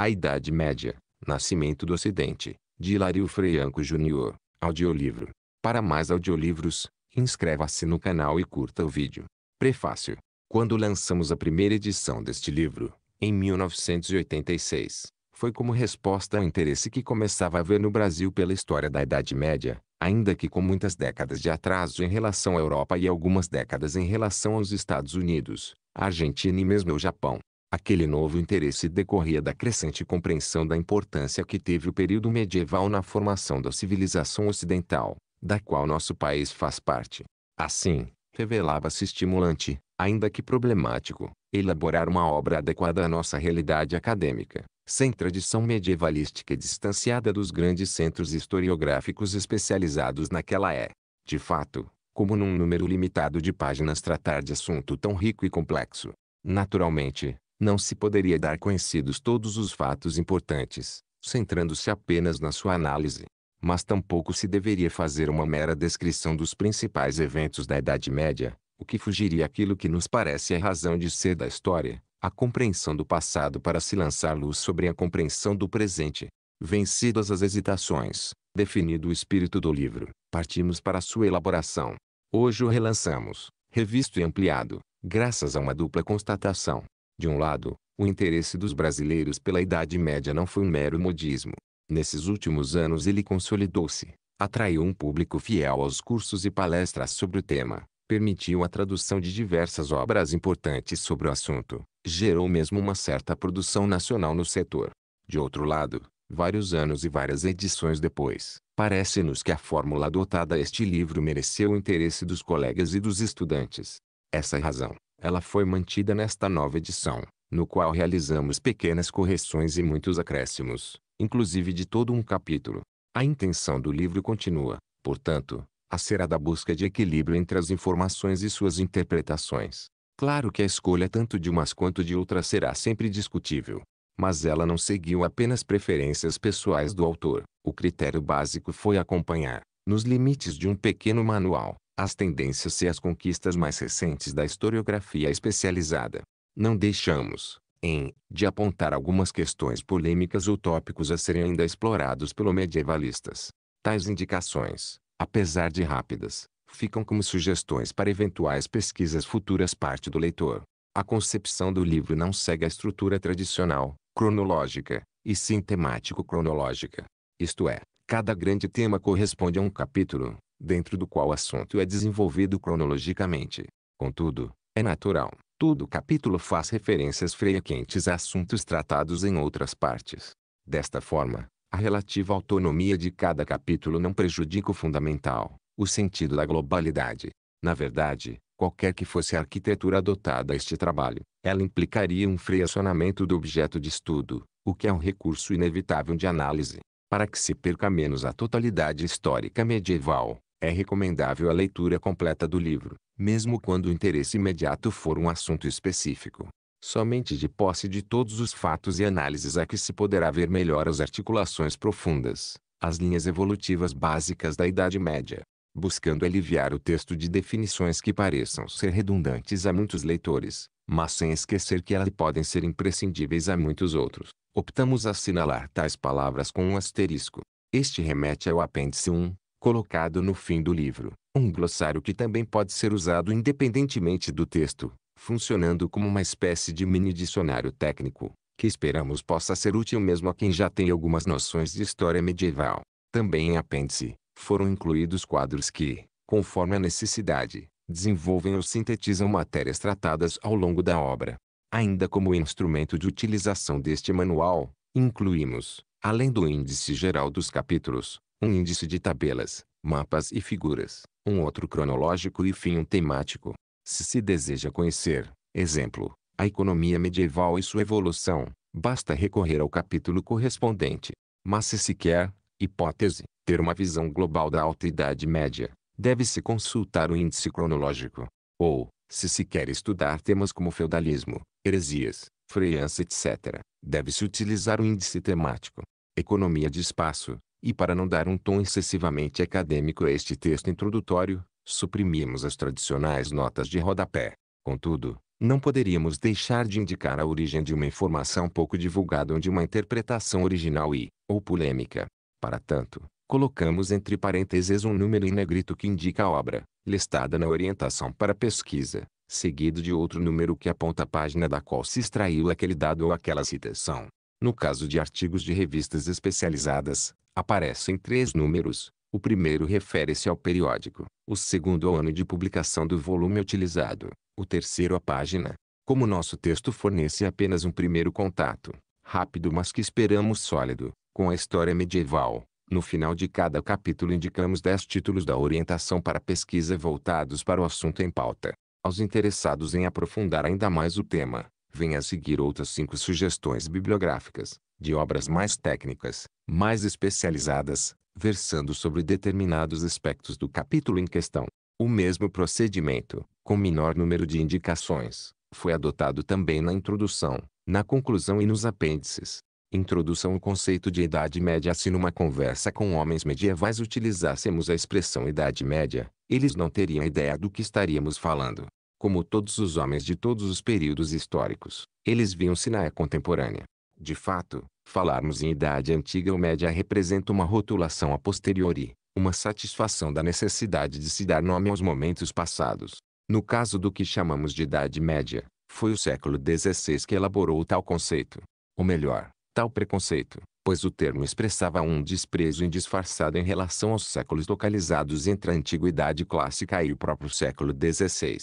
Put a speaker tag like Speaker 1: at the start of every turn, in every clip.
Speaker 1: A Idade Média, Nascimento do Ocidente, de Hilário Freianco Júnior, audiolivro. Para mais audiolivros, inscreva-se no canal e curta o vídeo. Prefácio. Quando lançamos a primeira edição deste livro, em 1986, foi como resposta ao interesse que começava a haver no Brasil pela história da Idade Média, ainda que com muitas décadas de atraso em relação à Europa e algumas décadas em relação aos Estados Unidos, Argentina e mesmo ao Japão. Aquele novo interesse decorria da crescente compreensão da importância que teve o período medieval na formação da civilização ocidental, da qual nosso país faz parte. Assim, revelava-se estimulante, ainda que problemático, elaborar uma obra adequada à nossa realidade acadêmica, sem tradição medievalística e distanciada dos grandes centros historiográficos especializados naquela é. De fato, como num número limitado de páginas tratar de assunto tão rico e complexo. Naturalmente, não se poderia dar conhecidos todos os fatos importantes, centrando-se apenas na sua análise. Mas tampouco se deveria fazer uma mera descrição dos principais eventos da Idade Média, o que fugiria aquilo que nos parece a razão de ser da história, a compreensão do passado para se lançar luz sobre a compreensão do presente. Vencidas as hesitações, definido o espírito do livro, partimos para a sua elaboração. Hoje o relançamos, revisto e ampliado, graças a uma dupla constatação. De um lado, o interesse dos brasileiros pela Idade Média não foi um mero modismo. Nesses últimos anos ele consolidou-se, atraiu um público fiel aos cursos e palestras sobre o tema, permitiu a tradução de diversas obras importantes sobre o assunto, gerou mesmo uma certa produção nacional no setor. De outro lado, vários anos e várias edições depois, parece-nos que a fórmula adotada a este livro mereceu o interesse dos colegas e dos estudantes. Essa é razão, ela foi mantida nesta nova edição, no qual realizamos pequenas correções e muitos acréscimos, inclusive de todo um capítulo. A intenção do livro continua, portanto, a ser a da busca de equilíbrio entre as informações e suas interpretações. Claro que a escolha tanto de umas quanto de outras será sempre discutível, mas ela não seguiu apenas preferências pessoais do autor. O critério básico foi acompanhar, nos limites de um pequeno manual, as tendências e as conquistas mais recentes da historiografia especializada. Não deixamos, em, de apontar algumas questões polêmicas ou tópicos a serem ainda explorados pelos medievalistas. Tais indicações, apesar de rápidas, ficam como sugestões para eventuais pesquisas futuras parte do leitor. A concepção do livro não segue a estrutura tradicional, cronológica, e sim temático-cronológica. Isto é, cada grande tema corresponde a um capítulo, dentro do qual o assunto é desenvolvido cronologicamente. Contudo, é natural, todo capítulo faz referências frequentes a assuntos tratados em outras partes. Desta forma, a relativa autonomia de cada capítulo não prejudica o fundamental, o sentido da globalidade. Na verdade, qualquer que fosse a arquitetura adotada a este trabalho, ela implicaria um freacionamento do objeto de estudo, o que é um recurso inevitável de análise. Para que se perca menos a totalidade histórica medieval, é recomendável a leitura completa do livro, mesmo quando o interesse imediato for um assunto específico. Somente de posse de todos os fatos e análises é que se poderá ver melhor as articulações profundas, as linhas evolutivas básicas da Idade Média. Buscando aliviar o texto de definições que pareçam ser redundantes a muitos leitores, mas sem esquecer que elas podem ser imprescindíveis a muitos outros, optamos a assinalar tais palavras com um asterisco. Este remete ao apêndice 1, colocado no fim do livro, um glossário que também pode ser usado independentemente do texto, funcionando como uma espécie de mini dicionário técnico, que esperamos possa ser útil mesmo a quem já tem algumas noções de história medieval. Também em apêndice, foram incluídos quadros que, conforme a necessidade, desenvolvem ou sintetizam matérias tratadas ao longo da obra. Ainda como instrumento de utilização deste manual, incluímos, além do índice geral dos capítulos, um índice de tabelas, mapas e figuras, um outro cronológico e fim um temático. Se se deseja conhecer, exemplo, a economia medieval e sua evolução, basta recorrer ao capítulo correspondente. Mas se se quer, hipótese, ter uma visão global da Alta Idade Média, deve-se consultar o índice cronológico. Ou, se se quer estudar temas como feudalismo, heresias, freiança etc., deve-se utilizar o índice temático. Economia de espaço, e para não dar um tom excessivamente acadêmico a este texto introdutório, suprimimos as tradicionais notas de rodapé. Contudo, não poderíamos deixar de indicar a origem de uma informação pouco divulgada ou de uma interpretação original e, ou polêmica. Para tanto, colocamos entre parênteses um número em negrito que indica a obra, listada na orientação para pesquisa, seguido de outro número que aponta a página da qual se extraiu aquele dado ou aquela citação. No caso de artigos de revistas especializadas, Aparecem três números. O primeiro refere-se ao periódico, o segundo ao ano de publicação do volume utilizado, o terceiro à página. Como nosso texto fornece apenas um primeiro contato, rápido mas que esperamos sólido, com a história medieval, no final de cada capítulo indicamos dez títulos da orientação para pesquisa voltados para o assunto em pauta. Aos interessados em aprofundar ainda mais o tema, vem a seguir outras cinco sugestões bibliográficas, de obras mais técnicas, mais especializadas, versando sobre determinados aspectos do capítulo em questão. O mesmo procedimento, com menor número de indicações, foi adotado também na introdução, na conclusão e nos apêndices. Introdução O conceito de Idade Média Se numa conversa com homens medievais utilizássemos a expressão Idade Média, eles não teriam ideia do que estaríamos falando. Como todos os homens de todos os períodos históricos, eles viam-se na contemporânea. De fato, falarmos em idade antiga ou média representa uma rotulação a posteriori, uma satisfação da necessidade de se dar nome aos momentos passados. No caso do que chamamos de Idade Média, foi o século XVI que elaborou tal conceito. Ou melhor, tal preconceito, pois o termo expressava um desprezo indisfarçado em relação aos séculos localizados entre a Antiguidade Clássica e o próprio século XVI.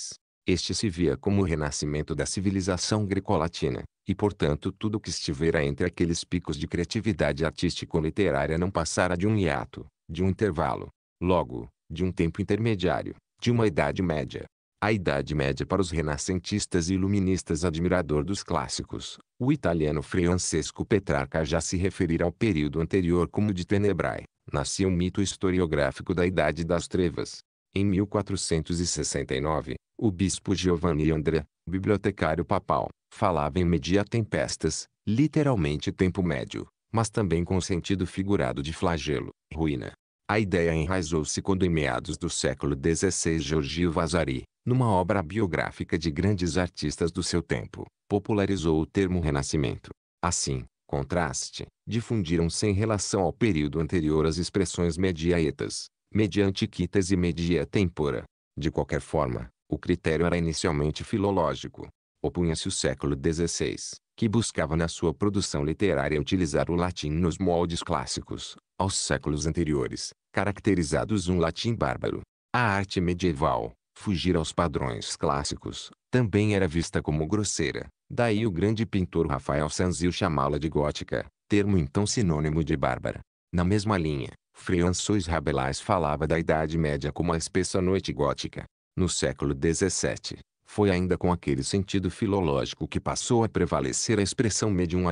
Speaker 1: Este se via como o renascimento da civilização grecolatina, e portanto tudo o que estivera entre aqueles picos de criatividade artístico-literária não passara de um hiato, de um intervalo, logo, de um tempo intermediário, de uma idade média. A Idade Média para os renascentistas e iluministas admirador dos clássicos, o italiano Francesco Petrarca já se referir ao período anterior como de Tenebrae, nascia um mito historiográfico da Idade das Trevas, em 1469, o bispo Giovanni André, bibliotecário papal, falava em media tempestas, literalmente tempo médio, mas também com sentido figurado de flagelo, ruína. A ideia enraizou-se quando em meados do século XVI Giorgio Vasari, numa obra biográfica de grandes artistas do seu tempo, popularizou o termo renascimento. Assim, contraste, difundiram-se em relação ao período anterior as expressões mediaetas mediante quitas e media tempora. De qualquer forma, o critério era inicialmente filológico. Opunha-se o século XVI, que buscava na sua produção literária utilizar o latim nos moldes clássicos, aos séculos anteriores, caracterizados um latim bárbaro. A arte medieval, fugir aos padrões clássicos, também era vista como grosseira. Daí o grande pintor Rafael Sanzio chamá-la de gótica, termo então sinônimo de bárbara. Na mesma linha, François Rabelais falava da Idade Média como a espessa noite gótica. No século XVII, foi ainda com aquele sentido filológico que passou a prevalecer a expressão médium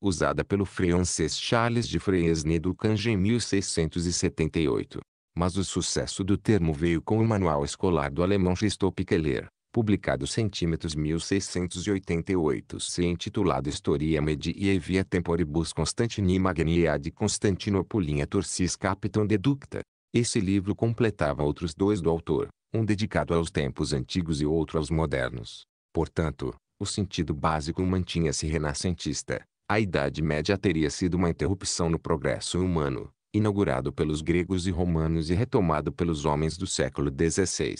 Speaker 1: usada pelo francês Charles de Fresnay do Canje em 1678. Mas o sucesso do termo veio com o manual escolar do alemão Christoph Keller, publicado centímetros 1688 se intitulado Historia Medievia Temporibus Constantini Magnia de Constantinopolinha Torcis Capitum Deducta. Esse livro completava outros dois do autor, um dedicado aos tempos antigos e outro aos modernos. Portanto, o sentido básico mantinha-se renascentista. A Idade Média teria sido uma interrupção no progresso humano, inaugurado pelos gregos e romanos e retomado pelos homens do século XVI.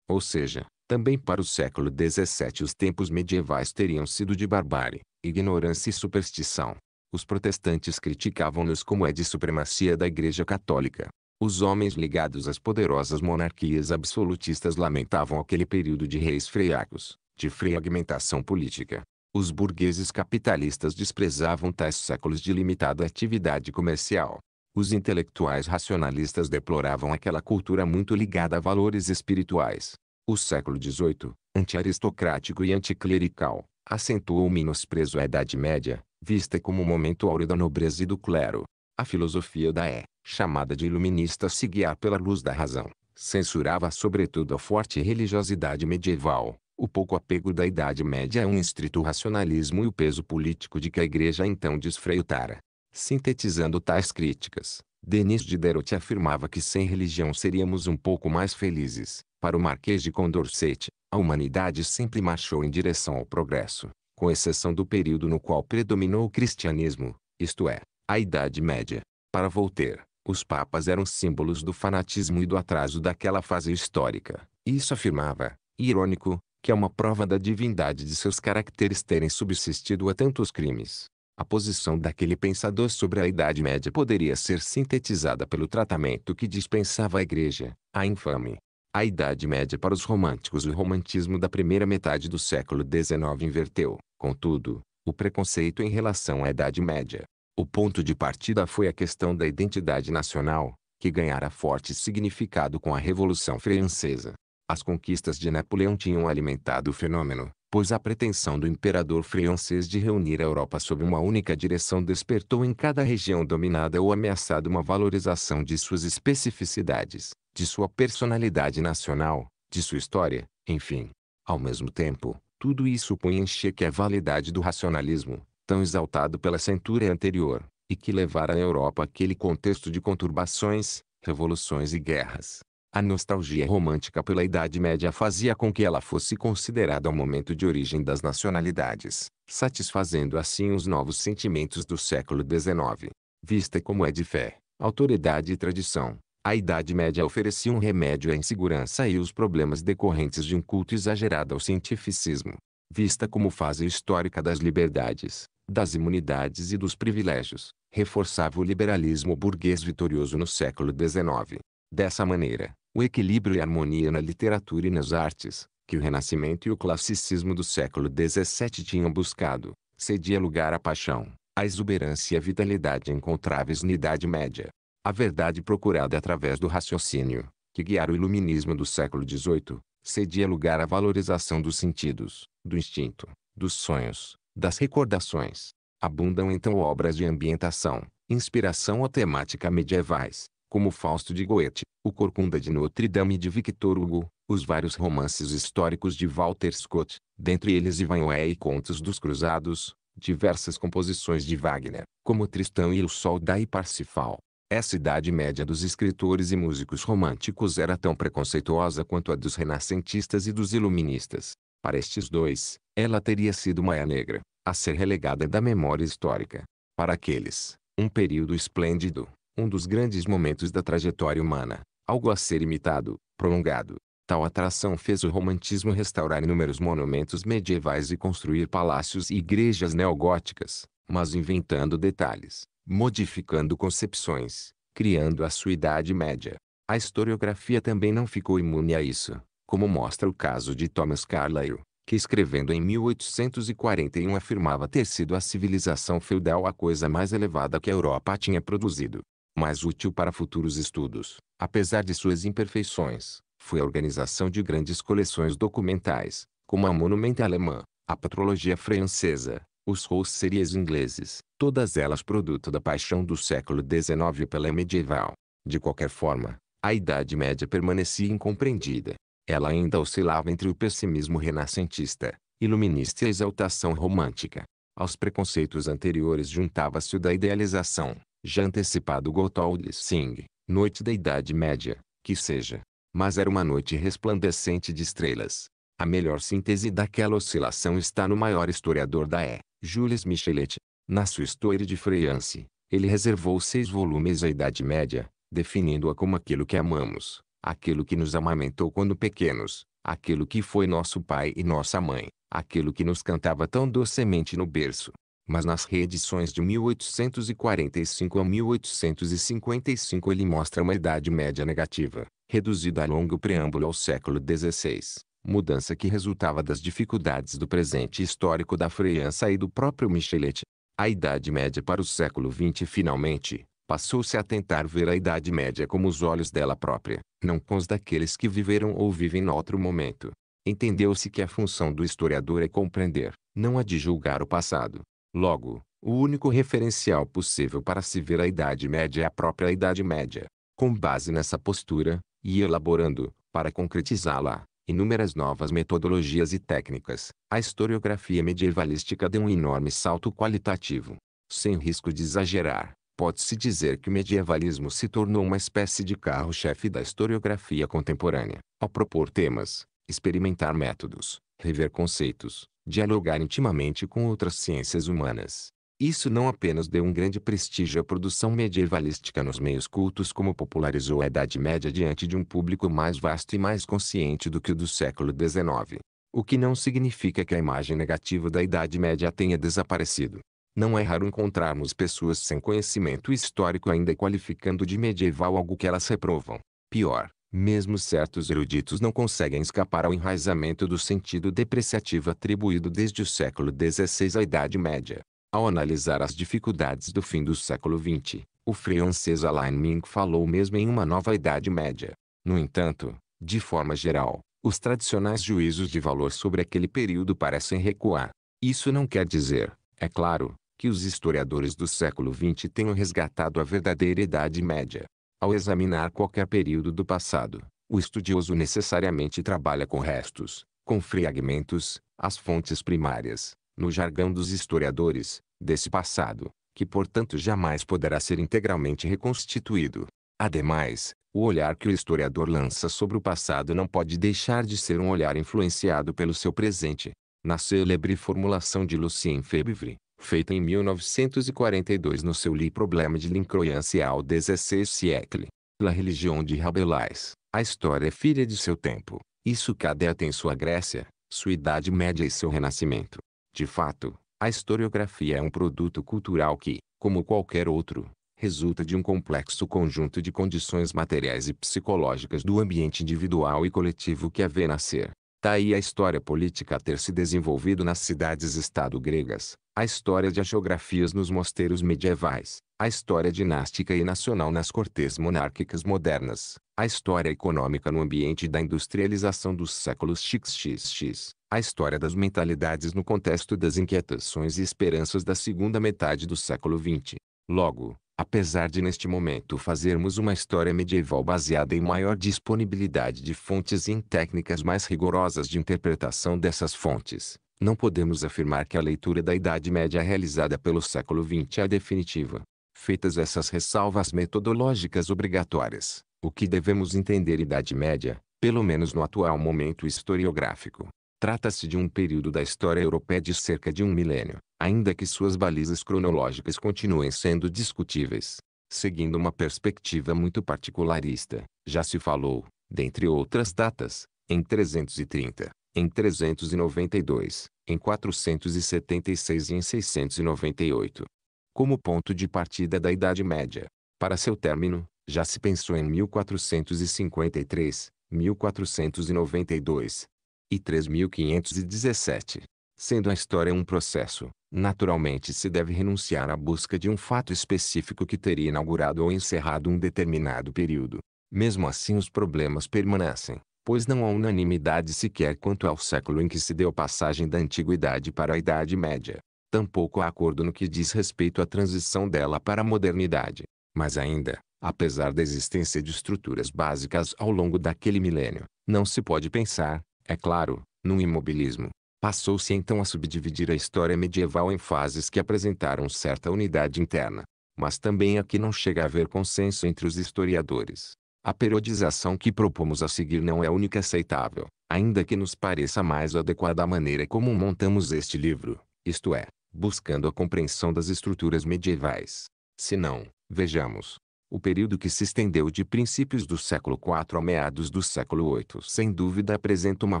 Speaker 1: Ou seja, também para o século XVII os tempos medievais teriam sido de barbárie, ignorância e superstição. Os protestantes criticavam-nos como é de supremacia da Igreja Católica. Os homens ligados às poderosas monarquias absolutistas lamentavam aquele período de reis freacos, de fragmentação política. Os burgueses capitalistas desprezavam tais séculos de limitada atividade comercial. Os intelectuais racionalistas deploravam aquela cultura muito ligada a valores espirituais, o século XVIII, antiaristocrático e anticlerical, acentuou o menosprezo à Idade Média, vista como o momento áureo da nobreza e do clero. A filosofia da é, chamada de iluminista se guiar pela luz da razão, censurava sobretudo a forte religiosidade medieval, o pouco apego da Idade Média a um estrito racionalismo e o peso político de que a Igreja então desfreutara. Sintetizando tais críticas, Denis Diderot afirmava que sem religião seríamos um pouco mais felizes, para o Marquês de Condorcet, a humanidade sempre marchou em direção ao progresso, com exceção do período no qual predominou o cristianismo, isto é, a Idade Média. Para Voltaire, os papas eram símbolos do fanatismo e do atraso daquela fase histórica. Isso afirmava, irônico, que é uma prova da divindade de seus caracteres terem subsistido a tantos crimes. A posição daquele pensador sobre a Idade Média poderia ser sintetizada pelo tratamento que dispensava a Igreja, a infame, a Idade Média para os românticos o romantismo da primeira metade do século XIX inverteu, contudo, o preconceito em relação à Idade Média. O ponto de partida foi a questão da identidade nacional, que ganhara forte significado com a Revolução Francesa. As conquistas de Napoleão tinham alimentado o fenômeno, pois a pretensão do imperador francês de reunir a Europa sob uma única direção despertou em cada região dominada ou ameaçada uma valorização de suas especificidades, de sua personalidade nacional, de sua história, enfim. Ao mesmo tempo, tudo isso põe em xeque a validade do racionalismo, tão exaltado pela centúria anterior, e que levara a Europa àquele contexto de conturbações, revoluções e guerras. A nostalgia romântica pela Idade Média fazia com que ela fosse considerada o um momento de origem das nacionalidades, satisfazendo assim os novos sentimentos do século XIX. Vista como é de fé, autoridade e tradição, a Idade Média oferecia um remédio à insegurança e os problemas decorrentes de um culto exagerado ao cientificismo, vista como fase histórica das liberdades, das imunidades e dos privilégios, reforçava o liberalismo burguês vitorioso no século XIX. Dessa maneira, o equilíbrio e a harmonia na literatura e nas artes, que o Renascimento e o classicismo do século XVII tinham buscado, cedia lugar à paixão, à exuberância e à vitalidade encontráveis na Idade Média a verdade procurada através do raciocínio, que guiar o iluminismo do século XVIII, cedia lugar à valorização dos sentidos, do instinto, dos sonhos, das recordações. Abundam então obras de ambientação, inspiração ou temática medievais, como Fausto de Goethe, O Corcunda de Notre Dame de Victor Hugo, os vários romances históricos de Walter Scott, dentre eles Ivan Oé e Contos dos Cruzados, diversas composições de Wagner, como Tristão e o Sol da e Parsifal, essa idade média dos escritores e músicos românticos era tão preconceituosa quanto a dos renascentistas e dos iluministas. Para estes dois, ela teria sido maia negra, a ser relegada da memória histórica. Para aqueles, um período esplêndido, um dos grandes momentos da trajetória humana, algo a ser imitado, prolongado. Tal atração fez o romantismo restaurar inúmeros monumentos medievais e construir palácios e igrejas neogóticas, mas inventando detalhes modificando concepções, criando a sua Idade Média. A historiografia também não ficou imune a isso, como mostra o caso de Thomas Carlyle, que escrevendo em 1841 afirmava ter sido a civilização feudal a coisa mais elevada que a Europa tinha produzido. Mais útil para futuros estudos, apesar de suas imperfeições, foi a organização de grandes coleções documentais, como a Monumenta Alemã, a Patrologia Francesa, os rousseries ingleses, todas elas produto da paixão do século XIX pela medieval. De qualquer forma, a Idade Média permanecia incompreendida. Ela ainda oscilava entre o pessimismo renascentista, iluminista e a exaltação romântica. Aos preconceitos anteriores juntava-se o da idealização, já antecipado Gotthold Singh, Noite da Idade Média, que seja. Mas era uma noite resplandecente de estrelas. A melhor síntese daquela oscilação está no maior historiador da Jules Michelet. Na sua história de France, ele reservou seis volumes à Idade Média, definindo-a como aquilo que amamos, aquilo que nos amamentou quando pequenos, aquilo que foi nosso pai e nossa mãe, aquilo que nos cantava tão docemente no berço. Mas nas reedições de 1845 a 1855 ele mostra uma Idade Média negativa, reduzida a longo preâmbulo ao século XVI mudança que resultava das dificuldades do presente histórico da França e do próprio Michelet. A Idade Média para o século XX finalmente, passou-se a tentar ver a Idade Média como os olhos dela própria, não com os daqueles que viveram ou vivem noutro momento. Entendeu-se que a função do historiador é compreender, não a de julgar o passado. Logo, o único referencial possível para se ver a Idade Média é a própria Idade Média. Com base nessa postura, e elaborando, para concretizá-la, inúmeras novas metodologias e técnicas, a historiografia medievalística deu um enorme salto qualitativo. Sem risco de exagerar, pode-se dizer que o medievalismo se tornou uma espécie de carro-chefe da historiografia contemporânea, ao propor temas, experimentar métodos, rever conceitos, dialogar intimamente com outras ciências humanas, isso não apenas deu um grande prestígio à produção medievalística nos meios cultos como popularizou a Idade Média diante de um público mais vasto e mais consciente do que o do século XIX. O que não significa que a imagem negativa da Idade Média tenha desaparecido. Não é raro encontrarmos pessoas sem conhecimento histórico ainda qualificando de medieval algo que elas reprovam. Pior, mesmo certos eruditos não conseguem escapar ao enraizamento do sentido depreciativo atribuído desde o século XVI à Idade Média. Ao analisar as dificuldades do fim do século XX, o francês Alain Minck falou mesmo em uma nova Idade Média. No entanto, de forma geral, os tradicionais juízos de valor sobre aquele período parecem recuar. Isso não quer dizer, é claro, que os historiadores do século XX tenham resgatado a verdadeira Idade Média. Ao examinar qualquer período do passado, o estudioso necessariamente trabalha com restos, com fragmentos, as fontes primárias, no jargão dos historiadores, desse passado, que portanto jamais poderá ser integralmente reconstituído. Ademais, o olhar que o historiador lança sobre o passado não pode deixar de ser um olhar influenciado pelo seu presente. Na célebre formulação de Lucien Febvre, feita em 1942 no seu livro Problema de l'incroyance ao 16 siècle, La religião de Rabelais, a história é filha de seu tempo. Isso cadeta em sua Grécia, sua Idade Média e seu Renascimento. De fato, a historiografia é um produto cultural que, como qualquer outro, resulta de um complexo conjunto de condições materiais e psicológicas do ambiente individual e coletivo que a vê nascer. Daí tá a história política ter se desenvolvido nas cidades-estado gregas, a história de geografias nos mosteiros medievais, a história dinástica e nacional nas cortes monárquicas modernas, a história econômica no ambiente da industrialização dos séculos XXX, a história das mentalidades no contexto das inquietações e esperanças da segunda metade do século XX. Logo, apesar de neste momento fazermos uma história medieval baseada em maior disponibilidade de fontes e em técnicas mais rigorosas de interpretação dessas fontes, não podemos afirmar que a leitura da Idade Média realizada pelo século XX é definitiva. Feitas essas ressalvas metodológicas obrigatórias, o que devemos entender Idade Média, pelo menos no atual momento historiográfico. Trata-se de um período da história europeia de cerca de um milênio, ainda que suas balizas cronológicas continuem sendo discutíveis. Seguindo uma perspectiva muito particularista, já se falou, dentre outras datas, em 330, em 392, em 476 e em 698, como ponto de partida da Idade Média. Para seu término, já se pensou em 1453, 1492 e 3517. Sendo a história um processo, naturalmente se deve renunciar à busca de um fato específico que teria inaugurado ou encerrado um determinado período. Mesmo assim os problemas permanecem, pois não há unanimidade sequer quanto ao século em que se deu passagem da Antiguidade para a Idade Média. Tampouco há acordo no que diz respeito à transição dela para a modernidade. Mas ainda, apesar da existência de estruturas básicas ao longo daquele milênio, não se pode pensar, é claro, num imobilismo. Passou-se então a subdividir a história medieval em fases que apresentaram certa unidade interna. Mas também aqui não chega a haver consenso entre os historiadores. A periodização que propomos a seguir não é a única aceitável, ainda que nos pareça mais adequada a maneira como montamos este livro, isto é, buscando a compreensão das estruturas medievais. Se não, vejamos. O período que se estendeu de princípios do século IV a meados do século VIII sem dúvida apresenta uma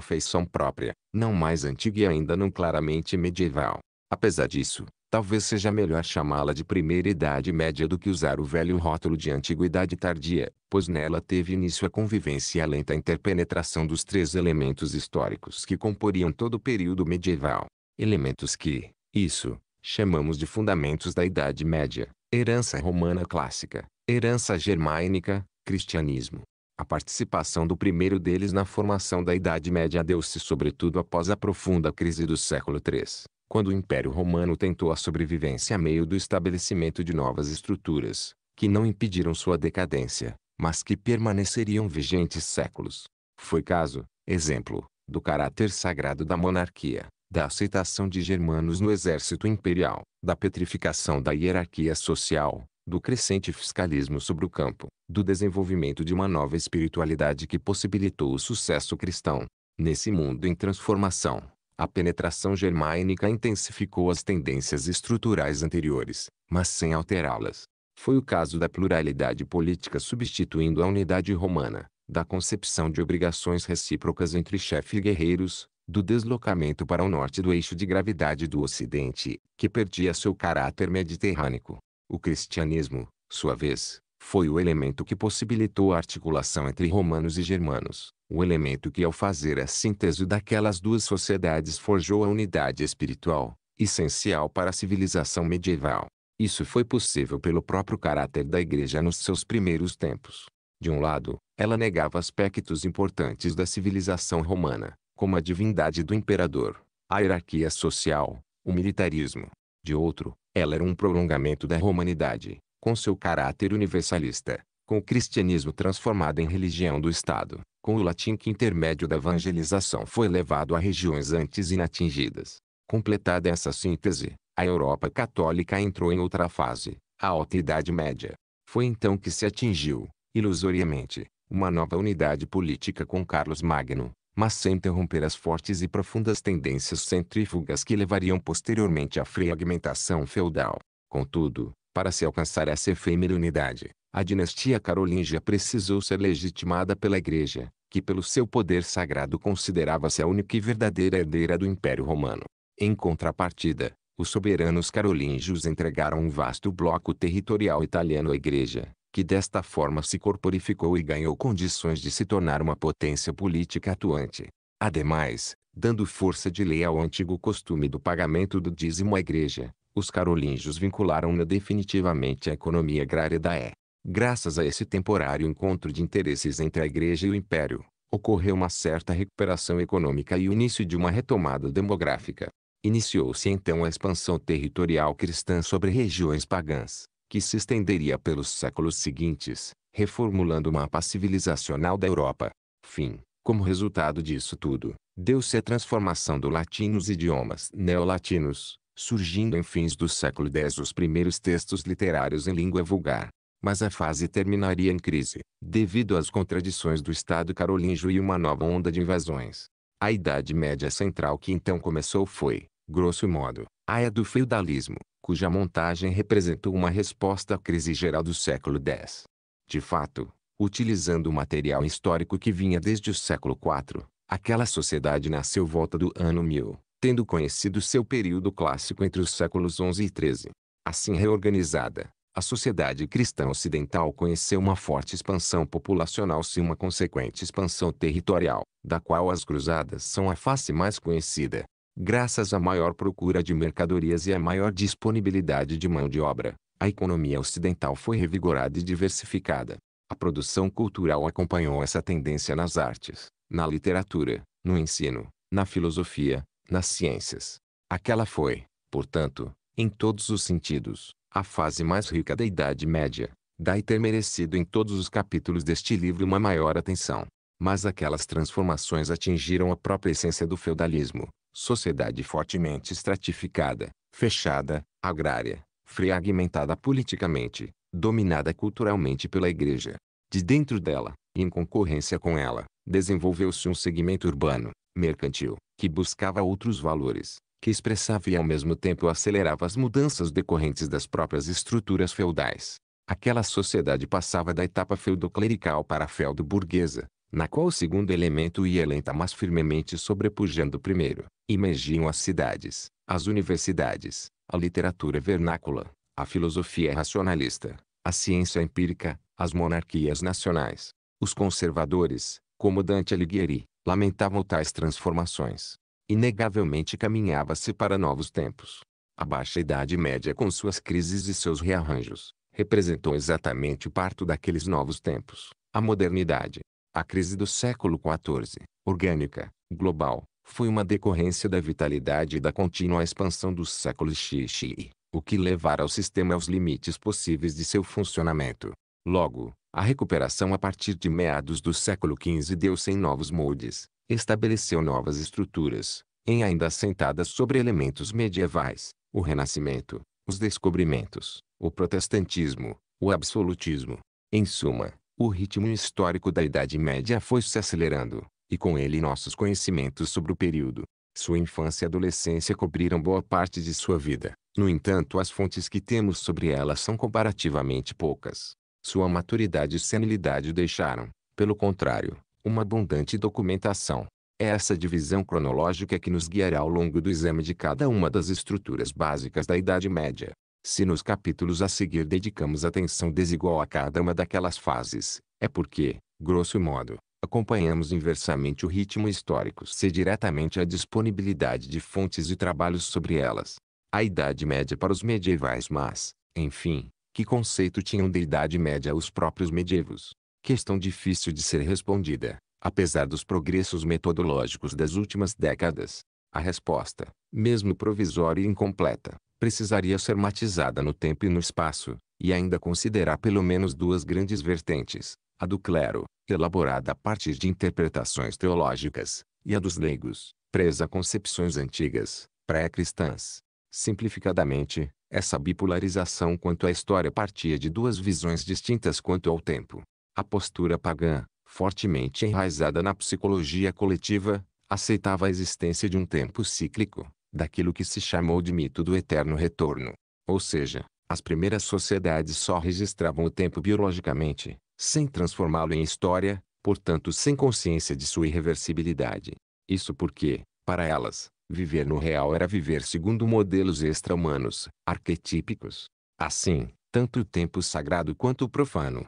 Speaker 1: feição própria, não mais antiga e ainda não claramente medieval. Apesar disso, talvez seja melhor chamá-la de primeira Idade Média do que usar o velho rótulo de Antiguidade Tardia, pois nela teve início a convivência e a lenta interpenetração dos três elementos históricos que comporiam todo o período medieval. Elementos que, isso, chamamos de fundamentos da Idade Média, herança romana clássica, herança germânica, cristianismo. A participação do primeiro deles na formação da Idade Média deu-se sobretudo após a profunda crise do século III, quando o Império Romano tentou a sobrevivência a meio do estabelecimento de novas estruturas, que não impediram sua decadência, mas que permaneceriam vigentes séculos. Foi caso, exemplo, do caráter sagrado da monarquia, da aceitação de germanos no exército imperial, da petrificação da hierarquia social, do crescente fiscalismo sobre o campo, do desenvolvimento de uma nova espiritualidade que possibilitou o sucesso cristão. Nesse mundo em transformação, a penetração germânica intensificou as tendências estruturais anteriores, mas sem alterá-las. Foi o caso da pluralidade política substituindo a unidade romana, da concepção de obrigações recíprocas entre chefe e guerreiros, do deslocamento para o norte do eixo de gravidade do Ocidente, que perdia seu caráter mediterrâneo. O cristianismo, sua vez, foi o elemento que possibilitou a articulação entre romanos e germanos, o elemento que ao fazer a síntese daquelas duas sociedades forjou a unidade espiritual, essencial para a civilização medieval. Isso foi possível pelo próprio caráter da Igreja nos seus primeiros tempos. De um lado, ela negava aspectos importantes da civilização romana, como a divindade do imperador, a hierarquia social, o militarismo. De outro, ela era um prolongamento da romanidade, com seu caráter universalista, com o cristianismo transformado em religião do Estado, com o latim que intermédio da evangelização foi levado a regiões antes inatingidas. Completada essa síntese, a Europa católica entrou em outra fase, a Alta Idade Média. Foi então que se atingiu, ilusoriamente, uma nova unidade política com Carlos Magno, mas sem interromper as fortes e profundas tendências centrífugas que levariam posteriormente à fragmentação feudal. Contudo, para se alcançar essa efêmera unidade, a dinastia carolíngia precisou ser legitimada pela Igreja, que pelo seu poder sagrado considerava-se a única e verdadeira herdeira do Império Romano. Em contrapartida, os soberanos carolíngios entregaram um vasto bloco territorial italiano à Igreja, que desta forma se corporificou e ganhou condições de se tornar uma potência política atuante. Ademais, dando força de lei ao antigo costume do pagamento do dízimo à igreja, os carolíngios vincularam-na definitivamente à economia agrária da E. Graças a esse temporário encontro de interesses entre a igreja e o império, ocorreu uma certa recuperação econômica e o início de uma retomada demográfica. Iniciou-se então a expansão territorial cristã sobre regiões pagãs, que se estenderia pelos séculos seguintes, reformulando o mapa civilizacional da Europa. Fim. Como resultado disso tudo, deu-se a transformação do latim nos idiomas neolatinos, surgindo em fins do século X os primeiros textos literários em língua vulgar. Mas a fase terminaria em crise, devido às contradições do Estado carolíngio e uma nova onda de invasões. A Idade Média Central que então começou foi, grosso modo, a é do feudalismo, cuja montagem representou uma resposta à crise geral do século X. De fato, utilizando o material histórico que vinha desde o século IV, aquela sociedade nasceu volta do ano 1000, tendo conhecido seu período clássico entre os séculos XI e XIII. Assim reorganizada, a sociedade cristã ocidental conheceu uma forte expansão populacional e uma consequente expansão territorial, da qual as cruzadas são a face mais conhecida. Graças à maior procura de mercadorias e à maior disponibilidade de mão de obra, a economia ocidental foi revigorada e diversificada. A produção cultural acompanhou essa tendência nas artes, na literatura, no ensino, na filosofia, nas ciências. Aquela foi, portanto, em todos os sentidos, a fase mais rica da Idade Média. Daí ter merecido em todos os capítulos deste livro uma maior atenção. Mas aquelas transformações atingiram a própria essência do feudalismo, sociedade fortemente estratificada, fechada, agrária, fragmentada politicamente, dominada culturalmente pela igreja. De dentro dela, em concorrência com ela, desenvolveu-se um segmento urbano, mercantil, que buscava outros valores, que expressava e ao mesmo tempo acelerava as mudanças decorrentes das próprias estruturas feudais. Aquela sociedade passava da etapa feudoclerical para a feudo-burguesa, na qual o segundo elemento ia lenta mas firmemente sobrepujando o primeiro, emergiam as cidades, as universidades, a literatura vernácula, a filosofia racionalista, a ciência empírica, as monarquias nacionais. Os conservadores, como Dante Alighieri, lamentavam tais transformações. Inegavelmente caminhava-se para novos tempos. A baixa Idade Média com suas crises e seus rearranjos, representou exatamente o parto daqueles novos tempos, a modernidade, a crise do século XIV, orgânica, global, foi uma decorrência da vitalidade e da contínua expansão dos séculos XI, o que levara o sistema aos limites possíveis de seu funcionamento. Logo, a recuperação a partir de meados do século XV deu-se em novos moldes, estabeleceu novas estruturas, em ainda assentadas sobre elementos medievais, o Renascimento, os descobrimentos, o protestantismo, o absolutismo. Em suma, o ritmo histórico da Idade Média foi se acelerando, e com ele nossos conhecimentos sobre o período. Sua infância e adolescência cobriram boa parte de sua vida. No entanto, as fontes que temos sobre ela são comparativamente poucas. Sua maturidade e senilidade deixaram, pelo contrário, uma abundante documentação. É essa divisão cronológica que nos guiará ao longo do exame de cada uma das estruturas básicas da Idade Média. Se nos capítulos a seguir dedicamos atenção desigual a cada uma daquelas fases, é porque, grosso modo, acompanhamos inversamente o ritmo histórico se diretamente a disponibilidade de fontes e trabalhos sobre elas. A Idade Média para os medievais mas, enfim, que conceito tinham de Idade Média os próprios medievos? Questão difícil de ser respondida, apesar dos progressos metodológicos das últimas décadas. A resposta, mesmo provisória e incompleta, precisaria ser matizada no tempo e no espaço, e ainda considerar pelo menos duas grandes vertentes, a do clero, elaborada a partir de interpretações teológicas, e a dos leigos, presa a concepções antigas, pré-cristãs. Simplificadamente, essa bipolarização quanto à história partia de duas visões distintas quanto ao tempo. A postura pagã, fortemente enraizada na psicologia coletiva, aceitava a existência de um tempo cíclico, daquilo que se chamou de mito do eterno retorno. Ou seja, as primeiras sociedades só registravam o tempo biologicamente, sem transformá-lo em história, portanto sem consciência de sua irreversibilidade. Isso porque, para elas, viver no real era viver segundo modelos extra-humanos, arquetípicos. Assim, tanto o tempo sagrado quanto o profano.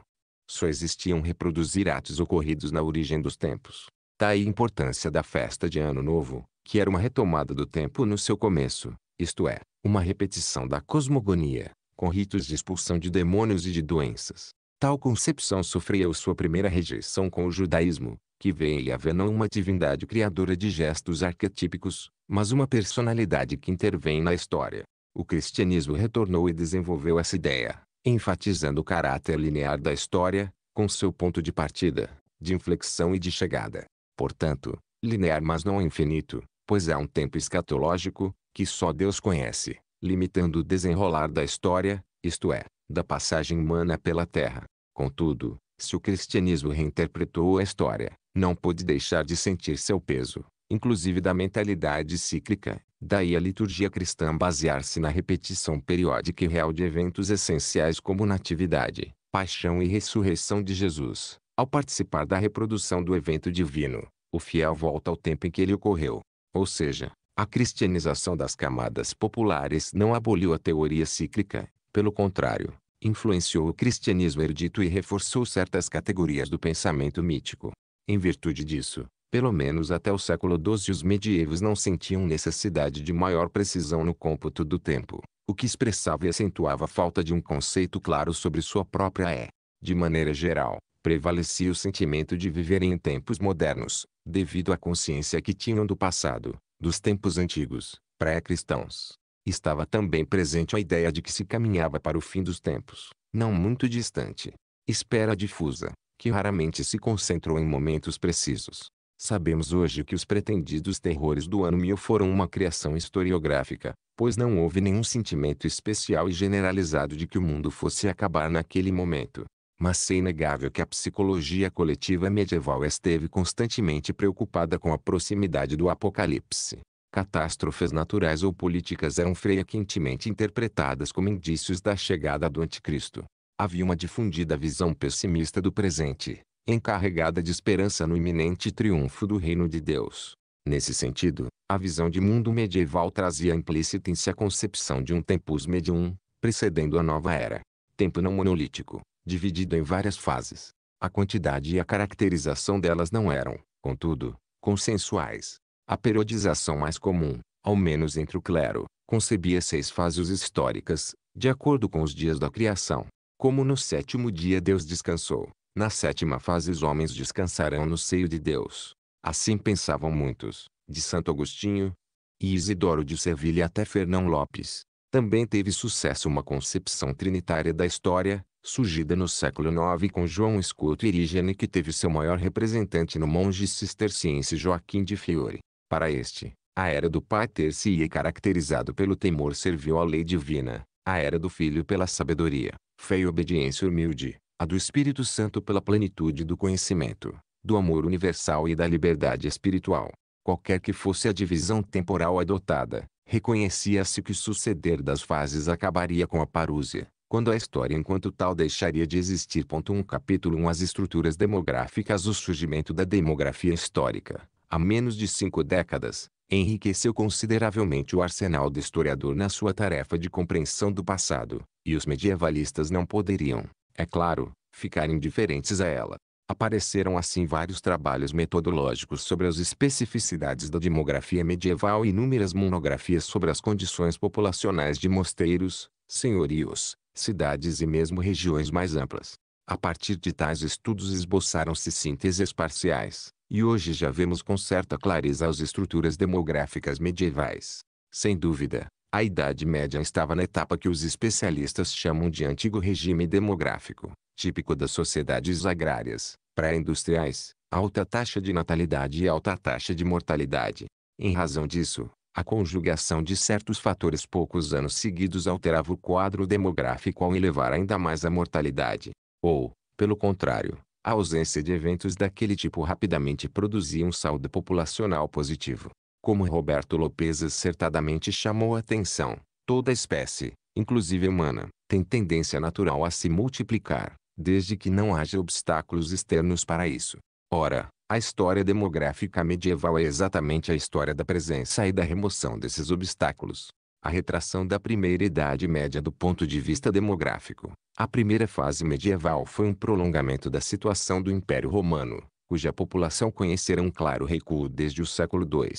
Speaker 1: Só existiam reproduzir atos ocorridos na origem dos tempos. Daí a importância da festa de Ano Novo, que era uma retomada do tempo no seu começo, isto é, uma repetição da cosmogonia, com ritos de expulsão de demônios e de doenças. Tal concepção sofreu sua primeira rejeição com o judaísmo, que vê em Yahvé não uma divindade criadora de gestos arquetípicos, mas uma personalidade que intervém na história. O cristianismo retornou e desenvolveu essa ideia, enfatizando o caráter linear da história, com seu ponto de partida, de inflexão e de chegada. Portanto, linear mas não infinito, pois há é um tempo escatológico, que só Deus conhece, limitando o desenrolar da história, isto é, da passagem humana pela Terra. Contudo, se o cristianismo reinterpretou a história, não pôde deixar de sentir seu peso, inclusive da mentalidade cíclica. Daí a liturgia cristã basear-se na repetição periódica e real de eventos essenciais como natividade, paixão e ressurreição de Jesus. Ao participar da reprodução do evento divino, o fiel volta ao tempo em que ele ocorreu, ou seja, a cristianização das camadas populares não aboliu a teoria cíclica, pelo contrário, influenciou o cristianismo erudito e reforçou certas categorias do pensamento mítico. Em virtude disso, pelo menos até o século XII os medievos não sentiam necessidade de maior precisão no cômputo do tempo, o que expressava e acentuava a falta de um conceito claro sobre sua própria é. De maneira geral, prevalecia o sentimento de viverem em tempos modernos, devido à consciência que tinham do passado, dos tempos antigos, pré-cristãos. Estava também presente a ideia de que se caminhava para o fim dos tempos, não muito distante. Espera difusa, que raramente se concentrou em momentos precisos. Sabemos hoje que os pretendidos terrores do ano 1000 foram uma criação historiográfica, pois não houve nenhum sentimento especial e generalizado de que o mundo fosse acabar naquele momento mas é inegável que a psicologia coletiva medieval esteve constantemente preocupada com a proximidade do apocalipse. Catástrofes naturais ou políticas eram frequentemente interpretadas como indícios da chegada do anticristo. Havia uma difundida visão pessimista do presente, encarregada de esperança no iminente triunfo do reino de Deus. Nesse sentido, a visão de mundo medieval trazia implícita em si a concepção de um tempus medium, precedendo a nova era. Tempo não monolítico, Dividido em várias fases. A quantidade e a caracterização delas não eram, contudo, consensuais. A periodização mais comum, ao menos entre o clero, concebia seis fases históricas, de acordo com os dias da criação. Como no sétimo dia Deus descansou, na sétima fase os homens descansarão no seio de Deus. Assim pensavam muitos, de Santo Agostinho e Isidoro de Sevilha até Fernão Lopes. Também teve sucesso uma concepção trinitária da história, surgida no século IX com João Escuto Irigene que teve seu maior representante no monge cisterciense Joaquim de Fiore. Para este, a era do pai ter-se-ia caracterizado pelo temor serviu à lei divina, a era do filho pela sabedoria, fé e obediência humilde, a do Espírito Santo pela plenitude do conhecimento, do amor universal e da liberdade espiritual. Qualquer que fosse a divisão temporal adotada, reconhecia-se que o suceder das fases acabaria com a parúzia, quando a história enquanto tal deixaria de existir. 1 um capítulo 1 As estruturas demográficas O surgimento da demografia histórica, há menos de cinco décadas, enriqueceu consideravelmente o arsenal do historiador na sua tarefa de compreensão do passado, e os medievalistas não poderiam, é claro, ficar indiferentes a ela. Apareceram assim vários trabalhos metodológicos sobre as especificidades da demografia medieval e inúmeras monografias sobre as condições populacionais de mosteiros, senhorios, cidades e mesmo regiões mais amplas. A partir de tais estudos esboçaram-se sínteses parciais, e hoje já vemos com certa clareza as estruturas demográficas medievais. Sem dúvida, a Idade Média estava na etapa que os especialistas chamam de antigo regime demográfico, típico das sociedades agrárias, pré-industriais, alta taxa de natalidade e alta taxa de mortalidade. Em razão disso, a conjugação de certos fatores poucos anos seguidos alterava o quadro demográfico ao elevar ainda mais a mortalidade. Ou, pelo contrário, a ausência de eventos daquele tipo rapidamente produzia um saldo populacional positivo. Como Roberto Lopes acertadamente chamou a atenção, toda espécie, inclusive humana, tem tendência natural a se multiplicar, desde que não haja obstáculos externos para isso. Ora, a história demográfica medieval é exatamente a história da presença e da remoção desses obstáculos. A retração da primeira Idade Média do ponto de vista demográfico. A primeira fase medieval foi um prolongamento da situação do Império Romano, cuja população conhecerá um claro recuo desde o século II.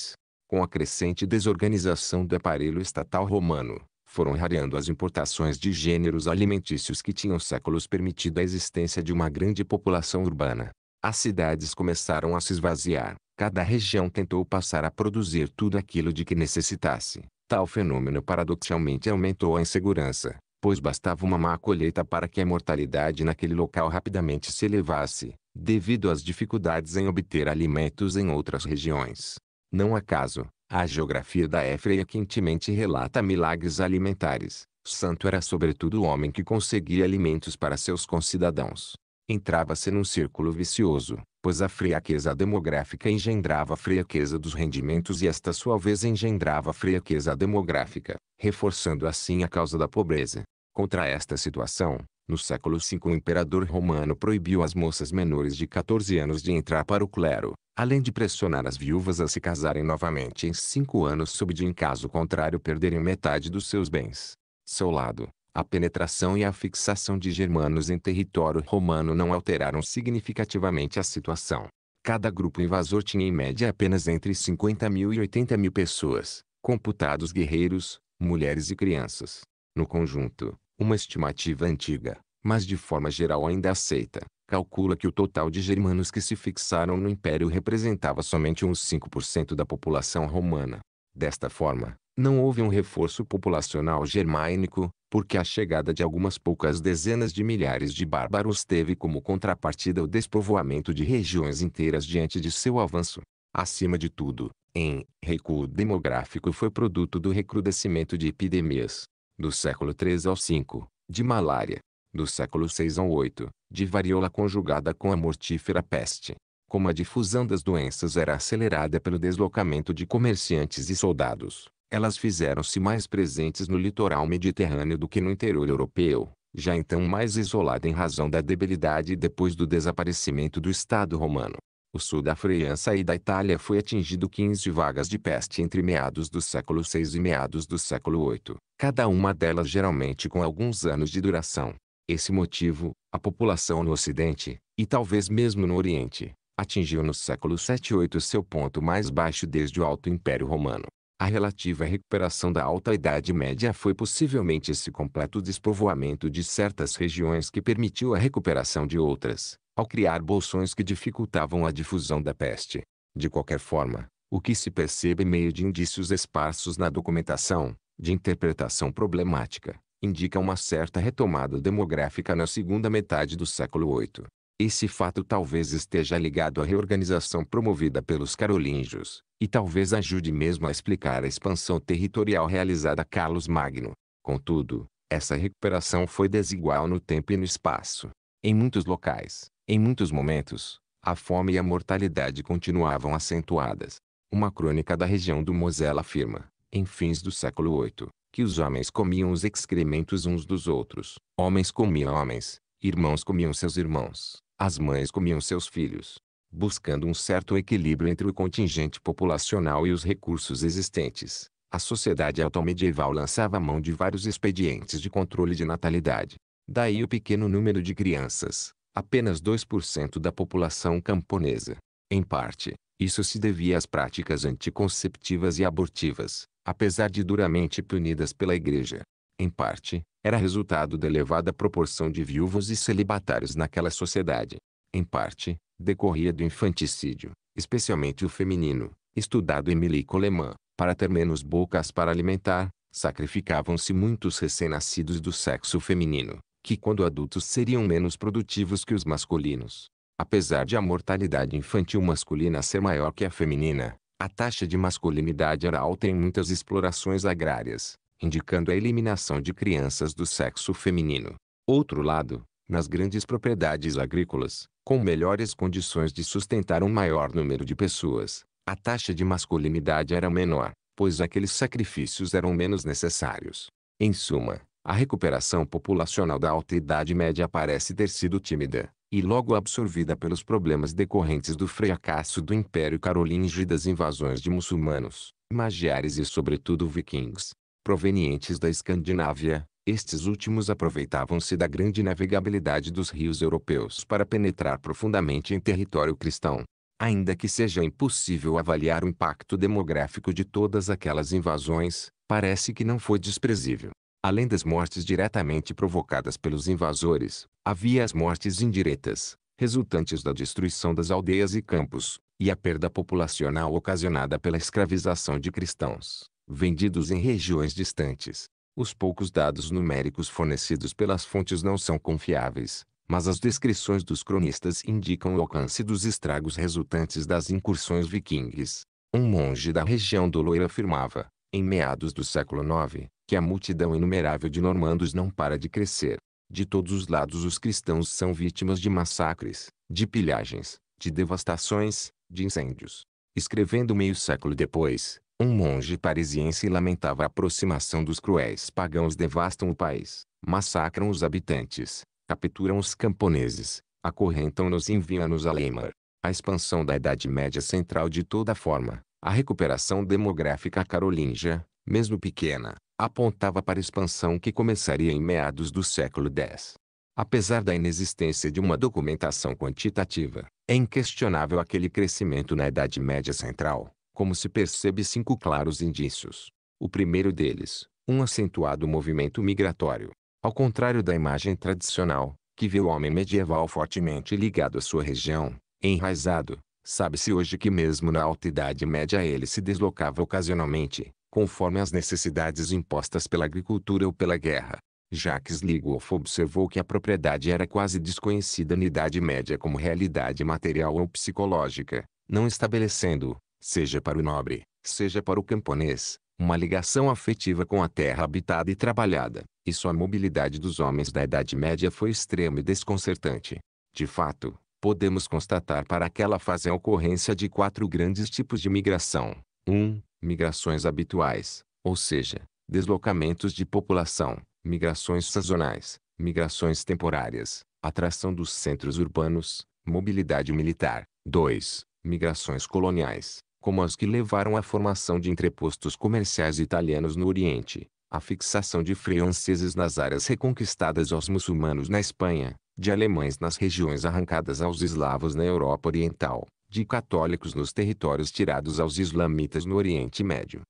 Speaker 1: Com a crescente desorganização do aparelho estatal romano, foram rareando as importações de gêneros alimentícios que tinham séculos permitido a existência de uma grande população urbana. As cidades começaram a se esvaziar. Cada região tentou passar a produzir tudo aquilo de que necessitasse. Tal fenômeno paradoxalmente aumentou a insegurança, pois bastava uma má colheita para que a mortalidade naquele local rapidamente se elevasse, devido às dificuldades em obter alimentos em outras regiões. Não acaso, a geografia da Éfreia quentemente relata milagres alimentares. Santo era sobretudo o homem que conseguia alimentos para seus concidadãos entrava-se num círculo vicioso, pois a fraqueza demográfica engendrava a fraqueza dos rendimentos e esta sua vez engendrava a fraqueza demográfica, reforçando assim a causa da pobreza. Contra esta situação, no século V o imperador romano proibiu as moças menores de 14 anos de entrar para o clero, além de pressionar as viúvas a se casarem novamente em cinco anos sob de em caso contrário perderem metade dos seus bens. Seu lado, a penetração e a fixação de germanos em território romano não alteraram significativamente a situação. Cada grupo invasor tinha em média apenas entre 50 mil e 80 mil pessoas, computados guerreiros, mulheres e crianças. No conjunto, uma estimativa antiga, mas de forma geral ainda aceita, calcula que o total de germanos que se fixaram no império representava somente uns 5% da população romana. Desta forma, não houve um reforço populacional germânico, porque a chegada de algumas poucas dezenas de milhares de bárbaros teve como contrapartida o despovoamento de regiões inteiras diante de seu avanço. Acima de tudo, em recuo demográfico foi produto do recrudescimento de epidemias, do século III ao V, de malária, do século VI ao VIII, de varíola conjugada com a mortífera peste. Como a difusão das doenças era acelerada pelo deslocamento de comerciantes e soldados, elas fizeram-se mais presentes no litoral mediterrâneo do que no interior europeu, já então mais isolado em razão da debilidade depois do desaparecimento do Estado romano. O sul da França e da Itália foi atingido 15 vagas de peste entre meados do século VI e meados do século VIII, cada uma delas geralmente com alguns anos de duração. Esse motivo, a população no Ocidente, e talvez mesmo no Oriente, atingiu no século VII e VIII seu ponto mais baixo desde o Alto Império Romano. A relativa recuperação da Alta Idade Média foi possivelmente esse completo despovoamento de certas regiões que permitiu a recuperação de outras, ao criar bolsões que dificultavam a difusão da peste. De qualquer forma, o que se percebe meio de indícios esparsos na documentação, de interpretação problemática, indica uma certa retomada demográfica na segunda metade do século VIII. Esse fato talvez esteja ligado à reorganização promovida pelos carolíngios, e talvez ajude mesmo a explicar a expansão territorial realizada a Carlos Magno. Contudo, essa recuperação foi desigual no tempo e no espaço. Em muitos locais, em muitos momentos, a fome e a mortalidade continuavam acentuadas. Uma crônica da região do Mosela afirma, em fins do século VIII, que os homens comiam os excrementos uns dos outros. Homens comiam homens, irmãos comiam seus irmãos as mães comiam seus filhos, buscando um certo equilíbrio entre o contingente populacional e os recursos existentes. A sociedade altomedieval lançava mão de vários expedientes de controle de natalidade. Daí o pequeno número de crianças, apenas 2% da população camponesa. Em parte, isso se devia às práticas anticonceptivas e abortivas, apesar de duramente punidas pela Igreja. Em parte, era resultado da elevada proporção de viúvos e celibatários naquela sociedade. Em parte, decorria do infanticídio, especialmente o feminino, estudado em Milico-Alemã, para ter menos bocas para alimentar, sacrificavam-se muitos recém-nascidos do sexo feminino, que quando adultos seriam menos produtivos que os masculinos. Apesar de a mortalidade infantil masculina ser maior que a feminina, a taxa de masculinidade era alta em muitas explorações agrárias, indicando a eliminação de crianças do sexo feminino. Outro lado, nas grandes propriedades agrícolas, com melhores condições de sustentar um maior número de pessoas, a taxa de masculinidade era menor, pois aqueles sacrifícios eram menos necessários. Em suma, a recuperação populacional da alta Idade Média parece ter sido tímida, e logo absorvida pelos problemas decorrentes do fracasso do Império Carolíngio e das invasões de muçulmanos, magiares e sobretudo vikings provenientes da Escandinávia, estes últimos aproveitavam-se da grande navegabilidade dos rios europeus para penetrar profundamente em território cristão. Ainda que seja impossível avaliar o impacto demográfico de todas aquelas invasões, parece que não foi desprezível. Além das mortes diretamente provocadas pelos invasores, havia as mortes indiretas, resultantes da destruição das aldeias e campos, e a perda populacional ocasionada pela escravização de cristãos vendidos em regiões distantes. Os poucos dados numéricos fornecidos pelas fontes não são confiáveis, mas as descrições dos cronistas indicam o alcance dos estragos resultantes das incursões vikings. Um monge da região do Loira afirmava, em meados do século IX, que a multidão inumerável de normandos não para de crescer. De todos os lados os cristãos são vítimas de massacres, de pilhagens, de devastações, de incêndios. Escrevendo meio século depois, um monge parisiense lamentava a aproximação dos cruéis pagãos devastam o país, massacram os habitantes, capturam os camponeses, acorrentam-nos e enviam-nos a Leimar. A expansão da Idade Média Central de toda forma, a recuperação demográfica carolíngia, mesmo pequena, apontava para a expansão que começaria em meados do século X. Apesar da inexistência de uma documentação quantitativa, é inquestionável aquele crescimento na Idade Média Central, como se percebe cinco claros indícios. O primeiro deles, um acentuado movimento migratório. Ao contrário da imagem tradicional, que vê o homem medieval fortemente ligado à sua região, enraizado, sabe-se hoje que mesmo na Alta Idade Média ele se deslocava ocasionalmente, conforme as necessidades impostas pela agricultura ou pela guerra. Jacques Ligoff observou que a propriedade era quase desconhecida na Idade Média como realidade material ou psicológica, não estabelecendo, seja para o nobre, seja para o camponês, uma ligação afetiva com a terra habitada e trabalhada, e sua mobilidade dos homens da Idade Média foi extrema e desconcertante. De fato, podemos constatar para aquela fase a ocorrência de quatro grandes tipos de migração. 1. Um, migrações habituais, ou seja, deslocamentos de população, migrações sazonais, migrações temporárias, atração dos centros urbanos, mobilidade militar. 2. Migrações coloniais, como as que levaram à formação de entrepostos comerciais italianos no Oriente, a fixação de franceses nas áreas reconquistadas aos muçulmanos na Espanha, de alemães nas regiões arrancadas aos eslavos na Europa Oriental, de católicos nos territórios tirados aos islamitas no Oriente Médio.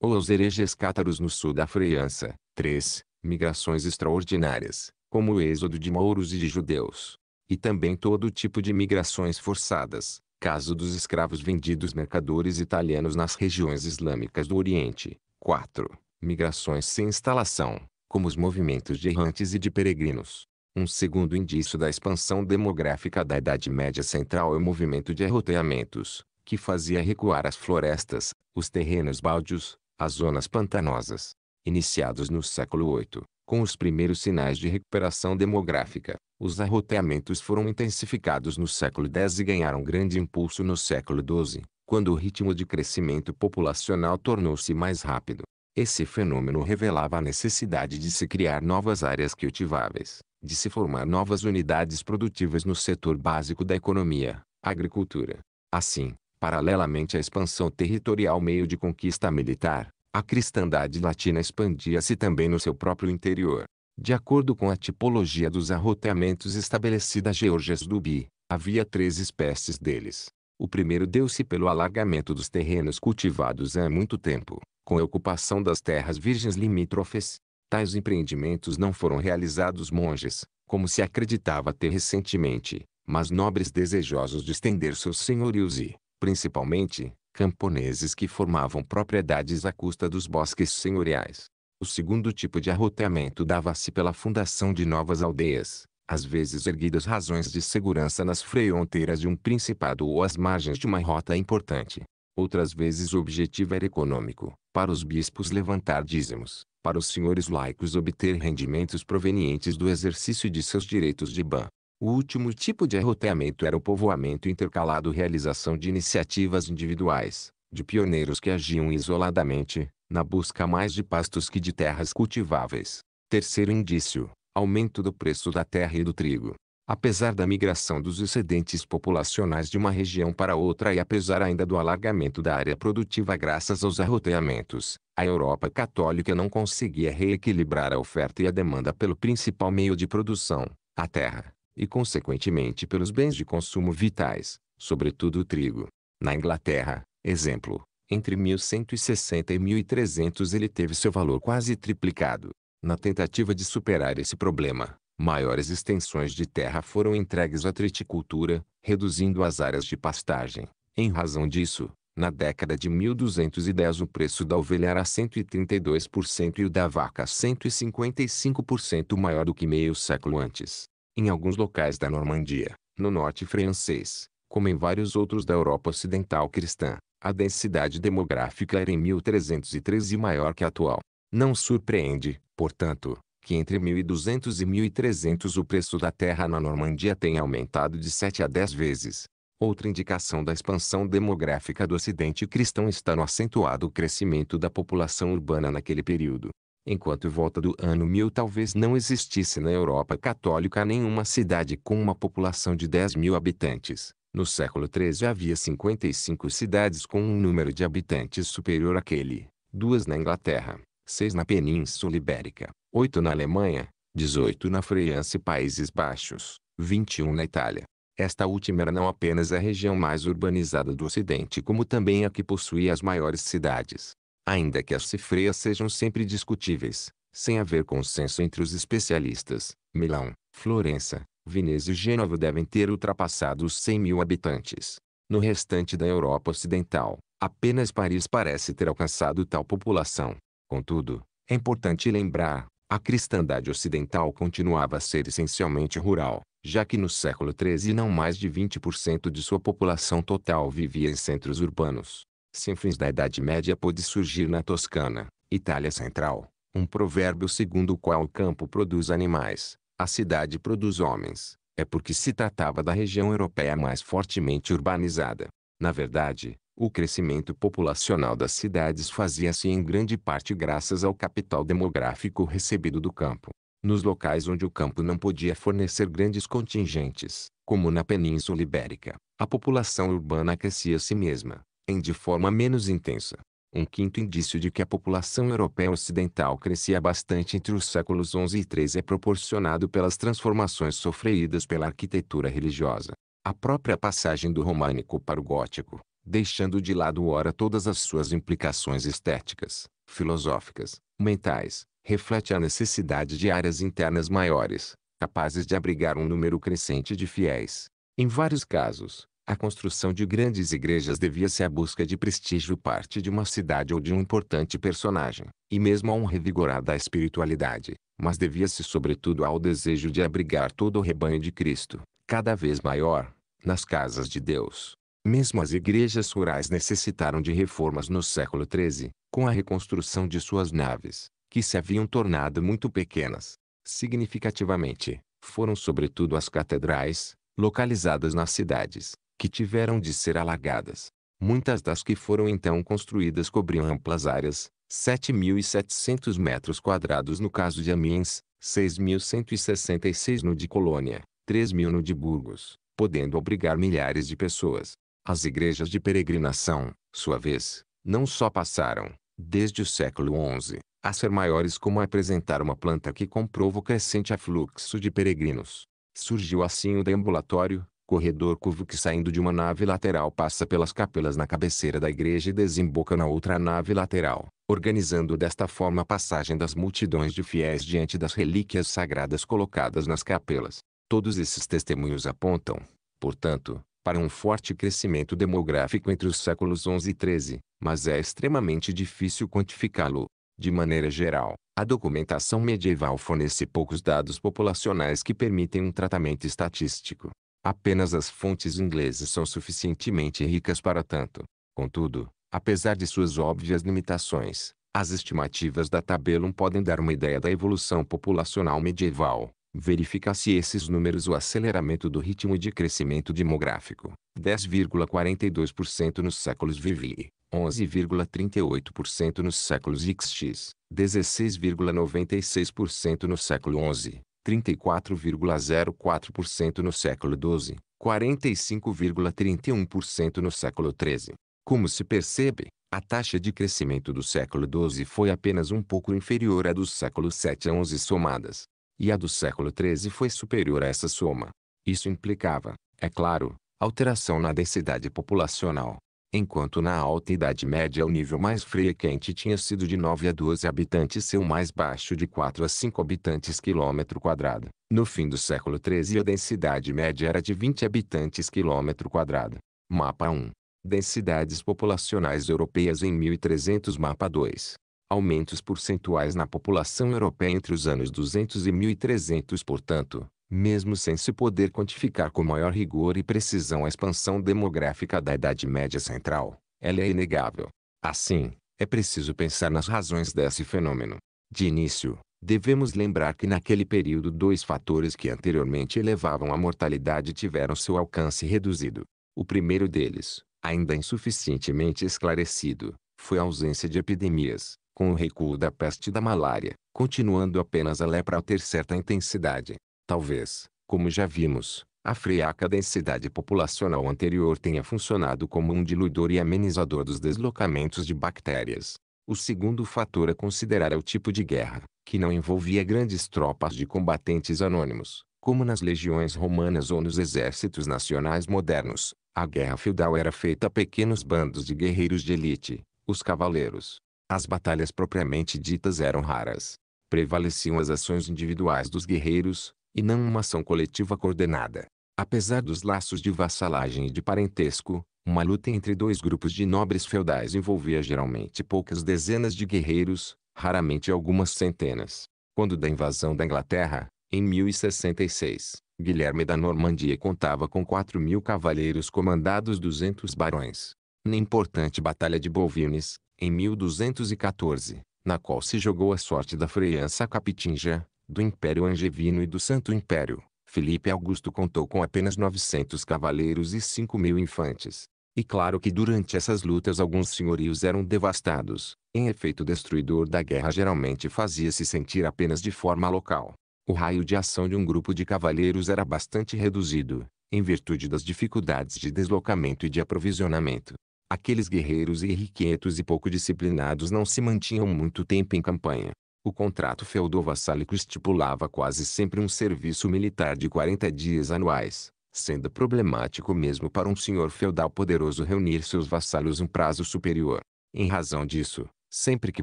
Speaker 1: Ou aos hereges cátaros no sul da França. 3. Migrações extraordinárias, como o êxodo de mouros e de judeus. E também todo tipo de migrações forçadas, Caso dos escravos vendidos mercadores italianos nas regiões islâmicas do Oriente. 4. Migrações sem instalação, como os movimentos de errantes e de peregrinos. Um segundo indício da expansão demográfica da Idade Média Central é o movimento de arroteamentos, que fazia recuar as florestas, os terrenos baldios, as zonas pantanosas. Iniciados no século VIII, com os primeiros sinais de recuperação demográfica, os arroteamentos foram intensificados no século X e ganharam grande impulso no século XII, quando o ritmo de crescimento populacional tornou-se mais rápido. Esse fenômeno revelava a necessidade de se criar novas áreas cultiváveis, de se formar novas unidades produtivas no setor básico da economia, agricultura. Assim, paralelamente à expansão territorial meio de conquista militar, a cristandade latina expandia-se também no seu próprio interior. De acordo com a tipologia dos arroteamentos estabelecida Georges Duby, havia três espécies deles. O primeiro deu-se pelo alargamento dos terrenos cultivados há muito tempo, com a ocupação das terras virgens limítrofes. Tais empreendimentos não foram realizados monges, como se acreditava ter recentemente, mas nobres desejosos de estender seus senhorios e, principalmente, camponeses que formavam propriedades à custa dos bosques senhoriais. O segundo tipo de arroteamento dava-se pela fundação de novas aldeias, às vezes erguidas razões de segurança nas fronteiras de um principado ou às margens de uma rota importante. Outras vezes o objetivo era econômico, para os bispos levantar dízimos, para os senhores laicos obter rendimentos provenientes do exercício de seus direitos de ban, o último tipo de arroteamento era o povoamento intercalado realização de iniciativas individuais, de pioneiros que agiam isoladamente, na busca mais de pastos que de terras cultiváveis. Terceiro indício, aumento do preço da terra e do trigo. Apesar da migração dos excedentes populacionais de uma região para outra e apesar ainda do alargamento da área produtiva graças aos arroteamentos, a Europa católica não conseguia reequilibrar a oferta e a demanda pelo principal meio de produção, a terra e consequentemente pelos bens de consumo vitais, sobretudo o trigo. Na Inglaterra, exemplo, entre 1160 e 1300 ele teve seu valor quase triplicado. Na tentativa de superar esse problema, maiores extensões de terra foram entregues à triticultura, reduzindo as áreas de pastagem. Em razão disso, na década de 1210 o preço da ovelha era 132% e o da vaca 155% maior do que meio século antes em alguns locais da Normandia, no norte francês, como em vários outros da Europa ocidental cristã, a densidade demográfica era em 1313 maior que a atual. Não surpreende, portanto, que entre 1200 e 1300 o preço da terra na Normandia tenha aumentado de 7 a 10 vezes. Outra indicação da expansão demográfica do Ocidente cristão está no acentuado crescimento da população urbana naquele período. Enquanto volta do ano 1000 talvez não existisse na Europa católica nenhuma cidade com uma população de 10 mil habitantes. No século XIII havia 55 cidades com um número de habitantes superior àquele, duas na Inglaterra, seis na Península Ibérica, oito na Alemanha, 18 na França e Países Baixos, 21 na Itália. Esta última era não apenas a região mais urbanizada do Ocidente como também a que possuía as maiores cidades ainda que as cifras sejam sempre discutíveis, sem haver consenso entre os especialistas, Milão, Florença, Veneza e Gênova devem ter ultrapassado os 100 mil habitantes. No restante da Europa Ocidental, apenas Paris parece ter alcançado tal população. Contudo, é importante lembrar, a cristandade ocidental continuava a ser essencialmente rural, já que no século XIII não mais de 20% de sua população total vivia em centros urbanos sem fins da Idade Média pôde surgir na Toscana, Itália Central, um provérbio segundo o qual o campo produz animais, a cidade produz homens. É porque se tratava da região europeia mais fortemente urbanizada. Na verdade, o crescimento populacional das cidades fazia-se em grande parte graças ao capital demográfico recebido do campo. Nos locais onde o campo não podia fornecer grandes contingentes, como na Península Ibérica, a população urbana crescia a si mesma, em de forma menos intensa. Um quinto indício de que a população europeia ocidental crescia bastante entre os séculos XI e XIII é proporcionado pelas transformações sofridas pela arquitetura religiosa. A própria passagem do românico para o gótico, deixando de lado ora todas as suas implicações estéticas, filosóficas, mentais, reflete a necessidade de áreas internas maiores, capazes de abrigar um número crescente de fiéis. Em vários casos, a construção de grandes igrejas devia-se à busca de prestígio parte de uma cidade ou de um importante personagem, e mesmo a um revigorar da espiritualidade, mas devia-se sobretudo ao desejo de abrigar todo o rebanho de Cristo, cada vez maior, nas casas de Deus. Mesmo as igrejas rurais necessitaram de reformas no século XIII, com a reconstrução de suas naves, que se haviam tornado muito pequenas. Significativamente, foram sobretudo as catedrais, localizadas nas cidades, que tiveram de ser alagadas. Muitas das que foram então construídas cobriam amplas áreas, 7.700 metros quadrados no caso de Amiens, 6.166 no de Colônia, 3.000 no de Burgos, podendo obrigar milhares de pessoas. As igrejas de peregrinação, sua vez, não só passaram, desde o século XI, a ser maiores como a apresentar uma planta que comprova o crescente afluxo de peregrinos. Surgiu assim o deambulatório, corredor curvo que saindo de uma nave lateral passa pelas capelas na cabeceira da igreja e desemboca na outra nave lateral, organizando desta forma a passagem das multidões de fiéis diante das relíquias sagradas colocadas nas capelas. Todos esses testemunhos apontam, portanto, para um forte crescimento demográfico entre os séculos 11 e 13, mas é extremamente difícil quantificá-lo. De maneira geral, a documentação medieval fornece poucos dados populacionais que permitem um tratamento estatístico. Apenas as fontes inglesas são suficientemente ricas para tanto. Contudo, apesar de suas óbvias limitações, as estimativas da tabela podem dar uma ideia da evolução populacional medieval. Verifica-se esses números o aceleramento do ritmo de crescimento demográfico, 10,42% nos séculos VIVI, 11,38% nos séculos XX, 16,96% no século XI, 34,04% no século XII, 45,31% no século XIII. Como se percebe, a taxa de crescimento do século XII foi apenas um pouco inferior à dos séculos 7 a 11 somadas, e a do século XIII foi superior a essa soma. Isso implicava, é claro, alteração na densidade populacional, enquanto na alta idade média o nível mais frequente tinha sido de 9 a 12 habitantes e o mais baixo de 4 a 5 habitantes quilômetro quadrado. No fim do século XIII a densidade média era de 20 habitantes quilômetro quadrado. Mapa 1. Densidades populacionais europeias em 1300 Mapa 2. Aumentos percentuais na população europeia entre os anos 200 e 1300 portanto, mesmo sem se poder quantificar com maior rigor e precisão a expansão demográfica da Idade Média Central, ela é inegável. Assim, é preciso pensar nas razões desse fenômeno. De início, devemos lembrar que naquele período dois fatores que anteriormente elevavam a mortalidade tiveram seu alcance reduzido. O primeiro deles, ainda insuficientemente esclarecido, foi a ausência de epidemias, com o recuo da peste e da malária, continuando apenas a lepra a ter certa intensidade. Talvez, como já vimos, a friaca densidade populacional anterior tenha funcionado como um diluidor e amenizador dos deslocamentos de bactérias. O segundo fator a considerar é o tipo de guerra, que não envolvia grandes tropas de combatentes anônimos, como nas legiões romanas ou nos exércitos nacionais modernos. A guerra feudal era feita a pequenos bandos de guerreiros de elite, os cavaleiros. As batalhas propriamente ditas eram raras. Prevaleciam as ações individuais dos guerreiros, e não uma ação coletiva coordenada. Apesar dos laços de vassalagem e de parentesco, uma luta entre dois grupos de nobres feudais envolvia geralmente poucas dezenas de guerreiros, raramente algumas centenas. Quando da invasão da Inglaterra, em 1066, Guilherme da Normandia contava com 4 mil cavaleiros comandados 200 barões. Na importante Batalha de Bovines, em 1214, na qual se jogou a sorte da França Capitinja, do Império Angevino e do Santo Império, Felipe Augusto contou com apenas 900 cavaleiros e 5 mil infantes. E claro que durante essas lutas alguns senhorios eram devastados, em efeito destruidor da guerra geralmente fazia-se sentir apenas de forma local. O raio de ação de um grupo de cavaleiros era bastante reduzido, em virtude das dificuldades de deslocamento e de aprovisionamento. Aqueles guerreiros irrequietos e pouco disciplinados não se mantinham muito tempo em campanha. O contrato feudo-vassálico estipulava quase sempre um serviço militar de 40 dias anuais, sendo problemático mesmo para um senhor feudal poderoso reunir seus vassalos um prazo superior. Em razão disso, sempre que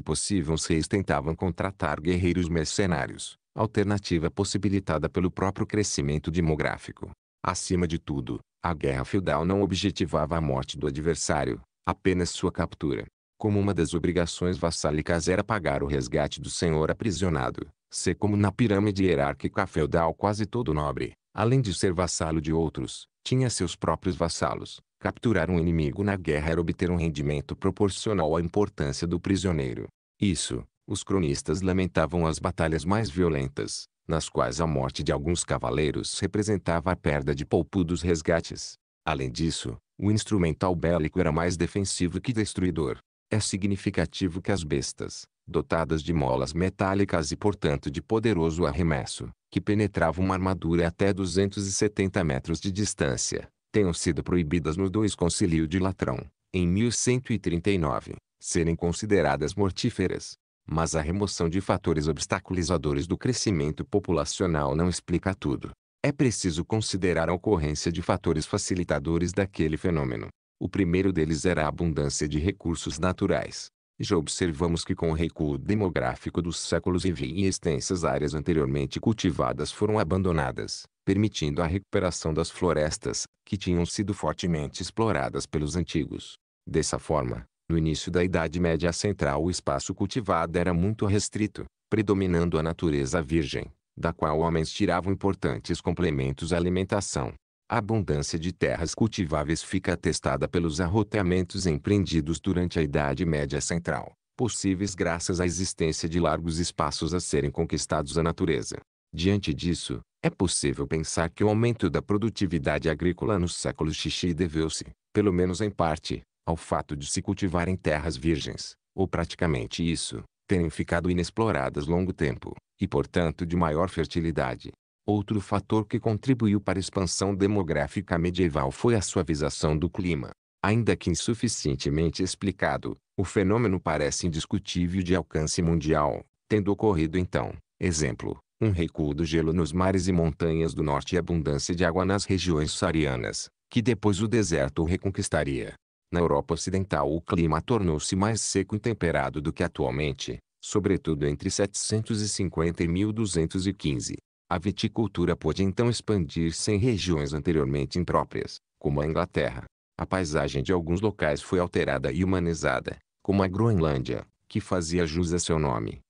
Speaker 1: possível os reis tentavam contratar guerreiros mercenários, alternativa possibilitada pelo próprio crescimento demográfico. Acima de tudo, a guerra feudal não objetivava a morte do adversário, apenas sua captura como uma das obrigações vassálicas era pagar o resgate do senhor aprisionado, ser como na pirâmide hierárquica feudal quase todo nobre, além de ser vassalo de outros, tinha seus próprios vassalos. Capturar um inimigo na guerra era obter um rendimento proporcional à importância do prisioneiro. Isso, os cronistas lamentavam as batalhas mais violentas, nas quais a morte de alguns cavaleiros representava a perda de poupo dos resgates. Além disso, o instrumental bélico era mais defensivo que destruidor, é significativo que as bestas, dotadas de molas metálicas e portanto de poderoso arremesso, que penetravam uma armadura até 270 metros de distância, tenham sido proibidas no 2 Concílio de Latrão, em 1139, serem consideradas mortíferas. Mas a remoção de fatores obstaculizadores do crescimento populacional não explica tudo. É preciso considerar a ocorrência de fatores facilitadores daquele fenômeno, o primeiro deles era a abundância de recursos naturais. Já observamos que com o recuo demográfico dos séculos em vinha extensas áreas anteriormente cultivadas foram abandonadas, permitindo a recuperação das florestas, que tinham sido fortemente exploradas pelos antigos. Dessa forma, no início da Idade Média Central o espaço cultivado era muito restrito, predominando a natureza virgem, da qual homens tiravam importantes complementos à alimentação, a abundância de terras cultiváveis fica atestada pelos arroteamentos empreendidos durante a Idade Média Central, possíveis graças à existência de largos espaços a serem conquistados à natureza. Diante disso, é possível pensar que o aumento da produtividade agrícola no século XX deveu-se, pelo menos em parte, ao fato de se cultivarem terras virgens, ou praticamente isso, terem ficado inexploradas longo tempo, e portanto de maior fertilidade. Outro fator que contribuiu para a expansão demográfica medieval foi a suavização do clima. Ainda que insuficientemente explicado, o fenômeno parece indiscutível de alcance mundial, tendo ocorrido então, exemplo, um recuo do gelo nos mares e montanhas do norte e abundância de água nas regiões sarianas, que depois o deserto reconquistaria. Na Europa Ocidental o clima tornou-se mais seco e temperado do que atualmente, sobretudo entre 750 e 1215. A viticultura pôde então expandir-se em regiões anteriormente impróprias, como a Inglaterra. A paisagem de alguns locais foi alterada e humanizada, como a Groenlândia, que fazia jus a seu nome.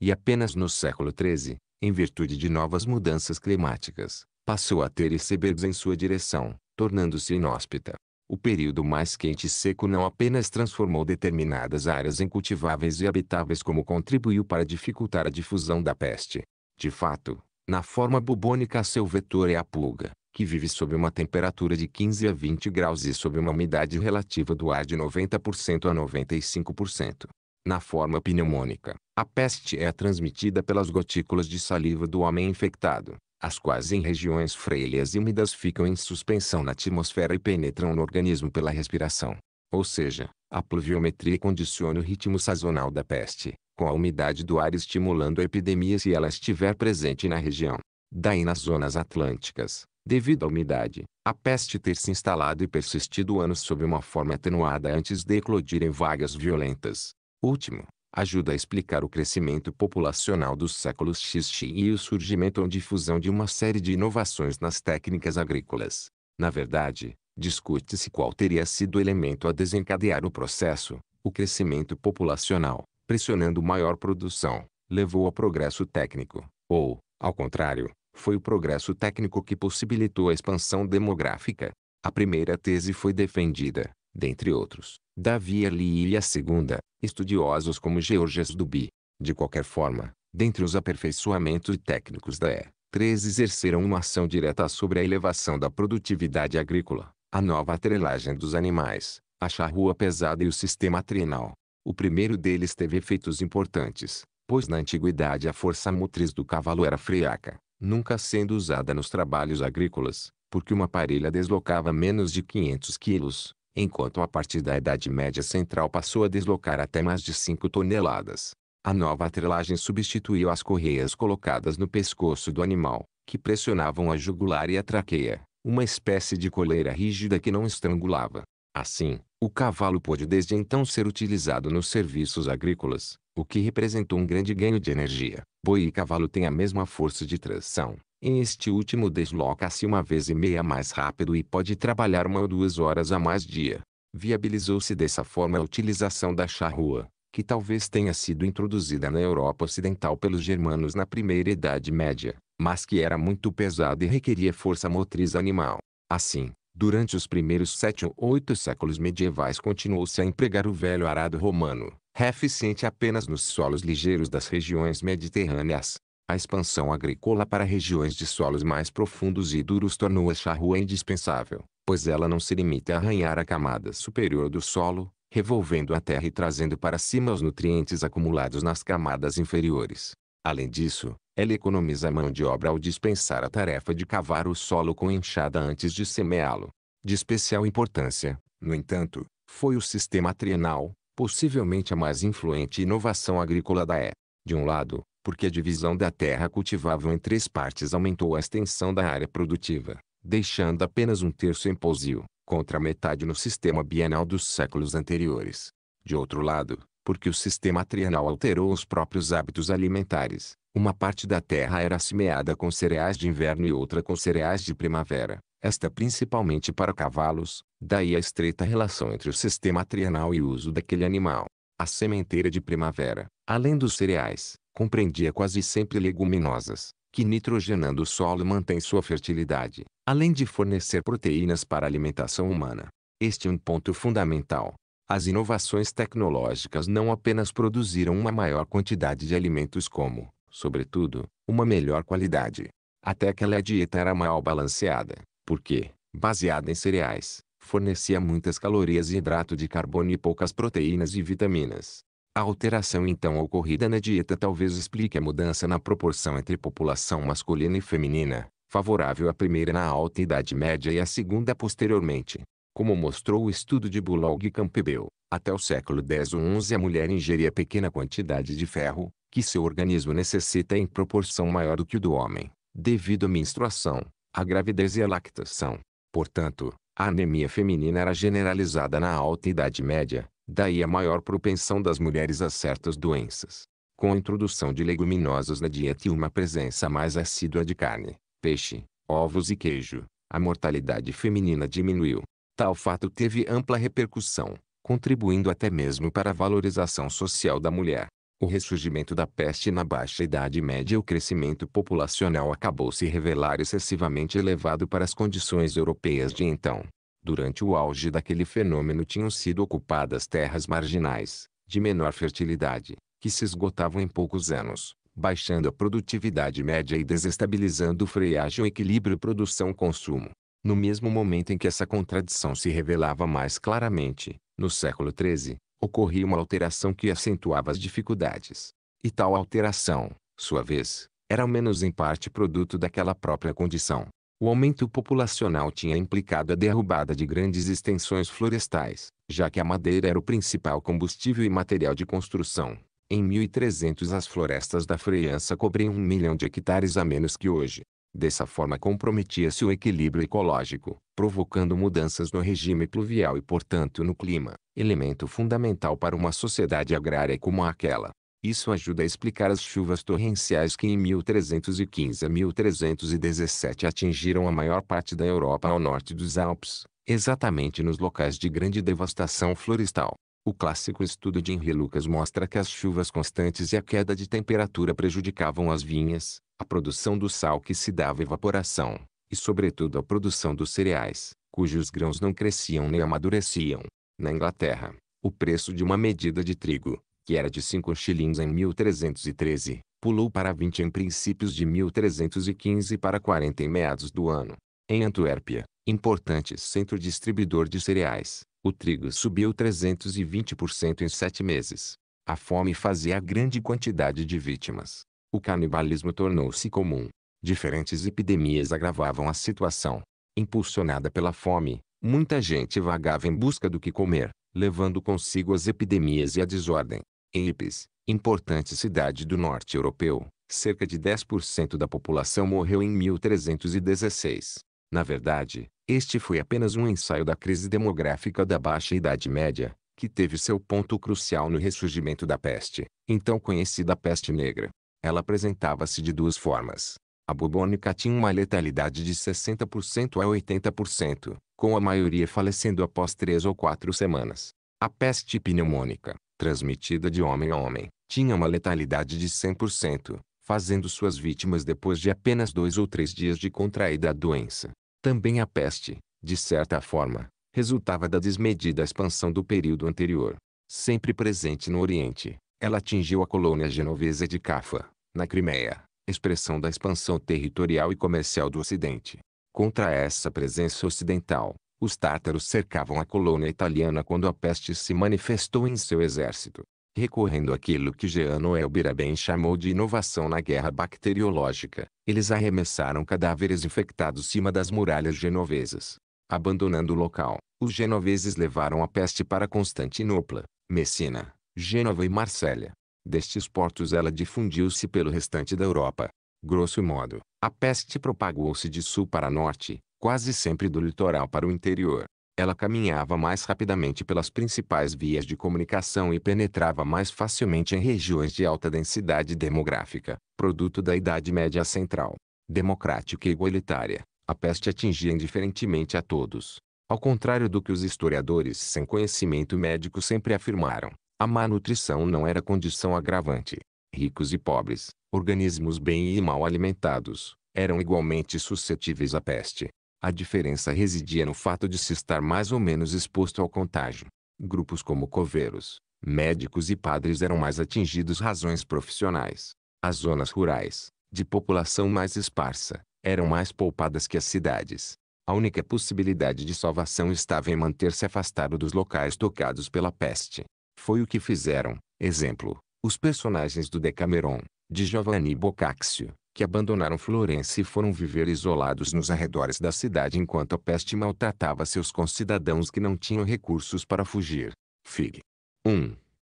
Speaker 1: E apenas no século XIII, em virtude de novas mudanças climáticas, passou a ter icebergs em sua direção, tornando-se inóspita. O período mais quente e seco não apenas transformou determinadas áreas em cultiváveis e habitáveis como contribuiu para dificultar a difusão da peste. De fato, na forma bubônica seu vetor é a pulga, que vive sob uma temperatura de 15 a 20 graus e sob uma umidade relativa do ar de 90% a 95%. Na forma pneumônica, a peste é transmitida pelas gotículas de saliva do homem infectado, as quais em regiões freias e úmidas ficam em suspensão na atmosfera e penetram no organismo pela respiração. Ou seja, a pluviometria condiciona o ritmo sazonal da peste, com a umidade do ar estimulando a epidemia se ela estiver presente na região. Daí nas zonas atlânticas, devido à umidade, a peste ter se instalado e persistido anos sob uma forma atenuada antes de eclodir em vagas violentas. Último, ajuda a explicar o crescimento populacional dos séculos XX e o surgimento ou difusão de uma série de inovações nas técnicas agrícolas. Na verdade, discute-se qual teria sido o elemento a desencadear o processo, o crescimento populacional, pressionando maior produção, levou ao progresso técnico, ou, ao contrário, foi o progresso técnico que possibilitou a expansão demográfica. A primeira tese foi defendida, dentre outros, Davi Eli e a segunda, estudiosos como Georges Duby. De qualquer forma, dentre os aperfeiçoamentos técnicos da E, três exerceram uma ação direta sobre a elevação da produtividade agrícola, a nova atrelagem dos animais, a charrua pesada e o sistema trinal. O primeiro deles teve efeitos importantes, pois na antiguidade a força motriz do cavalo era friaca, nunca sendo usada nos trabalhos agrícolas, porque uma parelha deslocava menos de 500 quilos, enquanto a partir da Idade Média Central passou a deslocar até mais de 5 toneladas. A nova atrelagem substituiu as correias colocadas no pescoço do animal, que pressionavam a jugular e a traqueia, uma espécie de coleira rígida que não estrangulava. Assim, o cavalo pôde desde então ser utilizado nos serviços agrícolas, o que representou um grande ganho de energia. Boi e cavalo têm a mesma força de tração. Em este último desloca-se uma vez e meia mais rápido e pode trabalhar uma ou duas horas a mais dia. Viabilizou-se dessa forma a utilização da charrua, que talvez tenha sido introduzida na Europa Ocidental pelos germanos na primeira Idade Média, mas que era muito pesada e requeria força motriz animal. Assim, Durante os primeiros sete ou oito séculos medievais continuou-se a empregar o velho arado romano, reficiente apenas nos solos ligeiros das regiões mediterrâneas. A expansão agrícola para regiões de solos mais profundos e duros tornou a charrua indispensável, pois ela não se limita a arranhar a camada superior do solo, revolvendo a terra e trazendo para cima os nutrientes acumulados nas camadas inferiores. Além disso, ela economiza mão de obra ao dispensar a tarefa de cavar o solo com enxada antes de semeá-lo. De especial importância, no entanto, foi o sistema trienal, possivelmente a mais influente inovação agrícola da E. É-, de um lado, porque a divisão da terra cultivável em três partes aumentou a extensão da área produtiva, deixando apenas um terço em pousio, contra a metade no sistema bienal dos séculos anteriores. De outro lado, porque o sistema trienal alterou os próprios hábitos alimentares. Uma parte da terra era semeada com cereais de inverno e outra com cereais de primavera, esta principalmente para cavalos, daí a estreita relação entre o sistema trienal e o uso daquele animal. A sementeira de primavera, além dos cereais, compreendia quase sempre leguminosas, que nitrogenando o solo mantém sua fertilidade, além de fornecer proteínas para a alimentação humana. Este é um ponto fundamental. As inovações tecnológicas não apenas produziram uma maior quantidade de alimentos como, sobretudo, uma melhor qualidade. Até aquela dieta era mal balanceada, porque, baseada em cereais, fornecia muitas calorias e hidrato de carbono e poucas proteínas e vitaminas. A alteração então ocorrida na dieta talvez explique a mudança na proporção entre população masculina e feminina, favorável à primeira na alta idade média e à segunda posteriormente. Como mostrou o estudo de Bulog e Campbell, até o século X ou XI a mulher ingeria pequena quantidade de ferro, que seu organismo necessita em proporção maior do que o do homem, devido à menstruação, à gravidez e à lactação. Portanto, a anemia feminina era generalizada na alta Idade Média, daí a maior propensão das mulheres a certas doenças. Com a introdução de leguminosas na dieta e uma presença mais assídua de carne, peixe, ovos e queijo, a mortalidade feminina diminuiu. Tal fato teve ampla repercussão, contribuindo até mesmo para a valorização social da mulher. O ressurgimento da peste na Baixa Idade Média e o crescimento populacional acabou se revelar excessivamente elevado para as condições europeias de então. Durante o auge daquele fenômeno tinham sido ocupadas terras marginais, de menor fertilidade, que se esgotavam em poucos anos, baixando a produtividade média e desestabilizando o freágio equilíbrio produção-consumo. No mesmo momento em que essa contradição se revelava mais claramente, no século XIII, ocorria uma alteração que acentuava as dificuldades. E tal alteração, sua vez, era ao menos em parte produto daquela própria condição. O aumento populacional tinha implicado a derrubada de grandes extensões florestais, já que a madeira era o principal combustível e material de construção. Em 1300 as florestas da França cobriam um milhão de hectares a menos que hoje. Dessa forma comprometia-se o equilíbrio ecológico, provocando mudanças no regime pluvial e portanto no clima, elemento fundamental para uma sociedade agrária como aquela. Isso ajuda a explicar as chuvas torrenciais que em 1315 a 1317 atingiram a maior parte da Europa ao norte dos Alpes, exatamente nos locais de grande devastação florestal. O clássico estudo de Henri Lucas mostra que as chuvas constantes e a queda de temperatura prejudicavam as vinhas, a produção do sal que se dava evaporação, e sobretudo a produção dos cereais, cujos grãos não cresciam nem amadureciam. Na Inglaterra, o preço de uma medida de trigo, que era de 5 shillings em 1313, pulou para 20 em princípios de 1315 para 40 em meados do ano. Em Antuérpia, importante centro distribuidor de cereais, o trigo subiu 320% em sete meses. A fome fazia grande quantidade de vítimas. O canibalismo tornou-se comum. Diferentes epidemias agravavam a situação. Impulsionada pela fome, muita gente vagava em busca do que comer, levando consigo as epidemias e a desordem. Em Ipes, importante cidade do norte europeu, cerca de 10% da população morreu em 1316. Na verdade, este foi apenas um ensaio da crise demográfica da Baixa Idade Média, que teve seu ponto crucial no ressurgimento da peste, então conhecida peste negra. Ela apresentava-se de duas formas. A bubônica tinha uma letalidade de 60% a 80%, com a maioria falecendo após três ou quatro semanas. A peste pneumônica, transmitida de homem a homem, tinha uma letalidade de 100%, fazendo suas vítimas depois de apenas dois ou três dias de contraída a doença. Também a peste, de certa forma, resultava da desmedida expansão do período anterior. Sempre presente no Oriente, ela atingiu a colônia genovesa de Cafa, na Crimeia, expressão da expansão territorial e comercial do Ocidente. Contra essa presença ocidental, os tártaros cercavam a colônia italiana quando a peste se manifestou em seu exército recorrendo àquilo que Jean-Noël Birabem chamou de inovação na guerra bacteriológica, eles arremessaram cadáveres infectados cima das muralhas genovesas. Abandonando o local, os genoveses levaram a peste para Constantinopla, Messina, Gênova e Marsella. Destes portos ela difundiu-se pelo restante da Europa. Grosso modo, a peste propagou-se de sul para norte, quase sempre do litoral para o interior ela caminhava mais rapidamente pelas principais vias de comunicação e penetrava mais facilmente em regiões de alta densidade demográfica, produto da Idade Média Central, democrática e igualitária. A peste atingia indiferentemente a todos. Ao contrário do que os historiadores sem conhecimento médico sempre afirmaram, a má nutrição não era condição agravante. Ricos e pobres, organismos bem e mal alimentados, eram igualmente suscetíveis à peste. A diferença residia no fato de se estar mais ou menos exposto ao contágio. Grupos como coveiros, médicos e padres eram mais atingidos razões profissionais. As zonas rurais, de população mais esparsa, eram mais poupadas que as cidades. A única possibilidade de salvação estava em manter-se afastado dos locais tocados pela peste. Foi o que fizeram, exemplo, os personagens do Decameron, de Giovanni Boccaccio, que abandonaram Florença e foram viver isolados nos arredores da cidade enquanto a peste maltratava seus concidadãos que não tinham recursos para fugir. Fig. 1.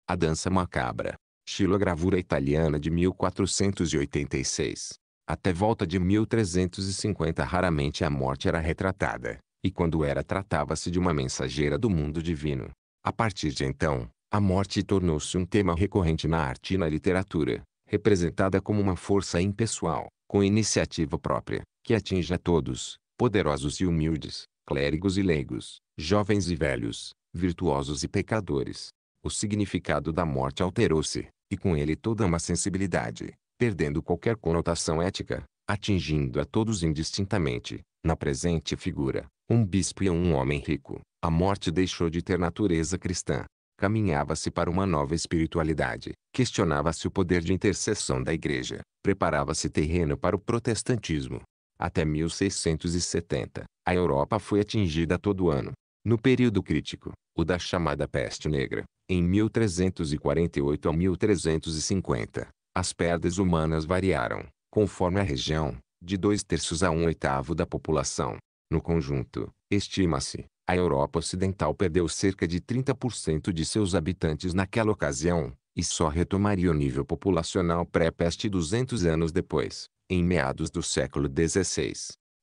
Speaker 1: A Dança Macabra. Xilogravura italiana de 1486. Até volta de 1350 raramente a morte era retratada, e quando era tratava-se de uma mensageira do mundo divino. A partir de então, a morte tornou-se um tema recorrente na arte e na literatura representada como uma força impessoal, com iniciativa própria, que atinge a todos, poderosos e humildes, clérigos e leigos, jovens e velhos, virtuosos e pecadores. O significado da morte alterou-se, e com ele toda uma sensibilidade, perdendo qualquer conotação ética, atingindo a todos indistintamente, na presente figura, um bispo e um homem rico. A morte deixou de ter natureza cristã, Caminhava-se para uma nova espiritualidade, questionava-se o poder de intercessão da Igreja, preparava-se terreno para o protestantismo. Até 1670, a Europa foi atingida todo ano. No período crítico, o da chamada peste negra, em 1348 a 1350, as perdas humanas variaram, conforme a região, de dois terços a um oitavo da população. No conjunto, estima-se a Europa Ocidental perdeu cerca de 30% de seus habitantes naquela ocasião, e só retomaria o nível populacional pré-peste 200 anos depois, em meados do século XVI.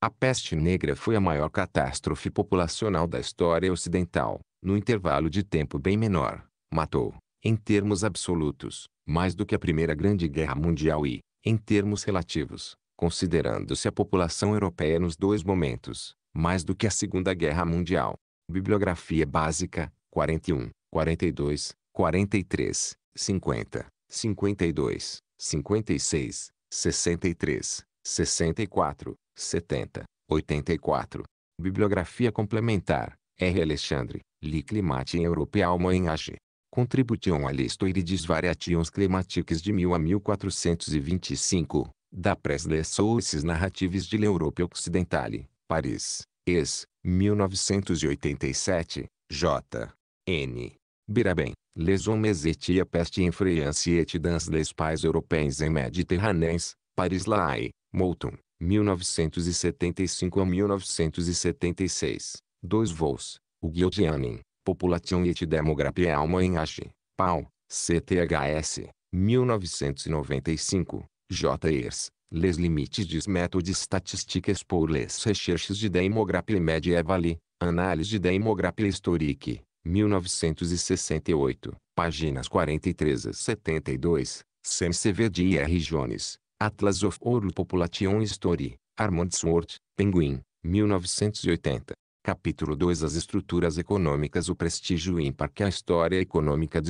Speaker 1: A peste negra foi a maior catástrofe populacional da história ocidental, no intervalo de tempo bem menor. Matou, em termos absolutos, mais do que a Primeira Grande Guerra Mundial e, em termos relativos, considerando-se a população europeia nos dois momentos, mais do que a Segunda Guerra Mundial. Bibliografia básica, 41, 42, 43, 50, 52, 56, 63, 64, 70, 84. Bibliografia complementar, R. Alexandre, Li Climati Europeal Moenage. Contribution à l'histoire des variations climatiques de 1000 a 1425, da Press des Sources Narratives de l'Europe Occidentale, Paris, ex. 1987, J. N. Birabem, Les hommes et la peste en France et dans les pays européens et méditerranéens, Paris Lai, Mouton, 1975 a 1976, dois voos. O Guildianin, Population et Demographia Alma em H. Pau, CTHS, 1995, J. Ers, les limites des méthodes statistiques pour les recherches de démographie médiévale, Análise de démographie Historique, 1968, páginas 43 a 72, Sem Severde e R. Jones, Atlas of Oral Population History, Armand Swart, Penguin, 1980. Capítulo 2 As estruturas econômicas O prestígio ímpar que a história econômica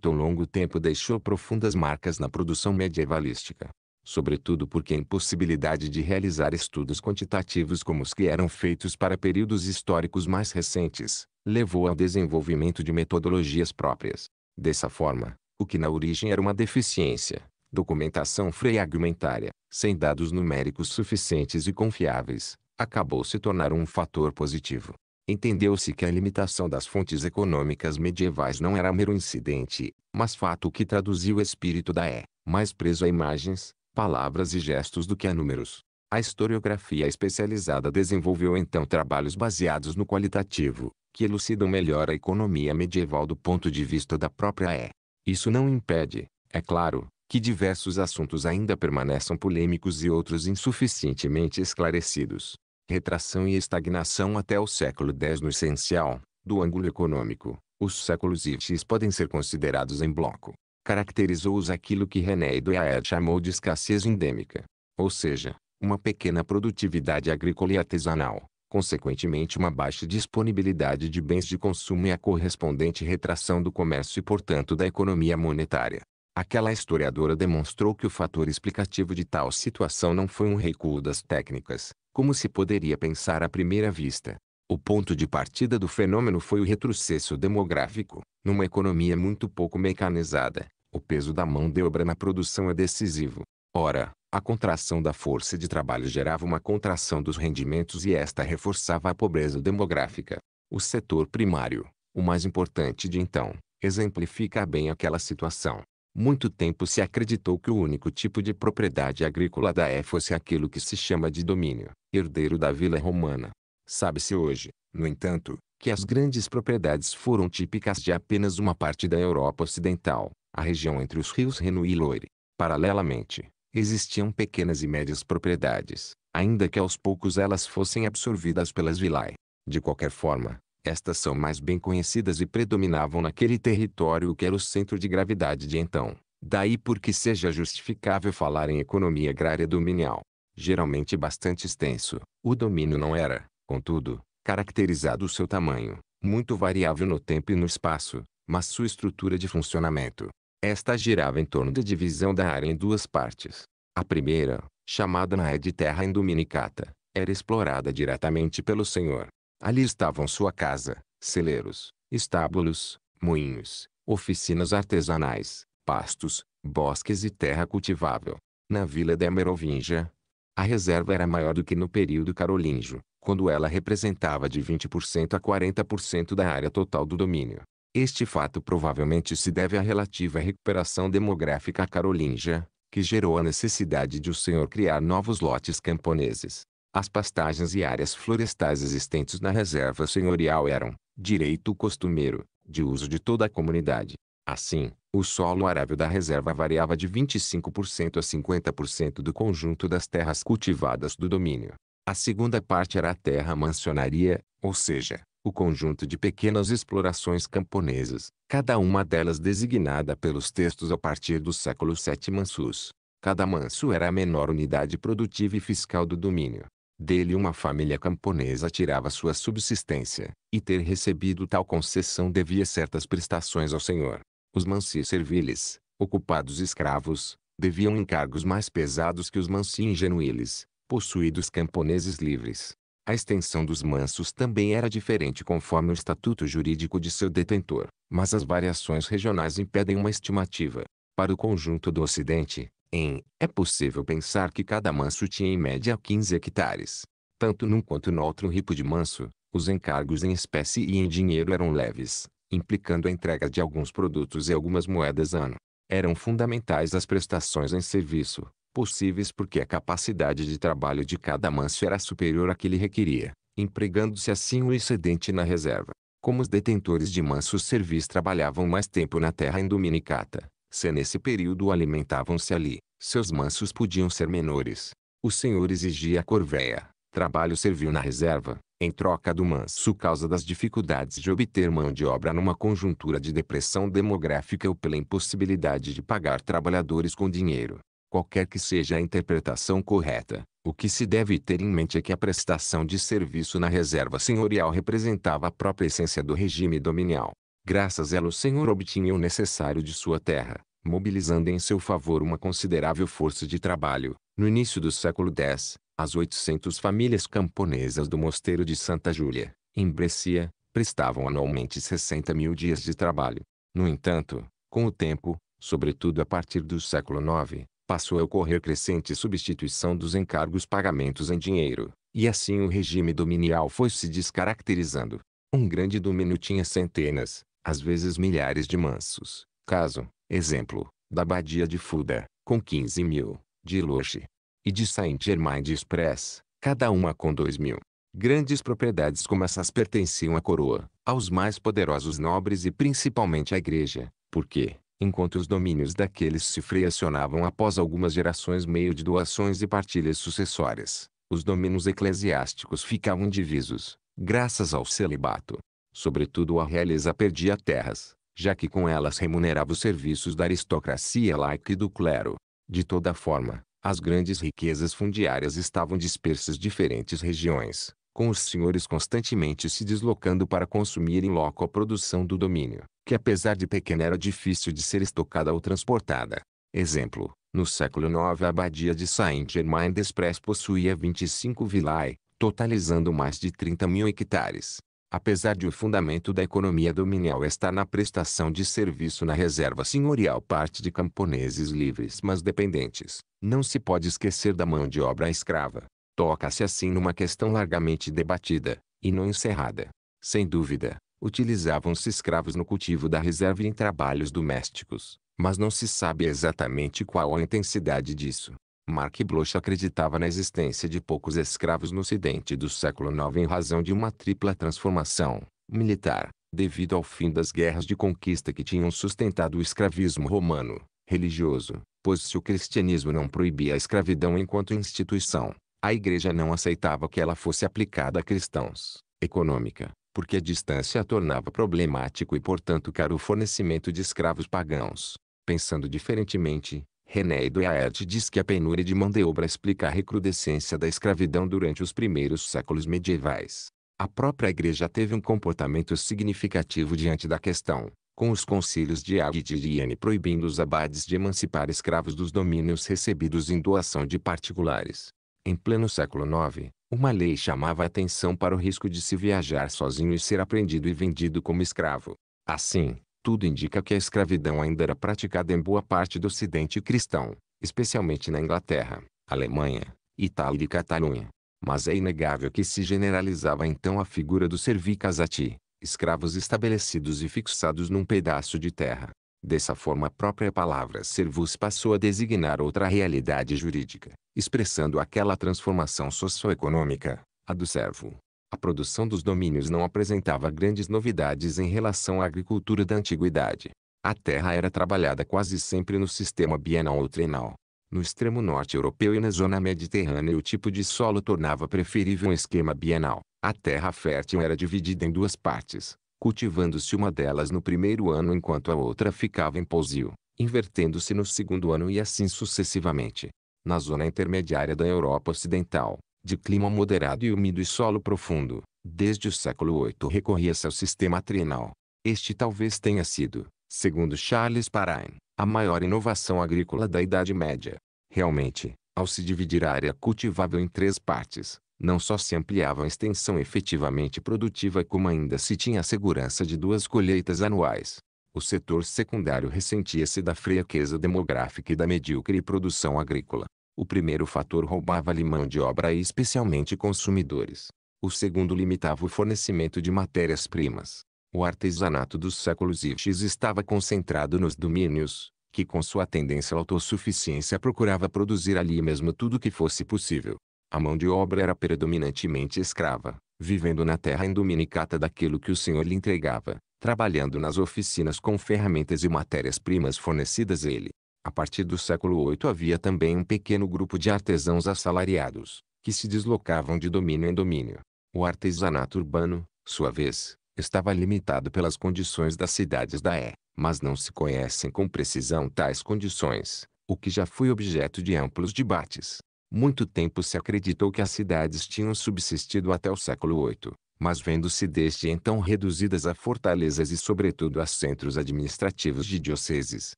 Speaker 1: tão longo tempo deixou profundas marcas na produção medievalística sobretudo porque a impossibilidade de realizar estudos quantitativos como os que eram feitos para períodos históricos mais recentes, levou ao desenvolvimento de metodologias próprias. Dessa forma, o que na origem era uma deficiência, documentação fragmentária, sem dados numéricos suficientes e confiáveis, acabou se tornar um fator positivo. Entendeu-se que a limitação das fontes econômicas medievais não era mero incidente, mas fato que traduziu o espírito da é, mais preso a imagens, palavras e gestos do que a números. A historiografia especializada desenvolveu então trabalhos baseados no qualitativo, que elucidam melhor a economia medieval do ponto de vista da própria E. É. Isso não impede, é claro, que diversos assuntos ainda permaneçam polêmicos e outros insuficientemente esclarecidos. Retração e estagnação até o século X no essencial, do ângulo econômico, os séculos e X podem ser considerados em bloco caracterizou-os aquilo que René Doyaed chamou de escassez endêmica, ou seja, uma pequena produtividade agrícola e artesanal, consequentemente uma baixa disponibilidade de bens de consumo e a correspondente retração do comércio e portanto da economia monetária. Aquela historiadora demonstrou que o fator explicativo de tal situação não foi um recuo das técnicas, como se poderia pensar à primeira vista, o ponto de partida do fenômeno foi o retrocesso demográfico. Numa economia muito pouco mecanizada, o peso da mão de obra na produção é decisivo. Ora, a contração da força de trabalho gerava uma contração dos rendimentos e esta reforçava a pobreza demográfica. O setor primário, o mais importante de então, exemplifica bem aquela situação. Muito tempo se acreditou que o único tipo de propriedade agrícola da E fosse é aquilo que se chama de domínio, herdeiro da vila romana. Sabe-se hoje, no entanto, que as grandes propriedades foram típicas de apenas uma parte da Europa Ocidental, a região entre os rios Reno e Loire. Paralelamente, existiam pequenas e médias propriedades, ainda que aos poucos elas fossem absorvidas pelas vilai. De qualquer forma, estas são mais bem conhecidas e predominavam naquele território que era o centro de gravidade de então. Daí porque seja justificável falar em economia agrária dominial. Geralmente bastante extenso, o domínio não era, contudo, caracterizado o seu tamanho, muito variável no tempo e no espaço, mas sua estrutura de funcionamento. Esta girava em torno da divisão da área em duas partes. A primeira, chamada Naé de Terra Indominicata, era explorada diretamente pelo Senhor. Ali estavam sua casa, celeiros, estábulos, moinhos, oficinas artesanais, pastos, bosques e terra cultivável. Na vila de Merovingia, a reserva era maior do que no período carolíngio, quando ela representava de 20% a 40% da área total do domínio. Este fato provavelmente se deve à relativa recuperação demográfica carolíngia, que gerou a necessidade de o senhor criar novos lotes camponeses. As pastagens e áreas florestais existentes na reserva senhorial eram, direito costumeiro, de uso de toda a comunidade. Assim, o solo arável da reserva variava de 25% a 50% do conjunto das terras cultivadas do domínio. A segunda parte era a terra mansionaria, ou seja, o conjunto de pequenas explorações camponesas, cada uma delas designada pelos textos a partir do século VII mansus. Cada manso era a menor unidade produtiva e fiscal do domínio. Dele uma família camponesa tirava sua subsistência, e ter recebido tal concessão devia certas prestações ao senhor. Os mansi serviles, ocupados escravos, deviam encargos mais pesados que os mansi ingenuíles, possuídos camponeses livres. A extensão dos mansos também era diferente conforme o estatuto jurídico de seu detentor, mas as variações regionais impedem uma estimativa. Para o conjunto do Ocidente, em, é possível pensar que cada manso tinha em média 15 hectares. Tanto num quanto no outro ripo de manso, os encargos em espécie e em dinheiro eram leves, implicando a entrega de alguns produtos e algumas moedas ano. Eram fundamentais as prestações em serviço, possíveis porque a capacidade de trabalho de cada manso era superior à que ele requeria, empregando-se assim o excedente na reserva. Como os detentores de mansos servis trabalhavam mais tempo na terra indominicata, se nesse período alimentavam-se ali, seus mansos podiam ser menores. O senhor exigia a corveia, trabalho serviu na reserva, em troca do manso causa das dificuldades de obter mão de obra numa conjuntura de depressão demográfica ou pela impossibilidade de pagar trabalhadores com dinheiro. Qualquer que seja a interpretação correta, o que se deve ter em mente é que a prestação de serviço na reserva senhorial representava a própria essência do regime dominial. Graças a ela o senhor obtinha o necessário de sua terra, mobilizando em seu favor uma considerável força de trabalho. No início do século X, as 800 famílias camponesas do Mosteiro de Santa Júlia, em Brescia, prestavam anualmente 60 mil dias de trabalho. No entanto, com o tempo, sobretudo a partir do século IX, passou a ocorrer crescente substituição dos encargos pagamentos em dinheiro, e assim o regime dominial foi se descaracterizando. Um grande domínio tinha centenas, às vezes milhares de mansos, caso, exemplo, da Badia de Fuda, com 15 mil, de Loche e de Saint-Germain de Express, cada uma com 2 mil. Grandes propriedades como essas pertenciam à coroa, aos mais poderosos nobres e principalmente à igreja, porque, enquanto os domínios daqueles se freacionavam após algumas gerações meio de doações e partilhas sucessórias, os domínios eclesiásticos ficavam divisos, graças ao celibato. Sobretudo a realeza perdia terras, já que com elas remunerava os serviços da aristocracia laica e do clero. De toda forma, as grandes riquezas fundiárias estavam dispersas diferentes regiões, com os senhores constantemente se deslocando para consumir em loco a produção do domínio, que apesar de pequena era difícil de ser estocada ou transportada. Exemplo, no século IX a abadia de Saint-Germain-des-Prés possuía 25 vilai, totalizando mais de 30 mil hectares. Apesar de o fundamento da economia dominial estar na prestação de serviço na reserva senhorial parte de camponeses livres mas dependentes, não se pode esquecer da mão de obra escrava. Toca-se assim numa questão largamente debatida, e não encerrada. Sem dúvida, utilizavam-se escravos no cultivo da reserva e em trabalhos domésticos, mas não se sabe exatamente qual a intensidade disso. Mark Bloch acreditava na existência de poucos escravos no ocidente do século IX em razão de uma tripla transformação, militar, devido ao fim das guerras de conquista que tinham sustentado o escravismo romano, religioso, pois se o cristianismo não proibia a escravidão enquanto instituição, a igreja não aceitava que ela fosse aplicada a cristãos, econômica, porque a distância a tornava problemático e portanto caro o fornecimento de escravos pagãos. Pensando diferentemente, René Doyaert diz que a penúria de mão de obra explica a recrudescência da escravidão durante os primeiros séculos medievais. A própria igreja teve um comportamento significativo diante da questão, com os concílios de Águeda e Liene proibindo os abades de emancipar escravos dos domínios recebidos em doação de particulares. Em pleno século IX, uma lei chamava a atenção para o risco de se viajar sozinho e ser apreendido e vendido como escravo. Assim, tudo indica que a escravidão ainda era praticada em boa parte do Ocidente cristão, especialmente na Inglaterra, Alemanha, Itália e Catalunha. Mas é inegável que se generalizava então a figura do servicasati, escravos estabelecidos e fixados num pedaço de terra, Dessa forma a própria palavra servus passou a designar outra realidade jurídica, expressando aquela transformação socioeconômica, a do servo. A produção dos domínios não apresentava grandes novidades em relação à agricultura da antiguidade. A terra era trabalhada quase sempre no sistema bienal ou trinal. No extremo norte europeu e na zona mediterrânea o tipo de solo tornava preferível um esquema bienal. A terra fértil era dividida em duas partes, cultivando-se uma delas no primeiro ano enquanto a outra ficava em pousio, invertendo-se no segundo ano e assim sucessivamente. Na zona intermediária da Europa Ocidental, de clima moderado e úmido e solo profundo, desde o século VIII recorria-se ao sistema trienal. Este talvez tenha sido, segundo Charles Parain, a maior inovação agrícola da Idade Média. Realmente, ao se dividir a área cultivável em três partes, não só se ampliava a extensão efetivamente produtiva como ainda se tinha a segurança de duas colheitas anuais. O setor secundário ressentia-se da fraqueza demográfica e da medíocre produção agrícola. O primeiro fator roubava-lhe mão de obra e especialmente consumidores. O segundo limitava o fornecimento de matérias-primas. O artesanato dos séculos X estava concentrado nos domínios, que com sua tendência à autossuficiência procurava produzir ali mesmo tudo que fosse possível. A mão de obra era predominantemente escrava, vivendo na terra indominicata daquilo que o senhor lhe entregava, trabalhando nas oficinas com ferramentas e matérias-primas fornecidas a ele. A partir do século VIII havia também um pequeno grupo de artesãos assalariados, que se deslocavam de domínio em domínio. O artesanato urbano, sua vez, estava limitado pelas condições das cidades da E, mas não se conhecem com precisão tais condições, o que já foi objeto de amplos debates. Muito tempo se acreditou que as cidades tinham subsistido até o século VIII, mas vendo-se desde então reduzidas a fortalezas e sobretudo a centros administrativos de dioceses.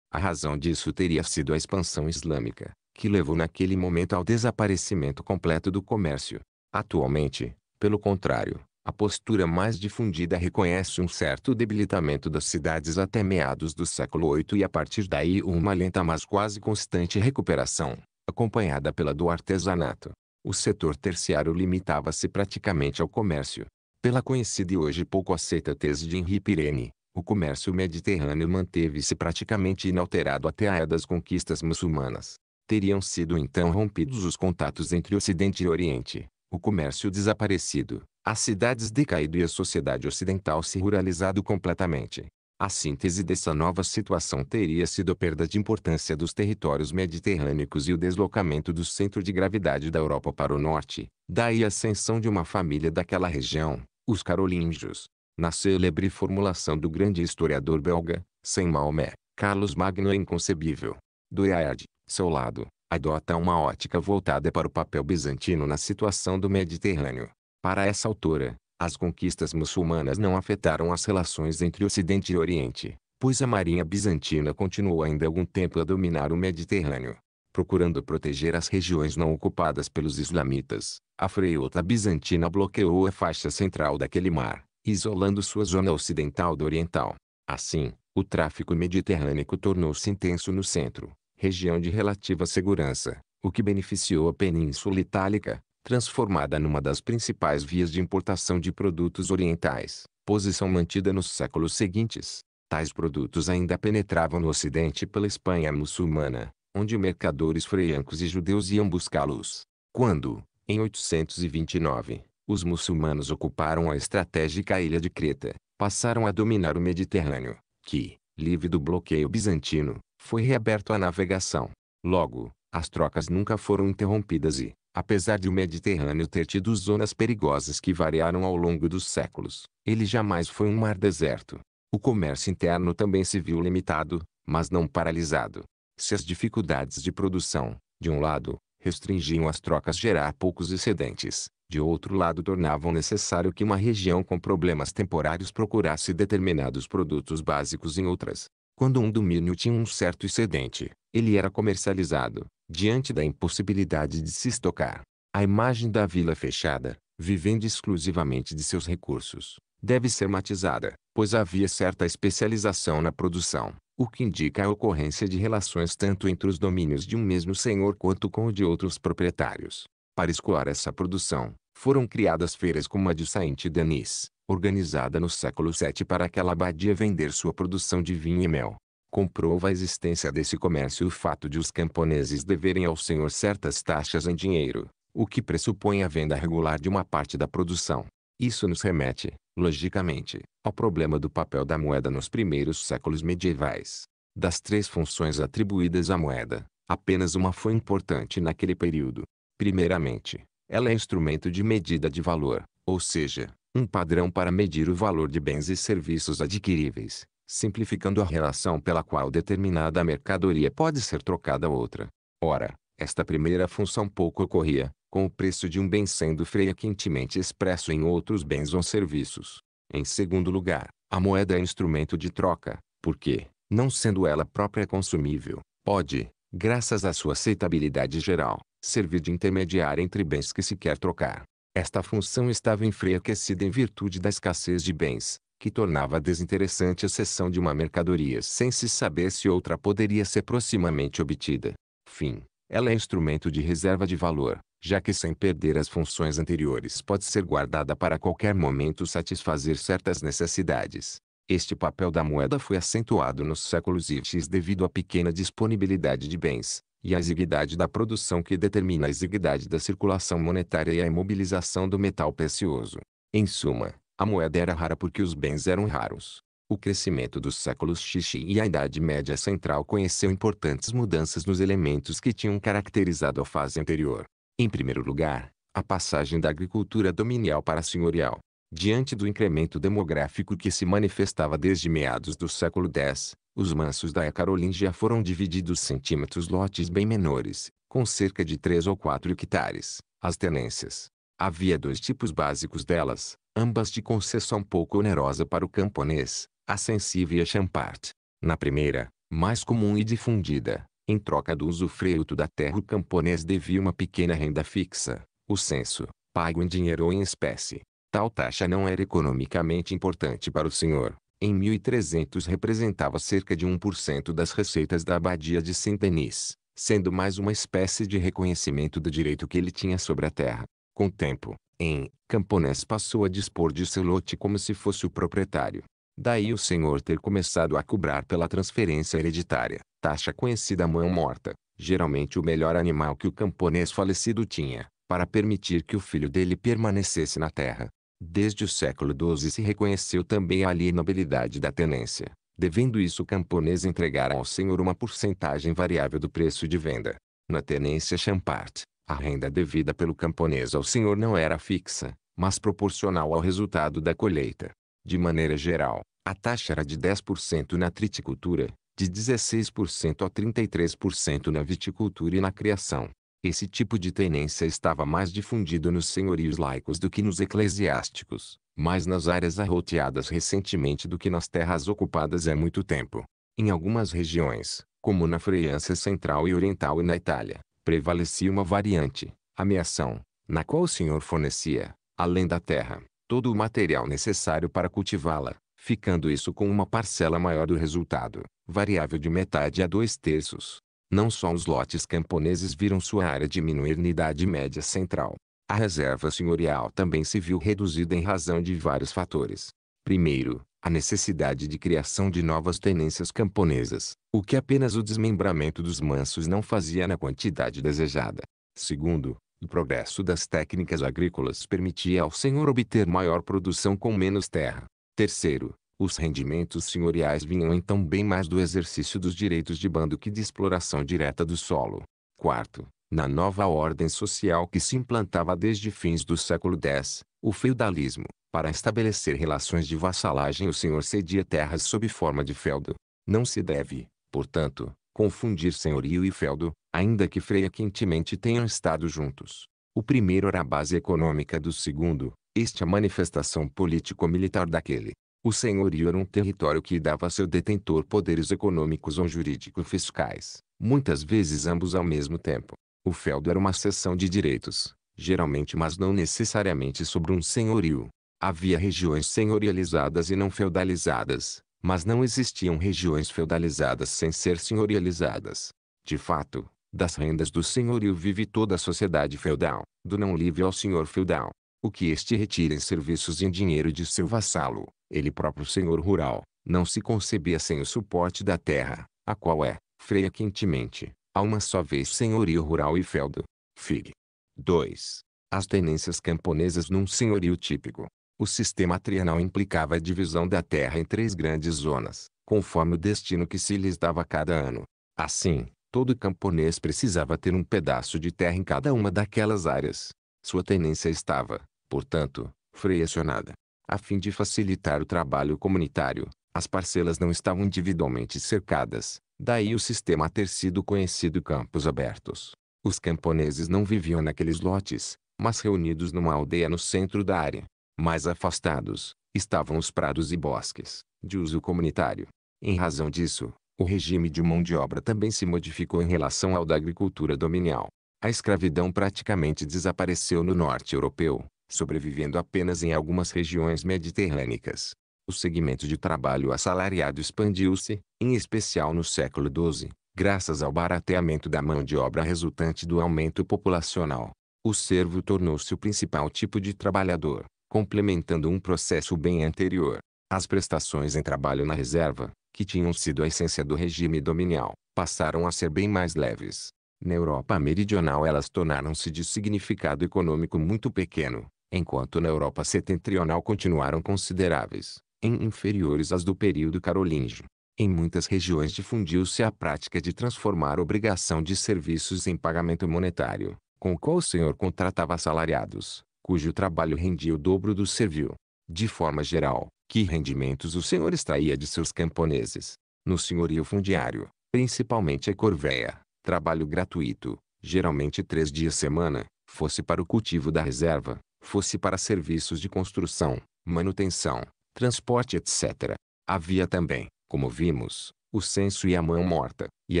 Speaker 1: A razão disso teria sido a expansão islâmica, que levou naquele momento ao desaparecimento completo do comércio. Atualmente, pelo contrário, a postura mais difundida reconhece um certo debilitamento das cidades até meados do século VIII e a partir daí uma lenta mas quase constante recuperação acompanhada pela do artesanato. O setor terciário limitava-se praticamente ao comércio. Pela conhecida e hoje pouco aceita tese de Henri Pirene, o comércio mediterrâneo manteve-se praticamente inalterado até a era das conquistas muçulmanas. Teriam sido então rompidos os contatos entre Ocidente e Oriente, o comércio desaparecido, as cidades decaído e a sociedade ocidental se ruralizado completamente. A síntese dessa nova situação teria sido a perda de importância dos territórios mediterrâneos e o deslocamento do centro de gravidade da Europa para o norte, daí a ascensão de uma família daquela região, os carolíngios. Na célebre formulação do grande historiador belga, sem Maomé, Carlos Magno é inconcebível. Duryard, seu lado, adota uma ótica voltada para o papel bizantino na situação do Mediterrâneo. Para essa autora, as conquistas muçulmanas não afetaram as relações entre Ocidente e Oriente, pois a marinha bizantina continuou ainda algum tempo a dominar o Mediterrâneo. Procurando proteger as regiões não ocupadas pelos islamitas, a freuta bizantina bloqueou a faixa central daquele mar, isolando sua zona ocidental do oriental. Assim, o tráfico mediterrâneo tornou-se intenso no centro, região de relativa segurança, o que beneficiou a Península Itálica, transformada numa das principais vias de importação de produtos orientais, posição mantida nos séculos seguintes. Tais produtos ainda penetravam no ocidente pela Espanha muçulmana, onde mercadores freiancos e judeus iam buscá-los. Quando, em 829, os muçulmanos ocuparam a estratégica ilha de Creta, passaram a dominar o Mediterrâneo, que, livre do bloqueio bizantino, foi reaberto à navegação. Logo, as trocas nunca foram interrompidas e, Apesar de o Mediterrâneo ter tido zonas perigosas que variaram ao longo dos séculos, ele jamais foi um mar deserto. O comércio interno também se viu limitado, mas não paralisado. Se as dificuldades de produção, de um lado, restringiam as trocas gerar poucos excedentes, de outro lado tornavam necessário que uma região com problemas temporários procurasse determinados produtos básicos em outras. Quando um domínio tinha um certo excedente, ele era comercializado, diante da impossibilidade de se estocar. A imagem da vila fechada, vivendo exclusivamente de seus recursos, deve ser matizada, pois havia certa especialização na produção, o que indica a ocorrência de relações tanto entre os domínios de um mesmo senhor quanto com o de outros proprietários. Para escoar essa produção, foram criadas feiras como a de Saint-Denis, organizada no século VII para aquela abadia vender sua produção de vinho e mel. Comprova a existência desse comércio o fato de os camponeses deverem ao senhor certas taxas em dinheiro, o que pressupõe a venda regular de uma parte da produção. Isso nos remete, logicamente, ao problema do papel da moeda nos primeiros séculos medievais. Das três funções atribuídas à moeda, apenas uma foi importante naquele período. Primeiramente, ela é instrumento de medida de valor, ou seja, um padrão para medir o valor de bens e serviços adquiríveis, simplificando a relação pela qual determinada mercadoria pode ser trocada a outra. Ora, esta primeira função pouco ocorria, com o preço de um bem sendo frequentemente expresso em outros bens ou serviços. Em segundo lugar, a moeda é instrumento de troca, porque, não sendo ela própria consumível, pode, graças à sua aceitabilidade geral, servir de intermediária entre bens que se quer trocar. Esta função estava enfraquecida em virtude da escassez de bens, que tornava desinteressante a cessão de uma mercadoria sem se saber se outra poderia ser proximamente obtida. Fim. Ela é instrumento de reserva de valor, já que sem perder as funções anteriores pode ser guardada para qualquer momento satisfazer certas necessidades. Este papel da moeda foi acentuado nos séculos X devido à pequena disponibilidade de bens, e a exiguidade da produção que determina a exiguidade da circulação monetária e a imobilização do metal precioso. Em suma, a moeda era rara porque os bens eram raros. O crescimento dos séculos XX e a Idade Média Central conheceu importantes mudanças nos elementos que tinham caracterizado a fase anterior. Em primeiro lugar, a passagem da agricultura dominial para a senhorial. Diante do incremento demográfico que se manifestava desde meados do século X, os mansos da Carolingia foram divididos centímetros lotes bem menores, com cerca de 3 ou 4 hectares, as tenências. Havia dois tipos básicos delas, ambas de concessão pouco onerosa para o camponês, a sensível e a champart. Na primeira, mais comum e difundida, em troca do usufruto da terra o camponês devia uma pequena renda fixa, o censo, pago em dinheiro ou em espécie. Tal taxa não era economicamente importante para o senhor, em 1300 representava cerca de 1% das receitas da abadia de Saint-Denis, sendo mais uma espécie de reconhecimento do direito que ele tinha sobre a terra. Com o tempo, em Camponês passou a dispor de seu lote como se fosse o proprietário. Daí o senhor ter começado a cobrar pela transferência hereditária, taxa conhecida mão morta, geralmente o melhor animal que o camponês falecido tinha, para permitir que o filho dele permanecesse na terra. Desde o século XII se reconheceu também a alienabilidade da tenência, devendo isso o camponês entregar ao senhor uma porcentagem variável do preço de venda. Na tenência Champart, a renda devida pelo camponês ao senhor não era fixa, mas proporcional ao resultado da colheita. De maneira geral, a taxa era de 10% na triticultura, de 16% a 33% na viticultura e na criação, esse tipo de tenência estava mais difundido nos senhorios laicos do que nos eclesiásticos, mas nas áreas arroteadas recentemente do que nas terras ocupadas há muito tempo. Em algumas regiões, como na França Central e Oriental e na Itália, prevalecia uma variante, ameação, na qual o senhor fornecia, além da terra, todo o material necessário para cultivá-la, ficando isso com uma parcela maior do resultado, variável de metade a dois terços, não só os lotes camponeses viram sua área diminuir na Idade Média Central. A reserva senhorial também se viu reduzida em razão de vários fatores. Primeiro, a necessidade de criação de novas tenências camponesas, o que apenas o desmembramento dos mansos não fazia na quantidade desejada. Segundo, o progresso das técnicas agrícolas permitia ao senhor obter maior produção com menos terra. Terceiro, os rendimentos senhoriais vinham então bem mais do exercício dos direitos de bando que de exploração direta do solo. Quarto, na nova ordem social que se implantava desde fins do século X, o feudalismo, para estabelecer relações de vassalagem o senhor cedia terras sob forma de feudo. Não se deve, portanto, confundir senhorio e feudo, ainda que freia quentemente tenham estado juntos. O primeiro era a base econômica do segundo, este é a manifestação político-militar daquele. O senhorio era um território que dava a seu detentor poderes econômicos ou jurídico-fiscais, muitas vezes ambos ao mesmo tempo. O feudo era uma seção de direitos, geralmente mas não necessariamente sobre um senhorio. Havia regiões senhorializadas e não feudalizadas, mas não existiam regiões feudalizadas sem ser senhorializadas. De fato, das rendas do senhorio vive toda a sociedade feudal, do não livre ao senhor feudal. O que este retira em serviços e em dinheiro de seu vassalo, ele próprio senhor rural, não se concebia sem o suporte da terra, a qual é, freia quentemente, a uma só vez senhorio rural e feudo. Fig. 2. As tenências camponesas num senhorio típico. O sistema trienal implicava a divisão da terra em três grandes zonas, conforme o destino que se lhes dava cada ano. Assim, todo camponês precisava ter um pedaço de terra em cada uma daquelas áreas. Sua tenência estava, portanto, freacionada. A fim de facilitar o trabalho comunitário, as parcelas não estavam individualmente cercadas, daí o sistema ter sido conhecido campos abertos. Os camponeses não viviam naqueles lotes, mas reunidos numa aldeia no centro da área. Mais afastados, estavam os prados e bosques, de uso comunitário. Em razão disso, o regime de mão de obra também se modificou em relação ao da agricultura dominial. A escravidão praticamente desapareceu no norte europeu, sobrevivendo apenas em algumas regiões mediterrâneas. O segmento de trabalho assalariado expandiu-se, em especial no século XII, graças ao barateamento da mão de obra resultante do aumento populacional. O servo tornou-se o principal tipo de trabalhador, complementando um processo bem anterior. As prestações em trabalho na reserva, que tinham sido a essência do regime dominial, passaram a ser bem mais leves. Na Europa meridional elas tornaram-se de significado econômico muito pequeno, enquanto na Europa setentrional continuaram consideráveis, em inferiores às do período carolíngio. Em muitas regiões difundiu-se a prática de transformar obrigação de serviços em pagamento monetário, com o qual o senhor contratava assalariados, cujo trabalho rendia o dobro do servil. De forma geral, que rendimentos o senhor extraía de seus camponeses? No senhorio fundiário, principalmente a corveia, trabalho gratuito, geralmente três dias semana, fosse para o cultivo da reserva, fosse para serviços de construção, manutenção, transporte etc. Havia também, como vimos, o censo e a mão morta, e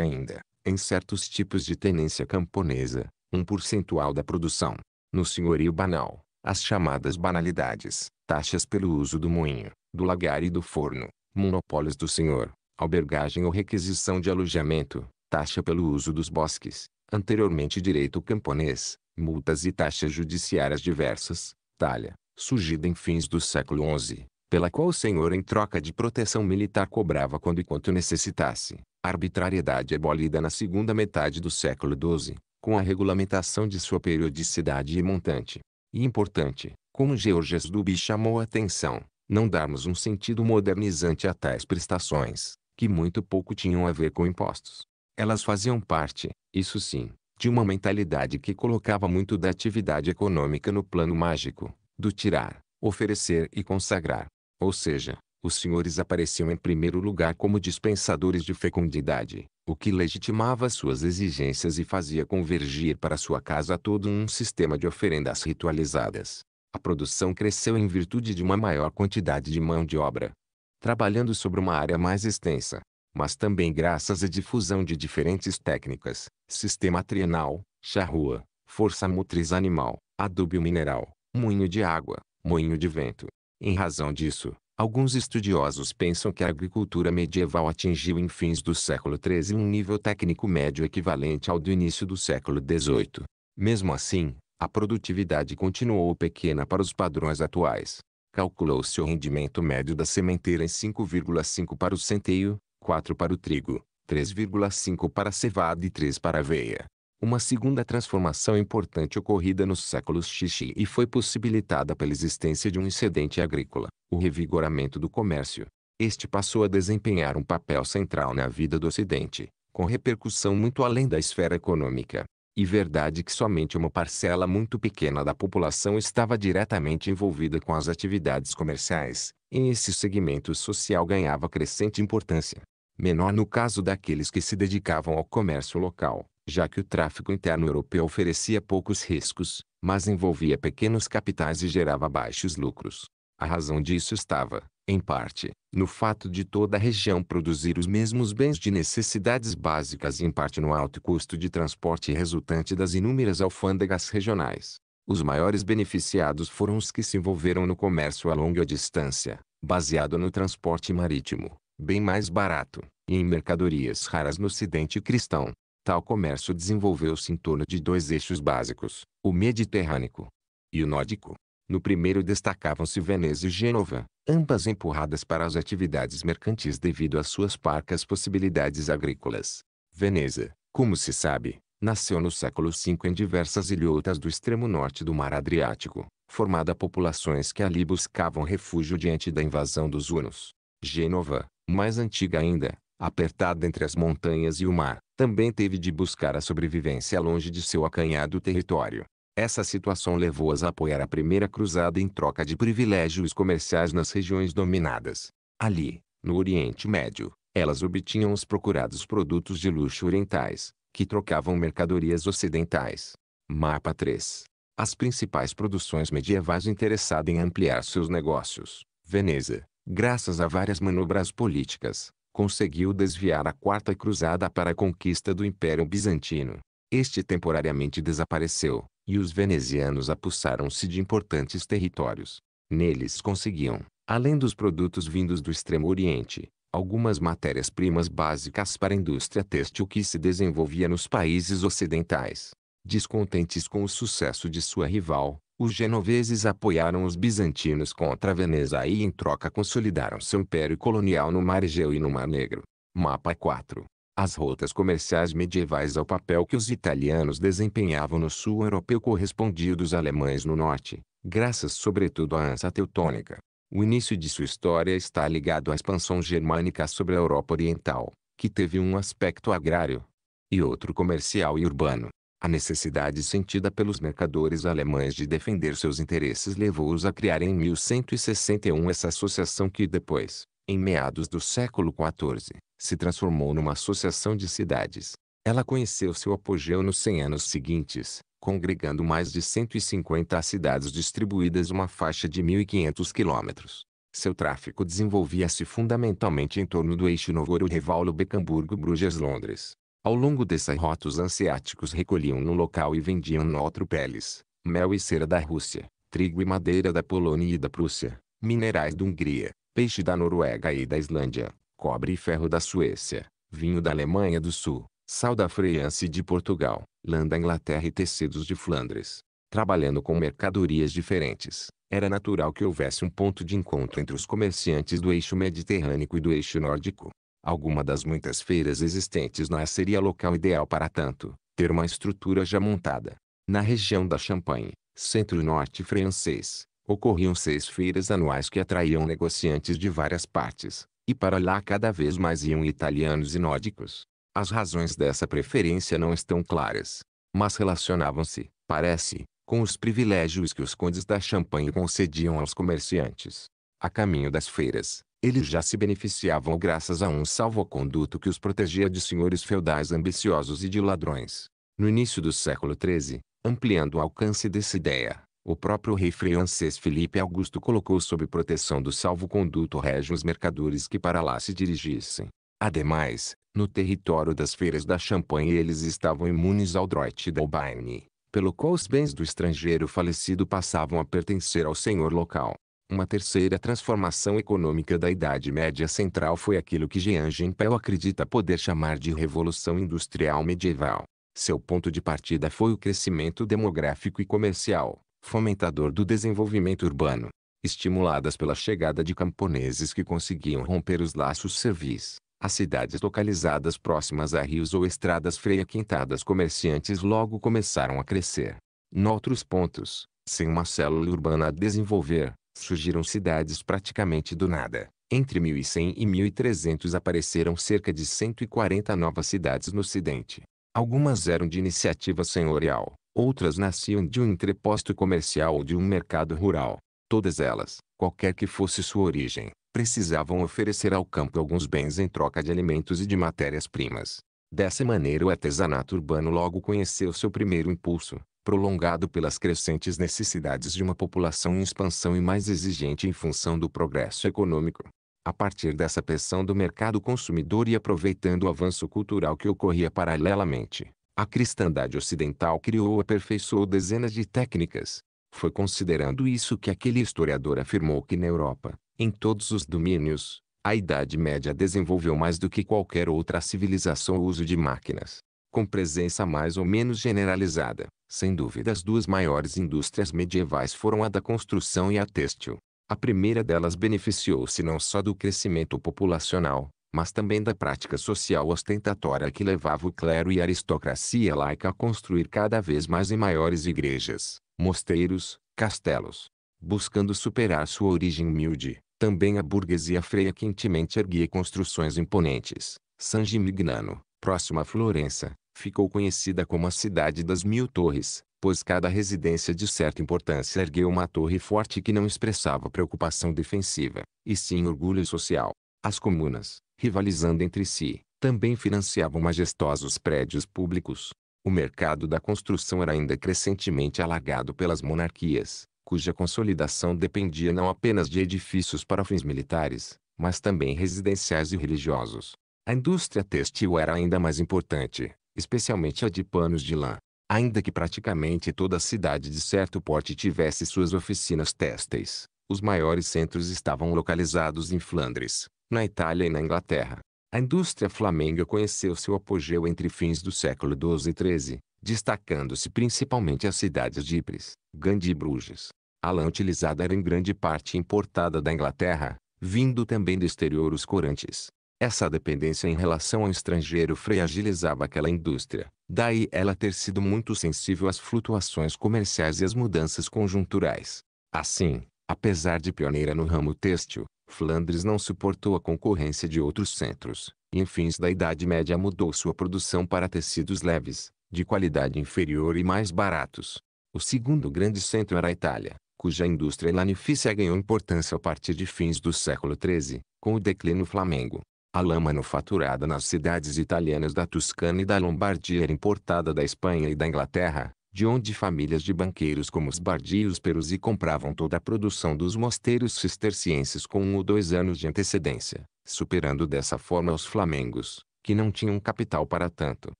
Speaker 1: ainda, em certos tipos de tenência camponesa, um percentual da produção. No senhorio banal, as chamadas banalidades, taxas pelo uso do moinho, do lagar e do forno, monopólios do senhor, albergagem ou requisição de alojamento, taxa pelo uso dos bosques, anteriormente direito camponês, multas e taxas judiciárias diversas, talha, surgida em fins do século XI, pela qual o senhor em troca de proteção militar cobrava quando e quanto necessitasse. A arbitrariedade é abolida na segunda metade do século XII, com a regulamentação de sua periodicidade e montante. E importante, como Georges Duby chamou a atenção, não darmos um sentido modernizante a tais prestações, que muito pouco tinham a ver com impostos. Elas faziam parte, isso sim, de uma mentalidade que colocava muito da atividade econômica no plano mágico, do tirar, oferecer e consagrar. Ou seja, os senhores apareciam em primeiro lugar como dispensadores de fecundidade, o que legitimava suas exigências e fazia convergir para sua casa todo um sistema de oferendas ritualizadas. A produção cresceu em virtude de uma maior quantidade de mão de obra, trabalhando sobre uma área mais extensa, mas também graças à difusão de diferentes técnicas, sistema trienal, charrua, força motriz animal, adubo mineral, moinho de água, moinho de vento. Em razão disso, alguns estudiosos pensam que a agricultura medieval atingiu em fins do século XIII um nível técnico médio equivalente ao do início do século XVIII. Mesmo assim, a produtividade continuou pequena para os padrões atuais. Calculou-se o rendimento médio da sementeira em 5,5 para o centeio, 4 para o trigo, 3,5 para a cevada e 3 para a aveia. Uma segunda transformação importante ocorrida nos séculos XX e foi possibilitada pela existência de um excedente agrícola, o revigoramento do comércio. Este passou a desempenhar um papel central na vida do Ocidente, com repercussão muito além da esfera econômica. E verdade que somente uma parcela muito pequena da população estava diretamente envolvida com as atividades comerciais, e esse segmento social ganhava crescente importância menor no caso daqueles que se dedicavam ao comércio local, já que o tráfico interno europeu oferecia poucos riscos, mas envolvia pequenos capitais e gerava baixos lucros. A razão disso estava, em parte, no fato de toda a região produzir os mesmos bens de necessidades básicas e em parte no alto custo de transporte resultante das inúmeras alfândegas regionais. Os maiores beneficiados foram os que se envolveram no comércio a longa distância, baseado no transporte marítimo, bem mais barato, e em mercadorias raras no ocidente cristão. Tal comércio desenvolveu-se em torno de dois eixos básicos, o mediterrâneo e o nórdico. No primeiro destacavam-se Veneza e Gênova, ambas empurradas para as atividades mercantis devido às suas parcas possibilidades agrícolas. Veneza, como se sabe, nasceu no século V em diversas ilhotas do extremo norte do mar Adriático, formada populações que ali buscavam refúgio diante da invasão dos hunos. Gênova, mais antiga ainda, apertada entre as montanhas e o mar, também teve de buscar a sobrevivência longe de seu acanhado território. Essa situação levou-as a apoiar a primeira cruzada em troca de privilégios comerciais nas regiões dominadas. Ali, no Oriente Médio, elas obtinham os procurados produtos de luxo orientais, que trocavam mercadorias ocidentais. Mapa 3. As principais produções medievais interessadas em ampliar seus negócios. Veneza, graças a várias manobras políticas, conseguiu desviar a Quarta Cruzada para a conquista do Império Bizantino. Este temporariamente desapareceu, e os venezianos apossaram-se de importantes territórios. Neles conseguiam, além dos produtos vindos do Extremo Oriente, algumas matérias-primas básicas para a indústria têxtil que se desenvolvia nos países ocidentais. Descontentes com o sucesso de sua rival, os genoveses apoiaram os bizantinos contra a Veneza e em troca consolidaram seu império colonial no Mar Egeu e no Mar Negro. Mapa 4. As rotas comerciais medievais ao papel que os italianos desempenhavam no sul europeu correspondiam dos alemães no norte, graças sobretudo à ança teutônica. O início de sua história está ligado à expansão germânica sobre a Europa Oriental, que teve um aspecto agrário e outro comercial e urbano. A necessidade sentida pelos mercadores alemães de defender seus interesses levou-os a criar em 1161 essa associação que depois, em meados do século XIV, se transformou numa associação de cidades. Ela conheceu seu apogeu nos 100 anos seguintes, congregando mais de 150 cidades distribuídas uma faixa de 1.500 quilômetros. Seu tráfico desenvolvia-se fundamentalmente em torno do eixo novgorod revaulo becamburgo bruges londres ao longo dessa rota os ansiáticos recolhiam no local e vendiam no outro peles, mel e cera da Rússia, trigo e madeira da Polônia e da Prússia, minerais da Hungria, peixe da Noruega e da Islândia, cobre e ferro da Suécia, vinho da Alemanha do Sul, sal da França e de Portugal, lã da Inglaterra e tecidos de Flandres. Trabalhando com mercadorias diferentes, era natural que houvesse um ponto de encontro entre os comerciantes do eixo mediterrâneo e do eixo nórdico. Alguma das muitas feiras existentes na seria local ideal para tanto, ter uma estrutura já montada. Na região da Champagne, centro-norte francês, ocorriam seis feiras anuais que atraíam negociantes de várias partes, e para lá cada vez mais iam italianos e nórdicos. As razões dessa preferência não estão claras, mas relacionavam-se, parece, com os privilégios que os condes da Champagne concediam aos comerciantes. A caminho das feiras, eles já se beneficiavam graças a um salvo-conduto que os protegia de senhores feudais ambiciosos e de ladrões. No início do século XIII, ampliando o alcance dessa ideia, o próprio rei francês Felipe Augusto colocou sob proteção do salvo-conduto régio os mercadores que para lá se dirigissem. Ademais, no território das feiras da Champagne eles estavam imunes ao droit d'aubaine, pelo qual os bens do estrangeiro falecido passavam a pertencer ao senhor local. Uma terceira transformação econômica da Idade Média Central foi aquilo que Jean Pell acredita poder chamar de Revolução Industrial Medieval. Seu ponto de partida foi o crescimento demográfico e comercial, fomentador do desenvolvimento urbano. Estimuladas pela chegada de camponeses que conseguiam romper os laços servis, as cidades localizadas próximas a rios ou estradas frequentadas comerciantes logo começaram a crescer. Noutros pontos, sem uma célula urbana a desenvolver, surgiram cidades praticamente do nada. Entre 1100 e 1300 apareceram cerca de 140 novas cidades no Ocidente. Algumas eram de iniciativa senhorial, outras nasciam de um entreposto comercial ou de um mercado rural. Todas elas, qualquer que fosse sua origem, precisavam oferecer ao campo alguns bens em troca de alimentos e de matérias-primas. Dessa maneira o artesanato urbano logo conheceu seu primeiro impulso, prolongado pelas crescentes necessidades de uma população em expansão e mais exigente em função do progresso econômico. A partir dessa pressão do mercado consumidor e aproveitando o avanço cultural que ocorria paralelamente, a cristandade ocidental criou ou aperfeiçoou dezenas de técnicas. Foi considerando isso que aquele historiador afirmou que na Europa, em todos os domínios, a Idade Média desenvolveu mais do que qualquer outra civilização o uso de máquinas, com presença mais ou menos generalizada. Sem dúvida as duas maiores indústrias medievais foram a da construção e a têxtil. A primeira delas beneficiou-se não só do crescimento populacional, mas também da prática social ostentatória que levava o clero e a aristocracia laica a construir cada vez mais e maiores igrejas, mosteiros, castelos. Buscando superar sua origem humilde, também a burguesia freia quentemente erguia construções imponentes. San Gimignano, próximo a Florença, ficou conhecida como a Cidade das Mil Torres, pois cada residência de certa importância ergueu uma torre forte que não expressava preocupação defensiva, e sim orgulho social. As comunas, rivalizando entre si, também financiavam majestosos prédios públicos. O mercado da construção era ainda crescentemente alargado pelas monarquias, cuja consolidação dependia não apenas de edifícios para fins militares, mas também residenciais e religiosos. A indústria têxtil era ainda mais importante, especialmente a de panos de lã. Ainda que praticamente toda cidade de certo porte tivesse suas oficinas têxteis, os maiores centros estavam localizados em Flandres, na Itália e na Inglaterra. A indústria flamenga conheceu seu apogeu entre fins do século XII e XIII, destacando-se principalmente as cidades de Ypres, Gandhi e Bruges. A lã utilizada era em grande parte importada da Inglaterra, vindo também do exterior os corantes, essa dependência em relação ao estrangeiro fragilizava aquela indústria. Daí ela ter sido muito sensível às flutuações comerciais e às mudanças conjunturais. Assim, apesar de pioneira no ramo têxtil, Flandres não suportou a concorrência de outros centros, e em fins da Idade Média mudou sua produção para tecidos leves, de qualidade inferior e mais baratos. O segundo grande centro era a Itália, cuja indústria lanifícia ganhou importância a partir de fins do século XIII, com o declínio flamengo. A lã manufaturada nas cidades italianas da Toscana e da Lombardia era importada da Espanha e da Inglaterra, de onde famílias de banqueiros como os Bardi e os compravam toda a produção dos mosteiros cistercienses com um ou dois anos de antecedência, superando dessa forma os flamengos, que não tinham capital para tanto.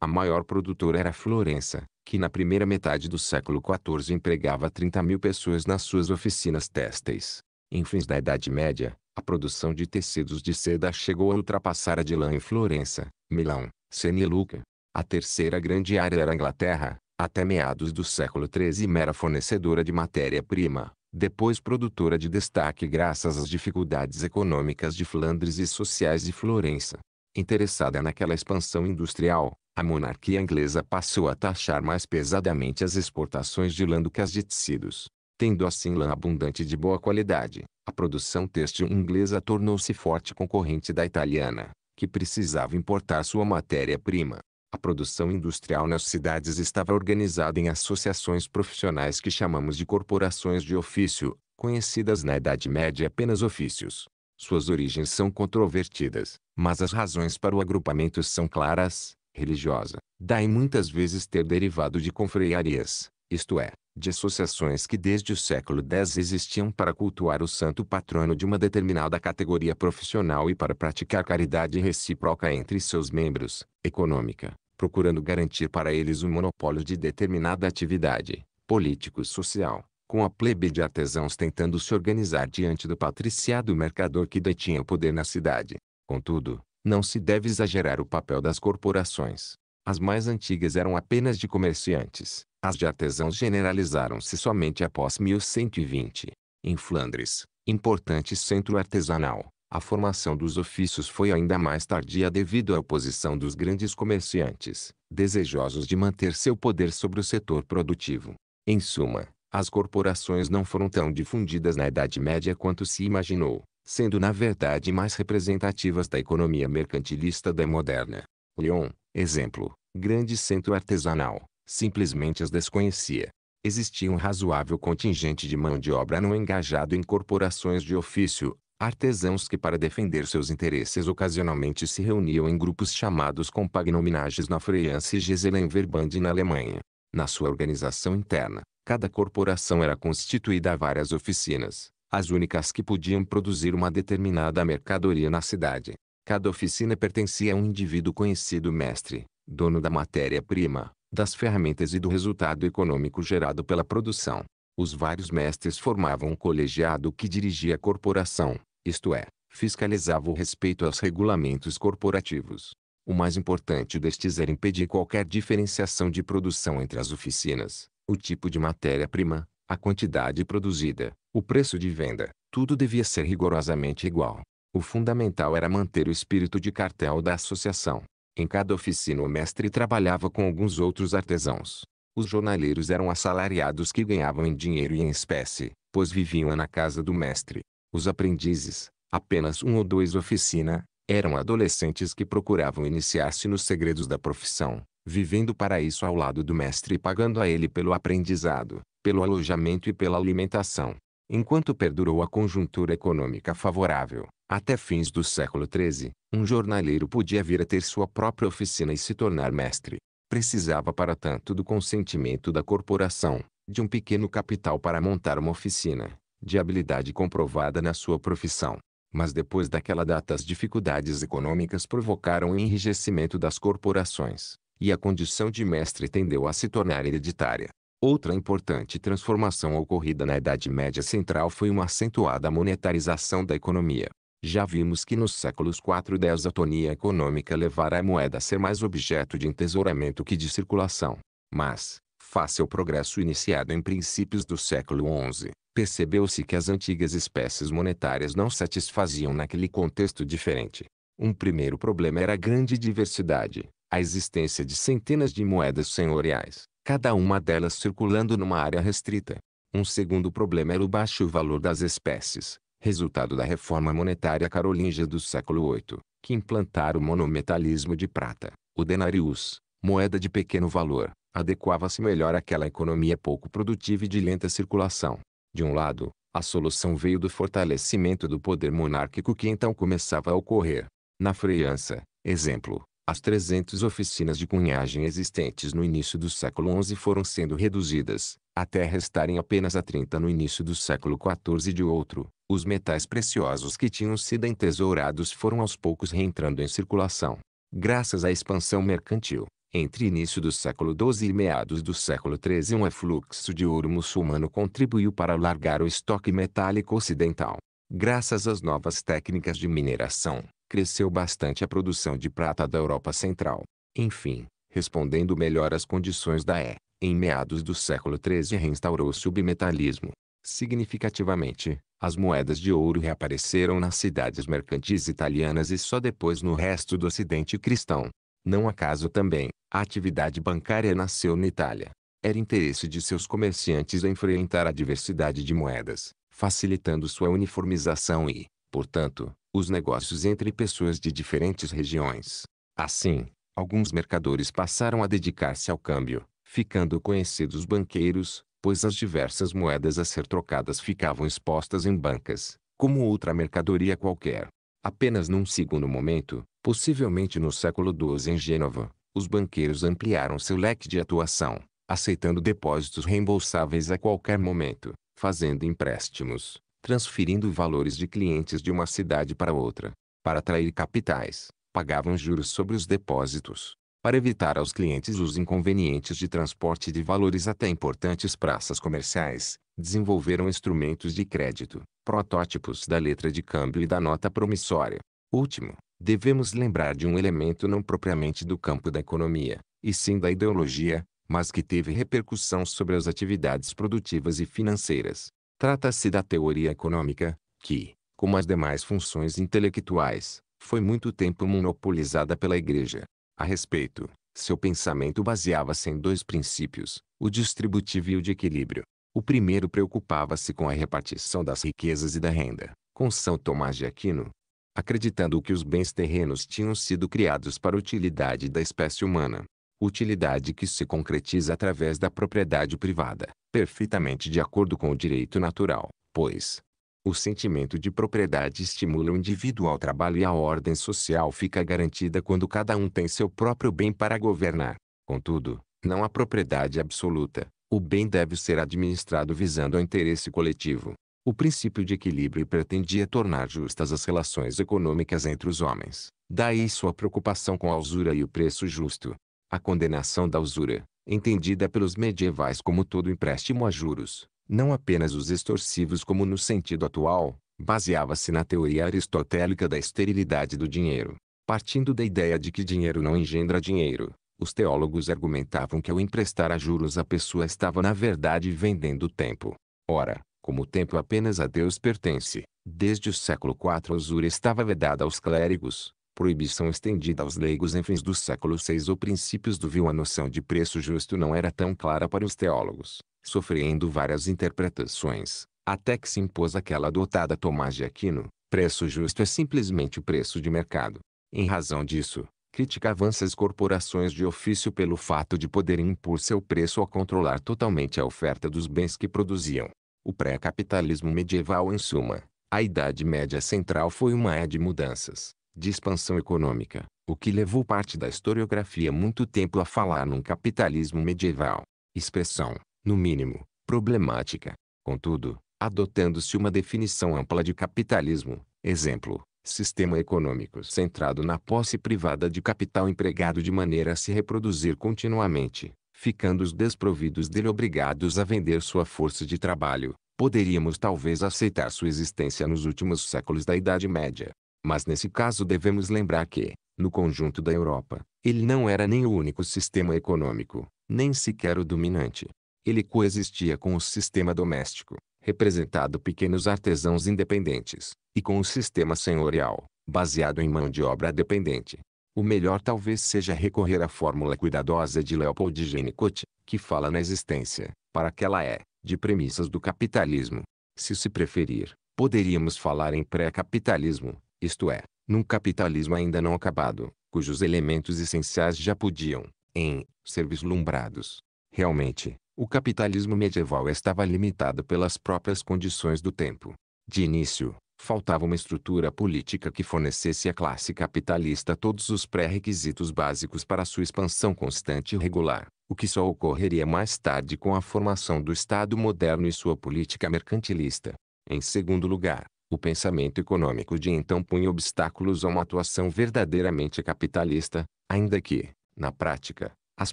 Speaker 1: A maior produtora era Florença, que na primeira metade do século XIV empregava 30 mil pessoas nas suas oficinas têxteis. Em fins da Idade Média, a produção de tecidos de seda chegou a ultrapassar a de lã em Florença, Milão, Seniluca. A terceira grande área era a Inglaterra, até meados do século XIII mera fornecedora de matéria-prima, depois produtora de destaque graças às dificuldades econômicas de Flandres e sociais de Florença. Interessada naquela expansão industrial, a monarquia inglesa passou a taxar mais pesadamente as exportações de lã do que as de tecidos tendo assim lã abundante de boa qualidade. A produção têxtil inglesa tornou-se forte concorrente da italiana, que precisava importar sua matéria-prima. A produção industrial nas cidades estava organizada em associações profissionais que chamamos de corporações de ofício, conhecidas na Idade Média apenas ofícios. Suas origens são controvertidas, mas as razões para o agrupamento são claras. Religiosa, daí muitas vezes ter derivado de confrearias, isto é, de associações que desde o século X existiam para cultuar o santo patrono de uma determinada categoria profissional e para praticar caridade recíproca entre seus membros, econômica, procurando garantir para eles o um monopólio de determinada atividade, político-social, com a plebe de artesãos tentando se organizar diante do patriciado mercador que detinha o poder na cidade. Contudo, não se deve exagerar o papel das corporações. As mais antigas eram apenas de comerciantes, as de artesãos generalizaram-se somente após 1120. Em Flandres, importante centro artesanal, a formação dos ofícios foi ainda mais tardia devido à oposição dos grandes comerciantes, desejosos de manter seu poder sobre o setor produtivo. Em suma, as corporações não foram tão difundidas na Idade Média quanto se imaginou, sendo na verdade mais representativas da economia mercantilista da moderna. Lyon, exemplo, grande centro artesanal, simplesmente as desconhecia. Existia um razoável contingente de mão de obra não engajado em corporações de ofício, artesãos que para defender seus interesses ocasionalmente se reuniam em grupos chamados compagnominages na França e Gesellenverband na Alemanha. Na sua organização interna, cada corporação era constituída a várias oficinas, as únicas que podiam produzir uma determinada mercadoria na cidade. Cada oficina pertencia a um indivíduo conhecido mestre, dono da matéria-prima, das ferramentas e do resultado econômico gerado pela produção. Os vários mestres formavam um colegiado que dirigia a corporação, isto é, fiscalizava o respeito aos regulamentos corporativos. O mais importante destes era impedir qualquer diferenciação de produção entre as oficinas, o tipo de matéria-prima, a quantidade produzida, o preço de venda, tudo devia ser rigorosamente igual. O fundamental era manter o espírito de cartel da associação. Em cada oficina o mestre trabalhava com alguns outros artesãos. Os jornaleiros eram assalariados que ganhavam em dinheiro e em espécie, pois viviam na casa do mestre. Os aprendizes, apenas um ou dois oficina, eram adolescentes que procuravam iniciar-se nos segredos da profissão, vivendo para isso ao lado do mestre e pagando a ele pelo aprendizado, pelo alojamento e pela alimentação. Enquanto perdurou a conjuntura econômica favorável, até fins do século XIII, um jornaleiro podia vir a ter sua própria oficina e se tornar mestre. Precisava para tanto do consentimento da corporação, de um pequeno capital para montar uma oficina, de habilidade comprovada na sua profissão. Mas depois daquela data as dificuldades econômicas provocaram o enrijecimento das corporações, e a condição de mestre tendeu a se tornar hereditária. Outra importante transformação ocorrida na Idade Média Central foi uma acentuada monetarização da economia. Já vimos que nos séculos 4 e 10 a tonia econômica levara a moeda a ser mais objeto de entesouramento que de circulação. Mas, face ao progresso iniciado em princípios do século XI, percebeu-se que as antigas espécies monetárias não satisfaziam naquele contexto diferente. Um primeiro problema era a grande diversidade, a existência de centenas de moedas senhoriais, cada uma delas circulando numa área restrita. Um segundo problema era o baixo valor das espécies, resultado da reforma monetária carolíngia do século VIII, que implantara o monometalismo de prata. O denarius, moeda de pequeno valor, adequava-se melhor àquela economia pouco produtiva e de lenta circulação. De um lado, a solução veio do fortalecimento do poder monárquico que então começava a ocorrer. Na França, exemplo, as 300 oficinas de cunhagem existentes no início do século XI foram sendo reduzidas, até restarem apenas a 30 no início do século XIV de outro. Os metais preciosos que tinham sido entesourados foram aos poucos reentrando em circulação. Graças à expansão mercantil, entre início do século XII e meados do século XIII um efluxo de ouro muçulmano contribuiu para alargar o estoque metálico ocidental. Graças às novas técnicas de mineração, cresceu bastante a produção de prata da Europa Central. Enfim, respondendo melhor às condições da E, em meados do século XIII reinstaurou o bimetalismo. Significativamente, as moedas de ouro reapareceram nas cidades mercantis italianas e só depois no resto do Ocidente cristão. Não acaso também, a atividade bancária nasceu na Itália. Era interesse de seus comerciantes enfrentar a diversidade de moedas, facilitando sua uniformização e, portanto, os negócios entre pessoas de diferentes regiões. Assim, alguns mercadores passaram a dedicar-se ao câmbio, ficando conhecidos banqueiros, pois as diversas moedas a ser trocadas ficavam expostas em bancas, como outra mercadoria qualquer. Apenas num segundo momento, possivelmente no século XII em Gênova, os banqueiros ampliaram seu leque de atuação, aceitando depósitos reembolsáveis a qualquer momento, fazendo empréstimos, transferindo valores de clientes de uma cidade para outra. Para atrair capitais, pagavam juros sobre os depósitos, para evitar aos clientes os inconvenientes de transporte de valores até importantes praças comerciais, desenvolveram instrumentos de crédito, protótipos da letra de câmbio e da nota promissória. Último, devemos lembrar de um elemento não propriamente do campo da economia, e sim da ideologia, mas que teve repercussão sobre as atividades produtivas e financeiras. Trata-se da teoria econômica, que, como as demais funções intelectuais, foi muito tempo monopolizada pela Igreja. A respeito, seu pensamento baseava-se em dois princípios, o distributivo e o de equilíbrio. O primeiro preocupava-se com a repartição das riquezas e da renda, com São Tomás de Aquino, acreditando que os bens terrenos tinham sido criados para utilidade da espécie humana, utilidade que se concretiza através da propriedade privada, perfeitamente de acordo com o direito natural, pois o sentimento de propriedade estimula o indivíduo ao trabalho e a ordem social fica garantida quando cada um tem seu próprio bem para governar. Contudo, não há propriedade absoluta. O bem deve ser administrado visando ao interesse coletivo. O princípio de equilíbrio pretendia tornar justas as relações econômicas entre os homens. Daí sua preocupação com a usura e o preço justo. A condenação da usura, entendida pelos medievais como todo empréstimo a juros, não apenas os extorsivos como no sentido atual, baseava-se na teoria aristotélica da esterilidade do dinheiro. Partindo da ideia de que dinheiro não engendra dinheiro, os teólogos argumentavam que ao emprestar a juros a pessoa estava na verdade vendendo tempo. Ora, como o tempo apenas a Deus pertence, desde o século IV a usura estava vedada aos clérigos, proibição estendida aos leigos em fins do século VI ou princípios do vil a noção de preço justo não era tão clara para os teólogos, sofrendo várias interpretações, até que se impôs aquela adotada Tomás de Aquino, preço justo é simplesmente o preço de mercado. Em razão disso, crítica avança as corporações de ofício pelo fato de poderem impor seu preço ao controlar totalmente a oferta dos bens que produziam. O pré-capitalismo medieval em suma, a Idade Média Central foi uma era de mudanças, de expansão econômica, o que levou parte da historiografia muito tempo a falar num capitalismo medieval. Expressão, no mínimo, problemática. Contudo, adotando-se uma definição ampla de capitalismo, exemplo, sistema econômico centrado na posse privada de capital empregado de maneira a se reproduzir continuamente, ficando os desprovidos dele obrigados a vender sua força de trabalho, poderíamos talvez aceitar sua existência nos últimos séculos da Idade Média. Mas nesse caso devemos lembrar que, no conjunto da Europa, ele não era nem o único sistema econômico, nem sequer o dominante. Ele coexistia com o sistema doméstico, representado pequenos artesãos independentes, e com o sistema senhorial, baseado em mão de obra dependente. O melhor talvez seja recorrer à fórmula cuidadosa de Leopold Gennicott, que fala na existência, para que ela é, de premissas do capitalismo. Se se preferir, poderíamos falar em pré-capitalismo, isto é, num capitalismo ainda não acabado, cujos elementos essenciais já podiam, em, ser vislumbrados. Realmente, o capitalismo medieval estava limitado pelas próprias condições do tempo. De início, faltava uma estrutura política que fornecesse à classe capitalista todos os pré-requisitos básicos para sua expansão constante e regular, o que só ocorreria mais tarde com a formação do Estado moderno e sua política mercantilista. Em segundo lugar, o pensamento econômico de então punha obstáculos a uma atuação verdadeiramente capitalista, ainda que, na prática, as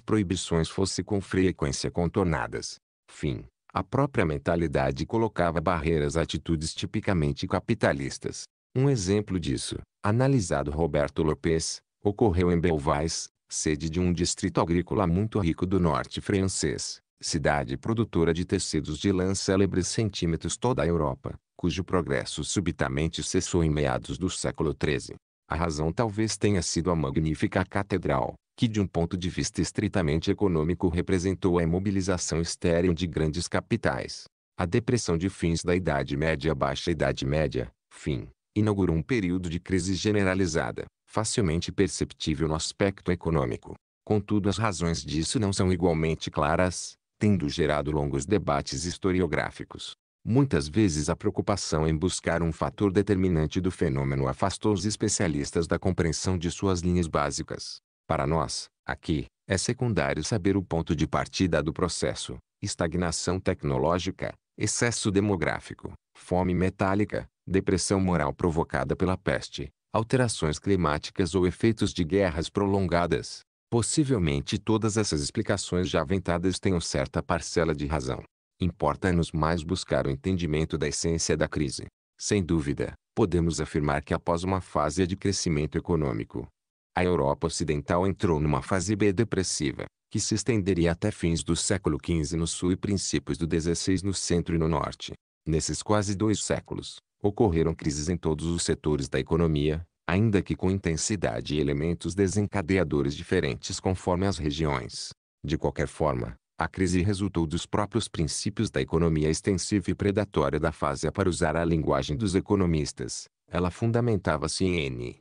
Speaker 1: proibições fossem com frequência contornadas. Fim. A própria mentalidade colocava barreiras a atitudes tipicamente capitalistas. Um exemplo disso, analisado Roberto Lopes, ocorreu em Belvais, sede de um distrito agrícola muito rico do norte francês, cidade produtora de tecidos de lã célebres centímetros toda a Europa cujo progresso subitamente cessou em meados do século XIII. A razão talvez tenha sido a magnífica catedral, que de um ponto de vista estritamente econômico representou a imobilização estéril de grandes capitais. A depressão de fins da Idade Média Baixa Idade Média, fim, inaugurou um período de crise generalizada, facilmente perceptível no aspecto econômico. Contudo as razões disso não são igualmente claras, tendo gerado longos debates historiográficos. Muitas vezes a preocupação em buscar um fator determinante do fenômeno afastou os especialistas da compreensão de suas linhas básicas. Para nós, aqui, é secundário saber o ponto de partida do processo: estagnação tecnológica, excesso demográfico, fome metálica, depressão moral provocada pela peste, alterações climáticas ou efeitos de guerras prolongadas. Possivelmente todas essas explicações já aventadas tenham certa parcela de razão, Importa-nos mais buscar o entendimento da essência da crise. Sem dúvida, podemos afirmar que após uma fase de crescimento econômico, a Europa Ocidental entrou numa fase B depressiva, que se estenderia até fins do século XV no sul e princípios do XVI no centro e no norte. Nesses quase dois séculos, ocorreram crises em todos os setores da economia, ainda que com intensidade e elementos desencadeadores diferentes conforme as regiões. De qualquer forma, a crise resultou dos próprios princípios da economia extensiva e predatória da fase para usar a linguagem dos economistas. Ela fundamentava-se em N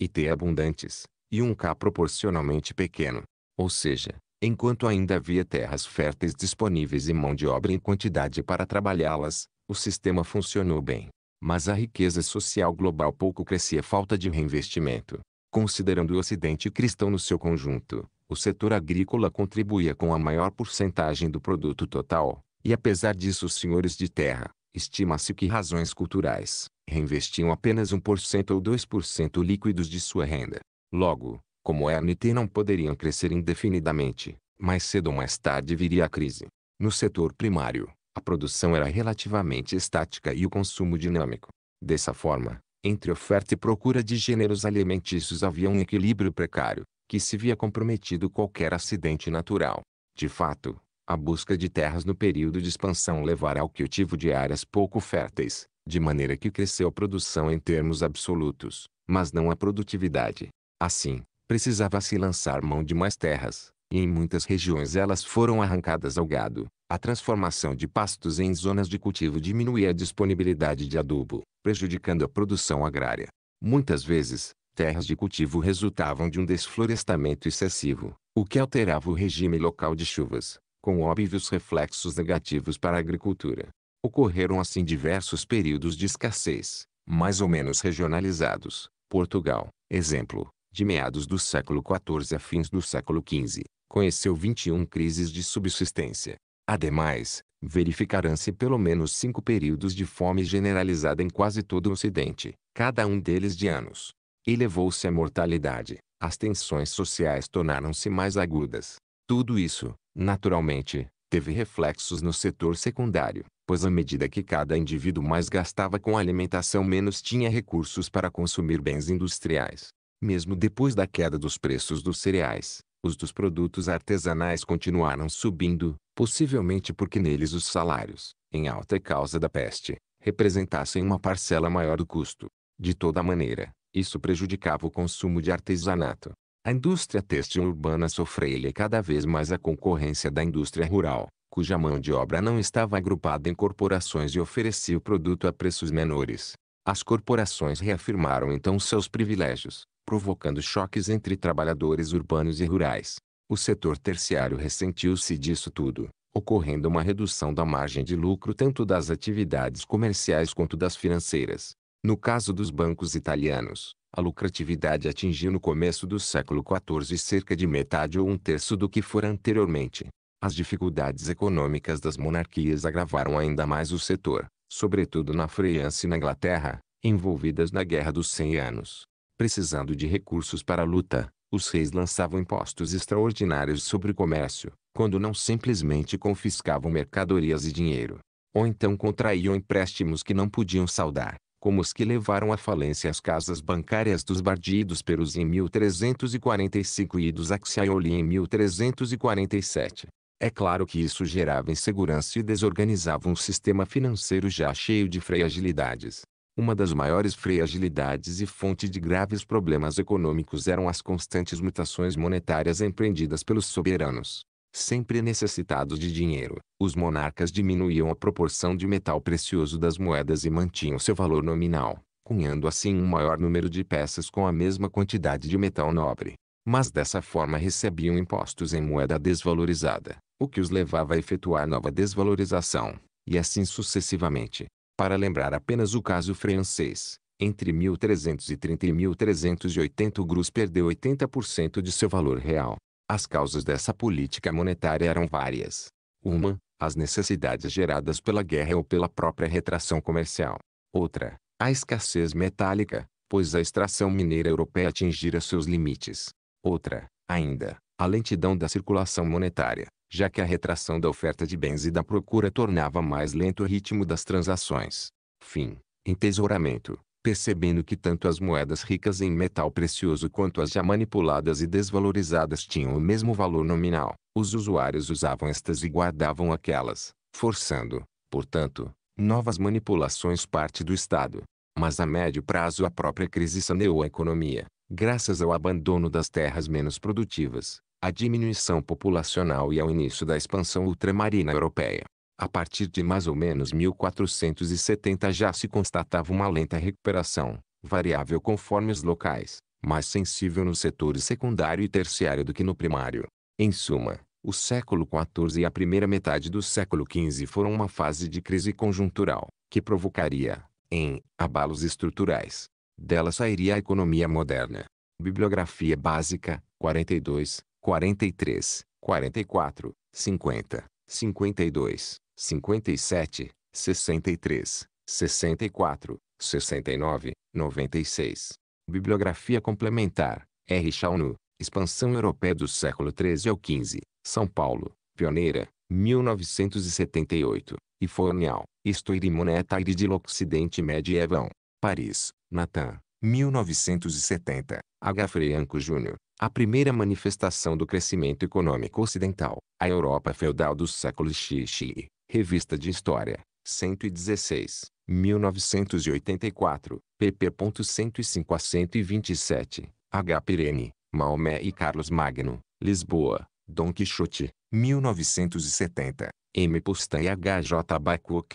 Speaker 1: e T abundantes, e um K proporcionalmente pequeno. Ou seja, enquanto ainda havia terras férteis disponíveis e mão de obra em quantidade para trabalhá-las, o sistema funcionou bem. Mas a riqueza social global pouco crescia falta de reinvestimento. Considerando o Ocidente cristão no seu conjunto, o setor agrícola contribuía com a maior porcentagem do produto total, e apesar disso os senhores de terra, estima-se que razões culturais, reinvestiam apenas 1% ou 2% líquidos de sua renda. Logo, como a NT não poderiam crescer indefinidamente, mais cedo ou mais tarde viria a crise. No setor primário, a produção era relativamente estática e o consumo dinâmico. Dessa forma, entre oferta e procura de gêneros alimentícios havia um equilíbrio precário, que se via comprometido qualquer acidente natural. De fato, a busca de terras no período de expansão levará ao cultivo de áreas pouco férteis, de maneira que cresceu a produção em termos absolutos, mas não a produtividade. Assim, precisava se lançar mão de mais terras, e em muitas regiões elas foram arrancadas ao gado. A transformação de pastos em zonas de cultivo diminuía a disponibilidade de adubo, prejudicando a produção agrária. Muitas vezes, terras de cultivo resultavam de um desflorestamento excessivo, o que alterava o regime local de chuvas, com óbvios reflexos negativos para a agricultura. Ocorreram assim diversos períodos de escassez, mais ou menos regionalizados. Portugal, exemplo, de meados do século XIV a fins do século XV, conheceu 21 crises de subsistência. Ademais, verificarão-se pelo menos cinco períodos de fome generalizada em quase todo o Ocidente, cada um deles de anos elevou-se a mortalidade, as tensões sociais tornaram-se mais agudas. Tudo isso, naturalmente, teve reflexos no setor secundário, pois à medida que cada indivíduo mais gastava com alimentação menos tinha recursos para consumir bens industriais. Mesmo depois da queda dos preços dos cereais, os dos produtos artesanais continuaram subindo, possivelmente porque neles os salários, em alta causa da peste, representassem uma parcela maior do custo. De toda maneira, isso prejudicava o consumo de artesanato. A indústria têxtil urbana sofreu cada vez mais a concorrência da indústria rural, cuja mão de obra não estava agrupada em corporações e oferecia o produto a preços menores. As corporações reafirmaram então seus privilégios, provocando choques entre trabalhadores urbanos e rurais. O setor terciário ressentiu-se disso tudo, ocorrendo uma redução da margem de lucro tanto das atividades comerciais quanto das financeiras. No caso dos bancos italianos, a lucratividade atingiu no começo do século XIV cerca de metade ou um terço do que fora anteriormente. As dificuldades econômicas das monarquias agravaram ainda mais o setor, sobretudo na França e na Inglaterra, envolvidas na Guerra dos Cem Anos. Precisando de recursos para a luta, os reis lançavam impostos extraordinários sobre o comércio, quando não simplesmente confiscavam mercadorias e dinheiro, ou então contraíam empréstimos que não podiam saldar como os que levaram à falência as casas bancárias dos Bardi e dos Perus em 1345 e dos Acciaioli em 1347. É claro que isso gerava insegurança e desorganizava um sistema financeiro já cheio de fragilidades. Uma das maiores fragilidades e fonte de graves problemas econômicos eram as constantes mutações monetárias empreendidas pelos soberanos sempre necessitados de dinheiro, os monarcas diminuíam a proporção de metal precioso das moedas e mantinham seu valor nominal, cunhando assim um maior número de peças com a mesma quantidade de metal nobre. Mas dessa forma recebiam impostos em moeda desvalorizada, o que os levava a efetuar nova desvalorização, e assim sucessivamente. Para lembrar apenas o caso francês, entre 1330 e 1380 o grus perdeu 80% de seu valor real. As causas dessa política monetária eram várias. Uma, as necessidades geradas pela guerra ou pela própria retração comercial. Outra, a escassez metálica, pois a extração mineira europeia atingira seus limites. Outra, ainda, a lentidão da circulação monetária, já que a retração da oferta de bens e da procura tornava mais lento o ritmo das transações. Fim. Entesouramento percebendo que tanto as moedas ricas em metal precioso quanto as já manipuladas e desvalorizadas tinham o mesmo valor nominal. Os usuários usavam estas e guardavam aquelas, forçando, portanto, novas manipulações parte do Estado. Mas a médio prazo a própria crise saneou a economia, graças ao abandono das terras menos produtivas, à diminuição populacional e ao início da expansão ultramarina europeia. A partir de mais ou menos 1470 já se constatava uma lenta recuperação, variável conforme os locais, mais sensível nos setores secundário e terciário do que no primário. Em suma, o século XIV e a primeira metade do século XV foram uma fase de crise conjuntural, que provocaria, em, abalos estruturais. Dela sairia a economia moderna. Bibliografia básica, 42, 43, 44, 50, 52. 57, 63, 64, 69, 96. Bibliografia complementar. R. Chaunu, Expansão Europeia do século XIII ao XV, São Paulo, Pioneira, 1978. E Fornial, Historimonetaire de l'Occidente Medievão, Paris, Natan, 1970. H. Franco Jr., a primeira manifestação do crescimento econômico ocidental, a Europa feudal do século XX. Revista de História, 116, 1984, pp. 105 a 127, H. Pirene, Maomé e Carlos Magno, Lisboa, Dom Quixote, 1970, M. Pustan e H. J. Baikuk,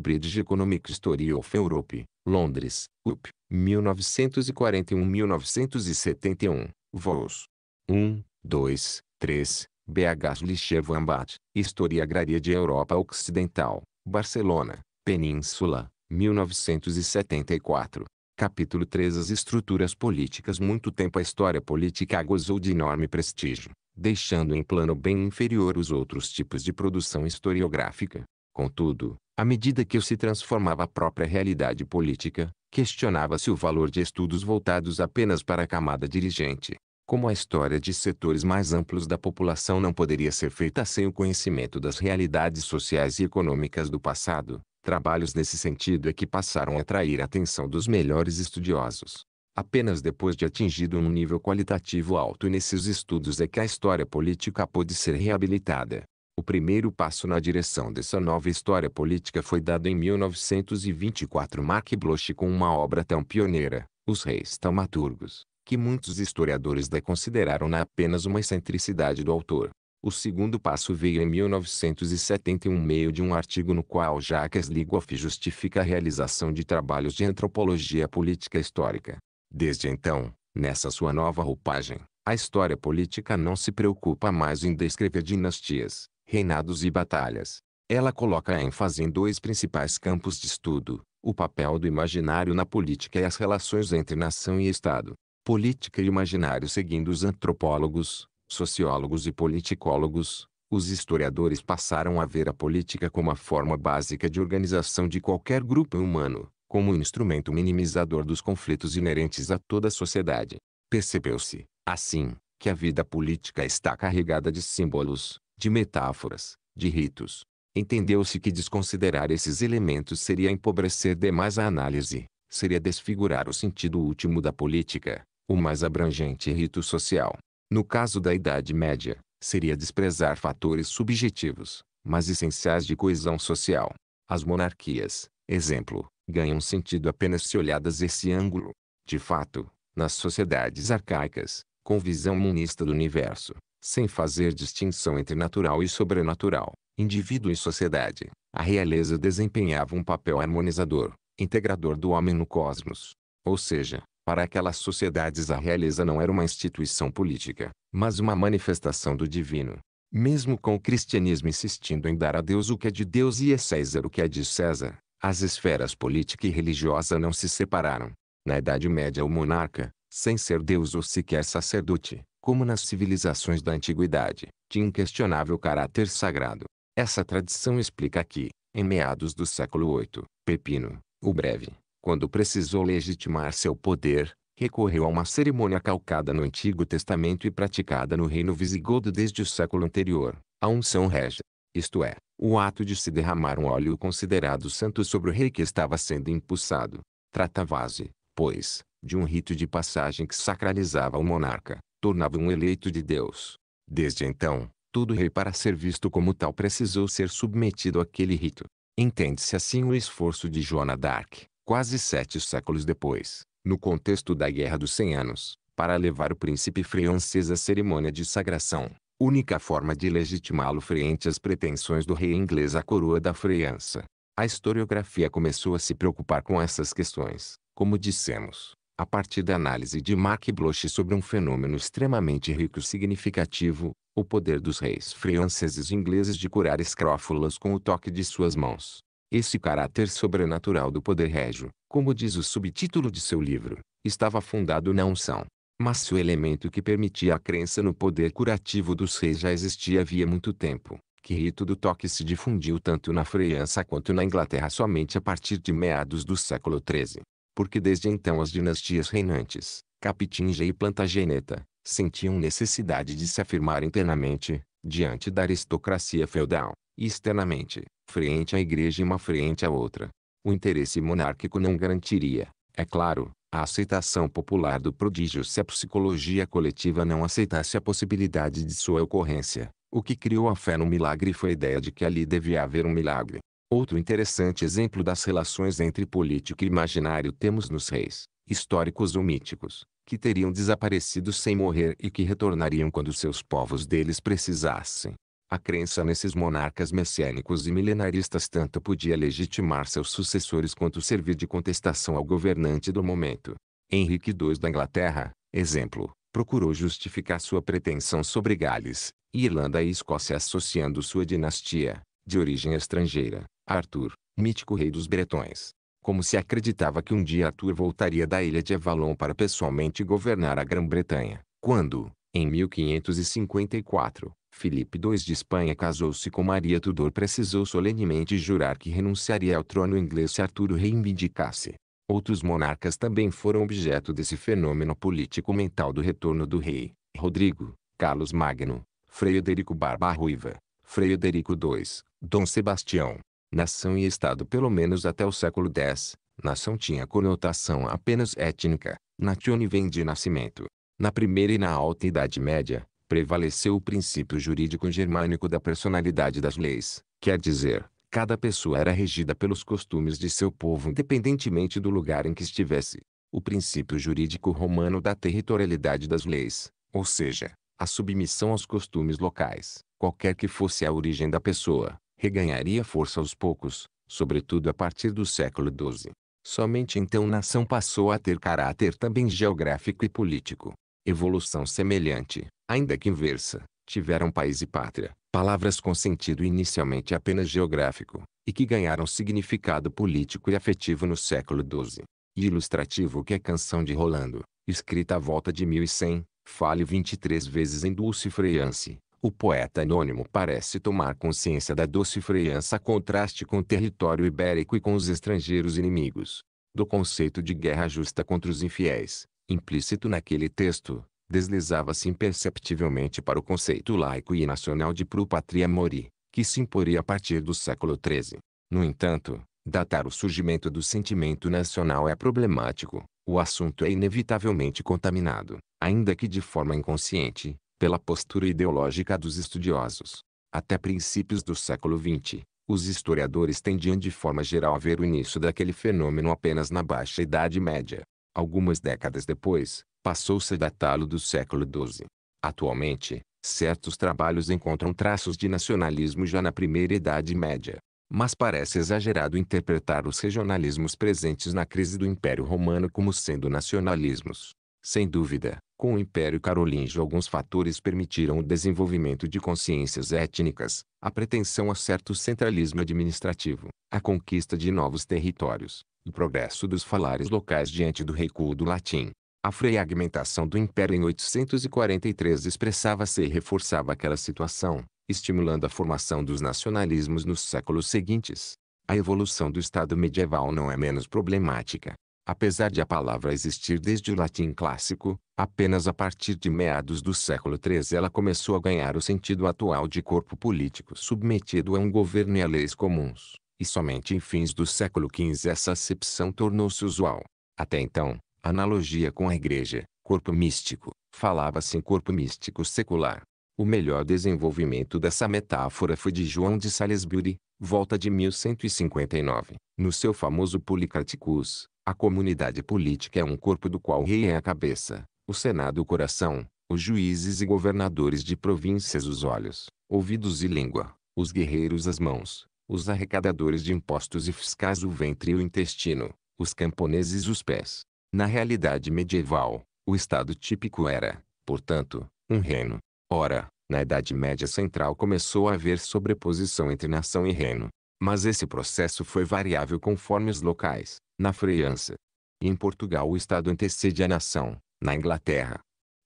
Speaker 1: Bridge Economic History of Europe, Londres, UP, 1941-1971, vols. 1, 2, 3, BH Lichevambat, História Agrária de Europa Ocidental, Barcelona, Península, 1974. Capítulo 3 As estruturas políticas Muito tempo a história política gozou de enorme prestígio, deixando em plano bem inferior os outros tipos de produção historiográfica. Contudo, à medida que se transformava a própria realidade política, questionava-se o valor de estudos voltados apenas para a camada dirigente, como a história de setores mais amplos da população não poderia ser feita sem o conhecimento das realidades sociais e econômicas do passado, trabalhos nesse sentido é que passaram a atrair a atenção dos melhores estudiosos. Apenas depois de atingido um nível qualitativo alto nesses estudos é que a história política pôde ser reabilitada. O primeiro passo na direção dessa nova história política foi dado em 1924 Mark Bloch com uma obra tão pioneira, Os Reis Taumaturgos, que muitos historiadores da consideraram na apenas uma excentricidade do autor. O segundo passo veio em 1971 meio de um artigo no qual Jacques Ligoff justifica a realização de trabalhos de antropologia política histórica. Desde então, nessa sua nova roupagem, a história política não se preocupa mais em descrever dinastias, reinados e batalhas. Ela coloca ênfase em dois principais campos de estudo, o papel do imaginário na política e as relações entre nação e Estado política e imaginário seguindo os antropólogos, sociólogos e politicólogos, os historiadores passaram a ver a política como a forma básica de organização de qualquer grupo humano, como um instrumento minimizador dos conflitos inerentes a toda a sociedade. Percebeu-se, assim, que a vida política está carregada de símbolos, de metáforas, de ritos. Entendeu-se que desconsiderar esses elementos seria empobrecer demais a análise, seria desfigurar o sentido último da política, o mais abrangente rito social. No caso da Idade Média, seria desprezar fatores subjetivos, mas essenciais de coesão social. As monarquias, exemplo, ganham sentido apenas se olhadas esse ângulo. De fato, nas sociedades arcaicas, com visão monista do universo, sem fazer distinção entre natural e sobrenatural, indivíduo e sociedade, a realeza desempenhava um papel harmonizador, integrador do homem no cosmos. Ou seja, para aquelas sociedades a realeza não era uma instituição política, mas uma manifestação do divino. Mesmo com o cristianismo insistindo em dar a Deus o que é de Deus e a César o que é de César, as esferas política e religiosa não se separaram. Na Idade Média o monarca, sem ser Deus ou sequer sacerdote, como nas civilizações da antiguidade, tinha inquestionável caráter sagrado. Essa tradição explica que, em meados do século VIII, Pepino, o Breve, quando precisou legitimar seu poder, recorreu a uma cerimônia calcada no Antigo Testamento e praticada no reino visigodo desde o século anterior, a unção régia. Isto é, o ato de se derramar um óleo considerado santo sobre o rei que estava sendo impulsado. Tratava-se, pois, de um rito de passagem que sacralizava o monarca, tornava um eleito de Deus. Desde então, todo rei para ser visto como tal precisou ser submetido àquele rito. Entende-se assim o esforço de Joana d'Arc, quase sete séculos depois, no contexto da Guerra dos Cem Anos, para levar o príncipe francês à cerimônia de sagração, única forma de legitimá-lo frente às pretensões do rei inglês à coroa da França. A historiografia começou a se preocupar com essas questões, como dissemos, a partir da análise de Marc Bloch sobre um fenômeno extremamente rico e significativo, o poder dos reis franceses e ingleses de curar escrófulas com o toque de suas mãos. Esse caráter sobrenatural do poder régio, como diz o subtítulo de seu livro, estava fundado na unção. Mas o elemento que permitia a crença no poder curativo dos reis já existia havia muito tempo, que rito do toque se difundiu tanto na França quanto na Inglaterra somente a partir de meados do século XIII. Porque desde então as dinastias reinantes, Capitinga e Plantageneta, sentiam necessidade de se afirmar internamente, diante da aristocracia feudal, e externamente, frente à igreja e uma frente à outra. O interesse monárquico não garantiria, é claro, a aceitação popular do prodígio se a psicologia coletiva não aceitasse a possibilidade de sua ocorrência. O que criou a fé no milagre foi a ideia de que ali devia haver um milagre. Outro interessante exemplo das relações entre político e imaginário temos nos reis, históricos ou míticos, que teriam desaparecido sem morrer e que retornariam quando seus povos deles precisassem. A crença nesses monarcas messiânicos e milenaristas tanto podia legitimar seus sucessores quanto servir de contestação ao governante do momento. Henrique II da Inglaterra, exemplo, procurou justificar sua pretensão sobre Gales, Irlanda e Escócia associando sua dinastia, de origem estrangeira, a Arthur, mítico rei dos Bretões. Como se acreditava que um dia Arthur voltaria da ilha de Avalon para pessoalmente governar a Grã-Bretanha, quando, em 1554, Filipe II de Espanha casou-se com Maria Tudor precisou solenemente jurar que renunciaria ao trono inglês se Arturo reivindicasse. Outros monarcas também foram objeto desse fenômeno político mental do retorno do rei. Rodrigo, Carlos Magno, Frederico Barba Ruiva, Frederico II, Dom Sebastião. Nação e Estado pelo menos até o século X, nação tinha conotação apenas étnica. Natione vem de nascimento. Na primeira e na alta idade média, prevaleceu o princípio jurídico germânico da personalidade das leis, quer dizer, cada pessoa era regida pelos costumes de seu povo independentemente do lugar em que estivesse. O princípio jurídico romano da territorialidade das leis, ou seja, a submissão aos costumes locais, qualquer que fosse a origem da pessoa, reganharia força aos poucos, sobretudo a partir do século XII. Somente então nação passou a ter caráter também geográfico e político evolução semelhante, ainda que inversa, tiveram país e pátria, palavras com sentido inicialmente apenas geográfico, e que ganharam significado político e afetivo no século XII. E ilustrativo que a canção de Rolando, escrita à volta de 1100, fale 23 vezes em Dulce freiance. O poeta anônimo parece tomar consciência da doce freança contraste com o território ibérico e com os estrangeiros inimigos. Do conceito de guerra justa contra os infiéis, implícito naquele texto, deslizava-se imperceptivelmente para o conceito laico e nacional de pro patria mori, que se imporia a partir do século XIII. No entanto, datar o surgimento do sentimento nacional é problemático. O assunto é inevitavelmente contaminado, ainda que de forma inconsciente, pela postura ideológica dos estudiosos. Até princípios do século XX, os historiadores tendiam de forma geral a ver o início daquele fenômeno apenas na Baixa Idade Média. Algumas décadas depois, passou-se a datá-lo do século XII. Atualmente, certos trabalhos encontram traços de nacionalismo já na primeira Idade Média. Mas parece exagerado interpretar os regionalismos presentes na crise do Império Romano como sendo nacionalismos. Sem dúvida, com o Império Carolíngio alguns fatores permitiram o desenvolvimento de consciências étnicas, a pretensão a certo centralismo administrativo, a conquista de novos territórios, o progresso dos falares locais diante do recuo do latim. A fragmentação do Império em 843 expressava-se e reforçava aquela situação, estimulando a formação dos nacionalismos nos séculos seguintes. A evolução do Estado medieval não é menos problemática, Apesar de a palavra existir desde o latim clássico, apenas a partir de meados do século XIII ela começou a ganhar o sentido atual de corpo político submetido a um governo e a leis comuns, e somente em fins do século XV essa acepção tornou-se usual. Até então, analogia com a igreja, corpo místico, falava-se em corpo místico secular. O melhor desenvolvimento dessa metáfora foi de João de Salisbury, volta de 1159, no seu famoso Policarticus, a comunidade política é um corpo do qual o rei é a cabeça, o senado o coração, os juízes e governadores de províncias os olhos, ouvidos e língua, os guerreiros as mãos, os arrecadadores de impostos e fiscais o ventre e o intestino, os camponeses os pés. Na realidade medieval, o estado típico era, portanto, um reino. Ora, na Idade Média Central começou a haver sobreposição entre nação e reino. Mas esse processo foi variável conforme os locais. Na França em Portugal o Estado antecede a nação, na Inglaterra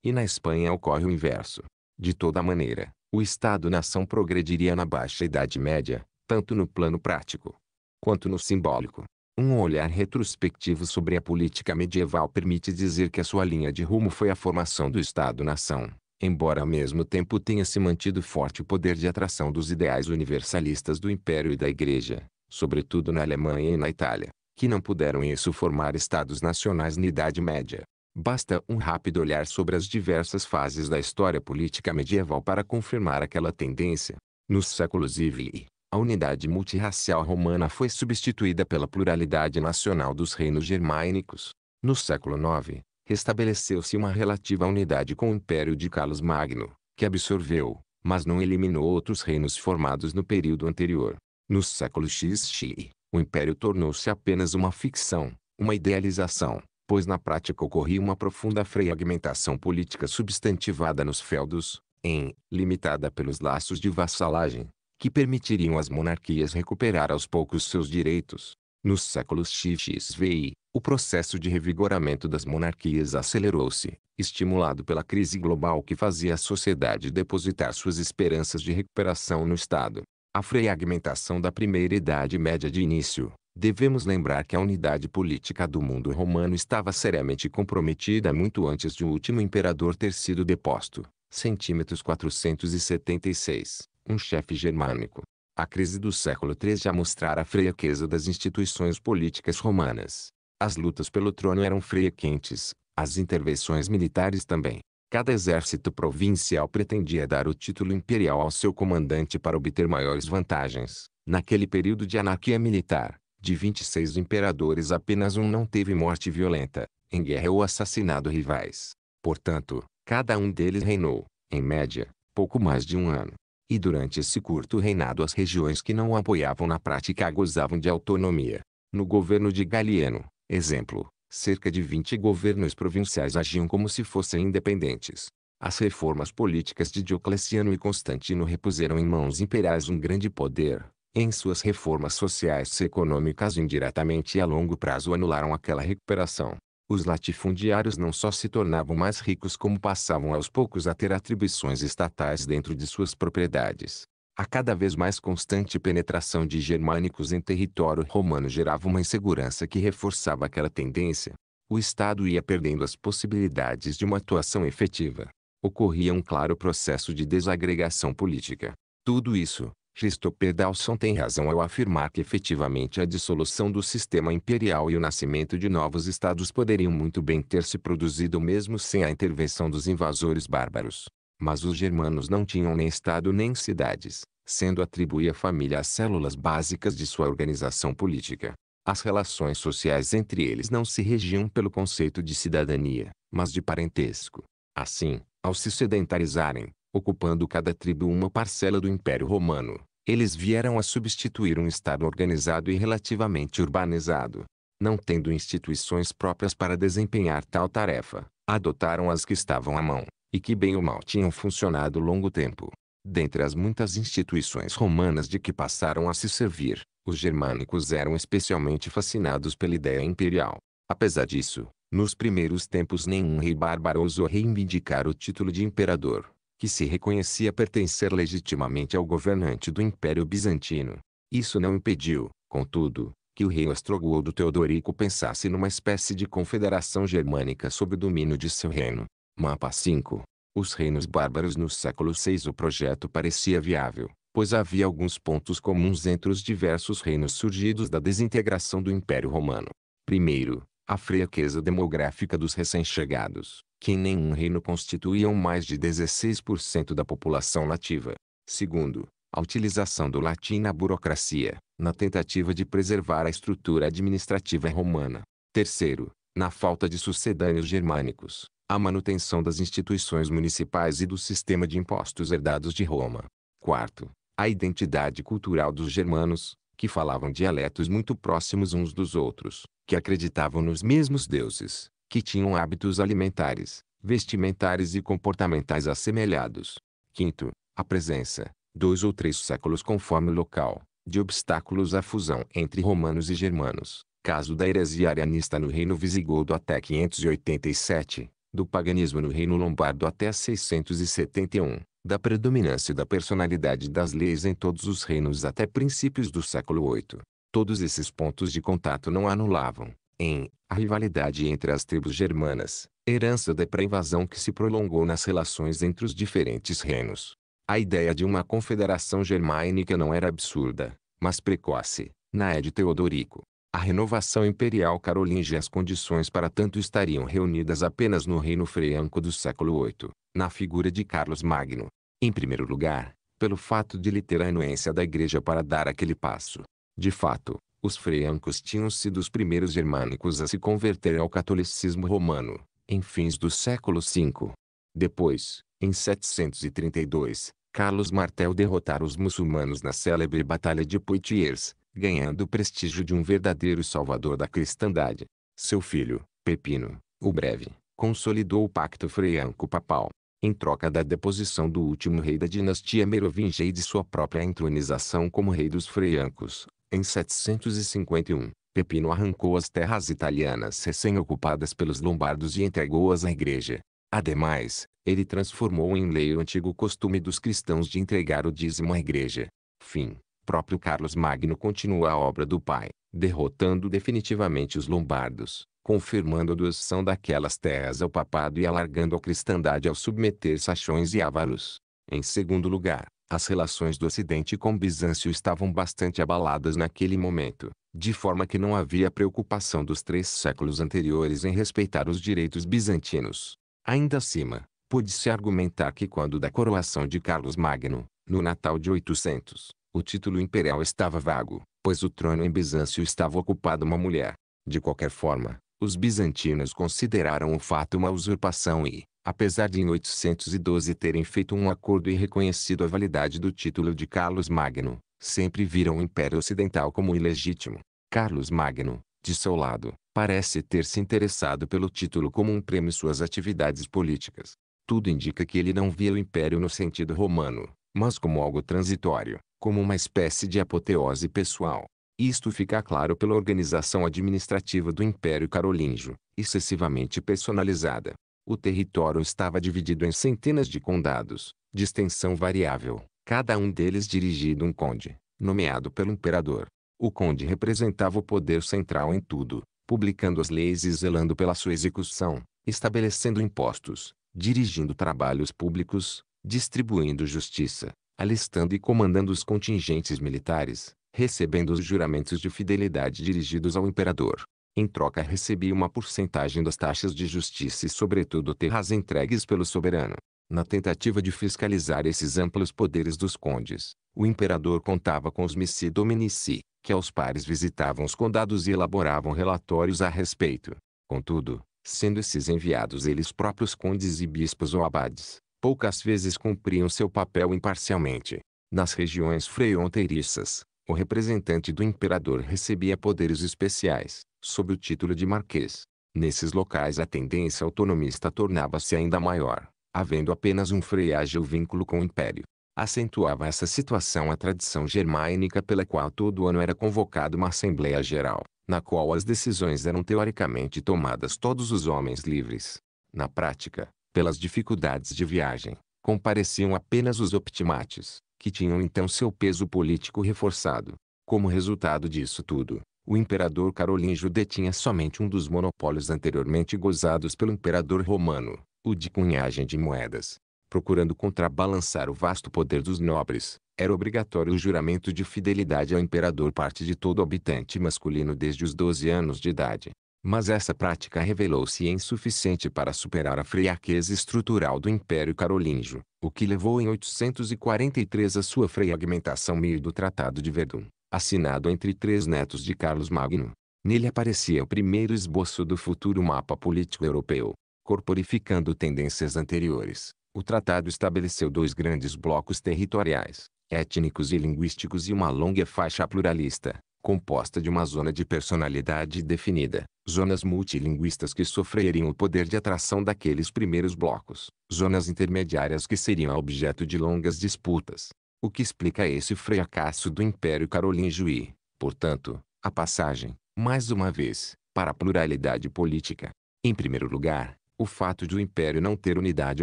Speaker 1: e na Espanha ocorre o inverso. De toda maneira, o Estado-nação progrediria na Baixa Idade Média, tanto no plano prático quanto no simbólico. Um olhar retrospectivo sobre a política medieval permite dizer que a sua linha de rumo foi a formação do Estado-nação, embora ao mesmo tempo tenha se mantido forte o poder de atração dos ideais universalistas do Império e da Igreja, sobretudo na Alemanha e na Itália, que não puderam isso formar estados nacionais na Idade Média. Basta um rápido olhar sobre as diversas fases da história política medieval para confirmar aquela tendência. Nos séculos IV, a unidade multirracial romana foi substituída pela pluralidade nacional dos reinos germânicos. No século IX, restabeleceu se uma relativa unidade com o império de Carlos Magno, que absorveu, mas não eliminou outros reinos formados no período anterior. No século XXI, o império tornou-se apenas uma ficção, uma idealização, pois na prática ocorria uma profunda fragmentação política substantivada nos feudos, em, limitada pelos laços de vassalagem, que permitiriam às monarquias recuperar aos poucos seus direitos, nos séculos XXVI, o processo de revigoramento das monarquias acelerou-se, estimulado pela crise global que fazia a sociedade depositar suas esperanças de recuperação no Estado. A fragmentação da primeira Idade Média de início, devemos lembrar que a unidade política do mundo romano estava seriamente comprometida muito antes de o último imperador ter sido deposto. Centímetros 476, um chefe germânico, a crise do século III já mostrara a fraqueza das instituições políticas romanas. As lutas pelo trono eram frequentes, as intervenções militares também. Cada exército provincial pretendia dar o título imperial ao seu comandante para obter maiores vantagens. Naquele período de anarquia militar, de 26 imperadores apenas um não teve morte violenta, em guerra ou assassinado rivais. Portanto, cada um deles reinou, em média, pouco mais de um ano e durante esse curto reinado as regiões que não o apoiavam na prática gozavam de autonomia. No governo de Galieno, exemplo, cerca de 20 governos provinciais agiam como se fossem independentes. As reformas políticas de Diocleciano e Constantino repuseram em mãos imperiais um grande poder. Em suas reformas sociais e econômicas indiretamente e a longo prazo anularam aquela recuperação. Os latifundiários não só se tornavam mais ricos como passavam aos poucos a ter atribuições estatais dentro de suas propriedades. A cada vez mais constante penetração de germânicos em território romano gerava uma insegurança que reforçava aquela tendência. O Estado ia perdendo as possibilidades de uma atuação efetiva. Ocorria um claro processo de desagregação política. Tudo isso, Christopher Dawson tem razão ao afirmar que efetivamente a dissolução do sistema imperial e o nascimento de novos estados poderiam muito bem ter se produzido mesmo sem a intervenção dos invasores bárbaros. Mas os germanos não tinham nem estado nem cidades, sendo atribuir a família às células básicas de sua organização política. As relações sociais entre eles não se regiam pelo conceito de cidadania, mas de parentesco. Assim, ao se sedentarizarem, ocupando cada tribo uma parcela do Império Romano, eles vieram a substituir um Estado organizado e relativamente urbanizado. Não tendo instituições próprias para desempenhar tal tarefa, adotaram as que estavam à mão, e que bem ou mal tinham funcionado longo tempo. Dentre as muitas instituições romanas de que passaram a se servir, os germânicos eram especialmente fascinados pela ideia imperial. Apesar disso, nos primeiros tempos nenhum rei bárbaro ousou reivindicar o título de imperador que se reconhecia pertencer legitimamente ao governante do Império Bizantino. Isso não impediu, contudo, que o rei ostrogodo Teodorico pensasse numa espécie de confederação germânica sob o domínio de seu reino. Mapa 5. Os reinos bárbaros no século VI O projeto parecia viável, pois havia alguns pontos comuns entre os diversos reinos surgidos da desintegração do Império Romano. Primeiro, a fraqueza demográfica dos recém-chegados, que em nenhum reino constituíam mais de 16% da população nativa. Segundo, a utilização do latim na burocracia, na tentativa de preservar a estrutura administrativa romana. Terceiro, na falta de sucedâneos germânicos, a manutenção das instituições municipais e do sistema de impostos herdados de Roma. Quarto, a identidade cultural dos germanos, que falavam dialetos muito próximos uns dos outros, que acreditavam nos mesmos deuses, que tinham hábitos alimentares, vestimentares e comportamentais assemelhados. Quinto, a presença, dois ou três séculos conforme local, de obstáculos à fusão entre romanos e germanos, caso da heresia arianista no reino visigodo até 587, do paganismo no reino lombardo até 671, da predominância da personalidade das leis em todos os reinos até princípios do século VIII, Todos esses pontos de contato não anulavam, em, a rivalidade entre as tribos germanas, herança da pré-invasão que se prolongou nas relações entre os diferentes reinos. A ideia de uma confederação germânica não era absurda, mas precoce, na é de Teodorico. A renovação imperial carolíngia e as condições para tanto estariam reunidas apenas no reino franco do século VIII, na figura de Carlos Magno. Em primeiro lugar, pelo fato de lhe ter a anuência da Igreja para dar aquele passo. De fato, os freancos tinham sido os primeiros germânicos a se converter ao catolicismo romano, em fins do século V. Depois, em 732, Carlos Martel derrotara os muçulmanos na célebre Batalha de Poitiers, ganhando o prestígio de um verdadeiro salvador da cristandade. Seu filho, Pepino, o Breve, consolidou o pacto freanco papal em troca da deposição do último rei da dinastia merovingia e de sua própria entronização como rei dos freancos, em 751, Pepino arrancou as terras italianas recém-ocupadas pelos lombardos e entregou-as à igreja. Ademais, ele transformou em lei o antigo costume dos cristãos de entregar o dízimo à igreja. Fim. Próprio Carlos Magno continua a obra do pai, derrotando definitivamente os lombardos, confirmando a doação daquelas terras ao papado e alargando a cristandade ao submeter saxões e ávaros. Em segundo lugar, as relações do Ocidente com Bizâncio estavam bastante abaladas naquele momento, de forma que não havia preocupação dos três séculos anteriores em respeitar os direitos bizantinos. Ainda acima, pôde-se argumentar que quando da coroação de Carlos Magno, no Natal de 800, o título imperial estava vago, pois o trono em Bizâncio estava ocupado uma mulher. De qualquer forma, os bizantinos consideraram o fato uma usurpação e, apesar de em 812 terem feito um acordo e reconhecido a validade do título de Carlos Magno, sempre viram o Império Ocidental como ilegítimo. Carlos Magno, de seu lado, parece ter se interessado pelo título como um prêmio suas atividades políticas. Tudo indica que ele não via o Império no sentido romano, mas como algo transitório, como uma espécie de apoteose pessoal. Isto fica claro pela organização administrativa do Império Carolíngio, excessivamente personalizada. O território estava dividido em centenas de condados, de extensão variável, cada um deles dirigido um conde, nomeado pelo imperador. O conde representava o poder central em tudo, publicando as leis e zelando pela sua execução, estabelecendo impostos, dirigindo trabalhos públicos, distribuindo justiça, alistando e comandando os contingentes militares, recebendo os juramentos de fidelidade dirigidos ao imperador, em troca recebi uma porcentagem das taxas de justiça e sobretudo terras entregues pelo soberano. Na tentativa de fiscalizar esses amplos poderes dos condes, o imperador contava com os missi dominici, que aos pares visitavam os condados e elaboravam relatórios a respeito. Contudo, sendo esses enviados eles próprios condes e bispos ou abades, poucas vezes cumpriam seu papel imparcialmente. Nas regiões freironteiriças, o representante do imperador recebia poderes especiais, sob o título de marquês. Nesses locais a tendência autonomista tornava-se ainda maior, havendo apenas um freágil vínculo com o império. Acentuava essa situação a tradição germânica pela qual todo ano era convocada uma Assembleia Geral, na qual as decisões eram teoricamente tomadas todos os homens livres. Na prática, pelas dificuldades de viagem, compareciam apenas os optimates, que tinham então seu peso político reforçado. Como resultado disso tudo, o imperador carolíngio detinha somente um dos monopólios anteriormente gozados pelo imperador romano, o de cunhagem de moedas. Procurando contrabalançar o vasto poder dos nobres, era obrigatório o juramento de fidelidade ao imperador parte de todo habitante masculino desde os 12 anos de idade. Mas essa prática revelou-se insuficiente para superar a fraqueza estrutural do Império Carolíngio, o que levou em 843 a sua fragmentação meio do Tratado de Verdun assinado entre três netos de Carlos Magno. Nele aparecia o primeiro esboço do futuro mapa político europeu, corporificando tendências anteriores. O tratado estabeleceu dois grandes blocos territoriais, étnicos e linguísticos e uma longa faixa pluralista, composta de uma zona de personalidade definida, zonas multilinguistas que sofreriam o poder de atração daqueles primeiros blocos, zonas intermediárias que seriam objeto de longas disputas, o que explica esse fracasso do Império Carolíngio e, portanto, a passagem, mais uma vez, para a pluralidade política. Em primeiro lugar, o fato de o Império não ter unidade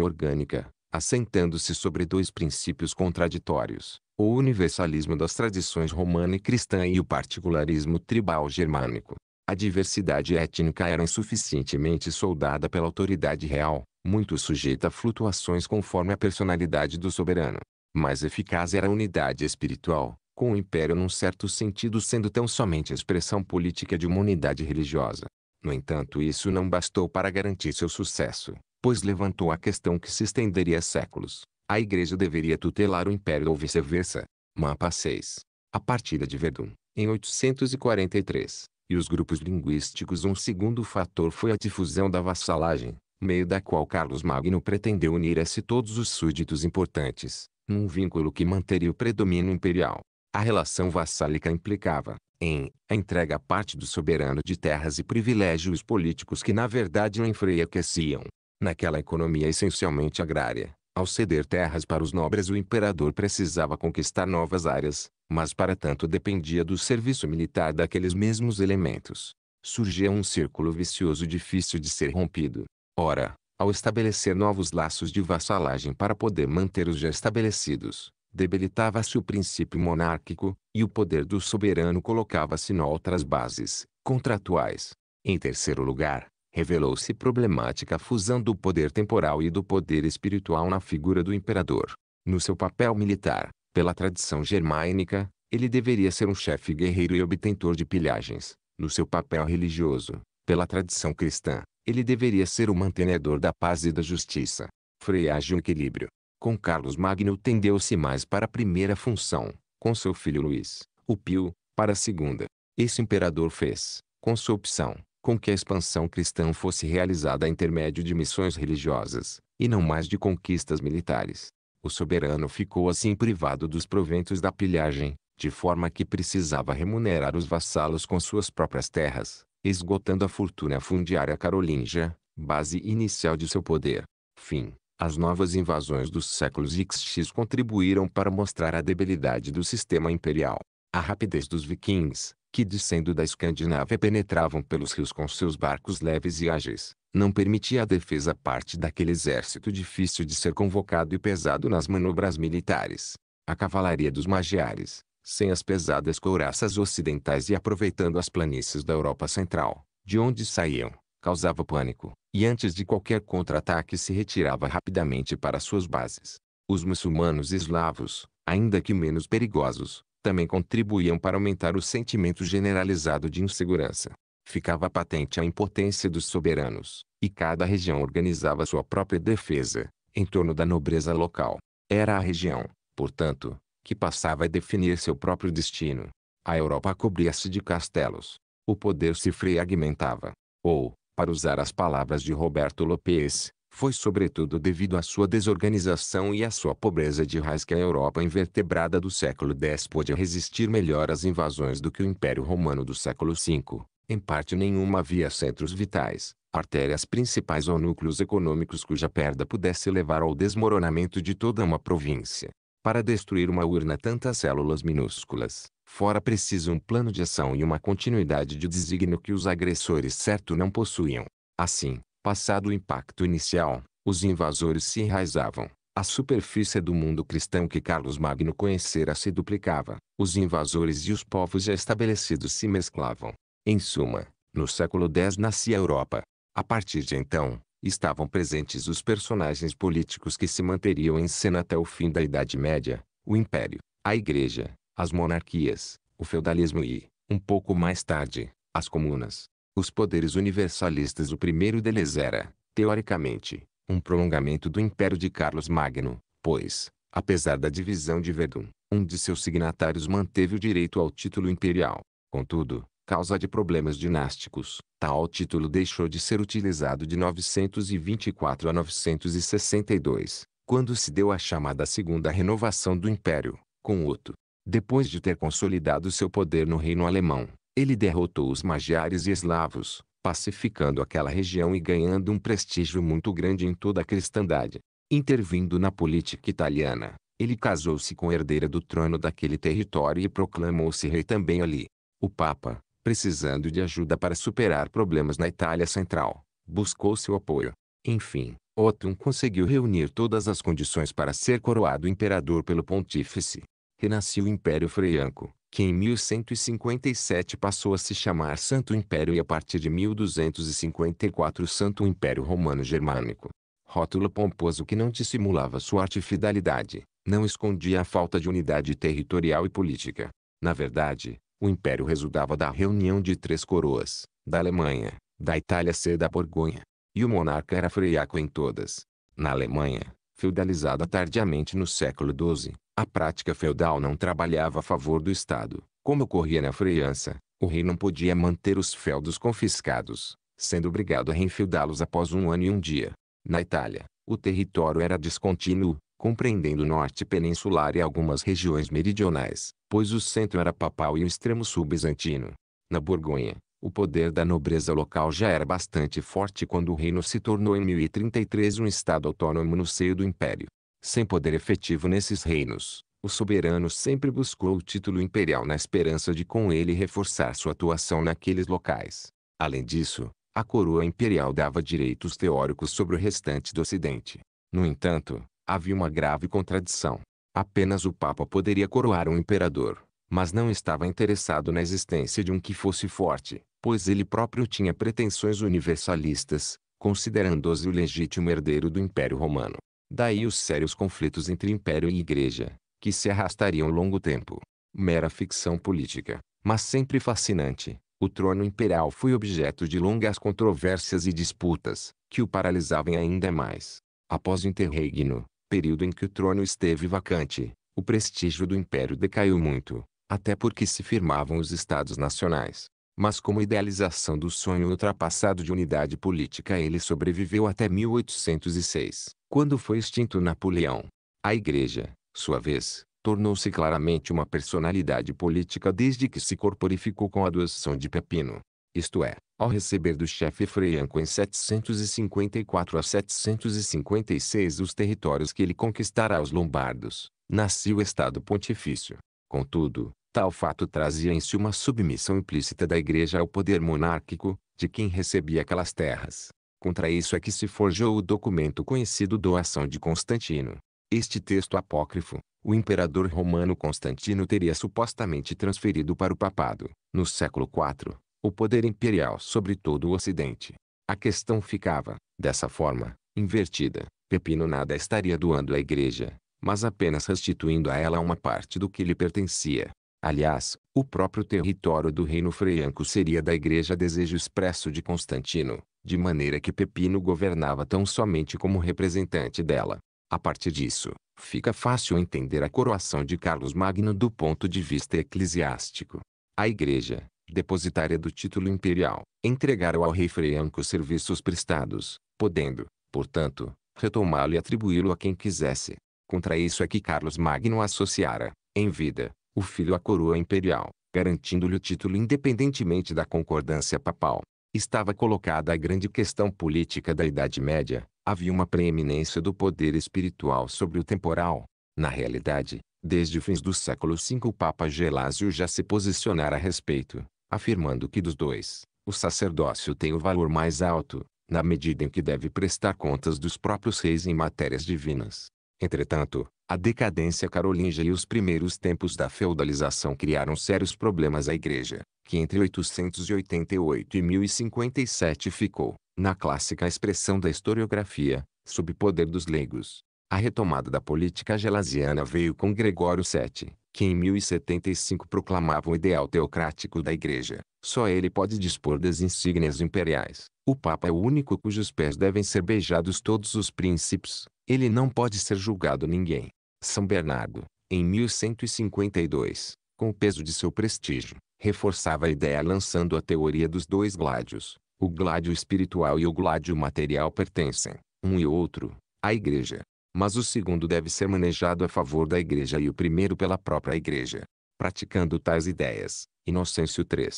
Speaker 1: orgânica, assentando-se sobre dois princípios contraditórios, o universalismo das tradições romana e cristã e o particularismo tribal germânico. A diversidade étnica era insuficientemente soldada pela autoridade real, muito sujeita a flutuações conforme a personalidade do soberano mais eficaz era a unidade espiritual, com o império num certo sentido sendo tão somente a expressão política de uma unidade religiosa. No entanto isso não bastou para garantir seu sucesso, pois levantou a questão que se estenderia séculos. A igreja deveria tutelar o império ou vice-versa. Mapa 6. A partida de Verdun, em 843, e os grupos linguísticos um segundo fator foi a difusão da vassalagem, meio da qual Carlos Magno pretendeu unir a si todos os súditos importantes, num vínculo que manteria o predomínio imperial. A relação vassálica implicava, em, a entrega à parte do soberano de terras e privilégios políticos que na verdade o enfraqueciam. Naquela economia essencialmente agrária, ao ceder terras para os nobres o imperador precisava conquistar novas áreas, mas para tanto dependia do serviço militar daqueles mesmos elementos. Surgia um círculo vicioso difícil de ser rompido. Ora, ao estabelecer novos laços de vassalagem para poder manter os já estabelecidos, debilitava-se o princípio monárquico, e o poder do soberano colocava-se em outras bases, contratuais. Em terceiro lugar, revelou-se problemática a fusão do poder temporal e do poder espiritual na figura do imperador. No seu papel militar, pela tradição germânica, ele deveria ser um chefe guerreiro e obtentor de pilhagens. No seu papel religioso, pela tradição cristã, ele deveria ser o mantenedor da paz e da justiça. Freage o equilíbrio. Com Carlos Magno tendeu-se mais para a primeira função, com seu filho Luís, o Pio, para a segunda. Esse imperador fez, com sua opção, com que a expansão cristã fosse realizada a intermédio de missões religiosas, e não mais de conquistas militares. O soberano ficou assim privado dos proventos da pilhagem, de forma que precisava remunerar os vassalos com suas próprias terras, esgotando a fortuna fundiária carolíngia, base inicial de seu poder. Fim. As novas invasões dos séculos XX contribuíram para mostrar a debilidade do sistema imperial. A rapidez dos vikings, que descendo da Escandinávia penetravam pelos rios com seus barcos leves e ágeis, não permitia a defesa parte daquele exército difícil de ser convocado e pesado nas manobras militares. A cavalaria dos magiares, sem as pesadas couraças ocidentais e aproveitando as planícies da Europa Central, de onde saíam, causava pânico, e antes de qualquer contra-ataque se retirava rapidamente para suas bases. Os muçulmanos eslavos, ainda que menos perigosos, também contribuíam para aumentar o sentimento generalizado de insegurança. Ficava patente a impotência dos soberanos, e cada região organizava sua própria defesa, em torno da nobreza local. Era a região, portanto, que passava a definir seu próprio destino. A Europa cobria-se de castelos. O poder se fragmentava. Ou, para usar as palavras de Roberto Lopes, foi sobretudo devido à sua desorganização e à sua pobreza de raiz que a Europa invertebrada do século X pôde resistir melhor às invasões do que o Império Romano do século V. Em parte nenhuma havia centros vitais, artérias principais ou núcleos econômicos cuja perda pudesse levar ao desmoronamento de toda uma província. Para destruir uma urna tantas células minúsculas, fora preciso um plano de ação e uma continuidade de desígnio que os agressores certo não possuíam. Assim, passado o impacto inicial, os invasores se enraizavam. A superfície do mundo cristão que Carlos Magno conhecera se duplicava. Os invasores e os povos já estabelecidos se mesclavam. Em suma, no século X nascia a Europa. A partir de então, estavam presentes os personagens políticos que se manteriam em cena até o fim da Idade Média, o Império, a Igreja, as monarquias, o feudalismo e, um pouco mais tarde, as comunas. Os poderes universalistas O primeiro deles era, teoricamente, um prolongamento do Império de Carlos Magno, pois, apesar da divisão de Verdun, um de seus signatários manteve o direito ao título imperial. Contudo, causa de problemas dinásticos. Tal título deixou de ser utilizado de 924 a 962, quando se deu a chamada Segunda Renovação do Império, com Otto. Depois de ter consolidado seu poder no reino alemão, ele derrotou os magiares e eslavos, pacificando aquela região e ganhando um prestígio muito grande em toda a cristandade. Intervindo na política italiana, ele casou-se com a herdeira do trono daquele território e proclamou-se rei também ali. O Papa, precisando de ajuda para superar problemas na Itália Central, buscou seu apoio. Enfim, Otton conseguiu reunir todas as condições para ser coroado imperador pelo pontífice. Renasceu o Império Freianco, que em 1157 passou a se chamar Santo Império e a partir de 1254 Santo Império Romano Germânico. Rótulo pomposo que não dissimulava sua fidelidade, não escondia a falta de unidade territorial e política. Na verdade, o império resultava da reunião de três coroas, da Alemanha, da Itália e da Borgonha. E o monarca era freiaco em todas. Na Alemanha, feudalizada tardiamente no século XII, a prática feudal não trabalhava a favor do Estado. Como ocorria na França, o rei não podia manter os feudos confiscados, sendo obrigado a reenfeudá-los após um ano e um dia. Na Itália, o território era descontínuo, compreendendo o norte peninsular e algumas regiões meridionais, pois o centro era papal e o extremo sul bizantino. Na Borgonha, o poder da nobreza local já era bastante forte quando o reino se tornou em 1033 um estado autônomo no seio do império. Sem poder efetivo nesses reinos, o soberano sempre buscou o título imperial na esperança de com ele reforçar sua atuação naqueles locais. Além disso, a coroa imperial dava direitos teóricos sobre o restante do Ocidente. No entanto, havia uma grave contradição. Apenas o Papa poderia coroar um imperador, mas não estava interessado na existência de um que fosse forte, pois ele próprio tinha pretensões universalistas, considerando-se o legítimo herdeiro do Império Romano. Daí os sérios conflitos entre Império e Igreja, que se arrastariam longo tempo. Mera ficção política, mas sempre fascinante, o trono imperial foi objeto de longas controvérsias e disputas, que o paralisavam ainda mais. Após o interregno, período em que o trono esteve vacante, o prestígio do império decaiu muito, até porque se firmavam os estados nacionais. Mas como idealização do sonho ultrapassado de unidade política ele sobreviveu até 1806, quando foi extinto Napoleão. A igreja, sua vez, tornou-se claramente uma personalidade política desde que se corporificou com a adoção de Pepino, isto é, ao receber do chefe Freianco em 754 a 756 os territórios que ele conquistara aos Lombardos, nascia o Estado Pontifício. Contudo, tal fato trazia em si uma submissão implícita da Igreja ao poder monárquico, de quem recebia aquelas terras. Contra isso é que se forjou o documento conhecido Doação de Constantino. Este texto apócrifo, o imperador romano Constantino teria supostamente transferido para o papado, no século IV, o poder imperial sobre todo o Ocidente. A questão ficava, dessa forma, invertida. Pepino nada estaria doando à igreja, mas apenas restituindo a ela uma parte do que lhe pertencia. Aliás, o próprio território do reino freianco seria da igreja desejo expresso de Constantino, de maneira que Pepino governava tão somente como representante dela. A partir disso, fica fácil entender a coroação de Carlos Magno do ponto de vista eclesiástico. A igreja, depositária do título imperial, entregaram ao rei Franco os serviços prestados, podendo, portanto, retomá-lo e atribuí-lo a quem quisesse. Contra isso é que Carlos Magno associara, em vida, o filho à coroa imperial, garantindo-lhe o título independentemente da concordância papal. Estava colocada a grande questão política da Idade Média, havia uma preeminência do poder espiritual sobre o temporal. Na realidade, desde fins do século V o Papa Gelásio já se posicionara a respeito, afirmando que dos dois, o sacerdócio tem o valor mais alto, na medida em que deve prestar contas dos próprios reis em matérias divinas. Entretanto, a decadência carolíngia e os primeiros tempos da feudalização criaram sérios problemas à Igreja, que entre 888 e 1057 ficou, na clássica expressão da historiografia, sob poder dos leigos. A retomada da política gelasiana veio com Gregório VII, que em 1075 proclamava o ideal teocrático da Igreja. Só ele pode dispor das insígnias imperiais. O Papa é o único cujos pés devem ser beijados todos os príncipes. Ele não pode ser julgado ninguém. São Bernardo, em 1152, com o peso de seu prestígio, reforçava a ideia lançando a teoria dos dois gládios. O gládio espiritual e o gládio material pertencem, um e outro, à Igreja mas o segundo deve ser manejado a favor da igreja e o primeiro pela própria igreja. Praticando tais ideias, Inocêncio III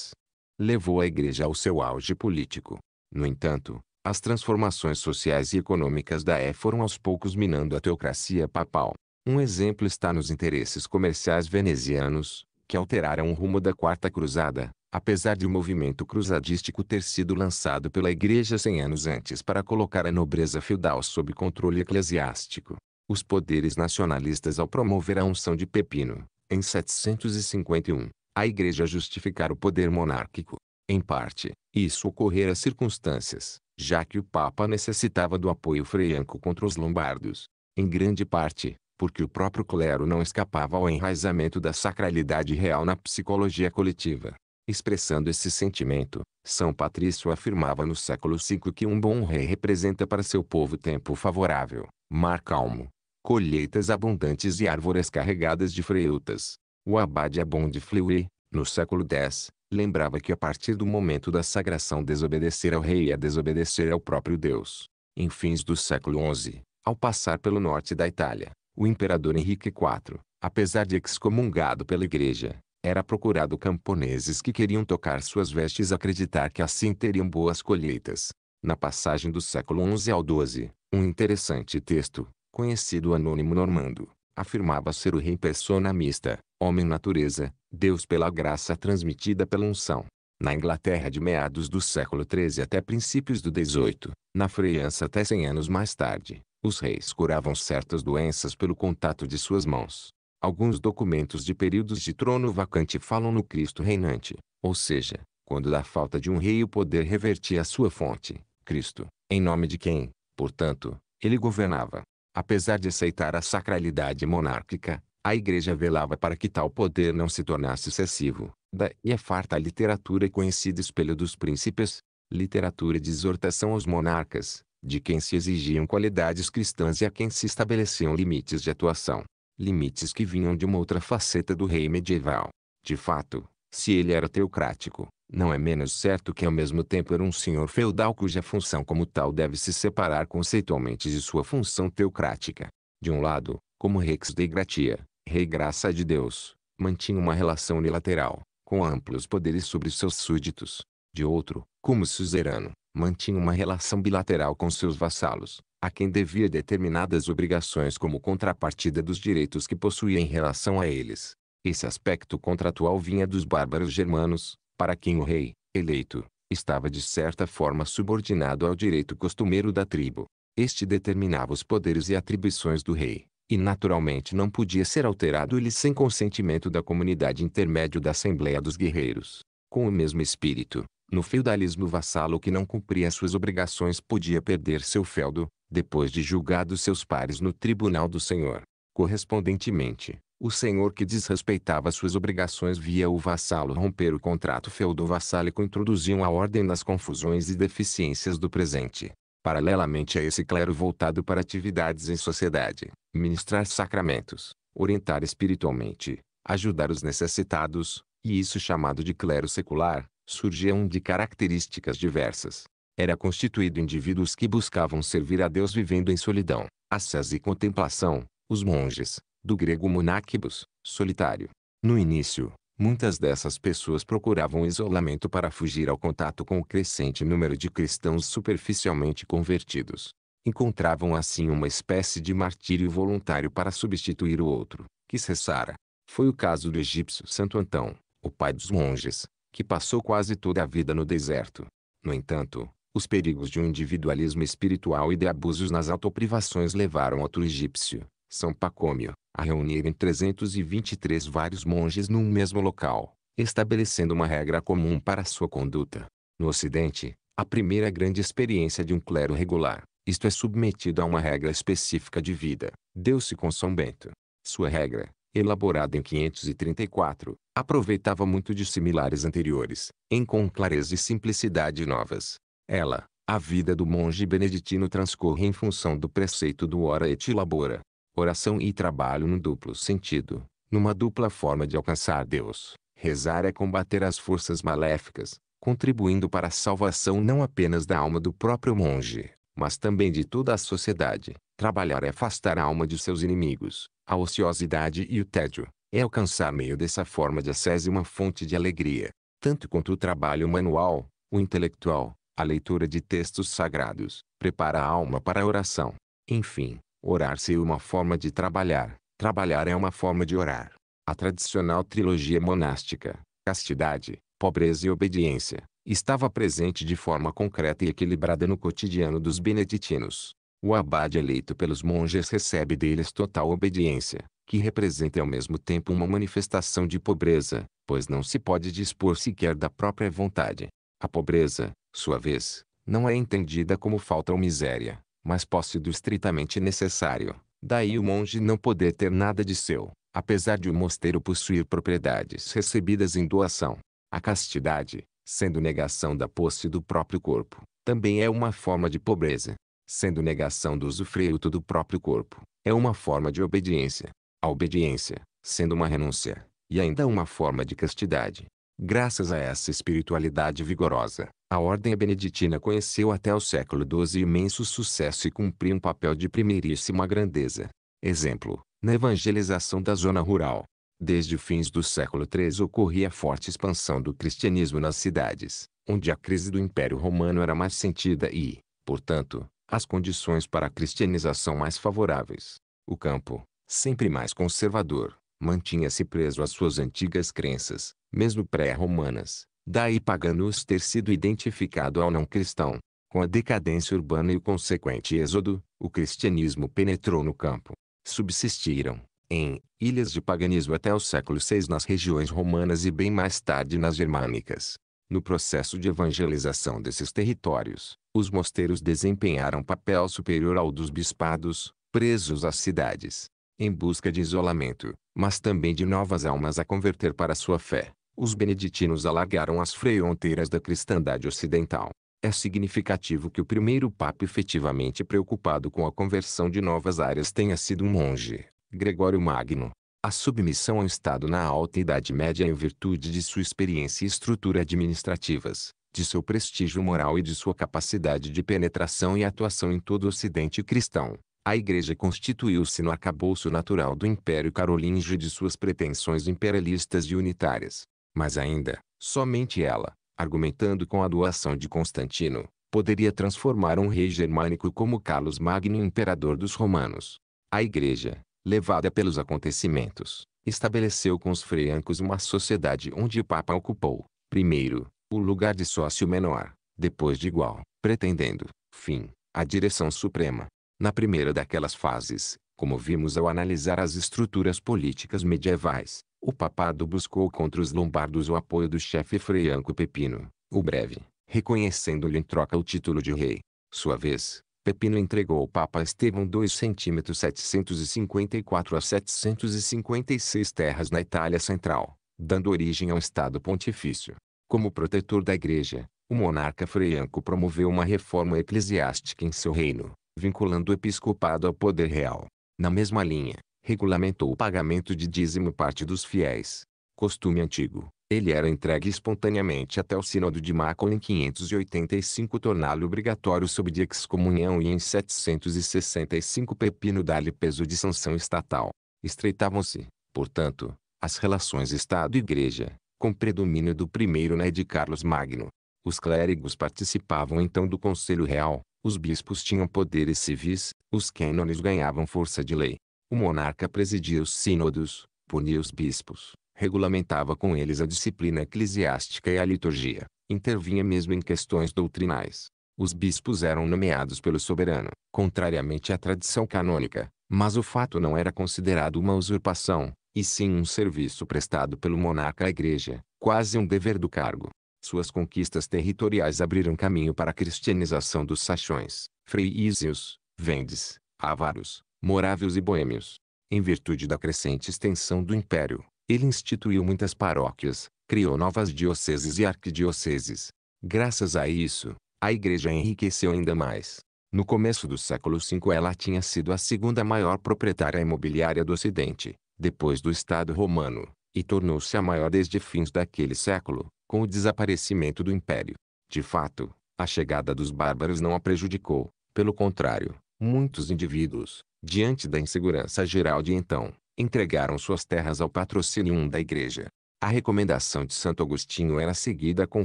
Speaker 1: levou a igreja ao seu auge político. No entanto, as transformações sociais e econômicas da E foram aos poucos minando a teocracia papal. Um exemplo está nos interesses comerciais venezianos, que alteraram o rumo da Quarta Cruzada, Apesar de o movimento cruzadístico ter sido lançado pela Igreja cem anos antes para colocar a nobreza feudal sob controle eclesiástico, os poderes nacionalistas ao promover a unção de Pepino, em 751, a Igreja justificar o poder monárquico. Em parte, isso ocorrera circunstâncias, já que o Papa necessitava do apoio freianco contra os lombardos. Em grande parte, porque o próprio clero não escapava ao enraizamento da sacralidade real na psicologia coletiva. Expressando esse sentimento, São Patrício afirmava no século V que um bom rei representa para seu povo tempo favorável, mar calmo, colheitas abundantes e árvores carregadas de frutas. O abade Abon de Fleury, no século X, lembrava que a partir do momento da sagração desobedecer ao rei é desobedecer ao próprio Deus. Em fins do século XI, ao passar pelo norte da Itália, o imperador Henrique IV, apesar de excomungado pela igreja, era procurado camponeses que queriam tocar suas vestes acreditar que assim teriam boas colheitas. Na passagem do século XI ao XII, um interessante texto, conhecido anônimo normando, afirmava ser o rei persona mista, homem natureza, Deus pela graça transmitida pela unção. Na Inglaterra de meados do século XIII até princípios do XVIII, na França até 100 anos mais tarde, os reis curavam certas doenças pelo contato de suas mãos. Alguns documentos de períodos de trono vacante falam no Cristo reinante, ou seja, quando da falta de um rei o poder revertia a sua fonte, Cristo, em nome de quem, portanto, ele governava. Apesar de aceitar a sacralidade monárquica, a Igreja velava para que tal poder não se tornasse excessivo. Daí a farta literatura conhecida Espelho dos Príncipes, literatura de exortação aos monarcas, de quem se exigiam qualidades cristãs e a quem se estabeleciam limites de atuação limites que vinham de uma outra faceta do rei medieval. De fato, se ele era teocrático, não é menos certo que ao mesmo tempo era um senhor feudal cuja função como tal deve se separar conceitualmente de sua função teocrática. De um lado, como Rex de Gratia, rei graça de Deus, mantinha uma relação unilateral, com amplos poderes sobre seus súditos. De outro, como suzerano, mantinha uma relação bilateral com seus vassalos, a quem devia determinadas obrigações como contrapartida dos direitos que possuía em relação a eles. Esse aspecto contratual vinha dos bárbaros germanos, para quem o rei, eleito, estava de certa forma subordinado ao direito costumeiro da tribo. Este determinava os poderes e atribuições do rei, e naturalmente não podia ser alterado ele sem consentimento da comunidade intermédio da Assembleia dos Guerreiros. Com o mesmo espírito, no feudalismo o vassalo que não cumpria suas obrigações podia perder seu feudo, depois de julgados seus pares no tribunal do Senhor. Correspondentemente, o senhor que desrespeitava suas obrigações via o vassalo romper o contrato feudo-vassálico introduziam a ordem nas confusões e deficiências do presente. Paralelamente a esse clero voltado para atividades em sociedade, ministrar sacramentos, orientar espiritualmente, ajudar os necessitados, e isso chamado de clero secular, surgia um de características diversas, era constituído indivíduos que buscavam servir a Deus vivendo em solidão, ascese e contemplação, os monges, do grego monáquibus, solitário. No início, muitas dessas pessoas procuravam isolamento para fugir ao contato com o crescente número de cristãos superficialmente convertidos. Encontravam assim uma espécie de martírio voluntário para substituir o outro, que cessara. Foi o caso do egípcio Santo Antão, o pai dos monges, que passou quase toda a vida no deserto. No entanto, os perigos de um individualismo espiritual e de abusos nas autoprivações levaram outro egípcio, São Pacômio, a reunir em 323 vários monges num mesmo local, estabelecendo uma regra comum para sua conduta. No Ocidente, a primeira grande experiência de um clero regular, isto é submetido a uma regra específica de vida, deu-se com São Bento. Sua regra, elaborada em 534, aproveitava muito de similares anteriores, em com clareza e simplicidade novas, ela, a vida do monge beneditino transcorre em função do preceito do ora et labora. Oração e trabalho num duplo sentido, numa dupla forma de alcançar Deus. Rezar é combater as forças maléficas, contribuindo para a salvação não apenas da alma do próprio monge, mas também de toda a sociedade. Trabalhar é afastar a alma de seus inimigos, a ociosidade e o tédio. É alcançar meio dessa forma de ascese uma fonte de alegria, tanto quanto o trabalho manual, o intelectual, a leitura de textos sagrados prepara a alma para a oração. Enfim, orar-se é uma forma de trabalhar, trabalhar é uma forma de orar. A tradicional trilogia monástica, castidade, pobreza e obediência, estava presente de forma concreta e equilibrada no cotidiano dos beneditinos. O abade eleito pelos monges recebe deles total obediência, que representa ao mesmo tempo uma manifestação de pobreza, pois não se pode dispor sequer da própria vontade. A pobreza, sua vez, não é entendida como falta ou miséria, mas posse do estritamente necessário. Daí o monge não poder ter nada de seu, apesar de o mosteiro possuir propriedades recebidas em doação. A castidade, sendo negação da posse do próprio corpo, também é uma forma de pobreza. Sendo negação do usufruto do próprio corpo, é uma forma de obediência. A obediência, sendo uma renúncia, e ainda uma forma de castidade. Graças a essa espiritualidade vigorosa, a ordem beneditina conheceu até o século XII imenso sucesso e cumpriu um papel de primeiríssima grandeza. Exemplo, na evangelização da zona rural. Desde fins do século XIII ocorria forte expansão do cristianismo nas cidades, onde a crise do Império Romano era mais sentida e, portanto, as condições para a cristianização mais favoráveis. O campo, sempre mais conservador, mantinha-se preso às suas antigas crenças, mesmo pré-romanas, daí Paganus ter sido identificado ao não cristão. Com a decadência urbana e o consequente êxodo, o cristianismo penetrou no campo. Subsistiram, em, ilhas de paganismo até o século VI nas regiões romanas e bem mais tarde nas germânicas. No processo de evangelização desses territórios, os mosteiros desempenharam papel superior ao dos bispados, presos às cidades, em busca de isolamento, mas também de novas almas a converter para sua fé os beneditinos alargaram as fronteiras da cristandade ocidental. É significativo que o primeiro papa efetivamente preocupado com a conversão de novas áreas tenha sido um monge, Gregório Magno. A submissão ao Estado na Alta Idade Média em virtude de sua experiência e estrutura administrativas, de seu prestígio moral e de sua capacidade de penetração e atuação em todo o Ocidente cristão, a Igreja constituiu-se no arcabouço natural do Império Carolíngio e de suas pretensões imperialistas e unitárias. Mas ainda, somente ela, argumentando com a doação de Constantino, poderia transformar um rei germânico como Carlos Magno em imperador dos romanos. A igreja, levada pelos acontecimentos, estabeleceu com os freiancos uma sociedade onde o Papa ocupou, primeiro, o lugar de sócio menor, depois de igual, pretendendo, fim, a direção suprema. Na primeira daquelas fases, como vimos ao analisar as estruturas políticas medievais, o papado buscou contra os lombardos o apoio do chefe Freianco Pepino, o breve, reconhecendo-lhe em troca o título de rei. Sua vez, Pepino entregou ao Papa Estevão 2 centímetros 754 a 756 terras na Itália Central, dando origem ao Estado Pontifício. Como protetor da Igreja, o monarca Freianco promoveu uma reforma eclesiástica em seu reino, vinculando o episcopado ao poder real. Na mesma linha, regulamentou o pagamento de dízimo parte dos fiéis. Costume antigo, ele era entregue espontaneamente até o Sínodo de Mácola em 585 torná-lo obrigatório sob de excomunhão e em 765 Pepino dá-lhe peso de sanção estatal. Estreitavam-se, portanto, as relações Estado-Igreja, com predomínio do primeiro na né, de Carlos Magno. Os clérigos participavam então do Conselho Real, os bispos tinham poderes civis, os cânones ganhavam força de lei, o monarca presidia os sínodos, punia os bispos, regulamentava com eles a disciplina eclesiástica e a liturgia, intervinha mesmo em questões doutrinais. Os bispos eram nomeados pelo soberano, contrariamente à tradição canônica, mas o fato não era considerado uma usurpação, e sim um serviço prestado pelo monarca à igreja, quase um dever do cargo. Suas conquistas territoriais abriram caminho para a cristianização dos saxões, freísios, vendes, ávaros, moráveis e boêmios. Em virtude da crescente extensão do império, ele instituiu muitas paróquias, criou novas dioceses e arquidioceses. Graças a isso, a igreja enriqueceu ainda mais. No começo do século V ela tinha sido a segunda maior proprietária imobiliária do Ocidente, depois do Estado Romano, e tornou-se a maior desde fins daquele século, com o desaparecimento do Império. De fato, a chegada dos bárbaros não a prejudicou, pelo contrário, Muitos indivíduos, diante da insegurança geral de então, entregaram suas terras ao patrocínio da igreja. A recomendação de Santo Agostinho era seguida com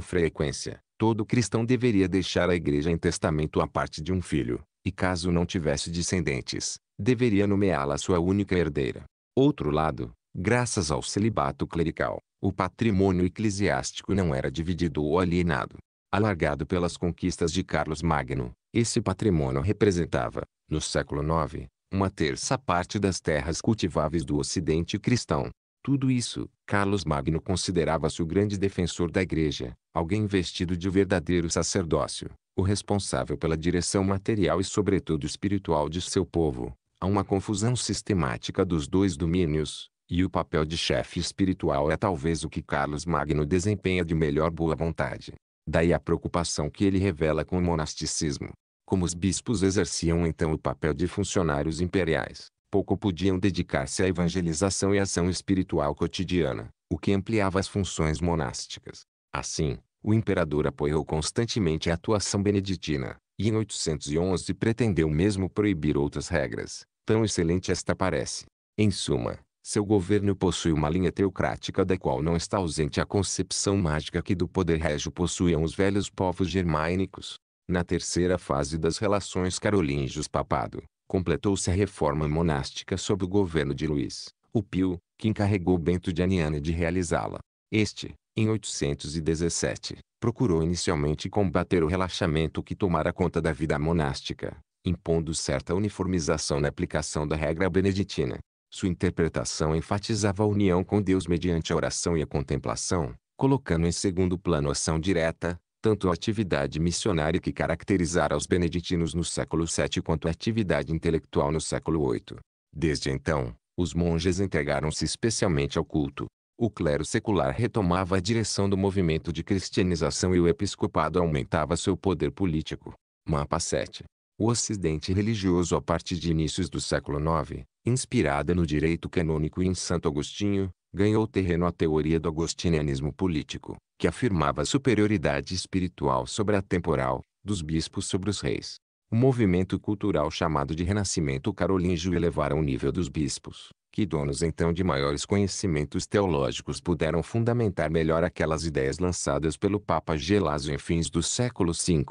Speaker 1: frequência. Todo cristão deveria deixar a igreja em testamento a parte de um filho, e caso não tivesse descendentes, deveria nomeá-la sua única herdeira. Outro lado, graças ao celibato clerical, o patrimônio eclesiástico não era dividido ou alienado alargado pelas conquistas de Carlos Magno, esse patrimônio representava, no século IX, uma terça parte das terras cultiváveis do Ocidente cristão. Tudo isso, Carlos Magno considerava-se o grande defensor da Igreja, alguém vestido de verdadeiro sacerdócio, o responsável pela direção material e sobretudo espiritual de seu povo. Há uma confusão sistemática dos dois domínios, e o papel de chefe espiritual é talvez o que Carlos Magno desempenha de melhor boa vontade. Daí a preocupação que ele revela com o monasticismo. Como os bispos exerciam então o papel de funcionários imperiais, pouco podiam dedicar-se à evangelização e ação espiritual cotidiana, o que ampliava as funções monásticas. Assim, o imperador apoiou constantemente a atuação beneditina, e em 811 pretendeu mesmo proibir outras regras, tão excelente esta parece. Em suma, seu governo possui uma linha teocrática da qual não está ausente a concepção mágica que do poder régio possuíam os velhos povos germânicos. Na terceira fase das relações carolíngios papado completou-se a reforma monástica sob o governo de Luís, o Pio, que encarregou Bento de Aniana de realizá-la. Este, em 817, procurou inicialmente combater o relaxamento que tomara conta da vida monástica, impondo certa uniformização na aplicação da regra beneditina. Sua interpretação enfatizava a união com Deus mediante a oração e a contemplação, colocando em segundo plano a ação direta, tanto a atividade missionária que caracterizara os beneditinos no século VII quanto a atividade intelectual no século VIII. Desde então, os monges entregaram-se especialmente ao culto. O clero secular retomava a direção do movimento de cristianização e o episcopado aumentava seu poder político. Mapa 7. O Ocidente religioso a partir de inícios do século IX, inspirada no direito canônico e em Santo Agostinho, ganhou terreno a teoria do agostinianismo político, que afirmava a superioridade espiritual sobre a temporal, dos bispos sobre os reis. O movimento cultural chamado de Renascimento Carolíngio elevaram o nível dos bispos, que donos então de maiores conhecimentos teológicos puderam fundamentar melhor aquelas ideias lançadas pelo Papa Gelásio em fins do século V.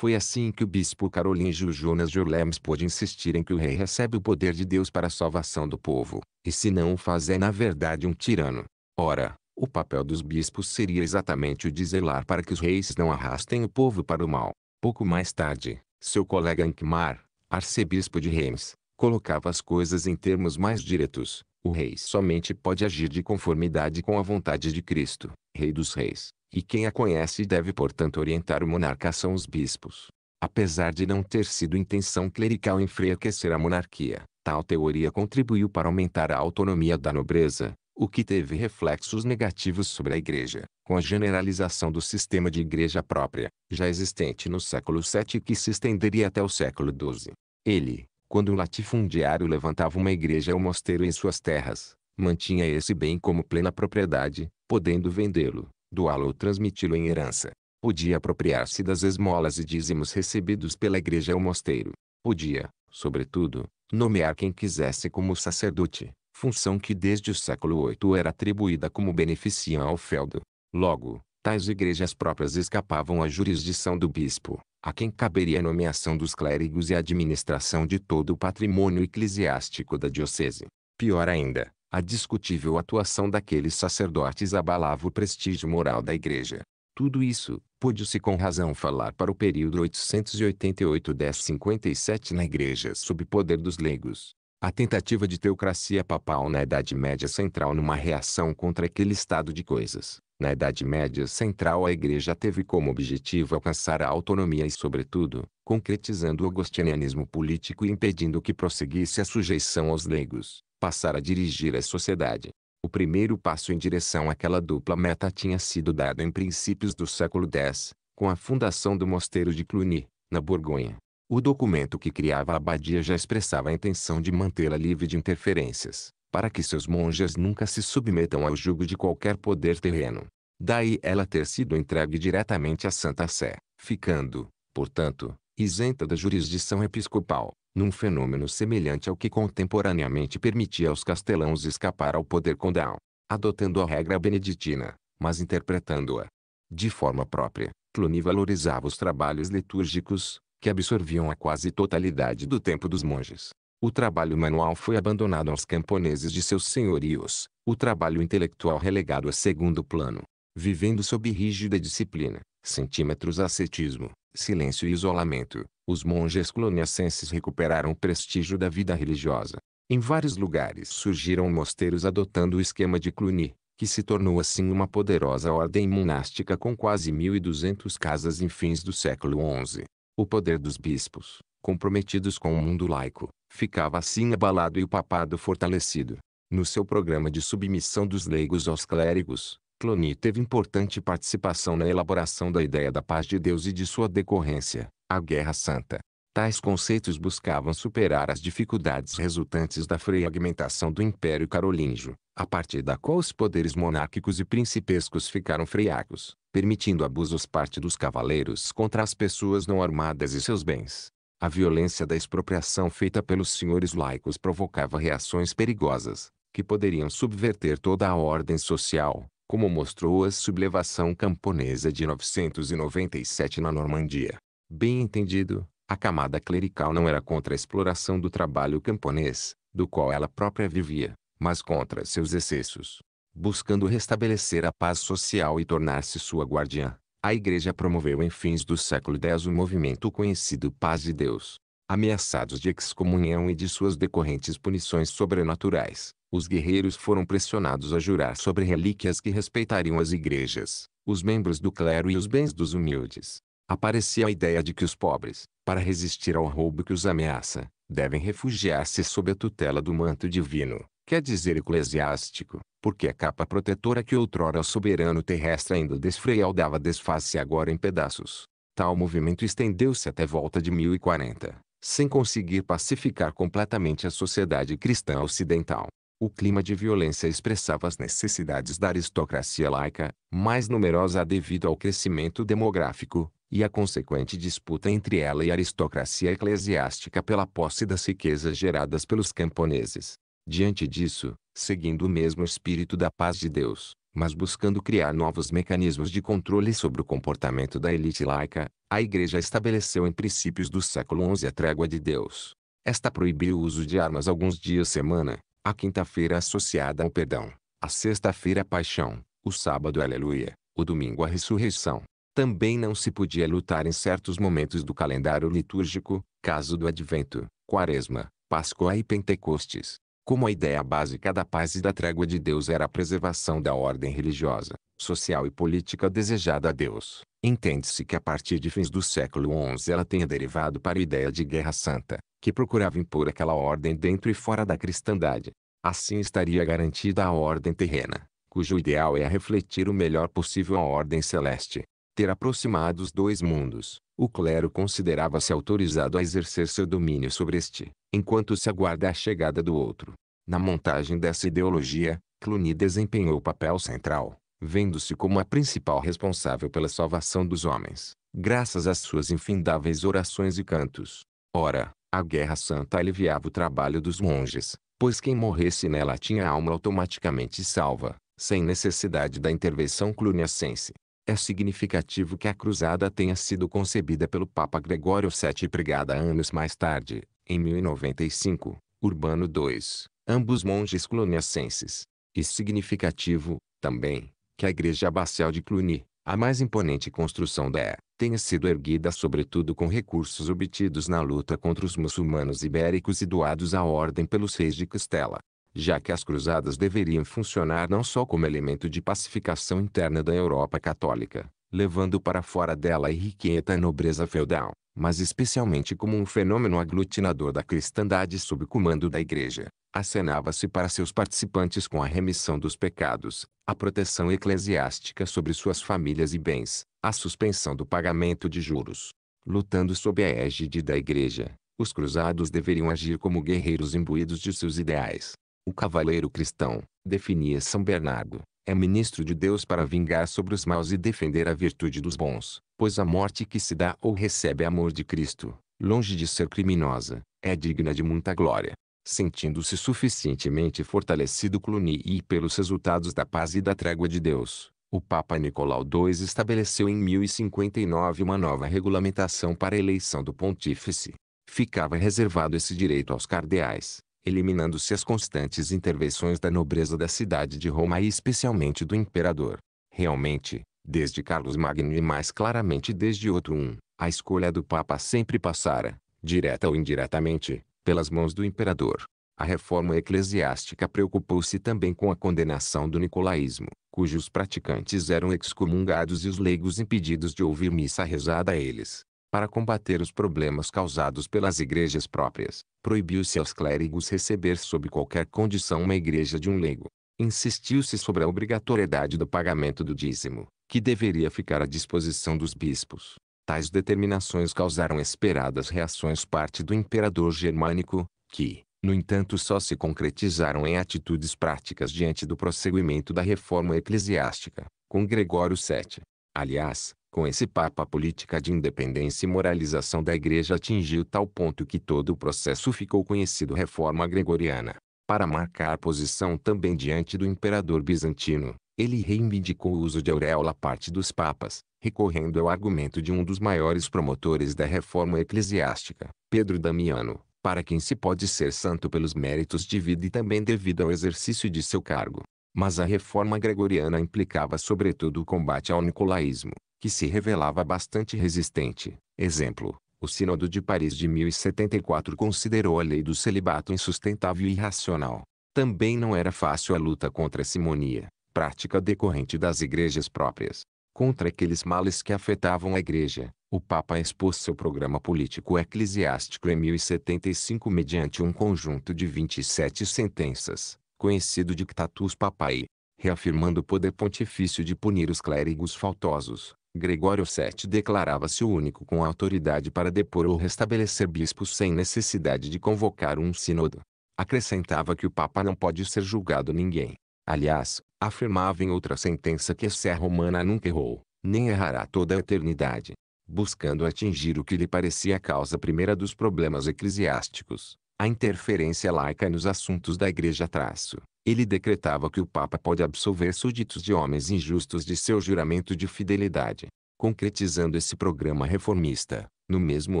Speaker 1: Foi assim que o bispo Carolingio Jonas de Orleans pôde insistir em que o rei recebe o poder de Deus para a salvação do povo, e se não o faz é na verdade um tirano. Ora, o papel dos bispos seria exatamente o de zelar para que os reis não arrastem o povo para o mal. Pouco mais tarde, seu colega Ankmar, arcebispo de Reims, colocava as coisas em termos mais diretos. O rei somente pode agir de conformidade com a vontade de Cristo, Rei dos Reis. E quem a conhece deve portanto orientar o monarca são os bispos. Apesar de não ter sido intenção clerical enfraquecer a monarquia, tal teoria contribuiu para aumentar a autonomia da nobreza, o que teve reflexos negativos sobre a igreja, com a generalização do sistema de igreja própria, já existente no século VII e que se estenderia até o século XII. Ele, quando um latifundiário levantava uma igreja ou mosteiro em suas terras, mantinha esse bem como plena propriedade, podendo vendê-lo, doá-lo ou transmiti-lo em herança. Podia apropriar-se das esmolas e dízimos recebidos pela igreja ou mosteiro. Podia, sobretudo, nomear quem quisesse como sacerdote, função que desde o século VIII era atribuída como beneficia ao feudo. Logo, tais igrejas próprias escapavam à jurisdição do bispo, a quem caberia a nomeação dos clérigos e a administração de todo o patrimônio eclesiástico da diocese. Pior ainda, a discutível atuação daqueles sacerdotes abalava o prestígio moral da igreja. Tudo isso, pôde-se com razão falar para o período 888-1057 na igreja sob poder dos leigos. A tentativa de teocracia papal na Idade Média Central numa reação contra aquele estado de coisas. Na Idade Média Central a igreja teve como objetivo alcançar a autonomia e sobretudo, concretizando o agostinianismo político e impedindo que prosseguisse a sujeição aos leigos passar a dirigir a sociedade. O primeiro passo em direção àquela dupla meta tinha sido dado em princípios do século X, com a fundação do Mosteiro de Cluny, na Borgonha. O documento que criava a abadia já expressava a intenção de mantê-la livre de interferências, para que seus monges nunca se submetam ao jugo de qualquer poder terreno. Daí ela ter sido entregue diretamente à Santa Sé, ficando, portanto, isenta da jurisdição episcopal, num fenômeno semelhante ao que contemporaneamente permitia aos castelãos escapar ao poder condal, adotando a regra beneditina, mas interpretando-a de forma própria. Cluny valorizava os trabalhos litúrgicos, que absorviam a quase totalidade do tempo dos monges. O trabalho manual foi abandonado aos camponeses de seus senhorios, o trabalho intelectual relegado a segundo plano, vivendo sob rígida disciplina, centímetros ascetismo, silêncio e isolamento, os monges cloniacenses recuperaram o prestígio da vida religiosa. Em vários lugares surgiram mosteiros adotando o esquema de Cluny, que se tornou assim uma poderosa ordem monástica com quase 1.200 casas em fins do século XI. O poder dos bispos, comprometidos com o mundo laico, ficava assim abalado e o papado fortalecido. No seu programa de submissão dos leigos aos clérigos, Cluny teve importante participação na elaboração da ideia da paz de Deus e de sua decorrência a Guerra Santa. Tais conceitos buscavam superar as dificuldades resultantes da fragmentação do Império Carolíngio, a partir da qual os poderes monárquicos e principescos ficaram friacos, permitindo abusos parte dos cavaleiros contra as pessoas não armadas e seus bens. A violência da expropriação feita pelos senhores laicos provocava reações perigosas, que poderiam subverter toda a ordem social, como mostrou a sublevação camponesa de 997 na Normandia. Bem entendido, a camada clerical não era contra a exploração do trabalho camponês, do qual ela própria vivia, mas contra seus excessos. Buscando restabelecer a paz social e tornar-se sua guardiã, a Igreja promoveu em fins do século X o movimento conhecido Paz de Deus. Ameaçados de excomunhão e de suas decorrentes punições sobrenaturais, os guerreiros foram pressionados a jurar sobre relíquias que respeitariam as igrejas, os membros do clero e os bens dos humildes. Aparecia a ideia de que os pobres, para resistir ao roubo que os ameaça, devem refugiar-se sob a tutela do manto divino, quer é dizer eclesiástico, porque a é capa protetora que outrora o soberano terrestre ainda desfrealdava desfaz-se agora em pedaços. Tal movimento estendeu-se até volta de 1040, sem conseguir pacificar completamente a sociedade cristã ocidental. O clima de violência expressava as necessidades da aristocracia laica, mais numerosa devido ao crescimento demográfico, e a consequente disputa entre ela e a aristocracia eclesiástica pela posse das riquezas geradas pelos camponeses. Diante disso, seguindo o mesmo espírito da paz de Deus, mas buscando criar novos mecanismos de controle sobre o comportamento da elite laica, a Igreja estabeleceu em princípios do século XI a trégua de Deus. Esta proibiu o uso de armas alguns dias semana, a quinta-feira associada ao perdão, a sexta-feira a paixão, o sábado a aleluia, o domingo a ressurreição, também não se podia lutar em certos momentos do calendário litúrgico, caso do Advento, Quaresma, Páscoa e Pentecostes. Como a ideia básica da paz e da trégua de Deus era a preservação da ordem religiosa, social e política desejada a Deus, entende-se que a partir de fins do século XI ela tenha derivado para a ideia de guerra santa, que procurava impor aquela ordem dentro e fora da cristandade. Assim estaria garantida a ordem terrena, cujo ideal é refletir o melhor possível a ordem celeste, ter aproximado os dois mundos, o clero considerava-se autorizado a exercer seu domínio sobre este, enquanto se aguarda a chegada do outro. Na montagem dessa ideologia, Cluny desempenhou o papel central, vendo-se como a principal responsável pela salvação dos homens, graças às suas infindáveis orações e cantos. Ora, a Guerra Santa aliviava o trabalho dos monges, pois quem morresse nela tinha a alma automaticamente salva, sem necessidade da intervenção cluniacense. É significativo que a cruzada tenha sido concebida pelo Papa Gregório VII e pregada anos mais tarde, em 1095, Urbano II, ambos monges cluniacenses. E significativo, também, que a igreja abacial de Cluny, a mais imponente construção da E, tenha sido erguida sobretudo com recursos obtidos na luta contra os muçulmanos ibéricos e doados à ordem pelos reis de Castela já que as cruzadas deveriam funcionar não só como elemento de pacificação interna da Europa católica, levando para fora dela a irrequieta nobreza feudal, mas especialmente como um fenômeno aglutinador da cristandade sob comando da Igreja. Acenava-se para seus participantes com a remissão dos pecados, a proteção eclesiástica sobre suas famílias e bens, a suspensão do pagamento de juros. Lutando sob a égide da Igreja, os cruzados deveriam agir como guerreiros imbuídos de seus ideais, o cavaleiro cristão, definia São Bernardo, é ministro de Deus para vingar sobre os maus e defender a virtude dos bons, pois a morte que se dá ou recebe é amor de Cristo, longe de ser criminosa, é digna de muita glória. Sentindo-se suficientemente fortalecido Cluny e pelos resultados da paz e da trégua de Deus, o Papa Nicolau II estabeleceu em 1059 uma nova regulamentação para a eleição do pontífice. Ficava reservado esse direito aos cardeais, eliminando-se as constantes intervenções da nobreza da cidade de Roma e especialmente do imperador. Realmente, desde Carlos Magno e mais claramente desde outro um, a escolha do Papa sempre passara, direta ou indiretamente, pelas mãos do imperador. A reforma eclesiástica preocupou-se também com a condenação do nicolaísmo, cujos praticantes eram excomungados e os leigos impedidos de ouvir missa rezada a eles. Para combater os problemas causados pelas igrejas próprias, proibiu-se aos clérigos receber sob qualquer condição uma igreja de um leigo. Insistiu-se sobre a obrigatoriedade do pagamento do dízimo, que deveria ficar à disposição dos bispos. Tais determinações causaram esperadas reações parte do imperador germânico, que, no entanto só se concretizaram em atitudes práticas diante do prosseguimento da reforma eclesiástica, com Gregório VII. Aliás, com esse papo a política de independência e moralização da igreja atingiu tal ponto que todo o processo ficou conhecido reforma gregoriana. Para marcar posição também diante do imperador bizantino, ele reivindicou o uso de auréola parte dos papas, recorrendo ao argumento de um dos maiores promotores da reforma eclesiástica, Pedro Damiano, para quem se pode ser santo pelos méritos de vida e também devido ao exercício de seu cargo. Mas a reforma gregoriana implicava sobretudo o combate ao nicolaísmo, que se revelava bastante resistente. Exemplo, o Sínodo de Paris de 1074 considerou a lei do celibato insustentável e irracional. Também não era fácil a luta contra a simonia, prática decorrente das igrejas próprias. Contra aqueles males que afetavam a igreja, o Papa expôs seu programa político-eclesiástico em 1075 mediante um conjunto de 27 sentenças, conhecido de Dictatus Papai, reafirmando o poder pontifício de punir os clérigos faltosos, Gregório VII declarava-se o único com autoridade para depor ou restabelecer bispos sem necessidade de convocar um sínodo. Acrescentava que o Papa não pode ser julgado ninguém. Aliás, afirmava em outra sentença que a Sé Romana nunca errou, nem errará toda a eternidade. Buscando atingir o que lhe parecia a causa primeira dos problemas eclesiásticos, a interferência laica nos assuntos da Igreja traço, ele decretava que o Papa pode absolver súditos de homens injustos de seu juramento de fidelidade. Concretizando esse programa reformista, no mesmo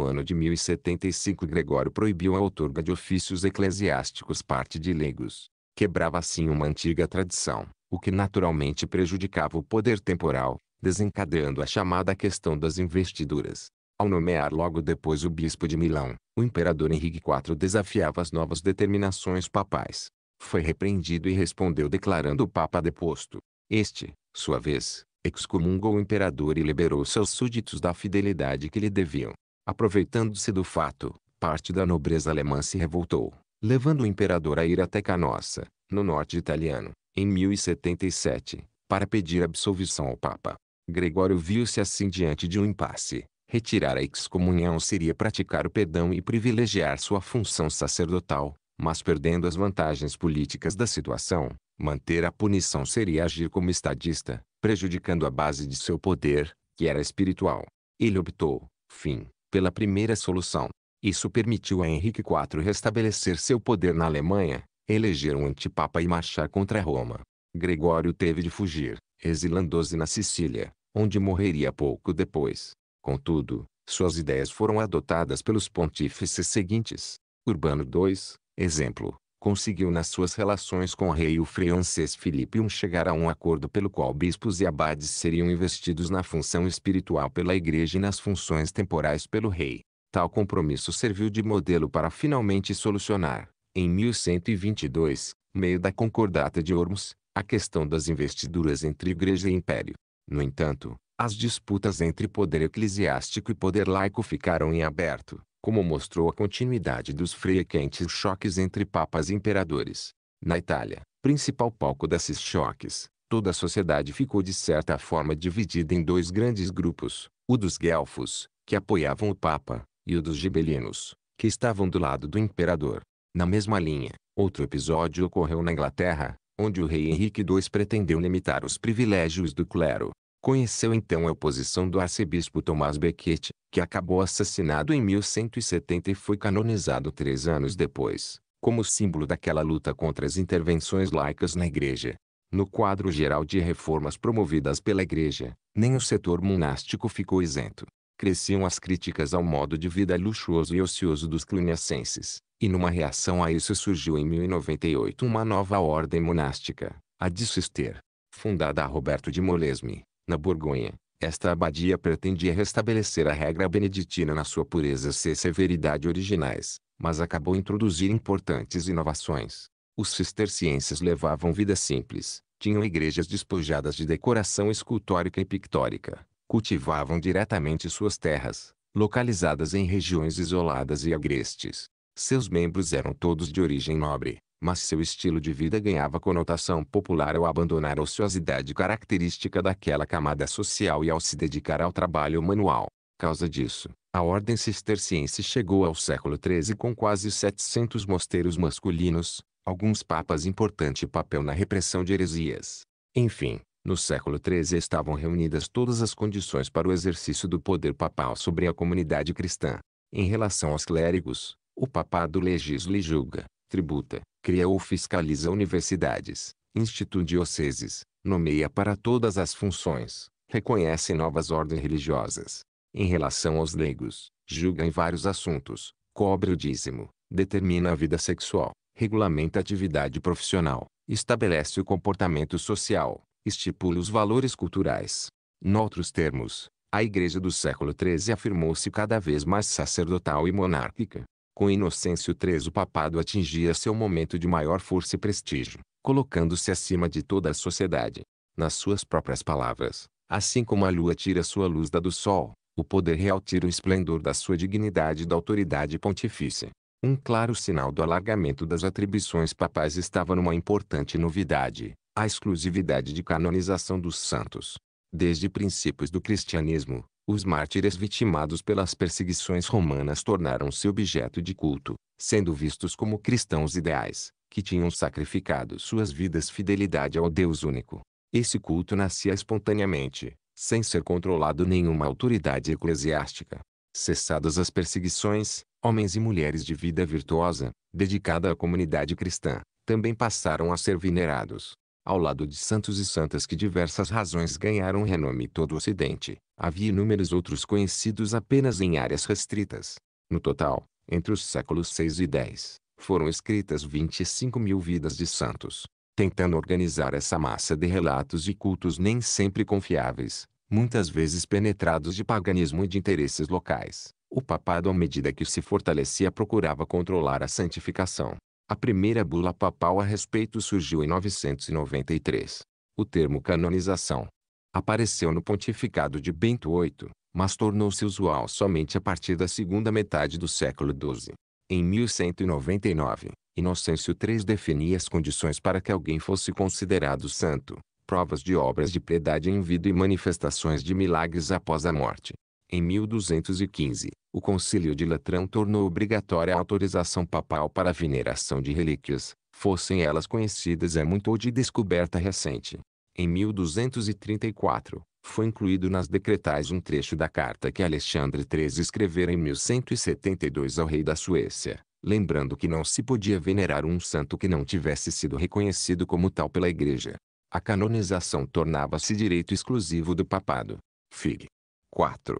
Speaker 1: ano de 1075 Gregório proibiu a outorga de ofícios eclesiásticos parte de leigos. Quebrava assim uma antiga tradição, o que naturalmente prejudicava o poder temporal, desencadeando a chamada questão das investiduras. Ao nomear logo depois o bispo de Milão, o imperador Henrique IV desafiava as novas determinações papais, foi repreendido e respondeu declarando o Papa deposto. Este, sua vez, excomungou o imperador e liberou seus súditos da fidelidade que lhe deviam. Aproveitando-se do fato, parte da nobreza alemã se revoltou, levando o imperador a ir até Canossa, no norte italiano, em 1077, para pedir absolvição ao Papa. Gregório viu-se assim diante de um impasse. Retirar a excomunhão seria praticar o perdão e privilegiar sua função sacerdotal, mas perdendo as vantagens políticas da situação, manter a punição seria agir como estadista, prejudicando a base de seu poder, que era espiritual. Ele optou, fim, pela primeira solução. Isso permitiu a Henrique IV restabelecer seu poder na Alemanha, eleger um antipapa e marchar contra Roma. Gregório teve de fugir, exilando-se na Sicília, onde morreria pouco depois. Contudo, suas ideias foram adotadas pelos pontífices seguintes. Urbano II, Exemplo, conseguiu nas suas relações com o rei o francês Filipe I chegar a um acordo pelo qual bispos e abades seriam investidos na função espiritual pela igreja e nas funções temporais pelo rei. Tal compromisso serviu de modelo para finalmente solucionar, em 1122, meio da concordata de Ormuz, a questão das investiduras entre igreja e império. No entanto, as disputas entre poder eclesiástico e poder laico ficaram em aberto como mostrou a continuidade dos frequentes choques entre papas e imperadores. Na Itália, principal palco desses choques, toda a sociedade ficou de certa forma dividida em dois grandes grupos, o dos guelfos, que apoiavam o Papa, e o dos gibelinos, que estavam do lado do imperador. Na mesma linha, outro episódio ocorreu na Inglaterra, onde o rei Henrique II pretendeu limitar os privilégios do clero, Conheceu então a oposição do arcebispo Tomás Becket, que acabou assassinado em 1170 e foi canonizado três anos depois, como símbolo daquela luta contra as intervenções laicas na Igreja. No quadro geral de reformas promovidas pela Igreja, nem o setor monástico ficou isento. Cresciam as críticas ao modo de vida luxuoso e ocioso dos cluniacenses, e numa reação a isso surgiu em 1098 uma nova ordem monástica, a de Cister, fundada a Roberto de Molesme, na Borgonha, esta abadia pretendia restabelecer a regra beneditina na sua pureza e severidade originais, mas acabou introduzir importantes inovações. Os cistercienses levavam vida simples, tinham igrejas despojadas de decoração escultórica e pictórica, cultivavam diretamente suas terras, localizadas em regiões isoladas e agrestes. Seus membros eram todos de origem nobre, mas seu estilo de vida ganhava conotação popular ao abandonar a ociosidade característica daquela camada social e ao se dedicar ao trabalho manual. Causa disso, a ordem cisterciense chegou ao século XIII com quase 700 mosteiros masculinos, alguns papas importante papel na repressão de heresias. Enfim, no século XIII estavam reunidas todas as condições para o exercício do poder papal sobre a comunidade cristã. Em relação aos clérigos, o papado legisla e julga, tributa, cria ou fiscaliza universidades, institui dioceses, nomeia para todas as funções, reconhece novas ordens religiosas. Em relação aos leigos, julga em vários assuntos, cobre o dízimo, determina a vida sexual, regulamenta a atividade profissional, estabelece o comportamento social, estipula os valores culturais. Noutros termos, a Igreja do século XIII afirmou-se cada vez mais sacerdotal e monárquica, com Inocêncio III o papado atingia seu momento de maior força e prestígio, colocando-se acima de toda a sociedade. Nas suas próprias palavras, assim como a lua tira sua luz da do sol, o poder real tira o esplendor da sua dignidade e da autoridade pontifícia. Um claro sinal do alargamento das atribuições papais estava numa importante novidade, a exclusividade de canonização dos santos. Desde princípios do cristianismo, os mártires vitimados pelas perseguições romanas tornaram-se objeto de culto, sendo vistos como cristãos ideais, que tinham sacrificado suas vidas fidelidade ao Deus único. Esse culto nascia espontaneamente, sem ser controlado nenhuma autoridade eclesiástica. Cessadas as perseguições, homens e mulheres de vida virtuosa, dedicada à comunidade cristã, também passaram a ser venerados, ao lado de santos e santas que diversas razões ganharam renome em todo o Ocidente, havia inúmeros outros conhecidos apenas em áreas restritas. No total, entre os séculos 6 e 10, foram escritas 25 mil vidas de santos. Tentando organizar essa massa de relatos e cultos nem sempre confiáveis, muitas vezes penetrados de paganismo e de interesses locais, o papado à medida que se fortalecia procurava controlar a santificação, a primeira bula papal a respeito surgiu em 993. O termo canonização apareceu no pontificado de Bento VIII, mas tornou-se usual somente a partir da segunda metade do século XII. Em 1199, Inocêncio III definia as condições para que alguém fosse considerado santo, provas de obras de piedade em vida e manifestações de milagres após a morte. Em 1215, o Concílio de Latrão tornou obrigatória a autorização papal para a veneração de relíquias, fossem elas conhecidas é muito ou de descoberta recente. Em 1234, foi incluído nas decretais um trecho da carta que Alexandre III escrevera em 1172 ao rei da Suécia, lembrando que não se podia venerar um santo que não tivesse sido reconhecido como tal pela Igreja. A canonização tornava-se direito exclusivo do papado. Fig. 4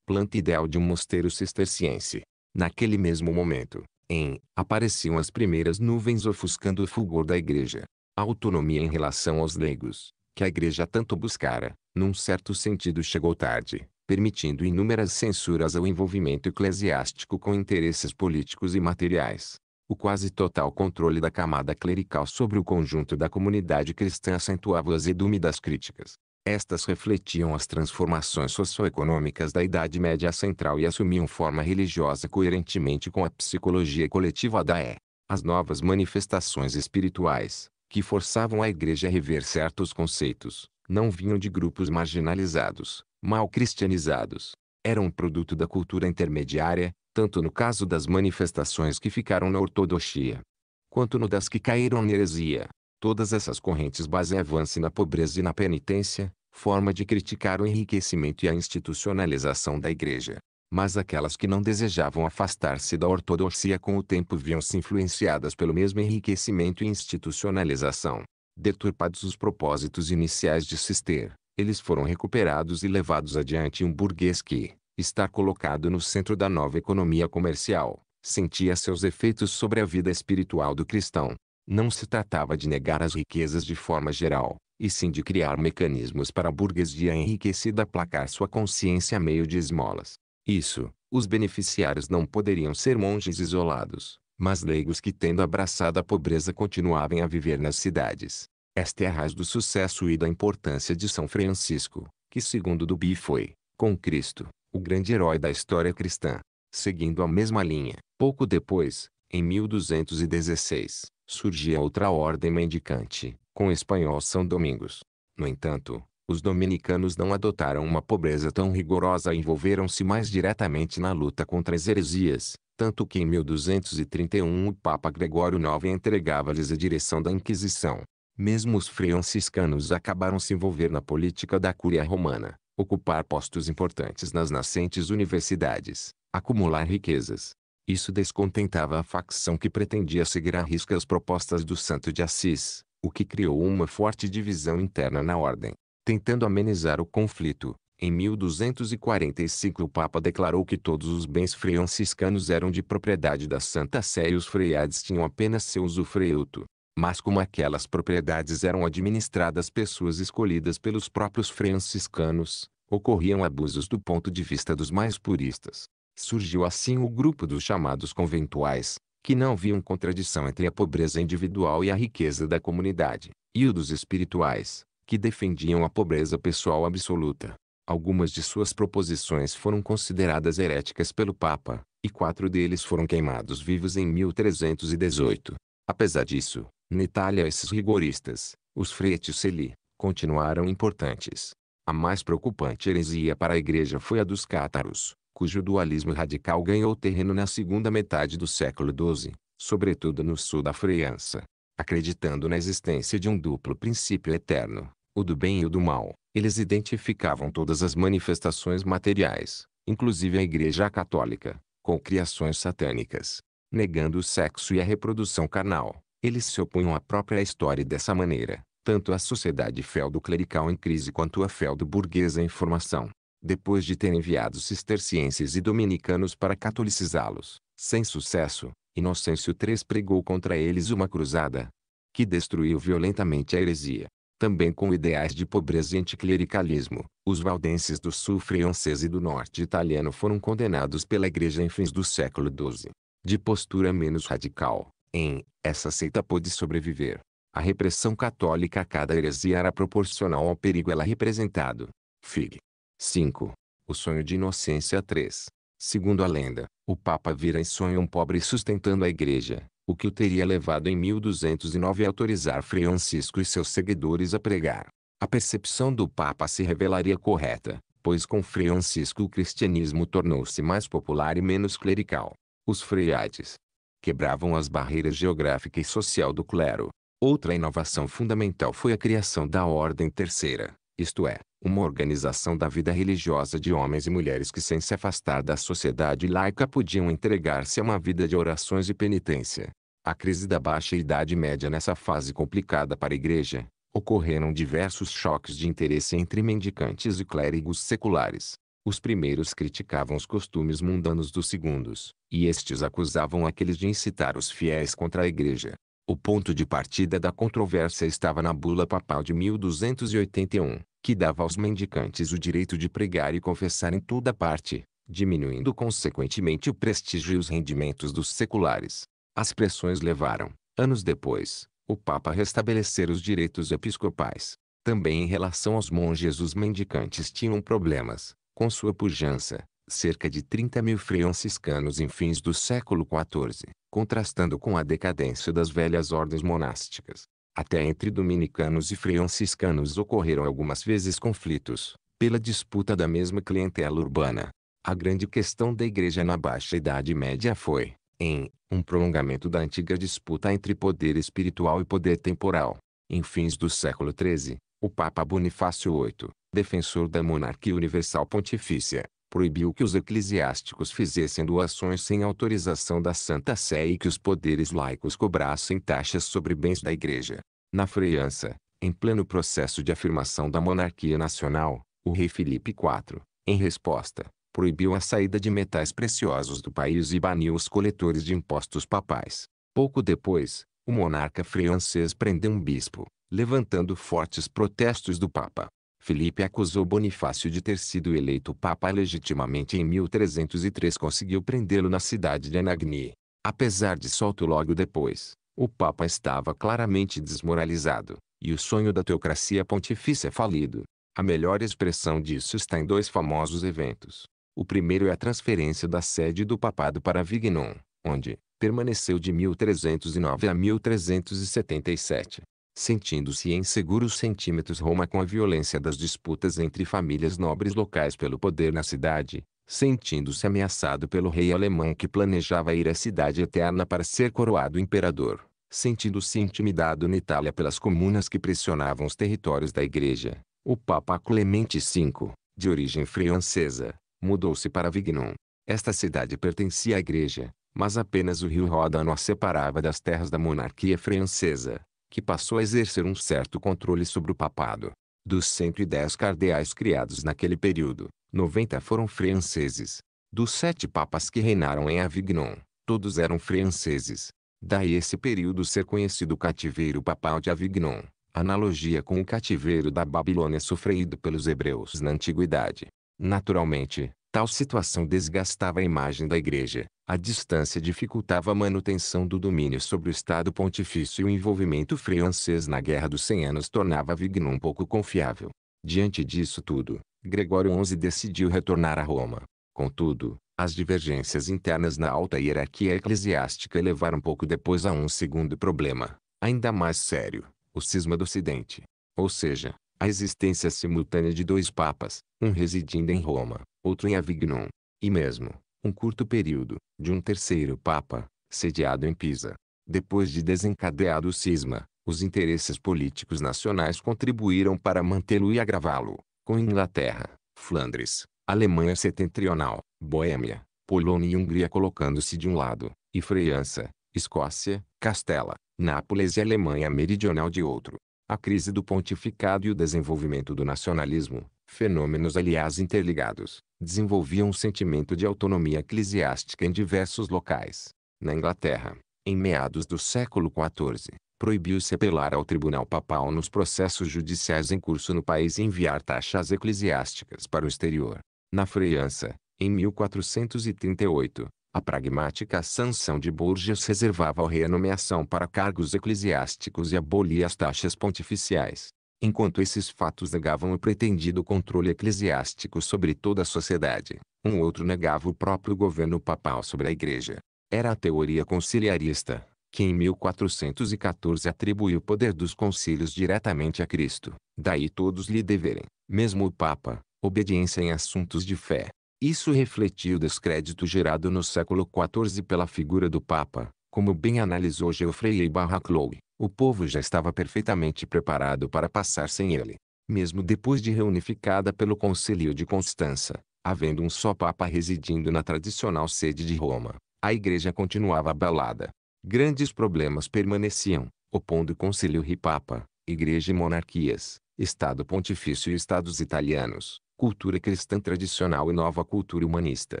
Speaker 1: planta ideal de um mosteiro cisterciense. Naquele mesmo momento, em, apareciam as primeiras nuvens ofuscando o fulgor da igreja. A autonomia em relação aos leigos, que a igreja tanto buscara, num certo sentido chegou tarde, permitindo inúmeras censuras ao envolvimento eclesiástico com interesses políticos e materiais. O quase total controle da camada clerical sobre o conjunto da comunidade cristã acentuava as das críticas. Estas refletiam as transformações socioeconômicas da Idade Média Central e assumiam forma religiosa coerentemente com a psicologia coletiva da E. As novas manifestações espirituais, que forçavam a Igreja a rever certos conceitos, não vinham de grupos marginalizados, mal cristianizados. Eram produto da cultura intermediária, tanto no caso das manifestações que ficaram na ortodoxia, quanto no das que caíram na heresia. Todas essas correntes baseavam se na pobreza e na penitência, forma de criticar o enriquecimento e a institucionalização da igreja. Mas aquelas que não desejavam afastar-se da ortodoxia com o tempo viam-se influenciadas pelo mesmo enriquecimento e institucionalização. Deturpados os propósitos iniciais de cister eles foram recuperados e levados adiante um burguês que, estar colocado no centro da nova economia comercial, sentia seus efeitos sobre a vida espiritual do cristão. Não se tratava de negar as riquezas de forma geral, e sim de criar mecanismos para a burguesia enriquecida aplacar sua consciência a meio de esmolas. Isso, os beneficiários não poderiam ser monges isolados, mas leigos que tendo abraçado a pobreza continuavam a viver nas cidades. Esta é a raiz do sucesso e da importância de São Francisco, que segundo Duby foi, com Cristo, o grande herói da história cristã. Seguindo a mesma linha, pouco depois, em 1216, surgia outra ordem mendicante, com o espanhol São Domingos. No entanto, os dominicanos não adotaram uma pobreza tão rigorosa e envolveram-se mais diretamente na luta contra as heresias, tanto que em 1231 o Papa Gregório IX entregava-lhes a direção da Inquisição. Mesmo os franciscanos acabaram se envolver na política da Cúria Romana, ocupar postos importantes nas nascentes universidades, acumular riquezas, isso descontentava a facção que pretendia seguir à risca as propostas do santo de Assis, o que criou uma forte divisão interna na ordem. Tentando amenizar o conflito, em 1245 o Papa declarou que todos os bens franciscanos eram de propriedade da Santa Sé e os freiades tinham apenas seu usufruto. Mas como aquelas propriedades eram administradas pessoas escolhidas pelos próprios franciscanos, ocorriam abusos do ponto de vista dos mais puristas. Surgiu assim o grupo dos chamados conventuais, que não viam contradição entre a pobreza individual e a riqueza da comunidade, e o dos espirituais, que defendiam a pobreza pessoal absoluta. Algumas de suas proposições foram consideradas heréticas pelo Papa, e quatro deles foram queimados vivos em 1318. Apesar disso, na Itália esses rigoristas, os freticelli, continuaram importantes. A mais preocupante heresia para a igreja foi a dos cátaros, cujo dualismo radical ganhou terreno na segunda metade do século XII, sobretudo no sul da França. Acreditando na existência de um duplo princípio eterno, o do bem e o do mal, eles identificavam todas as manifestações materiais, inclusive a Igreja Católica, com criações satânicas. Negando o sexo e a reprodução carnal, eles se opunham à própria história dessa maneira, tanto à sociedade feudo-clerical em crise quanto à feudo-burguesa em formação depois de ter enviado cistercienses e dominicanos para catolicizá-los, sem sucesso, Inocêncio III pregou contra eles uma cruzada, que destruiu violentamente a heresia. Também com ideais de pobreza e anticlericalismo, os valdenses do sul francês e do norte italiano foram condenados pela igreja em fins do século XII. De postura menos radical, em essa seita pôde sobreviver. A repressão católica a cada heresia era proporcional ao perigo ela representado. Figue. 5. O sonho de inocência 3. Segundo a lenda, o Papa vira em sonho um pobre sustentando a igreja, o que o teria levado em 1209 a autorizar Frei Francisco e seus seguidores a pregar. A percepção do Papa se revelaria correta, pois com Frei Francisco o cristianismo tornou-se mais popular e menos clerical. Os freiades quebravam as barreiras geográfica e social do clero. Outra inovação fundamental foi a criação da Ordem Terceira, isto é, uma organização da vida religiosa de homens e mulheres que, sem se afastar da sociedade laica, podiam entregar-se a uma vida de orações e penitência. A crise da Baixa Idade Média nessa fase complicada para a Igreja, ocorreram diversos choques de interesse entre mendicantes e clérigos seculares. Os primeiros criticavam os costumes mundanos dos segundos, e estes acusavam aqueles de incitar os fiéis contra a Igreja. O ponto de partida da controvérsia estava na bula papal de 1281, que dava aos mendicantes o direito de pregar e confessar em toda parte, diminuindo consequentemente o prestígio e os rendimentos dos seculares. As pressões levaram, anos depois, o Papa a restabelecer os direitos episcopais. Também em relação aos monges os mendicantes tinham problemas, com sua pujança, cerca de 30 mil franciscanos em fins do século XIV, contrastando com a decadência das velhas ordens monásticas. Até entre dominicanos e franciscanos ocorreram algumas vezes conflitos, pela disputa da mesma clientela urbana. A grande questão da igreja na Baixa Idade Média foi, em, um prolongamento da antiga disputa entre poder espiritual e poder temporal. Em fins do século XIII, o Papa Bonifácio VIII, defensor da monarquia universal pontifícia, proibiu que os eclesiásticos fizessem doações sem autorização da Santa Sé e que os poderes laicos cobrassem taxas sobre bens da Igreja. Na França, em pleno processo de afirmação da monarquia nacional, o rei Filipe IV, em resposta, proibiu a saída de metais preciosos do país e baniu os coletores de impostos papais. Pouco depois, o monarca francês prendeu um bispo, levantando fortes protestos do Papa. Felipe acusou Bonifácio de ter sido eleito papa legitimamente em 1303 conseguiu prendê-lo na cidade de Anagni. Apesar de solto logo depois, o papa estava claramente desmoralizado, e o sonho da teocracia pontifícia é falido. A melhor expressão disso está em dois famosos eventos. O primeiro é a transferência da sede do papado para Vignon, onde permaneceu de 1309 a 1377 sentindo-se em seguros centímetros Roma com a violência das disputas entre famílias nobres locais pelo poder na cidade, sentindo-se ameaçado pelo rei alemão que planejava ir à cidade eterna para ser coroado imperador, sentindo-se intimidado na Itália pelas comunas que pressionavam os territórios da igreja. O Papa Clemente V, de origem francesa, mudou-se para Vignum. Esta cidade pertencia à igreja, mas apenas o rio Ródano a separava das terras da monarquia francesa que passou a exercer um certo controle sobre o papado. Dos 110 cardeais criados naquele período, 90 foram franceses. Dos sete papas que reinaram em Avignon, todos eram franceses. Daí esse período ser conhecido cativeiro papal de Avignon, analogia com o cativeiro da Babilônia sofrido pelos hebreus na antiguidade. Naturalmente, tal situação desgastava a imagem da igreja, a distância dificultava a manutenção do domínio sobre o Estado Pontifício e o envolvimento francês na Guerra dos Cem Anos tornava Vignon pouco confiável. Diante disso tudo, Gregório XI decidiu retornar a Roma. Contudo, as divergências internas na alta hierarquia eclesiástica levaram pouco depois a um segundo problema, ainda mais sério, o cisma do Ocidente. Ou seja, a existência simultânea de dois papas, um residindo em Roma, outro em Avignon. E mesmo, um curto período, de um terceiro Papa, sediado em Pisa. Depois de desencadeado o cisma, os interesses políticos nacionais contribuíram para mantê-lo e agravá-lo, com Inglaterra, Flandres, Alemanha Setentrional, Boêmia, Polônia e Hungria colocando-se de um lado, e França, Escócia, Castela, Nápoles e Alemanha Meridional de outro. A crise do pontificado e o desenvolvimento do nacionalismo, fenômenos aliás interligados, desenvolviam um sentimento de autonomia eclesiástica em diversos locais. Na Inglaterra, em meados do século XIV, proibiu-se apelar ao tribunal papal nos processos judiciais em curso no país e enviar taxas eclesiásticas para o exterior. Na França, em 1438, a pragmática sanção de Bourges reservava ao rei a nomeação para cargos eclesiásticos e abolia as taxas pontificiais. Enquanto esses fatos negavam o pretendido controle eclesiástico sobre toda a sociedade, um outro negava o próprio governo papal sobre a igreja. Era a teoria conciliarista, que em 1414 atribuiu o poder dos concílios diretamente a Cristo. Daí todos lhe deverem, mesmo o Papa, obediência em assuntos de fé. Isso refletiu o descrédito gerado no século XIV pela figura do Papa, como bem analisou Geoffrey Barraclough. O povo já estava perfeitamente preparado para passar sem ele. Mesmo depois de reunificada pelo Concílio de Constança, havendo um só Papa residindo na tradicional sede de Roma, a Igreja continuava abalada. Grandes problemas permaneciam, opondo Concílio Ripapa, Igreja e monarquias, Estado Pontifício e Estados italianos, cultura cristã tradicional e nova cultura humanista.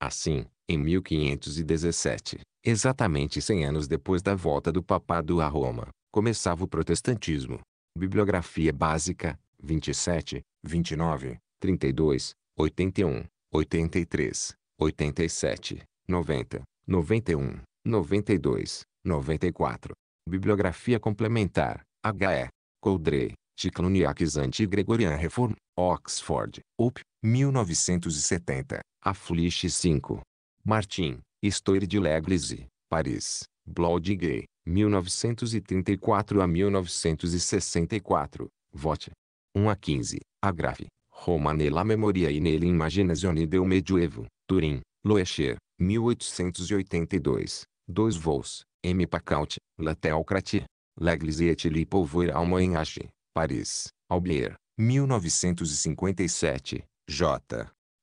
Speaker 1: Assim, em 1517, exatamente 100 anos depois da volta do papado a Roma, começava o protestantismo. Bibliografia básica, 27, 29, 32, 81, 83, 87, 90, 91, 92, 94. Bibliografia complementar, H.E. Coldrey, Ticloniaques Anti-Gregorian Reform, Oxford, UP, 1970, Afliche 5. Martin, Story de l'Église, Paris, Blaudigay. Gay, 1934 a 1964, vote 1 a 15, agrave, Roma nella memoria e nele imaginazione del medioevo, Turim, Loescher, 1882, 2 vols, M. Pacaut, La Teocratie, L'Église et le Pouvoir au Moyen-Âge, Paris, Aubier, 1957, J.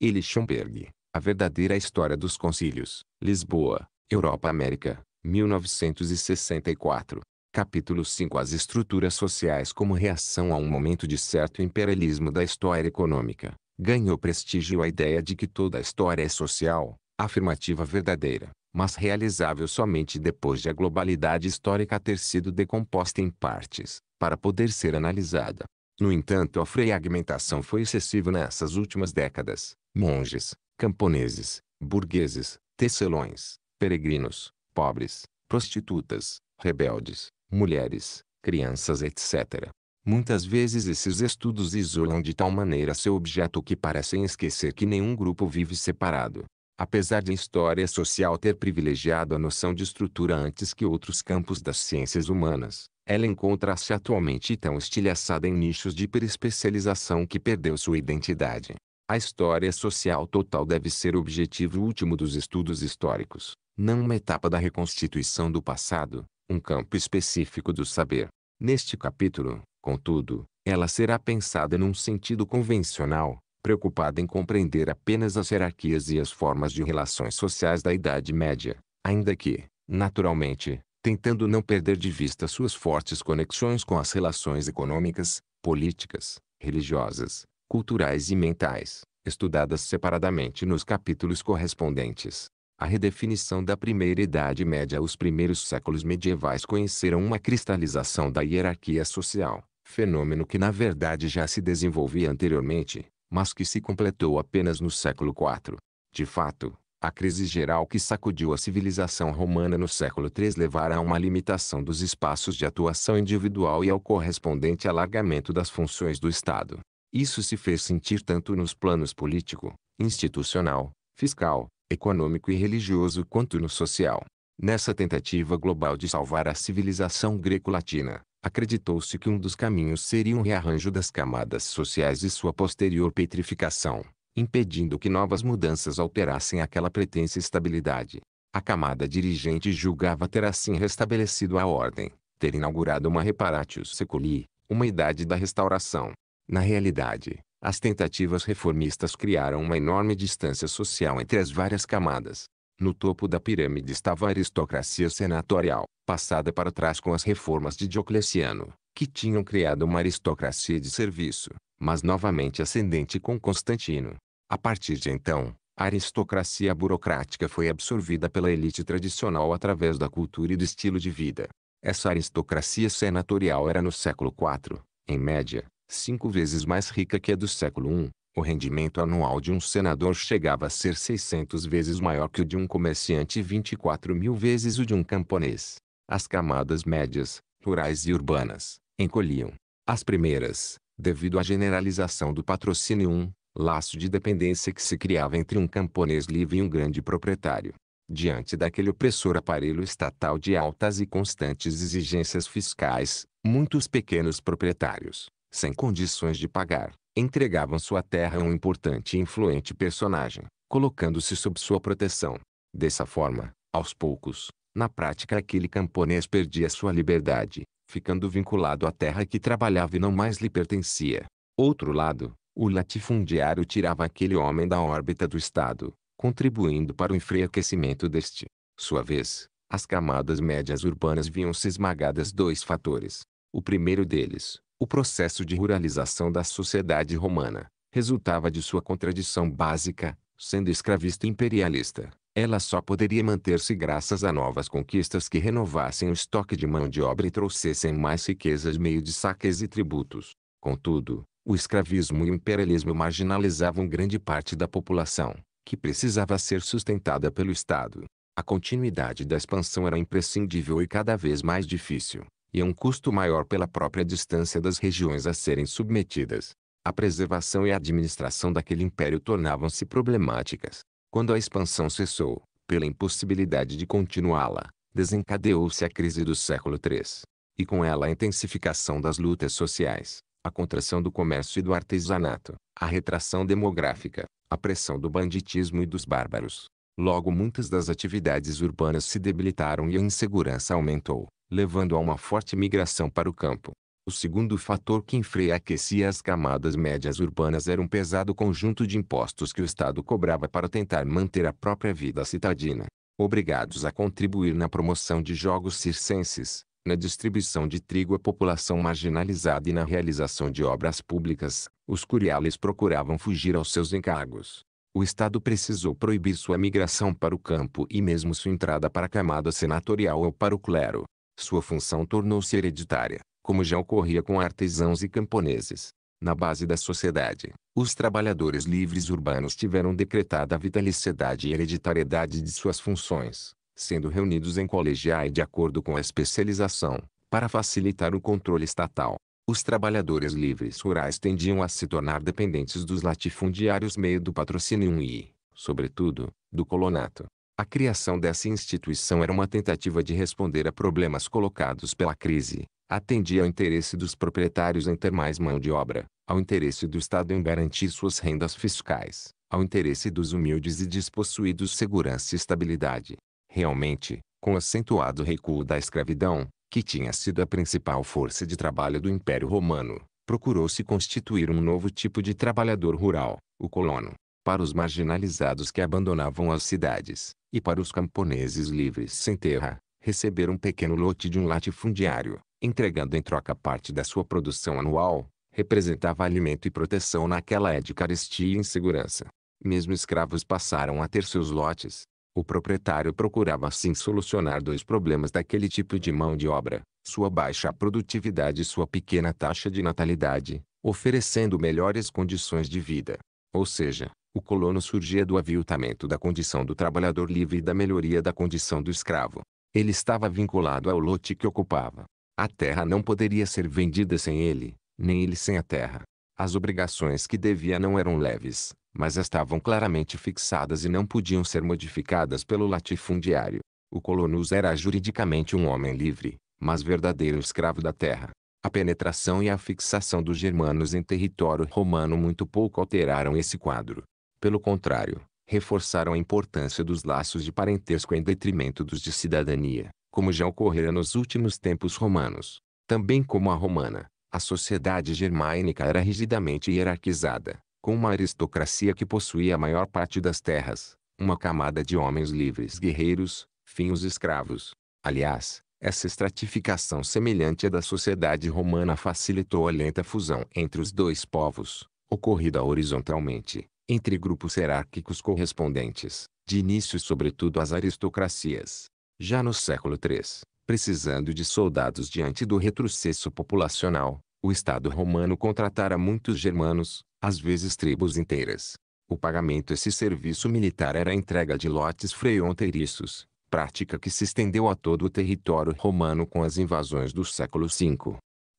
Speaker 1: Eli Schomberg, A Verdadeira História dos Concílios, Lisboa, Europa América, 1964. Capítulo 5 As estruturas sociais como reação a um momento de certo imperialismo da história econômica. Ganhou prestígio a ideia de que toda a história é social, afirmativa verdadeira, mas realizável somente depois de a globalidade histórica ter sido decomposta em partes, para poder ser analisada. No entanto a fragmentação foi excessiva nessas últimas décadas. Monges, camponeses, burgueses, tecelões, peregrinos, pobres, prostitutas, rebeldes, mulheres, crianças, etc. Muitas vezes esses estudos isolam de tal maneira seu objeto que parecem esquecer que nenhum grupo vive separado. Apesar de a história social ter privilegiado a noção de estrutura antes que outros campos das ciências humanas, ela encontra-se atualmente tão estilhaçada em nichos de hiperespecialização que perdeu sua identidade. A história social total deve ser o objetivo último dos estudos históricos não uma etapa da reconstituição do passado, um campo específico do saber. Neste capítulo, contudo, ela será pensada num sentido convencional, preocupada em compreender apenas as hierarquias e as formas de relações sociais da Idade Média, ainda que, naturalmente, tentando não perder de vista suas fortes conexões com as relações econômicas, políticas, religiosas, culturais e mentais, estudadas separadamente nos capítulos correspondentes. A redefinição da primeira Idade Média Os primeiros séculos medievais conheceram uma cristalização da hierarquia social, fenômeno que na verdade já se desenvolvia anteriormente, mas que se completou apenas no século IV. De fato, a crise geral que sacudiu a civilização romana no século III levará a uma limitação dos espaços de atuação individual e ao correspondente alargamento das funções do Estado. Isso se fez sentir tanto nos planos político, institucional, fiscal, econômico e religioso quanto no social. Nessa tentativa global de salvar a civilização greco-latina, acreditou-se que um dos caminhos seria um rearranjo das camadas sociais e sua posterior petrificação, impedindo que novas mudanças alterassem aquela pretensa estabilidade. A camada dirigente julgava ter assim restabelecido a ordem, ter inaugurado uma reparatio seculi, uma idade da restauração. Na realidade, as tentativas reformistas criaram uma enorme distância social entre as várias camadas. No topo da pirâmide estava a aristocracia senatorial, passada para trás com as reformas de Diocleciano, que tinham criado uma aristocracia de serviço, mas novamente ascendente com Constantino. A partir de então, a aristocracia burocrática foi absorvida pela elite tradicional através da cultura e do estilo de vida. Essa aristocracia senatorial era no século IV, em média, cinco vezes mais rica que a do século I, o rendimento anual de um senador chegava a ser 600 vezes maior que o de um comerciante e 24 mil vezes o de um camponês. As camadas médias, rurais e urbanas, encolhiam. As primeiras, devido à generalização do patrocínio um, laço de dependência que se criava entre um camponês livre e um grande proprietário. Diante daquele opressor aparelho estatal de altas e constantes exigências fiscais, muitos pequenos proprietários, sem condições de pagar, entregavam sua terra a um importante e influente personagem, colocando-se sob sua proteção. Dessa forma, aos poucos, na prática aquele camponês perdia sua liberdade, ficando vinculado à terra que trabalhava e não mais lhe pertencia. Outro lado, o latifundiário tirava aquele homem da órbita do Estado, contribuindo para o enfraquecimento deste. Sua vez, as camadas médias urbanas viam-se esmagadas dois fatores. O primeiro deles, o processo de ruralização da sociedade romana resultava de sua contradição básica, sendo escravista imperialista. Ela só poderia manter-se graças a novas conquistas que renovassem o estoque de mão de obra e trouxessem mais riquezas meio de saques e tributos. Contudo, o escravismo e o imperialismo marginalizavam grande parte da população, que precisava ser sustentada pelo Estado. A continuidade da expansão era imprescindível e cada vez mais difícil e um custo maior pela própria distância das regiões a serem submetidas. A preservação e a administração daquele império tornavam-se problemáticas. Quando a expansão cessou, pela impossibilidade de continuá-la, desencadeou-se a crise do século III. E com ela a intensificação das lutas sociais, a contração do comércio e do artesanato, a retração demográfica, a pressão do banditismo e dos bárbaros, Logo muitas das atividades urbanas se debilitaram e a insegurança aumentou, levando a uma forte migração para o campo. O segundo fator que enfraquecia as camadas médias urbanas era um pesado conjunto de impostos que o Estado cobrava para tentar manter a própria vida citadina. Obrigados a contribuir na promoção de jogos circenses, na distribuição de trigo à população marginalizada e na realização de obras públicas, os curiales procuravam fugir aos seus encargos o Estado precisou proibir sua migração para o campo e mesmo sua entrada para a camada senatorial ou para o clero. Sua função tornou-se hereditária, como já ocorria com artesãos e camponeses. Na base da sociedade, os trabalhadores livres urbanos tiveram decretada a vitaliciedade e hereditariedade de suas funções, sendo reunidos em colegiais de acordo com a especialização, para facilitar o controle estatal. Os trabalhadores livres rurais tendiam a se tornar dependentes dos latifundiários meio do patrocínio e, sobretudo, do colonato. A criação dessa instituição era uma tentativa de responder a problemas colocados pela crise. Atendia ao interesse dos proprietários em ter mais mão de obra, ao interesse do Estado em garantir suas rendas fiscais, ao interesse dos humildes e despossuídos segurança e estabilidade. Realmente, com acentuado recuo da escravidão, que tinha sido a principal força de trabalho do Império Romano, procurou-se constituir um novo tipo de trabalhador rural, o colono, para os marginalizados que abandonavam as cidades, e para os camponeses livres sem terra, receber um pequeno lote de um latifundiário, entregando em troca parte da sua produção anual, representava alimento e proteção naquela é de carestia e insegurança. Mesmo escravos passaram a ter seus lotes, o proprietário procurava assim solucionar dois problemas daquele tipo de mão de obra, sua baixa produtividade e sua pequena taxa de natalidade, oferecendo melhores condições de vida. Ou seja, o colono surgia do aviltamento da condição do trabalhador livre e da melhoria da condição do escravo. Ele estava vinculado ao lote que ocupava. A terra não poderia ser vendida sem ele, nem ele sem a terra. As obrigações que devia não eram leves, mas estavam claramente fixadas e não podiam ser modificadas pelo latifundiário. O Colonus era juridicamente um homem livre, mas verdadeiro escravo da terra. A penetração e a fixação dos germanos em território romano muito pouco alteraram esse quadro. Pelo contrário, reforçaram a importância dos laços de parentesco em detrimento dos de cidadania, como já ocorrera nos últimos tempos romanos. Também como a romana, a sociedade germânica era rigidamente hierarquizada com uma aristocracia que possuía a maior parte das terras, uma camada de homens livres guerreiros, finhos escravos. Aliás, essa estratificação semelhante à da sociedade romana facilitou a lenta fusão entre os dois povos, ocorrida horizontalmente, entre grupos hierárquicos correspondentes, de início sobretudo as aristocracias. Já no século III, precisando de soldados diante do retrocesso populacional, o Estado romano contratara muitos germanos, às vezes tribos inteiras. O pagamento esse serviço militar era a entrega de lotes fronteiriços, prática que se estendeu a todo o território romano com as invasões do século V.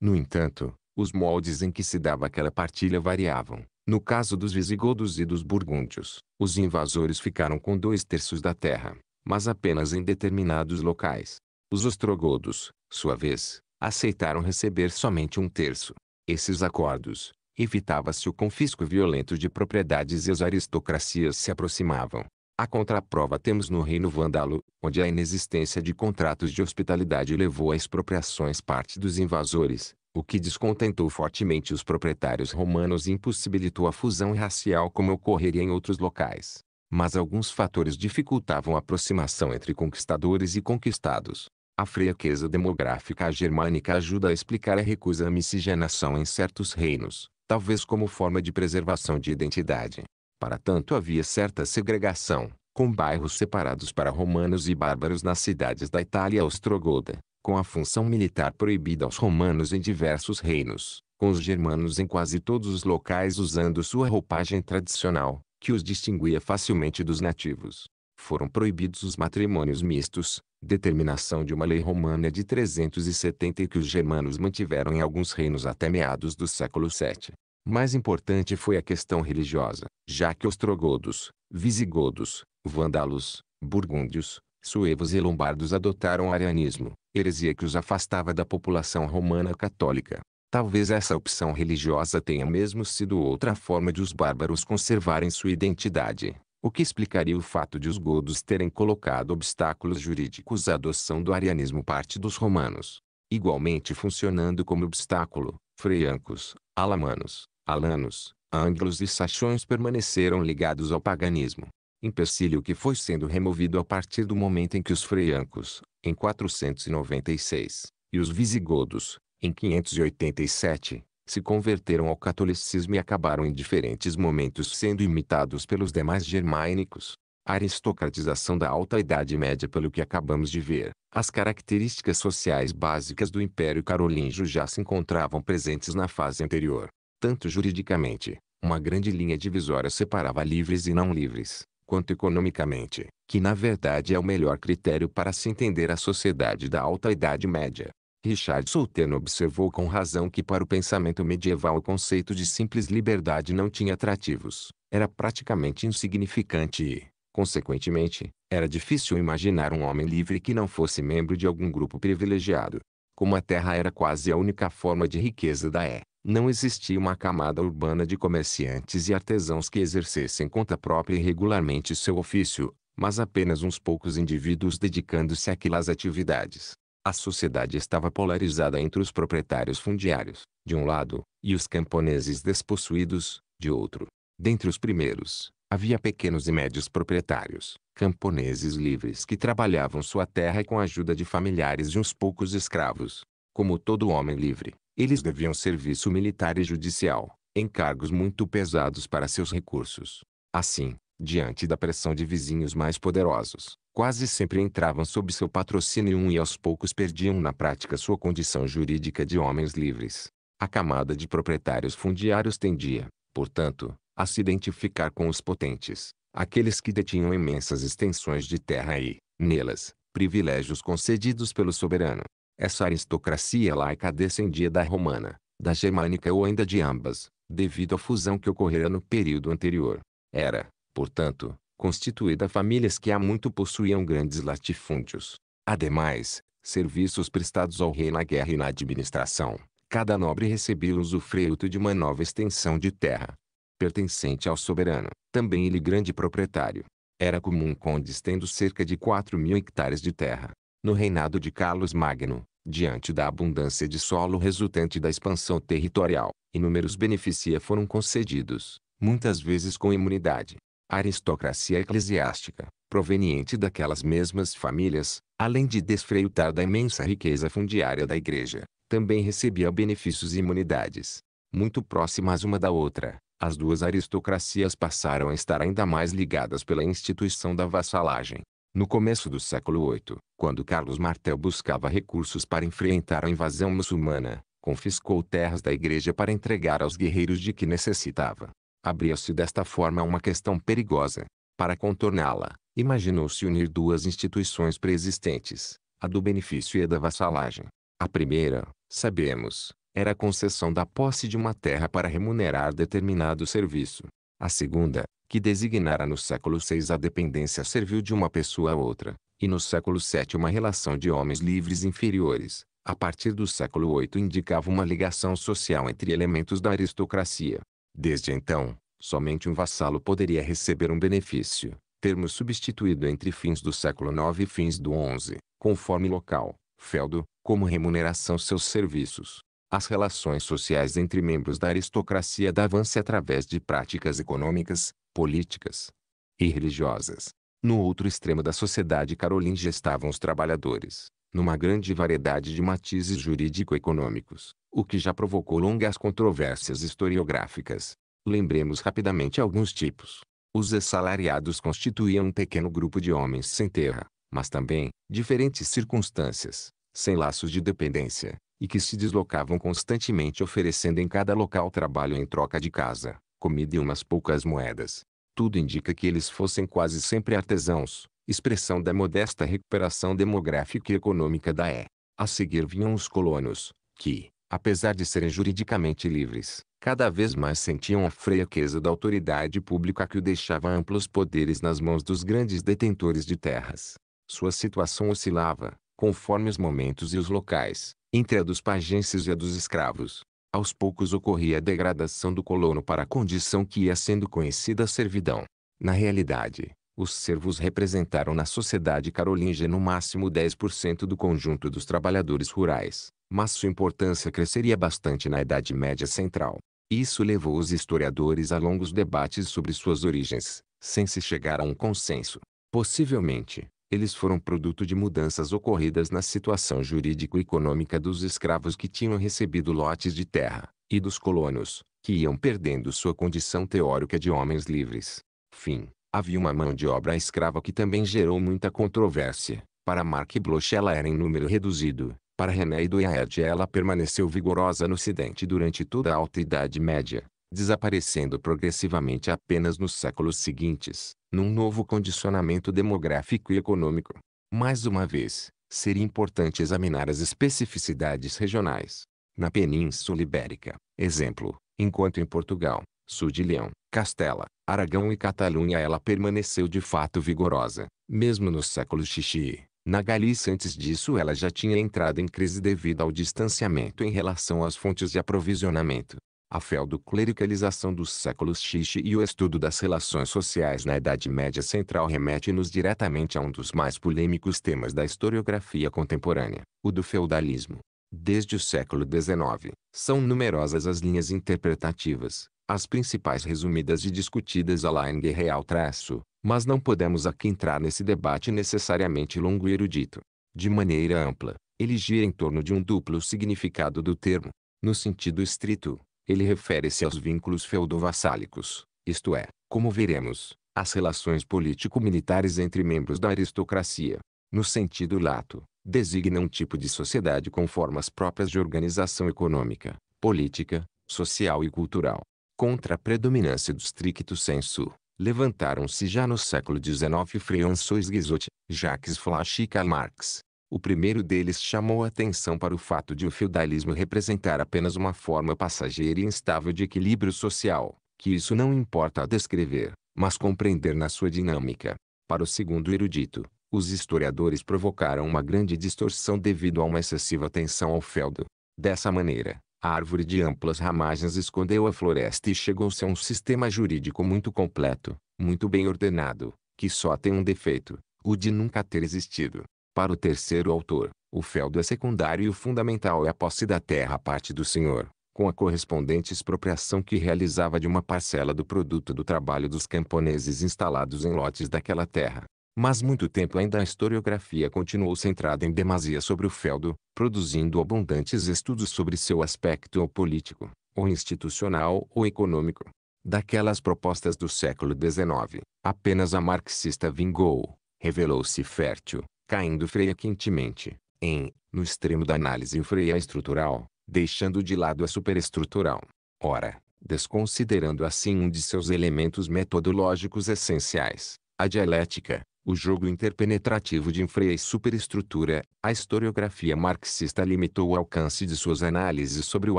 Speaker 1: No entanto, os moldes em que se dava aquela partilha variavam. No caso dos visigodos e dos burgúndios, os invasores ficaram com dois terços da terra, mas apenas em determinados locais. Os ostrogodos, sua vez, aceitaram receber somente um terço. Esses acordos, evitava-se o confisco violento de propriedades e as aristocracias se aproximavam. A contraprova temos no reino vândalo, onde a inexistência de contratos de hospitalidade levou a expropriações parte dos invasores, o que descontentou fortemente os proprietários romanos e impossibilitou a fusão racial como ocorreria em outros locais. Mas alguns fatores dificultavam a aproximação entre conquistadores e conquistados. A fraqueza demográfica germânica ajuda a explicar a recusa à miscigenação em certos reinos talvez como forma de preservação de identidade. Para tanto havia certa segregação, com bairros separados para romanos e bárbaros nas cidades da Itália ostrogoda, com a função militar proibida aos romanos em diversos reinos, com os germanos em quase todos os locais usando sua roupagem tradicional, que os distinguia facilmente dos nativos foram proibidos os matrimônios mistos, determinação de uma lei romana de 370 e que os germanos mantiveram em alguns reinos até meados do século VII. Mais importante foi a questão religiosa, já que os trogodos, visigodos, vândalos, burgúndios, suevos e lombardos adotaram o arianismo, heresia que os afastava da população romana católica. Talvez essa opção religiosa tenha mesmo sido outra forma de os bárbaros conservarem sua identidade o que explicaria o fato de os godos terem colocado obstáculos jurídicos à adoção do arianismo parte dos romanos. Igualmente funcionando como obstáculo, freiancos, alamanos, alanos, anglos e saxões permaneceram ligados ao paganismo. Empecilho que foi sendo removido a partir do momento em que os freiancos, em 496, e os visigodos, em 587, se converteram ao catolicismo e acabaram em diferentes momentos sendo imitados pelos demais germânicos. A aristocratização da Alta Idade Média pelo que acabamos de ver, as características sociais básicas do Império Carolíngio já se encontravam presentes na fase anterior. Tanto juridicamente, uma grande linha divisória separava livres e não livres, quanto economicamente, que na verdade é o melhor critério para se entender a sociedade da Alta Idade Média. Richard Solten observou com razão que para o pensamento medieval o conceito de simples liberdade não tinha atrativos, era praticamente insignificante e, consequentemente, era difícil imaginar um homem livre que não fosse membro de algum grupo privilegiado. Como a terra era quase a única forma de riqueza da E, é, não existia uma camada urbana de comerciantes e artesãos que exercessem conta própria e regularmente seu ofício, mas apenas uns poucos indivíduos dedicando-se àquelas atividades. A sociedade estava polarizada entre os proprietários fundiários, de um lado, e os camponeses despossuídos, de outro. Dentre os primeiros, havia pequenos e médios proprietários, camponeses livres que trabalhavam sua terra com a ajuda de familiares e uns poucos escravos. Como todo homem livre, eles deviam serviço militar e judicial, encargos muito pesados para seus recursos. Assim, diante da pressão de vizinhos mais poderosos, quase sempre entravam sob seu patrocínio e aos poucos perdiam na prática sua condição jurídica de homens livres. A camada de proprietários fundiários tendia, portanto, a se identificar com os potentes, aqueles que detinham imensas extensões de terra e, nelas, privilégios concedidos pelo soberano. Essa aristocracia laica descendia da romana, da germânica ou ainda de ambas, devido à fusão que ocorrera no período anterior. Era, portanto, constituída famílias que há muito possuíam grandes latifúndios. Ademais, serviços prestados ao rei na guerra e na administração, cada nobre recebia o fruto de uma nova extensão de terra, pertencente ao soberano, também ele grande proprietário. Era comum condes tendo cerca de 4 mil hectares de terra. No reinado de Carlos Magno, diante da abundância de solo resultante da expansão territorial, inúmeros benefícios foram concedidos, muitas vezes com imunidade, aristocracia eclesiástica, proveniente daquelas mesmas famílias, além de desfrutar da imensa riqueza fundiária da igreja, também recebia benefícios e imunidades. Muito próximas uma da outra, as duas aristocracias passaram a estar ainda mais ligadas pela instituição da vassalagem. No começo do século VIII, quando Carlos Martel buscava recursos para enfrentar a invasão muçulmana, confiscou terras da igreja para entregar aos guerreiros de que necessitava. Abria-se desta forma uma questão perigosa. Para contorná-la, imaginou-se unir duas instituições preexistentes, a do benefício e a da vassalagem. A primeira, sabemos, era a concessão da posse de uma terra para remunerar determinado serviço. A segunda, que designara no século VI a dependência servil de uma pessoa a outra, e no século VII uma relação de homens livres inferiores, a partir do século VIII indicava uma ligação social entre elementos da aristocracia. Desde então, somente um vassalo poderia receber um benefício, termo substituído entre fins do século IX e fins do XI, conforme local, feudo, como remuneração seus serviços. As relações sociais entre membros da aristocracia davam-se através de práticas econômicas, políticas e religiosas. No outro extremo da sociedade carolingia estavam os trabalhadores, numa grande variedade de matizes jurídico-econômicos, o que já provocou longas controvérsias historiográficas. Lembremos rapidamente alguns tipos. Os assalariados constituíam um pequeno grupo de homens sem terra, mas também, diferentes circunstâncias, sem laços de dependência, e que se deslocavam constantemente oferecendo em cada local trabalho em troca de casa, comida e umas poucas moedas. Tudo indica que eles fossem quase sempre artesãos, expressão da modesta recuperação demográfica e econômica da E. A seguir vinham os colonos, que, apesar de serem juridicamente livres, cada vez mais sentiam a fraqueza da autoridade pública que o deixava amplos poderes nas mãos dos grandes detentores de terras. Sua situação oscilava, conforme os momentos e os locais, entre a dos pagenses e a dos escravos. Aos poucos ocorria a degradação do colono para a condição que ia sendo conhecida a servidão. Na realidade, os servos representaram na sociedade carolíngia no máximo 10% do conjunto dos trabalhadores rurais, mas sua importância cresceria bastante na Idade Média Central. Isso levou os historiadores a longos debates sobre suas origens, sem se chegar a um consenso. Possivelmente, eles foram produto de mudanças ocorridas na situação jurídico-econômica dos escravos que tinham recebido lotes de terra, e dos colonos, que iam perdendo sua condição teórica de homens livres. Fim. Havia uma mão de obra escrava que também gerou muita controvérsia. Para Marc Bloch ela era em número reduzido. Para René e Doyaed ela permaneceu vigorosa no Ocidente durante toda a Alta Idade Média, desaparecendo progressivamente apenas nos séculos seguintes, num novo condicionamento demográfico e econômico. Mais uma vez, seria importante examinar as especificidades regionais. Na Península Ibérica, exemplo, enquanto em Portugal, sul de Leão, Castela, Aragão e Catalunha ela permaneceu de fato vigorosa, mesmo no século xixi. Na Galícia antes disso ela já tinha entrado em crise devido ao distanciamento em relação às fontes de aprovisionamento. A feudo-clericalização dos séculos xixi e o estudo das relações sociais na Idade Média Central remete-nos diretamente a um dos mais polêmicos temas da historiografia contemporânea, o do feudalismo. Desde o século XIX, são numerosas as linhas interpretativas, as principais resumidas e discutidas a lá real traço, mas não podemos aqui entrar nesse debate necessariamente longo e erudito. De maneira ampla, ele gira em torno de um duplo significado do termo. No sentido estrito, ele refere-se aos vínculos feudo-vassálicos, isto é, como veremos, às relações político-militares entre membros da aristocracia. No sentido lato, designa um tipo de sociedade com formas próprias de organização econômica, política, social e cultural, contra a predominância do stricto sensu, levantaram-se já no século XIX François Guizot, Jacques Flach e Karl Marx. O primeiro deles chamou a atenção para o fato de o feudalismo representar apenas uma forma passageira e instável de equilíbrio social, que isso não importa a descrever, mas compreender na sua dinâmica. Para o segundo erudito, os historiadores provocaram uma grande distorção devido a uma excessiva atenção ao feudo. Dessa maneira, a árvore de amplas ramagens escondeu a floresta e chegou-se a um sistema jurídico muito completo, muito bem ordenado, que só tem um defeito, o de nunca ter existido. Para o terceiro autor, o feudo é secundário e o fundamental é a posse da terra à parte do senhor, com a correspondente expropriação que realizava de uma parcela do produto do trabalho dos camponeses instalados em lotes daquela terra. Mas muito tempo ainda a historiografia continuou centrada em demasia sobre o feudo, produzindo abundantes estudos sobre seu aspecto ou político, ou institucional ou econômico. Daquelas propostas do século XIX, apenas a marxista vingou, revelou-se fértil, caindo Freia quentemente, em, no extremo da análise Freia estrutural, deixando de lado a superestrutural. Ora, desconsiderando assim um de seus elementos metodológicos essenciais, a dialética, o jogo interpenetrativo de infra e superestrutura, a historiografia marxista limitou o alcance de suas análises sobre o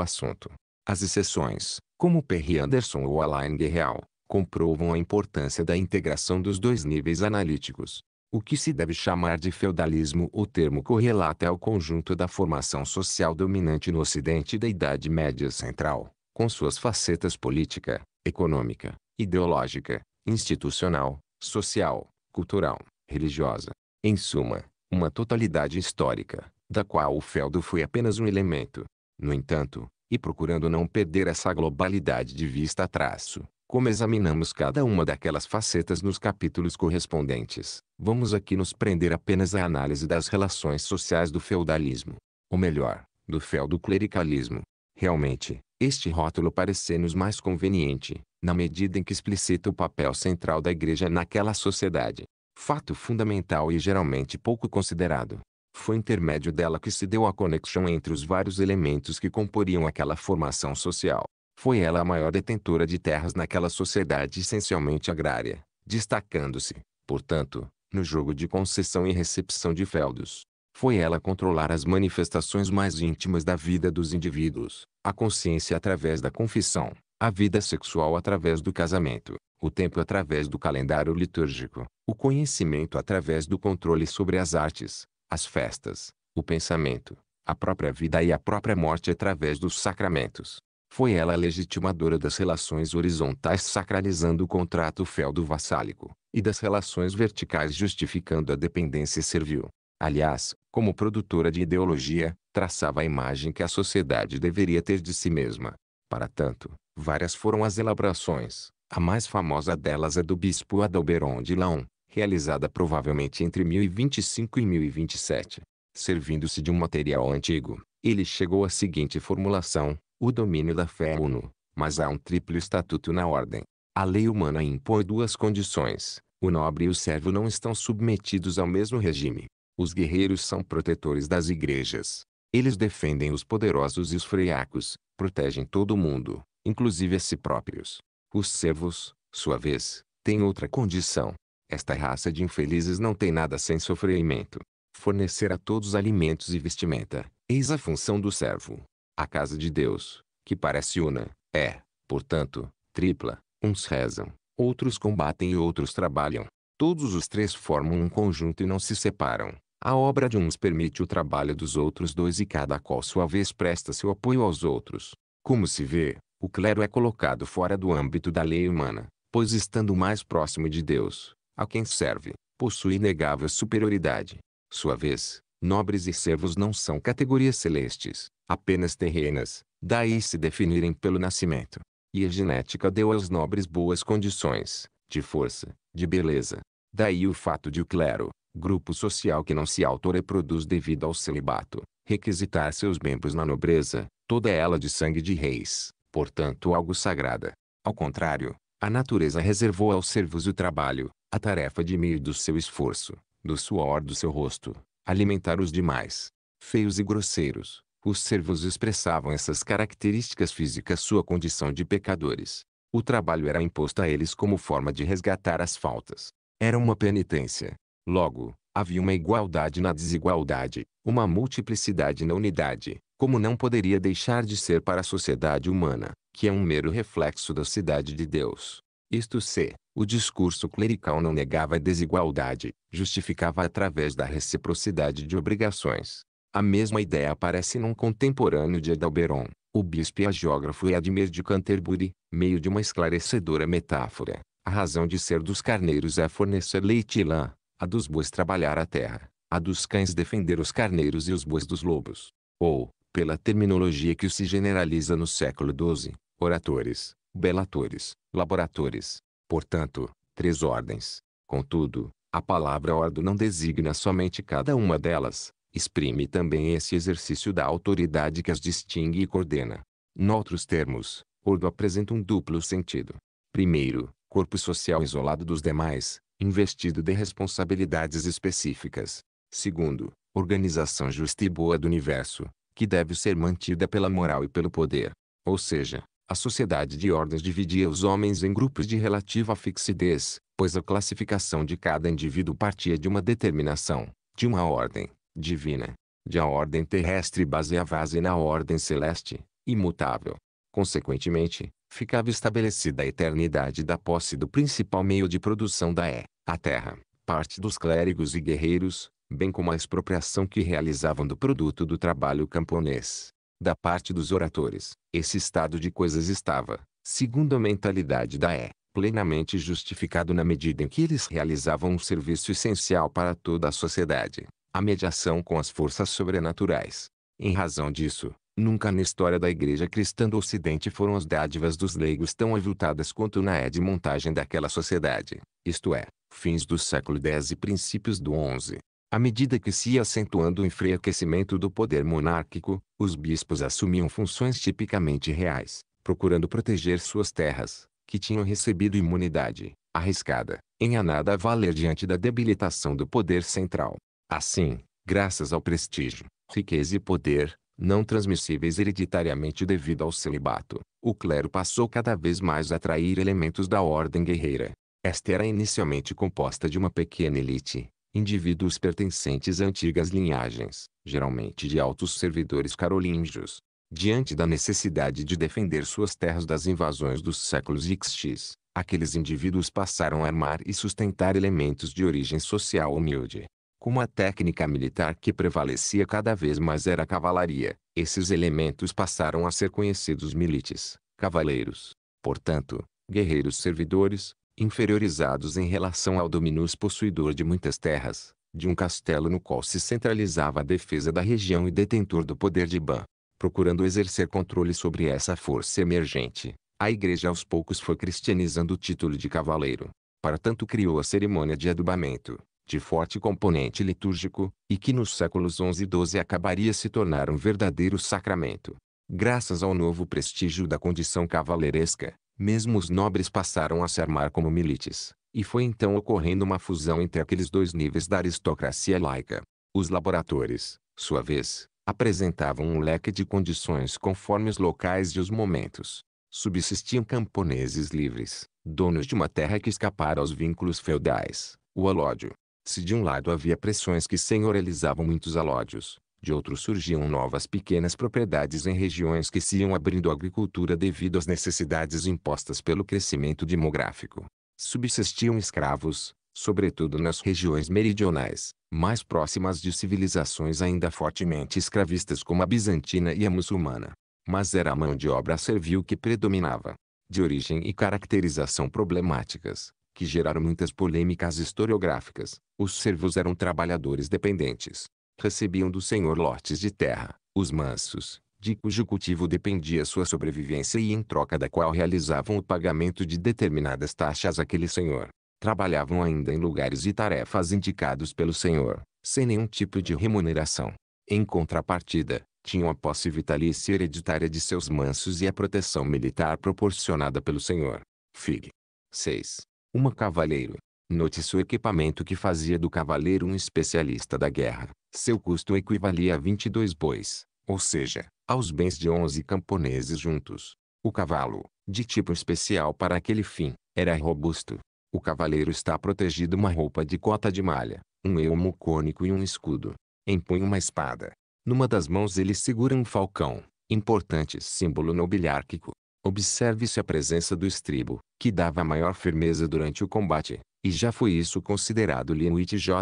Speaker 1: assunto. As exceções, como Perry Anderson ou Alain Guerreal, comprovam a importância da integração dos dois níveis analíticos. O que se deve chamar de feudalismo o termo correlata ao conjunto da formação social dominante no Ocidente da Idade Média Central, com suas facetas política, econômica, ideológica, institucional, social, cultural, religiosa, em suma, uma totalidade histórica, da qual o feudo foi apenas um elemento. No entanto, e procurando não perder essa globalidade de vista a traço, como examinamos cada uma daquelas facetas nos capítulos correspondentes, vamos aqui nos prender apenas à análise das relações sociais do feudalismo, ou melhor, do feudo clericalismo. Realmente, este rótulo parece-nos mais conveniente, na medida em que explicita o papel central da Igreja naquela sociedade. Fato fundamental e geralmente pouco considerado. Foi intermédio dela que se deu a conexão entre os vários elementos que comporiam aquela formação social. Foi ela a maior detentora de terras naquela sociedade essencialmente agrária, destacando-se, portanto, no jogo de concessão e recepção de feudos. Foi ela controlar as manifestações mais íntimas da vida dos indivíduos, a consciência através da confissão, a vida sexual através do casamento, o tempo através do calendário litúrgico, o conhecimento através do controle sobre as artes, as festas, o pensamento, a própria vida e a própria morte através dos sacramentos. Foi ela a legitimadora das relações horizontais sacralizando o contrato feudo vassálico, e das relações verticais justificando a dependência servil. Aliás, como produtora de ideologia, traçava a imagem que a sociedade deveria ter de si mesma. Para tanto, Várias foram as elaborações. A mais famosa delas é do bispo Adalberon de Laon, realizada provavelmente entre 1025 e 1027. Servindo-se de um material antigo, ele chegou à seguinte formulação, o domínio da fé é uno, mas há um triplo estatuto na ordem. A lei humana impõe duas condições, o nobre e o servo não estão submetidos ao mesmo regime. Os guerreiros são protetores das igrejas. Eles defendem os poderosos e os freiacos, protegem todo mundo, inclusive a si próprios. Os servos, sua vez, têm outra condição. Esta raça de infelizes não tem nada sem sofrimento. Fornecer a todos alimentos e vestimenta, eis a função do servo. A casa de Deus, que parece una, é, portanto, tripla. Uns rezam, outros combatem e outros trabalham. Todos os três formam um conjunto e não se separam. A obra de uns permite o trabalho dos outros dois e cada qual sua vez presta seu apoio aos outros. Como se vê, o clero é colocado fora do âmbito da lei humana, pois estando mais próximo de Deus, a quem serve, possui inegável superioridade. Sua vez, nobres e servos não são categorias celestes, apenas terrenas, daí se definirem pelo nascimento. E a genética deu aos nobres boas condições, de força, de beleza. Daí o fato de o clero, grupo social que não se autoreproduz devido ao celibato, requisitar seus membros na nobreza, toda ela de sangue de reis portanto algo sagrada. Ao contrário, a natureza reservou aos servos o trabalho, a tarefa de meio do seu esforço, do suor do seu rosto, alimentar os demais. Feios e grosseiros, os servos expressavam essas características físicas sua condição de pecadores. O trabalho era imposto a eles como forma de resgatar as faltas. Era uma penitência. Logo, havia uma igualdade na desigualdade, uma multiplicidade na unidade, como não poderia deixar de ser para a sociedade humana, que é um mero reflexo da cidade de Deus. Isto se, o discurso clerical não negava a desigualdade, justificava através da reciprocidade de obrigações. A mesma ideia aparece num contemporâneo de Adalberon, o bispo e geógrafo Edmer de Canterbury, meio de uma esclarecedora metáfora. A razão de ser dos carneiros é fornecer leite e lã, a dos bois trabalhar a terra, a dos cães defender os carneiros e os bois dos lobos. Ou, pela terminologia que se generaliza no século XII, oratores, belatores, laboratores, portanto, três ordens. Contudo, a palavra ordo não designa somente cada uma delas, exprime também esse exercício da autoridade que as distingue e coordena. Noutros termos, ordo apresenta um duplo sentido. Primeiro, corpo social isolado dos demais, investido de responsabilidades específicas. Segundo, organização justa e boa do universo, que deve ser mantida pela moral e pelo poder. Ou seja, a sociedade de ordens dividia os homens em grupos de relativa fixidez, pois a classificação de cada indivíduo partia de uma determinação, de uma ordem, divina. De a ordem terrestre baseava-se na ordem celeste, imutável. Consequentemente, ficava estabelecida a eternidade da posse do principal meio de produção da E, a terra. Parte dos clérigos e guerreiros, bem como a expropriação que realizavam do produto do trabalho camponês. Da parte dos oradores, esse estado de coisas estava, segundo a mentalidade da E, plenamente justificado na medida em que eles realizavam um serviço essencial para toda a sociedade, a mediação com as forças sobrenaturais. Em razão disso, nunca na história da Igreja Cristã do Ocidente foram as dádivas dos leigos tão avultadas quanto na E de montagem daquela sociedade, isto é, fins do século X e princípios do XI. À medida que se ia acentuando o enfraquecimento do poder monárquico, os bispos assumiam funções tipicamente reais, procurando proteger suas terras, que tinham recebido imunidade, arriscada, em a nada valer diante da debilitação do poder central. Assim, graças ao prestígio, riqueza e poder, não transmissíveis hereditariamente devido ao celibato, o clero passou cada vez mais a atrair elementos da ordem guerreira. Esta era inicialmente composta de uma pequena elite, indivíduos pertencentes a antigas linhagens, geralmente de altos servidores carolíngios. Diante da necessidade de defender suas terras das invasões dos séculos XX, aqueles indivíduos passaram a armar e sustentar elementos de origem social humilde. Como a técnica militar que prevalecia cada vez mais era a cavalaria, esses elementos passaram a ser conhecidos milites, cavaleiros. Portanto, guerreiros servidores, inferiorizados em relação ao dominus possuidor de muitas terras, de um castelo no qual se centralizava a defesa da região e detentor do poder de Ban. Procurando exercer controle sobre essa força emergente, a igreja aos poucos foi cristianizando o título de cavaleiro. Para tanto criou a cerimônia de adubamento, de forte componente litúrgico, e que nos séculos XI e XII acabaria se tornar um verdadeiro sacramento. Graças ao novo prestígio da condição cavaleiresca. Mesmo os nobres passaram a se armar como milites, e foi então ocorrendo uma fusão entre aqueles dois níveis da aristocracia laica. Os laboratores, sua vez, apresentavam um leque de condições conforme os locais e os momentos. Subsistiam camponeses livres, donos de uma terra que escapara aos vínculos feudais, o alódio. Se de um lado havia pressões que senhorializavam muitos alódios, de outros surgiam novas pequenas propriedades em regiões que se iam abrindo à agricultura devido às necessidades impostas pelo crescimento demográfico. Subsistiam escravos, sobretudo nas regiões meridionais, mais próximas de civilizações ainda fortemente escravistas como a bizantina e a muçulmana. Mas era a mão de obra servil que predominava, de origem e caracterização problemáticas, que geraram muitas polêmicas historiográficas. Os servos eram trabalhadores dependentes, recebiam do senhor lotes de terra, os mansos, de cujo cultivo dependia sua sobrevivência e em troca da qual realizavam o pagamento de determinadas taxas àquele senhor. Trabalhavam ainda em lugares e tarefas indicados pelo senhor, sem nenhum tipo de remuneração. Em contrapartida, tinham a posse vitalícia hereditária de seus mansos e a proteção militar proporcionada pelo senhor. Fig. 6. Uma cavaleiro. Note seu equipamento que fazia do cavaleiro um especialista da guerra. Seu custo equivalia a 22 bois, ou seja, aos bens de 11 camponeses juntos. O cavalo, de tipo especial para aquele fim, era robusto. O cavaleiro está protegido uma roupa de cota de malha, um elmo cônico e um escudo. Empunha uma espada. Numa das mãos ele segura um falcão, importante símbolo nobiliárquico. Observe-se a presença do estribo, que dava maior firmeza durante o combate, e já foi isso considerado limite JR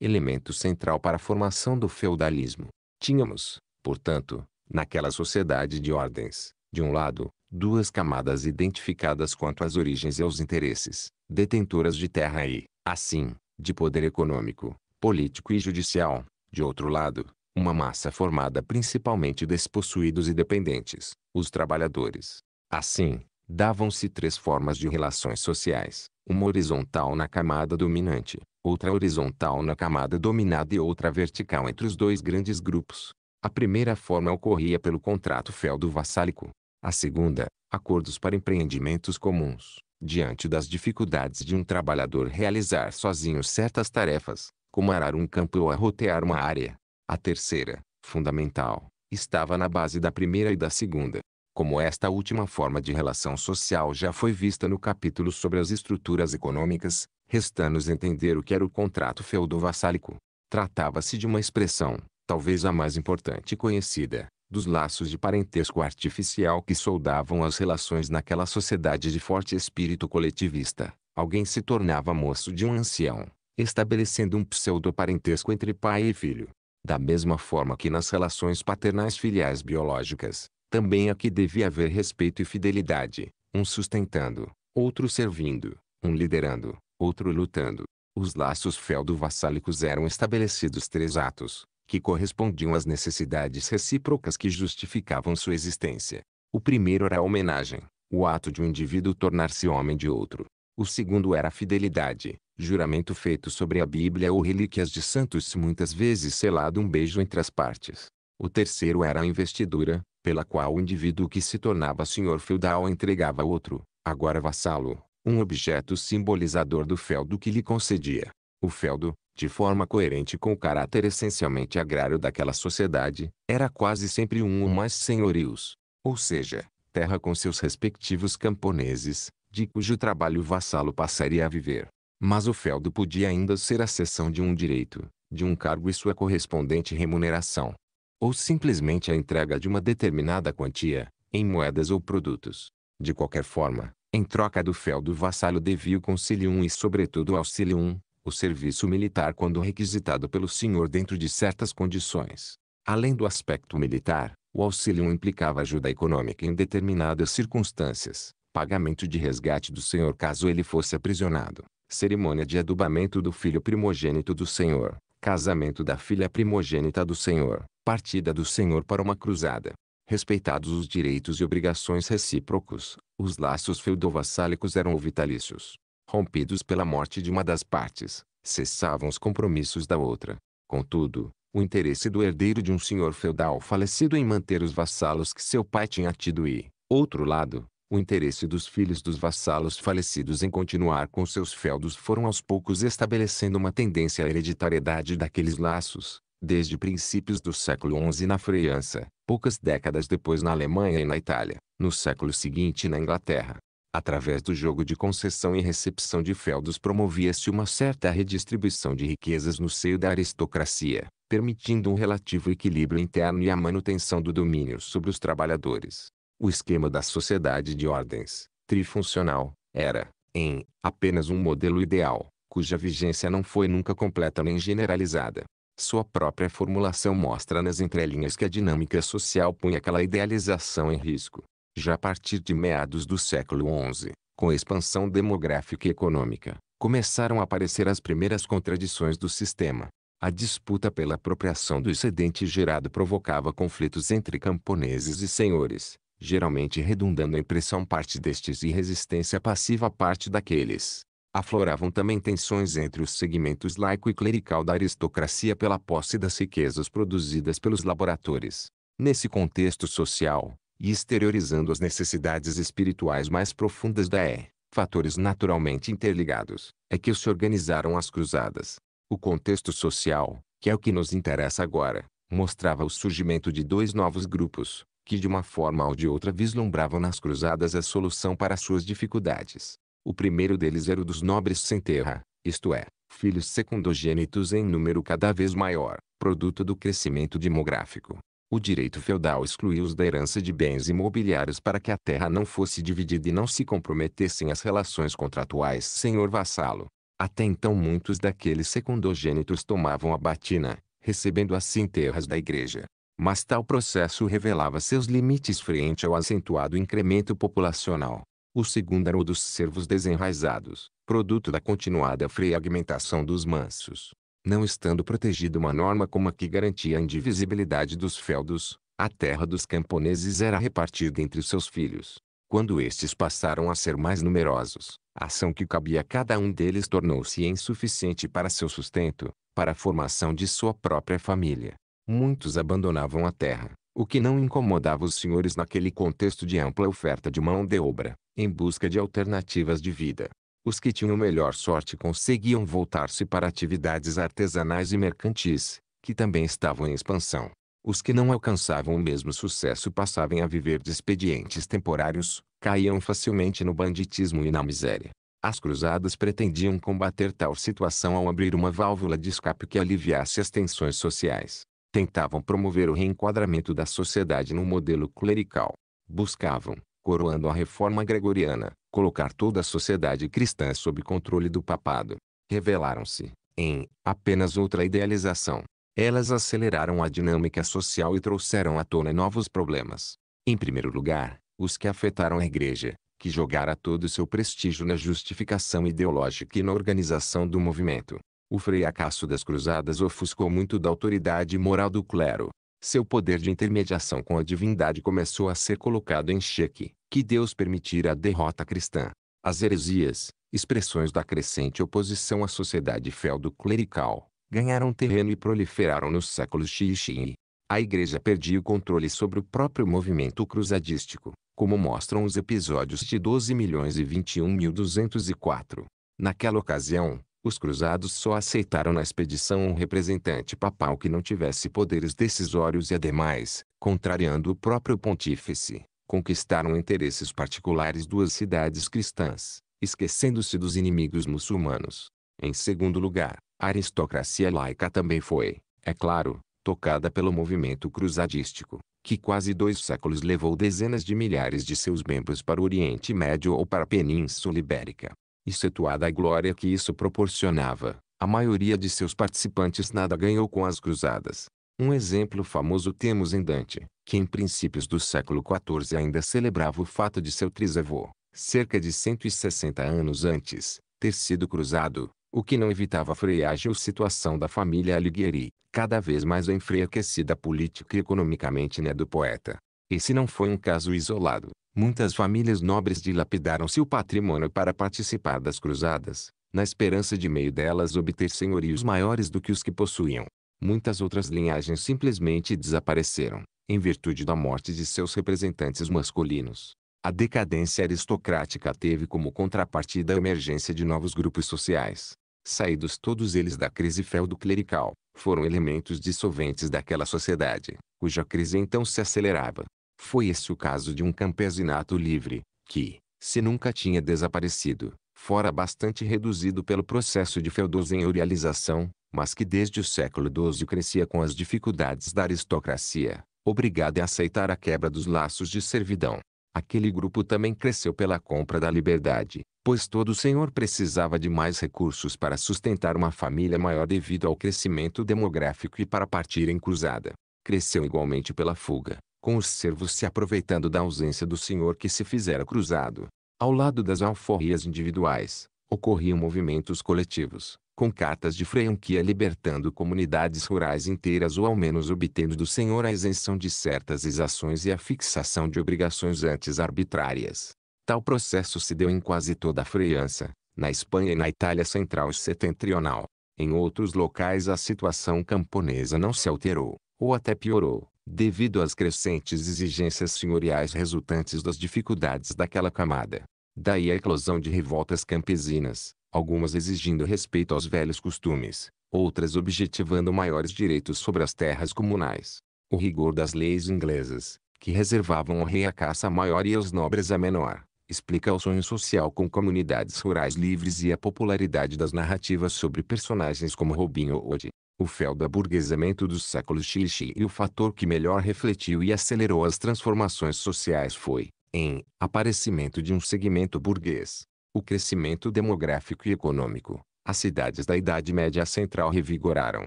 Speaker 1: elemento central para a formação do feudalismo. Tínhamos, portanto, naquela sociedade de ordens, de um lado, duas camadas identificadas quanto às origens e aos interesses, detentoras de terra e, assim, de poder econômico, político e judicial, de outro lado, uma massa formada principalmente despossuídos e dependentes, os trabalhadores. Assim, davam-se três formas de relações sociais, uma horizontal na camada dominante, outra horizontal na camada dominada e outra vertical entre os dois grandes grupos. A primeira forma ocorria pelo contrato feudo-vassálico, a segunda, acordos para empreendimentos comuns. Diante das dificuldades de um trabalhador realizar sozinho certas tarefas, como arar um campo ou arrotear uma área. A terceira, fundamental, estava na base da primeira e da segunda, como esta última forma de relação social já foi vista no capítulo sobre as estruturas econômicas, resta-nos entender o que era o contrato feudo-vassálico. Tratava-se de uma expressão, talvez a mais importante e conhecida, dos laços de parentesco artificial que soldavam as relações naquela sociedade de forte espírito coletivista. Alguém se tornava moço de um ancião, estabelecendo um pseudo-parentesco entre pai e filho. Da mesma forma que nas relações paternais filiais biológicas, também aqui devia haver respeito e fidelidade, um sustentando, outro servindo, um liderando, outro lutando. Os laços feudo-vassálicos eram estabelecidos três atos, que correspondiam às necessidades recíprocas que justificavam sua existência. O primeiro era a homenagem, o ato de um indivíduo tornar-se homem de outro. O segundo era a fidelidade, juramento feito sobre a Bíblia ou relíquias de santos muitas vezes selado um beijo entre as partes. O terceiro era a investidura, pela qual o indivíduo que se tornava senhor feudal entregava a outro, agora vassalo, um objeto simbolizador do feudo que lhe concedia. O feudo, de forma coerente com o caráter essencialmente agrário daquela sociedade, era quase sempre um ou mais senhorios, ou seja, terra com seus respectivos camponeses, de cujo trabalho o vassalo passaria a viver. Mas o feudo podia ainda ser a cessão de um direito, de um cargo e sua correspondente remuneração ou simplesmente a entrega de uma determinada quantia, em moedas ou produtos. De qualquer forma, em troca do feudo vassalo devia o concilium e sobretudo o auxilium, o serviço militar quando requisitado pelo senhor dentro de certas condições. Além do aspecto militar, o auxilium implicava ajuda econômica em determinadas circunstâncias, pagamento de resgate do senhor caso ele fosse aprisionado, cerimônia de adubamento do filho primogênito do senhor, casamento da filha primogênita do senhor, partida do Senhor para uma cruzada. Respeitados os direitos e obrigações recíprocos, os laços feudovassálicos eram vitalícios. Rompidos pela morte de uma das partes, cessavam os compromissos da outra. Contudo, o interesse do herdeiro de um senhor feudal falecido em manter os vassalos que seu pai tinha tido e, outro lado, o interesse dos filhos dos vassalos falecidos em continuar com seus feudos foram aos poucos estabelecendo uma tendência à hereditariedade daqueles laços, desde princípios do século XI na França, poucas décadas depois na Alemanha e na Itália, no século seguinte na Inglaterra. Através do jogo de concessão e recepção de feudos promovia-se uma certa redistribuição de riquezas no seio da aristocracia, permitindo um relativo equilíbrio interno e a manutenção do domínio sobre os trabalhadores. O esquema da sociedade de ordens, trifuncional, era, em, apenas um modelo ideal, cuja vigência não foi nunca completa nem generalizada. Sua própria formulação mostra nas entrelinhas que a dinâmica social põe aquela idealização em risco. Já a partir de meados do século XI, com a expansão demográfica e econômica, começaram a aparecer as primeiras contradições do sistema. A disputa pela apropriação do excedente gerado provocava conflitos entre camponeses e senhores, geralmente redundando em pressão parte destes e resistência passiva parte daqueles afloravam também tensões entre os segmentos laico e clerical da aristocracia pela posse das riquezas produzidas pelos laboratores. Nesse contexto social, e exteriorizando as necessidades espirituais mais profundas da E, fatores naturalmente interligados, é que se organizaram as cruzadas. O contexto social, que é o que nos interessa agora, mostrava o surgimento de dois novos grupos, que de uma forma ou de outra vislumbravam nas cruzadas a solução para suas dificuldades. O primeiro deles era o dos nobres sem terra, isto é, filhos secundogênitos em número cada vez maior, produto do crescimento demográfico. O direito feudal excluiu-os da herança de bens imobiliários para que a terra não fosse dividida e não se comprometessem as relações contratuais senhor-vassalo. Até então muitos daqueles secundogênitos tomavam a batina, recebendo assim terras da igreja. Mas tal processo revelava seus limites frente ao acentuado incremento populacional. O segundo era o dos servos desenraizados, produto da continuada fragmentação dos mansos. Não estando protegida uma norma como a que garantia a indivisibilidade dos feudos, a terra dos camponeses era repartida entre seus filhos. Quando estes passaram a ser mais numerosos, a ação que cabia a cada um deles tornou-se insuficiente para seu sustento, para a formação de sua própria família. Muitos abandonavam a terra, o que não incomodava os senhores naquele contexto de ampla oferta de mão de obra, em busca de alternativas de vida. Os que tinham melhor sorte conseguiam voltar-se para atividades artesanais e mercantis, que também estavam em expansão. Os que não alcançavam o mesmo sucesso passavam a viver de expedientes temporários, caíam facilmente no banditismo e na miséria. As cruzadas pretendiam combater tal situação ao abrir uma válvula de escape que aliviasse as tensões sociais tentavam promover o reenquadramento da sociedade no modelo clerical. Buscavam, coroando a reforma gregoriana, colocar toda a sociedade cristã sob controle do papado. Revelaram-se, em, apenas outra idealização. Elas aceleraram a dinâmica social e trouxeram à tona novos problemas. Em primeiro lugar, os que afetaram a igreja, que jogara todo o seu prestígio na justificação ideológica e na organização do movimento. O fracasso das cruzadas ofuscou muito da autoridade moral do clero. Seu poder de intermediação com a divindade começou a ser colocado em xeque, que Deus permitira a derrota cristã. As heresias, expressões da crescente oposição à sociedade feudo clerical, ganharam terreno e proliferaram nos séculos e Xi. A igreja perdia o controle sobre o próprio movimento cruzadístico, como mostram os episódios de 12 milhões e 21.204. Naquela ocasião, os cruzados só aceitaram na expedição um representante papal que não tivesse poderes decisórios e ademais, contrariando o próprio pontífice, conquistaram interesses particulares duas cidades cristãs, esquecendo-se dos inimigos muçulmanos. Em segundo lugar, a aristocracia laica também foi, é claro, tocada pelo movimento cruzadístico, que quase dois séculos levou dezenas de milhares de seus membros para o Oriente Médio ou para a Península Ibérica excetuada a glória que isso proporcionava, a maioria de seus participantes nada ganhou com as cruzadas. Um exemplo famoso temos em Dante, que em princípios do século XIV ainda celebrava o fato de seu trisavô, cerca de 160 anos antes, ter sido cruzado, o que não evitava a freiagem ou situação da família Alighieri, cada vez mais enfraquecida política e economicamente né do poeta. Esse não foi um caso isolado, Muitas famílias nobres dilapidaram seu patrimônio para participar das cruzadas, na esperança de meio delas obter senhorios maiores do que os que possuíam. Muitas outras linhagens simplesmente desapareceram, em virtude da morte de seus representantes masculinos. A decadência aristocrática teve como contrapartida a emergência de novos grupos sociais. Saídos todos eles da crise feudo-clerical, foram elementos dissolventes daquela sociedade, cuja crise então se acelerava. Foi esse o caso de um campesinato livre, que, se nunca tinha desaparecido, fora bastante reduzido pelo processo de feudosenhorialização, mas que desde o século XII crescia com as dificuldades da aristocracia, obrigado a aceitar a quebra dos laços de servidão. Aquele grupo também cresceu pela compra da liberdade, pois todo senhor precisava de mais recursos para sustentar uma família maior devido ao crescimento demográfico e para partir em cruzada. Cresceu igualmente pela fuga, com os servos se aproveitando da ausência do senhor que se fizera cruzado. Ao lado das alforrias individuais, ocorriam movimentos coletivos, com cartas de franquia libertando comunidades rurais inteiras ou ao menos obtendo do senhor a isenção de certas exações e a fixação de obrigações antes arbitrárias. Tal processo se deu em quase toda a França, na Espanha e na Itália central e setentrional. Em outros locais a situação camponesa não se alterou, ou até piorou, devido às crescentes exigências senhoriais resultantes das dificuldades daquela camada. Daí a eclosão de revoltas campesinas, algumas exigindo respeito aos velhos costumes, outras objetivando maiores direitos sobre as terras comunais. O rigor das leis inglesas, que reservavam ao rei a caça maior e aos nobres a menor, explica o sonho social com comunidades rurais livres e a popularidade das narrativas sobre personagens como Robin Hood. O fel do aburguesamento do século XX e o fator que melhor refletiu e acelerou as transformações sociais foi, em, aparecimento de um segmento burguês. O crescimento demográfico e econômico, as cidades da Idade Média Central revigoraram,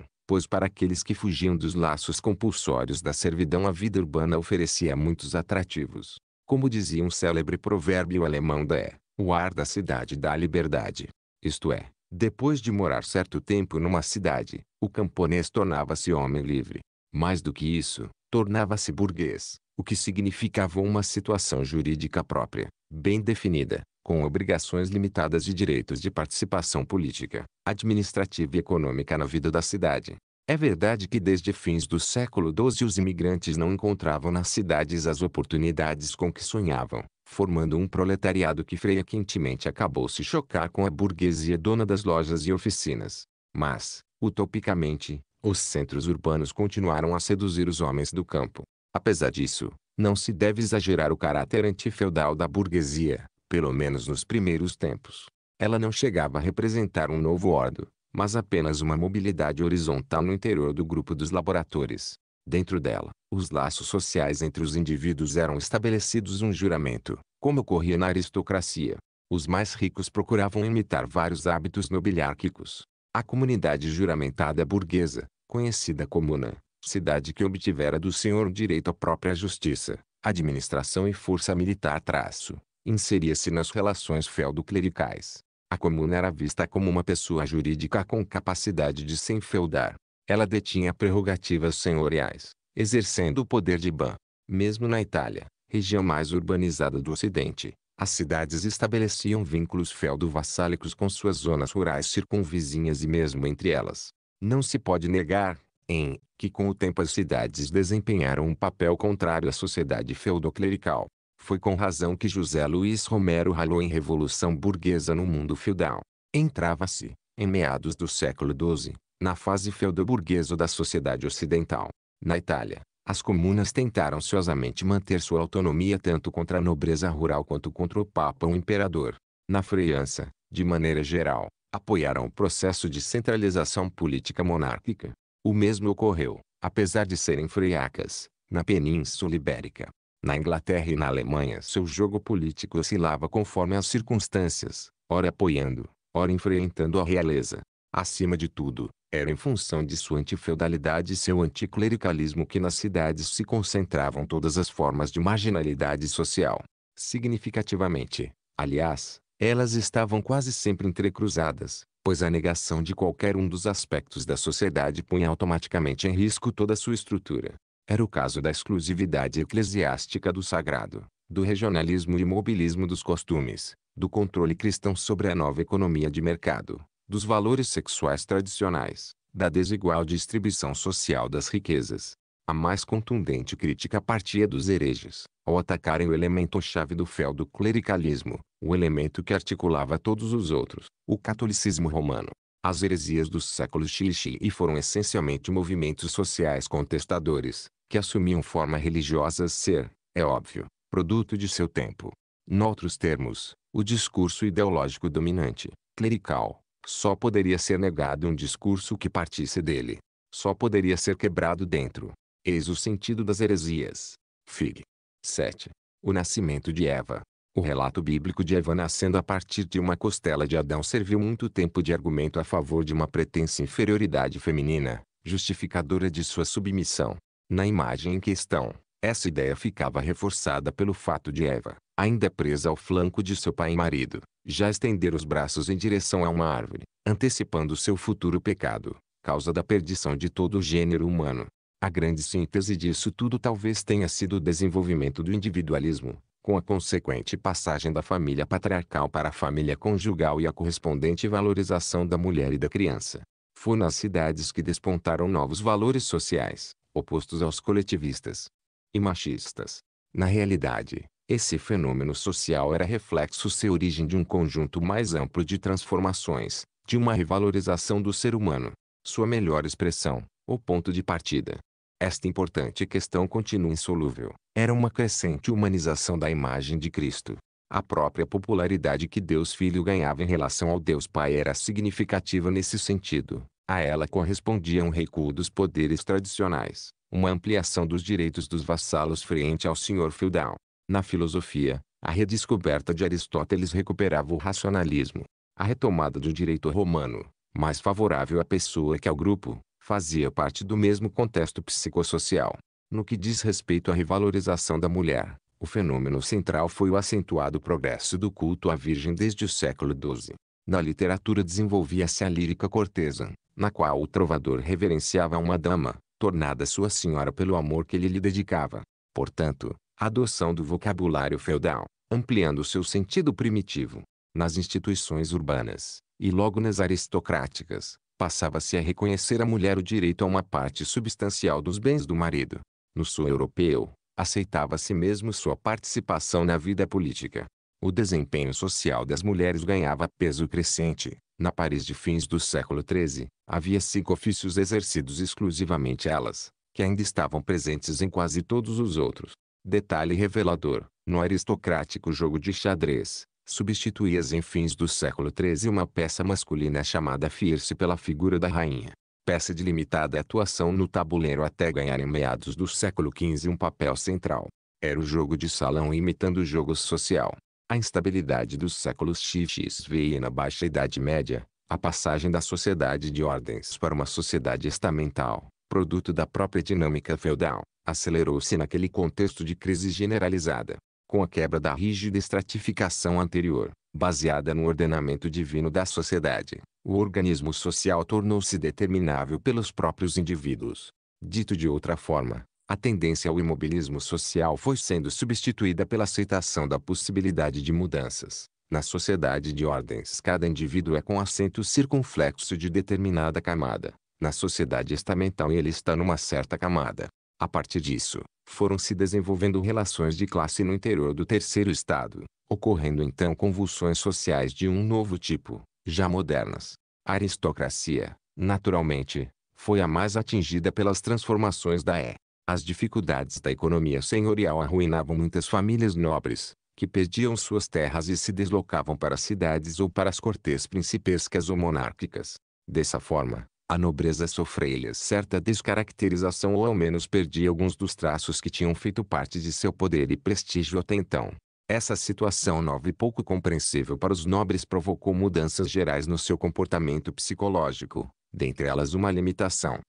Speaker 1: pois para aqueles que fugiam dos laços compulsórios da servidão a vida urbana oferecia muitos atrativos. Como dizia um célebre provérbio alemão da é, o ar da cidade dá liberdade. Isto é, depois de morar certo tempo numa cidade, o camponês tornava-se homem livre. Mais do que isso, tornava-se burguês, o que significava uma situação jurídica própria, bem definida, com obrigações limitadas e direitos de participação política, administrativa e econômica na vida da cidade. É verdade que desde fins do século XII os imigrantes não encontravam nas cidades as oportunidades com que sonhavam, formando um proletariado que frequentemente acabou se chocar com a burguesia dona das lojas e oficinas. Mas, utopicamente, os centros urbanos continuaram a seduzir os homens do campo. Apesar disso, não se deve exagerar o caráter antifeudal da burguesia, pelo menos nos primeiros tempos. Ela não chegava a representar um novo ordo, mas apenas uma mobilidade horizontal no interior do grupo dos laboradores. Dentro dela, os laços sociais entre os indivíduos eram estabelecidos um juramento, como ocorria na aristocracia. Os mais ricos procuravam imitar vários hábitos nobiliárquicos. A comunidade juramentada burguesa, conhecida como na cidade que obtivera do senhor direito à própria justiça, administração e força militar traço, inseria-se nas relações feudo-clericais. A comuna era vista como uma pessoa jurídica com capacidade de se enfeudar. Ela detinha prerrogativas senhoriais, exercendo o poder de Ban. Mesmo na Itália, região mais urbanizada do Ocidente, as cidades estabeleciam vínculos feudo-vassálicos com suas zonas rurais circunvizinhas e mesmo entre elas. Não se pode negar, em, que com o tempo as cidades desempenharam um papel contrário à sociedade feudoclerical. Foi com razão que José Luiz Romero ralou em revolução burguesa no mundo feudal. Entrava-se, em meados do século XII, na fase feudo-burguesa da sociedade ocidental. Na Itália, as comunas tentaram ansiosamente manter sua autonomia tanto contra a nobreza rural quanto contra o Papa ou o Imperador. Na França, de maneira geral, apoiaram o processo de centralização política monárquica. O mesmo ocorreu, apesar de serem friacas, na Península Ibérica. Na Inglaterra e na Alemanha seu jogo político oscilava conforme as circunstâncias, ora apoiando, ora enfrentando a realeza. Acima de tudo, era em função de sua antifeudalidade e seu anticlericalismo que nas cidades se concentravam todas as formas de marginalidade social. Significativamente, aliás, elas estavam quase sempre entrecruzadas, pois a negação de qualquer um dos aspectos da sociedade punha automaticamente em risco toda a sua estrutura. Era o caso da exclusividade eclesiástica do sagrado, do regionalismo e mobilismo dos costumes, do controle cristão sobre a nova economia de mercado, dos valores sexuais tradicionais, da desigual distribuição social das riquezas. A mais contundente crítica partia dos hereges, ao atacarem o elemento-chave do do clericalismo, o elemento que articulava todos os outros, o catolicismo romano. As heresias dos séculos Xixi e foram essencialmente movimentos sociais contestadores, que assumiam forma religiosa ser, é óbvio, produto de seu tempo. Noutros termos, o discurso ideológico dominante, clerical, só poderia ser negado um discurso que partisse dele. Só poderia ser quebrado dentro. Eis o sentido das heresias. Fig. 7. O nascimento de Eva. O relato bíblico de Eva nascendo a partir de uma costela de Adão serviu muito tempo de argumento a favor de uma pretensa inferioridade feminina, justificadora de sua submissão. Na imagem em questão, essa ideia ficava reforçada pelo fato de Eva, ainda presa ao flanco de seu pai e marido, já estender os braços em direção a uma árvore, antecipando seu futuro pecado, causa da perdição de todo o gênero humano. A grande síntese disso tudo talvez tenha sido o desenvolvimento do individualismo, com a consequente passagem da família patriarcal para a família conjugal e a correspondente valorização da mulher e da criança. Foi nas cidades que despontaram novos valores sociais, opostos aos coletivistas, e machistas. Na realidade, esse fenômeno social era reflexo se origem de um conjunto mais amplo de transformações, de uma revalorização do ser humano, sua melhor expressão, o ponto de partida. Esta importante questão continua insolúvel. Era uma crescente humanização da imagem de Cristo. A própria popularidade que Deus Filho ganhava em relação ao Deus Pai era significativa nesse sentido. A ela correspondia um recuo dos poderes tradicionais, uma ampliação dos direitos dos vassalos frente ao senhor feudal. Na filosofia, a redescoberta de Aristóteles recuperava o racionalismo. A retomada do direito romano, mais favorável à pessoa que ao grupo, fazia parte do mesmo contexto psicossocial. No que diz respeito à revalorização da mulher, o fenômeno central foi o acentuado progresso do culto à Virgem desde o século XII. Na literatura desenvolvia-se a lírica cortesã, na qual o trovador reverenciava uma dama, tornada sua senhora pelo amor que ele lhe dedicava. Portanto, a adoção do vocabulário feudal, ampliando seu sentido primitivo, nas instituições urbanas, e logo nas aristocráticas, passava-se a reconhecer à mulher o direito a uma parte substancial dos bens do marido. No sul europeu, aceitava-se mesmo sua participação na vida política o desempenho social das mulheres ganhava peso crescente. Na Paris de fins do século XIII, havia cinco ofícios exercidos exclusivamente elas, que ainda estavam presentes em quase todos os outros. Detalhe revelador, no aristocrático jogo de xadrez, substituías em fins do século XIII uma peça masculina chamada Fierce pela figura da rainha. Peça de limitada atuação no tabuleiro até ganhar em meados do século XV um papel central. Era o jogo de salão imitando o jogo social. A instabilidade dos séculos XXV e na Baixa Idade Média, a passagem da sociedade de ordens para uma sociedade estamental, produto da própria dinâmica feudal, acelerou-se naquele contexto de crise generalizada. Com a quebra da rígida estratificação anterior, baseada no ordenamento divino da sociedade, o organismo social tornou-se determinável pelos próprios indivíduos. Dito de outra forma, a tendência ao imobilismo social foi sendo substituída pela aceitação da possibilidade de mudanças. Na sociedade de ordens, cada indivíduo é com acento circunflexo de determinada camada. Na sociedade estamental, ele está numa certa camada. A partir disso, foram se desenvolvendo relações de classe no interior do terceiro estado, ocorrendo então convulsões sociais de um novo tipo, já modernas. A aristocracia, naturalmente, foi a mais atingida pelas transformações da E as dificuldades da economia senhorial arruinavam muitas famílias nobres, que perdiam suas terras e se deslocavam para as cidades ou para as cortes principescas ou monárquicas. Dessa forma, a nobreza sofreu certa descaracterização ou ao menos perdia alguns dos traços que tinham feito parte de seu poder e prestígio até então. Essa situação nova e pouco compreensível para os nobres provocou mudanças gerais no seu comportamento psicológico, dentre elas uma limitação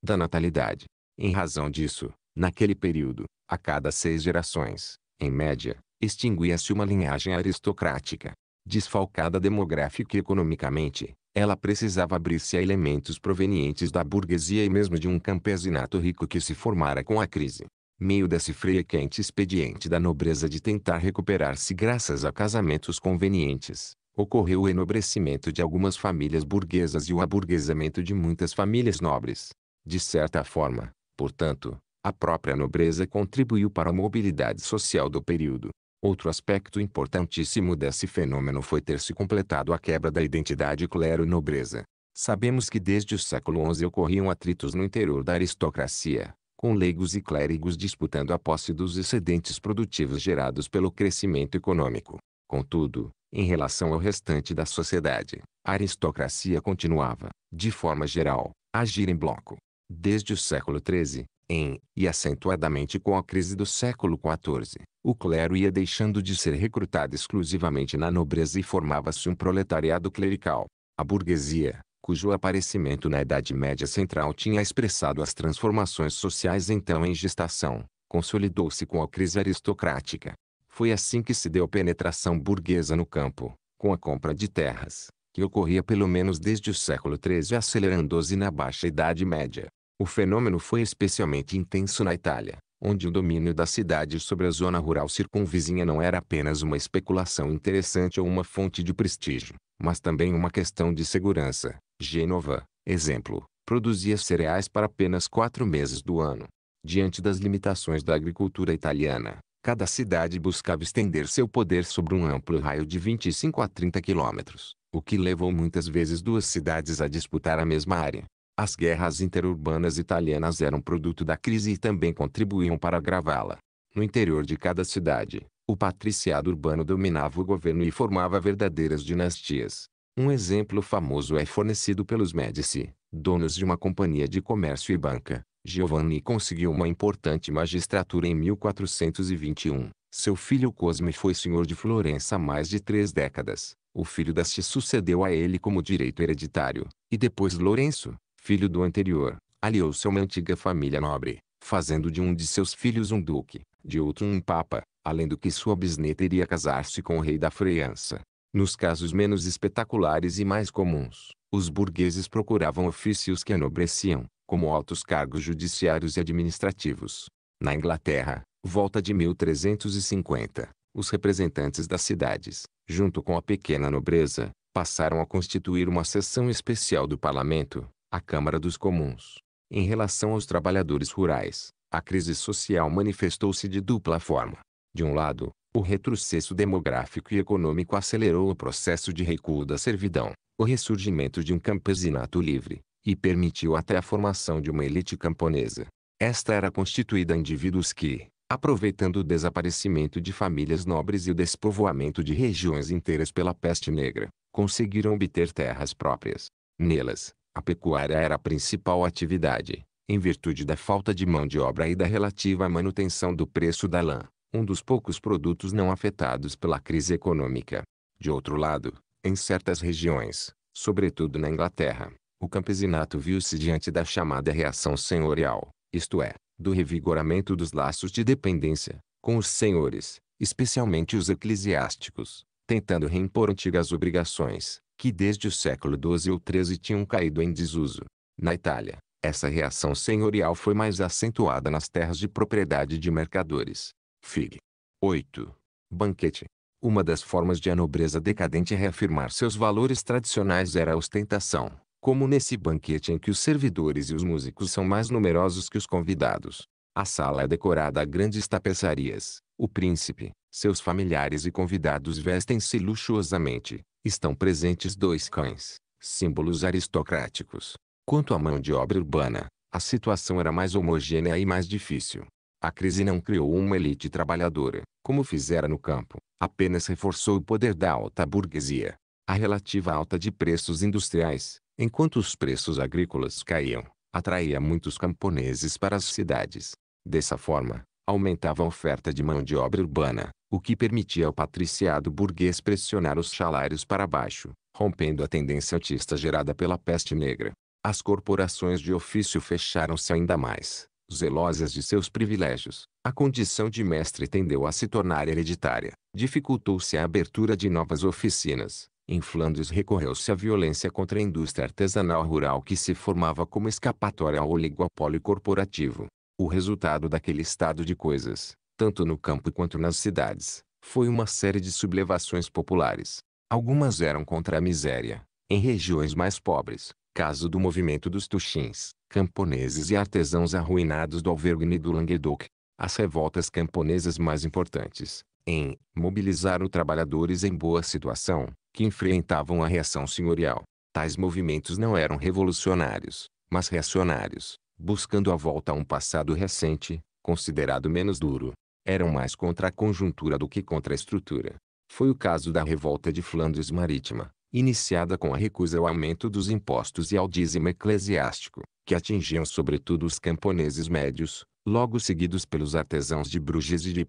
Speaker 1: da natalidade. Em razão disso, naquele período, a cada seis gerações, em média, extinguia-se uma linhagem aristocrática. Desfalcada demográfica e economicamente, ela precisava abrir-se a elementos provenientes da burguesia e mesmo de um campesinato rico que se formara com a crise. Meio desse frequente expediente da nobreza de tentar recuperar-se graças a casamentos convenientes, ocorreu o enobrecimento de algumas famílias burguesas e o aburguesamento de muitas famílias nobres. De certa forma, Portanto, a própria nobreza contribuiu para a mobilidade social do período. Outro aspecto importantíssimo desse fenômeno foi ter se completado a quebra da identidade clero-nobreza. Sabemos que desde o século XI ocorriam atritos no interior da aristocracia, com leigos e clérigos disputando a posse dos excedentes produtivos gerados pelo crescimento econômico. Contudo, em relação ao restante da sociedade, a aristocracia continuava, de forma geral, a agir em bloco. Desde o século XIII, em, e acentuadamente com a crise do século XIV, o clero ia deixando de ser recrutado exclusivamente na nobreza e formava-se um proletariado clerical. A burguesia, cujo aparecimento na Idade Média Central tinha expressado as transformações sociais então em gestação, consolidou-se com a crise aristocrática. Foi assim que se deu a penetração burguesa no campo, com a compra de terras, que ocorria pelo menos desde o século XIII acelerando-se na Baixa Idade Média. O fenômeno foi especialmente intenso na Itália, onde o domínio da cidade sobre a zona rural circunvizinha não era apenas uma especulação interessante ou uma fonte de prestígio, mas também uma questão de segurança. Gênova, exemplo, produzia cereais para apenas quatro meses do ano. Diante das limitações da agricultura italiana, cada cidade buscava estender seu poder sobre um amplo raio de 25 a 30 quilômetros o que levou muitas vezes duas cidades a disputar a mesma área. As guerras interurbanas italianas eram produto da crise e também contribuíam para agravá-la. No interior de cada cidade, o patriciado urbano dominava o governo e formava verdadeiras dinastias. Um exemplo famoso é fornecido pelos Médici, donos de uma companhia de comércio e banca. Giovanni conseguiu uma importante magistratura em 1421. Seu filho Cosme foi senhor de Florença há mais de três décadas. O filho da se sucedeu a ele como direito hereditário, e depois Lourenço, filho do anterior, aliou-se a uma antiga família nobre, fazendo de um de seus filhos um duque, de outro um papa, além do que sua bisneta iria casar-se com o rei da França. Nos casos menos espetaculares e mais comuns, os burgueses procuravam ofícios que enobreciam, como altos cargos judiciários e administrativos. Na Inglaterra, volta de 1350, os representantes das cidades, junto com a pequena nobreza, passaram a constituir uma seção especial do parlamento, a Câmara dos Comuns. Em relação aos trabalhadores rurais, a crise social manifestou-se de dupla forma. De um lado, o retrocesso demográfico e econômico acelerou o processo de recuo da servidão, o ressurgimento de um campesinato livre, e permitiu até a formação de uma elite camponesa. Esta era constituída de indivíduos que, aproveitando o desaparecimento de famílias nobres e o despovoamento de regiões inteiras pela peste negra, conseguiram obter terras próprias. Nelas, a pecuária era a principal atividade, em virtude da falta de mão de obra e da relativa manutenção do preço da lã, um dos poucos produtos não afetados pela crise econômica. De outro lado, em certas regiões, sobretudo na Inglaterra, o campesinato viu-se diante da chamada reação senhorial, isto é, do revigoramento dos laços de dependência, com os senhores, especialmente os eclesiásticos, tentando reimpor antigas obrigações, que desde o século XII ou XIII tinham caído em desuso. Na Itália, essa reação senhorial foi mais acentuada nas terras de propriedade de mercadores. Fig. 8. Banquete. Uma das formas de a nobreza decadente reafirmar seus valores tradicionais era a ostentação como nesse banquete em que os servidores e os músicos são mais numerosos que os convidados. A sala é decorada a grandes tapeçarias. O príncipe, seus familiares e convidados vestem-se luxuosamente. Estão presentes dois cães, símbolos aristocráticos. Quanto à mão de obra urbana, a situação era mais homogênea e mais difícil. A crise não criou uma elite trabalhadora, como fizera no campo, apenas reforçou o poder da alta burguesia. A relativa alta de preços industriais, Enquanto os preços agrícolas caíam, atraía muitos camponeses para as cidades. Dessa forma, aumentava a oferta de mão de obra urbana, o que permitia ao patriciado burguês pressionar os salários para baixo, rompendo a tendência altista gerada pela peste negra. As corporações de ofício fecharam-se ainda mais, zelosas de seus privilégios. A condição de mestre tendeu a se tornar hereditária. Dificultou-se a abertura de novas oficinas, em Flandres recorreu-se à violência contra a indústria artesanal rural que se formava como escapatória ao oligopólio corporativo. O resultado daquele estado de coisas, tanto no campo quanto nas cidades, foi uma série de sublevações populares. Algumas eram contra a miséria, em regiões mais pobres, caso do movimento dos Tuxins, camponeses e artesãos arruinados do Alvergne e do Languedoc. As revoltas camponesas mais importantes, em mobilizar os trabalhadores em boa situação, que enfrentavam a reação senhorial. Tais movimentos não eram revolucionários, mas reacionários, buscando a volta a um passado recente, considerado menos duro. Eram mais contra a conjuntura do que contra a estrutura. Foi o caso da revolta de Flandres Marítima, iniciada com a recusa ao aumento dos impostos e ao dízimo eclesiástico, que atingiam sobretudo os camponeses médios, logo seguidos pelos artesãos de Bruges e de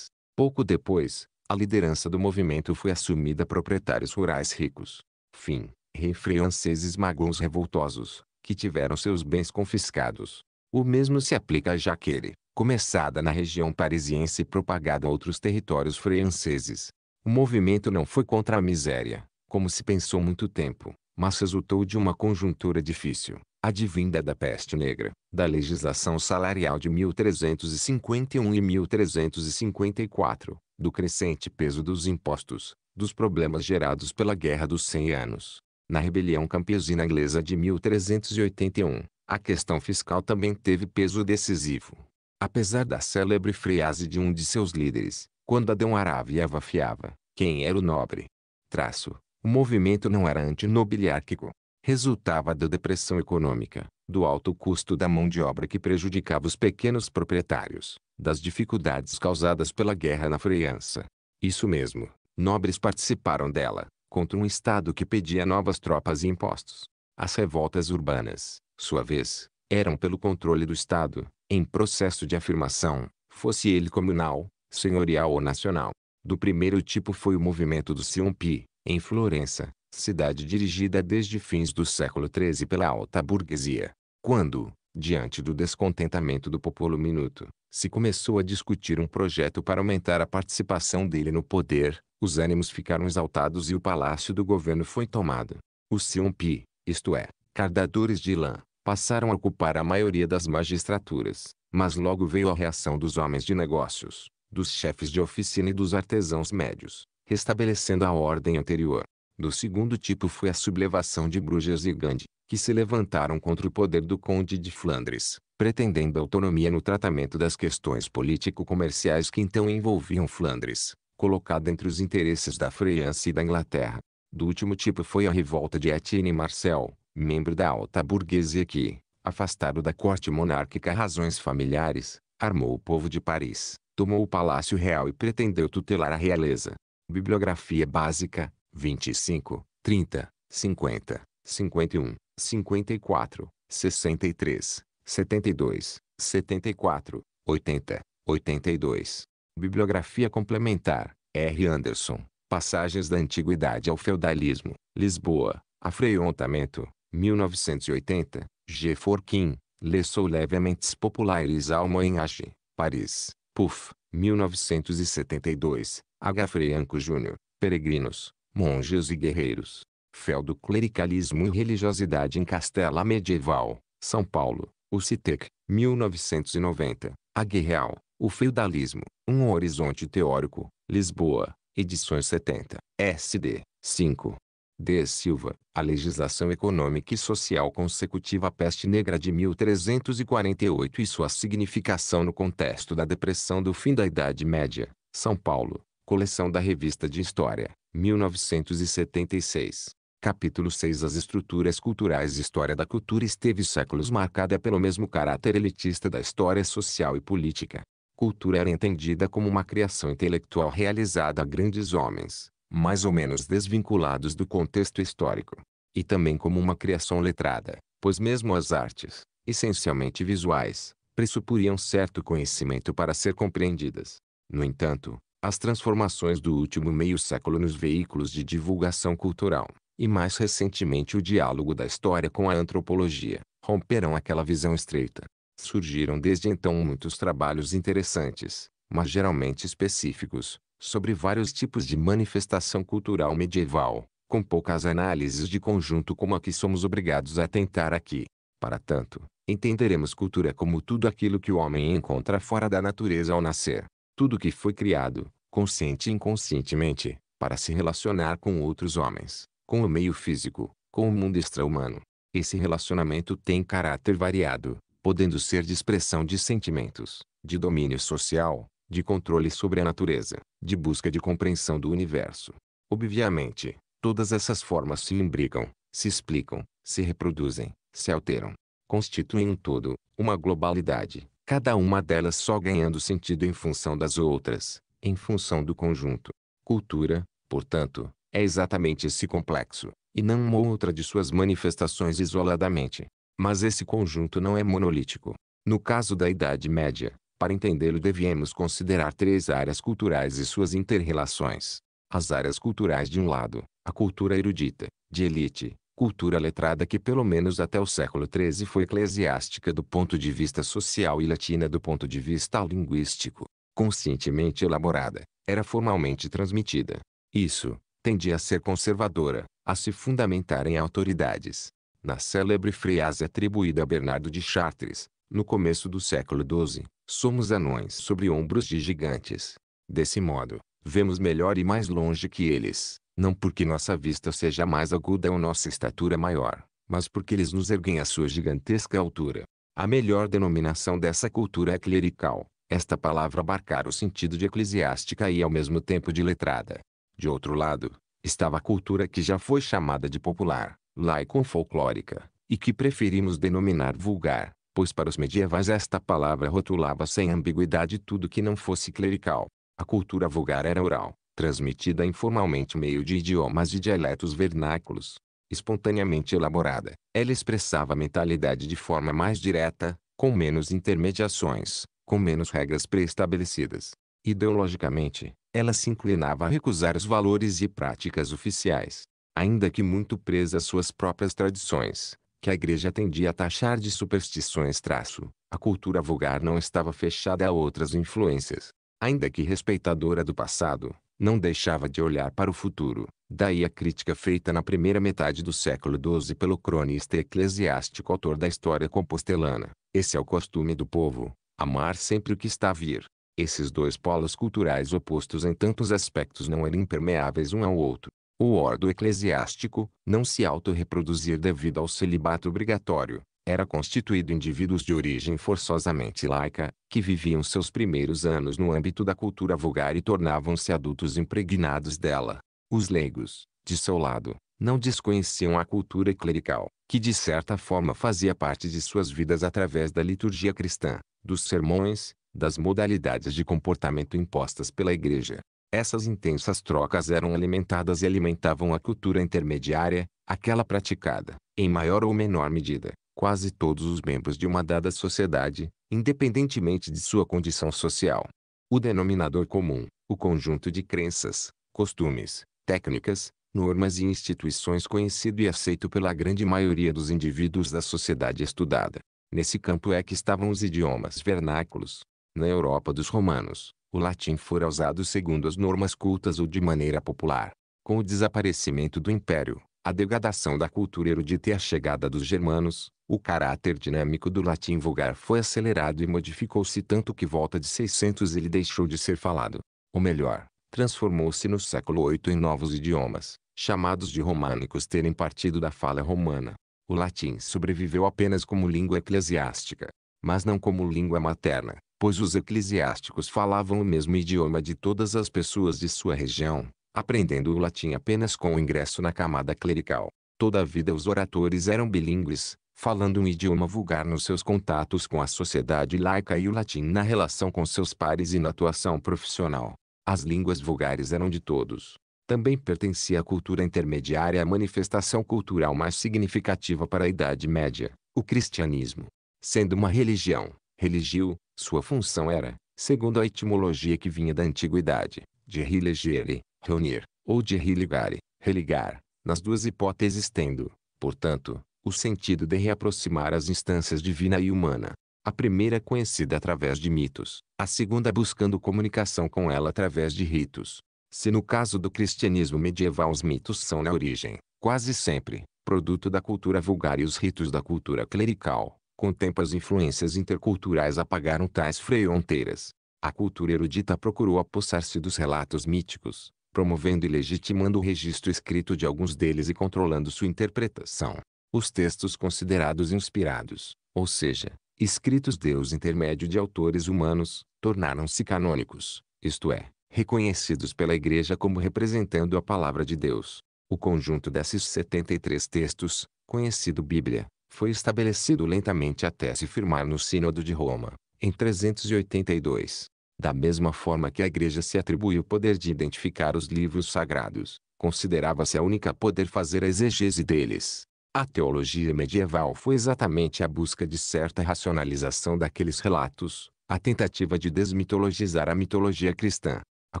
Speaker 1: Pouco depois, a liderança do movimento foi assumida proprietários rurais ricos. Fim. Rei francês esmagou os revoltosos, que tiveram seus bens confiscados. O mesmo se aplica a Jaquere, começada na região parisiense e propagada a outros territórios franceses. O movimento não foi contra a miséria, como se pensou muito tempo, mas resultou de uma conjuntura difícil, advinda da peste negra, da legislação salarial de 1351 e 1354, do crescente peso dos impostos, dos problemas gerados pela Guerra dos Cem Anos. Na Rebelião Campesina Inglesa de 1381, a questão fiscal também teve peso decisivo. Apesar da célebre frase de um de seus líderes, quando Adão Aravia vafiava, quem era o nobre? Traço, o movimento não era antinobiliárquico, resultava da depressão econômica, do alto custo da mão de obra que prejudicava os pequenos proprietários, das dificuldades causadas pela guerra na França. Isso mesmo, nobres participaram dela, contra um Estado que pedia novas tropas e impostos. As revoltas urbanas, sua vez, eram pelo controle do Estado, em processo de afirmação, fosse ele comunal, senhorial ou nacional. Do primeiro tipo foi o movimento do Siumpi, em Florença, cidade dirigida desde fins do século XIII pela alta burguesia. Quando, diante do descontentamento do popolo minuto, se começou a discutir um projeto para aumentar a participação dele no poder, os ânimos ficaram exaltados e o palácio do governo foi tomado. Os Siumpi, isto é, cardadores de lã, passaram a ocupar a maioria das magistraturas, mas logo veio a reação dos homens de negócios, dos chefes de oficina e dos artesãos médios, restabelecendo a ordem anterior. Do segundo tipo foi a sublevação de Bruges e Gand, que se levantaram contra o poder do Conde de Flandres, pretendendo autonomia no tratamento das questões político-comerciais que então envolviam Flandres, colocada entre os interesses da França e da Inglaterra. Do último tipo foi a revolta de Etienne Marcel, membro da alta burguesia que, afastado da corte monárquica razões familiares, armou o povo de Paris, tomou o Palácio Real e pretendeu tutelar a realeza. Bibliografia básica, 25, 30, 50, 51, 54, 63, 72, 74, 80, 82. Bibliografia complementar. R. Anderson. Passagens da Antiguidade ao Feudalismo. Lisboa. Afreontamento. 1980. G. Forquin. Les Soulevements Populaires ao Moenage. Paris. Puff. 1972. H. Freyanco Jr. Peregrinos monges e guerreiros. Feldo Clericalismo e Religiosidade em Castela Medieval, São Paulo, o CITEC, 1990. A Guerreal, o Feudalismo, um Horizonte Teórico, Lisboa, edições 70, SD, 5. D. Silva, A Legislação Econômica e Social Consecutiva à Peste Negra de 1348 e sua significação no contexto da Depressão do fim da Idade Média, São Paulo, coleção da Revista de História, 1976. Capítulo 6 As estruturas culturais História da cultura esteve séculos marcada pelo mesmo caráter elitista da história social e política. Cultura era entendida como uma criação intelectual realizada a grandes homens, mais ou menos desvinculados do contexto histórico, e também como uma criação letrada, pois mesmo as artes, essencialmente visuais, pressuporiam certo conhecimento para ser compreendidas. No entanto, as transformações do último meio século nos veículos de divulgação cultural, e mais recentemente o diálogo da história com a antropologia, romperam aquela visão estreita. Surgiram desde então muitos trabalhos interessantes, mas geralmente específicos, sobre vários tipos de manifestação cultural medieval, com poucas análises de conjunto como a que somos obrigados a tentar aqui. Para tanto, entenderemos cultura como tudo aquilo que o homem encontra fora da natureza ao nascer, tudo que foi criado, consciente e inconscientemente, para se relacionar com outros homens, com o meio físico, com o mundo extra-humano. Esse relacionamento tem caráter variado, podendo ser de expressão de sentimentos, de domínio social, de controle sobre a natureza, de busca de compreensão do universo. Obviamente, todas essas formas se imbricam, se explicam, se reproduzem, se alteram. Constituem um todo, uma globalidade, cada uma delas só ganhando sentido em função das outras, em função do conjunto. Cultura, portanto, é exatamente esse complexo, e não uma outra de suas manifestações isoladamente. Mas esse conjunto não é monolítico. No caso da Idade Média, para entendê-lo devemos considerar três áreas culturais e suas interrelações. As áreas culturais de um lado, a cultura erudita, de elite, cultura letrada que pelo menos até o século XIII foi eclesiástica do ponto de vista social e latina do ponto de vista linguístico, conscientemente elaborada, era formalmente transmitida. Isso, tendia a ser conservadora, a se fundamentar em autoridades. Na célebre frase atribuída a Bernardo de Chartres, no começo do século XII, somos anões sobre ombros de gigantes. Desse modo, vemos melhor e mais longe que eles. Não porque nossa vista seja mais aguda ou nossa estatura maior, mas porque eles nos erguem à sua gigantesca altura. A melhor denominação dessa cultura é clerical, esta palavra abarcar o sentido de eclesiástica e ao mesmo tempo de letrada. De outro lado, estava a cultura que já foi chamada de popular, laico ou folclórica, e que preferimos denominar vulgar, pois para os medievais esta palavra rotulava sem ambiguidade tudo que não fosse clerical. A cultura vulgar era oral, transmitida informalmente meio de idiomas e dialetos vernáculos. Espontaneamente elaborada, ela expressava a mentalidade de forma mais direta, com menos intermediações, com menos regras pré-estabelecidas. Ideologicamente, ela se inclinava a recusar os valores e práticas oficiais, ainda que muito presa às suas próprias tradições, que a igreja tendia a taxar de superstições traço, a cultura vulgar não estava fechada a outras influências. Ainda que respeitadora do passado, não deixava de olhar para o futuro. Daí a crítica feita na primeira metade do século XII pelo cronista eclesiástico autor da História Compostelana. Esse é o costume do povo, amar sempre o que está a vir. Esses dois polos culturais opostos em tantos aspectos não eram impermeáveis um ao outro. O ordo eclesiástico, não se auto reproduzir devido ao celibato obrigatório, era constituído indivíduos de origem forçosamente laica, que viviam seus primeiros anos no âmbito da cultura vulgar e tornavam-se adultos impregnados dela. Os leigos, de seu lado, não desconheciam a cultura clerical, que de certa forma fazia parte de suas vidas através da liturgia cristã, dos sermões, das modalidades de comportamento impostas pela Igreja. Essas intensas trocas eram alimentadas e alimentavam a cultura intermediária, aquela praticada, em maior ou menor medida, quase todos os membros de uma dada sociedade, independentemente de sua condição social. O denominador comum, o conjunto de crenças, costumes, técnicas, normas e instituições conhecido e aceito pela grande maioria dos indivíduos da sociedade estudada. Nesse campo é que estavam os idiomas vernáculos. Na Europa dos romanos, o latim fora usado segundo as normas cultas ou de maneira popular. Com o desaparecimento do império, a degradação da cultura erudita e a chegada dos germanos, o caráter dinâmico do latim vulgar foi acelerado e modificou-se tanto que volta de 600 ele deixou de ser falado. Ou melhor, transformou-se no século VIII em novos idiomas, chamados de românicos terem partido da fala romana. O latim sobreviveu apenas como língua eclesiástica, mas não como língua materna, pois os eclesiásticos falavam o mesmo idioma de todas as pessoas de sua região, aprendendo o latim apenas com o ingresso na camada clerical. Toda a vida os oradores eram bilíngues, falando um idioma vulgar nos seus contatos com a sociedade laica e o latim na relação com seus pares e na atuação profissional. As línguas vulgares eram de todos. Também pertencia à cultura intermediária a manifestação cultural mais significativa para a Idade Média, o cristianismo. Sendo uma religião, religiu, sua função era, segundo a etimologia que vinha da antiguidade, de religere, reunir, ou de religare, religar, nas duas hipóteses tendo, portanto, o sentido de reaproximar as instâncias divina e humana. A primeira conhecida através de mitos, a segunda buscando comunicação com ela através de ritos. Se no caso do cristianismo medieval os mitos são na origem, quase sempre, produto da cultura vulgar e os ritos da cultura clerical, com o tempo as influências interculturais apagaram tais fronteiras. A cultura erudita procurou apossar-se dos relatos míticos, promovendo e legitimando o registro escrito de alguns deles e controlando sua interpretação. Os textos considerados inspirados, ou seja, escritos Deus intermédio de autores humanos, tornaram-se canônicos, isto é, reconhecidos pela Igreja como representando a palavra de Deus. O conjunto desses 73 textos, conhecido Bíblia, foi estabelecido lentamente até se firmar no Sínodo de Roma, em 382. Da mesma forma que a igreja se atribui o poder de identificar os livros sagrados, considerava-se a única a poder fazer a exegese deles. A teologia medieval foi exatamente a busca de certa racionalização daqueles relatos, a tentativa de desmitologizar a mitologia cristã. A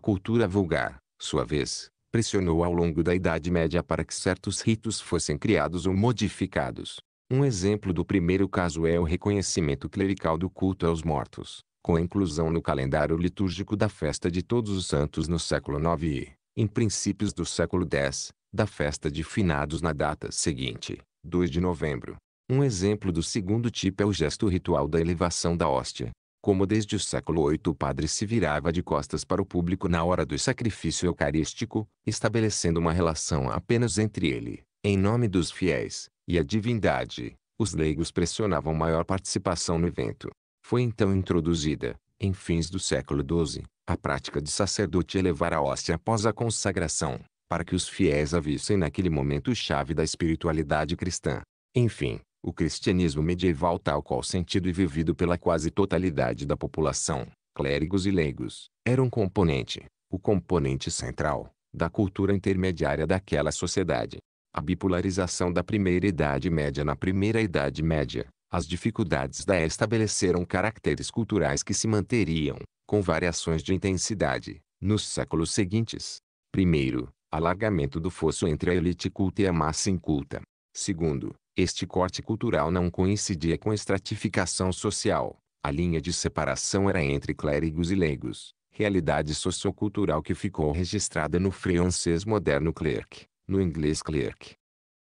Speaker 1: cultura vulgar, sua vez, pressionou ao longo da Idade Média para que certos ritos fossem criados ou modificados. Um exemplo do primeiro caso é o reconhecimento clerical do culto aos mortos, com a inclusão no calendário litúrgico da festa de Todos os Santos no século IX e, em princípios do século X, da festa de finados na data seguinte, 2 de novembro. Um exemplo do segundo tipo é o gesto ritual da elevação da hóstia. Como desde o século VIII o padre se virava de costas para o público na hora do sacrifício eucarístico, estabelecendo uma relação apenas entre ele, em nome dos fiéis, e a divindade, os leigos pressionavam maior participação no evento. Foi então introduzida, em fins do século XII, a prática de sacerdote elevar a hóstia após a consagração, para que os fiéis a vissem naquele momento chave da espiritualidade cristã. Enfim, o cristianismo medieval tal qual sentido e vivido pela quase totalidade da população, clérigos e leigos, era um componente, o componente central, da cultura intermediária daquela sociedade. A bipolarização da primeira Idade Média na primeira Idade Média, as dificuldades da estabeleceram caracteres culturais que se manteriam, com variações de intensidade, nos séculos seguintes. Primeiro, alargamento do fosso entre a elite culta e a massa inculta. Segundo, este corte cultural não coincidia com a estratificação social. A linha de separação era entre clérigos e leigos, realidade sociocultural que ficou registrada no francês moderno clerc, no inglês clerc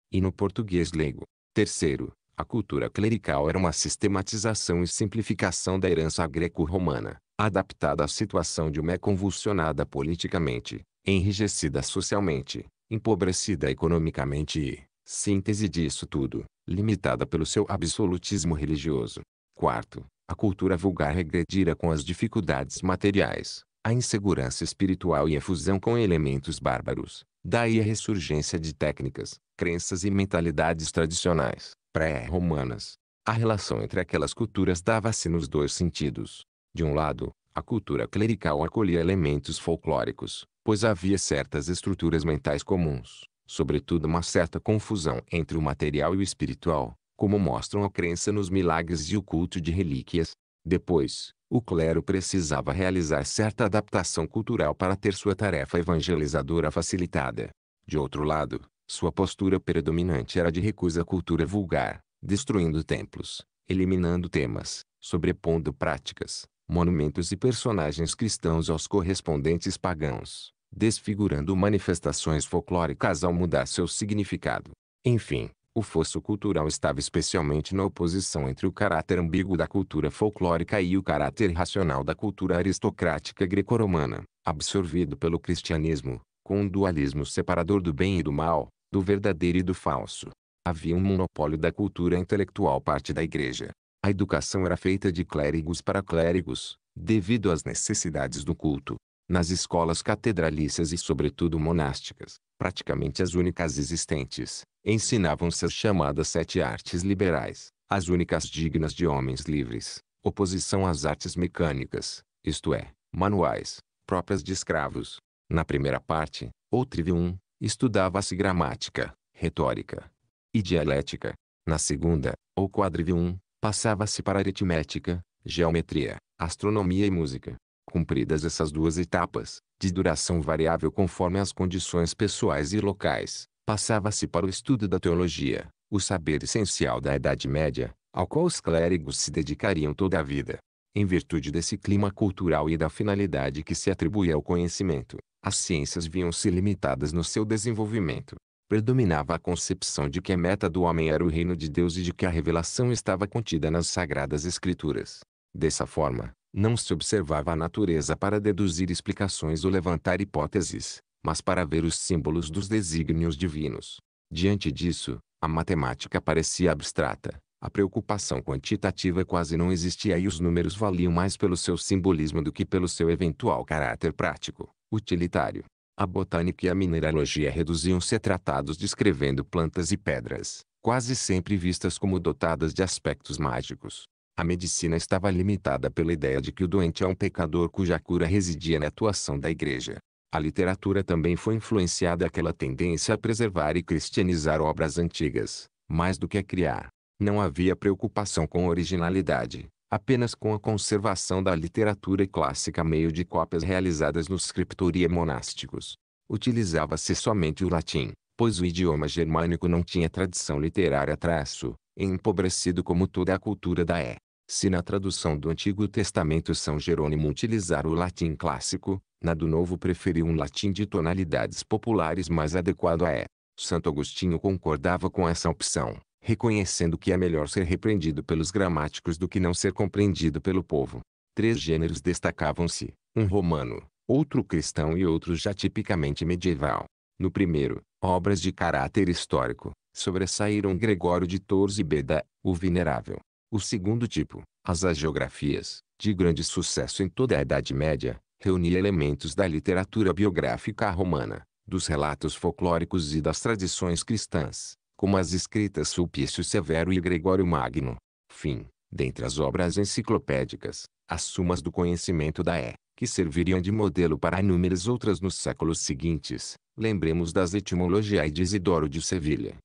Speaker 1: e no português leigo. Terceiro, a cultura clerical era uma sistematização e simplificação da herança greco-romana, adaptada à situação de uma convulsionada politicamente, enrijecida socialmente, empobrecida economicamente e, síntese disso tudo, limitada pelo seu absolutismo religioso. Quarto, a cultura vulgar regredira com as dificuldades materiais, a insegurança espiritual e a fusão com elementos bárbaros. Daí a ressurgência de técnicas, crenças e mentalidades tradicionais, pré-romanas. A relação entre aquelas culturas dava-se nos dois sentidos. De um lado, a cultura clerical acolhia elementos folclóricos, pois havia certas estruturas mentais comuns, sobretudo uma certa confusão entre o material e o espiritual, como mostram a crença nos milagres e o culto de relíquias. Depois, o clero precisava realizar certa adaptação cultural para ter sua tarefa evangelizadora facilitada. De outro lado, sua postura predominante era de recusa à cultura vulgar, destruindo templos, eliminando temas, sobrepondo práticas, monumentos e personagens cristãos aos correspondentes pagãos, desfigurando manifestações folclóricas ao mudar seu significado. Enfim, o fosso cultural estava especialmente na oposição entre o caráter ambíguo da cultura folclórica e o caráter racional da cultura aristocrática greco-romana, absorvido pelo cristianismo, com um dualismo separador do bem e do mal, do verdadeiro e do falso. Havia um monopólio da cultura intelectual parte da igreja. A educação era feita de clérigos para clérigos, devido às necessidades do culto. Nas escolas catedralícias e sobretudo monásticas, praticamente as únicas existentes, ensinavam-se as chamadas sete artes liberais, as únicas dignas de homens livres, oposição às artes mecânicas, isto é, manuais, próprias de escravos. Na primeira parte, ou trivium, Estudava-se gramática, retórica e dialética. Na segunda, ou quadrivium, passava-se para aritmética, geometria, astronomia e música. Cumpridas essas duas etapas, de duração variável conforme as condições pessoais e locais, passava-se para o estudo da teologia, o saber essencial da Idade Média, ao qual os clérigos se dedicariam toda a vida. Em virtude desse clima cultural e da finalidade que se atribuía ao conhecimento, as ciências viam-se limitadas no seu desenvolvimento. Predominava a concepção de que a meta do homem era o reino de Deus e de que a revelação estava contida nas sagradas escrituras. Dessa forma, não se observava a natureza para deduzir explicações ou levantar hipóteses, mas para ver os símbolos dos desígnios divinos. Diante disso, a matemática parecia abstrata, a preocupação quantitativa quase não existia e os números valiam mais pelo seu simbolismo do que pelo seu eventual caráter prático, utilitário. A botânica e a mineralogia reduziam-se a tratados descrevendo plantas e pedras, quase sempre vistas como dotadas de aspectos mágicos. A medicina estava limitada pela ideia de que o doente é um pecador cuja cura residia na atuação da igreja. A literatura também foi influenciada pela tendência a preservar e cristianizar obras antigas, mais do que a criar, não havia preocupação com originalidade, apenas com a conservação da literatura clássica meio de cópias realizadas nos scriptoria monásticos. Utilizava-se somente o latim, pois o idioma germânico não tinha tradição literária traço, empobrecido como toda a cultura da E. É. Se na tradução do Antigo Testamento São Jerônimo utilizar o latim clássico, na do Novo preferiu um latim de tonalidades populares mais adequado a E. É. Santo Agostinho concordava com essa opção, reconhecendo que é melhor ser repreendido pelos gramáticos do que não ser compreendido pelo povo. Três gêneros destacavam-se: um romano, outro cristão e outro já tipicamente medieval. No primeiro, obras de caráter histórico, sobressaíram Gregório de Tours e Beda, o Venerável. O segundo tipo, as agiografias, de grande sucesso em toda a Idade Média, reunia elementos da literatura biográfica romana, dos relatos folclóricos e das tradições cristãs como as escritas Sulpício Severo e Gregório Magno. Fim, dentre as obras enciclopédicas, as sumas do conhecimento da E, que serviriam de modelo para inúmeras outras nos séculos seguintes, lembremos das etimologias de Isidoro de Sevilha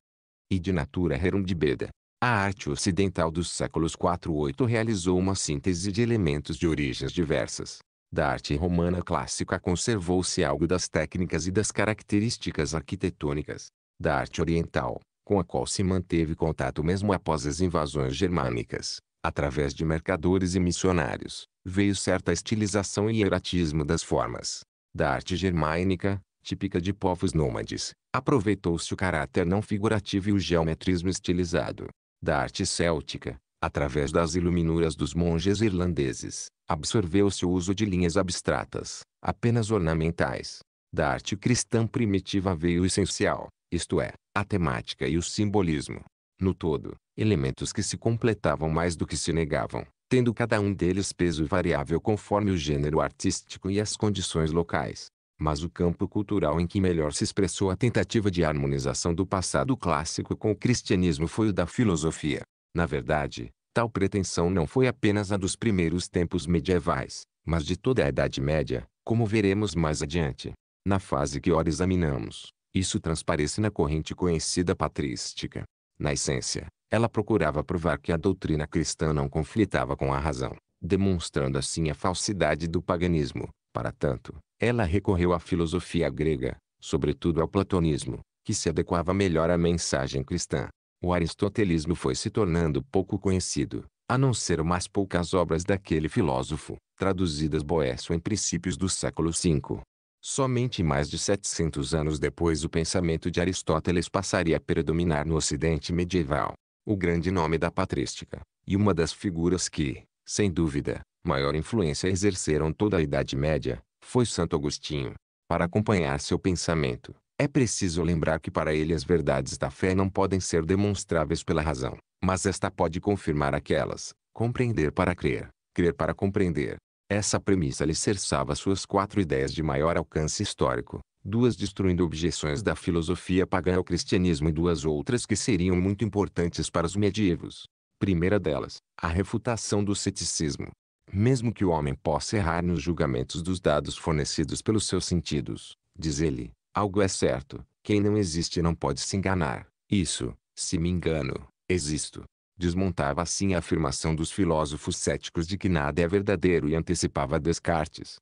Speaker 1: e de Natura Rerum de Beda. A arte ocidental dos séculos 4 e 8 realizou uma síntese de elementos de origens diversas. Da arte romana clássica conservou-se algo das técnicas e das características arquitetônicas. Da arte oriental, com a qual se manteve contato mesmo após as invasões germânicas, através de mercadores e missionários, veio certa estilização e hieratismo das formas. Da arte germânica, típica de povos nômades, aproveitou-se o caráter não figurativo e o geometrismo estilizado. Da arte céltica, através das iluminuras dos monges irlandeses, absorveu-se o uso de linhas abstratas, apenas ornamentais. Da arte cristã primitiva veio o essencial, isto é, a temática e o simbolismo. No todo, elementos que se completavam mais do que se negavam, tendo cada um deles peso variável conforme o gênero artístico e as condições locais. Mas o campo cultural em que melhor se expressou a tentativa de harmonização do passado clássico com o cristianismo foi o da filosofia. Na verdade, tal pretensão não foi apenas a dos primeiros tempos medievais, mas de toda a Idade Média, como veremos mais adiante. Na fase que ora examinamos, isso transparece na corrente conhecida patrística. Na essência, ela procurava provar que a doutrina cristã não conflitava com a razão, demonstrando assim a falsidade do paganismo. Para tanto, ela recorreu à filosofia grega, sobretudo ao platonismo, que se adequava melhor à mensagem cristã. O aristotelismo foi se tornando pouco conhecido, a não ser umas poucas obras daquele filósofo, traduzidas Boécio em princípios do século V. Somente mais de 700 anos depois o pensamento de Aristóteles passaria a predominar no Ocidente medieval, o grande nome da patrística, e uma das figuras que, sem dúvida, maior influência exerceram toda a Idade Média, foi Santo Agostinho. Para acompanhar seu pensamento, é preciso lembrar que para ele as verdades da fé não podem ser demonstráveis pela razão, mas esta pode confirmar aquelas, compreender para crer, crer para compreender, essa premissa alicerçava suas quatro ideias de maior alcance histórico, duas destruindo objeções da filosofia pagã ao cristianismo e duas outras que seriam muito importantes para os medievos. Primeira delas, a refutação do ceticismo. Mesmo que o homem possa errar nos julgamentos dos dados fornecidos pelos seus sentidos, diz ele, algo é certo, quem não existe não pode se enganar. Isso, se me engano, existo desmontava assim a afirmação dos filósofos céticos de que nada é verdadeiro e antecipava Descartes.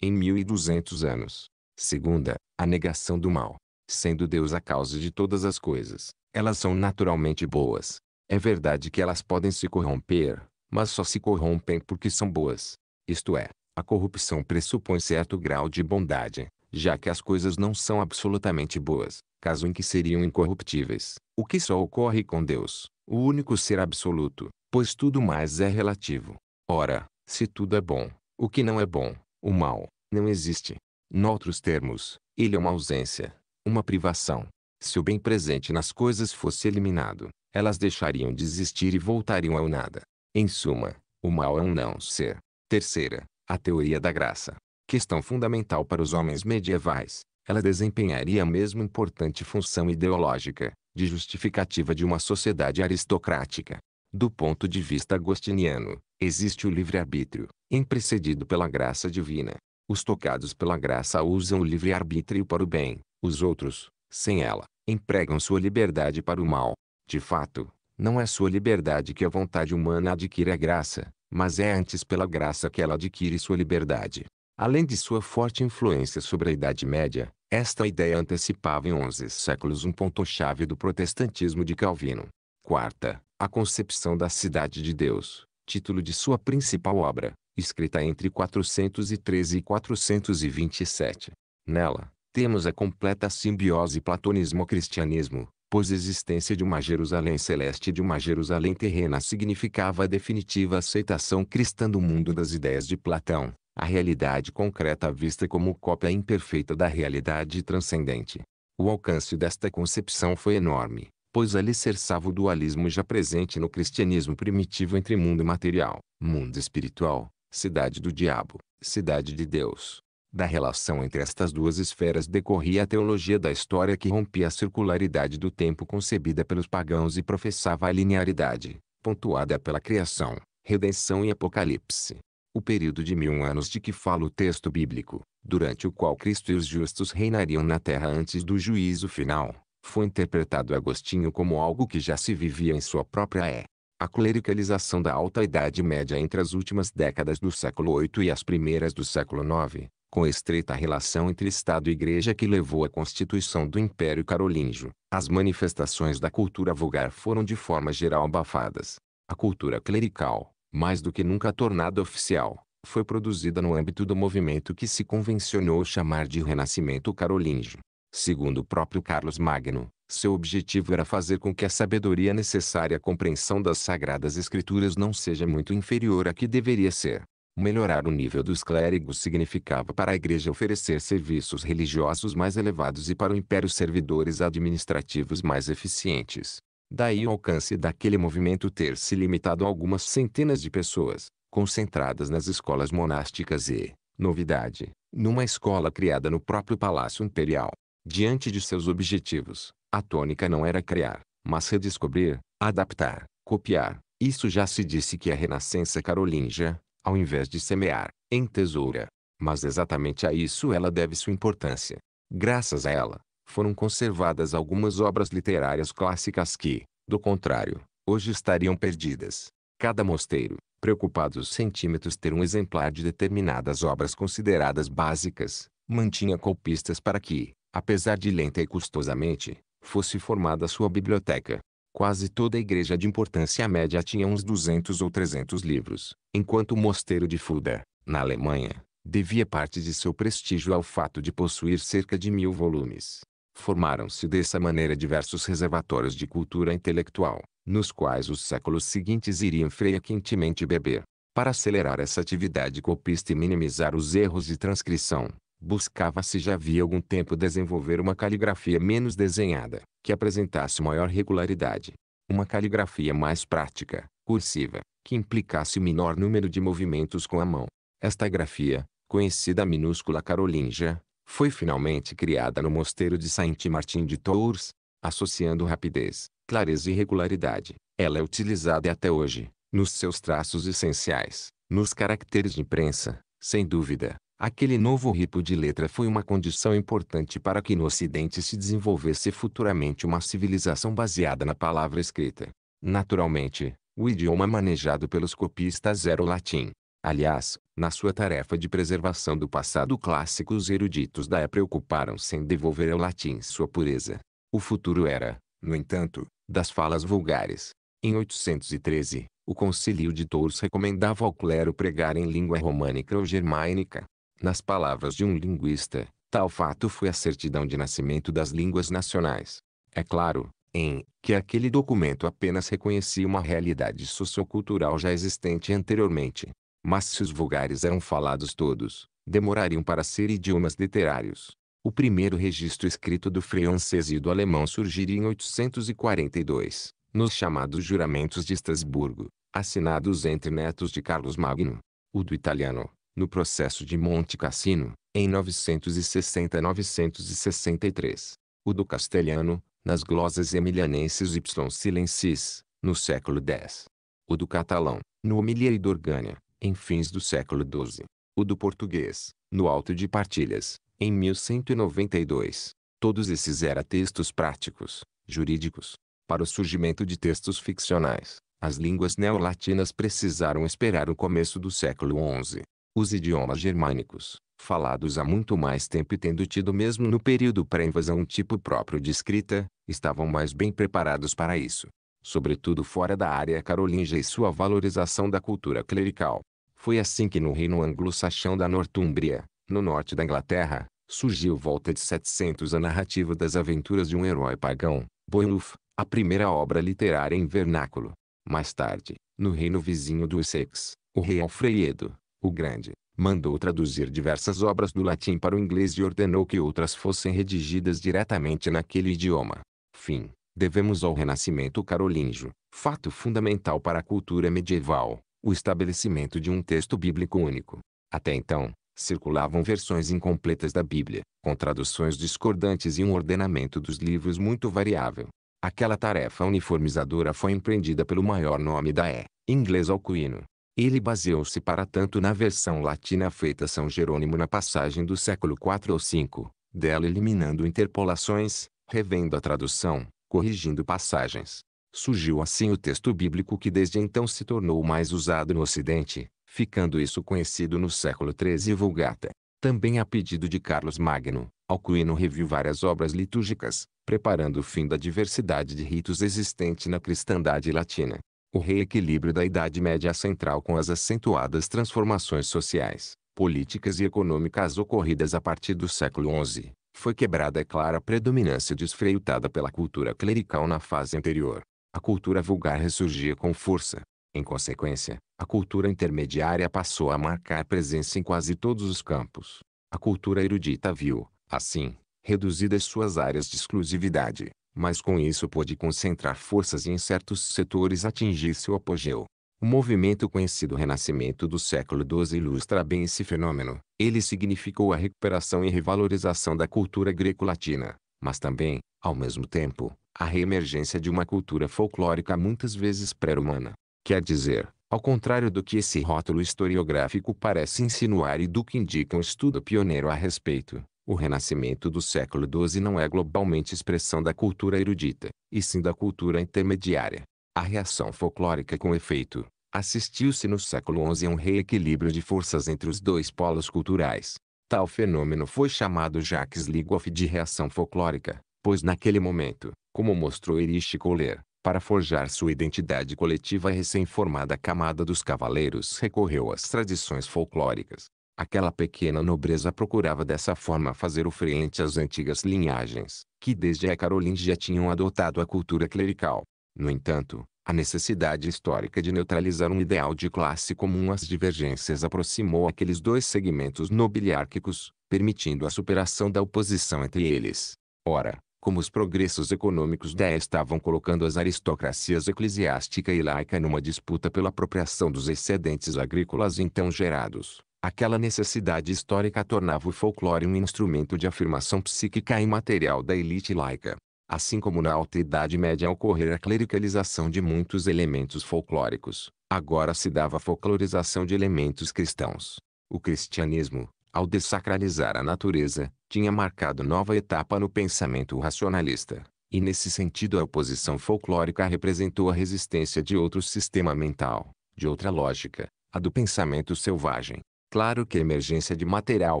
Speaker 1: Em 1200 anos, segunda, a negação do mal. Sendo Deus a causa de todas as coisas, elas são naturalmente boas. É verdade que elas podem se corromper, mas só se corrompem porque são boas. Isto é, a corrupção pressupõe certo grau de bondade, já que as coisas não são absolutamente boas, caso em que seriam incorruptíveis, o que só ocorre com Deus, o único ser absoluto, pois tudo mais é relativo. Ora, se tudo é bom, o que não é bom, o mal, não existe. Noutros termos, ele é uma ausência, uma privação. Se o bem presente nas coisas fosse eliminado, elas deixariam de existir e voltariam ao nada. Em suma, o mal é um não ser. Terceira, a teoria da graça questão fundamental para os homens medievais, ela desempenharia a mesma importante função ideológica, de justificativa de uma sociedade aristocrática. Do ponto de vista agostiniano, existe o livre-arbítrio, imprecedido pela graça divina. Os tocados pela graça usam o livre-arbítrio para o bem, os outros, sem ela, empregam sua liberdade para o mal. De fato, não é sua liberdade que a vontade humana adquire a graça, mas é antes pela graça que ela adquire sua liberdade. Além de sua forte influência sobre a Idade Média, esta ideia antecipava em 11 séculos um ponto-chave do protestantismo de Calvino. Quarta, a concepção da Cidade de Deus, título de sua principal obra, escrita entre 413 e 427. Nela, temos a completa simbiose platonismo-cristianismo, pois a existência de uma Jerusalém celeste e de uma Jerusalém terrena significava a definitiva aceitação cristã do mundo das ideias de Platão a realidade concreta vista como cópia imperfeita da realidade transcendente. O alcance desta concepção foi enorme, pois alicerçava o dualismo já presente no cristianismo primitivo entre mundo material, mundo espiritual, cidade do diabo, cidade de Deus. Da relação entre estas duas esferas decorria a teologia da história que rompia a circularidade do tempo concebida pelos pagãos e professava a linearidade, pontuada pela criação, redenção e apocalipse o período de mil anos de que fala o texto bíblico, durante o qual Cristo e os justos reinariam na terra antes do juízo final, foi interpretado Agostinho como algo que já se vivia em sua própria é. A clericalização da Alta Idade Média entre as últimas décadas do século VIII e as primeiras do século IX, com estreita relação entre Estado e Igreja que levou à constituição do Império Carolíngio, as manifestações da cultura vulgar foram de forma geral abafadas. A cultura clerical, mais do que nunca tornada oficial, foi produzida no âmbito do movimento que se convencionou chamar de Renascimento Carolíngio. Segundo o próprio Carlos Magno, seu objetivo era fazer com que a sabedoria necessária à compreensão das Sagradas Escrituras não seja muito inferior à que deveria ser. Melhorar o nível dos clérigos significava para a Igreja oferecer serviços religiosos mais elevados e para o Império servidores administrativos mais eficientes. Daí o alcance daquele movimento ter se limitado a algumas centenas de pessoas, concentradas nas escolas monásticas e, novidade, numa escola criada no próprio Palácio Imperial. Diante de seus objetivos, a tônica não era criar, mas redescobrir, adaptar, copiar. Isso já se disse que a Renascença carolíngia, ao invés de semear, em tesoura. Mas exatamente a isso ela deve sua importância. Graças a ela, foram conservadas algumas obras literárias clássicas que, do contrário, hoje estariam perdidas. Cada mosteiro, preocupado os centímetros ter um exemplar de determinadas obras consideradas básicas, mantinha copistas para que, apesar de lenta e custosamente, fosse formada sua biblioteca. Quase toda a igreja de importância média tinha uns 200 ou 300 livros, enquanto o mosteiro de Fuda, na Alemanha, devia parte de seu prestígio ao fato de possuir cerca de mil volumes. Formaram-se dessa maneira diversos reservatórios de cultura intelectual, nos quais os séculos seguintes iriam frequentemente beber. Para acelerar essa atividade copista e minimizar os erros de transcrição, buscava-se já havia algum tempo desenvolver uma caligrafia menos desenhada, que apresentasse maior regularidade. Uma caligrafia mais prática, cursiva, que implicasse o menor número de movimentos com a mão. Esta grafia, conhecida minúscula carolíngia, foi finalmente criada no mosteiro de Saint-Martin de Tours, associando rapidez, clareza e regularidade. Ela é utilizada até hoje, nos seus traços essenciais, nos caracteres de imprensa, sem dúvida. Aquele novo ripo de letra foi uma condição importante para que no Ocidente se desenvolvesse futuramente uma civilização baseada na palavra escrita. Naturalmente, o idioma manejado pelos copistas era o latim. Aliás, na sua tarefa de preservação do passado clássico os eruditos da época preocuparam-se em devolver ao latim sua pureza. O futuro era, no entanto, das falas vulgares. Em 813, o concílio de Tours recomendava ao clero pregar em língua românica ou germânica. Nas palavras de um linguista, tal fato foi a certidão de nascimento das línguas nacionais. É claro, em que aquele documento apenas reconhecia uma realidade sociocultural já existente anteriormente. Mas se os vulgares eram falados todos, demorariam para ser idiomas literários. O primeiro registro escrito do francês e do alemão surgiria em 842, nos chamados Juramentos de Estrasburgo, assinados entre netos de Carlos Magno. O do italiano, no processo de Monte Cassino, em 960-963. O do castelhano, nas glosas emilianenses y silencis, no século X. O do catalão, no Homilia e Dorgânia, em fins do século XII. O do português, no Alto de Partilhas, em 1192. Todos esses eram textos práticos, jurídicos. Para o surgimento de textos ficcionais, as línguas neolatinas precisaram esperar o começo do século XI. Os idiomas germânicos, falados há muito mais tempo e tendo tido mesmo no período pré-invasão um tipo próprio de escrita, estavam mais bem preparados para isso. Sobretudo fora da área carolíngia e sua valorização da cultura clerical. Foi assim que no reino anglo-saxão da Nortúmbria, no norte da Inglaterra, surgiu volta de 700 a narrativa das aventuras de um herói pagão, Beowulf, a primeira obra literária em vernáculo. Mais tarde, no reino vizinho do Essex, o rei Alfredo, o Grande, mandou traduzir diversas obras do latim para o inglês e ordenou que outras fossem redigidas diretamente naquele idioma. Fim. Devemos ao renascimento carolíngio, fato fundamental para a cultura medieval, o estabelecimento de um texto bíblico único. Até então, circulavam versões incompletas da Bíblia, com traduções discordantes e um ordenamento dos livros muito variável. Aquela tarefa uniformizadora foi empreendida pelo maior nome da é, inglês Alcuino. Ele baseou-se para tanto na versão latina feita São Jerônimo na passagem do século IV ou V, dela eliminando interpolações, revendo a tradução, corrigindo passagens, Surgiu assim o texto bíblico que desde então se tornou o mais usado no Ocidente, ficando isso conhecido no século XIII Vulgata. Também a pedido de Carlos Magno, Alcuino reviu várias obras litúrgicas, preparando o fim da diversidade de ritos existente na cristandade latina. O reequilíbrio da Idade Média Central com as acentuadas transformações sociais, políticas e econômicas ocorridas a partir do século XI, foi quebrada a clara predominância desfreitada pela cultura clerical na fase anterior a cultura vulgar ressurgia com força. Em consequência, a cultura intermediária passou a marcar presença em quase todos os campos. A cultura erudita viu, assim, reduzidas suas áreas de exclusividade, mas com isso pôde concentrar forças e em certos setores atingir seu apogeu. O movimento conhecido Renascimento do século XII ilustra bem esse fenômeno. Ele significou a recuperação e revalorização da cultura greco-latina, mas também, ao mesmo tempo, a reemergência de uma cultura folclórica muitas vezes pré-humana. Quer dizer, ao contrário do que esse rótulo historiográfico parece insinuar e do que indica um estudo pioneiro a respeito, o renascimento do século XII não é globalmente expressão da cultura erudita, e sim da cultura intermediária. A reação folclórica com efeito, assistiu-se no século XI a um reequilíbrio de forças entre os dois polos culturais. Tal fenômeno foi chamado Jacques Ligoff de reação folclórica, pois naquele momento, como mostrou Erich Kohler, para forjar sua identidade coletiva a recém-formada camada dos cavaleiros recorreu às tradições folclóricas. Aquela pequena nobreza procurava dessa forma fazer o frente às antigas linhagens, que desde a Carolingia tinham adotado a cultura clerical. No entanto, a necessidade histórica de neutralizar um ideal de classe comum às divergências aproximou aqueles dois segmentos nobiliárquicos, permitindo a superação da oposição entre eles. Ora, como os progressos econômicos da estavam colocando as aristocracias eclesiástica e laica numa disputa pela apropriação dos excedentes agrícolas então gerados. Aquela necessidade histórica tornava o folclore um instrumento de afirmação psíquica e material da elite laica. Assim como na Alta Idade Média ocorrer a clericalização de muitos elementos folclóricos, agora se dava a folclorização de elementos cristãos. O cristianismo, ao dessacralizar a natureza, tinha marcado nova etapa no pensamento racionalista. E nesse sentido a oposição folclórica representou a resistência de outro sistema mental, de outra lógica, a do pensamento selvagem. Claro que a emergência de material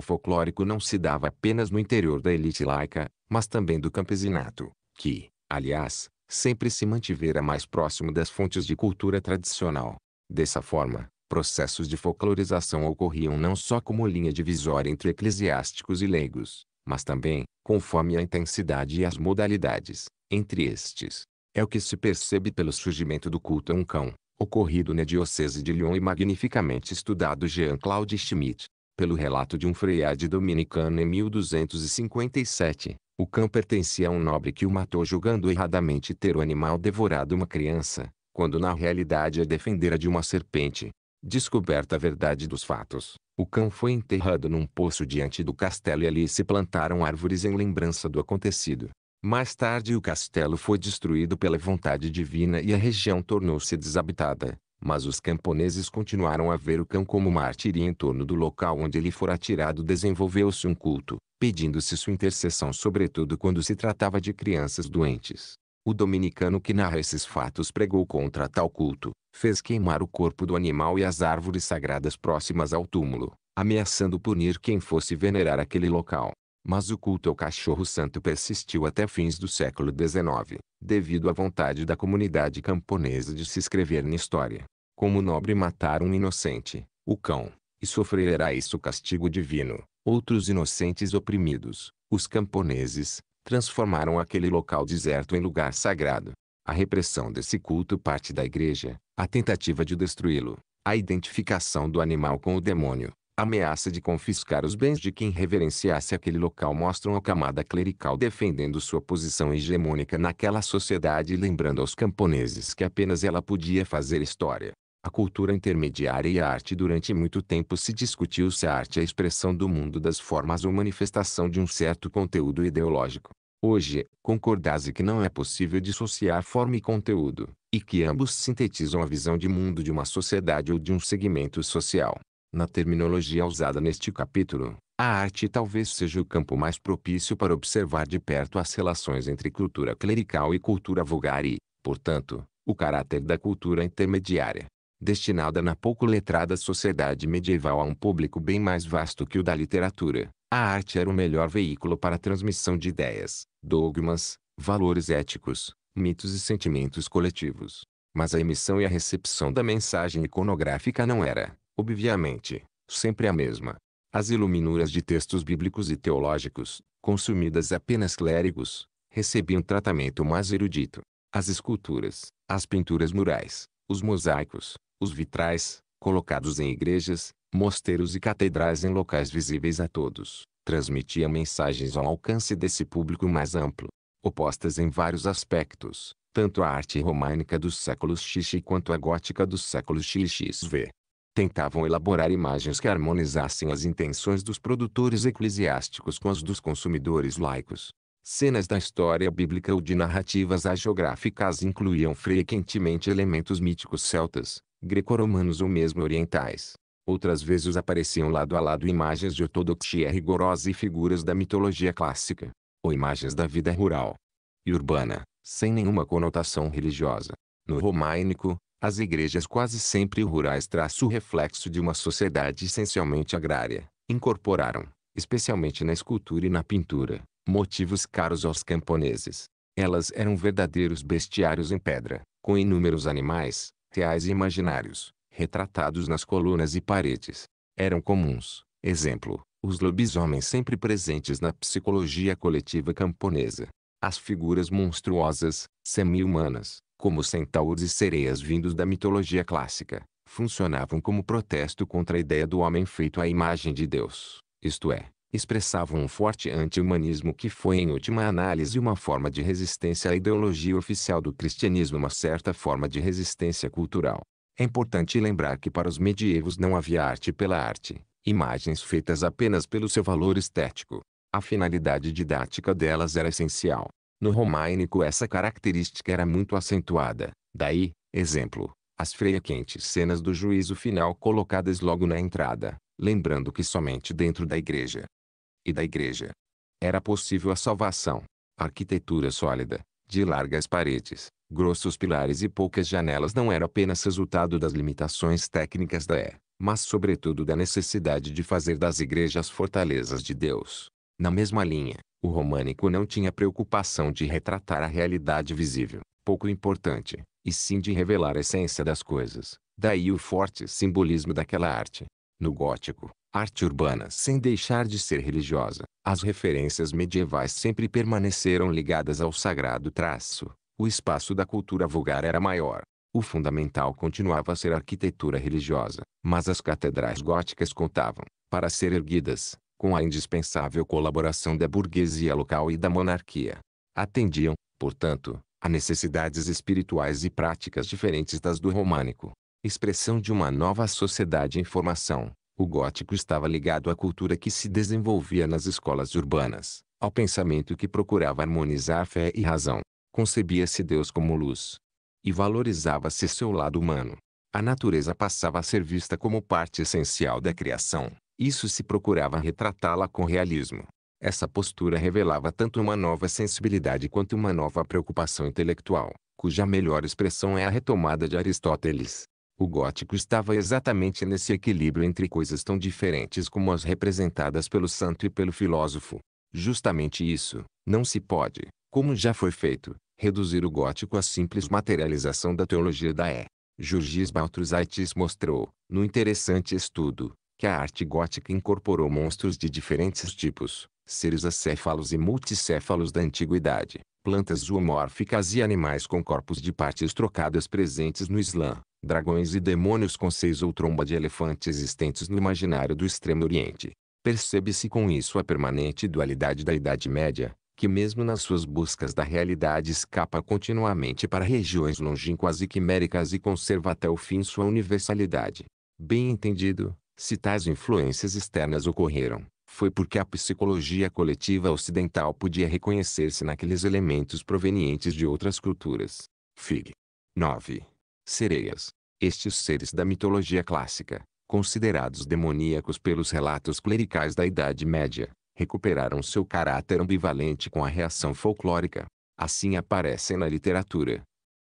Speaker 1: folclórico não se dava apenas no interior da elite laica, mas também do campesinato, que, aliás, sempre se mantivera mais próximo das fontes de cultura tradicional. Dessa forma, processos de folclorização ocorriam não só como linha divisória entre eclesiásticos e leigos, mas também, conforme a intensidade e as modalidades, entre estes. É o que se percebe pelo surgimento do culto a um cão, ocorrido na diocese de Lyon e magnificamente estudado Jean-Claude Schmitt. Pelo relato de um freiade dominicano em 1257, o cão pertencia a um nobre que o matou julgando erradamente ter o animal devorado uma criança, quando na realidade a defendera de uma serpente. Descoberta a verdade dos fatos, o cão foi enterrado num poço diante do castelo e ali se plantaram árvores em lembrança do acontecido. Mais tarde o castelo foi destruído pela vontade divina e a região tornou-se desabitada, mas os camponeses continuaram a ver o cão como mártir e em torno do local onde ele fora atirado desenvolveu-se um culto, pedindo-se sua intercessão sobretudo quando se tratava de crianças doentes. O dominicano que narra esses fatos pregou contra tal culto, fez queimar o corpo do animal e as árvores sagradas próximas ao túmulo, ameaçando punir quem fosse venerar aquele local. Mas o culto ao cachorro santo persistiu até fins do século XIX, devido à vontade da comunidade camponesa de se escrever na história. Como o nobre matar um inocente, o cão, e sofrerá isso castigo divino, outros inocentes oprimidos, os camponeses, transformaram aquele local deserto em lugar sagrado. A repressão desse culto parte da igreja, a tentativa de destruí-lo, a identificação do animal com o demônio, a ameaça de confiscar os bens de quem reverenciasse aquele local mostram a camada clerical defendendo sua posição hegemônica naquela sociedade e lembrando aos camponeses que apenas ela podia fazer história. A cultura intermediária e a arte durante muito tempo se discutiu se a arte é a expressão do mundo das formas ou manifestação de um certo conteúdo ideológico. Hoje, concordase que não é possível dissociar forma e conteúdo, e que ambos sintetizam a visão de mundo de uma sociedade ou de um segmento social. Na terminologia usada neste capítulo, a arte talvez seja o campo mais propício para observar de perto as relações entre cultura clerical e cultura vulgar e, portanto, o caráter da cultura intermediária destinada na pouco letrada sociedade medieval a um público bem mais vasto que o da literatura, a arte era o melhor veículo para a transmissão de ideias, dogmas, valores éticos, mitos e sentimentos coletivos. Mas a emissão e a recepção da mensagem iconográfica não era, obviamente, sempre a mesma. As iluminuras de textos bíblicos e teológicos, consumidas apenas clérigos, recebiam tratamento mais erudito. As esculturas, as pinturas murais, os mosaicos, os vitrais, colocados em igrejas, mosteiros e catedrais em locais visíveis a todos, transmitiam mensagens ao alcance desse público mais amplo. Opostas em vários aspectos, tanto a arte românica dos séculos XX quanto a gótica dos séculos XXV. Tentavam elaborar imagens que harmonizassem as intenções dos produtores eclesiásticos com as dos consumidores laicos. Cenas da história bíblica ou de narrativas hagiográficas incluíam frequentemente elementos míticos celtas, greco-romanos ou mesmo orientais. Outras vezes apareciam lado a lado imagens de ortodoxia rigorosa e figuras da mitologia clássica, ou imagens da vida rural e urbana, sem nenhuma conotação religiosa. No românico, as igrejas quase sempre rurais traço o reflexo de uma sociedade essencialmente agrária, incorporaram, especialmente na escultura e na pintura, motivos caros aos camponeses. Elas eram verdadeiros bestiários em pedra, com inúmeros animais, e imaginários, retratados nas colunas e paredes. Eram comuns, exemplo, os lobisomens sempre presentes na psicologia coletiva camponesa. As figuras monstruosas, semi-humanas, como centauros e sereias vindos da mitologia clássica, funcionavam como protesto contra a ideia do homem feito à imagem de Deus, isto é, expressavam um forte anti-humanismo que foi em última análise uma forma de resistência à ideologia oficial do cristianismo uma certa forma de resistência cultural. É importante lembrar que para os medievos não havia arte pela arte, imagens feitas apenas pelo seu valor estético. A finalidade didática delas era essencial. No românico essa característica era muito acentuada. Daí, exemplo, as frequentes cenas do juízo final colocadas logo na entrada, lembrando que somente dentro da igreja, e da igreja. Era possível a salvação. Arquitetura sólida, de largas paredes, grossos pilares e poucas janelas não era apenas resultado das limitações técnicas da E, mas sobretudo da necessidade de fazer das igrejas fortalezas de Deus. Na mesma linha, o românico não tinha preocupação de retratar a realidade visível, pouco importante, e sim de revelar a essência das coisas, daí o forte simbolismo daquela arte. No gótico, arte urbana sem deixar de ser religiosa. As referências medievais sempre permaneceram ligadas ao sagrado traço. O espaço da cultura vulgar era maior. O fundamental continuava a ser a arquitetura religiosa, mas as catedrais góticas contavam, para ser erguidas, com a indispensável colaboração da burguesia local e da monarquia. Atendiam, portanto, a necessidades espirituais e práticas diferentes das do românico, expressão de uma nova sociedade em formação, o gótico estava ligado à cultura que se desenvolvia nas escolas urbanas, ao pensamento que procurava harmonizar fé e razão. Concebia-se Deus como luz. E valorizava-se seu lado humano. A natureza passava a ser vista como parte essencial da criação. Isso se procurava retratá-la com realismo. Essa postura revelava tanto uma nova sensibilidade quanto uma nova preocupação intelectual, cuja melhor expressão é a retomada de Aristóteles, o gótico estava exatamente nesse equilíbrio entre coisas tão diferentes como as representadas pelo santo e pelo filósofo. Justamente isso, não se pode, como já foi feito, reduzir o gótico à simples materialização da teologia da E. Jurgis Baltrusaitis mostrou, no interessante estudo, que a arte gótica incorporou monstros de diferentes tipos, seres acéfalos e multicéfalos da antiguidade, plantas zoomórficas e animais com corpos de partes trocadas presentes no Islã dragões e demônios com seis ou tromba de elefante existentes no imaginário do Extremo Oriente. Percebe-se com isso a permanente dualidade da Idade Média, que mesmo nas suas buscas da realidade escapa continuamente para regiões longínquas e quiméricas e conserva até o fim sua universalidade. Bem entendido, se tais influências externas ocorreram, foi porque a psicologia coletiva ocidental podia reconhecer-se naqueles elementos provenientes de outras culturas. Fig. 9 sereias. Estes seres da mitologia clássica, considerados demoníacos pelos relatos clericais da Idade Média, recuperaram seu caráter ambivalente com a reação folclórica. Assim aparecem na literatura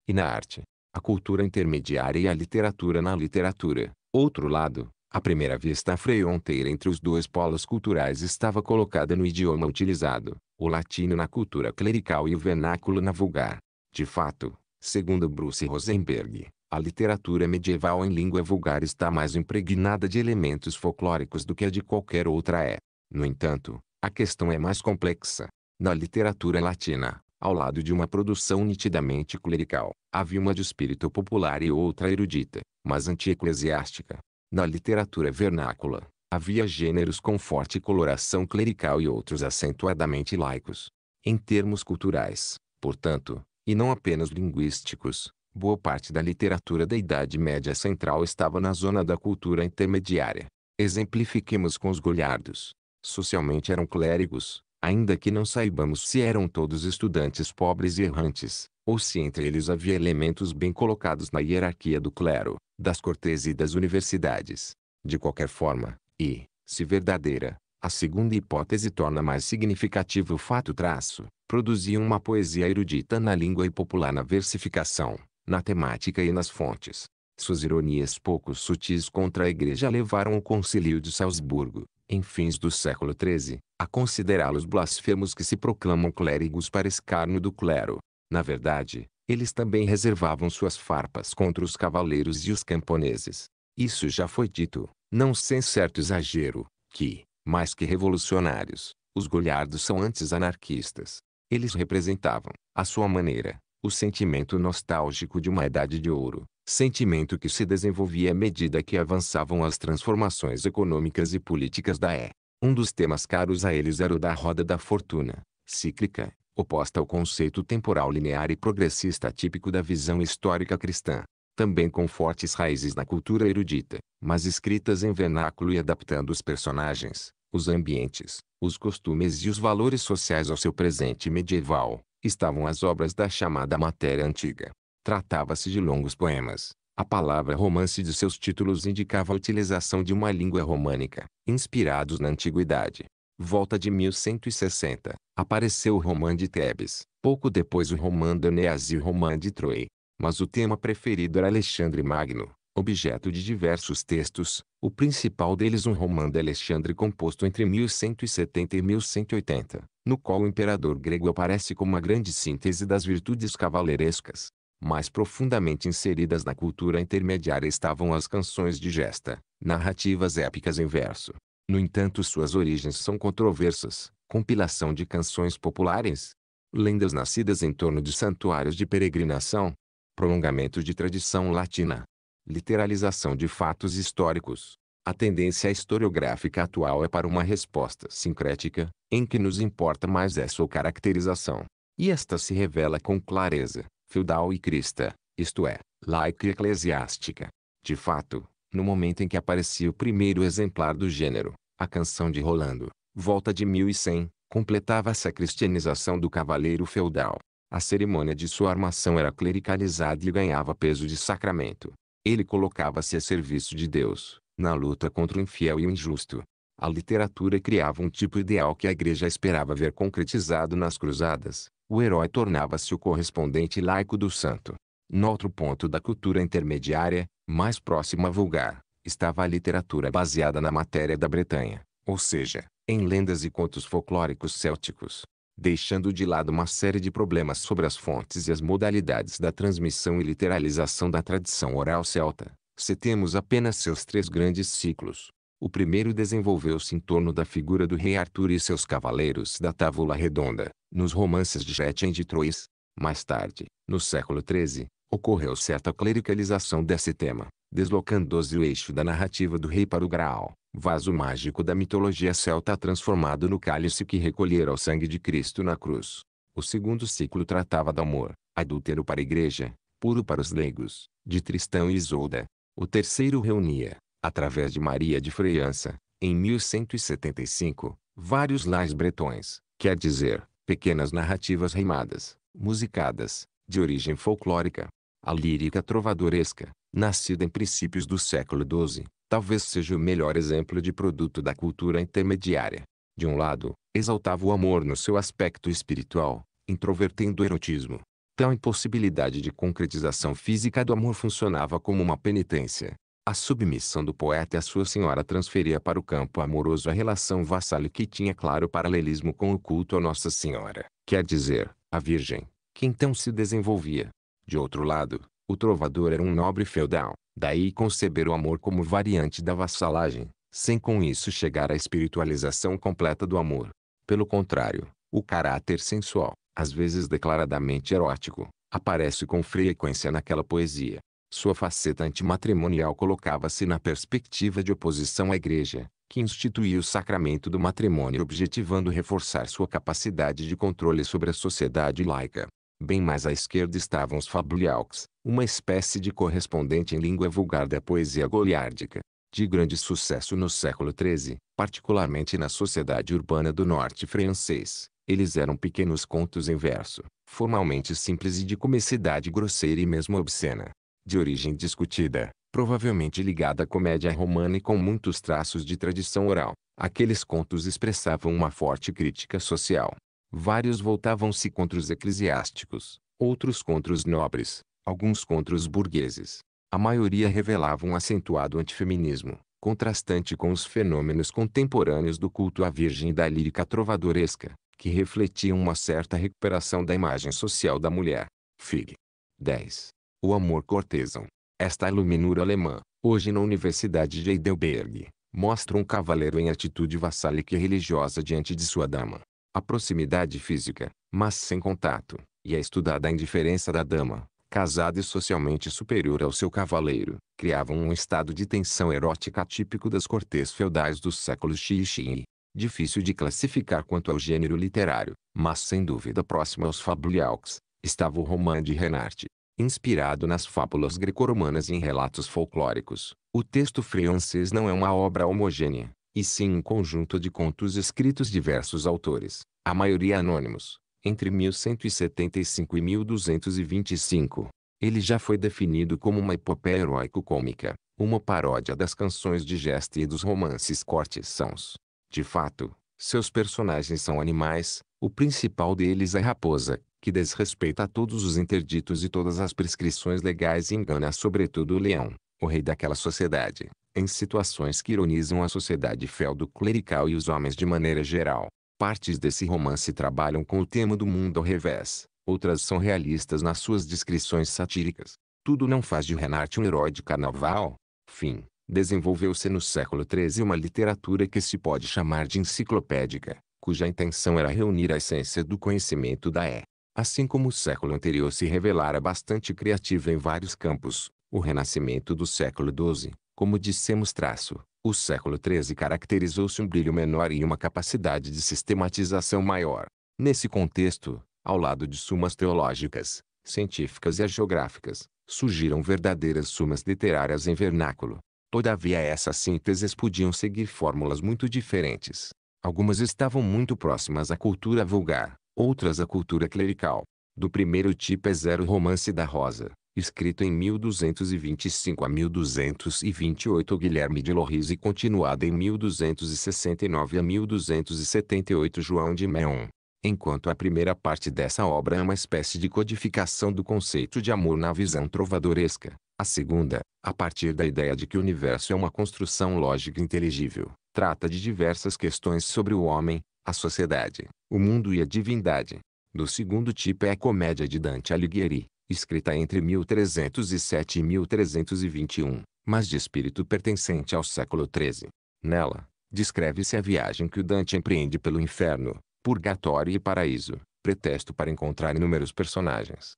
Speaker 1: e na arte, a cultura intermediária e a literatura na literatura. Outro lado, à primeira vista a fronteira entre os dois polos culturais estava colocada no idioma utilizado, o latino na cultura clerical e o vernáculo na vulgar. De fato, segundo Bruce Rosenberg, a literatura medieval em língua vulgar está mais impregnada de elementos folclóricos do que a de qualquer outra é. No entanto, a questão é mais complexa. Na literatura latina, ao lado de uma produção nitidamente clerical, havia uma de espírito popular e outra erudita, mas antieclesiástica. Na literatura vernácula, havia gêneros com forte coloração clerical e outros acentuadamente laicos. Em termos culturais, portanto, e não apenas linguísticos, boa parte da literatura da Idade Média Central estava na zona da cultura intermediária. Exemplifiquemos com os goliardos. Socialmente eram clérigos, ainda que não saibamos se eram todos estudantes pobres e errantes, ou se entre eles havia elementos bem colocados na hierarquia do clero, das cortes e das universidades. De qualquer forma, e, se verdadeira, a segunda hipótese torna mais significativo o fato traço, produziam uma poesia erudita na língua e popular na versificação, na temática e nas fontes. Suas ironias pouco sutis contra a Igreja levaram o Concílio de Salzburgo, em fins do século XIII, a considerá-los blasfemos que se proclamam clérigos para escárnio do clero. Na verdade, eles também reservavam suas farpas contra os cavaleiros e os camponeses. Isso já foi dito, não sem certo exagero, que, mais que revolucionários, os goliardos são antes anarquistas. Eles representavam, à sua maneira, o sentimento nostálgico de uma idade de ouro, sentimento que se desenvolvia à medida que avançavam as transformações econômicas e políticas da E. Um dos temas caros a eles era o da roda da fortuna, cíclica, oposta ao conceito temporal linear e progressista típico da visão histórica cristã, também com fortes raízes na cultura erudita, mas escritas em vernáculo e adaptando os personagens, os ambientes, os costumes e os valores sociais ao seu presente medieval, estavam as obras da chamada matéria antiga. Tratava-se de longos poemas. A palavra romance de seus títulos indicava a utilização de uma língua românica, inspirados na antiguidade. Volta de 1160, apareceu o Romã de Tebes, pouco depois o Romã de Enéas e o Romã de Troia. Mas o tema preferido era Alexandre Magno, objeto de diversos textos, o principal deles um romano de Alexandre composto entre 1170 e 1180, no qual o imperador grego aparece como uma grande síntese das virtudes cavaleirescas. Mais profundamente inseridas na cultura intermediária estavam as canções de gesta, narrativas épicas em verso. No entanto suas origens são controversas, compilação de canções populares, lendas nascidas em torno de santuários de peregrinação, prolongamento de tradição latina, literalização de fatos históricos. A tendência historiográfica atual é para uma resposta sincrética, em que nos importa mais é sua caracterização. E esta se revela com clareza, feudal e crista, isto é, laica e eclesiástica. De fato, no momento em que aparecia o primeiro exemplar do gênero, a canção de Rolando, volta de 1100, completava essa cristianização do cavaleiro feudal. A cerimônia de sua armação era clericalizada e ganhava peso de sacramento. Ele colocava-se a serviço de Deus, na luta contra o infiel e o injusto. A literatura criava um tipo ideal que a igreja esperava ver concretizado nas cruzadas. O herói tornava-se o correspondente laico do santo. No outro ponto da cultura intermediária, mais próxima à vulgar, estava a literatura baseada na matéria da Bretanha, ou seja, em lendas e contos folclóricos célticos deixando de lado uma série de problemas sobre as fontes e as modalidades da transmissão e literalização da tradição oral celta. Citemos apenas seus três grandes ciclos. O primeiro desenvolveu-se em torno da figura do rei Arthur e seus cavaleiros da Távola Redonda, nos romances de Gretchen de Troyes. Mais tarde, no século XIII, ocorreu certa clericalização desse tema, deslocando-se o eixo da narrativa do rei para o Graal, vaso mágico da mitologia celta transformado no cálice que recolhera o sangue de Cristo na cruz. O segundo ciclo tratava do amor, adúltero para a igreja, puro para os leigos, de Tristão e Isolda. O terceiro reunia, através de Maria de Freiança, em 1175, vários lais bretões, quer dizer, pequenas narrativas rimadas, musicadas, de origem folclórica, a lírica trovadoresca, nascida em princípios do século XII, talvez seja o melhor exemplo de produto da cultura intermediária. De um lado, exaltava o amor no seu aspecto espiritual, introvertendo o erotismo. Tal impossibilidade de concretização física do amor funcionava como uma penitência. A submissão do poeta à sua senhora transferia para o campo amoroso a relação vassalo que tinha claro paralelismo com o culto a Nossa Senhora, quer dizer, a Virgem, que então se desenvolvia. De outro lado, o trovador era um nobre feudal, daí conceber o amor como variante da vassalagem, sem com isso chegar à espiritualização completa do amor. Pelo contrário, o caráter sensual, às vezes declaradamente erótico, aparece com frequência naquela poesia. Sua faceta antimatrimonial colocava-se na perspectiva de oposição à igreja, que instituiu o sacramento do matrimônio objetivando reforçar sua capacidade de controle sobre a sociedade laica. Bem mais à esquerda estavam os fabliaux, uma espécie de correspondente em língua vulgar da poesia goliárdica, de grande sucesso no século XIII, particularmente na sociedade urbana do norte francês. Eles eram pequenos contos em verso, formalmente simples e de comicidade grosseira e mesmo obscena. De origem discutida, provavelmente ligada à comédia romana e com muitos traços de tradição oral, aqueles contos expressavam uma forte crítica social, Vários voltavam-se contra os eclesiásticos, outros contra os nobres, alguns contra os burgueses. A maioria revelava um acentuado antifeminismo, contrastante com os fenômenos contemporâneos do culto à Virgem e da lírica trovadoresca, que refletiam uma certa recuperação da imagem social da mulher. Fig. 10. O amor cortesão. Esta iluminura alemã, hoje na Universidade de Heidelberg, mostra um cavaleiro em atitude vassálica e religiosa diante de sua dama, a proximidade física, mas sem contato, e a estudada indiferença da dama, casada e socialmente superior ao seu cavaleiro, criavam um estado de tensão erótica típico das cortes feudais dos séculos Xi e Xi. Difícil de classificar quanto ao gênero literário, mas sem dúvida próximo aos fabliaux, estava o romance de Renart. Inspirado nas fábulas greco-romanas e em relatos folclóricos, o texto francês não é uma obra homogênea, e sim um conjunto de contos escritos diversos autores, a maioria anônimos, entre 1175 e 1225. Ele já foi definido como uma epopeia heróico-cômica, uma paródia das canções de gesta e dos romances cortesãos. De fato, seus personagens são animais, o principal deles é a raposa, que desrespeita todos os interditos e todas as prescrições legais e engana sobretudo o leão, o rei daquela sociedade, em situações que ironizam a sociedade feudo-clerical e os homens de maneira geral. Partes desse romance trabalham com o tema do mundo ao revés, outras são realistas nas suas descrições satíricas. Tudo não faz de Renate um herói de carnaval. Fim. Desenvolveu-se no século XIII uma literatura que se pode chamar de enciclopédica, cuja intenção era reunir a essência do conhecimento da é. Assim como o século anterior se revelara bastante criativa em vários campos, o renascimento do século XII, como dissemos traço, o século XIII caracterizou-se um brilho menor e uma capacidade de sistematização maior. Nesse contexto, ao lado de sumas teológicas, científicas e geográficas, surgiram verdadeiras sumas literárias em vernáculo. Todavia essas sínteses podiam seguir fórmulas muito diferentes. Algumas estavam muito próximas à cultura vulgar, outras à cultura clerical. Do primeiro tipo é zero romance da rosa, escrito em 1225 a 1228 Guilherme de Lorris e continuado em 1269 a 1278 João de Meon. Enquanto a primeira parte dessa obra é uma espécie de codificação do conceito de amor na visão trovadoresca, a segunda, a partir da ideia de que o universo é uma construção lógica inteligível, trata de diversas questões sobre o homem, a sociedade, o mundo e a divindade. Do segundo tipo é a comédia de Dante Alighieri, escrita entre 1307 e 1321, mas de espírito pertencente ao século XIII. Nela, descreve-se a viagem que o Dante empreende pelo inferno, purgatório e paraíso, pretexto para encontrar inúmeros personagens.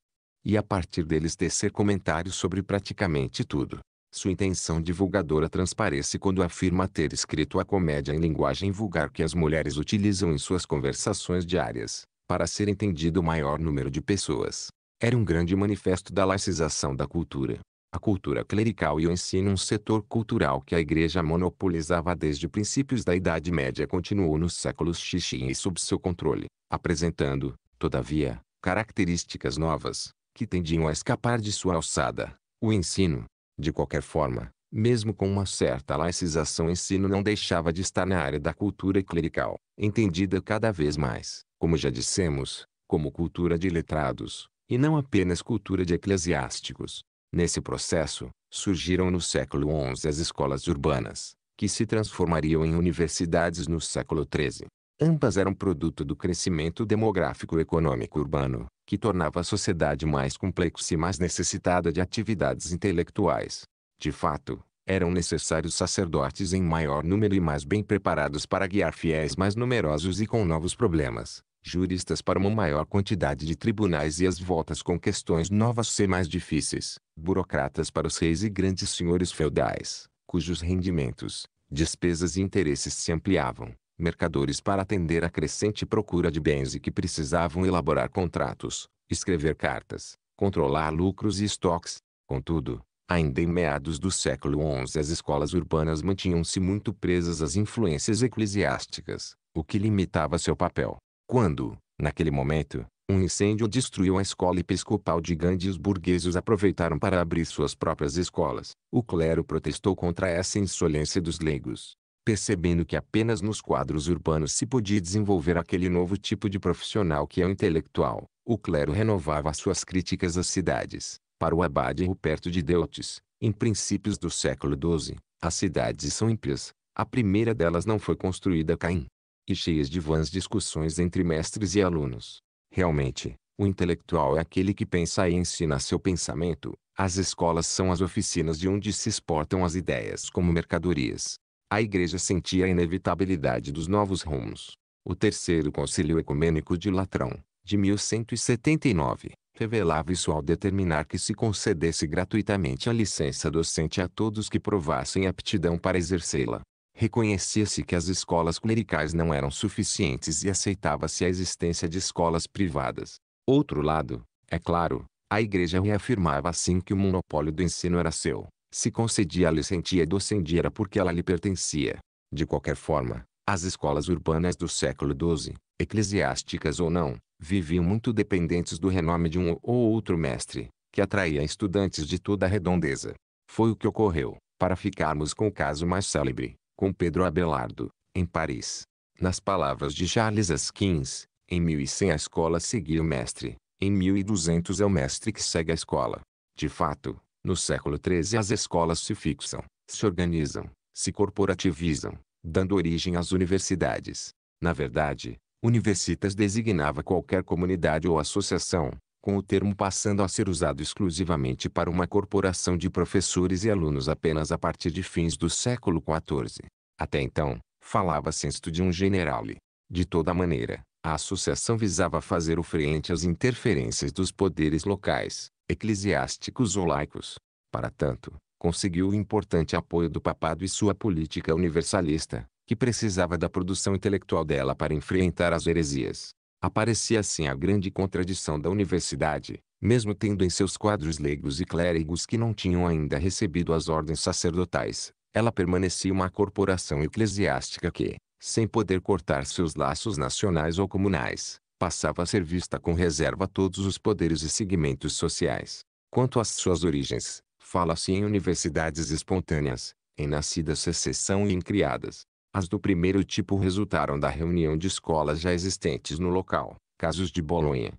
Speaker 1: E a partir deles tecer comentários sobre praticamente tudo. Sua intenção divulgadora transparece quando afirma ter escrito a comédia em linguagem vulgar que as mulheres utilizam em suas conversações diárias, para ser entendido o maior número de pessoas. Era um grande manifesto da laicização da cultura. A cultura clerical e o ensino um setor cultural que a igreja monopolizava desde princípios da Idade Média continuou nos séculos XX e sob seu controle, apresentando, todavia, características novas, que tendiam a escapar de sua alçada. O ensino, de qualquer forma, mesmo com uma certa laicização o ensino não deixava de estar na área da cultura clerical, entendida cada vez mais, como já dissemos, como cultura de letrados, e não apenas cultura de eclesiásticos. Nesse processo, surgiram no século XI as escolas urbanas, que se transformariam em universidades no século XIII. Ambas eram produto do crescimento demográfico econômico urbano, que tornava a sociedade mais complexa e mais necessitada de atividades intelectuais. De fato, eram necessários sacerdotes em maior número e mais bem preparados para guiar fiéis mais numerosos e com novos problemas, juristas para uma maior quantidade de tribunais e as voltas com questões novas ser mais difíceis, burocratas para os reis e grandes senhores feudais, cujos rendimentos, despesas e interesses se ampliavam, mercadores para atender à crescente procura de bens e que precisavam elaborar contratos, escrever cartas, controlar lucros e estoques. Contudo, ainda em meados do século XI as escolas urbanas mantinham-se muito presas às influências eclesiásticas, o que limitava seu papel. Quando, naquele momento, um incêndio destruiu a escola episcopal de Gandhi e os burgueses aproveitaram para abrir suas próprias escolas. O clero protestou contra essa insolência dos leigos, percebendo que apenas nos quadros urbanos se podia desenvolver aquele novo tipo de profissional que é o intelectual. O clero renovava suas críticas às cidades. Para o abade Ruperto de Deutes, em princípios do século XII, as cidades são ímpias. A primeira delas não foi construída Caim, e cheias de vãs discussões entre mestres e alunos. Realmente, o intelectual é aquele que pensa e ensina seu pensamento. As escolas são as oficinas de onde se exportam as ideias como mercadorias. A igreja sentia a inevitabilidade dos novos rumos. O terceiro concílio ecumênico de Latrão, de 1179, revelava isso ao determinar que se concedesse gratuitamente a licença docente a todos que provassem aptidão para exercê-la reconhecia-se que as escolas clericais não eram suficientes e aceitava-se a existência de escolas privadas. Outro lado, é claro, a Igreja reafirmava assim que o monopólio do ensino era seu. Se concedia a licentia docendia era porque ela lhe pertencia. De qualquer forma, as escolas urbanas do século XII, eclesiásticas ou não, viviam muito dependentes do renome de um ou outro mestre, que atraía estudantes de toda a redondeza. Foi o que ocorreu, para ficarmos com o caso mais célebre, com Pedro Abelardo, em Paris. Nas palavras de Charles Askins, em 1100 a escola seguia o mestre, em 1200 é o mestre que segue a escola. De fato, no século XIII as escolas se fixam, se organizam, se corporativizam, dando origem às universidades. Na verdade, universitas designava qualquer comunidade ou associação, com o termo passando a ser usado exclusivamente para uma corporação de professores e alunos apenas a partir de fins do século XIV. Até então, falava-se de um generale. De toda maneira, a associação visava fazer o frente às interferências dos poderes locais, eclesiásticos ou laicos. Para tanto, conseguiu o importante apoio do papado e sua política universalista, que precisava da produção intelectual dela para enfrentar as heresias. Aparecia assim a grande contradição da universidade, mesmo tendo em seus quadros leigos e clérigos que não tinham ainda recebido as ordens sacerdotais, ela permanecia uma corporação eclesiástica que, sem poder cortar seus laços nacionais ou comunais, passava a ser vista com reserva a todos os poderes e segmentos sociais. Quanto às suas origens, fala-se em universidades espontâneas, em nascidas secessão e em criadas. As do primeiro tipo resultaram da reunião de escolas já existentes no local, casos de Bolonha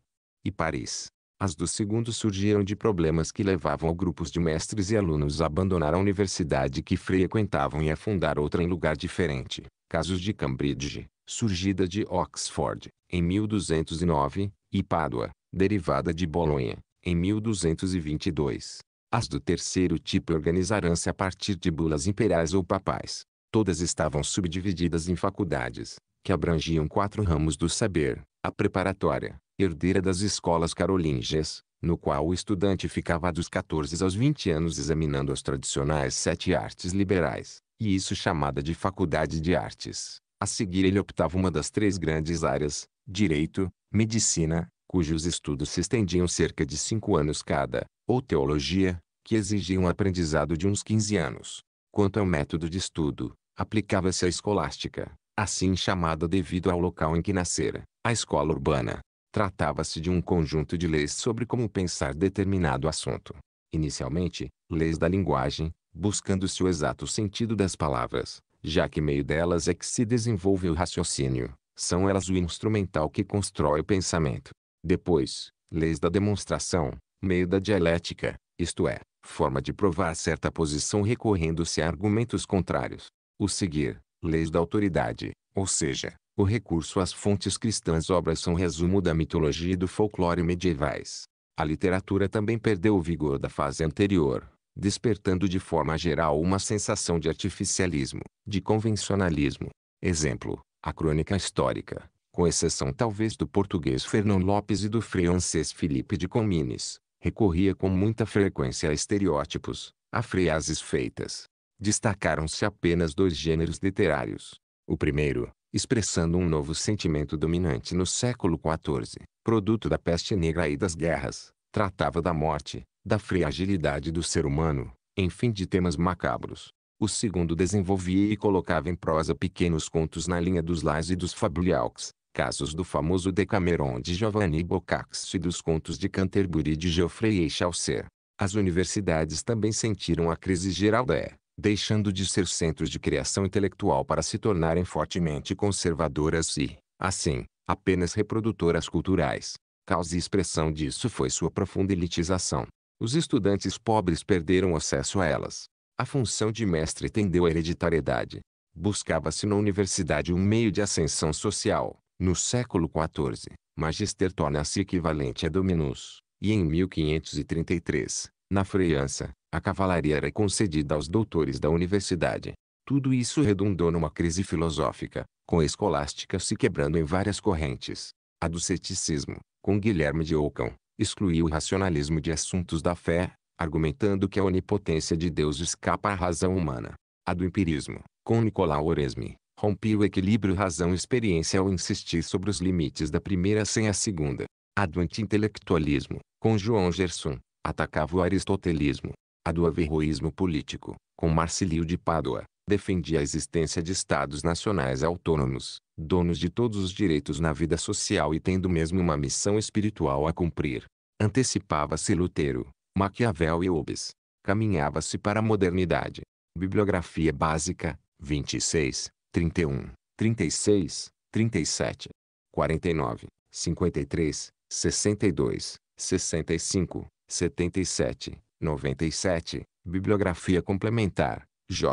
Speaker 1: e Paris. As do segundo surgiram de problemas que levavam grupos de mestres e alunos a abandonar a universidade que frequentavam e a fundar outra em lugar diferente, casos de Cambridge, surgida de Oxford, em 1209, e Pádua, derivada de Bolonha, em 1222. As do terceiro tipo organizaram-se a partir de bulas imperiais ou papais, Todas estavam subdivididas em faculdades, que abrangiam quatro ramos do saber. A preparatória, herdeira das escolas carolíngias, no qual o estudante ficava dos 14 aos 20 anos examinando as tradicionais sete artes liberais, e isso chamada de Faculdade de Artes. A seguir ele optava uma das três grandes áreas, Direito, Medicina, cujos estudos se estendiam cerca de cinco anos cada, ou Teologia, que exigia um aprendizado de uns 15 anos. Quanto ao método de estudo, aplicava-se a escolástica, assim chamada devido ao local em que nascera, a escola urbana. Tratava-se de um conjunto de leis sobre como pensar determinado assunto. Inicialmente, leis da linguagem, buscando-se o exato sentido das palavras, já que meio delas é que se desenvolve o raciocínio, são elas o instrumental que constrói o pensamento. Depois, leis da demonstração, meio da dialética, isto é, forma de provar certa posição recorrendo-se a argumentos contrários. O seguir, leis da autoridade, ou seja, o recurso às fontes cristãs obras são resumo da mitologia e do folclore medievais. A literatura também perdeu o vigor da fase anterior, despertando de forma geral uma sensação de artificialismo, de convencionalismo. Exemplo, a crônica histórica, com exceção talvez do português Fernão Lopes e do francês Felipe de Comines, recorria com muita frequência a estereótipos, a frases feitas. Destacaram-se apenas dois gêneros literários. O primeiro, expressando um novo sentimento dominante no século XIV, produto da peste negra e das guerras, tratava da morte, da fragilidade do ser humano, enfim de temas macabros. O segundo desenvolvia e colocava em prosa pequenos contos na linha dos Lais e dos Fabliaux, casos do famoso Decameron de Giovanni Boccaccio e dos contos de Canterbury de Geoffrey e Chaucer. As universidades também sentiram a crise geral da eh, deixando de ser centros de criação intelectual para se tornarem fortemente conservadoras e, assim, apenas reprodutoras culturais. Causa e expressão disso foi sua profunda elitização. Os estudantes pobres perderam acesso a elas. A função de mestre tendeu à hereditariedade. Buscava-se na universidade um meio de ascensão social, no século XIV, magister torna-se equivalente a dominus, e em 1533, na França, a cavalaria era concedida aos doutores da universidade. Tudo isso redundou numa crise filosófica, com a escolástica se quebrando em várias correntes. A do ceticismo, com Guilherme de Ockham, excluiu o racionalismo de assuntos da fé, argumentando que a onipotência de Deus escapa à razão humana. A do empirismo, com Nicolau Oresme, Rompi o equilíbrio razão-experiência ao insistir sobre os limites da primeira sem a segunda. A do anti-intelectualismo, com João Gerson, atacava o aristotelismo. A do averroísmo político, com Marcilio de Pádua, defendia a existência de estados nacionais autônomos, donos de todos os direitos na vida social e tendo mesmo uma missão espiritual a cumprir. Antecipava-se Lutero, Maquiavel e Hobbes. Caminhava-se para a modernidade. Bibliografia básica, 26, 31, 36, 37, 49, 53, 62, 65, 77, 97, Bibliografia complementar, J.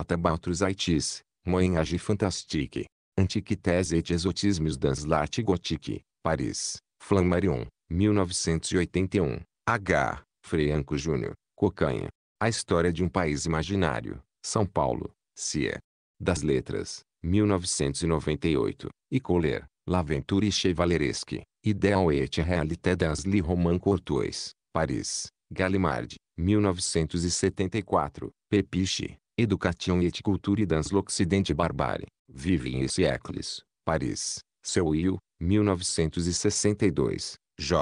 Speaker 1: Aitis, Moinage Fantastique, Antiquitese et Exotismes dans l'Art Gothique, Paris, Flammarion, 1981, H. Franco Júnior, Cocanha, A História de um País Imaginário, São Paulo, Cia. Das Letras, 1998, e Kohler, L'Aventure Chevaleresque, Ideal et Réalité dans le Roman Courtois, Paris, Gallimard, 1974, Pepiche, Education et Culture dans l'Occidente Barbare, Vivem et Siècles, Paris, Seuil, 1962, J.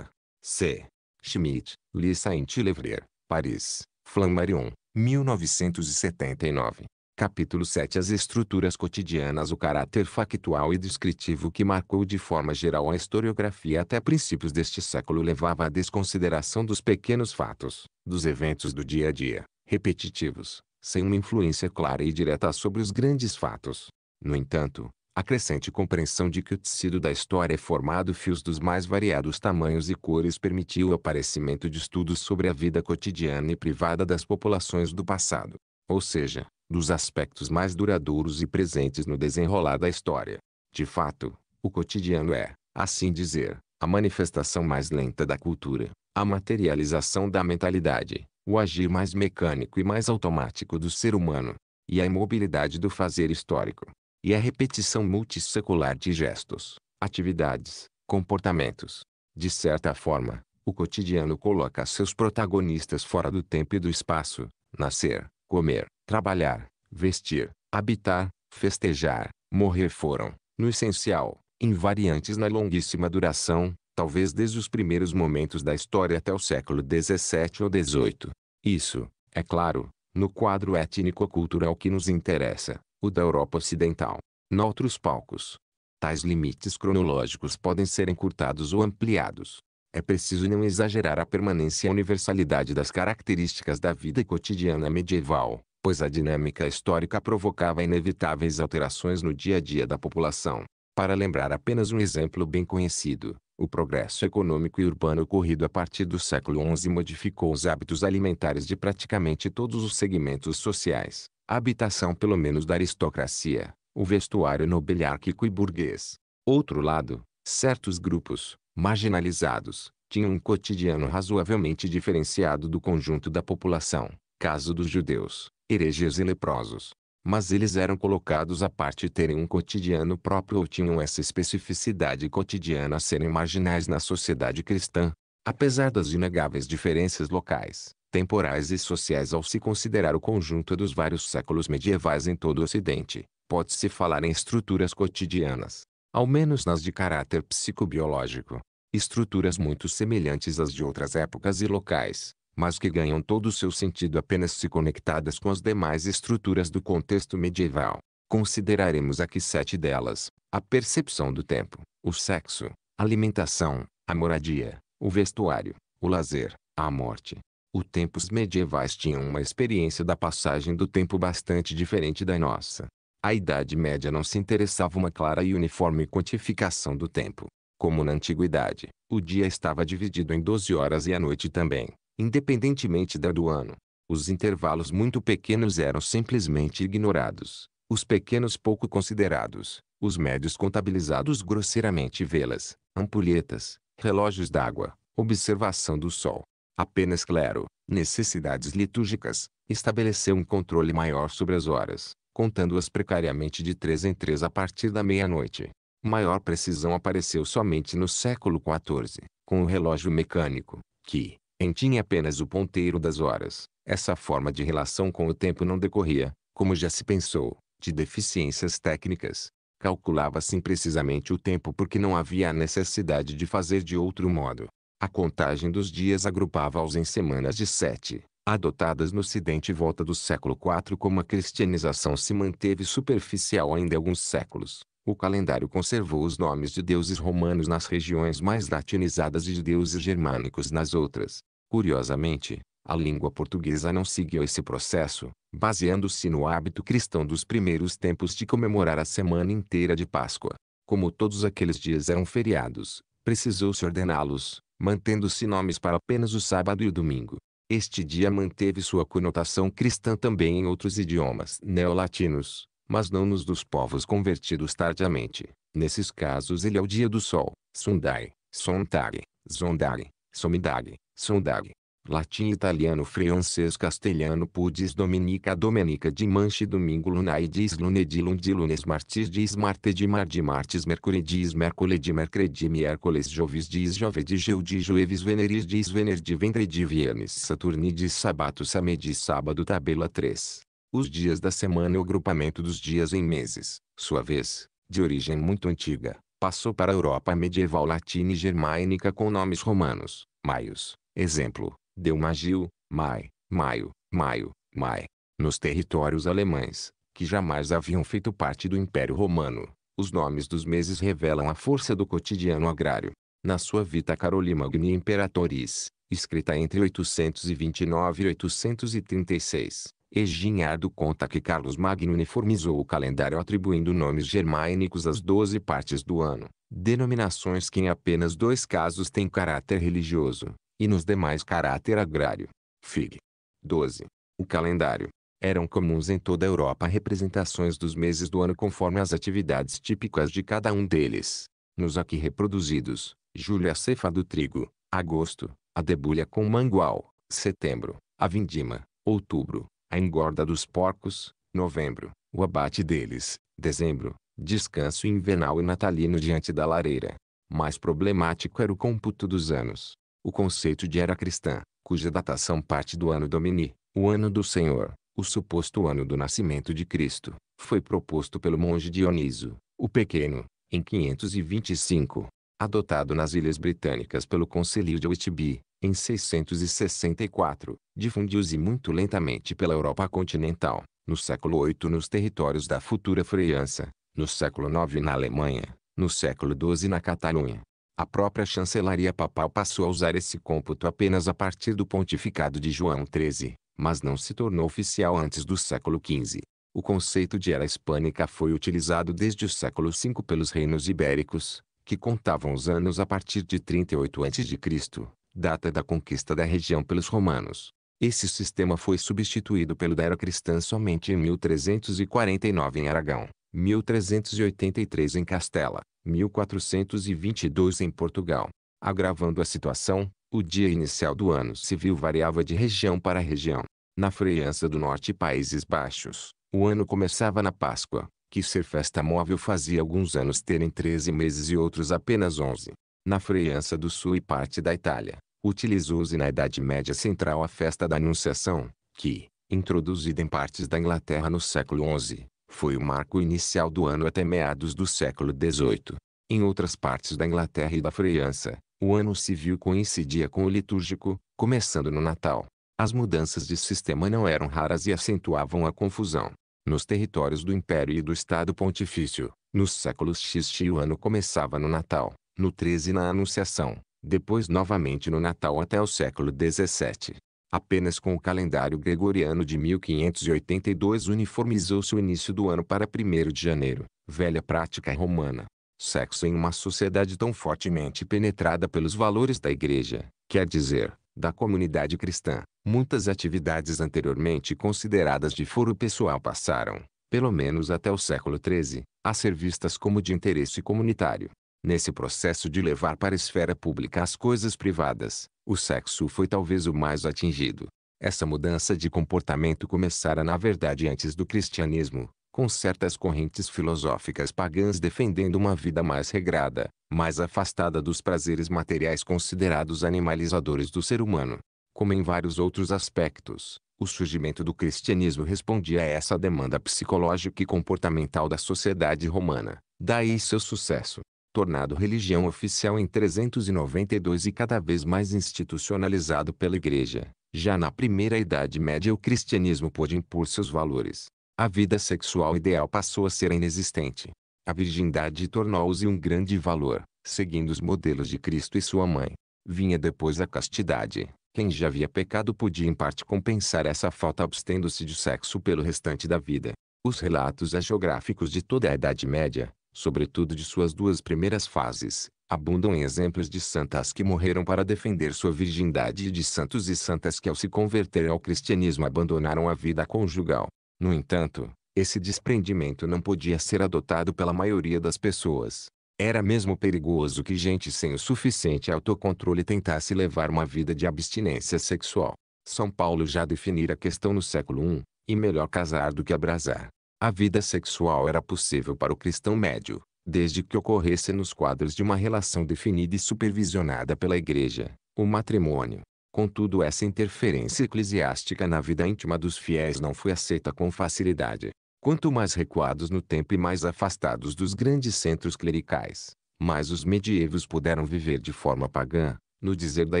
Speaker 1: C. Schmidt, Lisa Saint-Levrer, Paris, Flammarion, 1979. Capítulo 7 As estruturas cotidianas O caráter factual e descritivo que marcou de forma geral a historiografia até princípios deste século levava à desconsideração dos pequenos fatos, dos eventos do dia a dia, repetitivos, sem uma influência clara e direta sobre os grandes fatos. No entanto, a crescente compreensão de que o tecido da história é formado fios dos mais variados tamanhos e cores permitiu o aparecimento de estudos sobre a vida cotidiana e privada das populações do passado. Ou seja, dos aspectos mais duradouros e presentes no desenrolar da história. De fato, o cotidiano é, assim dizer, a manifestação mais lenta da cultura, a materialização da mentalidade, o agir mais mecânico e mais automático do ser humano, e a imobilidade do fazer histórico, e a repetição multissecular de gestos, atividades, comportamentos. De certa forma, o cotidiano coloca seus protagonistas fora do tempo e do espaço, nascer, comer, trabalhar, vestir, habitar, festejar, morrer foram, no essencial, invariantes na longuíssima duração, talvez desde os primeiros momentos da história até o século XVII ou XVIII. Isso, é claro, no quadro étnico-cultural que nos interessa, o da Europa Ocidental. Noutros palcos, tais limites cronológicos podem ser encurtados ou ampliados, é preciso não exagerar a permanência e a universalidade das características da vida cotidiana medieval, pois a dinâmica histórica provocava inevitáveis alterações no dia a dia da população. Para lembrar apenas um exemplo bem conhecido, o progresso econômico e urbano ocorrido a partir do século XI modificou os hábitos alimentares de praticamente todos os segmentos sociais, a habitação pelo menos da aristocracia, o vestuário nobiliárquico e burguês. Outro lado, certos grupos, marginalizados, tinham um cotidiano razoavelmente diferenciado do conjunto da população, caso dos judeus, hereges e leprosos. Mas eles eram colocados à parte terem um cotidiano próprio ou tinham essa especificidade cotidiana a serem marginais na sociedade cristã. Apesar das inegáveis diferenças locais, temporais e sociais ao se considerar o conjunto dos vários séculos medievais em todo o Ocidente, pode-se falar em estruturas cotidianas, ao menos nas de caráter psicobiológico, estruturas muito semelhantes às de outras épocas e locais, mas que ganham todo o seu sentido apenas se conectadas com as demais estruturas do contexto medieval. Consideraremos aqui sete delas: a percepção do tempo, o sexo, a alimentação, a moradia, o vestuário, o lazer, a morte. O tempos medievais tinham uma experiência da passagem do tempo bastante diferente da nossa. A Idade Média não se interessava uma clara e uniforme quantificação do tempo. Como na Antiguidade, o dia estava dividido em 12 horas e a noite também, independentemente da do ano. Os intervalos muito pequenos eram simplesmente ignorados, os pequenos pouco considerados, os médios contabilizados grosseiramente velas, ampulhetas, relógios d'água, observação do sol. Apenas clero, necessidades litúrgicas, estabeleceu um controle maior sobre as horas, contando-as precariamente de três em três a partir da meia-noite. Maior precisão apareceu somente no século XIV, com o relógio mecânico, que, em tinha apenas o ponteiro das horas. Essa forma de relação com o tempo não decorria, como já se pensou, de deficiências técnicas. Calculava-se imprecisamente o tempo porque não havia a necessidade de fazer de outro modo. A contagem dos dias agrupava-os em semanas de sete, adotadas no Ocidente volta do século IV como a cristianização se manteve superficial ainda alguns séculos, o calendário conservou os nomes de deuses romanos nas regiões mais latinizadas e de deuses germânicos nas outras. Curiosamente, a língua portuguesa não seguiu esse processo, baseando-se no hábito cristão dos primeiros tempos de comemorar a semana inteira de Páscoa. Como todos aqueles dias eram feriados, precisou-se ordená-los, mantendo-se nomes para apenas o sábado e o domingo. Este dia manteve sua conotação cristã também em outros idiomas neolatinos, mas não nos dos povos convertidos tardiamente. Nesses casos ele é o dia do sol, Sundai, Sontag, Zondag, Somidag, Sundag latim italiano francês castelhano pudis dominica domenica de manche domingo lunai dis lunedi lundi lunes martis dis marte de mar de martes mercure dis mercole de mercre miércoles jovis dis jove de geu de jueves veneris dis vener de ventre viernes saturni dis sabato same dis sábado tabela 3. Os dias da semana e o agrupamento dos dias em meses, sua vez, de origem muito antiga, passou para a Europa medieval latina e germânica com nomes romanos, maios, exemplo, Delmagil, Mai, Maio, Maio, Mai, nos territórios alemães, que jamais haviam feito parte do Império Romano. Os nomes dos meses revelam a força do cotidiano agrário. Na sua Vita Caroli Magni Imperatoris, escrita entre 829 e 836, Eginhardo conta que Carlos Magno uniformizou o calendário atribuindo nomes germânicos às doze partes do ano, denominações que em apenas dois casos têm caráter religioso e nos demais caráter agrário. Fig. 12. O calendário. Eram comuns em toda a Europa representações dos meses do ano conforme as atividades típicas de cada um deles. Nos aqui reproduzidos, julho é a cefa do trigo, agosto, a debulha com mangual, setembro, a vindima, outubro, a engorda dos porcos, novembro, o abate deles, dezembro, descanso invernal e natalino diante da lareira. Mais problemático era o cômputo dos anos, o conceito de era cristã, cuja datação parte do ano domini, o ano do Senhor, o suposto ano do nascimento de Cristo, foi proposto pelo monge Dioniso, o Pequeno, em 525, adotado nas Ilhas Britânicas pelo Conselho de Whitby, em 664, difundiu-se muito lentamente pela Europa continental, no século VIII nos territórios da futura França, no século IX na Alemanha, no século XII na Catalunha, a própria chancelaria papal passou a usar esse cômputo apenas a partir do pontificado de João XIII, mas não se tornou oficial antes do século XV. O conceito de era hispânica foi utilizado desde o século V pelos reinos ibéricos, que contavam os anos a partir de 38 a.C., data da conquista da região pelos romanos. Esse sistema foi substituído pelo da era cristã somente em 1349 em Aragão, 1383 em Castela, 1422 em Portugal. Agravando a situação, o dia inicial do ano civil variava de região para região. Na França do Norte e Países Baixos, o ano começava na Páscoa, que ser festa móvel fazia alguns anos terem 13 meses e outros apenas 11. Na França do Sul e parte da Itália, utilizou-se na Idade Média Central a festa da Anunciação, que, introduzida em partes da Inglaterra no século XI, foi o marco inicial do ano até meados do século XVIII. Em outras partes da Inglaterra e da França, o ano civil coincidia com o litúrgico, começando no Natal. As mudanças de sistema não eram raras e acentuavam a confusão. Nos territórios do Império e do Estado Pontifício, nos séculos XI o ano começava no Natal, no 13 na Anunciação, depois novamente no Natal até o século XVII. Apenas com o calendário gregoriano de 1582 uniformizou-se o início do ano para 1 de janeiro, velha prática romana. Sexo em uma sociedade tão fortemente penetrada pelos valores da Igreja, quer dizer, da comunidade cristã, muitas atividades anteriormente consideradas de foro pessoal passaram, pelo menos até o século XIII, a ser vistas como de interesse comunitário. Nesse processo de levar para a esfera pública as coisas privadas, o sexo foi talvez o mais atingido. Essa mudança de comportamento começara na verdade antes do cristianismo, com certas correntes filosóficas pagãs defendendo uma vida mais regrada, mais afastada dos prazeres materiais considerados animalizadores do ser humano. Como em vários outros aspectos, o surgimento do cristianismo respondia a essa demanda psicológica e comportamental da sociedade romana, daí seu sucesso tornado religião oficial em 392 e cada vez mais institucionalizado pela Igreja. Já na primeira Idade Média o cristianismo pôde impor seus valores. A vida sexual ideal passou a ser inexistente. A virgindade tornou-se um grande valor, seguindo os modelos de Cristo e sua mãe. Vinha depois a castidade. Quem já havia pecado podia em parte compensar essa falta abstendo-se de sexo pelo restante da vida. Os relatos geográficos de toda a Idade Média, sobretudo de suas duas primeiras fases, abundam em exemplos de santas que morreram para defender sua virgindade e de santos e santas que ao se converter ao cristianismo abandonaram a vida conjugal. No entanto, esse desprendimento não podia ser adotado pela maioria das pessoas. Era mesmo perigoso que gente sem o suficiente autocontrole tentasse levar uma vida de abstinência sexual. São Paulo já definira a questão no século I, e melhor casar do que abrasar. A vida sexual era possível para o cristão médio, desde que ocorresse nos quadros de uma relação definida e supervisionada pela igreja, o matrimônio. Contudo, essa interferência eclesiástica na vida íntima dos fiéis não foi aceita com facilidade. Quanto mais recuados no tempo e mais afastados dos grandes centros clericais, mais os medievos puderam viver de forma pagã, no dizer da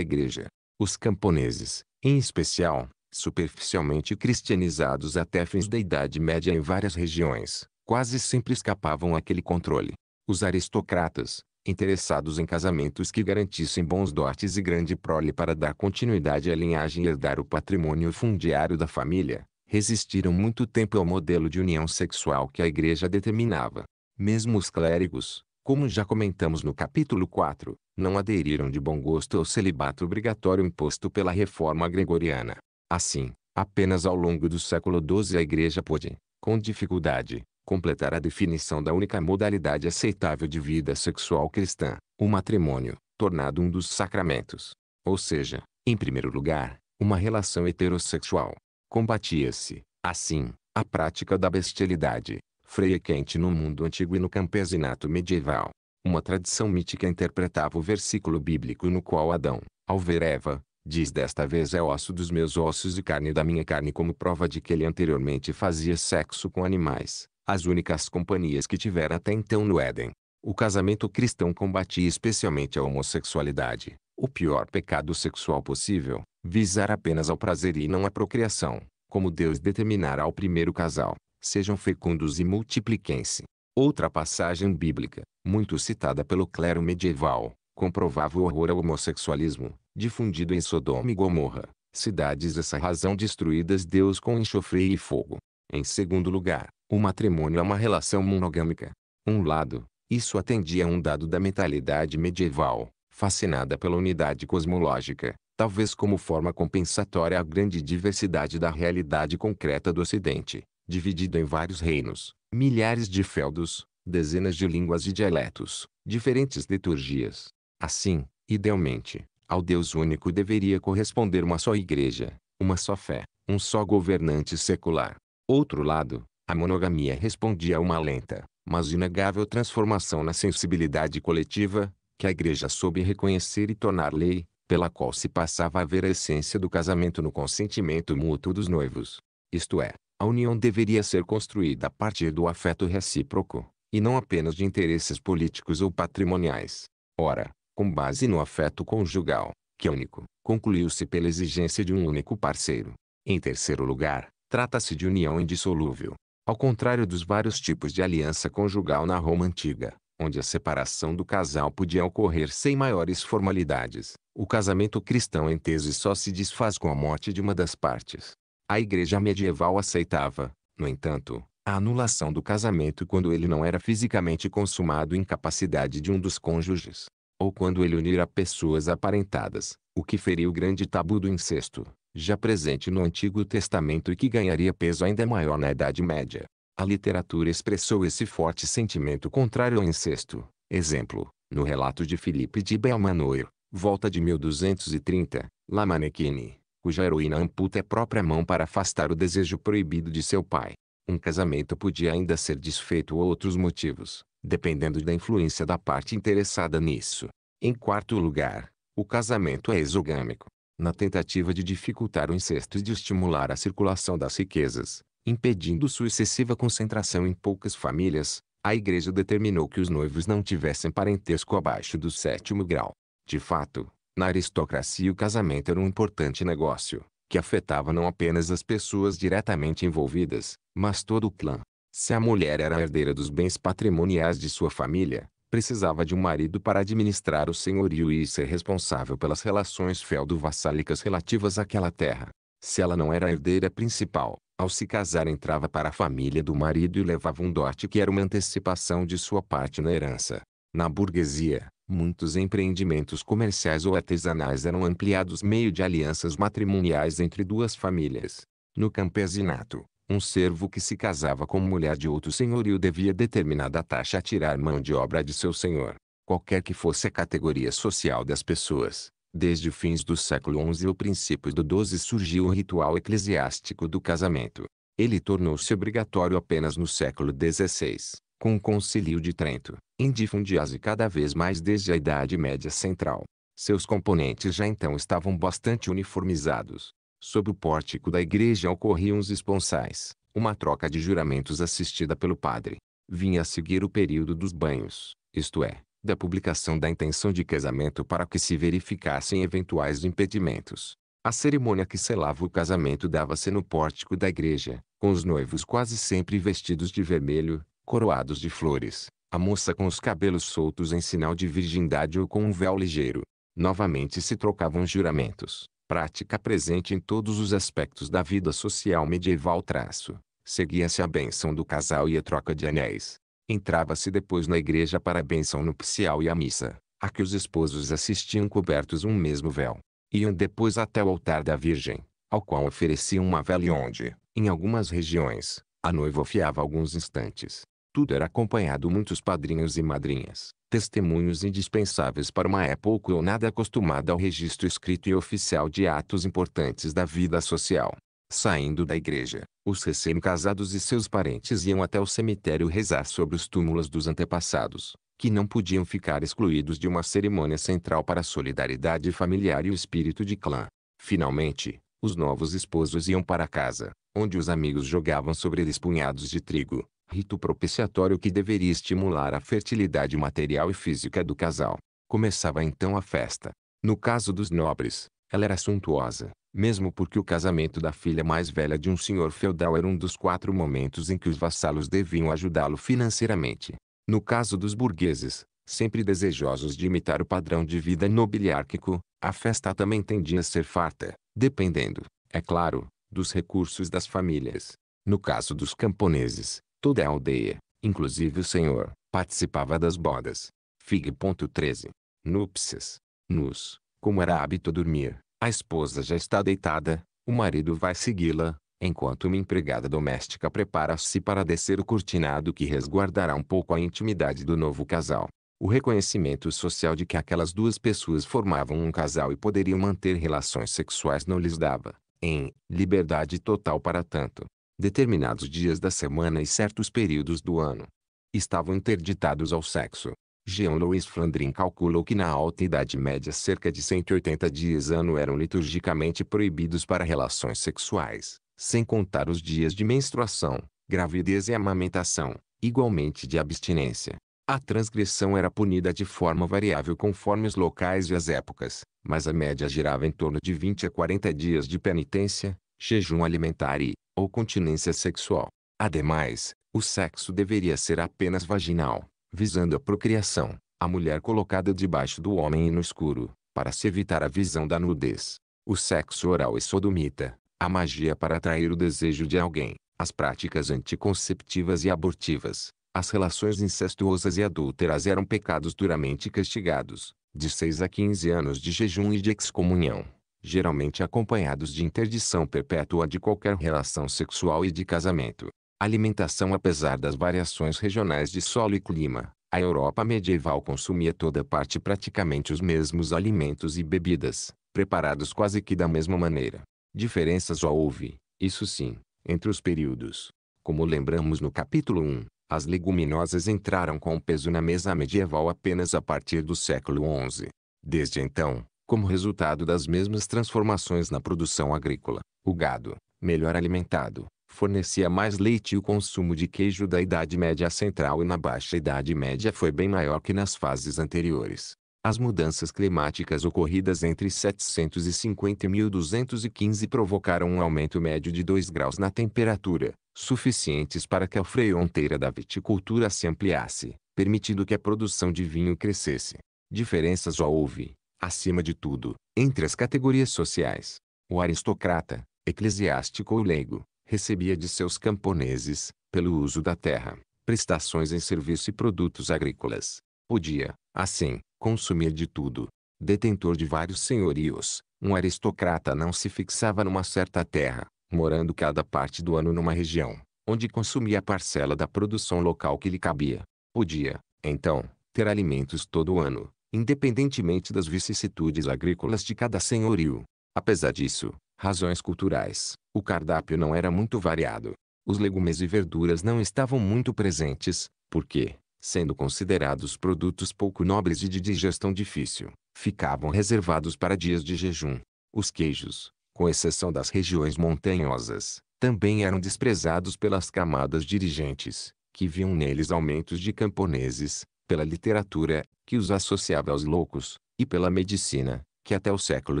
Speaker 1: igreja. Os camponeses, em especial, superficialmente cristianizados até fins da Idade Média em várias regiões, quase sempre escapavam àquele controle. Os aristocratas, interessados em casamentos que garantissem bons dotes e grande prole para dar continuidade à linhagem e herdar o patrimônio fundiário da família, resistiram muito tempo ao modelo de união sexual que a igreja determinava. Mesmo os clérigos, como já comentamos no capítulo 4, não aderiram de bom gosto ao celibato obrigatório imposto pela reforma gregoriana. Assim, apenas ao longo do século XII a Igreja pôde, com dificuldade, completar a definição da única modalidade aceitável de vida sexual cristã, o matrimônio, tornado um dos sacramentos. Ou seja, em primeiro lugar, uma relação heterossexual. Combatia-se, assim, a prática da bestialidade, freia quente no mundo antigo e no campesinato medieval. Uma tradição mítica interpretava o versículo bíblico no qual Adão, ao ver Eva, Diz desta vez é osso dos meus ossos e carne da minha carne como prova de que ele anteriormente fazia sexo com animais, as únicas companhias que tivera até então no Éden. O casamento cristão combatia especialmente a homossexualidade, o pior pecado sexual possível, visar apenas ao prazer e não à procriação, como Deus determinará ao primeiro casal. Sejam fecundos e multipliquem-se. Outra passagem bíblica, muito citada pelo clero medieval, comprovava o horror ao homossexualismo, difundido em Sodoma e Gomorra, cidades essa razão destruídas Deus com enxofre e fogo. Em segundo lugar, o matrimônio é uma relação monogâmica. Um lado, isso atendia a um dado da mentalidade medieval, fascinada pela unidade cosmológica, talvez como forma compensatória à grande diversidade da realidade concreta do Ocidente, dividido em vários reinos, milhares de feudos, dezenas de línguas e dialetos, diferentes liturgias, Assim, idealmente, ao Deus único deveria corresponder uma só igreja, uma só fé, um só governante secular. Outro lado, a monogamia respondia a uma lenta, mas inegável transformação na sensibilidade coletiva, que a igreja soube reconhecer e tornar lei, pela qual se passava a ver a essência do casamento no consentimento mútuo dos noivos. Isto é, a união deveria ser construída a partir do afeto recíproco, e não apenas de interesses políticos ou patrimoniais. Ora, com base no afeto conjugal, que é único, concluiu-se pela exigência de um único parceiro. Em terceiro lugar, trata-se de união indissolúvel. Ao contrário dos vários tipos de aliança conjugal na Roma antiga, onde a separação do casal podia ocorrer sem maiores formalidades, o casamento cristão em tese só se desfaz com a morte de uma das partes. A igreja medieval aceitava, no entanto, a anulação do casamento quando ele não era fisicamente consumado em capacidade de um dos cônjuges ou quando ele unir a pessoas aparentadas, o que feriu o grande tabu do incesto, já presente no Antigo Testamento e que ganharia peso ainda maior na Idade Média. A literatura expressou esse forte sentimento contrário ao incesto. Exemplo, no relato de Filipe de Belmanoir, volta de 1230, La Mannequine, cuja heroína amputa a própria mão para afastar o desejo proibido de seu pai. Um casamento podia ainda ser desfeito ou outros motivos, dependendo da influência da parte interessada nisso. Em quarto lugar, o casamento é exogâmico. Na tentativa de dificultar o incesto e de estimular a circulação das riquezas, impedindo sua excessiva concentração em poucas famílias, a igreja determinou que os noivos não tivessem parentesco abaixo do sétimo grau. De fato, na aristocracia o casamento era um importante negócio, que afetava não apenas as pessoas diretamente envolvidas, mas todo o clã. Se a mulher era a herdeira dos bens patrimoniais de sua família, precisava de um marido para administrar o senhorio e ser responsável pelas relações feudo-vassálicas relativas àquela terra. Se ela não era a herdeira principal, ao se casar entrava para a família do marido e levava um dote que era uma antecipação de sua parte na herança. Na burguesia, muitos empreendimentos comerciais ou artesanais eram ampliados meio de alianças matrimoniais entre duas famílias. No campesinato, um servo que se casava com mulher de outro senhorio devia determinada taxa a tirar mão de obra de seu senhor. Qualquer que fosse a categoria social das pessoas, desde fins do século XI ou princípios do XII surgiu o ritual eclesiástico do casamento. Ele tornou-se obrigatório apenas no século XVI, com o Concílio de Trento, em se cada vez mais desde a Idade Média Central. Seus componentes já então estavam bastante uniformizados, Sob o pórtico da igreja ocorriam os esponsais, uma troca de juramentos assistida pelo padre. Vinha a seguir o período dos banhos, isto é, da publicação da intenção de casamento para que se verificassem eventuais impedimentos. A cerimônia que selava o casamento dava-se no pórtico da igreja, com os noivos quase sempre vestidos de vermelho, coroados de flores, a moça com os cabelos soltos em sinal de virgindade ou com um véu ligeiro. Novamente se trocavam juramentos prática presente em todos os aspectos da vida social medieval traço. Seguia-se a bênção do casal e a troca de anéis. Entrava-se depois na igreja para a bênção nupcial e a missa, a que os esposos assistiam cobertos um mesmo véu. Iam depois até o altar da Virgem, ao qual ofereciam uma vela e onde, em algumas regiões, a noiva fiava alguns instantes. Tudo era acompanhado muitos padrinhos e madrinhas, testemunhos indispensáveis para uma época ou nada acostumada ao registro escrito e oficial de atos importantes da vida social. Saindo da igreja, os recém-casados e seus parentes iam até o cemitério rezar sobre os túmulos dos antepassados, que não podiam ficar excluídos de uma cerimônia central para a solidariedade familiar e o espírito de clã. Finalmente, os novos esposos iam para casa, onde os amigos jogavam sobre eles punhados de trigo, Rito propiciatório que deveria estimular a fertilidade material e física do casal. Começava então a festa. No caso dos nobres, ela era suntuosa, mesmo porque o casamento da filha mais velha de um senhor feudal era um dos quatro momentos em que os vassalos deviam ajudá-lo financeiramente. No caso dos burgueses, sempre desejosos de imitar o padrão de vida nobiliárquico, a festa também tendia a ser farta, dependendo, é claro, dos recursos das famílias. No caso dos camponeses, Toda a aldeia, inclusive o senhor, participava das bodas. Fig.13. Núpcias. Nus, como era hábito dormir, a esposa já está deitada, o marido vai segui-la, enquanto uma empregada doméstica prepara-se para descer o cortinado que resguardará um pouco a intimidade do novo casal. O reconhecimento social de que aquelas duas pessoas formavam um casal e poderiam manter relações sexuais não lhes dava, em, liberdade total para tanto determinados dias da semana e certos períodos do ano. Estavam interditados ao sexo. Jean-Louis Flandrin calculou que na Alta Idade Média cerca de 180 dias ano eram liturgicamente proibidos para relações sexuais, sem contar os dias de menstruação, gravidez e amamentação, igualmente de abstinência. A transgressão era punida de forma variável conforme os locais e as épocas, mas a média girava em torno de 20 a 40 dias de penitência, jejum alimentar e, ou continência sexual. Ademais, o sexo deveria ser apenas vaginal, visando a procriação, a mulher colocada debaixo do homem e no escuro, para se evitar a visão da nudez. O sexo oral e é sodomita, a magia para atrair o desejo de alguém, as práticas anticonceptivas e abortivas, as relações incestuosas e adúlteras eram pecados duramente castigados, de 6 a 15 anos de jejum e de excomunhão geralmente acompanhados de interdição perpétua de qualquer relação sexual e de casamento. Alimentação Apesar das variações regionais de solo e clima, a Europa medieval consumia toda parte praticamente os mesmos alimentos e bebidas, preparados quase que da mesma maneira. Diferenças só houve, isso sim, entre os períodos. Como lembramos no capítulo 1, as leguminosas entraram com peso na mesa medieval apenas a partir do século XI. Desde então, como resultado das mesmas transformações na produção agrícola, o gado, melhor alimentado, fornecia mais leite e o consumo de queijo da Idade Média Central e na Baixa Idade Média foi bem maior que nas fases anteriores. As mudanças climáticas ocorridas entre 750 e 1215 provocaram um aumento médio de 2 graus na temperatura, suficientes para que a fronteira da viticultura se ampliasse, permitindo que a produção de vinho crescesse. Diferenças só houve, acima de tudo, entre as categorias sociais. O aristocrata, eclesiástico ou leigo, recebia de seus camponeses, pelo uso da terra, prestações em serviço e produtos agrícolas. Podia, assim, consumir de tudo. Detentor de vários senhorios, um aristocrata não se fixava numa certa terra, morando cada parte do ano numa região, onde consumia a parcela da produção local que lhe cabia. Podia, então, ter alimentos todo o ano, independentemente das vicissitudes agrícolas de cada senhorio. Apesar disso, razões culturais, o cardápio não era muito variado. Os legumes e verduras não estavam muito presentes, porque, sendo considerados produtos pouco nobres e de digestão difícil, ficavam reservados para dias de jejum. Os queijos, com exceção das regiões montanhosas, também eram desprezados pelas camadas dirigentes, que viam neles aumentos de camponeses, pela literatura, que os associava aos loucos, e pela medicina, que até o século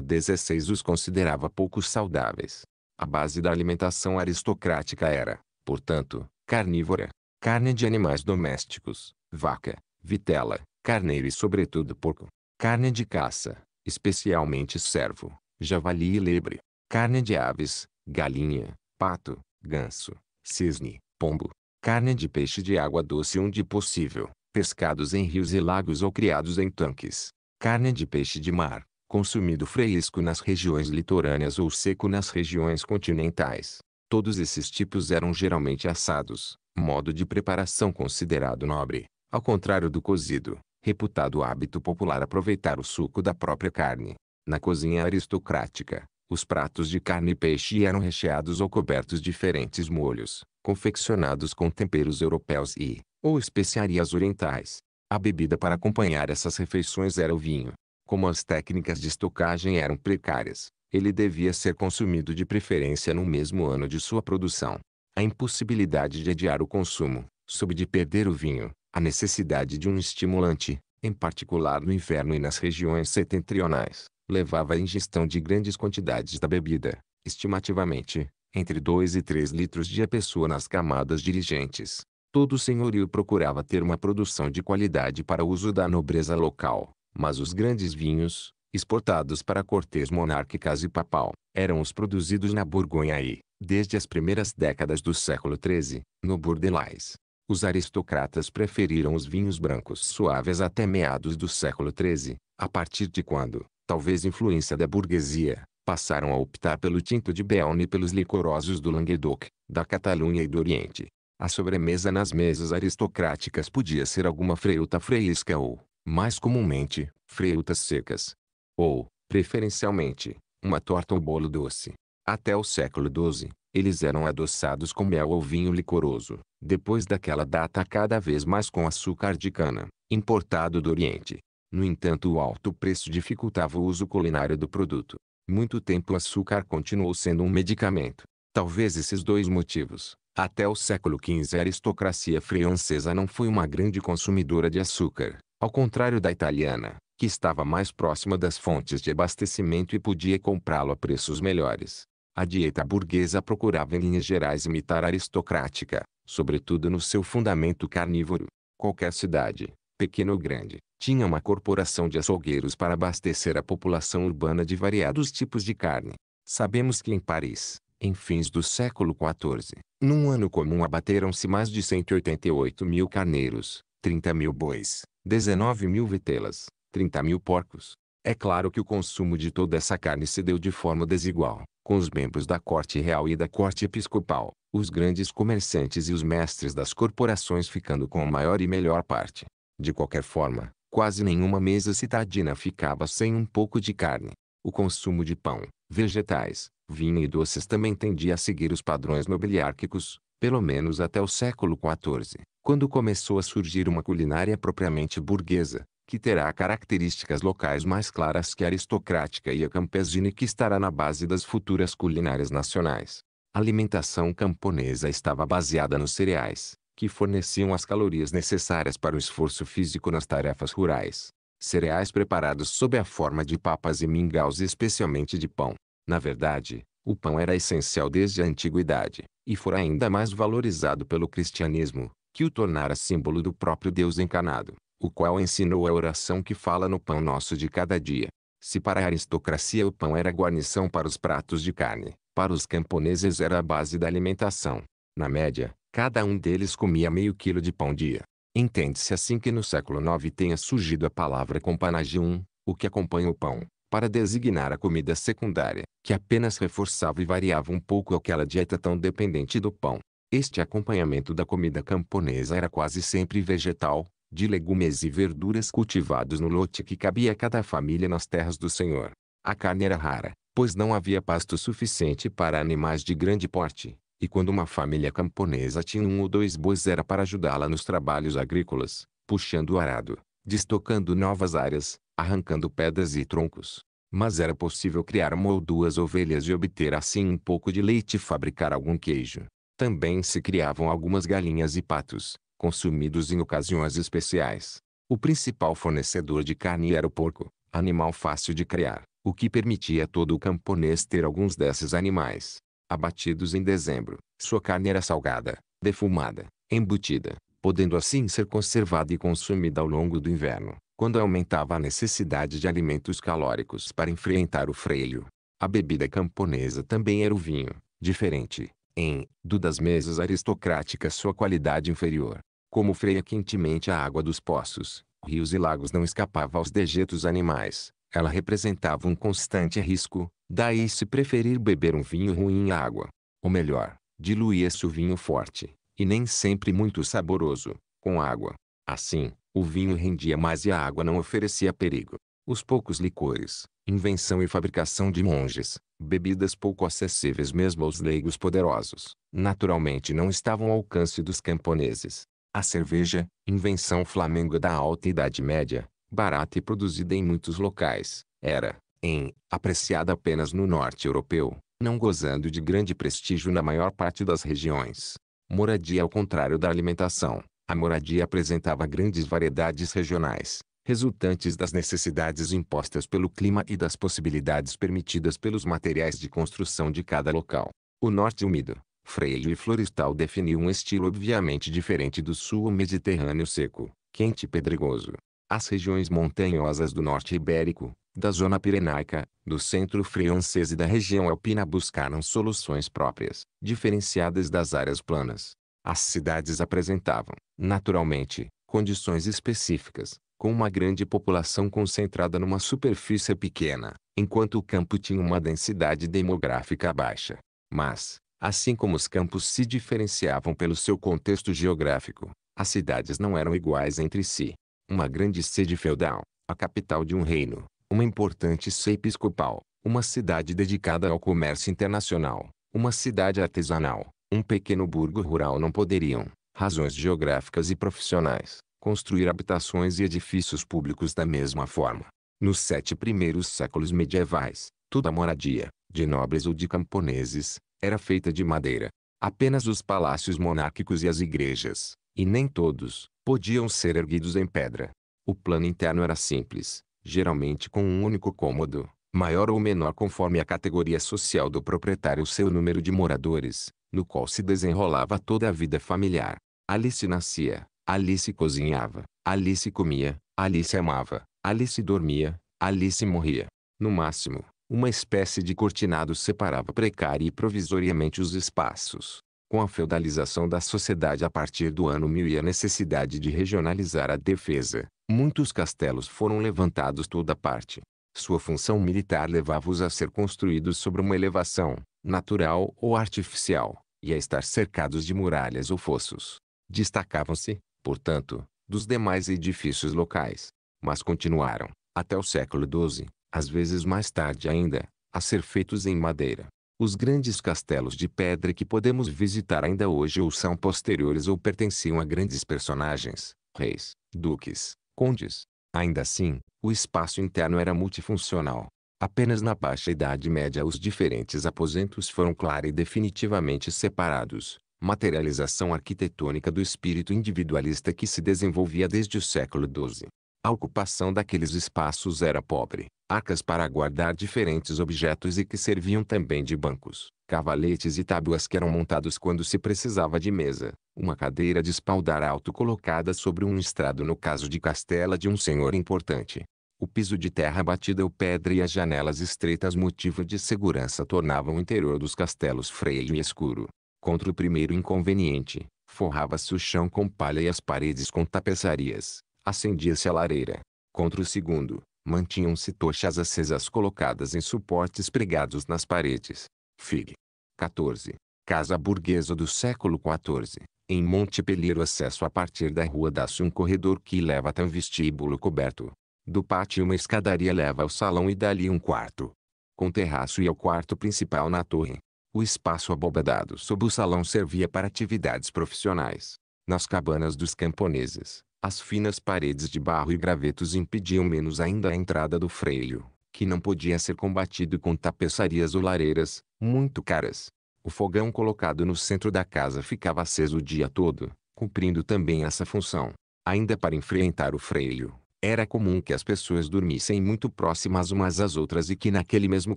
Speaker 1: XVI os considerava pouco saudáveis. A base da alimentação aristocrática era, portanto, carnívora, carne de animais domésticos, vaca, vitela, carneiro e sobretudo porco, carne de caça, especialmente cervo, javali e lebre, carne de aves, galinha, pato, ganso, cisne, pombo, carne de peixe de água doce onde possível, pescados em rios e lagos ou criados em tanques. Carne de peixe de mar, consumido fresco nas regiões litorâneas ou seco nas regiões continentais. Todos esses tipos eram geralmente assados, modo de preparação considerado nobre, ao contrário do cozido, reputado hábito popular aproveitar o suco da própria carne. Na cozinha aristocrática, os pratos de carne e peixe eram recheados ou cobertos de diferentes molhos, confeccionados com temperos europeus e, ou especiarias orientais. A bebida para acompanhar essas refeições era o vinho. Como as técnicas de estocagem eram precárias, ele devia ser consumido de preferência no mesmo ano de sua produção. A impossibilidade de adiar o consumo, sob de perder o vinho, a necessidade de um estimulante, em particular no inverno e nas regiões setentrionais, levava à ingestão de grandes quantidades da bebida, estimativamente, entre 2 e 3 litros a pessoa nas camadas dirigentes, Todo senhorio procurava ter uma produção de qualidade para uso da nobreza local, mas os grandes vinhos, exportados para cortes monárquicas e papal, eram os produzidos na Borgonha e, desde as primeiras décadas do século XIII, no Bordelais. Os aristocratas preferiram os vinhos brancos suaves até meados do século XIII, a partir de quando, talvez influência da burguesia, passaram a optar pelo tinto de Béarn e pelos licorosos do Languedoc, da Catalunha e do Oriente. A sobremesa nas mesas aristocráticas podia ser alguma freuta fresca ou, mais comumente, freutas secas. Ou, preferencialmente, uma torta ou bolo doce. Até o século XII, eles eram adoçados com mel ou vinho licoroso. Depois daquela data cada vez mais com açúcar de cana, importado do Oriente. No entanto o alto preço dificultava o uso culinário do produto. Muito tempo o açúcar continuou sendo um medicamento. Talvez esses dois motivos, até o século XV a aristocracia francesa não foi uma grande consumidora de açúcar, ao contrário da italiana, que estava mais próxima das fontes de abastecimento e podia comprá-lo a preços melhores. A dieta burguesa procurava em linhas gerais imitar a aristocrática, sobretudo no seu fundamento carnívoro. Qualquer cidade, pequena ou grande, tinha uma corporação de açougueiros para abastecer a população urbana de variados tipos de carne. Sabemos que em Paris, em fins do século XIV, num ano comum abateram-se mais de 188 mil carneiros, 30 mil bois, 19 mil vitelas, 30 mil porcos. É claro que o consumo de toda essa carne se deu de forma desigual, com os membros da corte real e da corte episcopal, os grandes comerciantes e os mestres das corporações ficando com a maior e melhor parte. De qualquer forma, quase nenhuma mesa citadina ficava sem um pouco de carne. O consumo de pão, vegetais, vinho e doces também tendia a seguir os padrões nobiliárquicos, pelo menos até o século XIV, quando começou a surgir uma culinária propriamente burguesa, que terá características locais mais claras que a aristocrática e a campesina e que estará na base das futuras culinárias nacionais. A alimentação camponesa estava baseada nos cereais, que forneciam as calorias necessárias para o esforço físico nas tarefas rurais. Cereais preparados sob a forma de papas e mingaus, especialmente de pão, na verdade, o pão era essencial desde a antiguidade, e fora ainda mais valorizado pelo cristianismo, que o tornara símbolo do próprio Deus encarnado, o qual ensinou a oração que fala no pão nosso de cada dia. Se para a aristocracia o pão era guarnição para os pratos de carne, para os camponeses era a base da alimentação. Na média, cada um deles comia meio quilo de pão dia. Entende-se assim que no século IX tenha surgido a palavra companagium, o que acompanha o pão para designar a comida secundária, que apenas reforçava e variava um pouco aquela dieta tão dependente do pão. Este acompanhamento da comida camponesa era quase sempre vegetal, de legumes e verduras cultivados no lote que cabia a cada família nas terras do Senhor. A carne era rara, pois não havia pasto suficiente para animais de grande porte, e quando uma família camponesa tinha um ou dois bois era para ajudá-la nos trabalhos agrícolas, puxando o arado, destocando novas áreas, arrancando pedras e troncos. Mas era possível criar uma ou duas ovelhas e obter assim um pouco de leite e fabricar algum queijo. Também se criavam algumas galinhas e patos, consumidos em ocasiões especiais. O principal fornecedor de carne era o porco, animal fácil de criar, o que permitia a todo o camponês ter alguns desses animais. Abatidos em dezembro, sua carne era salgada, defumada, embutida, podendo assim ser conservada e consumida ao longo do inverno quando aumentava a necessidade de alimentos calóricos para enfrentar o freio. A bebida camponesa também era o vinho, diferente, em, do das mesas aristocráticas sua qualidade inferior. Como freia quentemente a água dos poços, rios e lagos não escapava aos dejetos animais, ela representava um constante risco, daí se preferir beber um vinho ruim à água. Ou melhor, diluía-se o vinho forte, e nem sempre muito saboroso, com água. Assim, o vinho rendia mais e a água não oferecia perigo. Os poucos licores, invenção e fabricação de monges, bebidas pouco acessíveis mesmo aos leigos poderosos, naturalmente não estavam ao alcance dos camponeses. A cerveja, invenção flamenga da alta Idade Média, barata e produzida em muitos locais, era, em, apreciada apenas no norte europeu, não gozando de grande prestígio na maior parte das regiões. Moradia ao contrário da alimentação, a moradia apresentava grandes variedades regionais, resultantes das necessidades impostas pelo clima e das possibilidades permitidas pelos materiais de construção de cada local. O norte úmido, freio e florestal definiu um estilo obviamente diferente do sul mediterrâneo seco, quente e pedregoso. As regiões montanhosas do norte ibérico, da zona pirenaica, do centro francês e da região alpina buscaram soluções próprias, diferenciadas das áreas planas. As cidades apresentavam, naturalmente, condições específicas, com uma grande população concentrada numa superfície pequena, enquanto o campo tinha uma densidade demográfica baixa. Mas, assim como os campos se diferenciavam pelo seu contexto geográfico, as cidades não eram iguais entre si. Uma grande sede feudal, a capital de um reino, uma importante sede episcopal, uma cidade dedicada ao comércio internacional, uma cidade artesanal, um pequeno burgo rural não poderiam, razões geográficas e profissionais, construir habitações e edifícios públicos da mesma forma. Nos sete primeiros séculos medievais, toda moradia, de nobres ou de camponeses, era feita de madeira. Apenas os palácios monárquicos e as igrejas, e nem todos, podiam ser erguidos em pedra. O plano interno era simples, geralmente com um único cômodo, maior ou menor conforme a categoria social do proprietário e o seu número de moradores, no qual se desenrolava toda a vida familiar. Alice nascia, Alice cozinhava, Alice comia, Alice amava, Alice dormia, Alice morria. No máximo, uma espécie de cortinado separava precária e provisoriamente os espaços. Com a feudalização da sociedade a partir do ano 1000 e a necessidade de regionalizar a defesa, muitos castelos foram levantados toda parte. Sua função militar levava-os a ser construídos sobre uma elevação, natural ou artificial, e a estar cercados de muralhas ou fossos. Destacavam-se, portanto, dos demais edifícios locais, mas continuaram, até o século XII, às vezes mais tarde ainda, a ser feitos em madeira. Os grandes castelos de pedra que podemos visitar ainda hoje ou são posteriores ou pertenciam a grandes personagens, reis, duques, condes. Ainda assim, o espaço interno era multifuncional. Apenas na Baixa Idade Média os diferentes aposentos foram clara e definitivamente separados, materialização arquitetônica do espírito individualista que se desenvolvia desde o século XII. A ocupação daqueles espaços era pobre, arcas para guardar diferentes objetos e que serviam também de bancos, cavaletes e tábuas que eram montados quando se precisava de mesa, uma cadeira de espaldar alto colocada sobre um estrado no caso de castela de um senhor importante, o piso de terra batida é ou pedra e as janelas estreitas motivo de segurança tornavam o interior dos castelos freio e escuro. Contra o primeiro inconveniente, forrava-se o chão com palha e as paredes com tapeçarias. Acendia-se a lareira. Contra o segundo, mantinham-se tochas acesas colocadas em suportes pregados nas paredes. Fig. 14. Casa burguesa do século XIV. Em Montpellier o acesso a partir da rua dá-se um corredor que leva até um vestíbulo coberto, do pátio uma escadaria leva ao salão e dali um quarto. Com terraço e ao quarto principal na torre. O espaço abobadado sob o salão servia para atividades profissionais. Nas cabanas dos camponeses, as finas paredes de barro e gravetos impediam menos ainda a entrada do freio, que não podia ser combatido com tapeçarias ou lareiras, muito caras. O fogão colocado no centro da casa ficava aceso o dia todo, cumprindo também essa função. Ainda para enfrentar o freio, era comum que as pessoas dormissem muito próximas umas às outras e que naquele mesmo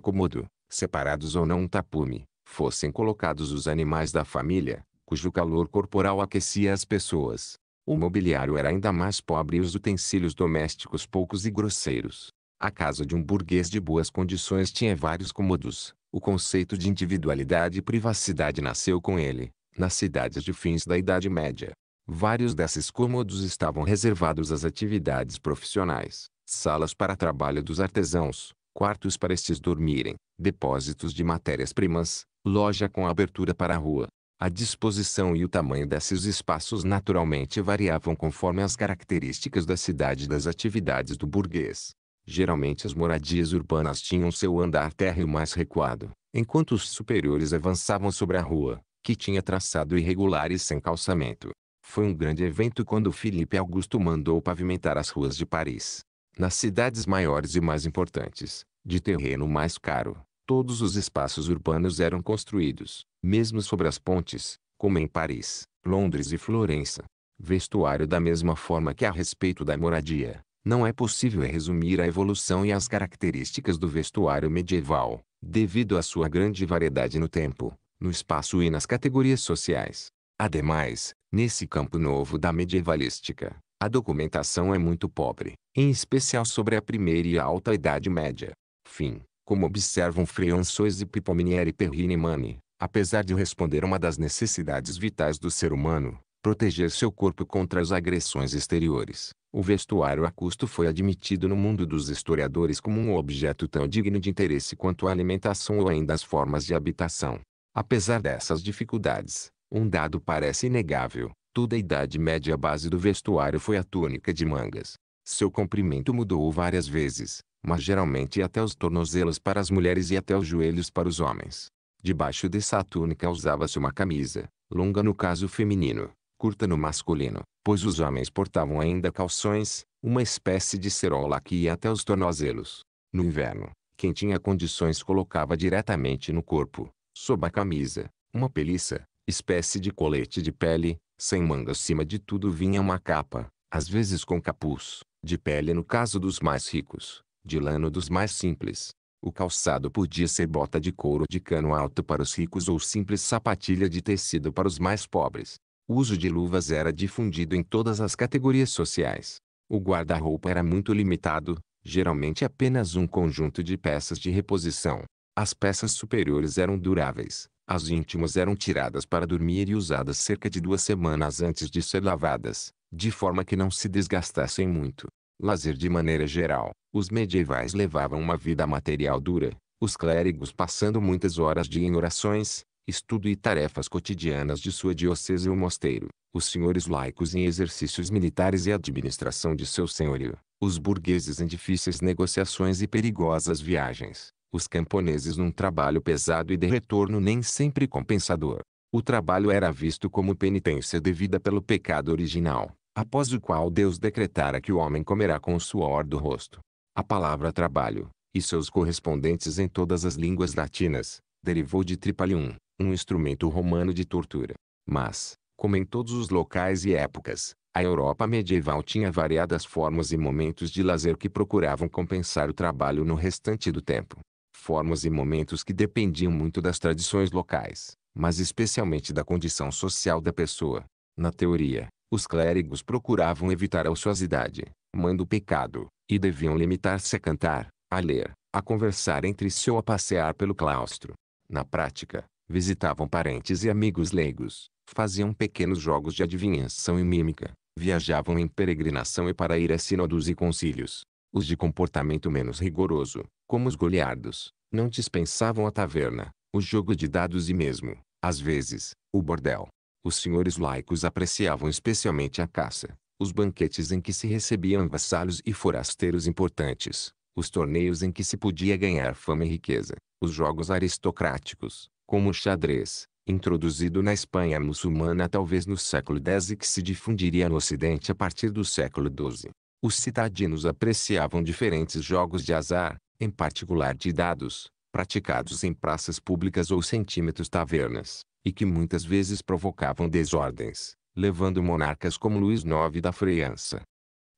Speaker 1: cômodo, separados ou não um tapume, fossem colocados os animais da família, cujo calor corporal aquecia as pessoas. O mobiliário era ainda mais pobre e os utensílios domésticos poucos e grosseiros. A casa de um burguês de boas condições tinha vários cômodos. O conceito de individualidade e privacidade nasceu com ele, nas cidades de fins da Idade Média. Vários desses cômodos estavam reservados às atividades profissionais, salas para trabalho dos artesãos, quartos para estes dormirem, depósitos de matérias-primas, loja com abertura para a rua. A disposição e o tamanho desses espaços naturalmente variavam conforme as características da cidade e das atividades do burguês. Geralmente as moradias urbanas tinham seu andar térreo mais recuado, enquanto os superiores avançavam sobre a rua, que tinha traçado irregular e sem calçamento. Foi um grande evento quando Filipe Augusto mandou pavimentar as ruas de Paris. Nas cidades maiores e mais importantes, de terreno mais caro, todos os espaços urbanos eram construídos, mesmo sobre as pontes, como em Paris, Londres e Florença. Vestuário da mesma forma que a respeito da moradia, não é possível resumir a evolução e as características do vestuário medieval, devido à sua grande variedade no tempo, no espaço e nas categorias sociais. Ademais, Nesse campo novo da medievalística, a documentação é muito pobre, em especial sobre a primeira e a alta Idade Média. Fim, como observam Freançois e Perrine Perrinimani, apesar de responder a uma das necessidades vitais do ser humano, proteger seu corpo contra as agressões exteriores, o vestuário a custo foi admitido no mundo dos historiadores como um objeto tão digno de interesse quanto a alimentação ou ainda as formas de habitação. Apesar dessas dificuldades, um dado parece inegável. Toda a Idade Média base do vestuário foi a túnica de mangas. Seu comprimento mudou várias vezes, mas geralmente até os tornozelos para as mulheres e até os joelhos para os homens. Debaixo dessa túnica usava-se uma camisa, longa no caso feminino, curta no masculino, pois os homens portavam ainda calções, uma espécie de cerola que ia até os tornozelos. No inverno, quem tinha condições colocava diretamente no corpo, sob a camisa, uma peliça, espécie de colete de pele, sem manga acima de tudo vinha uma capa, às vezes com capuz, de pele no caso dos mais ricos, de lano dos mais simples. O calçado podia ser bota de couro de cano alto para os ricos ou simples sapatilha de tecido para os mais pobres. O uso de luvas era difundido em todas as categorias sociais. O guarda-roupa era muito limitado, geralmente apenas um conjunto de peças de reposição. As peças superiores eram duráveis, as íntimas eram tiradas para dormir e usadas cerca de duas semanas antes de ser lavadas, de forma que não se desgastassem muito. Lazer de maneira geral, os medievais levavam uma vida material dura, os clérigos passando muitas horas de em orações, estudo e tarefas cotidianas de sua diocese ou mosteiro, os senhores laicos em exercícios militares e administração de seu senhorio, os burgueses em difíceis negociações e perigosas viagens, os camponeses num trabalho pesado e de retorno nem sempre compensador. O trabalho era visto como penitência devida pelo pecado original, após o qual Deus decretara que o homem comerá com o suor do rosto. A palavra trabalho, e seus correspondentes em todas as línguas latinas, derivou de tripalium, um instrumento romano de tortura. Mas, como em todos os locais e épocas, a Europa medieval tinha variadas formas e momentos de lazer que procuravam compensar o trabalho no restante do tempo formas e momentos que dependiam muito das tradições locais, mas especialmente da condição social da pessoa. Na teoria, os clérigos procuravam evitar a ociosidade, mãe do pecado, e deviam limitar-se a cantar, a ler, a conversar entre si ou a passear pelo claustro. Na prática, visitavam parentes e amigos leigos, faziam pequenos jogos de adivinhação e mímica, viajavam em peregrinação e para ir a sínodos e concílios, os de comportamento menos rigoroso, como os goliardos, não dispensavam a taverna, o jogo de dados e mesmo, às vezes, o bordel. Os senhores laicos apreciavam especialmente a caça, os banquetes em que se recebiam vassalos e forasteiros importantes, os torneios em que se podia ganhar fama e riqueza, os jogos aristocráticos, como o xadrez, introduzido na Espanha muçulmana talvez no século X e que se difundiria no Ocidente a partir do século XII. Os cidadinos apreciavam diferentes jogos de azar, em particular de dados, praticados em praças públicas ou centímetros tavernas, e que muitas vezes provocavam desordens, levando monarcas como Luís IX da França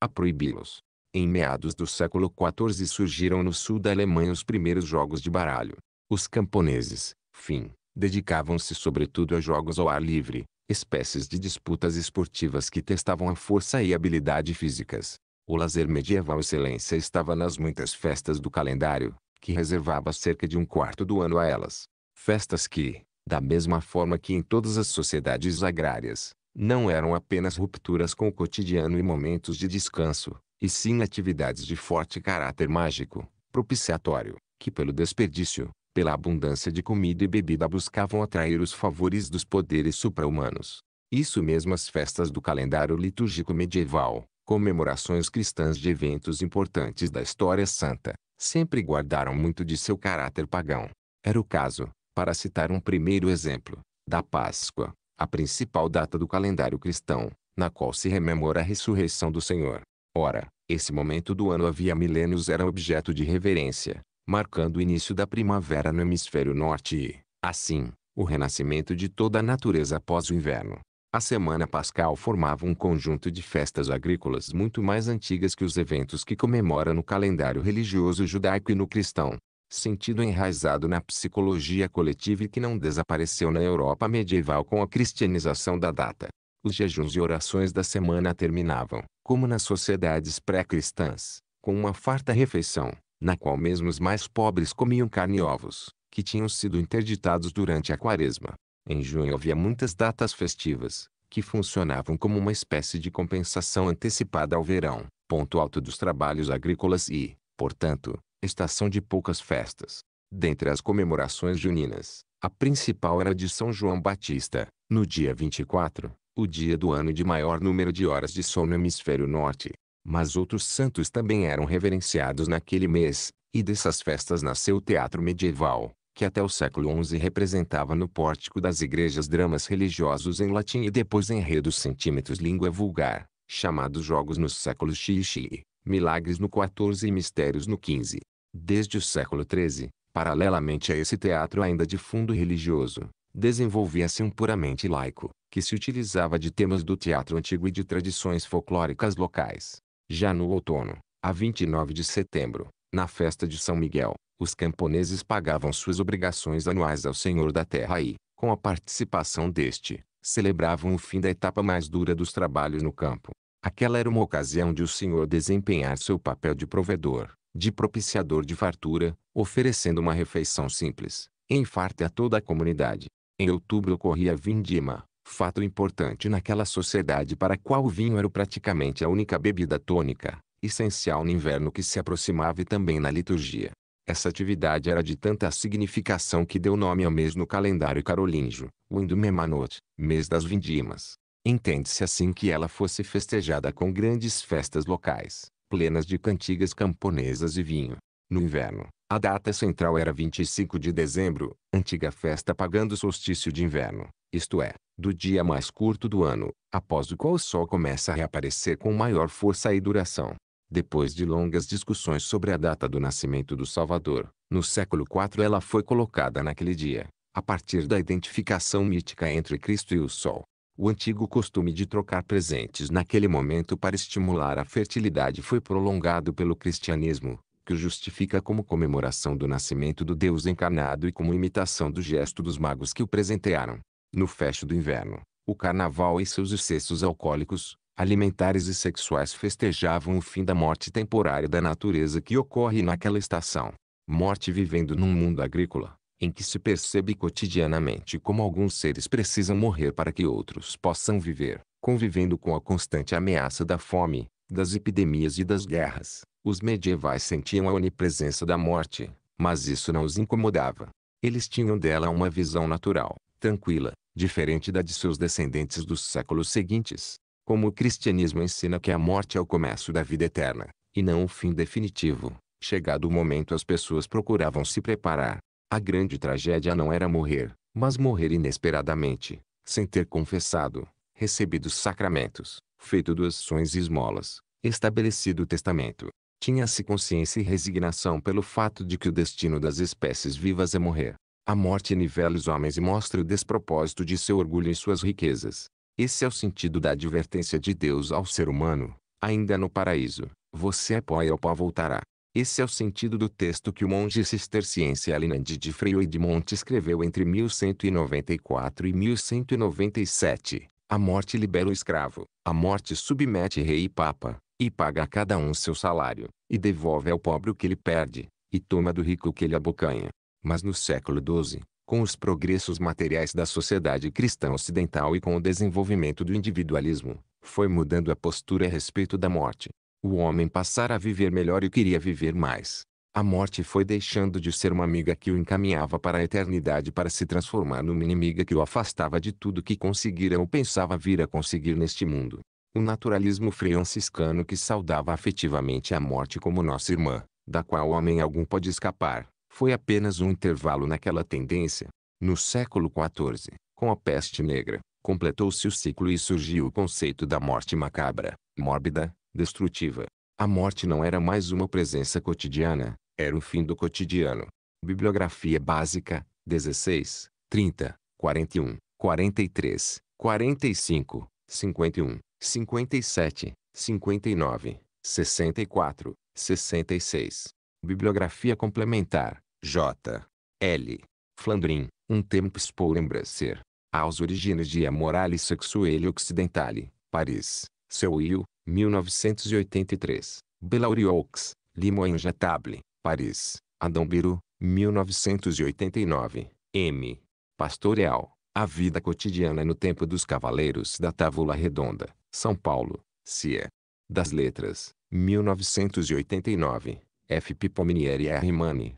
Speaker 1: a proibi-los. Em meados do século XIV surgiram no sul da Alemanha os primeiros jogos de baralho. Os camponeses, fim, dedicavam-se sobretudo a jogos ao ar livre, espécies de disputas esportivas que testavam a força e habilidade físicas, o lazer medieval excelência estava nas muitas festas do calendário, que reservava cerca de um quarto do ano a elas. Festas que, da mesma forma que em todas as sociedades agrárias, não eram apenas rupturas com o cotidiano e momentos de descanso, e sim atividades de forte caráter mágico, propiciatório, que pelo desperdício, pela abundância de comida e bebida buscavam atrair os favores dos poderes supra-humanos. Isso mesmo as festas do calendário litúrgico medieval, comemorações cristãs de eventos importantes da história santa, sempre guardaram muito de seu caráter pagão. Era o caso, para citar um primeiro exemplo, da Páscoa, a principal data do calendário cristão, na qual se rememora a ressurreição do Senhor. Ora, esse momento do ano havia milênios era objeto de reverência, marcando o início da primavera no hemisfério norte e, assim, o renascimento de toda a natureza após o inverno. A Semana Pascal formava um conjunto de festas agrícolas muito mais antigas que os eventos que comemora no calendário religioso judaico e no cristão. Sentido enraizado na psicologia coletiva e que não desapareceu na Europa medieval com a cristianização da data. Os jejuns e orações da semana terminavam, como nas sociedades pré-cristãs, com uma farta refeição, na qual mesmo os mais pobres comiam carne e ovos, que tinham sido interditados durante a quaresma. Em junho havia muitas datas festivas, que funcionavam como uma espécie de compensação antecipada ao verão, ponto alto dos trabalhos agrícolas e, portanto, estação de poucas festas. Dentre as comemorações juninas, a principal era a de São João Batista, no dia 24, o dia do ano de maior número de horas de sol no hemisfério norte. Mas outros santos também eram reverenciados naquele mês, e dessas festas nasceu o teatro medieval, que até o século XI representava no pórtico das igrejas dramas religiosos em latim e depois enredos centímetros língua vulgar, chamados jogos nos séculos XI e milagres no XIV e mistérios no XV. Desde o século XIII, paralelamente a esse teatro ainda de fundo religioso, desenvolvia-se um puramente laico, que se utilizava de temas do teatro antigo e de tradições folclóricas locais. Já no outono, a 29 de setembro, na festa de São Miguel, os camponeses pagavam suas obrigações anuais ao senhor da terra e, com a participação deste, celebravam o fim da etapa mais dura dos trabalhos no campo. Aquela era uma ocasião de o senhor desempenhar seu papel de provedor, de propiciador de fartura, oferecendo uma refeição simples, em farta a toda a comunidade. Em outubro ocorria a vindima, fato importante naquela sociedade para a qual o vinho era praticamente a única bebida tônica, essencial no inverno que se aproximava e também na liturgia. Essa atividade era de tanta significação que deu nome ao mês no calendário carolíngio, o Indumemanot, mês das vindimas. Entende-se assim que ela fosse festejada com grandes festas locais, plenas de cantigas camponesas e vinho. No inverno, a data central era 25 de dezembro, antiga festa pagando o solstício de inverno, isto é, do dia mais curto do ano, após o qual o sol começa a reaparecer com maior força e duração. Depois de longas discussões sobre a data do nascimento do Salvador, no século IV ela foi colocada naquele dia, a partir da identificação mítica entre Cristo e o Sol. O antigo costume de trocar presentes naquele momento para estimular a fertilidade foi prolongado pelo cristianismo, que o justifica como comemoração do nascimento do Deus encarnado e como imitação do gesto dos magos que o presentearam. No fecho do inverno, o carnaval e seus excessos alcoólicos, alimentares e sexuais festejavam o fim da morte temporária da natureza que ocorre naquela estação. Morte vivendo num mundo agrícola, em que se percebe cotidianamente como alguns seres precisam morrer para que outros possam viver, convivendo com a constante ameaça da fome, das epidemias e das guerras. Os medievais sentiam a onipresença da morte, mas isso não os incomodava. Eles tinham dela uma visão natural, tranquila, diferente da de seus descendentes dos séculos seguintes. Como o cristianismo ensina que a morte é o começo da vida eterna, e não o fim definitivo, chegado o momento as pessoas procuravam se preparar. A grande tragédia não era morrer, mas morrer inesperadamente, sem ter confessado, recebido os sacramentos, feito doações e esmolas, estabelecido o testamento. Tinha-se consciência e resignação pelo fato de que o destino das espécies vivas é morrer. A morte nivela os homens e mostra o despropósito de seu orgulho e suas riquezas. Esse é o sentido da advertência de Deus ao ser humano. Ainda no paraíso, você é pó e ao pó voltará. Esse é o sentido do texto que o monge cisterciense Alinandi de Freio e de Monte escreveu entre 1194 e 1197. A morte libera o escravo, a morte submete rei e papa, e paga a cada um seu salário, e devolve ao pobre o que ele perde, e toma do rico o que ele abocanha. Mas no século XII, com os progressos materiais da sociedade cristã ocidental e com o desenvolvimento do individualismo, foi mudando a postura a respeito da morte. O homem passara a viver melhor e queria viver mais. A morte foi deixando de ser uma amiga que o encaminhava para a eternidade para se transformar numa inimiga que o afastava de tudo que conseguira ou pensava vir a conseguir neste mundo. O naturalismo franciscano que saudava afetivamente a morte como nossa irmã, da qual homem algum pode escapar, foi apenas um intervalo naquela tendência. No século XIV, com a peste negra, completou-se o ciclo e surgiu o conceito da morte macabra, mórbida, destrutiva. A morte não era mais uma presença cotidiana, era o fim do cotidiano. Bibliografia básica, 16, 30, 41, 43, 45, 51, 57, 59, 64, 66. Bibliografia complementar. J. L. Flandrin, Um Tempus pour Embracer. Aos origens de a Amorale Sexuelle Occidentale, Paris, Seuil, 1983. Belaurioux, Limoges Table, Paris, Adão Biro, 1989. M. Pastoreal, A Vida Cotidiana no Tempo dos Cavaleiros da Távola Redonda, São Paulo, CIA. Das Letras, 1989. F. Pipomnier e R. Mani,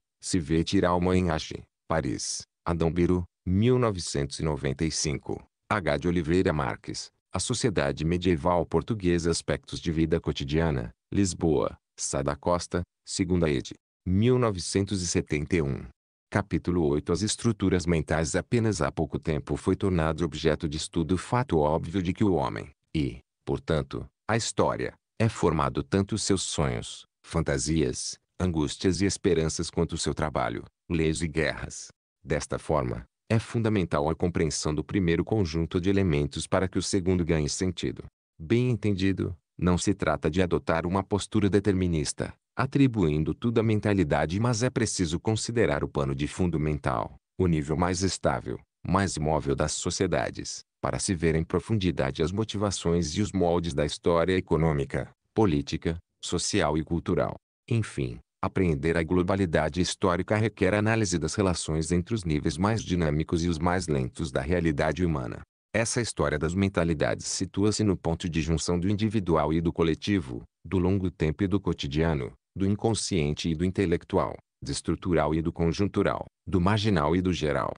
Speaker 1: em Ache, Paris, Adão Biro, 1995. H. de Oliveira Marques, A Sociedade Medieval Portuguesa Aspectos de Vida Cotidiana, Lisboa, Sada Costa, segunda ed. 1971. Capítulo 8 As estruturas mentais apenas há pouco tempo foi tornado objeto de estudo o fato óbvio de que o homem, e, portanto, a história, é formado tanto seus sonhos, fantasias, angústias e esperanças quanto ao seu trabalho, leis e guerras. Desta forma, é fundamental a compreensão do primeiro conjunto de elementos para que o segundo ganhe sentido. Bem entendido, não se trata de adotar uma postura determinista, atribuindo tudo à mentalidade, mas é preciso considerar o pano de fundo mental, o nível mais estável, mais imóvel das sociedades, para se ver em profundidade as motivações e os moldes da história econômica, política, social e cultural. Enfim, Apreender a globalidade histórica requer análise das relações entre os níveis mais dinâmicos e os mais lentos da realidade humana. Essa história das mentalidades situa-se no ponto de junção do individual e do coletivo, do longo tempo e do cotidiano, do inconsciente e do intelectual, do estrutural e do conjuntural, do marginal e do geral.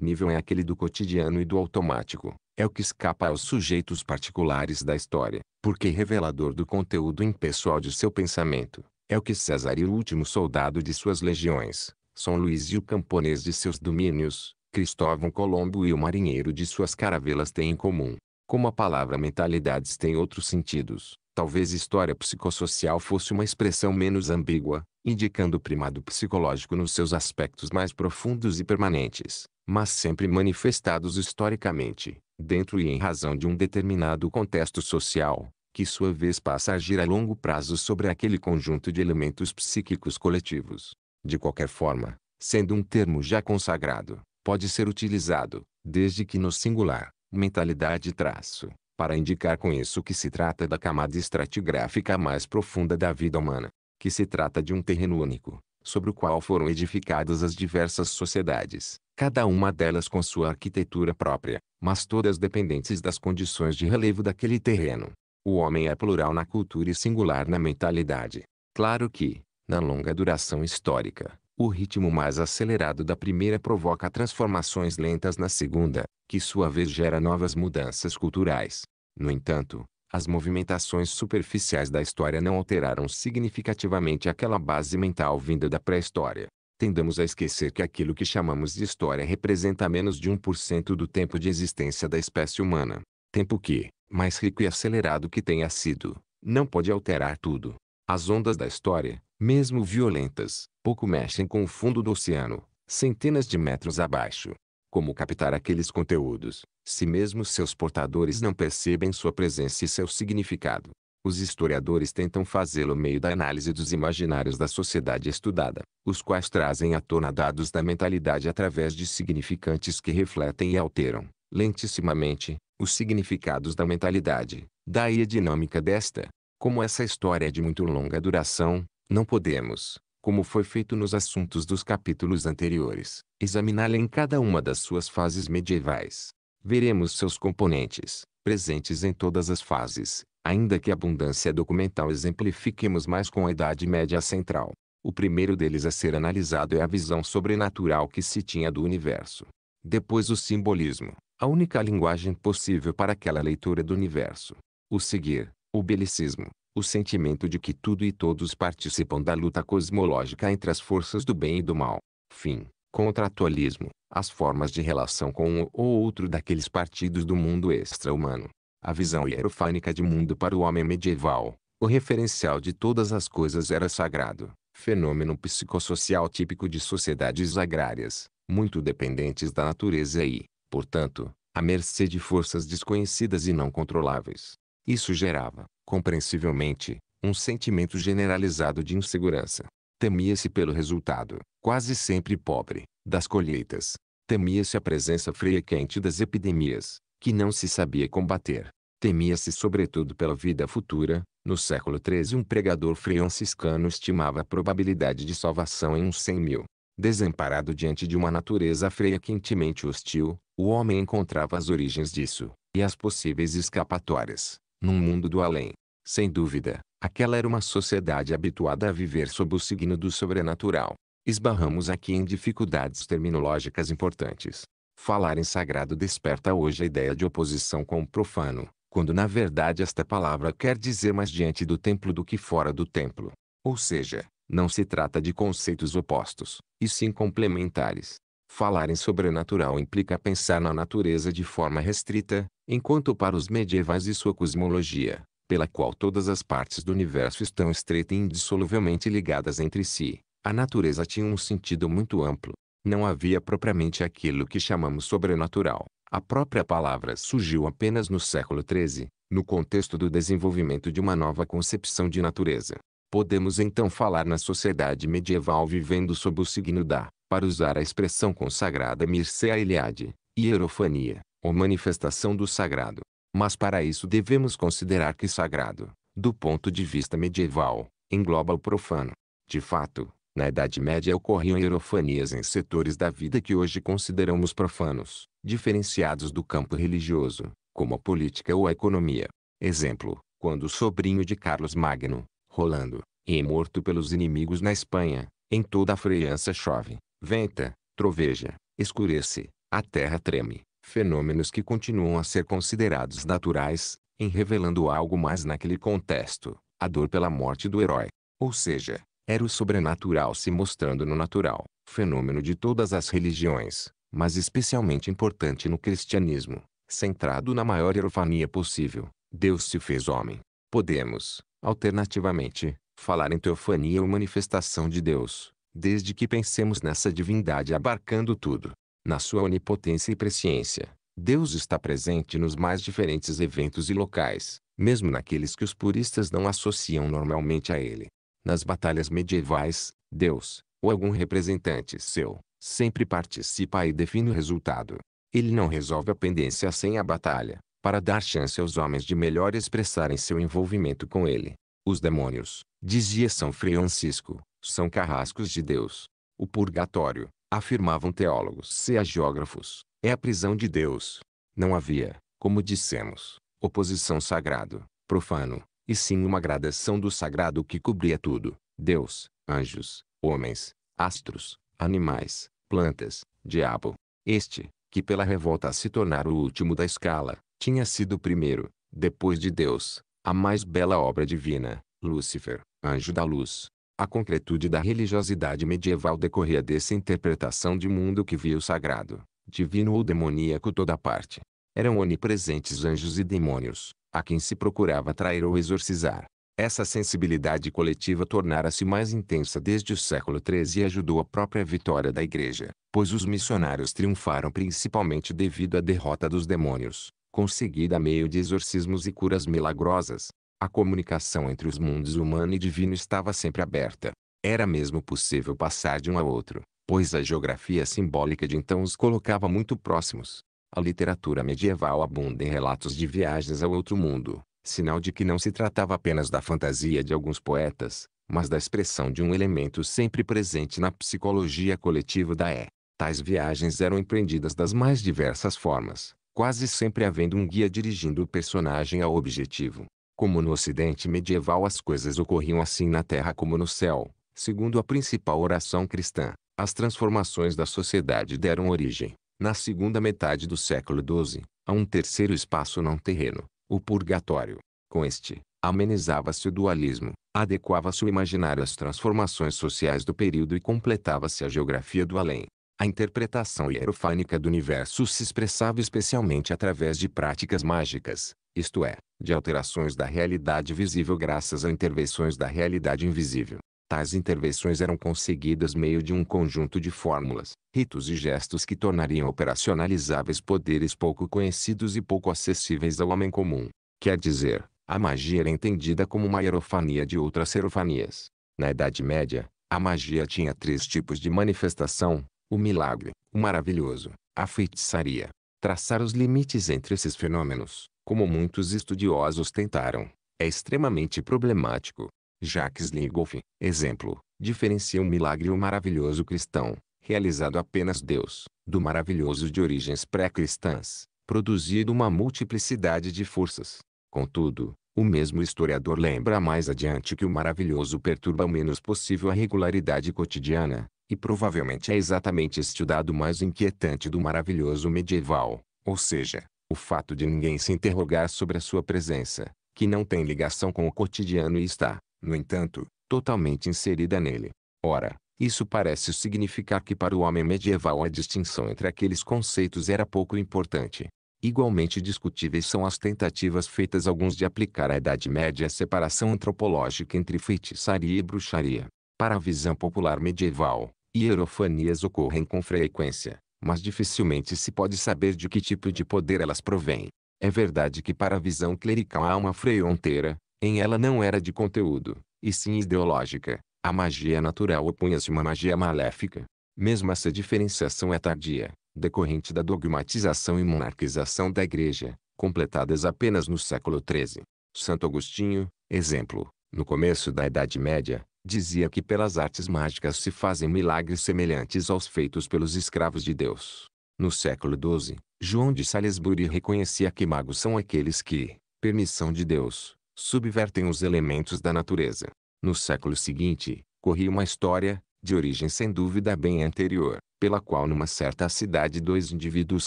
Speaker 1: Nível é aquele do cotidiano e do automático, é o que escapa aos sujeitos particulares da história, porque revelador do conteúdo impessoal de seu pensamento. É o que César e o último soldado de suas legiões, São Luís e o camponês de seus domínios, Cristóvão Colombo e o marinheiro de suas caravelas têm em comum. Como a palavra mentalidades tem outros sentidos, talvez história psicossocial fosse uma expressão menos ambígua, indicando o primado psicológico nos seus aspectos mais profundos e permanentes, mas sempre manifestados historicamente, dentro e em razão de um determinado contexto social, que sua vez passa a agir a longo prazo sobre aquele conjunto de elementos psíquicos coletivos. De qualquer forma, sendo um termo já consagrado, pode ser utilizado, desde que no singular, mentalidade traço, para indicar com isso que se trata da camada estratigráfica mais profunda da vida humana, que se trata de um terreno único, sobre o qual foram edificadas as diversas sociedades, cada uma delas com sua arquitetura própria, mas todas dependentes das condições de relevo daquele terreno. O homem é plural na cultura e singular na mentalidade. Claro que, na longa duração histórica, o ritmo mais acelerado da primeira provoca transformações lentas na segunda, que sua vez gera novas mudanças culturais. No entanto, as movimentações superficiais da história não alteraram significativamente aquela base mental vinda da pré-história. Tendemos a esquecer que aquilo que chamamos de história representa menos de 1% do tempo de existência da espécie humana. Tempo que, mais rico e acelerado que tenha sido, não pode alterar tudo. As ondas da história, mesmo violentas, pouco mexem com o fundo do oceano, centenas de metros abaixo. Como captar aqueles conteúdos, se mesmo seus portadores não percebem sua presença e seu significado? Os historiadores tentam fazê-lo meio da análise dos imaginários da sociedade estudada, os quais trazem à tona dados da mentalidade através de significantes que refletem e alteram, lentissimamente, os significados da mentalidade. Daí a dinâmica desta. Como essa história é de muito longa duração, não podemos, como foi feito nos assuntos dos capítulos anteriores, examiná-la em cada uma das suas fases medievais. Veremos seus componentes, presentes em todas as fases, ainda que a abundância documental exemplifiquemos mais com a Idade Média Central. O primeiro deles a ser analisado é a visão sobrenatural que se tinha do universo. Depois o simbolismo, a única linguagem possível para aquela leitura do universo. O seguir, o belicismo, o sentimento de que tudo e todos participam da luta cosmológica entre as forças do bem e do mal. Fim, contratualismo, as formas de relação com um ou outro daqueles partidos do mundo extra-humano. A visão hierofânica de mundo para o homem medieval, o referencial de todas as coisas era sagrado, fenômeno psicossocial típico de sociedades agrárias, muito dependentes da natureza e, portanto, à mercê de forças desconhecidas e não controláveis. Isso gerava, compreensivelmente, um sentimento generalizado de insegurança. Temia-se pelo resultado, quase sempre pobre, das colheitas. Temia-se a presença fria e quente das epidemias, que não se sabia combater. Temia-se sobretudo pela vida futura. No século XIII um pregador franciscano estimava a probabilidade de salvação em uns 100 mil. Desamparado diante de uma natureza freia quentemente hostil, o homem encontrava as origens disso, e as possíveis escapatórias, num mundo do além. Sem dúvida, aquela era uma sociedade habituada a viver sob o signo do sobrenatural. Esbarramos aqui em dificuldades terminológicas importantes. Falar em sagrado desperta hoje a ideia de oposição com o profano, quando na verdade esta palavra quer dizer mais diante do templo do que fora do templo. Ou seja, não se trata de conceitos opostos, e sim complementares. Falar em sobrenatural implica pensar na natureza de forma restrita, enquanto para os medievais e sua cosmologia, pela qual todas as partes do universo estão estreita e indissoluvelmente ligadas entre si, a natureza tinha um sentido muito amplo. Não havia propriamente aquilo que chamamos sobrenatural. A própria palavra surgiu apenas no século XIII, no contexto do desenvolvimento de uma nova concepção de natureza. Podemos então falar na sociedade medieval vivendo sob o signo da para usar a expressão consagrada Mircea Eliade, hierofania, ou manifestação do sagrado. Mas para isso devemos considerar que sagrado, do ponto de vista medieval, engloba o profano. De fato, na Idade Média ocorriam hierofanias em setores da vida que hoje consideramos profanos, diferenciados do campo religioso, como a política ou a economia. Exemplo, quando o sobrinho de Carlos Magno, Rolando, é morto pelos inimigos na Espanha, em toda a França chove, venta, troveja, escurece, a terra treme, fenômenos que continuam a ser considerados naturais, em revelando algo mais naquele contexto, a dor pela morte do herói. Ou seja, era o sobrenatural se mostrando no natural, fenômeno de todas as religiões, mas especialmente importante no cristianismo, centrado na maior erofania possível, Deus se fez homem. Podemos, alternativamente, falar em teofania ou manifestação de Deus, desde que pensemos nessa divindade abarcando tudo. Na sua onipotência e presciência, Deus está presente nos mais diferentes eventos e locais, mesmo naqueles que os puristas não associam normalmente a ele. Nas batalhas medievais, Deus, ou algum representante seu, sempre participa e define o resultado. Ele não resolve a pendência sem a batalha, para dar chance aos homens de melhor expressarem seu envolvimento com ele. Os demônios, dizia São Francisco, são carrascos de Deus. O purgatório, afirmavam teólogos e agiógrafos, é a prisão de Deus. Não havia, como dissemos, oposição sagrado, profano, e sim uma gradação do sagrado que cobria tudo: Deus, anjos, homens, astros, animais, plantas, diabo. Este, que pela revolta se tornara o último da escala, tinha sido o primeiro, depois de Deus, a mais bela obra divina, Lúcifer, anjo da luz, a concretude da religiosidade medieval decorria dessa interpretação de mundo que via o sagrado, divino ou demoníaco toda parte. Eram onipresentes anjos e demônios, a quem se procurava atrair ou exorcizar. Essa sensibilidade coletiva tornara-se mais intensa desde o século XIII e ajudou a própria vitória da Igreja, pois os missionários triunfaram principalmente devido à derrota dos demônios, conseguida a meio de exorcismos e curas milagrosas. A comunicação entre os mundos humano e divino estava sempre aberta. Era mesmo possível passar de um a outro, pois a geografia simbólica de então os colocava muito próximos. A literatura medieval abunda em relatos de viagens ao outro mundo, sinal de que não se tratava apenas da fantasia de alguns poetas, mas da expressão de um elemento sempre presente na psicologia coletiva da é. Tais viagens eram empreendidas das mais diversas formas, quase sempre havendo um guia dirigindo o personagem ao objetivo. Como no Ocidente medieval as coisas ocorriam assim na terra como no céu, segundo a principal oração cristã, as transformações da sociedade deram origem, na segunda metade do século XII, a um terceiro espaço não terreno, o purgatório. Com este, amenizava-se o dualismo, adequava-se o imaginário às transformações sociais do período e completava-se a geografia do além. A interpretação hierofânica do universo se expressava especialmente através de práticas mágicas, isto é, de alterações da realidade visível graças a intervenções da realidade invisível. Tais intervenções eram conseguidas meio de um conjunto de fórmulas, ritos e gestos que tornariam operacionalizáveis poderes pouco conhecidos e pouco acessíveis ao homem comum. Quer dizer, a magia era entendida como uma hierofania de outras serofanias. Na Idade Média, a magia tinha três tipos de manifestação: o milagre, o maravilhoso, a feitiçaria. Traçar os limites entre esses fenômenos, como muitos estudiosos tentaram, é extremamente problemático. Jacques Ligoff, exemplo, diferencia o um milagre o um maravilhoso cristão, realizado apenas Deus, do maravilhoso de origens pré-cristãs, produzido uma multiplicidade de forças. Contudo, o mesmo historiador lembra mais adiante que o maravilhoso perturba o menos possível a regularidade cotidiana, e provavelmente é exatamente este o dado mais inquietante do maravilhoso medieval, ou seja, o fato de ninguém se interrogar sobre a sua presença, que não tem ligação com o cotidiano e está, no entanto, totalmente inserida nele. Ora, isso parece significar que para o homem medieval a distinção entre aqueles conceitos era pouco importante. Igualmente discutíveis são as tentativas feitas alguns de aplicar à Idade Média a separação antropológica entre feitiçaria e bruxaria. Para a visão popular medieval, hierofanias ocorrem com frequência, mas dificilmente se pode saber de que tipo de poder elas provêm. É verdade que para a visão clerical há uma freonteira, em ela não era de conteúdo, e sim ideológica. A magia natural opunha-se uma magia maléfica. Mesmo essa diferenciação é tardia, decorrente da dogmatização e monarquização da Igreja, completadas apenas no século XIII. Santo Agostinho, exemplo, no começo da Idade Média, dizia que pelas artes mágicas se fazem milagres semelhantes aos feitos pelos escravos de Deus. No século XII, João de Salisbury reconhecia que magos são aqueles que, permissão de Deus, subvertem os elementos da natureza. No século seguinte, corria uma história, de origem sem dúvida bem anterior, pela qual numa certa cidade dois indivíduos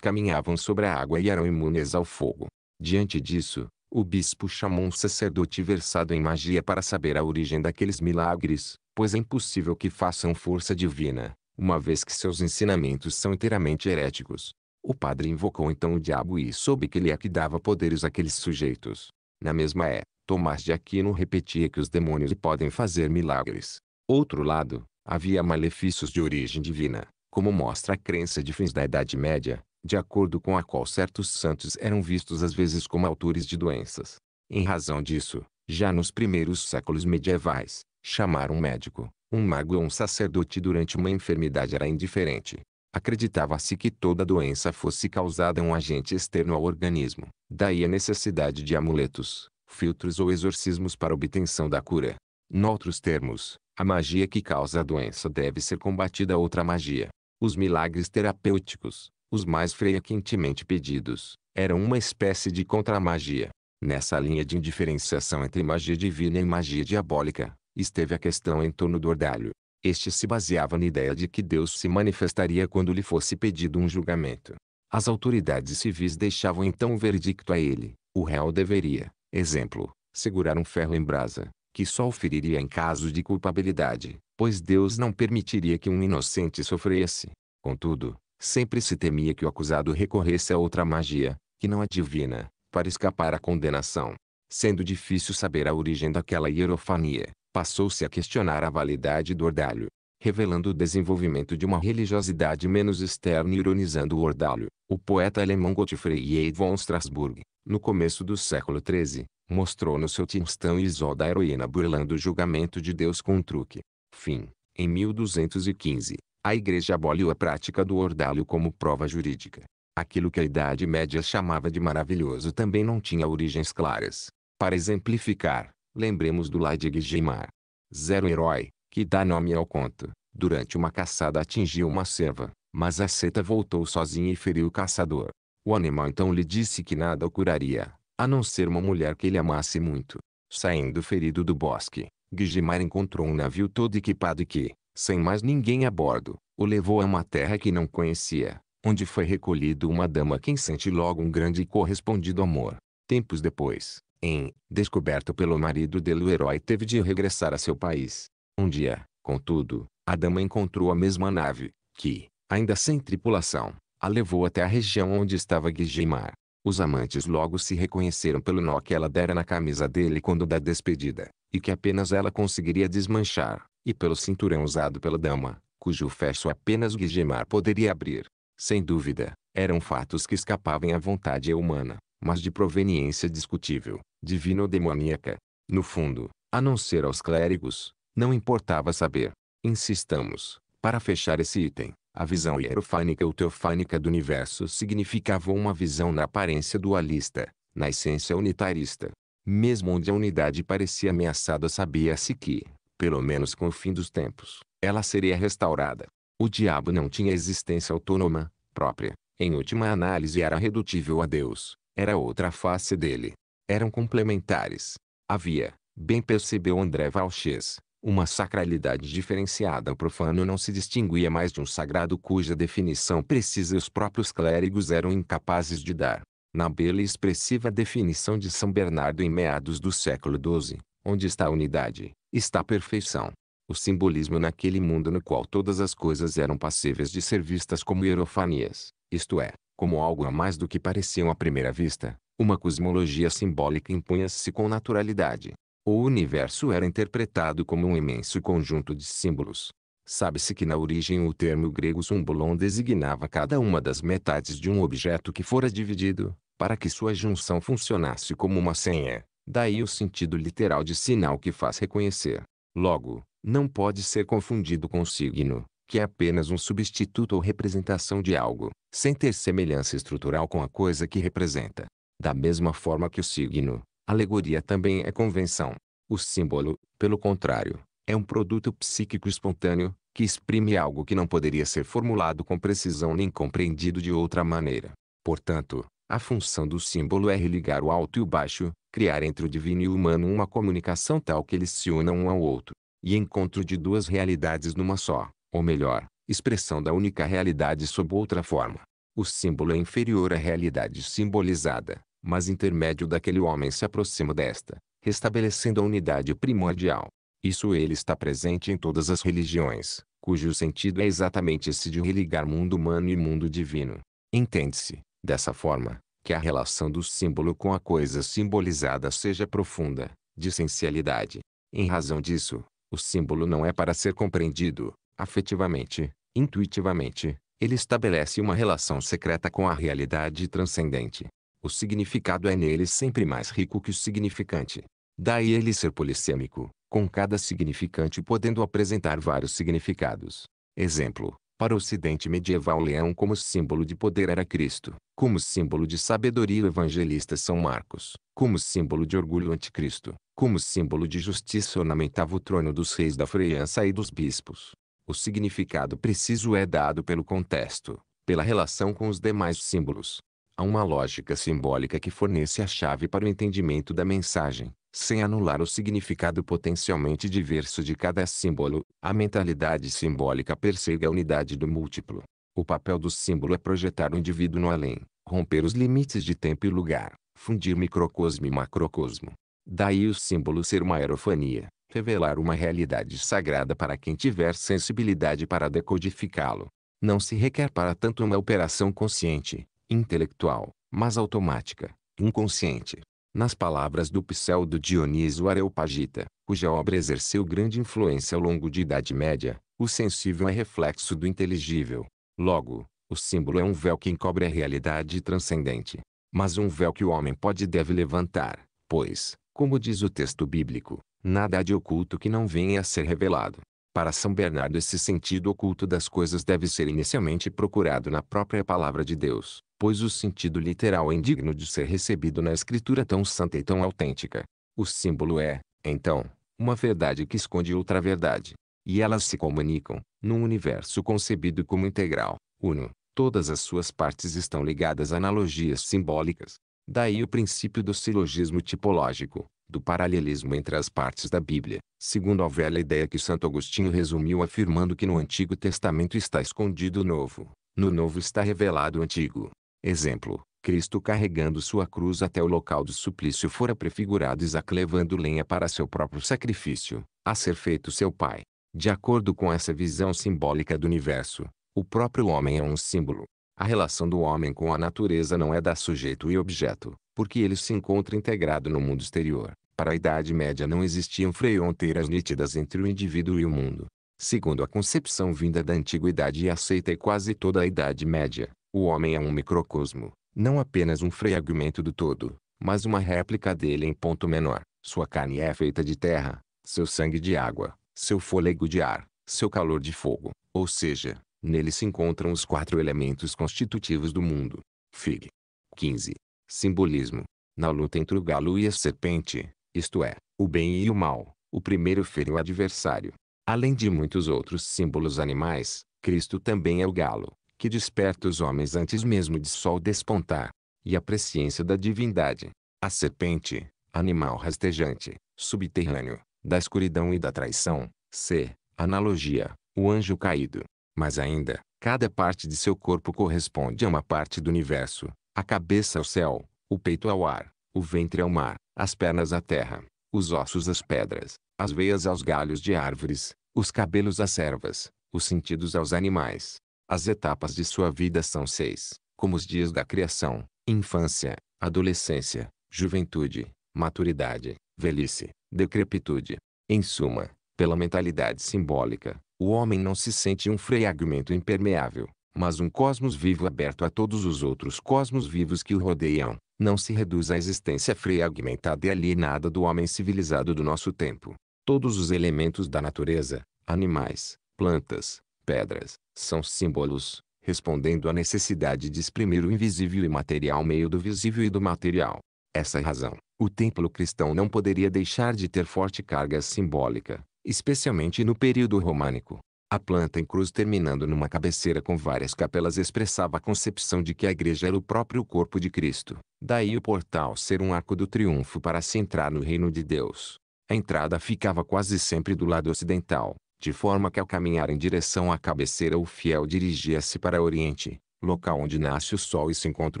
Speaker 1: caminhavam sobre a água e eram imunes ao fogo. Diante disso, o bispo chamou um sacerdote versado em magia para saber a origem daqueles milagres, pois é impossível que façam força divina, uma vez que seus ensinamentos são inteiramente heréticos. O padre invocou então o diabo e soube que ele é que dava poderes àqueles sujeitos. Na mesma é, Tomás de Aquino repetia que os demônios podem fazer milagres. Outro lado, havia malefícios de origem divina, como mostra a crença de fins da Idade Média, de acordo com a qual certos santos eram vistos às vezes como autores de doenças. Em razão disso, já nos primeiros séculos medievais, chamar um médico, um mago ou um sacerdote durante uma enfermidade era indiferente. Acreditava-se que toda doença fosse causada a um agente externo ao organismo, daí a necessidade de amuletos, filtros ou exorcismos para obtenção da cura. Em outros termos, a magia que causa a doença deve ser combatida a outra magia. Os milagres terapêuticos, os mais frequentemente pedidos eram uma espécie de contra-magia. Nessa linha de indiferenciação entre magia divina e magia diabólica, esteve a questão em torno do ordalho. Este se baseava na ideia de que Deus se manifestaria quando lhe fosse pedido um julgamento. As autoridades civis deixavam então o um verdicto a ele. O réu deveria, exemplo, segurar um ferro em brasa, que só o feriria em caso de culpabilidade, pois Deus não permitiria que um inocente sofresse. Contudo, Sempre se temia que o acusado recorresse a outra magia, que não é divina, para escapar à condenação. Sendo difícil saber a origem daquela hierofania, passou-se a questionar a validade do ordalho, revelando o desenvolvimento de uma religiosidade menos externa e ironizando o ordalho. O poeta alemão Gottfried von Strasbourg, no começo do século XIII, mostrou no seu Tinstão Isol da heroína burlando o julgamento de Deus com um truque. Fim, em 1215 a igreja aboliu a prática do ordalho como prova jurídica. Aquilo que a Idade Média chamava de maravilhoso também não tinha origens claras. Para exemplificar, lembremos do Laidig Geimar. Zero herói, que dá nome ao conto, durante uma caçada atingiu uma cerva, mas a seta voltou sozinha e feriu o caçador. O animal então lhe disse que nada o curaria, a não ser uma mulher que ele amasse muito. Saindo ferido do bosque, Guijimar encontrou um navio todo equipado que, sem mais ninguém a bordo, o levou a uma terra que não conhecia, onde foi recolhido uma dama quem sente logo um grande e correspondido amor. Tempos depois, em, descoberto pelo marido dele o herói teve de regressar a seu país. Um dia, contudo, a dama encontrou a mesma nave, que, ainda sem tripulação, a levou até a região onde estava Guijimar. Os amantes logo se reconheceram pelo nó que ela dera na camisa dele quando da despedida, e que apenas ela conseguiria desmanchar e pelo cinturão usado pela dama, cujo fecho apenas Guigemar poderia abrir. Sem dúvida, eram fatos que escapavam à vontade humana, mas de proveniência discutível, divina ou demoníaca. No fundo, a não ser aos clérigos, não importava saber. Insistamos, para fechar esse item, a visão hierofânica ou teofânica do universo significava uma visão na aparência dualista, na essência unitarista. Mesmo onde a unidade parecia ameaçada sabia-se que, pelo menos com o fim dos tempos, ela seria restaurada. O diabo não tinha existência autônoma, própria. Em última análise era redutível a Deus. Era outra face dele. Eram complementares. Havia, bem percebeu André Valches, uma sacralidade diferenciada. O profano não se distinguia mais de um sagrado cuja definição precisa os próprios clérigos eram incapazes de dar. Na bela e expressiva definição de São Bernardo em meados do século XII, onde está a unidade, está a perfeição. O simbolismo naquele mundo no qual todas as coisas eram passíveis de ser vistas como hierofanias, isto é, como algo a mais do que pareciam à primeira vista, uma cosmologia simbólica impunha-se com naturalidade. O universo era interpretado como um imenso conjunto de símbolos. Sabe-se que na origem o termo grego sumbolon designava cada uma das metades de um objeto que fora dividido, para que sua junção funcionasse como uma senha. Daí o sentido literal de sinal que faz reconhecer. Logo, não pode ser confundido com signo, que é apenas um substituto ou representação de algo, sem ter semelhança estrutural com a coisa que representa. Da mesma forma que o signo, alegoria também é convenção. O símbolo, pelo contrário, é um produto psíquico espontâneo, que exprime algo que não poderia ser formulado com precisão nem compreendido de outra maneira. Portanto, a função do símbolo é religar o alto e o baixo, criar entre o divino e o humano uma comunicação tal que eles se unam um ao outro, e encontro de duas realidades numa só, ou melhor, expressão da única realidade sob outra forma. O símbolo é inferior à realidade simbolizada, mas intermédio daquele homem se aproxima desta, restabelecendo a unidade primordial. Isso ele está presente em todas as religiões, cujo sentido é exatamente esse de religar mundo humano e mundo divino. Entende-se, dessa forma, que a relação do símbolo com a coisa simbolizada seja profunda, de essencialidade. Em razão disso, o símbolo não é para ser compreendido, afetivamente, intuitivamente, ele estabelece uma relação secreta com a realidade transcendente. O significado é nele sempre mais rico que o significante. Daí ele ser polissêmico, com cada significante podendo apresentar vários significados. Exemplo: para o ocidente medieval o leão como símbolo de poder era Cristo, como símbolo de sabedoria o evangelista São Marcos, como símbolo de orgulho anticristo, como símbolo de justiça ornamentava o trono dos reis da França e dos bispos. O significado preciso é dado pelo contexto, pela relação com os demais símbolos. Há uma lógica simbólica que fornece a chave para o entendimento da mensagem sem anular o significado potencialmente diverso de cada símbolo, a mentalidade simbólica persegue a unidade do múltiplo. O papel do símbolo é projetar o indivíduo no além, romper os limites de tempo e lugar, fundir microcosmo e macrocosmo. Daí o símbolo ser uma aerofania, revelar uma realidade sagrada para quem tiver sensibilidade para decodificá-lo. Não se requer para tanto uma operação consciente, intelectual, mas automática, inconsciente. Nas palavras do pseudo dioniso Areopagita, cuja obra exerceu grande influência ao longo da Idade Média, o sensível é reflexo do inteligível. Logo, o símbolo é um véu que encobre a realidade transcendente. Mas um véu que o homem pode e deve levantar, pois, como diz o texto bíblico, nada há de oculto que não venha a ser revelado. Para São Bernardo esse sentido oculto das coisas deve ser inicialmente procurado na própria palavra de Deus, pois o sentido literal é indigno de ser recebido na escritura tão santa e tão autêntica. O símbolo é, então, uma verdade que esconde outra verdade. E elas se comunicam, num universo concebido como integral, uno. Todas as suas partes estão ligadas a analogias simbólicas. Daí o princípio do silogismo tipológico, do paralelismo entre as partes da Bíblia, segundo a velha ideia que Santo Agostinho resumiu afirmando que no Antigo Testamento está escondido o Novo, no Novo está revelado o Antigo. Exemplo, Cristo carregando sua cruz até o local do suplício fora prefigurado Isaac levando lenha para seu próprio sacrifício, a ser feito seu pai. De acordo com essa visão simbólica do universo, o próprio homem é um símbolo. A relação do homem com a natureza não é da sujeito e objeto, porque ele se encontra integrado no mundo exterior. Para a Idade Média não existiam fronteiras nítidas entre o indivíduo e o mundo. Segundo a concepção vinda da antiguidade e aceita em quase toda a Idade Média, o homem é um microcosmo, não apenas um fragmento do todo, mas uma réplica dele em ponto menor. Sua carne é feita de terra, seu sangue de água, seu fôlego de ar, seu calor de fogo, ou seja, nele se encontram os quatro elementos constitutivos do mundo. Fig. 15. Simbolismo. Na luta entre o galo e a serpente, isto é, o bem e o mal, o primeiro fere o adversário. Além de muitos outros símbolos animais, Cristo também é o galo, que desperta os homens antes mesmo de sol despontar. E a presciência da divindade. A serpente, animal rastejante, subterrâneo, da escuridão e da traição, c. Analogia, o anjo caído. Mas ainda, cada parte de seu corpo corresponde a uma parte do universo, a cabeça ao céu, o peito ao ar, o ventre ao mar, as pernas à terra, os ossos às pedras, as veias aos galhos de árvores, os cabelos às ervas, os sentidos aos animais. As etapas de sua vida são seis, como os dias da criação, infância, adolescência, juventude, maturidade, velhice, decrepitude. Em suma, pela mentalidade simbólica, o homem não se sente um fragmento impermeável, mas um cosmos vivo aberto a todos os outros cosmos vivos que o rodeiam, não se reduz à existência fragmentada e alienada do homem civilizado do nosso tempo. Todos os elementos da natureza, animais, plantas, pedras, são símbolos, respondendo à necessidade de exprimir o invisível e material meio do visível e do material. Essa é razão, o templo cristão não poderia deixar de ter forte carga simbólica, especialmente no período românico. A planta em cruz terminando numa cabeceira com várias capelas expressava a concepção de que a igreja era o próprio corpo de Cristo. Daí o portal ser um arco do triunfo para se entrar no reino de Deus. A entrada ficava quase sempre do lado ocidental, de forma que ao caminhar em direção à cabeceira o fiel dirigia-se para o oriente, local onde nasce o sol e se encontra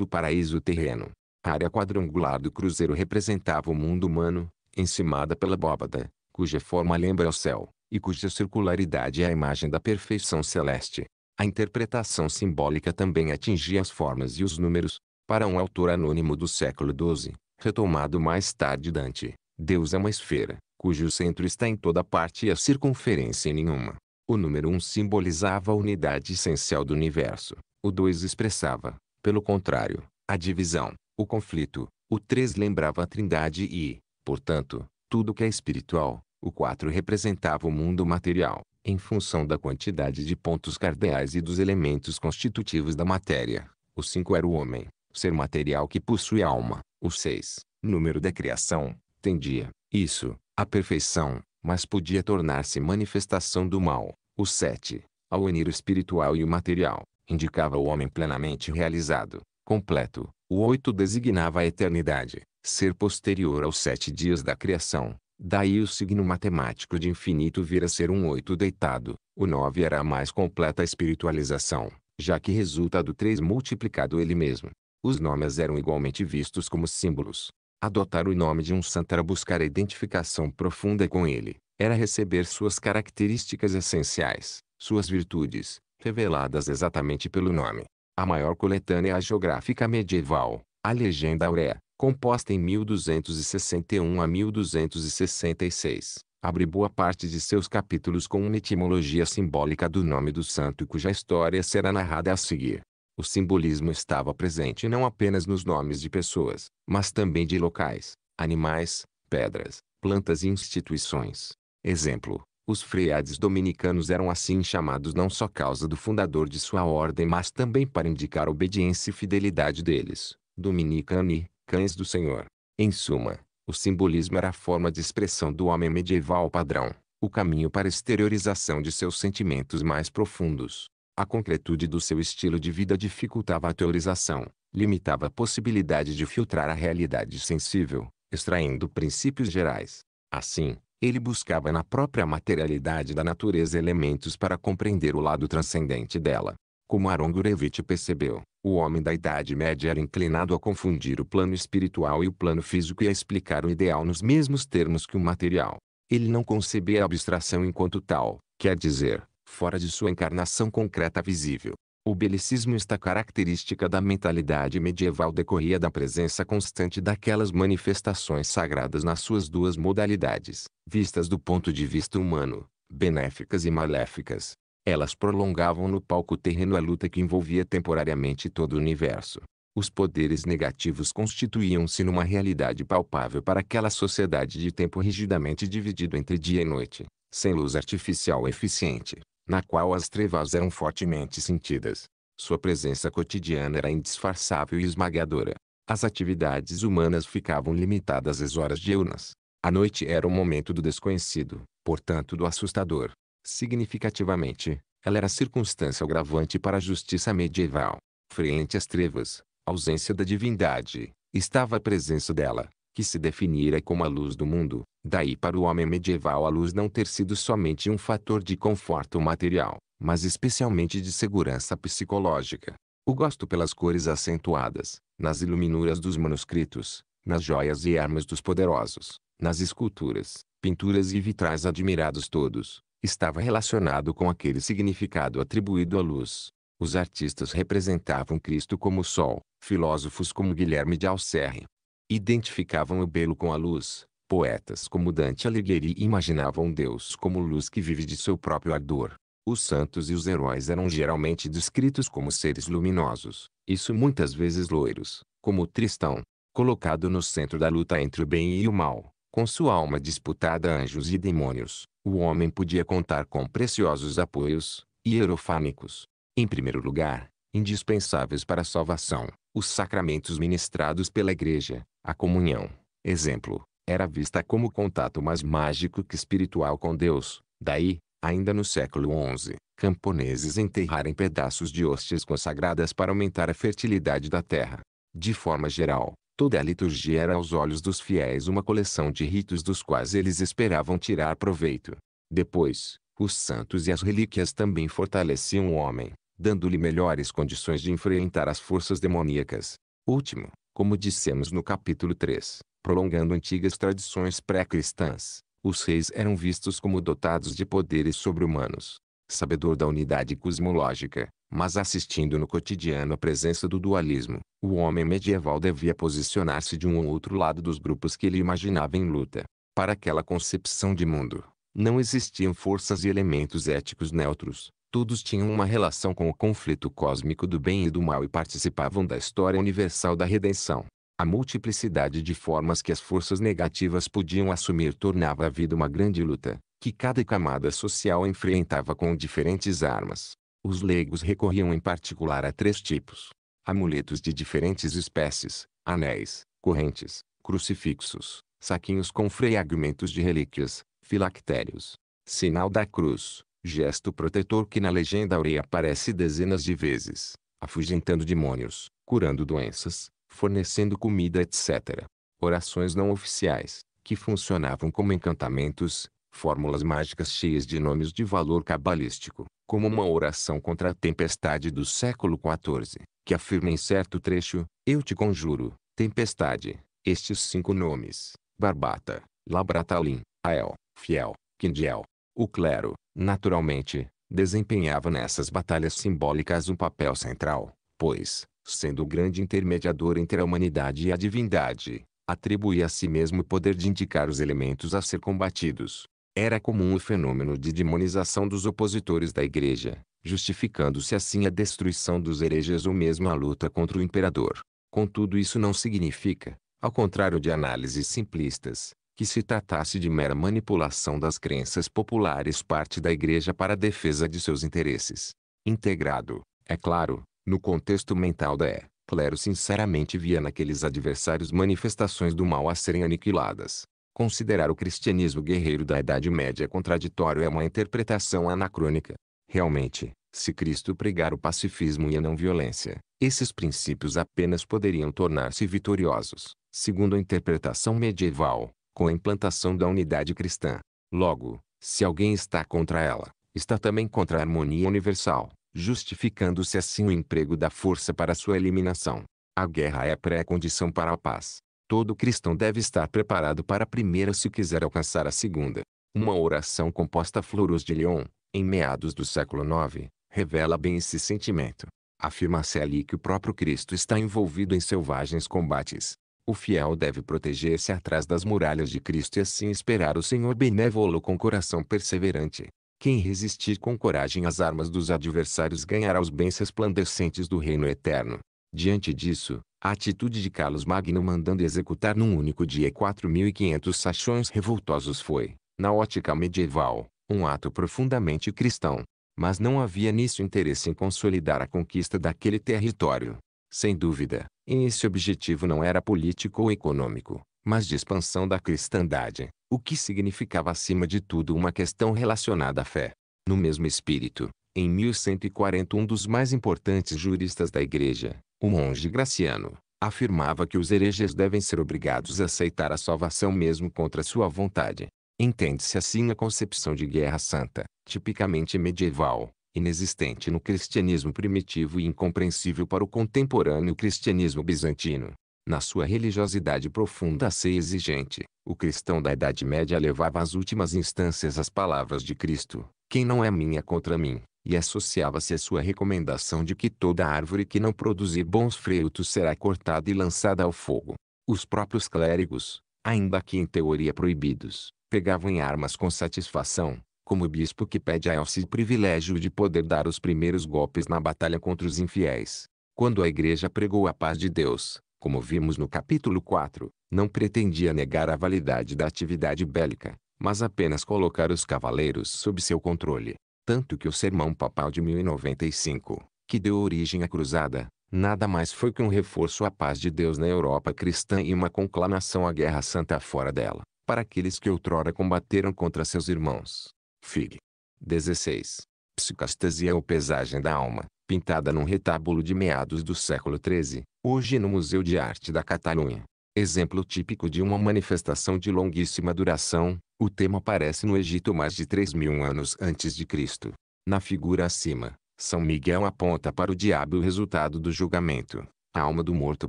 Speaker 1: o paraíso terreno. A área quadrangular do cruzeiro representava o mundo humano, encimada pela bóbada, cuja forma lembra o céu e cuja circularidade é a imagem da perfeição celeste. A interpretação simbólica também atingia as formas e os números, para um autor anônimo do século XII, retomado mais tarde Dante. Deus é uma esfera, cujo centro está em toda parte e a circunferência em nenhuma. O número 1 um simbolizava a unidade essencial do universo. O 2 expressava, pelo contrário, a divisão, o conflito. O 3 lembrava a trindade e, portanto, tudo que é espiritual, o 4 representava o mundo material, em função da quantidade de pontos cardeais e dos elementos constitutivos da matéria. O 5 era o homem, ser material que possui alma. O 6, número da criação, tendia, isso, à perfeição, mas podia tornar-se manifestação do mal. O 7, ao unir o espiritual e o material, indicava o homem plenamente realizado, completo. O 8 designava a eternidade, ser posterior aos sete dias da criação. Daí o signo matemático de infinito vira ser um oito deitado. O nove era a mais completa espiritualização, já que resulta do três multiplicado ele mesmo. Os nomes eram igualmente vistos como símbolos. Adotar o nome de um santo era buscar a identificação profunda com ele, era receber suas características essenciais, suas virtudes, reveladas exatamente pelo nome. A maior coletânea geográfica medieval, a Legenda Aurea, composta em 1261 a 1266, abre boa parte de seus capítulos com uma etimologia simbólica do nome do santo cuja história será narrada a seguir. O simbolismo estava presente não apenas nos nomes de pessoas, mas também de locais, animais, pedras, plantas e instituições. Exemplo: os freades dominicanos eram assim chamados não só causa do fundador de sua ordem, mas também para indicar obediência e fidelidade deles. Dominicani, cães do Senhor. Em suma, o simbolismo era a forma de expressão do homem medieval padrão, o caminho para a exteriorização de seus sentimentos mais profundos. A concretude do seu estilo de vida dificultava a teorização, limitava a possibilidade de filtrar a realidade sensível, extraindo princípios gerais. Assim, ele buscava na própria materialidade da natureza elementos para compreender o lado transcendente dela. Como Aron Gurevich percebeu, o homem da Idade Média era inclinado a confundir o plano espiritual e o plano físico e a explicar o ideal nos mesmos termos que o material. Ele não concebia a abstração enquanto tal, quer dizer, fora de sua encarnação concreta visível. O belicismo esta característica da mentalidade medieval decorria da presença constante daquelas manifestações sagradas nas suas duas modalidades, vistas do ponto de vista humano, benéficas e maléficas, elas prolongavam no palco terreno a luta que envolvia temporariamente todo o universo. Os poderes negativos constituíam-se numa realidade palpável para aquela sociedade de tempo rigidamente dividido entre dia e noite, sem luz artificial eficiente, na qual as trevas eram fortemente sentidas. Sua presença cotidiana era indisfarçável e esmagadora. As atividades humanas ficavam limitadas às horas diurnas. A noite era o momento do desconhecido, portanto do assustador, Significativamente, ela era circunstância agravante para a justiça medieval. Frente às trevas, ausência da divindade, estava a presença dela, que se definira como a luz do mundo. Daí para o homem medieval a luz não ter sido somente um fator de conforto material, mas especialmente de segurança psicológica. O gosto pelas cores acentuadas, nas iluminuras dos manuscritos, nas joias e armas dos poderosos, nas esculturas, pinturas e vitrais admirados todos, estava relacionado com aquele significado atribuído à luz. Os artistas representavam Cristo como o sol, filósofos como Guilherme de Alcerre. Identificavam o belo com a luz, poetas como Dante Alighieri imaginavam Deus como luz que vive de seu próprio ardor. Os santos e os heróis eram geralmente descritos como seres luminosos, isso muitas vezes loiros, como Tristão, colocado no centro da luta entre o bem e o mal, com sua alma disputada a anjos e demônios o homem podia contar com preciosos apoios, hierofânicos. Em primeiro lugar, indispensáveis para a salvação, os sacramentos ministrados pela igreja, a comunhão, exemplo, era vista como contato mais mágico que espiritual com Deus. Daí, ainda no século XI, camponeses enterrarem pedaços de hóstias consagradas para aumentar a fertilidade da terra. De forma geral, Toda a liturgia era aos olhos dos fiéis uma coleção de ritos dos quais eles esperavam tirar proveito. Depois, os santos e as relíquias também fortaleciam o homem, dando-lhe melhores condições de enfrentar as forças demoníacas. Último, como dissemos no capítulo 3, prolongando antigas tradições pré-cristãs, os reis eram vistos como dotados de poderes sobre-humanos. Sabedor da unidade cosmológica, mas assistindo no cotidiano à presença do dualismo, o homem medieval devia posicionar-se de um ou outro lado dos grupos que ele imaginava em luta. Para aquela concepção de mundo, não existiam forças e elementos éticos neutros, todos tinham uma relação com o conflito cósmico do bem e do mal e participavam da história universal da redenção. A multiplicidade de formas que as forças negativas podiam assumir tornava a vida uma grande luta, que cada camada social enfrentava com diferentes armas. Os leigos recorriam em particular a três tipos. Amuletos de diferentes espécies, anéis, correntes, crucifixos, saquinhos com fragmentos de relíquias, filactérios. Sinal da cruz, gesto protetor que na legenda aurea aparece dezenas de vezes, afugentando demônios, curando doenças, fornecendo comida etc. Orações não oficiais, que funcionavam como encantamentos, fórmulas mágicas cheias de nomes de valor cabalístico, como uma oração contra a tempestade do século XIV, que afirma em certo trecho, eu te conjuro, tempestade, estes cinco nomes, Barbata, Labratalim, Ael, Fiel, Quindiel. O clero, naturalmente, desempenhava nessas batalhas simbólicas um papel central, pois, sendo o grande intermediador entre a humanidade e a divindade, atribuía a si mesmo o poder de indicar os elementos a ser combatidos, era comum o fenômeno de demonização dos opositores da igreja, justificando-se assim a destruição dos hereges ou mesmo a luta contra o imperador. Contudo isso não significa, ao contrário de análises simplistas, que se tratasse de mera manipulação das crenças populares parte da igreja para a defesa de seus interesses. Integrado, é claro, no contexto mental da E, é, Clero sinceramente via naqueles adversários manifestações do mal a serem aniquiladas. Considerar o cristianismo guerreiro da Idade Média contraditório é uma interpretação anacrônica. Realmente, se Cristo pregar o pacifismo e a não violência, esses princípios apenas poderiam tornar-se vitoriosos, segundo a interpretação medieval, com a implantação da unidade cristã. Logo, se alguém está contra ela, está também contra a harmonia universal, justificando-se assim o emprego da força para sua eliminação. A guerra é pré-condição para a paz. Todo cristão deve estar preparado para a primeira se quiser alcançar a segunda. Uma oração composta a Florus de Lyon, em meados do século IX, revela bem esse sentimento. Afirma-se ali que o próprio Cristo está envolvido em selvagens combates. O fiel deve proteger-se atrás das muralhas de Cristo e assim esperar o Senhor benévolo com coração perseverante. Quem resistir com coragem às armas dos adversários ganhará os bens resplandecentes do reino eterno. Diante disso, a atitude de Carlos Magno mandando executar num único dia 4.500 sachões revoltosos foi, na ótica medieval, um ato profundamente cristão. Mas não havia nisso interesse em consolidar a conquista daquele território. Sem dúvida, esse objetivo não era político ou econômico, mas de expansão da cristandade, o que significava acima de tudo uma questão relacionada à fé. No mesmo espírito, em 1140 um dos mais importantes juristas da Igreja, o monge Graciano afirmava que os hereges devem ser obrigados a aceitar a salvação mesmo contra sua vontade. Entende-se assim a concepção de guerra santa, tipicamente medieval, inexistente no cristianismo primitivo e incompreensível para o contemporâneo cristianismo bizantino. Na sua religiosidade profunda e exigente, o cristão da Idade Média levava às últimas instâncias as palavras de Cristo, quem não é minha contra mim, e associava-se à sua recomendação de que toda árvore que não produzir bons frutos será cortada e lançada ao fogo. Os próprios clérigos, ainda que em teoria proibidos, pegavam em armas com satisfação, como o bispo que pede a Elce o privilégio de poder dar os primeiros golpes na batalha contra os infiéis. Quando a igreja pregou a paz de Deus, como vimos no capítulo 4, não pretendia negar a validade da atividade bélica, mas apenas colocar os cavaleiros sob seu controle. Tanto que o sermão papal de 1095, que deu origem à cruzada, nada mais foi que um reforço à paz de Deus na Europa cristã e uma conclamação à guerra santa fora dela, para aqueles que outrora combateram contra seus irmãos. Fig. 16. Psicastasia ou pesagem da alma, pintada num retábulo de meados do século XIII, hoje no Museu de Arte da Catalunha exemplo típico de uma manifestação de longuíssima duração, o tema aparece no Egito mais de 3 mil anos antes de Cristo. Na figura acima, São Miguel aponta para o diabo o resultado do julgamento. A alma do morto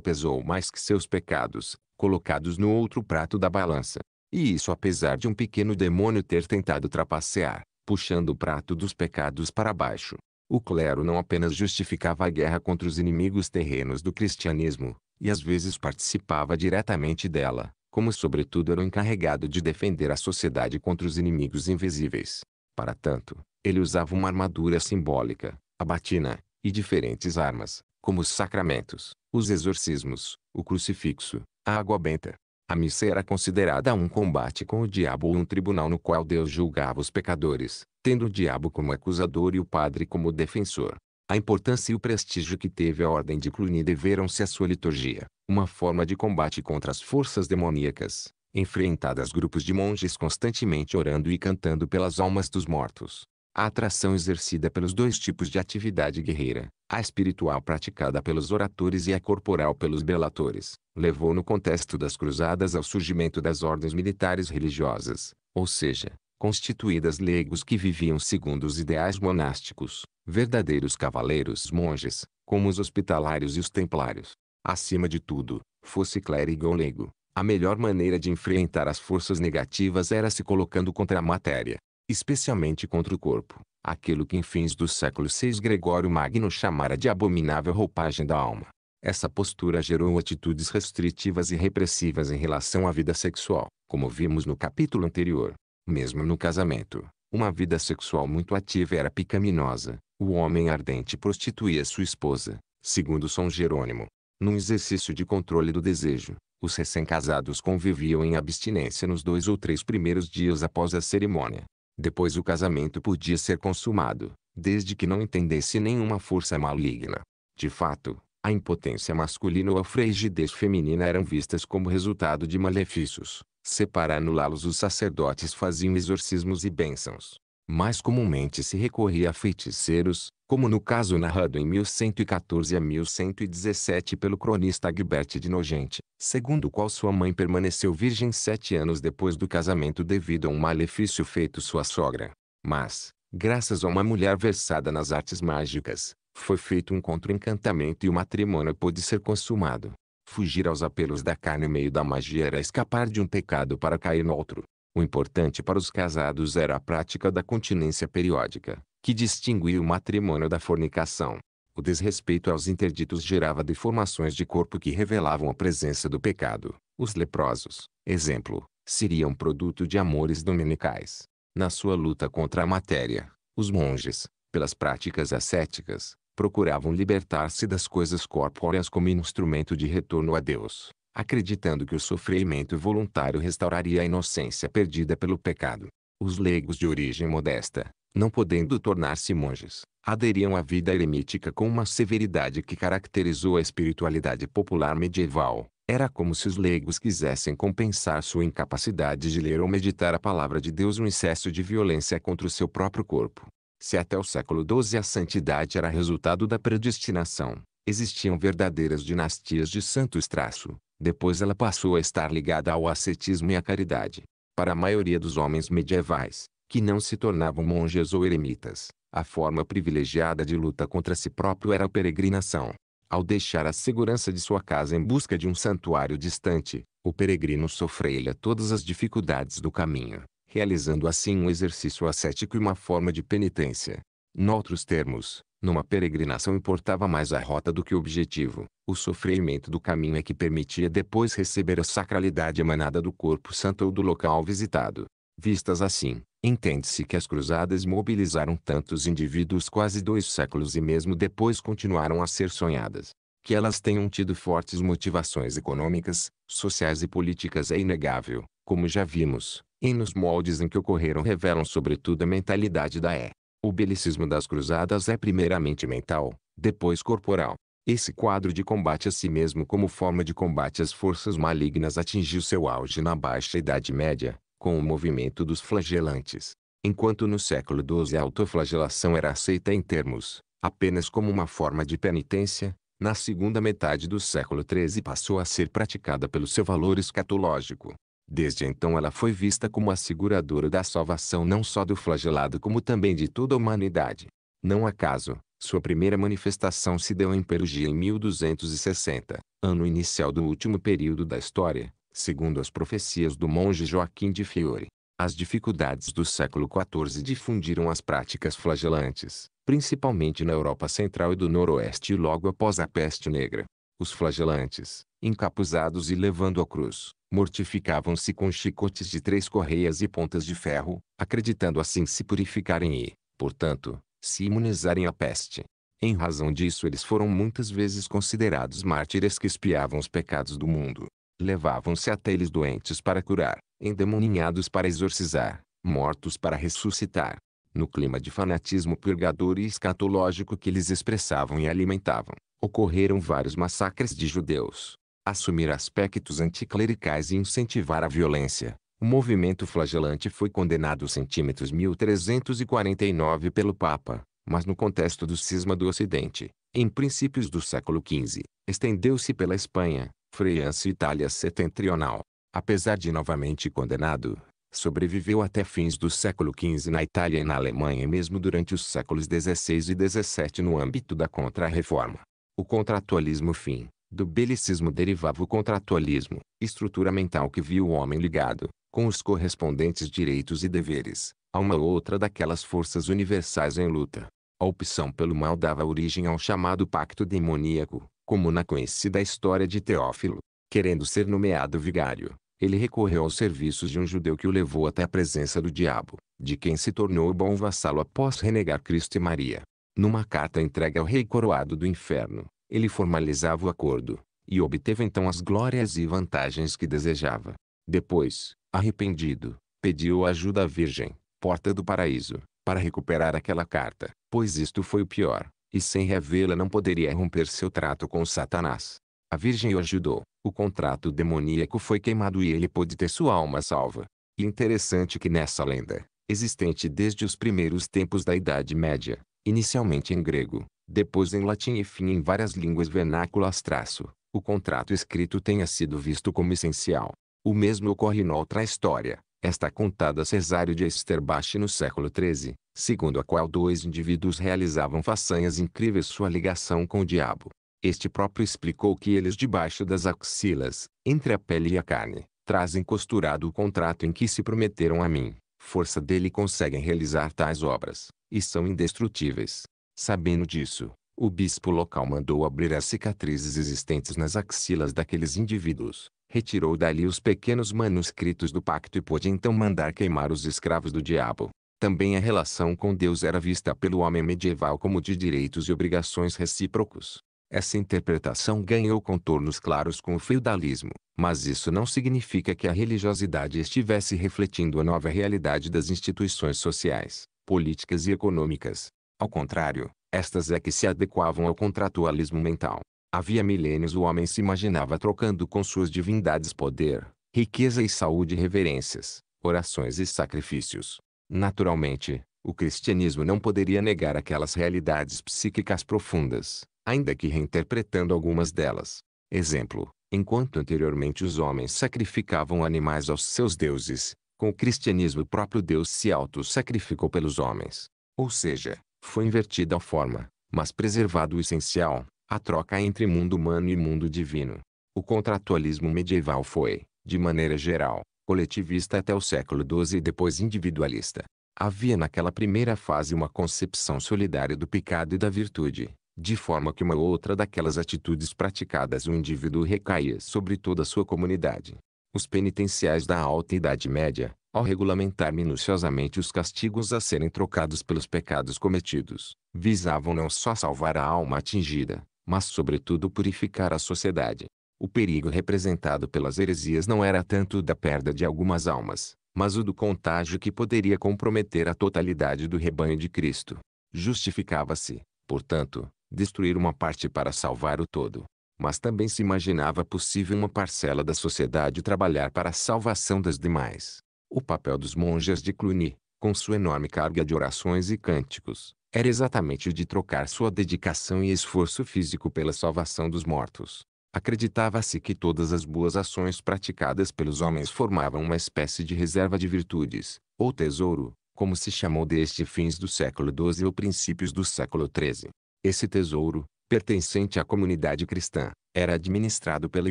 Speaker 1: pesou mais que seus pecados, colocados no outro prato da balança. E isso apesar de um pequeno demônio ter tentado trapacear, puxando o prato dos pecados para baixo. O clero não apenas justificava a guerra contra os inimigos terrenos do cristianismo, e às vezes participava diretamente dela, como sobretudo era o encarregado de defender a sociedade contra os inimigos invisíveis. Para tanto, ele usava uma armadura simbólica, a batina, e diferentes armas, como os sacramentos, os exorcismos, o crucifixo, a água benta, a missa era considerada um combate com o diabo ou um tribunal no qual Deus julgava os pecadores, tendo o diabo como acusador e o padre como defensor. A importância e o prestígio que teve a Ordem de Cluny deveram-se à sua liturgia, uma forma de combate contra as forças demoníacas, enfrentadas grupos de monges constantemente orando e cantando pelas almas dos mortos. A atração exercida pelos dois tipos de atividade guerreira, a espiritual praticada pelos oratores e a corporal pelos belatores, levou no contexto das cruzadas ao surgimento das ordens militares religiosas, ou seja, constituídas leigos que viviam segundo os ideais monásticos, verdadeiros cavaleiros monges, como os hospitalários e os templários. Acima de tudo, fosse clérigo ou leigo, a melhor maneira de enfrentar as forças negativas era se colocando contra a matéria, especialmente contra o corpo, aquilo que em fins do século VI Gregório Magno chamara de abominável roupagem da alma. Essa postura gerou atitudes restritivas e repressivas em relação à vida sexual, como vimos no capítulo anterior. Mesmo no casamento, uma vida sexual muito ativa era picaminosa. O homem ardente prostituía sua esposa, segundo São Jerônimo. Num exercício de controle do desejo, os recém-casados conviviam em abstinência nos dois ou três primeiros dias após a cerimônia. Depois o casamento podia ser consumado, desde que não entendesse nenhuma força maligna. De fato, a impotência masculina ou a frigidez feminina eram vistas como resultado de malefícios. Se para anulá-los os sacerdotes faziam exorcismos e bênçãos. Mais comumente se recorria a feiticeiros, como no caso narrado em 1114 a 1117 pelo cronista Gilbert de Nogente, segundo o qual sua mãe permaneceu virgem sete anos depois do casamento devido a um malefício feito sua sogra. Mas, graças a uma mulher versada nas artes mágicas, foi feito um contra-encantamento e o matrimônio pôde ser consumado. Fugir aos apelos da carne no meio da magia era escapar de um pecado para cair no outro. O importante para os casados era a prática da continência periódica que distinguia o matrimônio da fornicação. O desrespeito aos interditos gerava deformações de corpo que revelavam a presença do pecado. Os leprosos, exemplo, seriam produto de amores dominicais. Na sua luta contra a matéria, os monges, pelas práticas ascéticas, procuravam libertar-se das coisas corpóreas como instrumento de retorno a Deus, acreditando que o sofrimento voluntário restauraria a inocência perdida pelo pecado. Os leigos de origem modesta, não podendo tornar-se monges, aderiam à vida eremítica com uma severidade que caracterizou a espiritualidade popular medieval. Era como se os leigos quisessem compensar sua incapacidade de ler ou meditar a palavra de Deus um excesso de violência contra o seu próprio corpo. Se até o século XII a santidade era resultado da predestinação, existiam verdadeiras dinastias de santos traço. Depois ela passou a estar ligada ao ascetismo e à caridade. Para a maioria dos homens medievais, que não se tornavam monges ou eremitas. A forma privilegiada de luta contra si próprio era a peregrinação. Ao deixar a segurança de sua casa em busca de um santuário distante, o peregrino sofreia todas as dificuldades do caminho, realizando assim um exercício ascético e uma forma de penitência. Noutros termos, numa peregrinação importava mais a rota do que o objetivo. O sofrimento do caminho é que permitia depois receber a sacralidade emanada do corpo santo ou do local visitado. Vistas assim, Entende-se que as cruzadas mobilizaram tantos indivíduos quase dois séculos e mesmo depois continuaram a ser sonhadas. Que elas tenham tido fortes motivações econômicas, sociais e políticas é inegável, como já vimos, e nos moldes em que ocorreram revelam sobretudo a mentalidade da E. O belicismo das cruzadas é primeiramente mental, depois corporal. Esse quadro de combate a si mesmo como forma de combate às forças malignas atingiu seu auge na Baixa Idade Média, com o movimento dos flagelantes. Enquanto no século XII a autoflagelação era aceita em termos apenas como uma forma de penitência, na segunda metade do século XIII passou a ser praticada pelo seu valor escatológico. Desde então ela foi vista como asseguradora da salvação não só do flagelado como também de toda a humanidade. Não acaso, sua primeira manifestação se deu em Perugia em 1260, ano inicial do último período da história, segundo as profecias do monge Joaquim de Fiore. As dificuldades do século XIV difundiram as práticas flagelantes, principalmente na Europa Central e do Noroeste logo após a peste negra. Os flagelantes, encapuzados e levando a cruz, mortificavam-se com chicotes de três correias e pontas de ferro, acreditando assim se purificarem e, portanto, se imunizarem à peste. Em razão disso eles foram muitas vezes considerados mártires que espiavam os pecados do mundo. Levavam-se até eles doentes para curar, endemoninhados para exorcizar, mortos para ressuscitar. No clima de fanatismo purgador e escatológico que eles expressavam e alimentavam, ocorreram vários massacres de judeus. Assumir aspectos anticlericais e incentivar a violência, o movimento flagelante foi condenado centímetros 1349 pelo Papa, mas no contexto do cisma do Ocidente, em princípios do século XV, estendeu-se pela Espanha, França e Itália Setentrional. Apesar de novamente condenado, sobreviveu até fins do século XV na Itália e na Alemanha e mesmo durante os séculos XVI e XVII no âmbito da Contra-Reforma. O contratualismo fim, do belicismo derivava o contratualismo, estrutura mental que viu o homem ligado, com os correspondentes direitos e deveres, a uma ou outra daquelas forças universais em luta. A opção pelo mal dava origem ao chamado pacto demoníaco, como na conhecida história de Teófilo. Querendo ser nomeado vigário, ele recorreu aos serviços de um judeu que o levou até a presença do diabo, de quem se tornou bom vassalo após renegar Cristo e Maria. Numa carta entregue ao rei coroado do inferno, ele formalizava o acordo, e obteve então as glórias e vantagens que desejava. Depois, arrependido, pediu ajuda à Virgem, porta do paraíso, para recuperar aquela carta, pois isto foi o pior, e sem revê-la não poderia romper seu trato com Satanás. A Virgem o ajudou, o contrato demoníaco foi queimado e ele pôde ter sua alma salva. E interessante que nessa lenda, existente desde os primeiros tempos da Idade Média, inicialmente em grego, depois em latim e fim em várias línguas vernáculas traço, o contrato escrito tenha sido visto como essencial. O mesmo ocorre em outra história, esta contada a Cesário de Esterbach no século XIII, segundo a qual dois indivíduos realizavam façanhas incríveis sua ligação com o diabo. Este próprio explicou que eles debaixo das axilas, entre a pele e a carne, trazem costurado o contrato em que se prometeram a mim. Força dele conseguem realizar tais obras, e são indestrutíveis. Sabendo disso, o bispo local mandou abrir as cicatrizes existentes nas axilas daqueles indivíduos, retirou dali os pequenos manuscritos do pacto e pôde então mandar queimar os escravos do diabo. Também a relação com Deus era vista pelo homem medieval como de direitos e obrigações recíprocos. Essa interpretação ganhou contornos claros com o feudalismo, mas isso não significa que a religiosidade estivesse refletindo a nova realidade das instituições sociais, políticas e econômicas. Ao contrário, estas é que se adequavam ao contratualismo mental. Havia milênios o homem se imaginava trocando com suas divindades poder, riqueza e saúde reverências, orações e sacrifícios. Naturalmente, o cristianismo não poderia negar aquelas realidades psíquicas profundas, ainda que reinterpretando algumas delas. Exemplo: enquanto anteriormente os homens sacrificavam animais aos seus deuses, com o cristianismo o próprio Deus se auto-sacrificou pelos homens. Ou seja, foi invertida a forma, mas preservado o essencial, a troca entre mundo humano e mundo divino. O contratualismo medieval foi, de maneira geral, coletivista até o século XII e depois individualista. Havia naquela primeira fase uma concepção solidária do pecado e da virtude, de forma que uma ou outra daquelas atitudes praticadas o indivíduo recaía sobre toda a sua comunidade. Os penitenciais da Alta Idade Média, ao regulamentar minuciosamente os castigos a serem trocados pelos pecados cometidos, visavam não só salvar a alma atingida, mas sobretudo purificar a sociedade. O perigo representado pelas heresias não era tanto da perda de algumas almas, mas o do contágio que poderia comprometer a totalidade do rebanho de Cristo. Justificava-se, portanto, destruir uma parte para salvar o todo. Mas também se imaginava possível uma parcela da sociedade trabalhar para a salvação das demais. O papel dos monges de Cluny, com sua enorme carga de orações e cânticos, era exatamente o de trocar sua dedicação e esforço físico pela salvação dos mortos. Acreditava-se que todas as boas ações praticadas pelos homens formavam uma espécie de reserva de virtudes, ou tesouro, como se chamou desde fins do século XII ou princípios do século XIII. Esse tesouro, pertencente à comunidade cristã, era administrado pela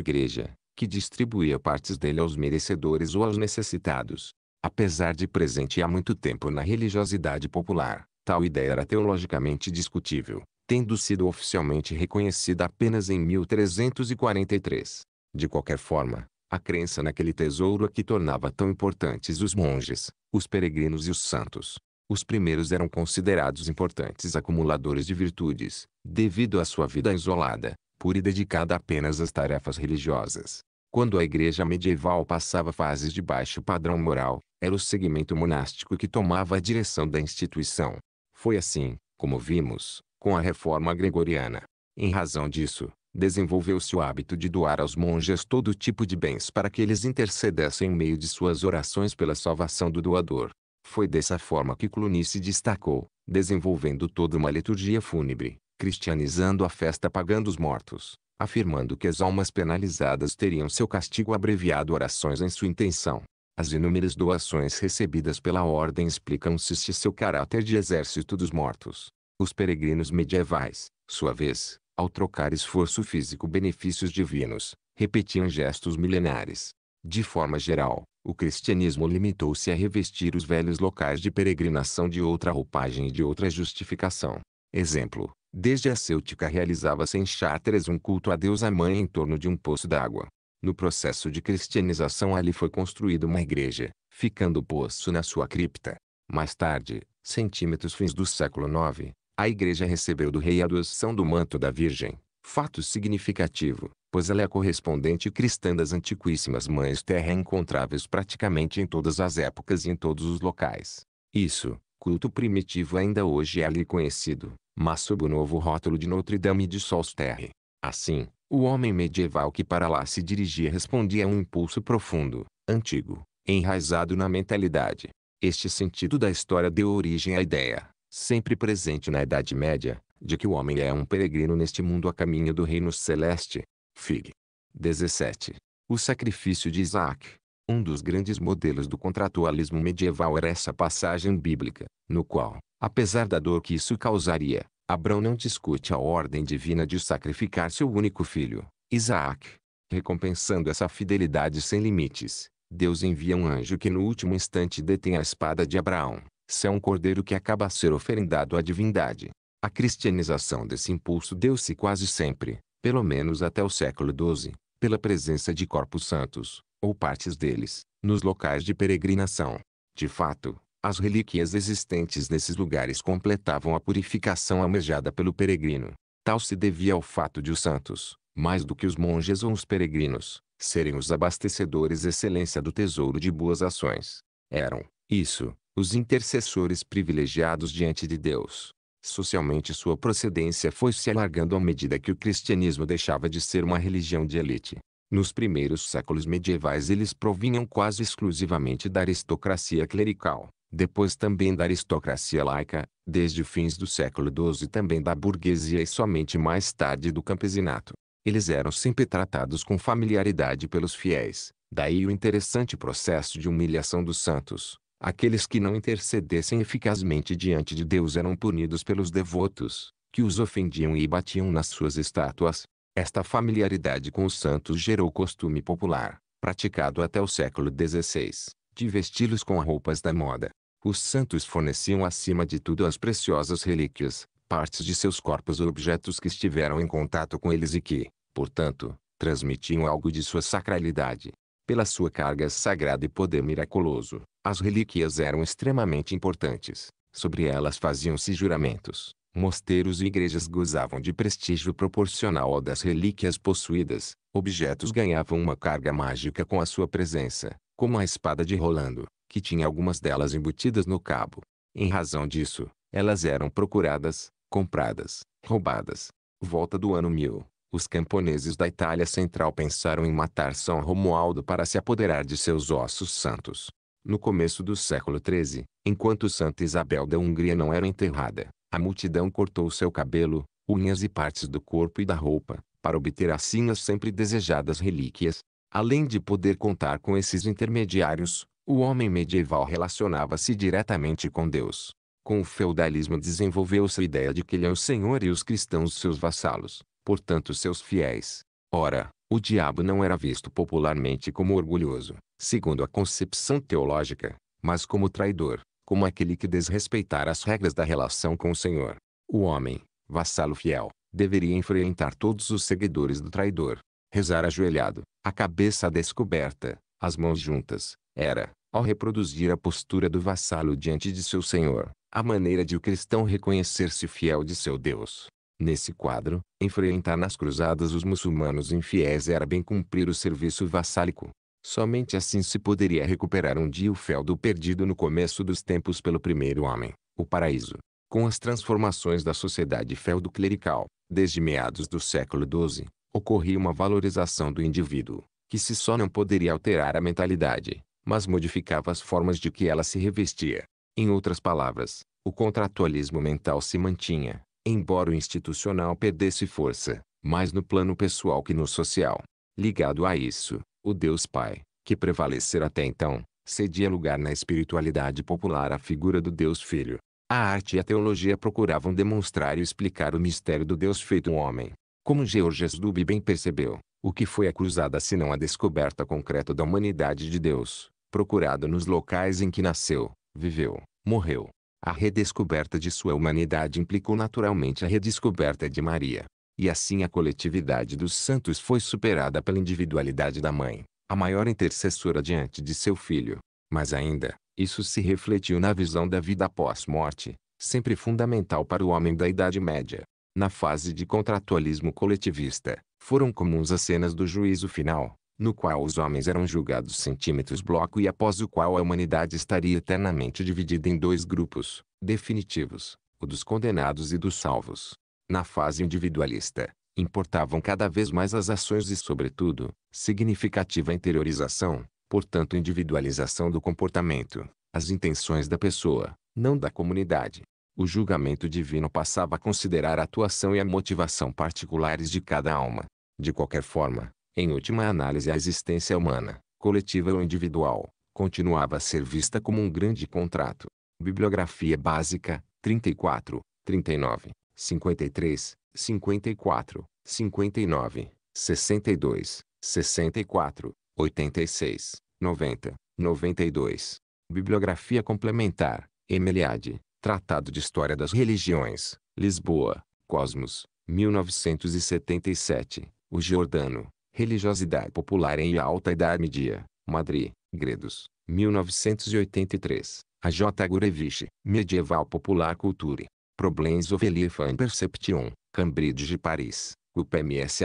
Speaker 1: Igreja, que distribuía partes dele aos merecedores ou aos necessitados. Apesar de presente há muito tempo na religiosidade popular, tal ideia era teologicamente discutível, tendo sido oficialmente reconhecida apenas em 1343. De qualquer forma, a crença naquele tesouro é que tornava tão importantes os monges, os peregrinos e os santos. Os primeiros eram considerados importantes acumuladores de virtudes, devido à sua vida isolada, pura e dedicada apenas às tarefas religiosas. Quando a igreja medieval passava fases de baixo padrão moral, era o segmento monástico que tomava a direção da instituição. Foi assim, como vimos, com a reforma gregoriana. Em razão disso, desenvolveu-se o hábito de doar aos monges todo tipo de bens para que eles intercedessem em meio de suas orações pela salvação do doador. Foi dessa forma que Cluny se destacou, desenvolvendo toda uma liturgia fúnebre, cristianizando a festa pagando os mortos, afirmando que as almas penalizadas teriam seu castigo abreviado orações em sua intenção. As inúmeras doações recebidas pela ordem explicam-se seu caráter de exército dos mortos. Os peregrinos medievais, sua vez, ao trocar esforço físico benefícios divinos, repetiam gestos milenares. De forma geral, o cristianismo limitou-se a revestir os velhos locais de peregrinação de outra roupagem e de outra justificação. Exemplo, desde a Céltica realizava-se em Chartres um culto a Deus a Mãe em torno de um poço d'água. No processo de cristianização ali foi construída uma igreja, ficando o poço na sua cripta. Mais tarde, centímetros fins do século IX, a igreja recebeu do rei a doação do manto da Virgem. Fato significativo, pois ela é a correspondente cristã das antiquíssimas mães terra encontráveis praticamente em todas as épocas e em todos os locais. Isso, culto primitivo ainda hoje é ali conhecido, mas sob o novo rótulo de Notre Dame de Solsterre. Assim, o homem medieval que para lá se dirigia respondia a um impulso profundo, antigo, enraizado na mentalidade. Este sentido da história deu origem à ideia, sempre presente na Idade Média, de que o homem é um peregrino neste mundo a caminho do reino celeste. Fig. 17. O sacrifício de Isaac. Um dos grandes modelos do contratualismo medieval era essa passagem bíblica, no qual, apesar da dor que isso causaria, Abraão não discute a ordem divina de sacrificar seu único filho, Isaac. Recompensando essa fidelidade sem limites, Deus envia um anjo que no último instante detém a espada de Abraão, se é um cordeiro que acaba a ser oferendado à divindade. A cristianização desse impulso deu-se quase sempre, pelo menos até o século XII, pela presença de corpos santos, ou partes deles, nos locais de peregrinação. De fato, as relíquias existentes nesses lugares completavam a purificação almejada pelo peregrino. Tal se devia ao fato de os santos, mais do que os monges ou os peregrinos, serem os abastecedores excelência do tesouro de boas ações. Eram, isso, os intercessores privilegiados diante de Deus. Socialmente sua procedência foi se alargando à medida que o cristianismo deixava de ser uma religião de elite. Nos primeiros séculos medievais eles provinham quase exclusivamente da aristocracia clerical, depois também da aristocracia laica, desde fins do século XII também da burguesia e somente mais tarde do campesinato. Eles eram sempre tratados com familiaridade pelos fiéis, daí o interessante processo de humilhação dos santos, Aqueles que não intercedessem eficazmente diante de Deus eram punidos pelos devotos, que os ofendiam e batiam nas suas estátuas. Esta familiaridade com os santos gerou costume popular, praticado até o século XVI, de vesti-los com roupas da moda. Os santos forneciam acima de tudo as preciosas relíquias, partes de seus corpos ou objetos que estiveram em contato com eles e que, portanto, transmitiam algo de sua sacralidade. Pela sua carga sagrada e poder miraculoso, as relíquias eram extremamente importantes. Sobre elas faziam-se juramentos. Mosteiros e igrejas gozavam de prestígio proporcional ao das relíquias possuídas. Objetos ganhavam uma carga mágica com a sua presença, como a espada de Rolando, que tinha algumas delas embutidas no cabo. Em razão disso, elas eram procuradas, compradas, roubadas. Volta do ano 1000, os camponeses da Itália Central pensaram em matar São Romualdo para se apoderar de seus ossos santos. No começo do século XIII, enquanto Santa Isabel da Hungria não era enterrada, a multidão cortou seu cabelo, unhas e partes do corpo e da roupa, para obter assim as sempre desejadas relíquias. Além de poder contar com esses intermediários, o homem medieval relacionava-se diretamente com Deus. Com o feudalismo desenvolveu-se a ideia de que ele é o senhor e os cristãos seus vassalos, portanto seus fiéis. Ora, o diabo não era visto popularmente como orgulhoso, segundo a concepção teológica, mas como traidor, como aquele que desrespeitara as regras da relação com o Senhor. O homem, vassalo fiel, deveria enfrentar todos os seguidores do traidor, rezar ajoelhado, a cabeça descoberta, as mãos juntas, era, ao reproduzir a postura do vassalo diante de seu senhor, a maneira de o cristão reconhecer-se fiel de seu Deus. Nesse quadro, enfrentar nas cruzadas os muçulmanos infiéis era bem cumprir o serviço vassálico. Somente assim se poderia recuperar um dia o feudo perdido no começo dos tempos pelo primeiro homem, o paraíso. Com as transformações da sociedade feudo-clerical, desde meados do século XII, ocorria uma valorização do indivíduo, que se só não poderia alterar a mentalidade, mas modificava as formas de que ela se revestia. Em outras palavras, o contratualismo mental se mantinha, embora o institucional perdesse força, mais no plano pessoal que no social. Ligado a isso, o Deus Pai, que prevalecera até então, cedia lugar na espiritualidade popular à figura do Deus Filho. A arte e a teologia procuravam demonstrar e explicar o mistério do Deus feito um homem. Como Georges Duby bem percebeu, o que foi a cruzada senão a descoberta concreta da humanidade de Deus, procurado nos locais em que nasceu, viveu, morreu, a redescoberta de sua humanidade implicou naturalmente a redescoberta de Maria. E assim a coletividade dos santos foi superada pela individualidade da mãe, a maior intercessora diante de seu filho. Mas ainda, isso se refletiu na visão da vida pós-morte, sempre fundamental para o homem da Idade Média. Na fase de contratualismo coletivista, foram comuns as cenas do juízo final, no qual os homens eram julgados centímetros bloco e após o qual a humanidade estaria eternamente dividida em dois grupos, definitivos, o dos condenados e dos salvos. Na fase individualista, importavam cada vez mais as ações e, sobretudo, significativa interiorização, portanto individualização do comportamento, as intenções da pessoa, não da comunidade. O julgamento divino passava a considerar a atuação e a motivação particulares de cada alma. De qualquer forma, em última análise, a existência humana, coletiva ou individual, continuava a ser vista como um grande contrato. Bibliografia básica, 34, 39, 53, 54, 59, 62, 64, 86, 90, 92. Bibliografia complementar, Emeliade, Tratado de História das Religiões, Lisboa, Cosmos, 1977, O Giordano, Religiosidade Popular em Alta Idade Média, Madrid, Gredos, 1983. A J. Gurevich, Medieval Popular Culture. problems of and Perception, Cambridge Paris, UPMSH,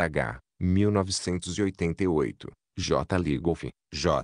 Speaker 1: 1988. J. Ligoff, J.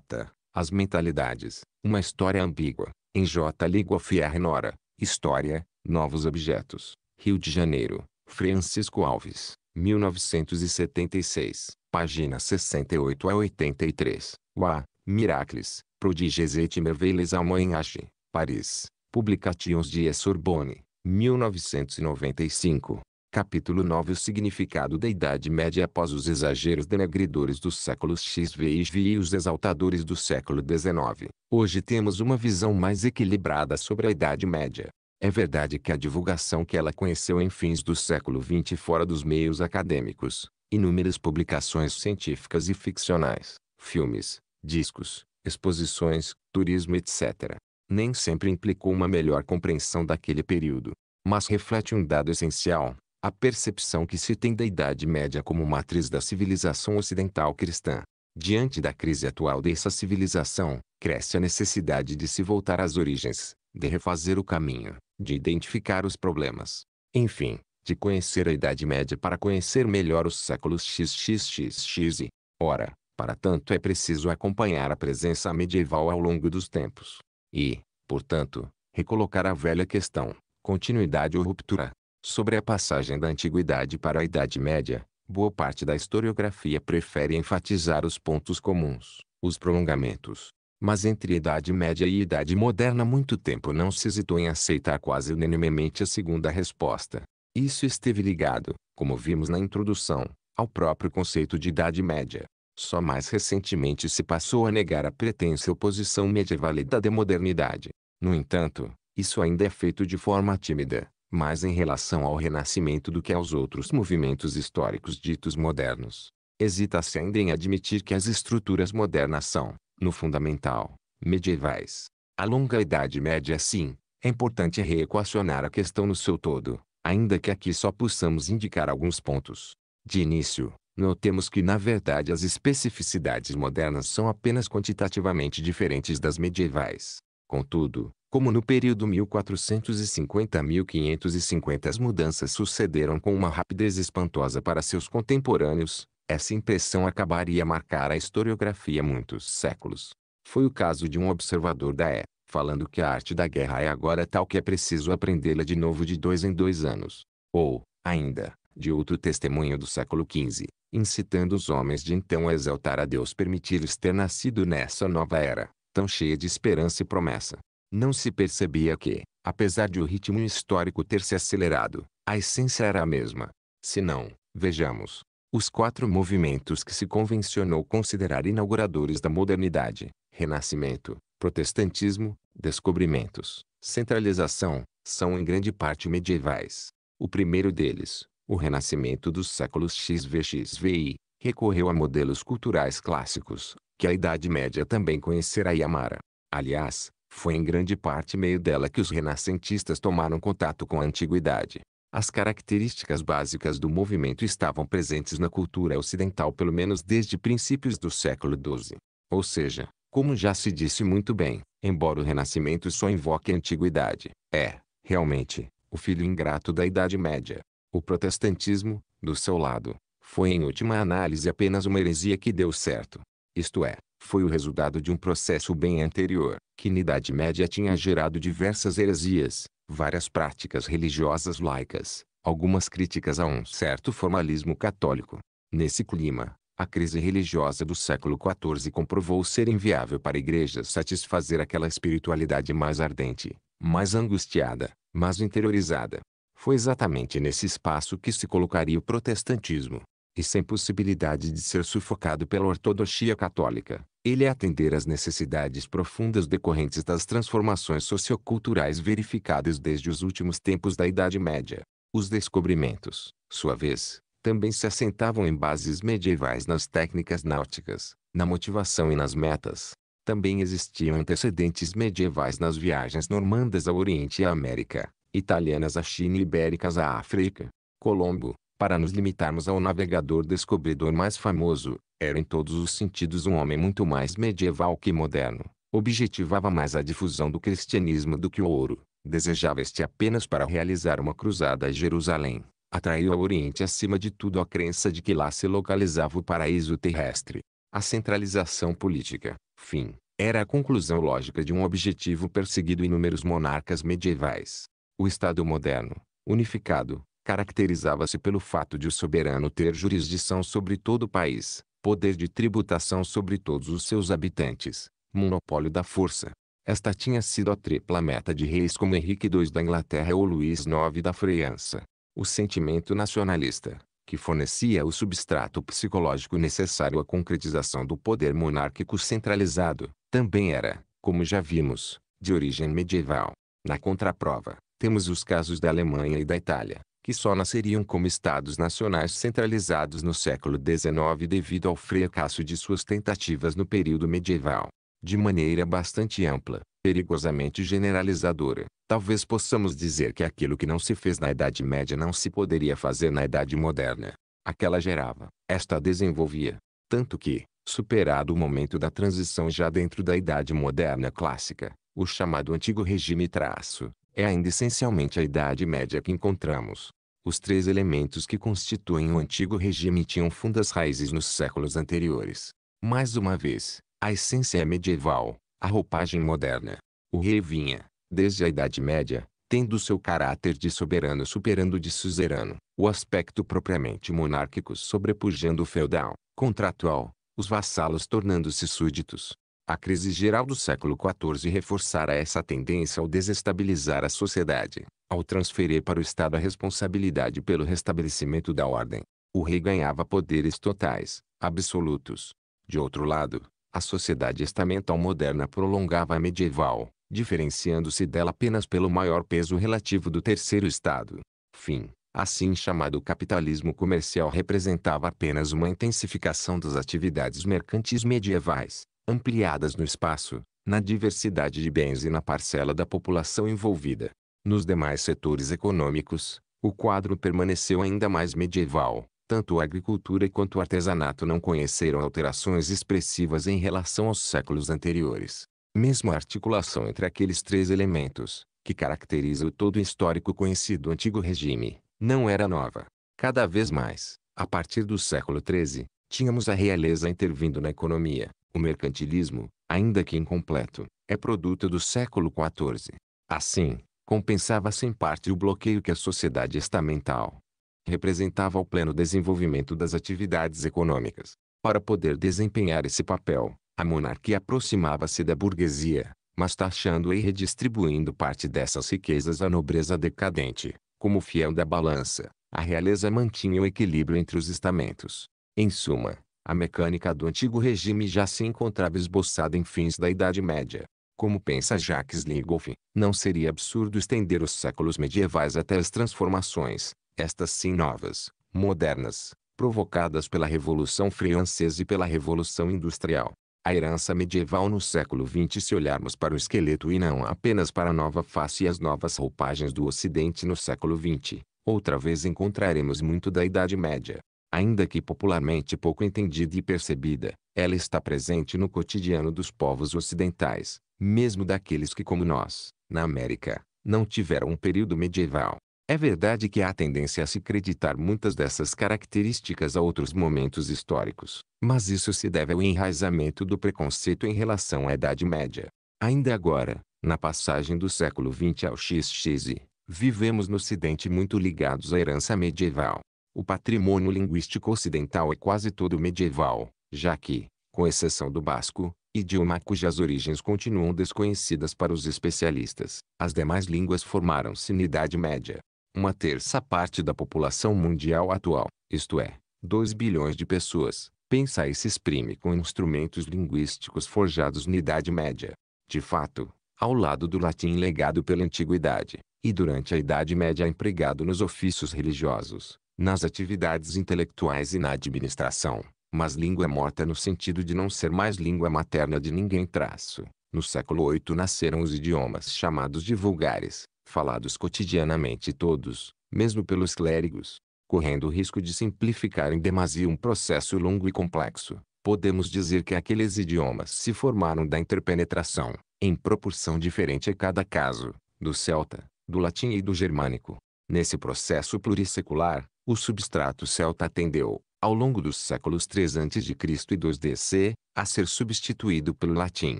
Speaker 1: As Mentalidades, Uma História Ambígua, em J. Ligoff R. Renora, História, Novos Objetos, Rio de Janeiro, Francisco Alves. 1976, páginas 68 a 83. Wa, Miracles, Prodiges et Merveilles Amoinage, Paris, Publications de Sorbonne, 1995. Capítulo 9 O significado da Idade Média após os exageros denegridores dos séculos XVI e os exaltadores do século XIX. Hoje temos uma visão mais equilibrada sobre a Idade Média, é verdade que a divulgação que ela conheceu em fins do século XX fora dos meios acadêmicos, inúmeras publicações científicas e ficcionais, filmes, discos, exposições, turismo etc. Nem sempre implicou uma melhor compreensão daquele período, mas reflete um dado essencial, a percepção que se tem da Idade Média como matriz da civilização ocidental cristã. Diante da crise atual dessa civilização, cresce a necessidade de se voltar às origens, de refazer o caminho, de identificar os problemas, enfim, de conhecer a Idade Média para conhecer melhor os séculos XXXX e, ora, para tanto é preciso acompanhar a presença medieval ao longo dos tempos. E, portanto, recolocar a velha questão, continuidade ou ruptura, sobre a passagem da Antiguidade para a Idade Média, boa parte da historiografia prefere enfatizar os pontos comuns, os prolongamentos, mas entre Idade Média e Idade Moderna muito tempo não se hesitou em aceitar quase unanimemente a segunda resposta. Isso esteve ligado, como vimos na introdução, ao próprio conceito de Idade Média. Só mais recentemente se passou a negar a pretensa oposição e da modernidade. No entanto, isso ainda é feito de forma tímida, mais em relação ao Renascimento do que aos outros movimentos históricos ditos modernos. Hesita-se ainda em admitir que as estruturas modernas são, no fundamental, medievais. A longa Idade Média sim, é importante reequacionar a questão no seu todo, ainda que aqui só possamos indicar alguns pontos. De início, notemos que na verdade as especificidades modernas são apenas quantitativamente diferentes das medievais. Contudo, como no período 1450-1550 as mudanças sucederam com uma rapidez espantosa para seus contemporâneos, essa impressão acabaria marcar a historiografia muitos séculos. Foi o caso de um observador da E, falando que a arte da guerra é agora tal que é preciso aprendê-la de novo de dois em dois anos. Ou, ainda, de outro testemunho do século XV, incitando os homens de então a exaltar a Deus permitir-lhes ter nascido nessa nova era, tão cheia de esperança e promessa. Não se percebia que, apesar de o ritmo histórico ter se acelerado, a essência era a mesma. Se não, vejamos, os quatro movimentos que se convencionou considerar inauguradores da modernidade, renascimento, protestantismo, descobrimentos, centralização, são em grande parte medievais. O primeiro deles, o renascimento dos séculos XVXVI, recorreu a modelos culturais clássicos, que a Idade Média também conhecerá e amara. Aliás, foi em grande parte meio dela que os renascentistas tomaram contato com a antiguidade. As características básicas do movimento estavam presentes na cultura ocidental pelo menos desde princípios do século XII. Ou seja, como já se disse muito bem, embora o Renascimento só invoque a Antiguidade, é, realmente, o filho ingrato da Idade Média. O protestantismo, do seu lado, foi em última análise apenas uma heresia que deu certo. Isto é, foi o resultado de um processo bem anterior, que na Idade Média tinha gerado diversas heresias, várias práticas religiosas laicas, algumas críticas a um certo formalismo católico. Nesse clima, a crise religiosa do século XIV comprovou ser inviável para igrejas satisfazer aquela espiritualidade mais ardente, mais angustiada, mais interiorizada. Foi exatamente nesse espaço que se colocaria o protestantismo, e sem possibilidade de ser sufocado pela ortodoxia católica, ele é atender às necessidades profundas decorrentes das transformações socioculturais verificadas desde os últimos tempos da Idade Média. Os descobrimentos, sua vez, também se assentavam em bases medievais nas técnicas náuticas, na motivação e nas metas. Também existiam antecedentes medievais nas viagens normandas ao Oriente e à América, italianas à China e ibéricas à África. Colombo, para nos limitarmos ao navegador descobridor mais famoso, era em todos os sentidos um homem muito mais medieval que moderno. Objetivava mais a difusão do cristianismo do que o ouro. Desejava este apenas para realizar uma cruzada a Jerusalém. Atraiu ao Oriente acima de tudo a crença de que lá se localizava o paraíso terrestre. A centralização política, fim, era a conclusão lógica de um objetivo perseguido inúmeros monarcas medievais. O Estado moderno, unificado, caracterizava-se pelo fato de o soberano ter jurisdição sobre todo o país, poder de tributação sobre todos os seus habitantes, monopólio da força. Esta tinha sido a tripla meta de reis como Henrique II da Inglaterra ou Luís IX da França. O sentimento nacionalista, que fornecia o substrato psicológico necessário à concretização do poder monárquico centralizado, também era, como já vimos, de origem medieval. Na contraprova, temos os casos da Alemanha e da Itália, que só nasceriam como estados nacionais centralizados no século XIX devido ao fracasso de suas tentativas no período medieval. De maneira bastante ampla, perigosamente generalizadora, talvez possamos dizer que aquilo que não se fez na Idade Média não se poderia fazer na Idade Moderna. Aquela gerava, esta desenvolvia. Tanto que, superado o momento da transição já dentro da Idade Moderna Clássica, o chamado Antigo Regime traço, é ainda essencialmente a Idade Média que encontramos, os três elementos que constituem o antigo regime tinham fundas raízes nos séculos anteriores. Mais uma vez, a essência é medieval, a roupagem moderna. O rei vinha, desde a Idade Média, tendo seu caráter de soberano superando de suzerano, o aspecto propriamente monárquico sobrepujando o feudal, contratual, os vassalos tornando-se súditos. A crise geral do século XIV reforçara essa tendência ao desestabilizar a sociedade. Ao transferir para o Estado a responsabilidade pelo restabelecimento da ordem, o rei ganhava poderes totais, absolutos. De outro lado, a sociedade estamental moderna prolongava a medieval, diferenciando-se dela apenas pelo maior peso relativo do terceiro Estado. Fim. Assim chamado capitalismo comercial representava apenas uma intensificação das atividades mercantis medievais, ampliadas no espaço, na diversidade de bens e na parcela da população envolvida. Nos demais setores econômicos, o quadro permaneceu ainda mais medieval. Tanto a agricultura quanto o artesanato não conheceram alterações expressivas em relação aos séculos anteriores. Mesmo a articulação entre aqueles três elementos, que caracteriza o todo histórico conhecido antigo regime, não era nova. Cada vez mais, a partir do século XIII, tínhamos a realeza intervindo na economia. O mercantilismo, ainda que incompleto, é produto do século XIV. Assim, compensava-se parte o bloqueio que a sociedade estamental representava ao pleno desenvolvimento das atividades econômicas. Para poder desempenhar esse papel, a monarquia aproximava-se da burguesia, mas taxando e redistribuindo parte dessas riquezas à nobreza decadente, como fiel da balança, a realeza mantinha o equilíbrio entre os estamentos. Em suma, a mecânica do antigo regime já se encontrava esboçada em fins da Idade Média. Como pensa Jacques Ligoff, não seria absurdo estender os séculos medievais até as transformações, estas sim novas, modernas, provocadas pela Revolução Francesa e pela Revolução Industrial. A herança medieval no século XX se olharmos para o esqueleto e não apenas para a nova face e as novas roupagens do Ocidente no século XX, outra vez encontraremos muito da Idade Média. Ainda que popularmente pouco entendida e percebida, ela está presente no cotidiano dos povos ocidentais, mesmo daqueles que, como nós, na América, não tiveram um período medieval. É verdade que há tendência a se acreditar muitas dessas características a outros momentos históricos, mas isso se deve ao enraizamento do preconceito em relação à Idade Média. Ainda agora, na passagem do século XX ao XXI, vivemos no Ocidente muito ligados à herança medieval. O patrimônio linguístico ocidental é quase todo medieval, já que, com exceção do basco, idioma cujas origens continuam desconhecidas para os especialistas, as demais línguas formaram-se na Idade Média. Uma terça parte da população mundial atual, isto é, 2 bilhões de pessoas, pensa e se exprime com instrumentos linguísticos forjados na Idade Média. De fato, ao lado do latim legado pela Antiguidade, e durante a Idade Média empregado nos ofícios religiosos, nas atividades intelectuais e na administração, mas língua é morta no sentido de não ser mais língua materna de ninguém traço. No século VIII nasceram os idiomas chamados de vulgares, falados cotidianamente todos, mesmo pelos clérigos, correndo o risco de simplificar em demasia um processo longo e complexo. Podemos dizer que aqueles idiomas se formaram da interpenetração, em proporção diferente a cada caso, do celta, do latim e do germânico. Nesse processo plurissecular, o substrato celta atendeu, ao longo dos séculos 3 a.C. e 2 DC, a ser substituído pelo latim,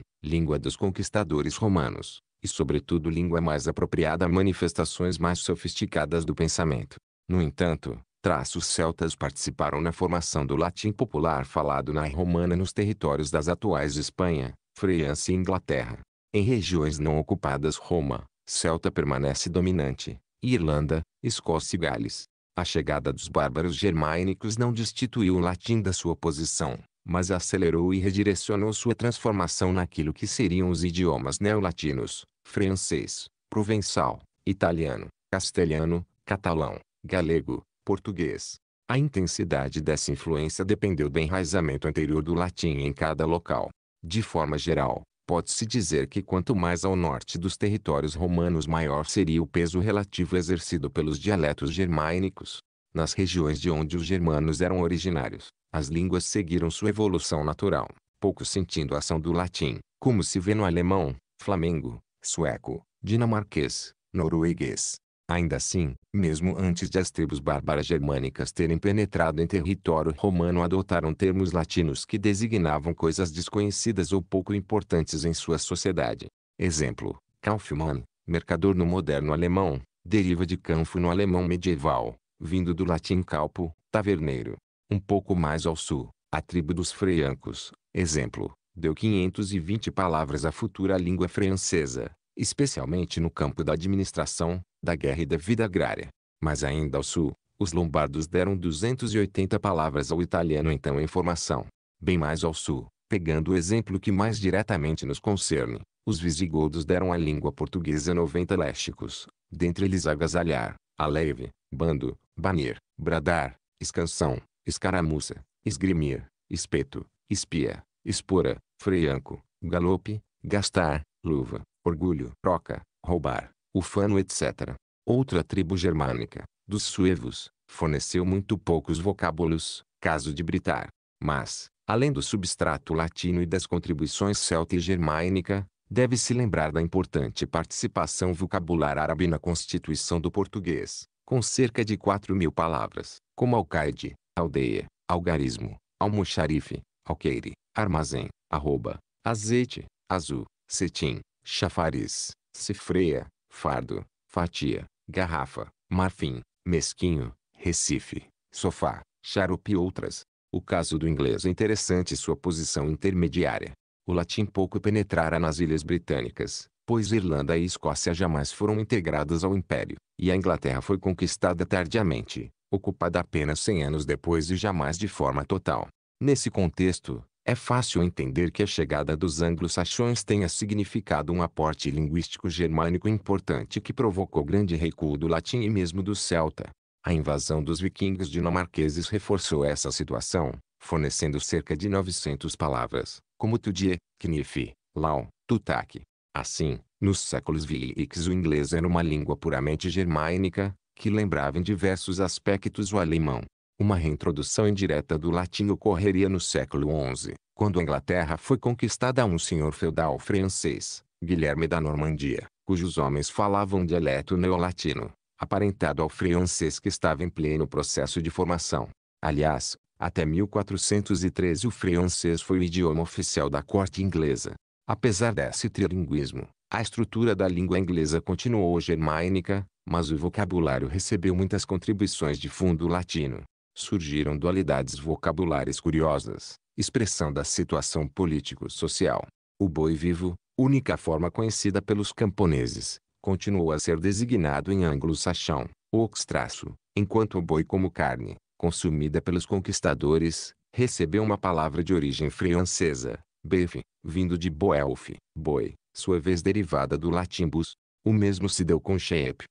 Speaker 1: língua dos conquistadores romanos, e sobretudo língua mais apropriada a manifestações mais sofisticadas do pensamento. No entanto, traços celtas participaram na formação do latim popular falado na romana nos territórios das atuais Espanha, França e Inglaterra. Em regiões não ocupadas Roma, celta permanece dominante, Irlanda, Escócia e Gales. A chegada dos bárbaros germânicos não destituiu o latim da sua posição, mas acelerou e redirecionou sua transformação naquilo que seriam os idiomas neolatinos, francês, provençal, italiano, castelhano, catalão, galego, português. A intensidade dessa influência dependeu do enraizamento anterior do latim em cada local. De forma geral, Pode-se dizer que quanto mais ao norte dos territórios romanos maior seria o peso relativo exercido pelos dialetos germânicos. Nas regiões de onde os germanos eram originários, as línguas seguiram sua evolução natural, pouco sentindo a ação do latim, como se vê no alemão, flamengo, sueco, dinamarquês, norueguês, Ainda assim, mesmo antes de as tribos bárbaras germânicas terem penetrado em território romano adotaram termos latinos que designavam coisas desconhecidas ou pouco importantes em sua sociedade. Exemplo, Kaufmann, mercador no moderno alemão, deriva de canfo no alemão medieval, vindo do latim calpo, taverneiro. Um pouco mais ao sul, a tribo dos freiancos, exemplo, deu 520 palavras à futura língua francesa, especialmente no campo da administração, da guerra e da vida agrária. Mas ainda ao sul, os lombardos deram 280 palavras ao italiano então em formação. Bem mais ao sul, pegando o exemplo que mais diretamente nos concerne, os visigodos deram à língua portuguesa 90 léxicos, dentre eles agasalhar, aleve, bando, banir, bradar, escansão, escaramuça, esgrimir, espeto, espia, espora, freianco, galope, gastar, luva, orgulho, troca, roubar, ufano etc. Outra tribo germânica, dos suevos, forneceu muito poucos vocábulos, caso de Britar. Mas, além do substrato latino e das contribuições celta e germânica, deve-se lembrar da importante participação vocabular árabe na constituição do português, com cerca de 4 mil palavras, como alcaide, aldeia, algarismo, almoxarife, alqueire, armazém, arroba, azeite, azul, cetim, chafariz, cifreia, fardo, fatia, garrafa, marfim, mesquinho, recife, sofá, xarope e outras. O caso do inglês é interessante sua posição intermediária. O latim pouco penetrara nas ilhas britânicas, pois Irlanda e Escócia jamais foram integradas ao Império, e a Inglaterra foi conquistada tardiamente, ocupada apenas 100 anos depois e jamais de forma total. Nesse contexto, é fácil entender que a chegada dos anglo-saxões tenha significado um aporte linguístico germânico importante que provocou grande recuo do latim e mesmo do celta. A invasão dos vikingos dinamarqueses reforçou essa situação, fornecendo cerca de 900 palavras, como tudie, knif, lau, tutak. Assim, nos séculos VIX o inglês era uma língua puramente germânica, que lembrava em diversos aspectos o alemão. Uma reintrodução indireta do latim ocorreria no século XI, quando a Inglaterra foi conquistada a um senhor feudal francês, Guilherme da Normandia, cujos homens falavam dialeto neolatino, aparentado ao francês que estava em pleno processo de formação. Aliás, até 1413 o francês foi o idioma oficial da corte inglesa. Apesar desse trilinguismo, a estrutura da língua inglesa continuou germânica, mas o vocabulário recebeu muitas contribuições de fundo latino surgiram dualidades vocabulares curiosas, expressão da situação político-social. O boi vivo, única forma conhecida pelos camponeses, continuou a ser designado em anglo-saxão, oxtraço, enquanto o boi como carne, consumida pelos conquistadores, recebeu uma palavra de origem francesa, beef, vindo de boelf, boi, sua vez derivada do latim bus. O mesmo se deu com sheep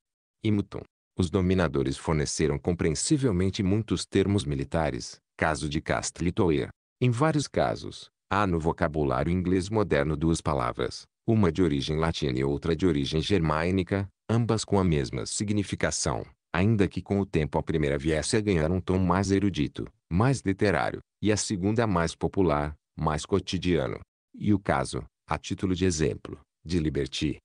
Speaker 1: e mutton, os dominadores forneceram compreensivelmente muitos termos militares, caso de Castletower. Em vários casos, há no vocabulário inglês moderno duas palavras, uma de origem latina e outra de origem germânica, ambas com a mesma significação, ainda que com o tempo a primeira viesse a ganhar um tom mais erudito, mais literário, e a segunda mais popular, mais cotidiano. E o caso, a título de exemplo, de Liberty.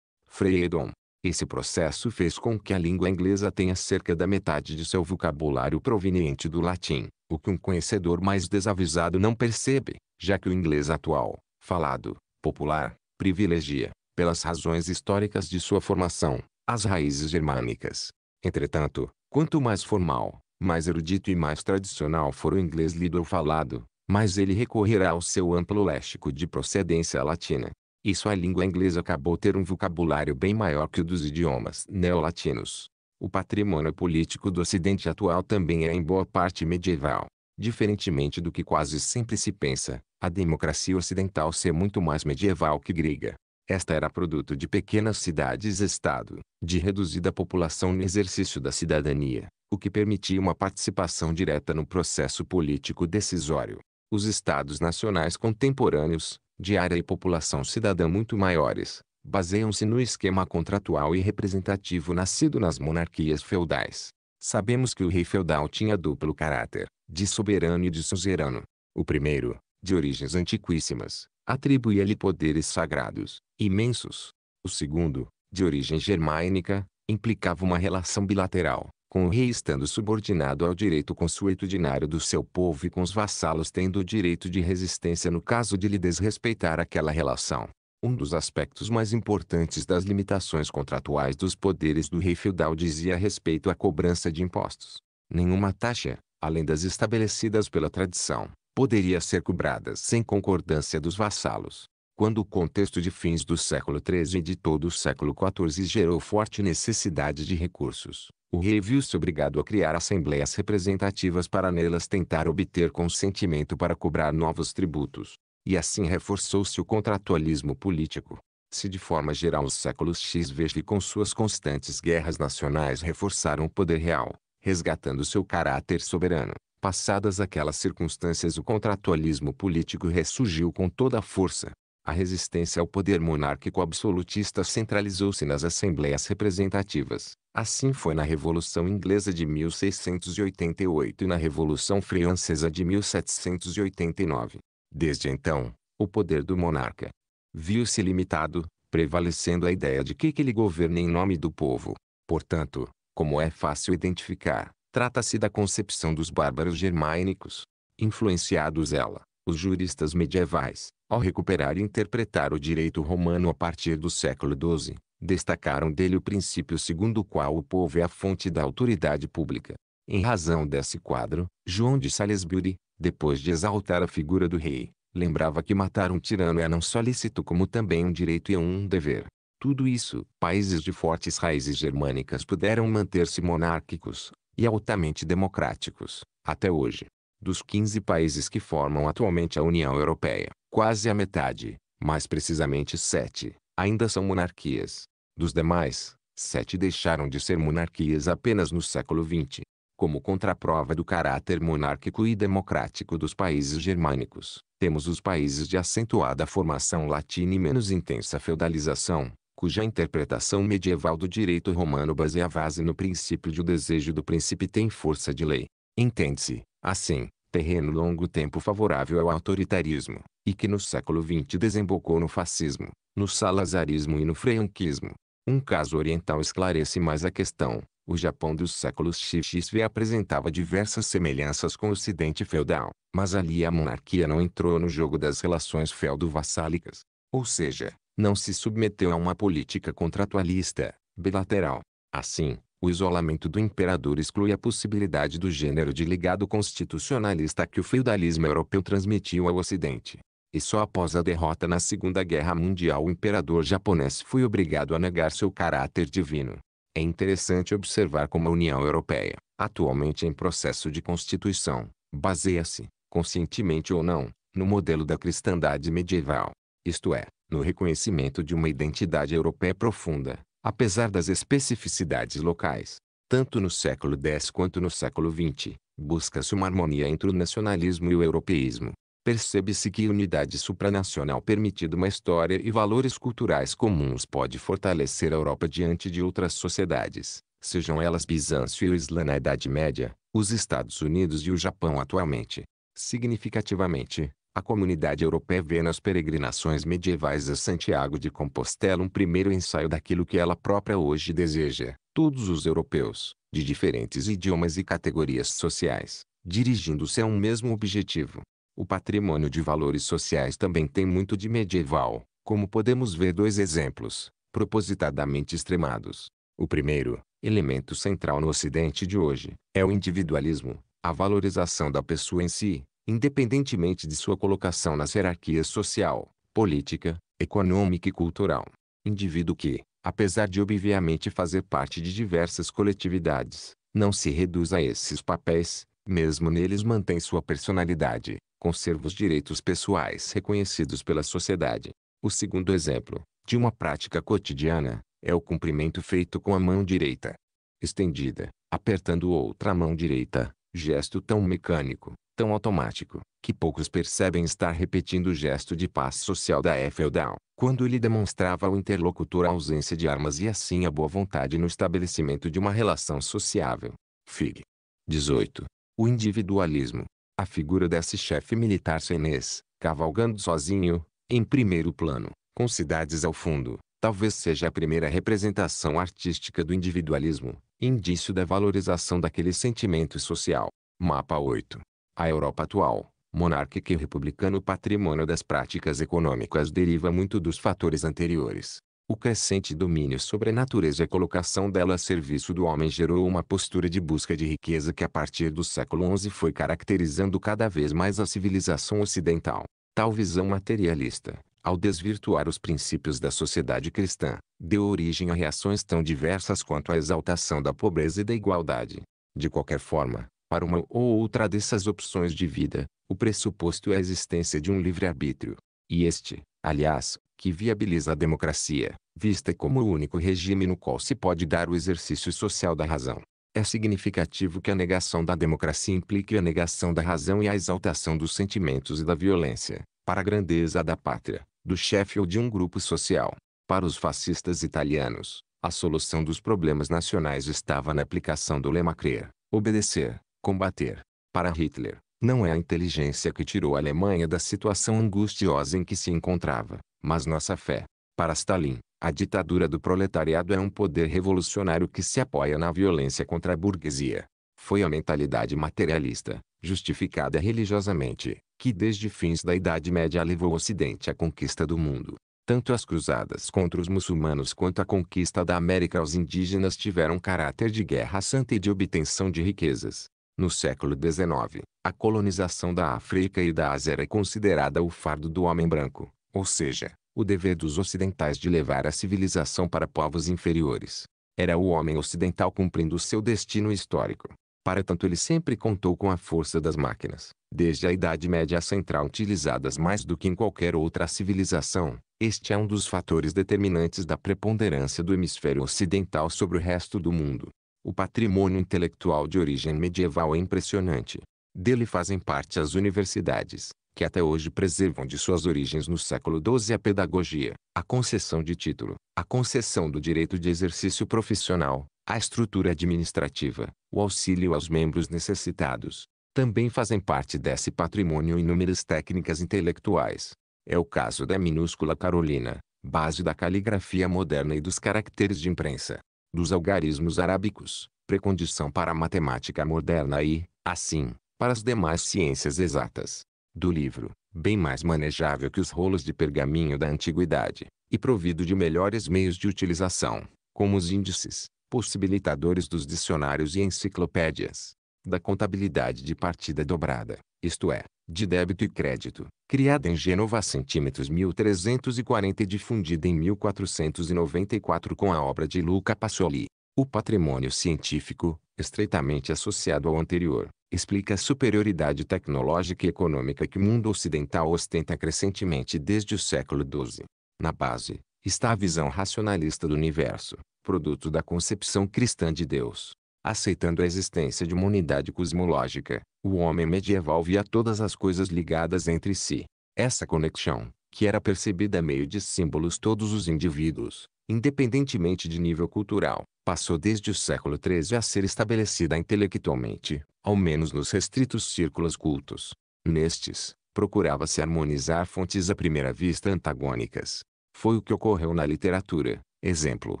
Speaker 1: Freedom, esse processo fez com que a língua inglesa tenha cerca da metade de seu vocabulário proveniente do latim, o que um conhecedor mais desavisado não percebe, já que o inglês atual, falado, popular, privilegia, pelas razões históricas de sua formação, as raízes germânicas. Entretanto, quanto mais formal, mais erudito e mais tradicional for o inglês lido ou falado, mais ele recorrerá ao seu amplo léxico de procedência latina. Isso a língua inglesa acabou ter um vocabulário bem maior que o dos idiomas neolatinos. O patrimônio político do Ocidente atual também é em boa parte medieval. Diferentemente do que quase sempre se pensa, a democracia ocidental ser muito mais medieval que grega. Esta era produto de pequenas cidades-estado, de reduzida população no exercício da cidadania, o que permitia uma participação direta no processo político decisório. Os estados nacionais contemporâneos, diária e população cidadã muito maiores, baseiam-se no esquema contratual e representativo nascido nas monarquias feudais. Sabemos que o rei feudal tinha duplo caráter, de soberano e de suzerano. O primeiro, de origens antiquíssimas, atribuía-lhe poderes sagrados, imensos. O segundo, de origem germânica, implicava uma relação bilateral, com o rei estando subordinado ao direito consuetudinário do seu povo e com os vassalos tendo o direito de resistência no caso de lhe desrespeitar aquela relação. Um dos aspectos mais importantes das limitações contratuais dos poderes do rei feudal dizia respeito à cobrança de impostos. Nenhuma taxa, além das estabelecidas pela tradição, poderia ser cobrada sem concordância dos vassalos. Quando o contexto de fins do século XIII e de todo o século XIV gerou forte necessidade de recursos, o rei viu-se obrigado a criar assembleias representativas para nelas tentar obter consentimento para cobrar novos tributos. E assim reforçou-se o contratualismo político. Se de forma geral os séculos XV com suas constantes guerras nacionais reforçaram o poder real, resgatando seu caráter soberano, passadas aquelas circunstâncias o contratualismo político ressurgiu com toda a força, a resistência ao poder monárquico absolutista centralizou-se nas assembleias representativas. Assim foi na Revolução Inglesa de 1688 e na Revolução Francesa de 1789. Desde então, o poder do monarca viu-se limitado, prevalecendo a ideia de que ele governa em nome do povo. Portanto, como é fácil identificar, trata-se da concepção dos bárbaros germânicos. Influenciados ela, os juristas medievais, ao recuperar e interpretar o direito romano a partir do século XII, destacaram dele o princípio segundo o qual o povo é a fonte da autoridade pública. Em razão desse quadro, João de Salisbury, depois de exaltar a figura do rei, lembrava que matar um tirano é não só lícito como também um direito e um dever. Tudo isso, países de fortes raízes germânicas puderam manter-se monárquicos e altamente democráticos, até hoje. Dos 15 países que formam atualmente a União Europeia, Quase a metade, mais precisamente sete, ainda são monarquias. Dos demais, sete deixaram de ser monarquias apenas no século XX, como contraprova do caráter monárquico e democrático dos países germânicos. Temos os países de acentuada formação latina e menos intensa feudalização, cuja interpretação medieval do direito romano baseava-se no princípio de o desejo do príncipe tem força de lei. Entende-se, assim, terreno longo tempo favorável ao autoritarismo, e que no século XX desembocou no fascismo, no salazarismo e no franquismo. Um caso oriental esclarece mais a questão. O Japão dos séculos XXV apresentava diversas semelhanças com o Ocidente feudal, mas ali a monarquia não entrou no jogo das relações feudo-vassálicas. Ou seja, não se submeteu a uma política contratualista, bilateral. Assim, o isolamento do imperador exclui a possibilidade do gênero de ligado constitucionalista que o feudalismo europeu transmitiu ao Ocidente. E só após a derrota na Segunda Guerra Mundial o imperador japonês foi obrigado a negar seu caráter divino. É interessante observar como a União Europeia, atualmente em processo de constituição, baseia-se, conscientemente ou não, no modelo da cristandade medieval. Isto é, no reconhecimento de uma identidade europeia profunda, apesar das especificidades locais, tanto no século X quanto no século XX, busca-se uma harmonia entre o nacionalismo e o europeísmo. Percebe-se que a unidade supranacional permitida uma história e valores culturais comuns pode fortalecer a Europa diante de outras sociedades, sejam elas Bizâncio e o Islã na Idade Média, os Estados Unidos e o Japão atualmente. Significativamente, a comunidade europeia vê nas peregrinações medievais a Santiago de Compostela um primeiro ensaio daquilo que ela própria hoje deseja. Todos os europeus, de diferentes idiomas e categorias sociais, dirigindo-se a um mesmo objetivo. O patrimônio de valores sociais também tem muito de medieval, como podemos ver dois exemplos, propositadamente extremados. O primeiro, elemento central no ocidente de hoje, é o individualismo, a valorização da pessoa em si, independentemente de sua colocação nas hierarquias social, política, econômica e cultural. Indivíduo que, apesar de obviamente fazer parte de diversas coletividades, não se reduz a esses papéis, mesmo neles mantém sua personalidade, conserva os direitos pessoais reconhecidos pela sociedade. O segundo exemplo, de uma prática cotidiana, é o cumprimento feito com a mão direita estendida, apertando outra mão direita, gesto tão mecânico, tão automático, que poucos percebem estar repetindo o gesto de paz social da feudal, quando ele demonstrava ao interlocutor a ausência de armas e assim a boa vontade no estabelecimento de uma relação sociável. Fig. 18. O individualismo. A figura desse chefe militar senês, cavalgando sozinho, em primeiro plano, com cidades ao fundo, talvez seja a primeira representação artística do individualismo, indício da valorização daquele sentimento social. Mapa 8. A Europa atual, monárquica e republicana o patrimônio das práticas econômicas deriva muito dos fatores anteriores. O crescente domínio sobre a natureza e a colocação dela a serviço do homem gerou uma postura de busca de riqueza que a partir do século XI foi caracterizando cada vez mais a civilização ocidental. Tal visão materialista, ao desvirtuar os princípios da sociedade cristã, deu origem a reações tão diversas quanto a exaltação da pobreza e da igualdade. De qualquer forma, para uma ou outra dessas opções de vida, o pressuposto é a existência de um livre-arbítrio. E este, aliás, que viabiliza a democracia, vista como o único regime no qual se pode dar o exercício social da razão. É significativo que a negação da democracia implique a negação da razão e a exaltação dos sentimentos e da violência, para a grandeza da pátria, do chefe ou de um grupo social. Para os fascistas italianos, a solução dos problemas nacionais estava na aplicação do lema crer, obedecer, combater. Para Hitler, não é a inteligência que tirou a Alemanha da situação angustiosa em que se encontrava, mas nossa fé. Para Stalin, a ditadura do proletariado é um poder revolucionário que se apoia na violência contra a burguesia. Foi a mentalidade materialista, justificada religiosamente, que desde fins da Idade Média levou o Ocidente à conquista do mundo. Tanto as cruzadas contra os muçulmanos quanto a conquista da América aos indígenas tiveram caráter de guerra santa e de obtenção de riquezas. No século XIX, a colonização da África e da Ásia era considerada o fardo do homem branco, ou seja, o dever dos ocidentais de levar a civilização para povos inferiores. Era o homem ocidental cumprindo seu destino histórico. Para tanto ele sempre contou com a força das máquinas, desde a Idade Média Central utilizadas mais do que em qualquer outra civilização. Este é um dos fatores determinantes da preponderância do hemisfério ocidental sobre o resto do mundo. O patrimônio intelectual de origem medieval é impressionante. Dele fazem parte as universidades, que até hoje preservam de suas origens no século XII a pedagogia, a concessão de título, a concessão do direito de exercício profissional, a estrutura administrativa, o auxílio aos membros necessitados. Também fazem parte desse patrimônio inúmeras técnicas intelectuais. É o caso da minúscula Carolina, base da caligrafia moderna e dos caracteres de imprensa dos algarismos arábicos, precondição para a matemática moderna e, assim, para as demais ciências exatas. Do livro, bem mais manejável que os rolos de pergaminho da antiguidade, e provido de melhores meios de utilização, como os índices, possibilitadores dos dicionários e enciclopédias, da contabilidade de partida dobrada, isto é, de débito e crédito, criada em Gênova centímetros 1340 e difundida em 1494 com a obra de Luca Pacioli. O patrimônio científico, estreitamente associado ao anterior, explica a superioridade tecnológica e econômica que o mundo ocidental ostenta crescentemente desde o século XII. Na base, está a visão racionalista do universo, produto da concepção cristã de Deus, aceitando a existência de uma unidade cosmológica, o homem medieval via todas as coisas ligadas entre si. Essa conexão, que era percebida a meio de símbolos todos os indivíduos, independentemente de nível cultural, passou desde o século XIII a ser estabelecida intelectualmente, ao menos nos restritos círculos cultos. Nestes, procurava-se harmonizar fontes à primeira vista antagônicas. Foi o que ocorreu na literatura, exemplo,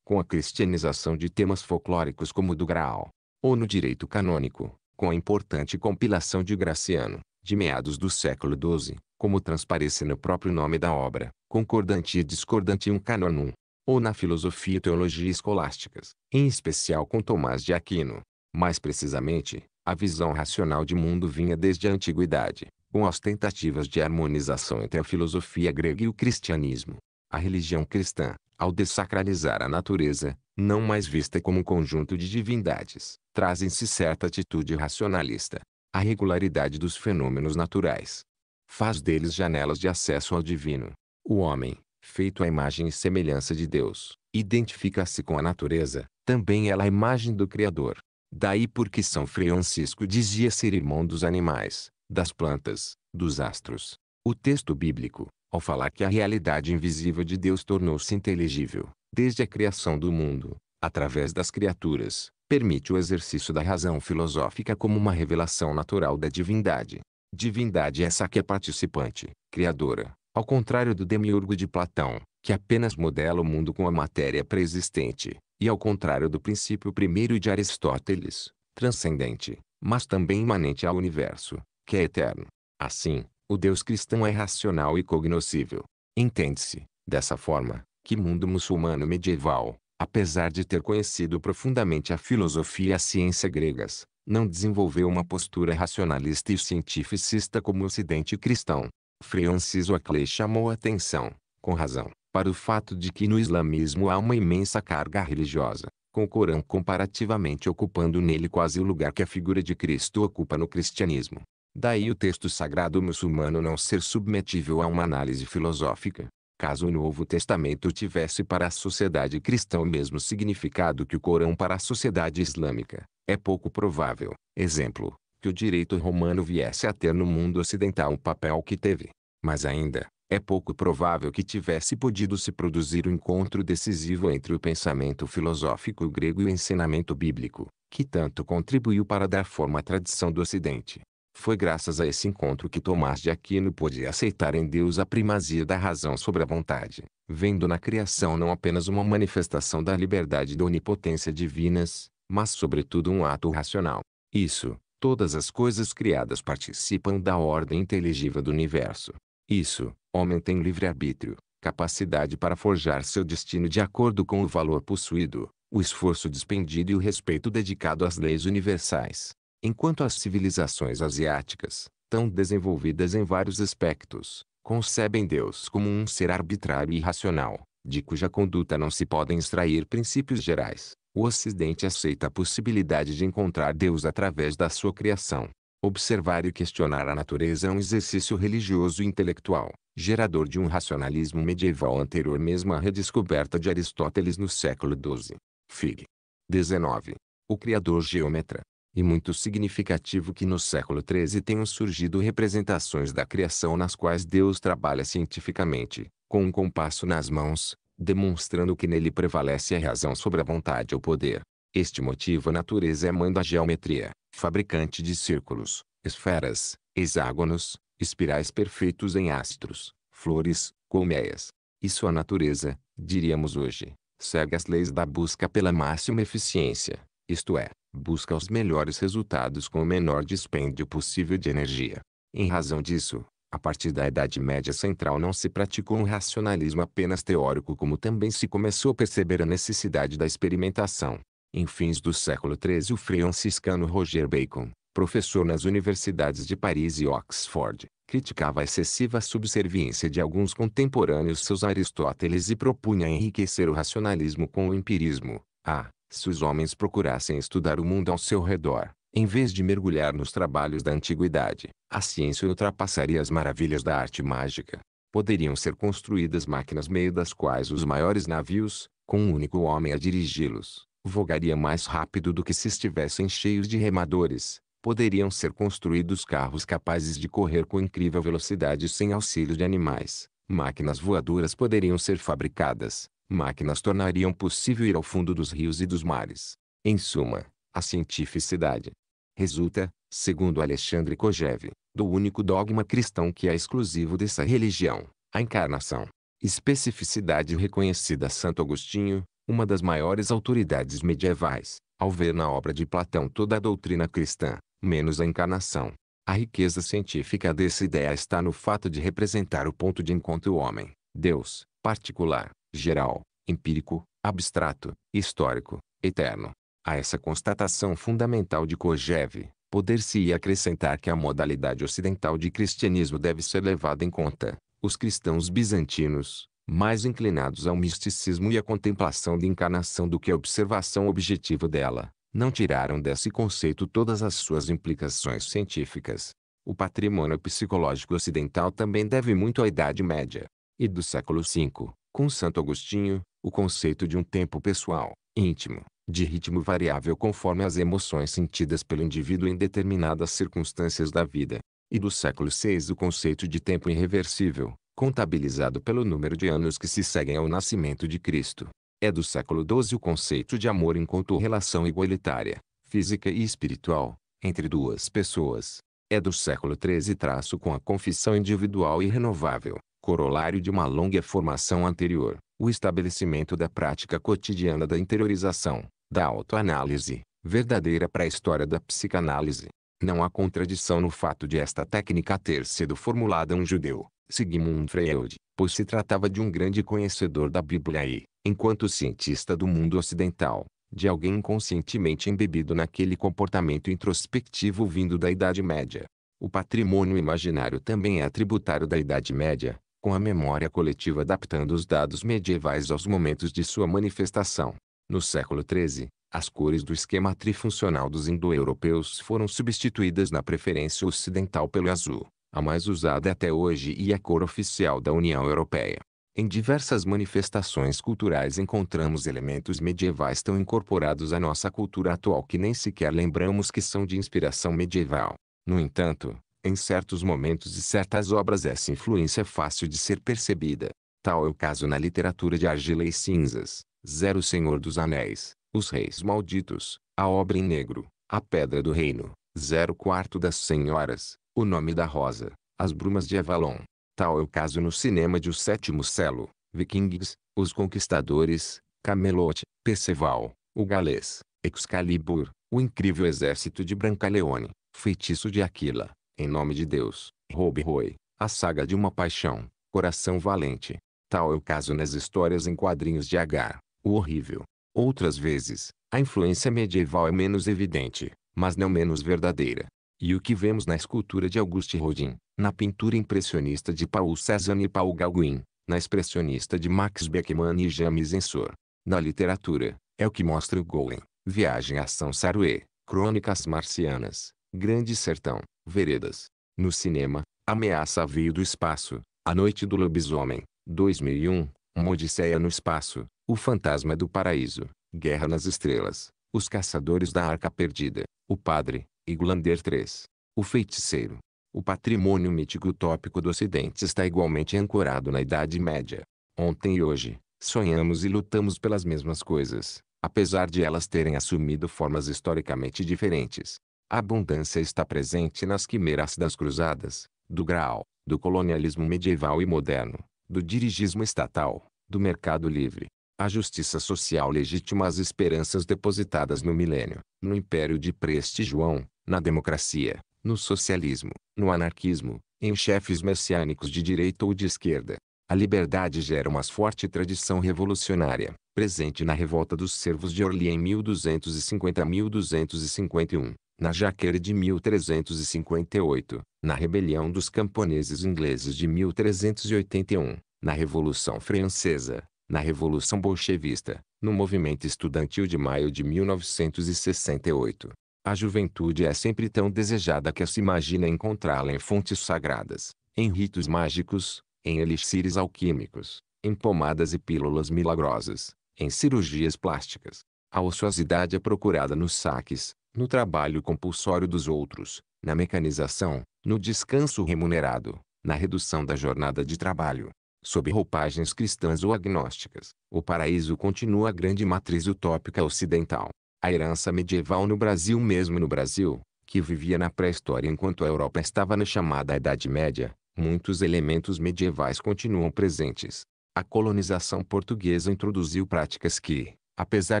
Speaker 1: com a cristianização de temas folclóricos como o do Graal, ou no direito canônico, com a importante compilação de Graciano, de meados do século XII, como transparece no próprio nome da obra, Concordante e Discordante um Canonum, ou na filosofia e teologia escolásticas, em especial com Tomás de Aquino. Mais precisamente, a visão racional de mundo vinha desde a antiguidade, com as tentativas de harmonização entre a filosofia grega e o cristianismo. A religião cristã, ao dessacralizar a natureza, não mais vista como um conjunto de divindades, trazem-se certa atitude racionalista. A regularidade dos fenômenos naturais faz deles janelas de acesso ao divino. O homem, feito à imagem e semelhança de Deus, identifica-se com a natureza, também ela a imagem do Criador. Daí porque São Francisco dizia ser irmão dos animais, das plantas, dos astros. O texto bíblico, ao falar que a realidade invisível de Deus tornou-se inteligível, desde a criação do mundo, através das criaturas, permite o exercício da razão filosófica como uma revelação natural da divindade. Divindade essa que é participante, criadora, ao contrário do demiurgo de Platão, que apenas modela o mundo com a matéria preexistente, e ao contrário do princípio primeiro de Aristóteles, transcendente, mas também imanente ao universo, que é eterno. Assim, o Deus cristão é racional e cognoscível. Entende-se, dessa forma, que mundo muçulmano medieval, apesar de ter conhecido profundamente a filosofia e a ciência gregas, não desenvolveu uma postura racionalista e cientificista como o ocidente cristão. Francis Oakley chamou a atenção, com razão, para o fato de que no islamismo há uma imensa carga religiosa, com o Corão comparativamente ocupando nele quase o lugar que a figura de Cristo ocupa no cristianismo. Daí o texto sagrado muçulmano não ser submetível a uma análise filosófica. Caso o Novo Testamento tivesse para a sociedade cristã o mesmo significado que o Corão para a sociedade islâmica, é pouco provável, exemplo, que o direito romano viesse a ter no mundo ocidental o papel que teve. Mas ainda, é pouco provável que tivesse podido se produzir o um encontro decisivo entre o pensamento filosófico grego e o ensinamento bíblico, que tanto contribuiu para dar forma à tradição do Ocidente. Foi graças a esse encontro que Tomás de Aquino pôde aceitar em Deus a primazia da razão sobre a vontade, vendo na criação não apenas uma manifestação da liberdade e da onipotência divinas, mas sobretudo um ato racional. Isso, todas as coisas criadas participam da ordem inteligível do universo. Isso, homem tem livre-arbítrio, capacidade para forjar seu destino de acordo com o valor possuído, o esforço despendido e o respeito dedicado às leis universais. Enquanto as civilizações asiáticas, tão desenvolvidas em vários aspectos, concebem Deus como um ser arbitrário e irracional, de cuja conduta não se podem extrair princípios gerais, o Ocidente aceita a possibilidade de encontrar Deus através da sua criação. Observar e questionar a natureza é um exercício religioso e intelectual, gerador de um racionalismo medieval anterior mesmo à redescoberta de Aristóteles no século XII. Fig. 19. O Criador Geômetra e muito significativo que no século XIII tenham surgido representações da criação nas quais Deus trabalha cientificamente, com um compasso nas mãos, demonstrando que nele prevalece a razão sobre a vontade ou poder. Este motivo a natureza é mãe da geometria, fabricante de círculos, esferas, hexágonos, espirais perfeitos em astros, flores, colmeias. Isso a natureza, diríamos hoje, segue as leis da busca pela máxima eficiência, isto é, busca os melhores resultados com o menor dispêndio possível de energia. Em razão disso, a partir da Idade Média Central não se praticou um racionalismo apenas teórico como também se começou a perceber a necessidade da experimentação. Em fins do século XIII o franciscano Roger Bacon, professor nas universidades de Paris e Oxford, criticava a excessiva subserviência de alguns contemporâneos seus Aristóteles e propunha enriquecer o racionalismo com o empirismo, a se os homens procurassem estudar o mundo ao seu redor, em vez de mergulhar nos trabalhos da antiguidade, a ciência ultrapassaria as maravilhas da arte mágica. Poderiam ser construídas máquinas meio das quais os maiores navios, com um único homem a dirigi-los, vogariam mais rápido do que se estivessem cheios de remadores. Poderiam ser construídos carros capazes de correr com incrível velocidade sem auxílio de animais. Máquinas voadoras poderiam ser fabricadas, máquinas tornariam possível ir ao fundo dos rios e dos mares. Em suma, a cientificidade resulta, segundo Alexandre Kojev, do único dogma cristão que é exclusivo dessa religião, a encarnação. Especificidade reconhecida a Santo Agostinho, uma das maiores autoridades medievais, ao ver na obra de Platão toda a doutrina cristã, menos a encarnação. A riqueza científica dessa ideia está no fato de representar o ponto de encontro homem, Deus, particular, geral, empírico, abstrato, histórico, eterno. A essa constatação fundamental de Kojev, poder-se-ia acrescentar que a modalidade ocidental de cristianismo deve ser levada em conta. Os cristãos bizantinos, mais inclinados ao misticismo e à contemplação de encarnação do que à observação objetiva dela, não tiraram desse conceito todas as suas implicações científicas. O patrimônio psicológico ocidental também deve muito à Idade Média e do século V com Santo Agostinho, o conceito de um tempo pessoal, íntimo, de ritmo variável conforme as emoções sentidas pelo indivíduo em determinadas circunstâncias da vida, e do século VI o conceito de tempo irreversível, contabilizado pelo número de anos que se seguem ao nascimento de Cristo. É do século XII o conceito de amor enquanto relação igualitária, física e espiritual, entre duas pessoas. É do século XIII traço com a confissão individual e renovável, corolário de uma longa formação anterior, o estabelecimento da prática cotidiana da interiorização, da autoanálise, verdadeira pré-história da psicanálise. Não há contradição no fato de esta técnica ter sido formulada um judeu, Sigmund Freud, pois se tratava de um grande conhecedor da Bíblia e, enquanto cientista do mundo ocidental, de alguém inconscientemente embebido naquele comportamento introspectivo vindo da Idade Média. O patrimônio imaginário também é tributário da Idade Média, com a memória coletiva adaptando os dados medievais aos momentos de sua manifestação. No século XIII, as cores do esquema trifuncional dos indo-europeus foram substituídas na preferência ocidental pelo azul, a mais usada até hoje e a é cor oficial da União Europeia. Em diversas manifestações culturais encontramos elementos medievais tão incorporados à nossa cultura atual que nem sequer lembramos que são de inspiração medieval. No entanto, em certos momentos e certas obras essa influência é fácil de ser percebida. Tal é o caso na literatura de Argila e Cinzas, Zero Senhor dos Anéis, Os Reis Malditos, A Obra em Negro, A Pedra do Reino, Zero Quarto das Senhoras, O Nome da Rosa, As Brumas de Avalon. Tal é o caso no cinema de O Sétimo Celo, Vikings, Os Conquistadores, Camelot, Perceval, O Galês, Excalibur, O Incrível Exército de Brancaleone, Feitiço de Aquila, em nome de Deus, Rob Roy, a saga de uma paixão, coração valente. Tal é o caso nas histórias em quadrinhos de Agar, o horrível. Outras vezes, a influência medieval é menos evidente, mas não menos verdadeira. E o que vemos na escultura de Auguste Rodin, na pintura impressionista de Paul Cézanne e Paul Gauguin, na expressionista de Max Beckmann e James Ensor. Na literatura, é o que mostra o Golem, Viagem a São Saruê, Crônicas Marcianas, Grande Sertão, Veredas. No cinema, Ameaça veio do espaço, A Noite do Lobisomem, 2001, Uma Odisseia no Espaço, O Fantasma do Paraíso, Guerra nas Estrelas, Os Caçadores da Arca Perdida, O Padre, Iglander 3, O Feiticeiro. O patrimônio mítico utópico do Ocidente está igualmente ancorado na Idade Média. Ontem e hoje, sonhamos e lutamos pelas mesmas coisas, apesar de elas terem assumido formas historicamente diferentes. A abundância está presente nas quimeras das cruzadas, do graal, do colonialismo medieval e moderno, do dirigismo estatal, do mercado livre. A justiça social legitima as esperanças depositadas no milênio, no império de Preste João, na democracia, no socialismo, no anarquismo, em chefes messiânicos de direita ou de esquerda. A liberdade gera uma forte tradição revolucionária, presente na revolta dos servos de Orly em 1250-1251, na Jaqueira de 1358, na Rebelião dos Camponeses Ingleses de 1381, na Revolução Francesa, na Revolução Bolchevista, no movimento estudantil de maio de 1968. A juventude é sempre tão desejada que se imagina encontrá-la em fontes sagradas, em ritos mágicos, em elixires alquímicos, em pomadas e pílulas milagrosas, em cirurgias plásticas. A ociosidade é procurada nos saques, no trabalho compulsório dos outros, na mecanização, no descanso remunerado, na redução da jornada de trabalho. Sob roupagens cristãs ou agnósticas, o paraíso continua a grande matriz utópica ocidental. A herança medieval no Brasil, mesmo no Brasil, que vivia na pré-história enquanto a Europa estava na chamada Idade Média, muitos elementos medievais continuam presentes. A colonização portuguesa introduziu práticas que, apesar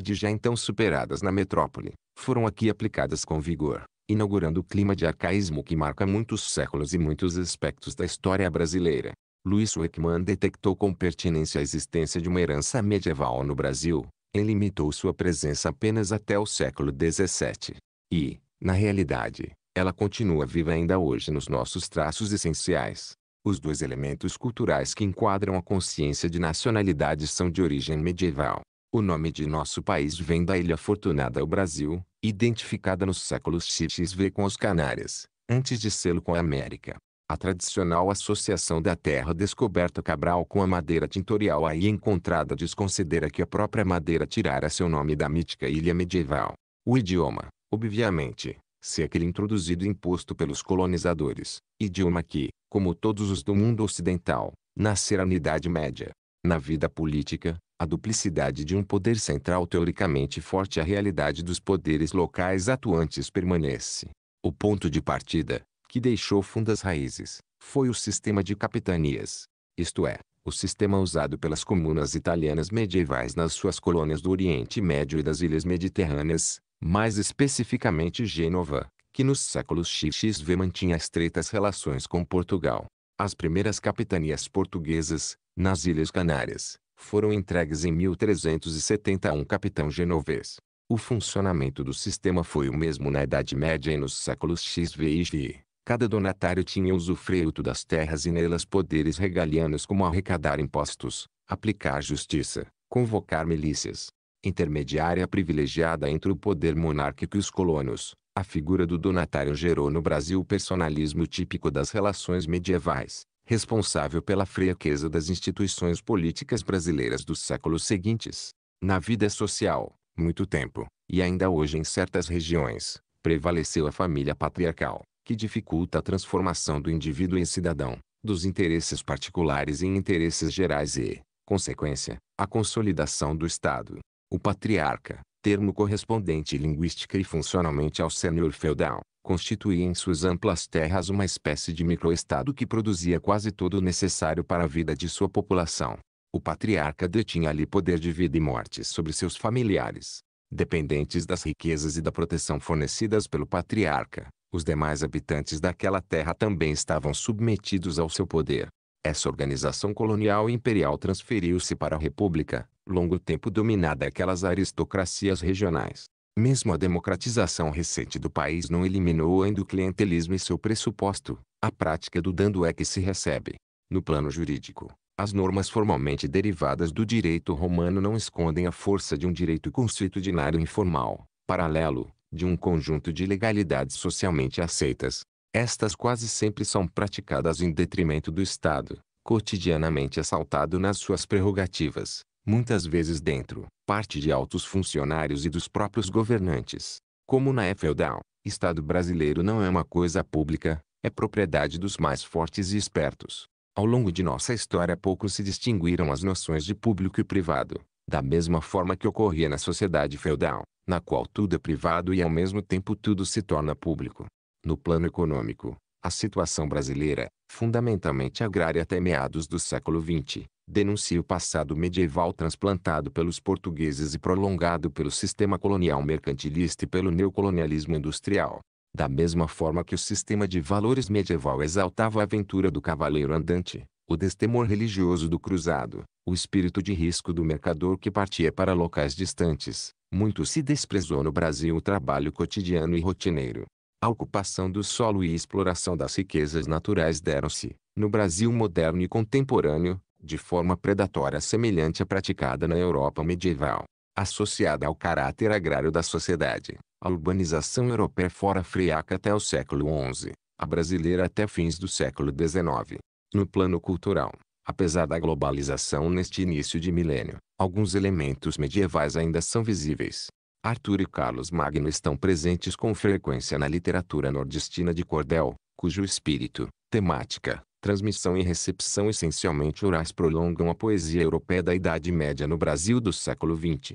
Speaker 1: de já então superadas na metrópole, foram aqui aplicadas com vigor, inaugurando o clima de arcaísmo que marca muitos séculos e muitos aspectos da história brasileira. Luiz Weckmann detectou com pertinência a existência de uma herança medieval no Brasil, e limitou sua presença apenas até o século XVII. E, na realidade, ela continua viva ainda hoje nos nossos traços essenciais. Os dois elementos culturais que enquadram a consciência de nacionalidade são de origem medieval. O nome de nosso país vem da ilha fortunada, ao Brasil, identificada nos séculos XXV com os Canárias, antes de sê-lo com a América. A tradicional associação da terra descoberta Cabral com a madeira tintorial aí encontrada desconsidera que a própria madeira tirara seu nome da mítica ilha medieval. O idioma, obviamente, se aquele é introduzido e imposto pelos colonizadores, idioma que, como todos os do mundo ocidental, nascera na Idade Média. Na vida política, a duplicidade de um poder central teoricamente forte à realidade dos poderes locais atuantes permanece. O ponto de partida, que deixou fundas raízes, foi o sistema de capitanias, isto é, o sistema usado pelas comunas italianas medievais nas suas colônias do Oriente Médio e das ilhas mediterrâneas, mais especificamente Gênova, que nos séculos XXV mantinha estreitas relações com Portugal. As primeiras capitanias portuguesas, nas Ilhas Canárias, foram entregues em 1371 capitão genovês. O funcionamento do sistema foi o mesmo na Idade Média e nos séculos XV e XI. Cada donatário tinha usufruto das terras e nelas poderes regalianos como arrecadar impostos, aplicar justiça, convocar milícias. Intermediária privilegiada entre o poder monárquico e os colonos, a figura do donatário gerou no Brasil o personalismo típico das relações medievais, responsável pela fraqueza das instituições políticas brasileiras dos séculos seguintes. Na vida social, muito tempo, e ainda hoje em certas regiões, prevaleceu a família patriarcal, que dificulta a transformação do indivíduo em cidadão, dos interesses particulares em interesses gerais e, consequência, a consolidação do Estado. O patriarca, termo correspondente linguística e funcionalmente ao senhor feudal, constituía em suas amplas terras uma espécie de microestado que produzia quase todo o necessário para a vida de sua população. O patriarca detinha ali poder de vida e morte sobre seus familiares. Dependentes das riquezas e da proteção fornecidas pelo patriarca, os demais habitantes daquela terra também estavam submetidos ao seu poder. Essa organização colonial e imperial transferiu-se para a República, longo tempo dominada aquelas aristocracias regionais. Mesmo a democratização recente do país não eliminou ainda o clientelismo e seu pressuposto, a prática do dando é que se recebe. No plano jurídico, as normas formalmente derivadas do direito romano não escondem a força de um direito constitucionário informal, paralelo, de um conjunto de legalidades socialmente aceitas. Estas quase sempre são praticadas em detrimento do Estado, cotidianamente assaltado nas suas prerrogativas, muitas vezes dentro, parte de altos funcionários e dos próprios governantes. Como na é feudal, Estado brasileiro não é uma coisa pública, é propriedade dos mais fortes e espertos. Ao longo de nossa história pouco se distinguiram as noções de público e privado, da mesma forma que ocorria na sociedade feudal, na qual tudo é privado e ao mesmo tempo tudo se torna público. No plano econômico, a situação brasileira, fundamentalmente agrária até meados do século XX, denuncia o passado medieval transplantado pelos portugueses e prolongado pelo sistema colonial mercantilista e pelo neocolonialismo industrial. Da mesma forma que o sistema de valores medieval exaltava a aventura do cavaleiro andante, o destemor religioso do cruzado, o espírito de risco do mercador que partia para locais distantes, muito se desprezou no Brasil o trabalho cotidiano e rotineiro. A ocupação do solo e exploração das riquezas naturais deram-se, no Brasil moderno e contemporâneo, de forma predatória semelhante à praticada na Europa medieval, associada ao caráter agrário da sociedade. A urbanização europeia fora friaca até o século XI, a brasileira até fins do século XIX. No plano cultural, apesar da globalização neste início de milênio, alguns elementos medievais ainda são visíveis. Arthur e Carlos Magno estão presentes com frequência na literatura nordestina de cordel, cujo espírito, temática, transmissão e recepção essencialmente orais prolongam a poesia europeia da Idade Média no Brasil do século XX.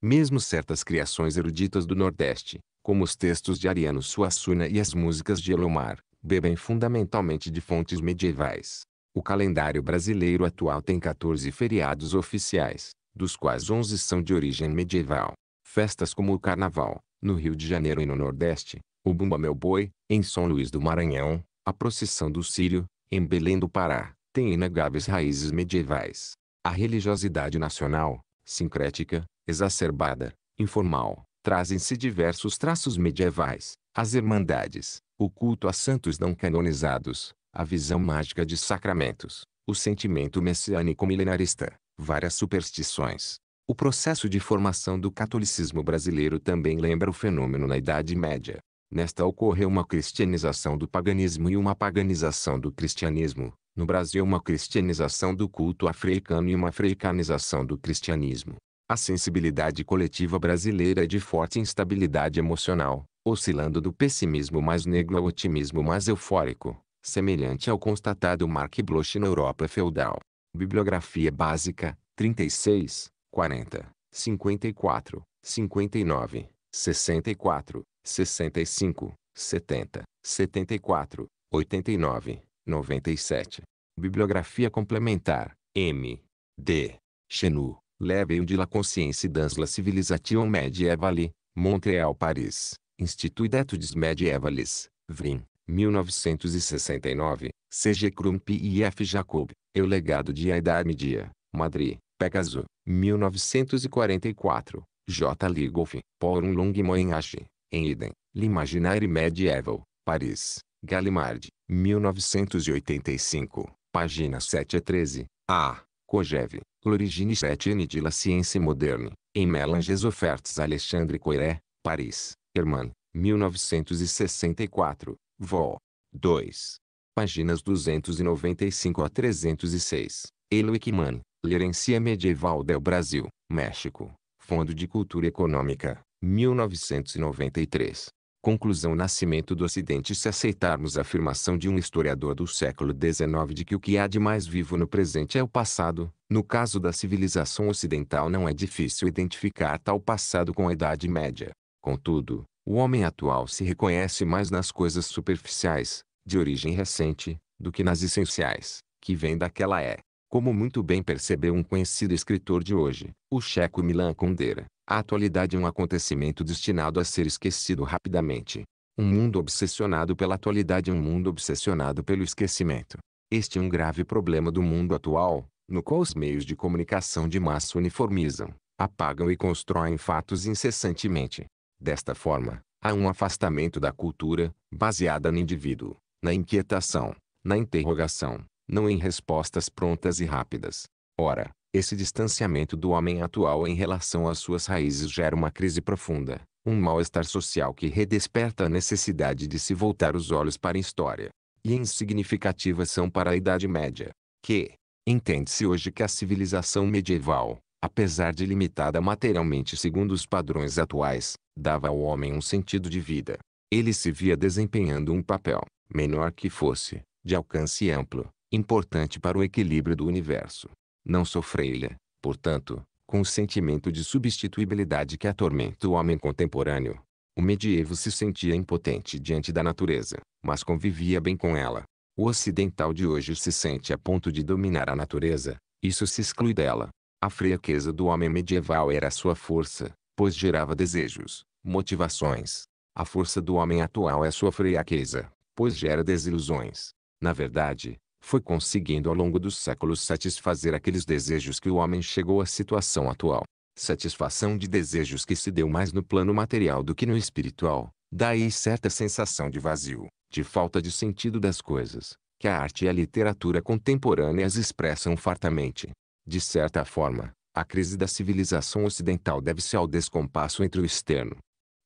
Speaker 1: Mesmo certas criações eruditas do Nordeste, como os textos de Ariano Suassuna e as músicas de Elomar, bebem fundamentalmente de fontes medievais. O calendário brasileiro atual tem 14 feriados oficiais, dos quais 11 são de origem medieval. Festas como o Carnaval, no Rio de Janeiro e no Nordeste, o Bumba Meu Boi, em São Luís do Maranhão, a Procissão do Sírio, em Belém do Pará, tem inegáveis raízes medievais. A religiosidade nacional, sincrética, exacerbada, informal, trazem-se diversos traços medievais, as irmandades, o culto a santos não canonizados, a visão mágica de sacramentos, o sentimento messiânico milenarista, várias superstições. O processo de formação do catolicismo brasileiro também lembra o fenômeno na Idade Média, Nesta ocorreu uma cristianização do paganismo e uma paganização do cristianismo. No Brasil uma cristianização do culto africano e uma africanização do cristianismo. A sensibilidade coletiva brasileira é de forte instabilidade emocional, oscilando do pessimismo mais negro ao otimismo mais eufórico, semelhante ao constatado Mark Bloch na Europa feudal. Bibliografia básica, 36, 40, 54, 59, 64, 65, 70, 74, 89, 97. Bibliografia complementar. M. D. Chenu, Leveil de la Consciência dans la Civilisation Medievale, Montreal, Paris. Institut d'études médiévales, Vrim, 1969, C. G. Crump e F. Jacob, Eu Legado de Idade Media, Madrid, Pegaso, 1944, J. Ligoff, Por um longue moinage, em idem, L'Imaginaire Medieval, Paris, Gallimard, 1985, página 7 a 13, a. Cogeve, L'origine chrétienne de la science moderne, em Melanges offertes Alexandre Coiré, Paris, Hermann, 1964, Vol. 2. Páginas 295 a 306. Elo Equiman, Lirencia Medieval del Brasil, México, Fundo de Cultura Econômica, 1993. Conclusão Nascimento do Ocidente Se aceitarmos a afirmação de um historiador do século XIX de que o que há de mais vivo no presente é o passado, no caso da civilização ocidental não é difícil identificar tal passado com a Idade Média. Contudo, o homem atual se reconhece mais nas coisas superficiais, de origem recente, do que nas essenciais, que vem daquela é como muito bem percebeu um conhecido escritor de hoje, o checo Milan Kundera, a atualidade é um acontecimento destinado a ser esquecido rapidamente. Um mundo obsessionado pela atualidade é um mundo obsessionado pelo esquecimento. Este é um grave problema do mundo atual, no qual os meios de comunicação de massa uniformizam, apagam e constroem fatos incessantemente. Desta forma, há um afastamento da cultura, baseada no indivíduo, na inquietação, na interrogação, não em respostas prontas e rápidas. Ora, esse distanciamento do homem atual em relação às suas raízes gera uma crise profunda, um mal-estar social que redesperta a necessidade de se voltar os olhos para a história. E insignificativas são para a Idade Média, que, entende-se hoje que a civilização medieval, apesar de limitada materialmente segundo os padrões atuais, dava ao homem um sentido de vida. Ele se via desempenhando um papel, menor que fosse, de alcance amplo, importante para o equilíbrio do universo. Não sofrei-lhe, portanto, com o sentimento de substituibilidade que atormenta o homem contemporâneo. O medievo se sentia impotente diante da natureza, mas convivia bem com ela. O ocidental de hoje se sente a ponto de dominar a natureza, isso se exclui dela. A fraqueza do homem medieval era sua força, pois gerava desejos, motivações. A força do homem atual é sua fraqueza, pois gera desilusões. Na verdade, foi conseguindo ao longo dos séculos satisfazer aqueles desejos que o homem chegou à situação atual. Satisfação de desejos que se deu mais no plano material do que no espiritual, daí certa sensação de vazio, de falta de sentido das coisas, que a arte e a literatura contemporâneas expressam fartamente. De certa forma, a crise da civilização ocidental deve-se ao descompasso entre o externo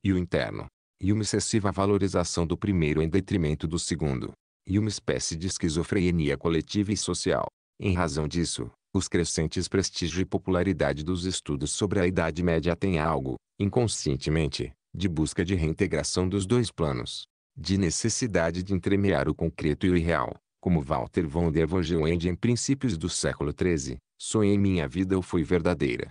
Speaker 1: e o interno, e uma excessiva valorização do primeiro em detrimento do segundo e uma espécie de esquizofrenia coletiva e social. Em razão disso, os crescentes prestígio e popularidade dos estudos sobre a Idade Média têm algo, inconscientemente, de busca de reintegração dos dois planos, de necessidade de entremear o concreto e o irreal, como Walter von der Vogelende em princípios do século XIII, sonhei minha vida ou foi verdadeira,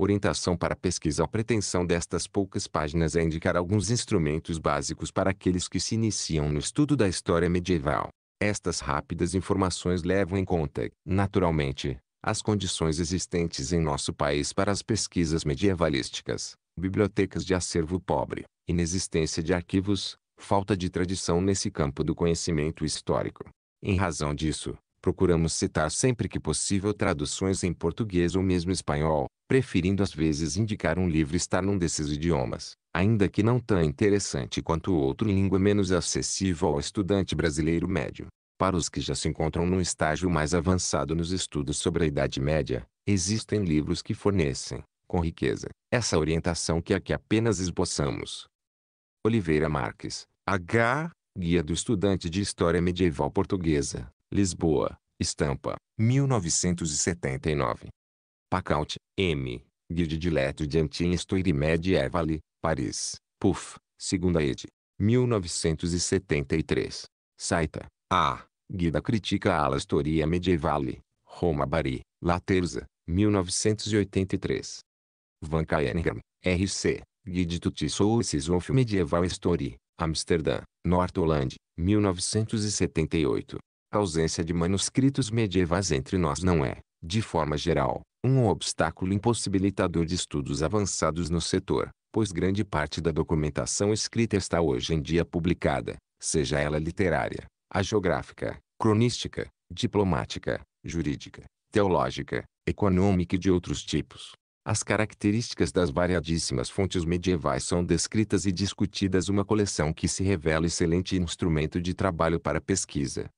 Speaker 1: Orientação para pesquisa A pretensão destas poucas páginas é indicar alguns instrumentos básicos para aqueles que se iniciam no estudo da história medieval. Estas rápidas informações levam em conta, naturalmente, as condições existentes em nosso país para as pesquisas medievalísticas, bibliotecas de acervo pobre, inexistência de arquivos, falta de tradição nesse campo do conhecimento histórico. Em razão disso, procuramos citar sempre que possível traduções em português ou mesmo espanhol, preferindo às vezes indicar um livro estar num desses idiomas, ainda que não tão interessante quanto outro em língua menos acessível ao estudante brasileiro médio. Para os que já se encontram num estágio mais avançado nos estudos sobre a Idade Média, existem livros que fornecem, com riqueza, essa orientação que aqui apenas esboçamos. Oliveira Marques, H. Guia do Estudante de História Medieval Portuguesa, Lisboa, Estampa, 1979. Pacaut, M. Guide dileto de Anti-Histoire Medievale, Paris, Puf, segunda ed. 1973. Saita, A. Guida critica a Storia medievale, Roma Bari, La Terza, 1983. Van Cayenham, R.C., Guide Tutissources of Medieval History, Amsterdã, Northoland, 1978. A ausência de manuscritos medievais entre nós não é, de forma geral, um obstáculo impossibilitador de estudos avançados no setor, pois grande parte da documentação escrita está hoje em dia publicada, seja ela literária, agiográfica, cronística, diplomática, jurídica, teológica, econômica e de outros tipos. As características das variadíssimas fontes medievais são descritas e discutidas uma coleção que se revela excelente instrumento de trabalho para pesquisa.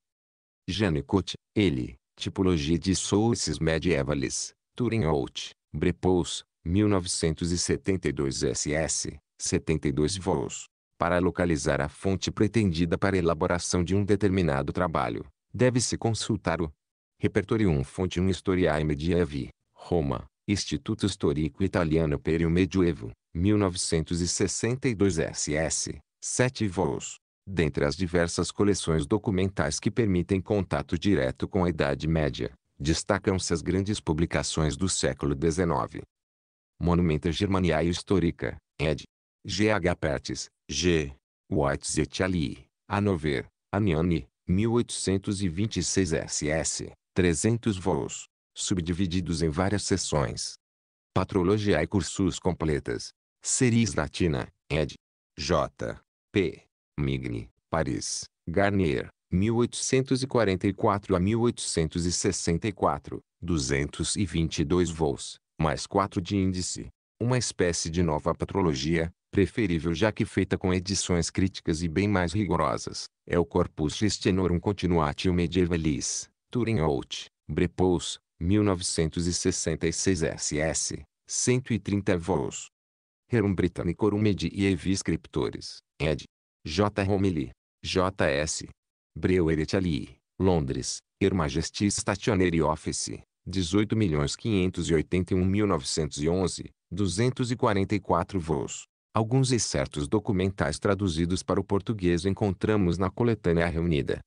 Speaker 1: Janicot, ele, Tipologia de Sources Medievales, Turing Out, Brepous, 1972 SS, 72 voos. Para localizar a fonte pretendida para elaboração de um determinado trabalho, deve-se consultar o repertório Repertorium Fontium Historiae Medievi, Roma, Instituto Histórico Italiano Perio il Medioevo, 1962 SS, 7 voos. Dentre as diversas coleções documentais que permitem contato direto com a Idade Média, destacam-se as grandes publicações do século XIX. Monumenta Germaniae Histórica, ed. G. H. Pertes, G. Watts et Ali, Hanover, Anione, 1826 SS, 300 voos, subdivididos em várias seções. Patrologiae cursus completas. Series Latina, ed. J. P. Migni, Paris, Garnier, 1844 a 1864, 222 voos, mais 4 de índice. Uma espécie de nova patrologia, preferível já que feita com edições críticas e bem mais rigorosas, é o Corpus Gestionorum Continuatio Medievalis, Turing Out, Brepous, 1966 SS, 130 voos. Rerum Britannicorum Medievi Scriptores, ed. J. Romilly, J.S. Brewerit Ali, Londres, Her Majesty's Stationery Office, 18.581.911, 244 voos. Alguns excertos documentais traduzidos para o português encontramos na coletânea reunida.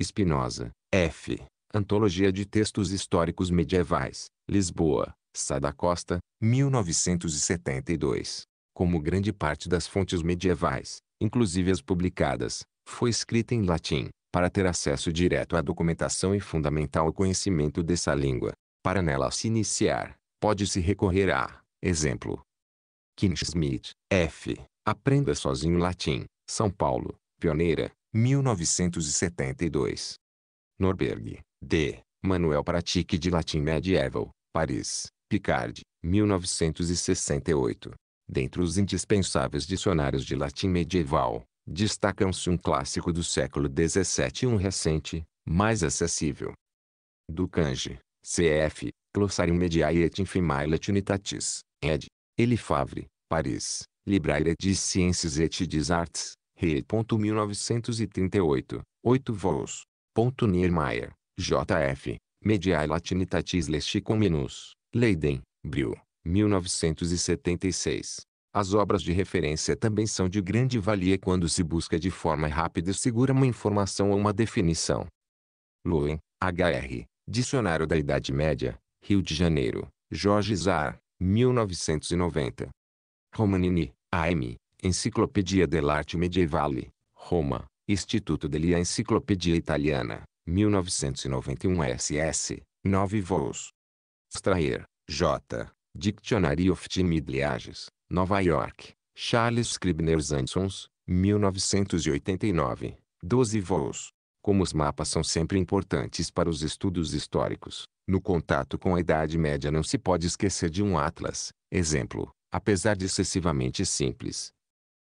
Speaker 1: Espinosa, F. Antologia de Textos Históricos Medievais, Lisboa, Sada Costa, 1972. Como grande parte das fontes medievais, inclusive as publicadas, foi escrita em latim para ter acesso direto à documentação e fundamental o conhecimento dessa língua. Para nela se iniciar, pode-se recorrer a, exemplo, Kinschmidt, F. Aprenda sozinho latim, São Paulo, Pioneira, 1972. Norberg, D. Manuel Pratique de Latim Medieval, Paris, Picard, 1968. Dentre os indispensáveis dicionários de latim medieval, destacam-se um clássico do século XVII e um recente, mais acessível. Do Kanji, cf. Glossarium Mediae et Infimae Latinitatis, ed. Eli Favre, Paris, Libraire de Sciences et des Arts, Rei. 1938, 8 voos. Ponto J.F., Mediae Latinitatis Lesticum Minus, Leiden, Bril, 1976. As obras de referência também são de grande valia quando se busca de forma rápida e segura uma informação ou uma definição. Luen, H.R., Dicionário da Idade Média, Rio de Janeiro, Jorge Zar, 1990. Romanini, A.M., Enciclopédia dell'Arte Medievale, Roma, Instituto della Enciclopedia Italiana, 1991 SS, 9 voos. Strayer, J. Dictionary of Timigliages, Nova York, Charles Scribner Sansons, 1989. 12 voos. Como os mapas são sempre importantes para os estudos históricos, no contato com a Idade Média não se pode esquecer de um atlas, exemplo, apesar de excessivamente simples.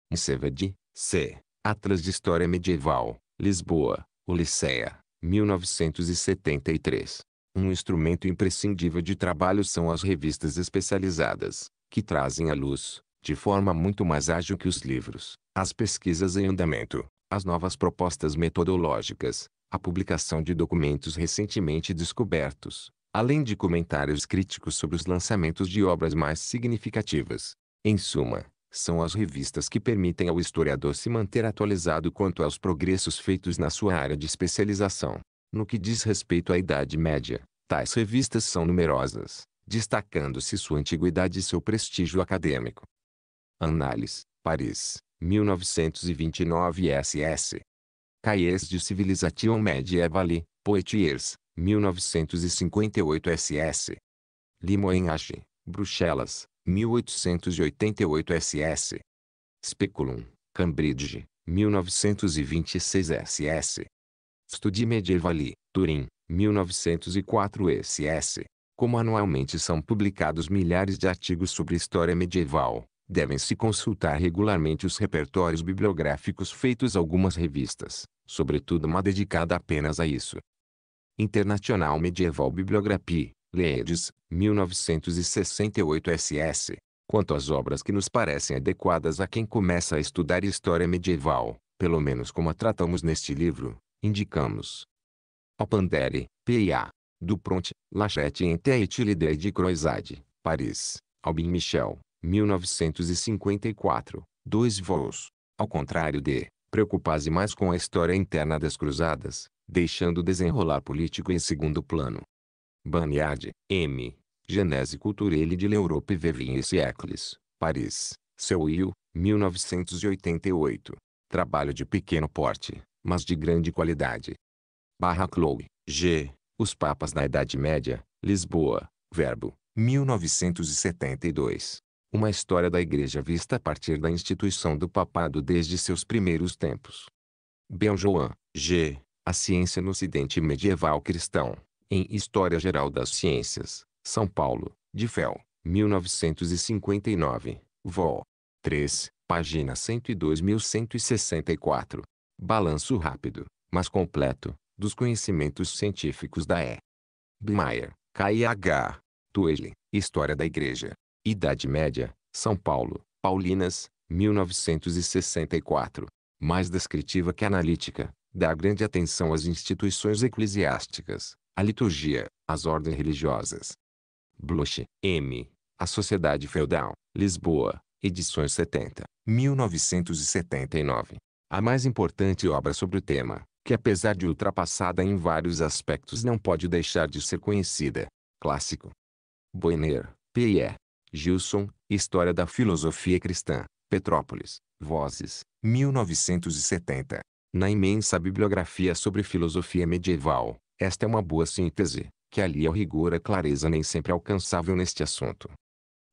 Speaker 1: Mseved, C. Atlas de História Medieval, Lisboa, Odisseia, 1973. Um instrumento imprescindível de trabalho são as revistas especializadas, que trazem à luz, de forma muito mais ágil que os livros, as pesquisas em andamento, as novas propostas metodológicas, a publicação de documentos recentemente descobertos, além de comentários críticos sobre os lançamentos de obras mais significativas. Em suma, são as revistas que permitem ao historiador se manter atualizado quanto aos progressos feitos na sua área de especialização. No que diz respeito à Idade Média, tais revistas são numerosas, destacando-se sua antiguidade e seu prestígio acadêmico. Análise, Paris, 1929 SS. Cahiers de Civilisation Medievale, Poitiers, 1958 SS. Limoenage, Bruxelas, 1888 SS. Speculum, Cambridge, 1926 SS. Studi Medievali, Turim, 1904 SS. Como anualmente são publicados milhares de artigos sobre história medieval, devem-se consultar regularmente os repertórios bibliográficos feitos algumas revistas, sobretudo uma dedicada apenas a isso. Internacional Medieval Bibliography, Leeds, 1968 SS. Quanto às obras que nos parecem adequadas a quem começa a estudar história medieval, pelo menos como a tratamos neste livro, indicamos. Pandere, P.A. Dupont, Lachette entre a Etilidée de Croisade, Paris, Albin Michel, 1954, dois voos. Ao contrário de, preocupar-se mais com a história interna das cruzadas, deixando o desenrolar político em segundo plano. Baniard, M. Genese culturelle de l'Europe vivien et siècles, Paris, Seuil, 1988. Trabalho de pequeno porte, mas de grande qualidade. Barra Chloe, G. Os Papas na Idade Média, Lisboa, Verbo, 1972. Uma história da Igreja vista a partir da instituição do papado desde seus primeiros tempos. Beljoan, G. A Ciência no Ocidente Medieval Cristão, em História Geral das Ciências, São Paulo, de Fel, 1959, Vol. 3, página 102.164. Balanço rápido, mas completo, dos conhecimentos científicos da E. Bmaier, K.I.H. Tuele, História da Igreja. Idade Média, São Paulo, Paulinas, 1964. Mais descritiva que analítica, dá grande atenção às instituições eclesiásticas, à liturgia, às ordens religiosas. Bloch, M. A Sociedade Feudal, Lisboa, edições 70, 1979. A mais importante obra sobre o tema, que apesar de ultrapassada em vários aspectos não pode deixar de ser conhecida. Clássico. Boiner, P.E. Gilson, História da Filosofia Cristã, Petrópolis, Vozes, 1970. Na imensa bibliografia sobre filosofia medieval, esta é uma boa síntese, que ali ao rigor a clareza nem sempre é alcançável neste assunto.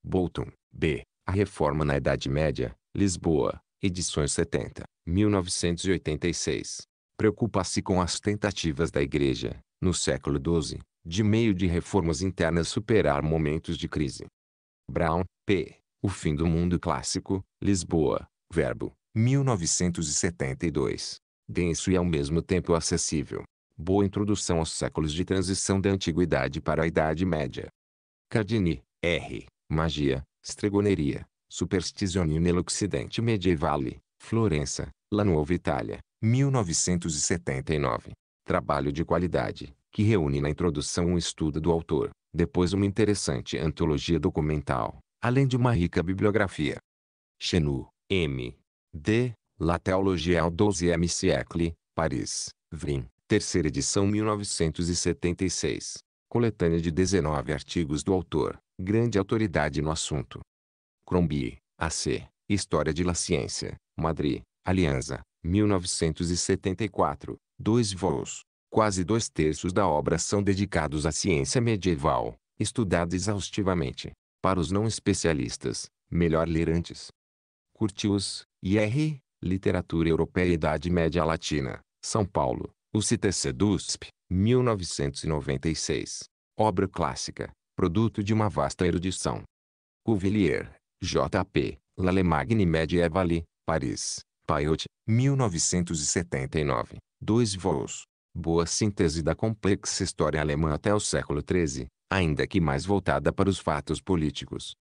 Speaker 1: Bolton, B. A Reforma na Idade Média, Lisboa, edições 70, 1986 preocupa-se com as tentativas da Igreja, no século XII, de meio de reformas internas superar momentos de crise. Brown, P. O Fim do Mundo Clássico, Lisboa, Verbo, 1972. Denso e ao mesmo tempo acessível. Boa introdução aos séculos de transição da Antiguidade para a Idade Média. Cardini, R. Magia, Stregoneria, Superstizione nell'Occidente Medievale, Florença, Nuova Itália, 1979. Trabalho de qualidade, que reúne na introdução um estudo do autor, depois uma interessante antologia documental, além de uma rica bibliografia. Chenu, M. D. La Théologie au 12 siècle, Paris, Vrim, terceira edição 1976. Coletânea de 19 artigos do autor, grande autoridade no assunto. Crombie, A.C., História de la Ciência, Madrid, Aliança, 1974, dois voos. Quase dois terços da obra são dedicados à ciência medieval, estudada exaustivamente. Para os não especialistas, melhor ler antes. Curtius, I.R., Literatura Europeia e Idade Média Latina, São Paulo, UCTC DUSP, 1996. Obra clássica, produto de uma vasta erudição. Cuvillier, J.P., La L'Allemagne Medievale, Paris, Paiute, 1979. Dois voos. Boa síntese da complexa história alemã até o século XIII, ainda que mais voltada para os fatos políticos.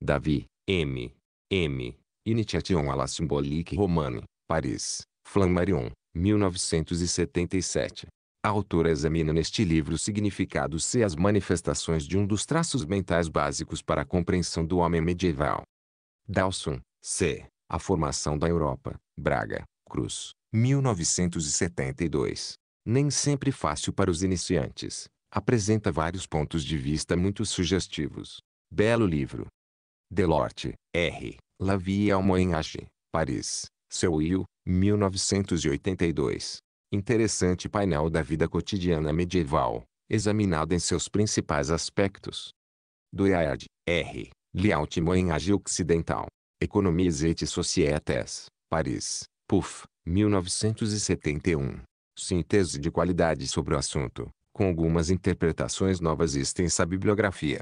Speaker 1: Davi, M. M. Initiation à la Symbolique Romane, Paris, Flammarion, 1977. A autora examina neste livro os significados e as manifestações de um dos traços mentais básicos para a compreensão do homem medieval. Dawson, C. A formação da Europa, Braga, Cruz, 1972. Nem sempre fácil para os iniciantes. Apresenta vários pontos de vista muito sugestivos. Belo livro. Delorte, R. Lavie Almoenage, Paris, Seuil, 1982. Interessante painel da vida cotidiana medieval, examinado em seus principais aspectos. Doyard, R. Liaut Moenage Ocidental, Economies et Societas, Paris, Puff, 1971. Síntese de qualidade sobre o assunto, com algumas interpretações novas e extensa bibliografia.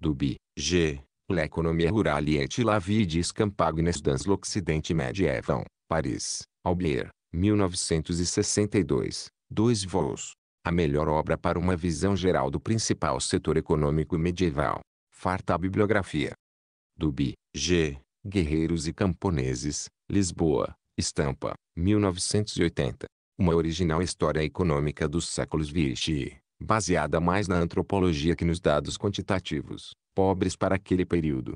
Speaker 1: Dubi, G. L'économie rurale et la vie campagnes dans l'Occidente médiéval, Paris, Aubier, 1962. Dois voos. A melhor obra para uma visão geral do principal setor econômico medieval. Farta bibliografia. Dubi, G. Guerreiros e Camponeses, Lisboa, Estampa, 1980. Uma original história econômica dos séculos XX, baseada mais na antropologia que nos dados quantitativos, pobres para aquele período.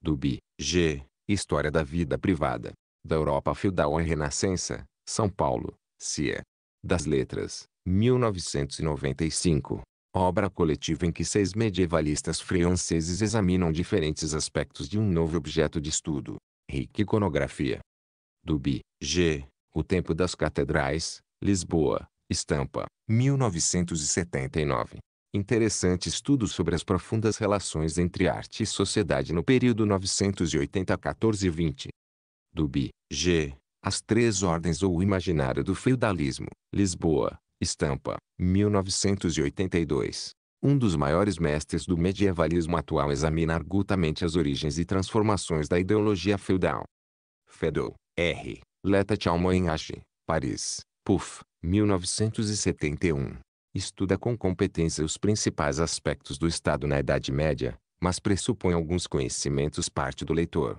Speaker 1: Dubi G. História da vida privada. Da Europa feudal à Renascença, São Paulo, Cia. Das Letras, 1995 obra coletiva em que seis medievalistas franceses examinam diferentes aspectos de um novo objeto de estudo, rica iconografia. Dubi, G. O Tempo das Catedrais, Lisboa, Estampa, 1979. Interessante estudo sobre as profundas relações entre arte e sociedade no período 980-1420. Dubi G. As Três Ordens ou o Imaginário do Feudalismo, Lisboa, Estampa, 1982. Um dos maiores mestres do medievalismo atual examina argutamente as origens e transformações da ideologia feudal. Fedor, R. Leta Chalmoinage, Paris, Puf, 1971. Estuda com competência os principais aspectos do Estado na Idade Média, mas pressupõe alguns conhecimentos parte do leitor.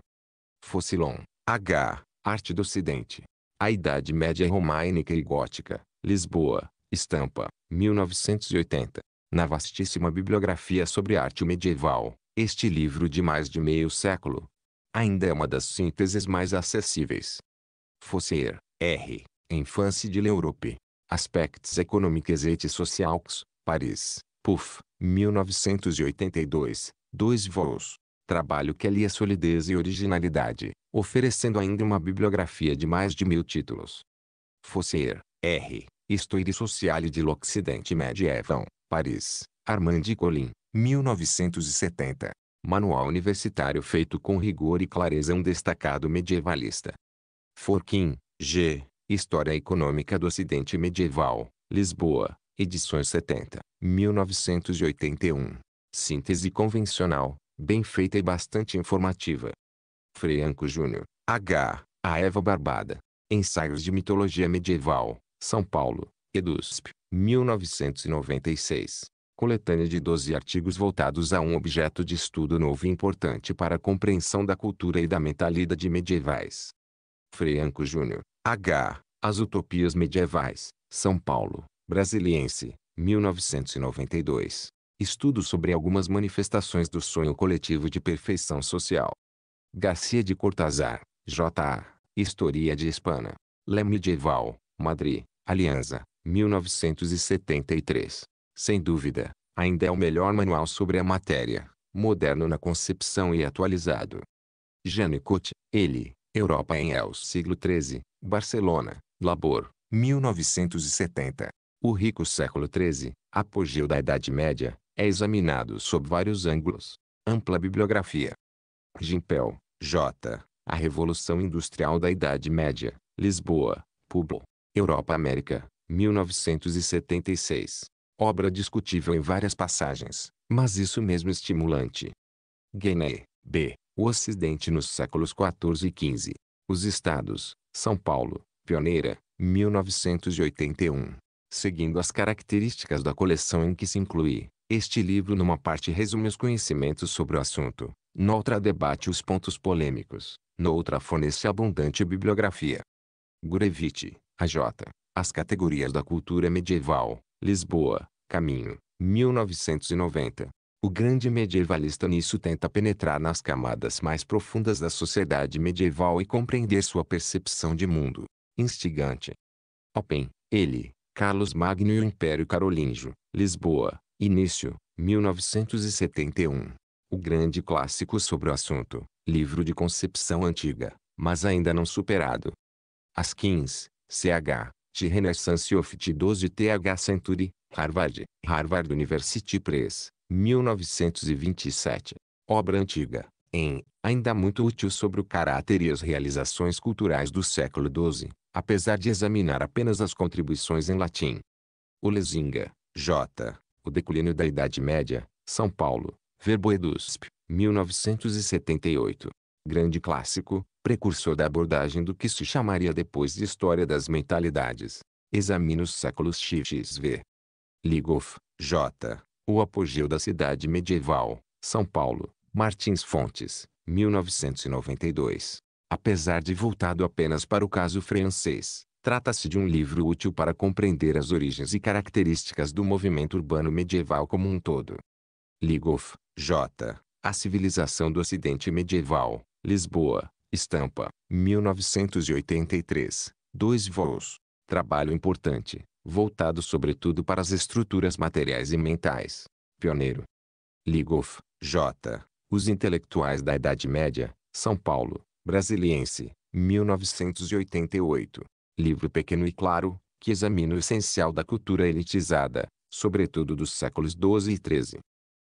Speaker 1: Fossilon, H. Arte do Ocidente. A Idade Média é Românica e Gótica, Lisboa, Estampa, 1980. Na vastíssima bibliografia sobre arte medieval, este livro de mais de meio século ainda é uma das sínteses mais acessíveis. Fosser, R. Infância de l'Europe. Aspects Economiques et Sociales, Paris, Puff, 1982, Dois voos. Trabalho que alia solidez e originalidade, oferecendo ainda uma bibliografia de mais de mil títulos. Fosser, R. Histoire sociale de l'Occidente Medieval, Paris, Armand Colin, 1970. Manual universitário feito com rigor e clareza um destacado medievalista. Forquin, G. História Econômica do Ocidente Medieval, Lisboa, edições 70, 1981. Síntese convencional, bem feita e bastante informativa. Freanco Júnior, H. A Eva Barbada. Ensaios de Mitologia Medieval, são Paulo, EDUSP, 1996. Coletânea de 12 artigos voltados a um objeto de estudo novo e importante para a compreensão da cultura e da mentalidade medievais. Freianco Júnior, H. As Utopias Medievais, São Paulo, Brasiliense, 1992. Estudo sobre algumas manifestações do sonho coletivo de perfeição social. Garcia de Cortázar, J.A., História de Hispana. Le Medieval, Madrid, Aliança, 1973. Sem dúvida, ainda é o melhor manual sobre a matéria, moderno na concepção e atualizado. Janicot, ele, Europa em El Siglo XIII, Barcelona, Labor, 1970. O rico século XIII, apogeu da Idade Média, é examinado sob vários ângulos. Ampla bibliografia. Gimpel, J. A Revolução Industrial da Idade Média, Lisboa, Publi. Europa América, 1976. Obra discutível em várias passagens, mas isso mesmo estimulante. Guiné, B. O Ocidente nos séculos XIV e XV. Os Estados, São Paulo, Pioneira, 1981. Seguindo as características da coleção em que se inclui, este livro numa parte resume os conhecimentos sobre o assunto, noutra debate os pontos polêmicos, noutra fornece abundante bibliografia. Gurevich, AJ. As categorias da cultura medieval. Lisboa, Caminho, 1990. O grande medievalista nisso tenta penetrar nas camadas mais profundas da sociedade medieval e compreender sua percepção de mundo. Instigante. Open, ele, Carlos Magno e o Império Carolíngio, Lisboa, início, 1971. O grande clássico sobre o assunto, livro de concepção antiga, mas ainda não superado. As 15. CH, de Renaissance of T12 TH Century, Harvard, Harvard University Press, 1927. Obra antiga, em, ainda muito útil sobre o caráter e as realizações culturais do século XII, apesar de examinar apenas as contribuições em latim. Olezinga, J. O Declínio da Idade Média, São Paulo, Verboedusp, 1978. Grande clássico, precursor da abordagem do que se chamaria depois de História das Mentalidades. Examine os séculos XXV. Ligoff, J. O Apogeu da Cidade Medieval, São Paulo, Martins Fontes, 1992. Apesar de voltado apenas para o caso francês, trata-se de um livro útil para compreender as origens e características do movimento urbano medieval como um todo. Ligoff, J. A Civilização do Ocidente Medieval, Lisboa, Estampa, 1983. Dois voos. Trabalho importante, voltado sobretudo para as estruturas materiais e mentais. Pioneiro. Ligoff, J. Os intelectuais da Idade Média, São Paulo, Brasiliense, 1988. Livro pequeno e claro, que examina o essencial da cultura elitizada, sobretudo dos séculos XII e XIII.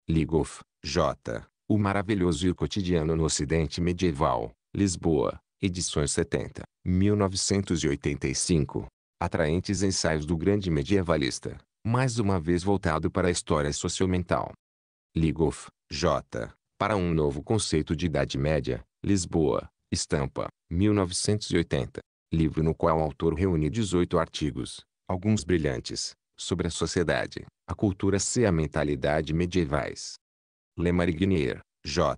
Speaker 1: Ligoff, J. O Maravilhoso e o Cotidiano no Ocidente Medieval, Lisboa, edições 70, 1985. Atraentes ensaios do grande medievalista, mais uma vez voltado para a história sociomental. Ligoff, J. Para um novo conceito de Idade Média, Lisboa, Estampa, 1980. Livro no qual o autor reúne 18 artigos, alguns brilhantes, sobre a sociedade, a cultura e a mentalidade medievais. Lemarignier, J.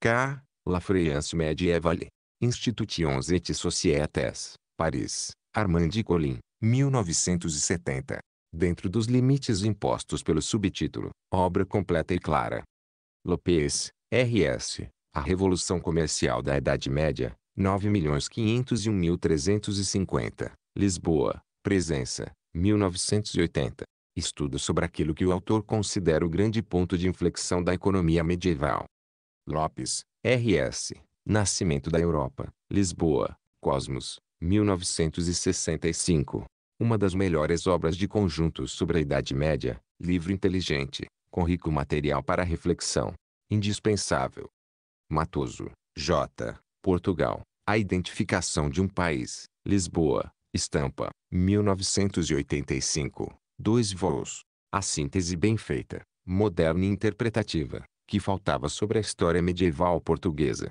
Speaker 1: K. La France médiévale. Institutions et Societes, Paris, Armand Collin, 1970. Dentro dos limites impostos pelo subtítulo, obra completa e clara. Lopes, R.S., A Revolução Comercial da Idade Média, 9.501.350, Lisboa, Presença, 1980. Estudo sobre aquilo que o autor considera o grande ponto de inflexão da economia medieval. Lopes, R.S. Nascimento da Europa, Lisboa, Cosmos, 1965. Uma das melhores obras de conjunto sobre a Idade Média, livro inteligente, com rico material para reflexão. Indispensável. Matoso, J. Portugal. A identificação de um país, Lisboa, Estampa, 1985. Dois voos. A síntese bem feita, moderna e interpretativa, que faltava sobre a história medieval portuguesa.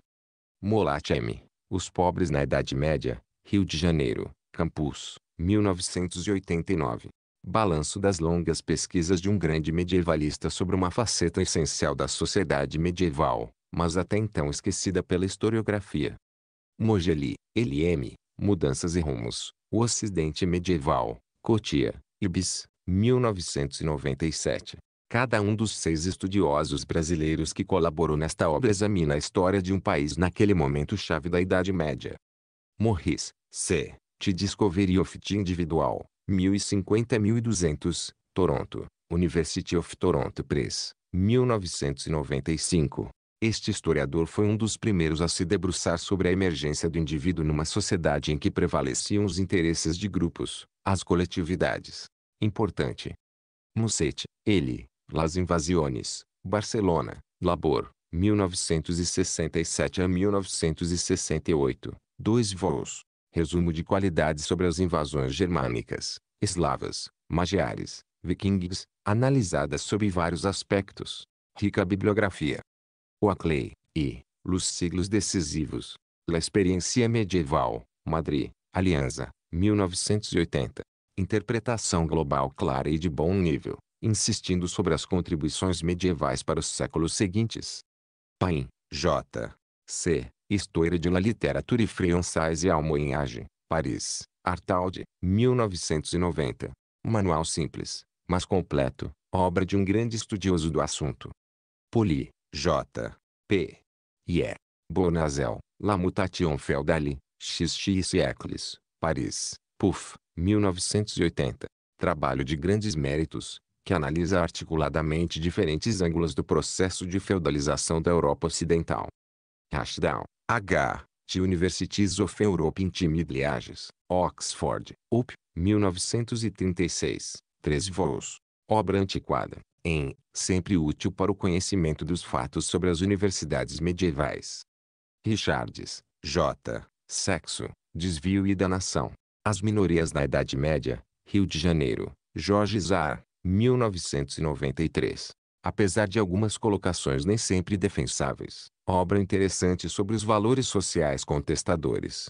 Speaker 1: Molat M. Os Pobres na Idade Média, Rio de Janeiro, Campus, 1989. Balanço das longas pesquisas de um grande medievalista sobre uma faceta essencial da sociedade medieval, mas até então esquecida pela historiografia. Mogeli, L.M., Mudanças e Rumos, O Ocidente Medieval, Cotia, Ibis, 1997. Cada um dos seis estudiosos brasileiros que colaborou nesta obra examina a história de um país naquele momento-chave da Idade Média. Morris, C. T. Discovery of T Individual, 1050-1200, Toronto, University of Toronto Press, 1995. Este historiador foi um dos primeiros a se debruçar sobre a emergência do indivíduo numa sociedade em que prevaleciam os interesses de grupos, as coletividades. Importante. Musset, ele, Las Invasiones, Barcelona, Labor, 1967 a 1968, dois voos. Resumo de qualidades sobre as invasões germânicas, eslavas, magiares, vikings, analisadas sob vários aspectos. Rica bibliografia. Oakley, e, Los siglos decisivos. La experiência medieval, Madrid, Aliança, 1980. Interpretação global clara e de bom nível insistindo sobre as contribuições medievais para os séculos seguintes. Pain, J. C. História de la literatura française e Almoinage, Paris, Artaud, 1990. Manual simples, mas completo, obra de um grande estudioso do assunto. Poli, J. P. E. Yeah. Bonazel, La Mutation Feudale, XX Eccles, Paris, Puf, 1980. Trabalho de grandes méritos, que analisa articuladamente diferentes ângulos do processo de feudalização da Europa Ocidental. Rashdown, H. De Universities of Europe Intimid Liages, Oxford, UP, 1936, 13 voos. Obra antiquada, em, sempre útil para o conhecimento dos fatos sobre as universidades medievais. Richards, J. Sexo, Desvio e Danação. As minorias na Idade Média, Rio de Janeiro, Jorge Zar, 1993. Apesar de algumas colocações nem sempre defensáveis, obra interessante sobre os valores sociais contestadores.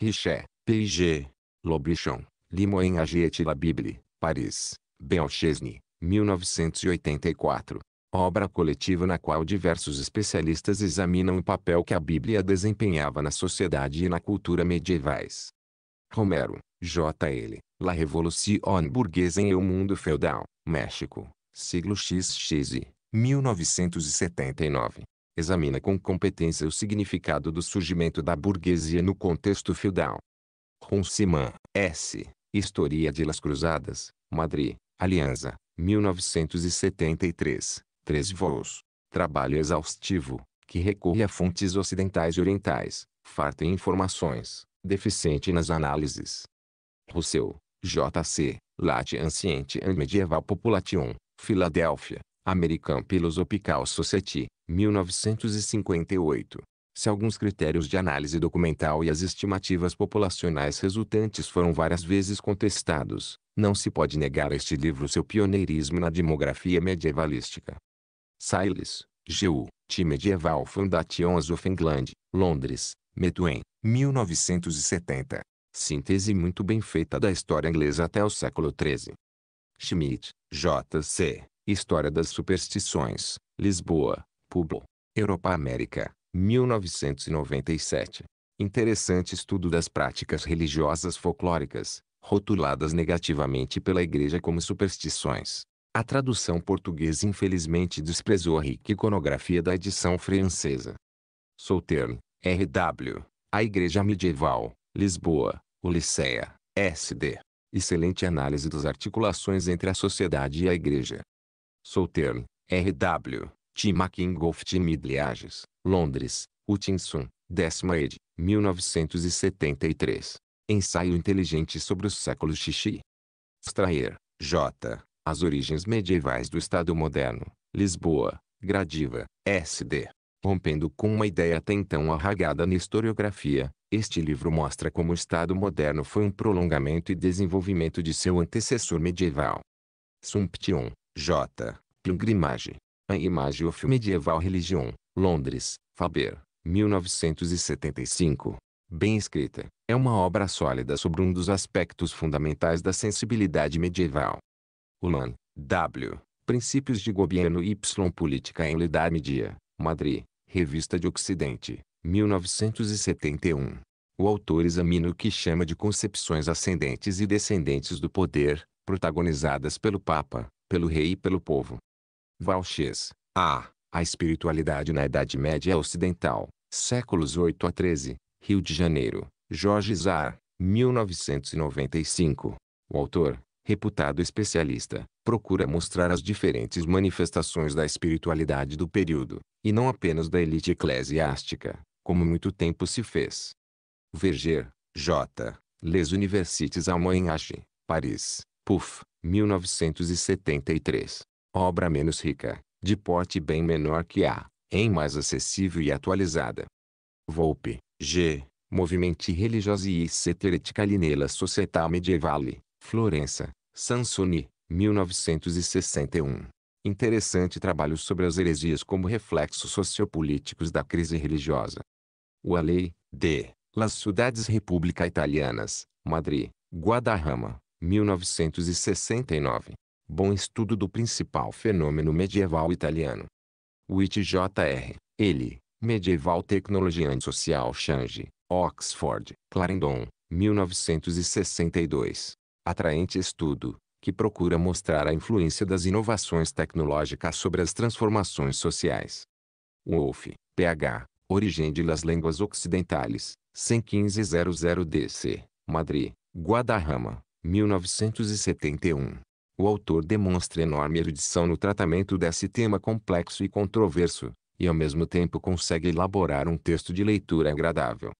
Speaker 1: Richer, P.I.G. Lobrichon, Limoen Agiet la Bible, Paris, Belchesne, 1984. Obra coletiva na qual diversos especialistas examinam o papel que a Bíblia desempenhava na sociedade e na cultura medievais. Romero, J.L., La Revolución Burguesa em O Mundo Feudal, México, siglo XX, 1979. Examina com competência o significado do surgimento da burguesia no contexto feudal. Ronciman, S. Historia de las Cruzadas, Madrid, Aliança, 1973, 13 voos. Trabalho exaustivo, que recorre a fontes ocidentais e orientais, farto em informações, deficiente nas análises. Rousseau, J.C., Late Anciente and Medieval Population, Filadélfia, American Philosophical Society, 1958. Se alguns critérios de análise documental e as estimativas populacionais resultantes foram várias vezes contestados, não se pode negar a este livro seu pioneirismo na demografia medievalística. Siles, G.U., T. Medieval Foundations of England, Londres, Methuen, 1970. Síntese muito bem feita da história inglesa até o século XIII. Schmidt, J.C., História das Superstições, Lisboa, Publo. Europa América, 1997. Interessante estudo das práticas religiosas folclóricas, rotuladas negativamente pela Igreja como superstições. A tradução portuguesa infelizmente desprezou a rica iconografia da edição francesa. Souterre, R.W. A Igreja Medieval, Lisboa, Ulisseia, SD. Excelente análise das articulações entre a sociedade e a igreja. Southern, R.W., Tim McIngolf Midliages, Londres, Hutchinson, Décima ed. 1973. Ensaio inteligente sobre os séculos xixi. Strayer, J. As origens medievais do Estado moderno. Lisboa, Gradiva, SD. Rompendo com uma ideia até então arragada na historiografia, este livro mostra como o Estado moderno foi um prolongamento e desenvolvimento de seu antecessor medieval. Sumption, J. Pilgrimage. A Image of Medieval Religion, Londres, Faber, 1975. Bem escrita, é uma obra sólida sobre um dos aspectos fundamentais da sensibilidade medieval. Ulan, W. Princípios de Gobierno y Política em Lidar Media, Madrid, Revista de Ocidente, 1971. O autor examina o que chama de concepções ascendentes e descendentes do poder, protagonizadas pelo Papa, pelo rei e pelo povo. Valches, A. A espiritualidade na Idade Média Ocidental, séculos 8 a 13, Rio de Janeiro, Jorge Zar, 1995. O autor, reputado especialista, procura mostrar as diferentes manifestações da espiritualidade do período, e não apenas da elite eclesiástica, como muito tempo se fez. Verger, J. Les Universités Almanache, Paris, Puff, 1973. Obra menos rica, de porte bem menor que a, em mais acessível e atualizada. Volpe, G. Movimenti religiosi e ceteretica nella società medievale, Florença, Sansoni, 1961. Interessante trabalho sobre as heresias como reflexos sociopolíticos da crise religiosa. O Alei, de Las Cidades República Italianas, Madrid, Guadarrama, 1969. Bom estudo do principal fenômeno medieval italiano. WIT-JR, ele, Medieval Technology and Social Change, Oxford, Clarendon, 1962 atraente estudo, que procura mostrar a influência das inovações tecnológicas sobre as transformações sociais. Wolff, PH, Origem de las Línguas Ocidentais, 115.00 DC, Madrid, Guadarrama, 1971. O autor demonstra enorme erudição no tratamento desse tema complexo e controverso, e ao mesmo tempo consegue elaborar um texto de leitura agradável.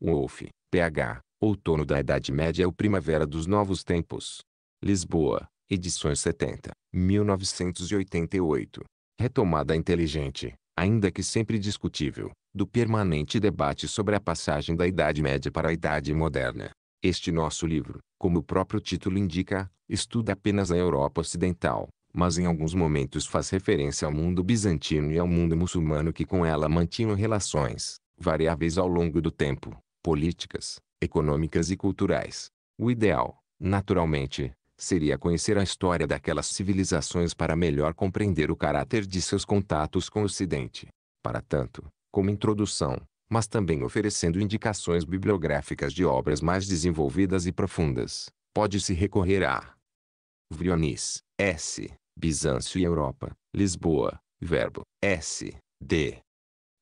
Speaker 1: Wolff, PH, Outono da Idade Média é ou Primavera dos Novos Tempos. Lisboa, edições 70, 1988. Retomada inteligente, ainda que sempre discutível, do permanente debate sobre a passagem da Idade Média para a Idade Moderna. Este nosso livro, como o próprio título indica, estuda apenas a Europa Ocidental, mas em alguns momentos faz referência ao mundo bizantino e ao mundo muçulmano que com ela mantinham relações, variáveis ao longo do tempo, políticas, econômicas e culturais. O ideal, naturalmente, seria conhecer a história daquelas civilizações para melhor compreender o caráter de seus contatos com o Ocidente. Para tanto, como introdução, mas também oferecendo indicações bibliográficas de obras mais desenvolvidas e profundas, pode-se recorrer a Vrionis, S. Bizâncio e Europa, Lisboa, Verbo, S. D.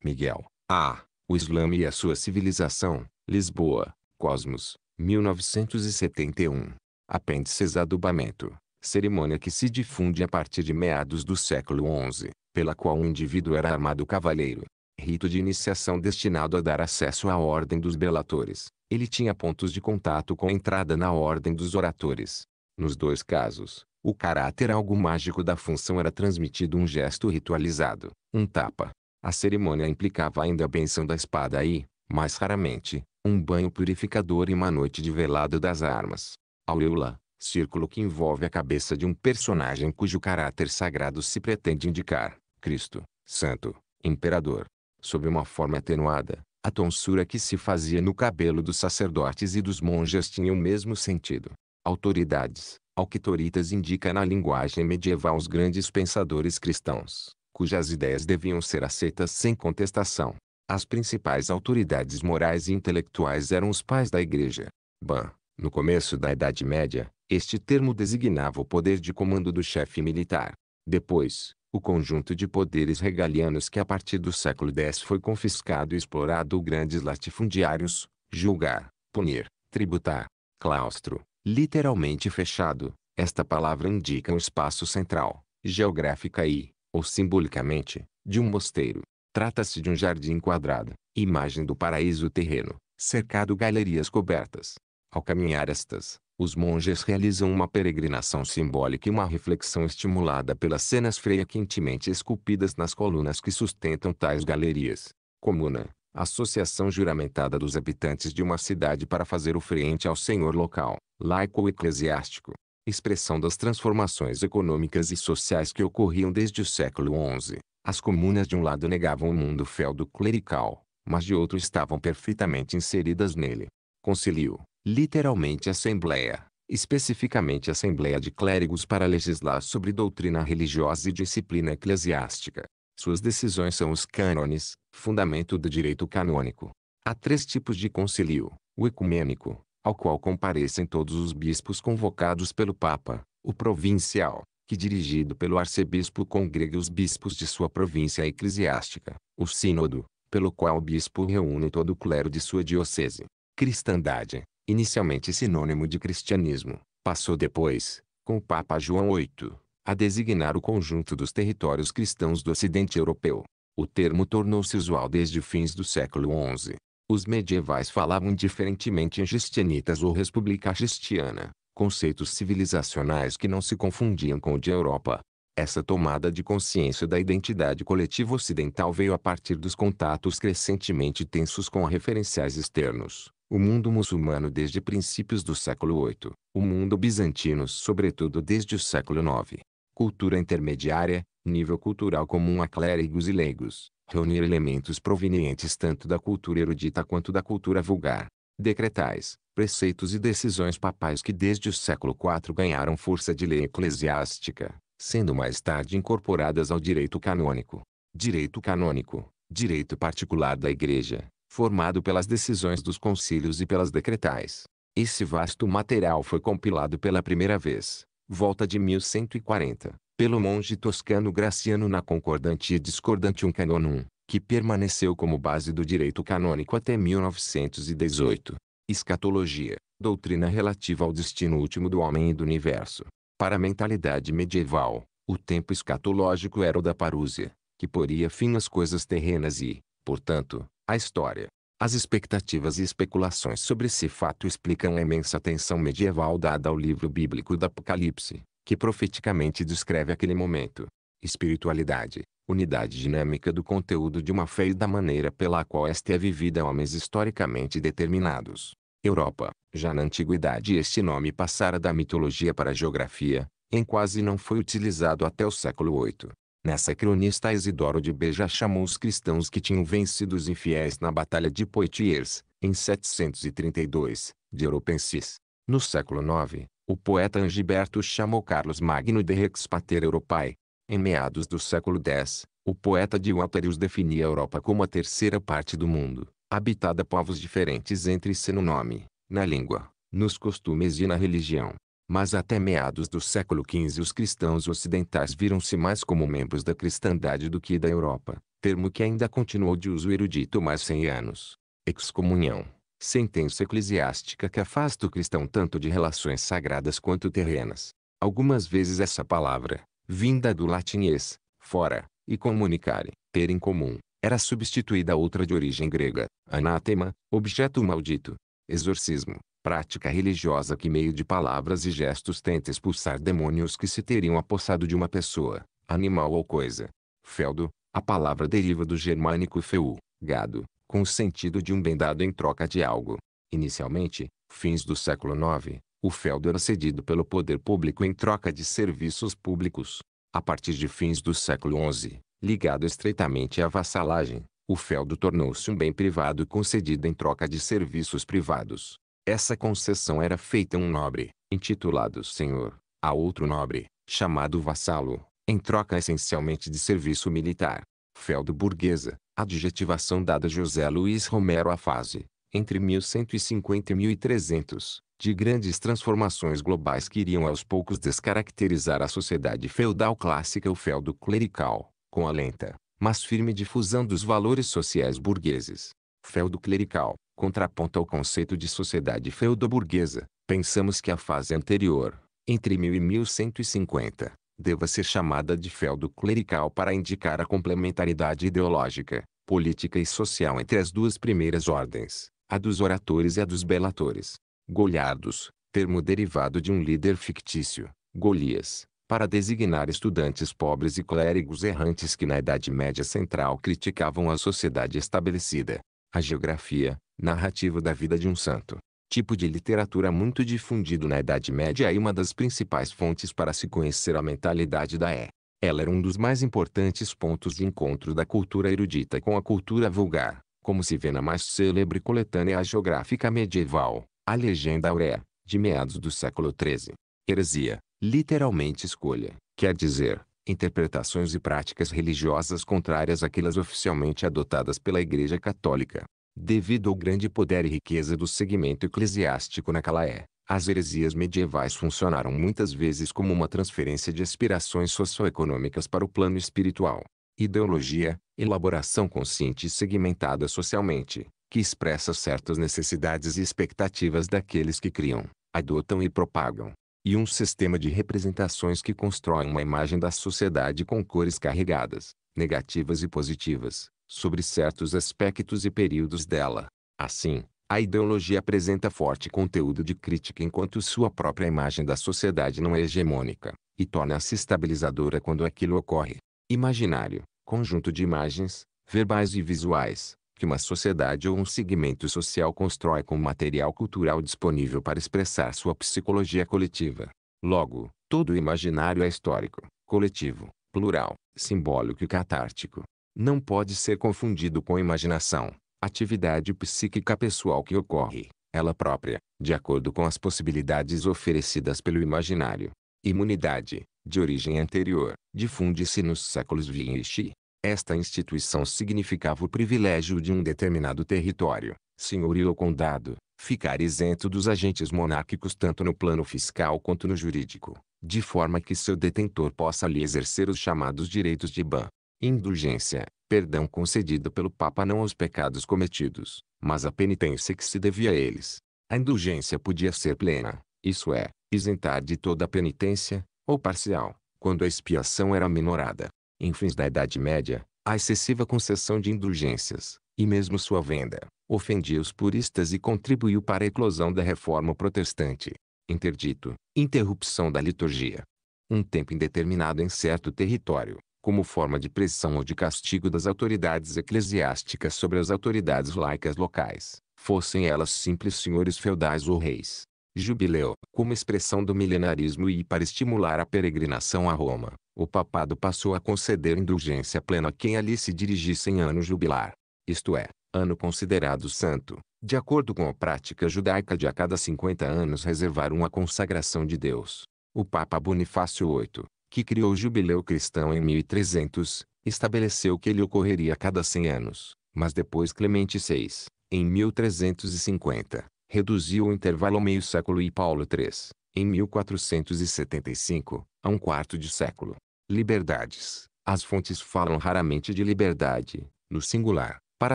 Speaker 1: Miguel, A. O Islã e a sua civilização, Lisboa, Cosmos, 1971. Apêndices Adubamento. Cerimônia que se difunde a partir de meados do século XI, pela qual um indivíduo era armado cavaleiro. Rito de iniciação destinado a dar acesso à Ordem dos Belatores. Ele tinha pontos de contato com a entrada na Ordem dos Oratores. Nos dois casos, o caráter algo mágico da função era transmitido um gesto ritualizado, um tapa. A cerimônia implicava ainda a benção da espada e, mais raramente, um banho purificador e uma noite de velado das armas. Aureola, círculo que envolve a cabeça de um personagem cujo caráter sagrado se pretende indicar, Cristo, Santo, Imperador. Sob uma forma atenuada, a tonsura que se fazia no cabelo dos sacerdotes e dos monges tinha o mesmo sentido. Autoridades, alquitoritas indica na linguagem medieval os grandes pensadores cristãos, cujas ideias deviam ser aceitas sem contestação. As principais autoridades morais e intelectuais eram os pais da Igreja. Ban, no começo da Idade Média, este termo designava o poder de comando do chefe militar. Depois, o conjunto de poderes regalianos que a partir do século X foi confiscado e explorado grandes latifundiários, julgar, punir, tributar, claustro, literalmente fechado, esta palavra indica um espaço central, geográfica e, ou simbolicamente, de um mosteiro. Trata-se de um jardim quadrado, imagem do paraíso terreno, cercado galerias cobertas. Ao caminhar estas, os monges realizam uma peregrinação simbólica e uma reflexão estimulada pelas cenas frequentemente esculpidas nas colunas que sustentam tais galerias. Comuna, associação juramentada dos habitantes de uma cidade para fazer o frente ao senhor local, laico ou eclesiástico. Expressão das transformações econômicas e sociais que ocorriam desde o século XI, as comunas de um lado negavam o mundo feudo clerical, mas de outro estavam perfeitamente inseridas nele. Concilio, literalmente assembleia, especificamente assembleia de clérigos para legislar sobre doutrina religiosa e disciplina eclesiástica. Suas decisões são os cânones, fundamento do direito canônico. Há três tipos de concilio: o ecumênico, ao qual comparecem todos os bispos convocados pelo Papa, o provincial, que dirigido pelo arcebispo congrega os bispos de sua província eclesiástica, o sínodo, pelo qual o bispo reúne todo o clero de sua diocese. Cristandade, inicialmente sinônimo de cristianismo, passou depois, com o Papa João VIII, a designar o conjunto dos territórios cristãos do Ocidente Europeu. O termo tornou-se usual desde fins do século XI. Os medievais falavam diferentemente em cristianitas ou república cristiana, conceitos civilizacionais que não se confundiam com o de Europa. Essa tomada de consciência da identidade coletiva ocidental veio a partir dos contatos crescentemente tensos com referenciais externos. O mundo muçulmano desde princípios do século VIII, o mundo bizantino sobretudo desde o século IX. Cultura intermediária, nível cultural comum a clérigos e leigos, reunir elementos provenientes tanto da cultura erudita quanto da cultura vulgar decretais, preceitos e decisões papais que desde o século IV ganharam força de lei eclesiástica, sendo mais tarde incorporadas ao direito canônico. Direito canônico, direito particular da Igreja, formado pelas decisões dos concílios e pelas decretais. Esse vasto material foi compilado pela primeira vez, volta de 1140, pelo monge toscano Graciano na Concordante e Discordante um Canonum, que permaneceu como base do direito canônico até 1918. Escatologia, doutrina relativa ao destino último do homem e do universo. Para a mentalidade medieval, o tempo escatológico era o da parúsia, que poria fim às coisas terrenas e, portanto, à história. As expectativas e especulações sobre esse fato explicam a imensa atenção medieval dada ao livro bíblico do Apocalipse, que profeticamente descreve aquele momento. Espiritualidade, unidade dinâmica do conteúdo de uma fé e da maneira pela qual esta é vivida a homens historicamente determinados. Europa, já na antiguidade este nome passara da mitologia para a geografia, em quase não foi utilizado até o século VIII. Nessa cronista Isidoro de Beja chamou os cristãos que tinham vencido os infiéis na Batalha de Poitiers, em 732, de Europensis. No século IX, o poeta Angiberto chamou Carlos Magno de Rex Pater Europae, em meados do século X, o poeta de Walterius definia a Europa como a terceira parte do mundo, habitada povos diferentes entre si no nome, na língua, nos costumes e na religião. Mas até meados do século XV os cristãos ocidentais viram-se mais como membros da cristandade do que da Europa, termo que ainda continuou de uso erudito mais 100 anos. Excomunhão. Sentença eclesiástica que afasta o cristão tanto de relações sagradas quanto terrenas. Algumas vezes essa palavra, vinda do latinês, fora, e comunicare, ter em comum, era substituída outra de origem grega, anátema, objeto maldito, exorcismo, prática religiosa que meio de palavras e gestos tenta expulsar demônios que se teriam apossado de uma pessoa, animal ou coisa. Feldo, a palavra deriva do germânico feu, gado, com o sentido de um bem dado em troca de algo. Inicialmente, fins do século IX, o feudo era cedido pelo poder público em troca de serviços públicos. A partir de fins do século XI, ligado estreitamente à vassalagem, o feudo tornou-se um bem privado concedido em troca de serviços privados. Essa concessão era feita a um nobre, intitulado senhor, a outro nobre, chamado vassalo, em troca essencialmente de serviço militar. Feudo burguesa, adjetivação dada José Luiz Romero à fase, entre 1150 e 1300, de grandes transformações globais que iriam aos poucos descaracterizar a sociedade feudal clássica ou feudo clerical, com a lenta, mas firme difusão dos valores sociais burgueses. Feudo clerical, contraponto ao conceito de sociedade feudo-burguesa, pensamos que a fase anterior, entre 1000 e 1150, deva ser chamada de feudo clerical para indicar a complementaridade ideológica, política e social entre as duas primeiras ordens, a dos oratores e a dos belatores. Goliardos, termo derivado de um líder fictício, Golias, para designar estudantes pobres e clérigos errantes que na Idade Média Central criticavam a sociedade estabelecida. A geografia, narrativa da vida de um santo, tipo de literatura muito difundido na Idade Média e uma das principais fontes para se conhecer a mentalidade da E. É. Ela era um dos mais importantes pontos de encontro da cultura erudita com a cultura vulgar, como se vê na mais célebre coletânea geográfica medieval, a legenda aurea, de meados do século XIII. Heresia, literalmente escolha, quer dizer, interpretações e práticas religiosas contrárias àquelas oficialmente adotadas pela Igreja Católica. Devido ao grande poder e riqueza do segmento eclesiástico na Calaé, as heresias medievais funcionaram muitas vezes como uma transferência de aspirações socioeconômicas para o plano espiritual. Ideologia, elaboração consciente e segmentada socialmente, que expressa certas necessidades e expectativas daqueles que criam, adotam e propagam, e um sistema de representações que constrói uma imagem da sociedade com cores carregadas, negativas e positivas, sobre certos aspectos e períodos dela. Assim, a ideologia apresenta forte conteúdo de crítica enquanto sua própria imagem da sociedade não é hegemônica, e torna-se estabilizadora quando aquilo ocorre. Imaginário, conjunto de imagens, verbais e visuais, que uma sociedade ou um segmento social constrói com material cultural disponível para expressar sua psicologia coletiva. Logo, todo o imaginário é histórico, coletivo, plural, simbólico e catártico. Não pode ser confundido com imaginação, atividade psíquica pessoal que ocorre, ela própria, de acordo com as possibilidades oferecidas pelo imaginário. Imunidade, de origem anterior, difunde-se nos séculos XX esta instituição significava o privilégio de um determinado território, senhorio ou condado, ficar isento dos agentes monárquicos tanto no plano fiscal quanto no jurídico, de forma que seu detentor possa lhe exercer os chamados direitos de ban, indulgência, perdão concedido pelo Papa não aos pecados cometidos, mas à penitência que se devia a eles. A indulgência podia ser plena, isso é, isentar de toda a penitência, ou parcial, quando a expiação era minorada. Em fins da Idade Média, a excessiva concessão de indulgências, e mesmo sua venda, ofendia os puristas e contribuiu para a eclosão da reforma protestante. Interdito, interrupção da liturgia. Um tempo indeterminado em certo território, como forma de pressão ou de castigo das autoridades eclesiásticas sobre as autoridades laicas locais, fossem elas simples senhores feudais ou reis. Jubileu, como expressão do milenarismo e para estimular a peregrinação a Roma, o papado passou a conceder indulgência plena a quem ali se dirigisse em ano jubilar, isto é, ano considerado santo, de acordo com a prática judaica de a cada 50 anos reservar uma consagração de Deus. O Papa Bonifácio VIII, que criou o jubileu cristão em 1300, estabeleceu que ele ocorreria a cada 100 anos, mas depois Clemente VI, em 1350, reduziu o intervalo ao meio século e Paulo III, em 1475, a um quarto de século liberdades. As fontes falam raramente de liberdade, no singular, para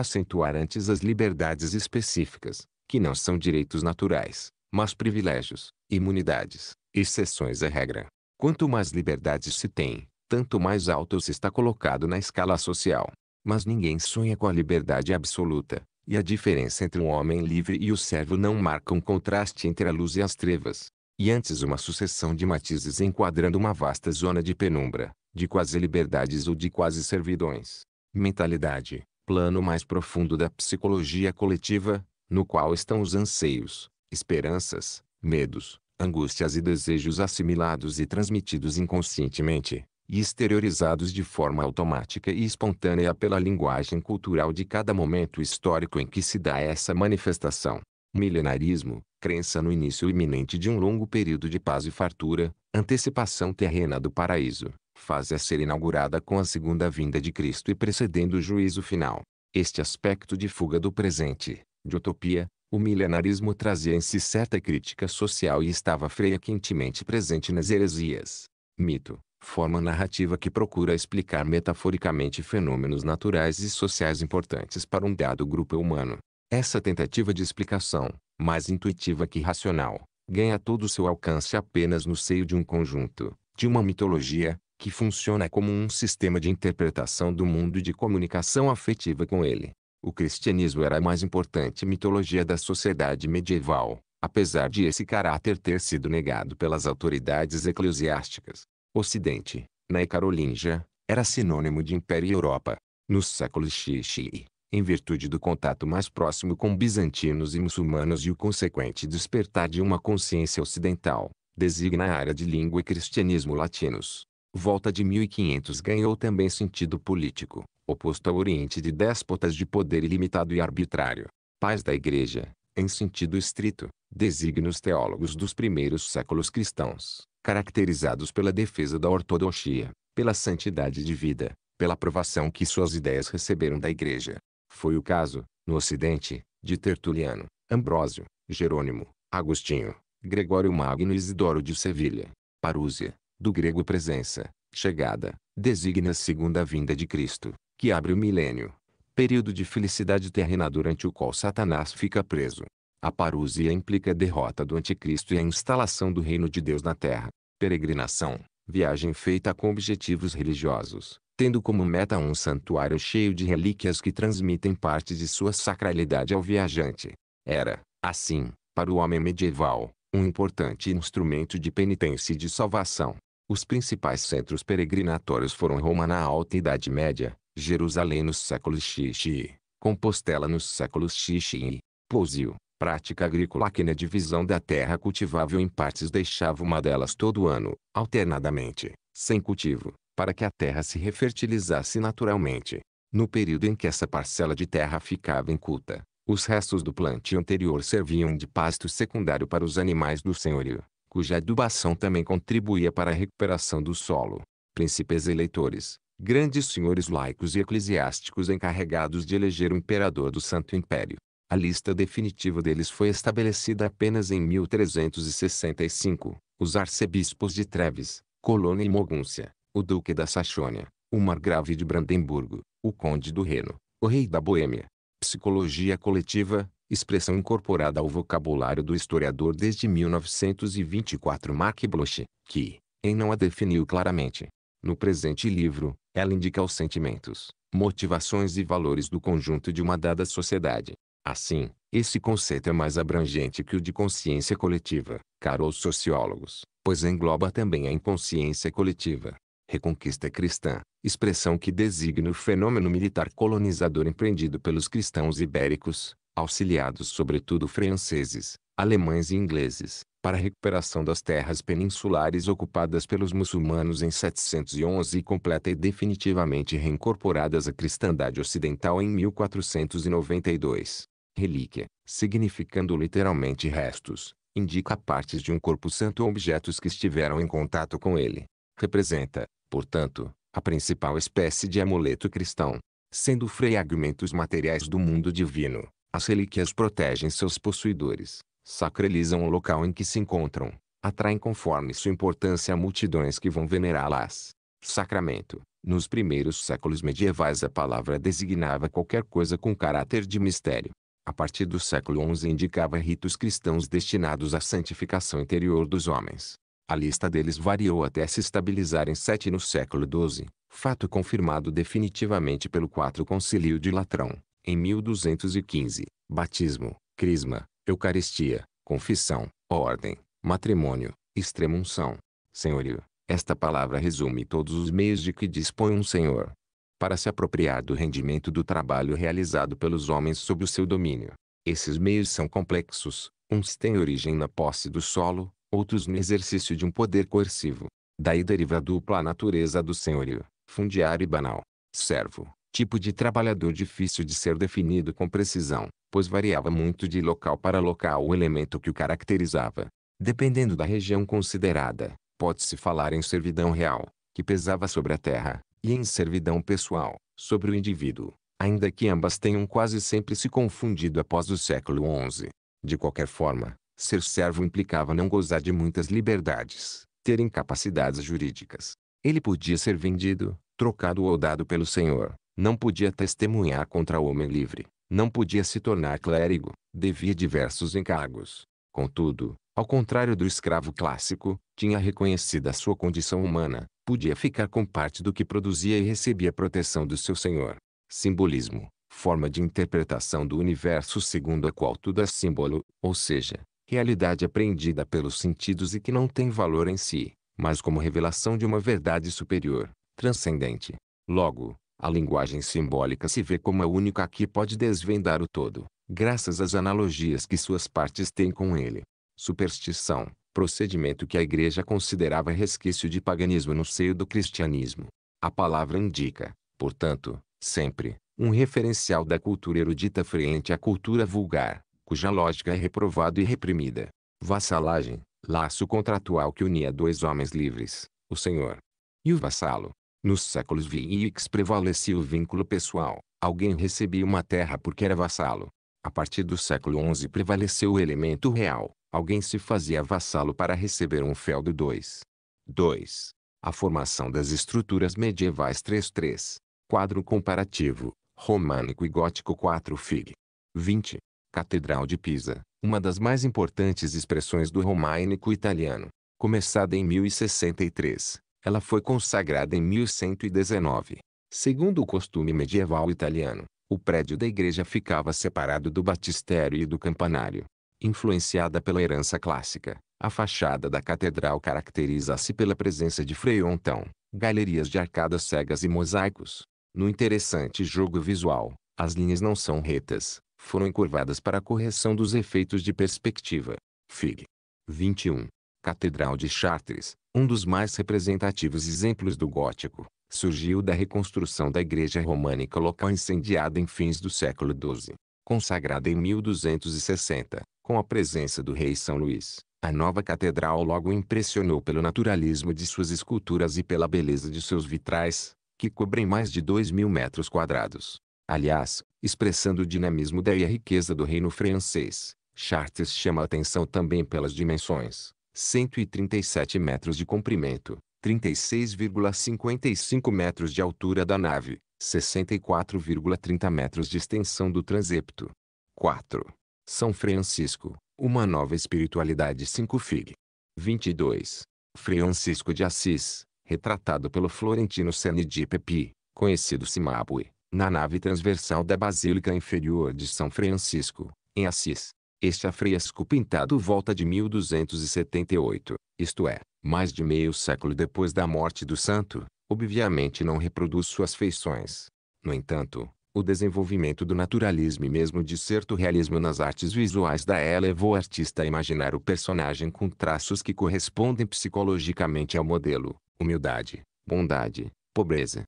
Speaker 1: acentuar antes as liberdades específicas, que não são direitos naturais, mas privilégios, imunidades, exceções à regra. Quanto mais liberdades se tem, tanto mais alto se está colocado na escala social. Mas ninguém sonha com a liberdade absoluta, e a diferença entre um homem livre e o servo não marca um contraste entre a luz e as trevas e antes uma sucessão de matizes enquadrando uma vasta zona de penumbra, de quase liberdades ou de quase servidões. Mentalidade, plano mais profundo da psicologia coletiva, no qual estão os anseios, esperanças, medos, angústias e desejos assimilados e transmitidos inconscientemente, e exteriorizados de forma automática e espontânea pela linguagem cultural de cada momento histórico em que se dá essa manifestação. Milenarismo, crença no início iminente de um longo período de paz e fartura, antecipação terrena do paraíso, fase a ser inaugurada com a segunda vinda de Cristo e precedendo o juízo final. Este aspecto de fuga do presente, de utopia, o milenarismo trazia em si certa crítica social e estava freia quentemente presente nas heresias. Mito, forma narrativa que procura explicar metaforicamente fenômenos naturais e sociais importantes para um dado grupo humano, essa tentativa de explicação, mais intuitiva que racional, ganha todo o seu alcance apenas no seio de um conjunto, de uma mitologia, que funciona como um sistema de interpretação do mundo e de comunicação afetiva com ele. O cristianismo era a mais importante mitologia da sociedade medieval, apesar de esse caráter ter sido negado pelas autoridades eclesiásticas. Ocidente, na Carolingia, era sinônimo de Império e Europa. Nos séculos XI, em virtude do contato mais próximo com bizantinos e muçulmanos e o consequente despertar de uma consciência ocidental, designa a área de língua e cristianismo latinos. Volta de 1500 ganhou também sentido político, oposto ao Oriente de déspotas de poder ilimitado e arbitrário. Pais da Igreja, em sentido estrito, designa os teólogos dos primeiros séculos cristãos, caracterizados pela defesa da ortodoxia, pela santidade de vida, pela aprovação que suas ideias receberam da Igreja, foi o caso, no Ocidente, de Tertuliano, Ambrósio, Jerônimo, Agostinho, Gregório Magno e Isidoro de Sevilha. Parúzia, do grego presença, chegada, designa a segunda vinda de Cristo, que abre o milênio, período de felicidade terrena durante o qual Satanás fica preso. A parúzia implica a derrota do anticristo e a instalação do reino de Deus na terra. Peregrinação, viagem feita com objetivos religiosos, tendo como meta um santuário cheio de relíquias que transmitem parte de sua sacralidade ao viajante. Era, assim, para o homem medieval, um importante instrumento de penitência e de salvação. Os principais centros peregrinatórios foram Roma na Alta Idade Média, Jerusalém nos séculos XXI, e Compostela nos séculos XXI, e Pousio, prática agrícola que na divisão da terra cultivável em partes deixava uma delas todo ano, alternadamente, sem cultivo, para que a terra se refertilizasse naturalmente. No período em que essa parcela de terra ficava inculta, os restos do plantio anterior serviam de pasto secundário para os animais do senhorio, cuja adubação também contribuía para a recuperação do solo. Príncipes eleitores, grandes senhores laicos e eclesiásticos encarregados de eleger o imperador do Santo Império. A lista definitiva deles foi estabelecida apenas em 1365. Os arcebispos de Treves, Colônia e Mogúncia, o duque da Saxônia, o margrave de Brandemburgo, o conde do Reno, o rei da Boêmia. Psicologia coletiva, expressão incorporada ao vocabulário do historiador desde 1924 Mark Bloch, que, em não a definiu claramente. No presente livro, ela indica os sentimentos, motivações e valores do conjunto de uma dada sociedade. Assim, esse conceito é mais abrangente que o de consciência coletiva, caro aos sociólogos, pois engloba também a inconsciência coletiva, Reconquista cristã, expressão que designa o fenômeno militar colonizador empreendido pelos cristãos ibéricos, auxiliados sobretudo franceses, alemães e ingleses, para a recuperação das terras peninsulares ocupadas pelos muçulmanos em 711 e completa e definitivamente reincorporadas à cristandade ocidental em 1492. Relíquia, significando literalmente restos, indica partes de um corpo santo ou objetos que estiveram em contato com ele. Representa, portanto, a principal espécie de amuleto cristão, sendo fragmentos materiais do mundo divino. As relíquias protegem seus possuidores, sacralizam o local em que se encontram, atraem conforme sua importância multidões que vão venerá-las. Sacramento. Nos primeiros séculos medievais a palavra designava qualquer coisa com caráter de mistério. A partir do século XI indicava ritos cristãos destinados à santificação interior dos homens. A lista deles variou até se estabilizar em sete no século XII, fato confirmado definitivamente pelo Quarto Concílio de Latrão, em 1215. Batismo, Crisma, Eucaristia, Confissão, Ordem, Matrimônio, Extremunção. Senhorio, esta palavra resume todos os meios de que dispõe um senhor para se apropriar do rendimento do trabalho realizado pelos homens sob o seu domínio. Esses meios são complexos, uns têm origem na posse do solo, outros no exercício de um poder coercivo. Daí deriva a dupla natureza do senhorio, fundiário e banal. Servo, tipo de trabalhador difícil de ser definido com precisão, pois variava muito de local para local o elemento que o caracterizava. Dependendo da região considerada, pode-se falar em servidão real, que pesava sobre a terra, e em servidão pessoal, sobre o indivíduo, ainda que ambas tenham quase sempre se confundido após o século XI. De qualquer forma, Ser servo implicava não gozar de muitas liberdades, ter incapacidades jurídicas. Ele podia ser vendido, trocado ou dado pelo senhor, não podia testemunhar contra o homem livre, não podia se tornar clérigo, devia diversos encargos. Contudo, ao contrário do escravo clássico, tinha reconhecida sua condição humana, podia ficar com parte do que produzia e recebia proteção do seu senhor. Simbolismo, forma de interpretação do universo segundo a qual tudo é símbolo, ou seja, realidade apreendida pelos sentidos e que não tem valor em si, mas como revelação de uma verdade superior, transcendente. Logo, a linguagem simbólica se vê como a única que pode desvendar o todo, graças às analogias que suas partes têm com ele. Superstição, procedimento que a igreja considerava resquício de paganismo no seio do cristianismo. A palavra indica, portanto, sempre, um referencial da cultura erudita frente à cultura vulgar cuja lógica é reprovada e reprimida. Vassalagem, laço contratual que unia dois homens livres, o senhor e o vassalo. Nos séculos VI e X prevalecia o vínculo pessoal, alguém recebia uma terra porque era vassalo. A partir do século XI prevaleceu o elemento real, alguém se fazia vassalo para receber um feudo 2. 2. A formação das estruturas medievais 3.3. Quadro comparativo, românico e gótico 4 Fig. 20. Catedral de Pisa, uma das mais importantes expressões do românico italiano. Começada em 1063, ela foi consagrada em 1119. Segundo o costume medieval italiano, o prédio da igreja ficava separado do batistério e do campanário. Influenciada pela herança clássica, a fachada da catedral caracteriza-se pela presença de freontão, galerias de arcadas cegas e mosaicos. No interessante jogo visual, as linhas não são retas, foram encurvadas para a correção dos efeitos de perspectiva. Fig. 21. Catedral de Chartres, um dos mais representativos exemplos do gótico, surgiu da reconstrução da igreja românica local incendiada em fins do século XII. Consagrada em 1260, com a presença do rei São Luís, a nova catedral logo impressionou pelo naturalismo de suas esculturas e pela beleza de seus vitrais, que cobrem mais de 2 mil metros quadrados. Aliás, expressando o dinamismo da e a riqueza do reino francês, Chartres chama atenção também pelas dimensões: 137 metros de comprimento, 36,55 metros de altura da nave, 64,30 metros de extensão do transepto. 4. São Francisco, uma nova espiritualidade 5 Fig. 22. Francisco de Assis, retratado pelo florentino Sene de Pepi, conhecido Cimabue, na nave transversal da Basílica Inferior de São Francisco, em Assis. Este afresco pintado volta de 1278, isto é, mais de meio século depois da morte do santo, obviamente não reproduz suas feições. No entanto, o desenvolvimento do naturalismo e mesmo de certo realismo nas artes visuais da ela levou o artista a imaginar o personagem com traços que correspondem psicologicamente ao modelo, humildade, bondade, pobreza,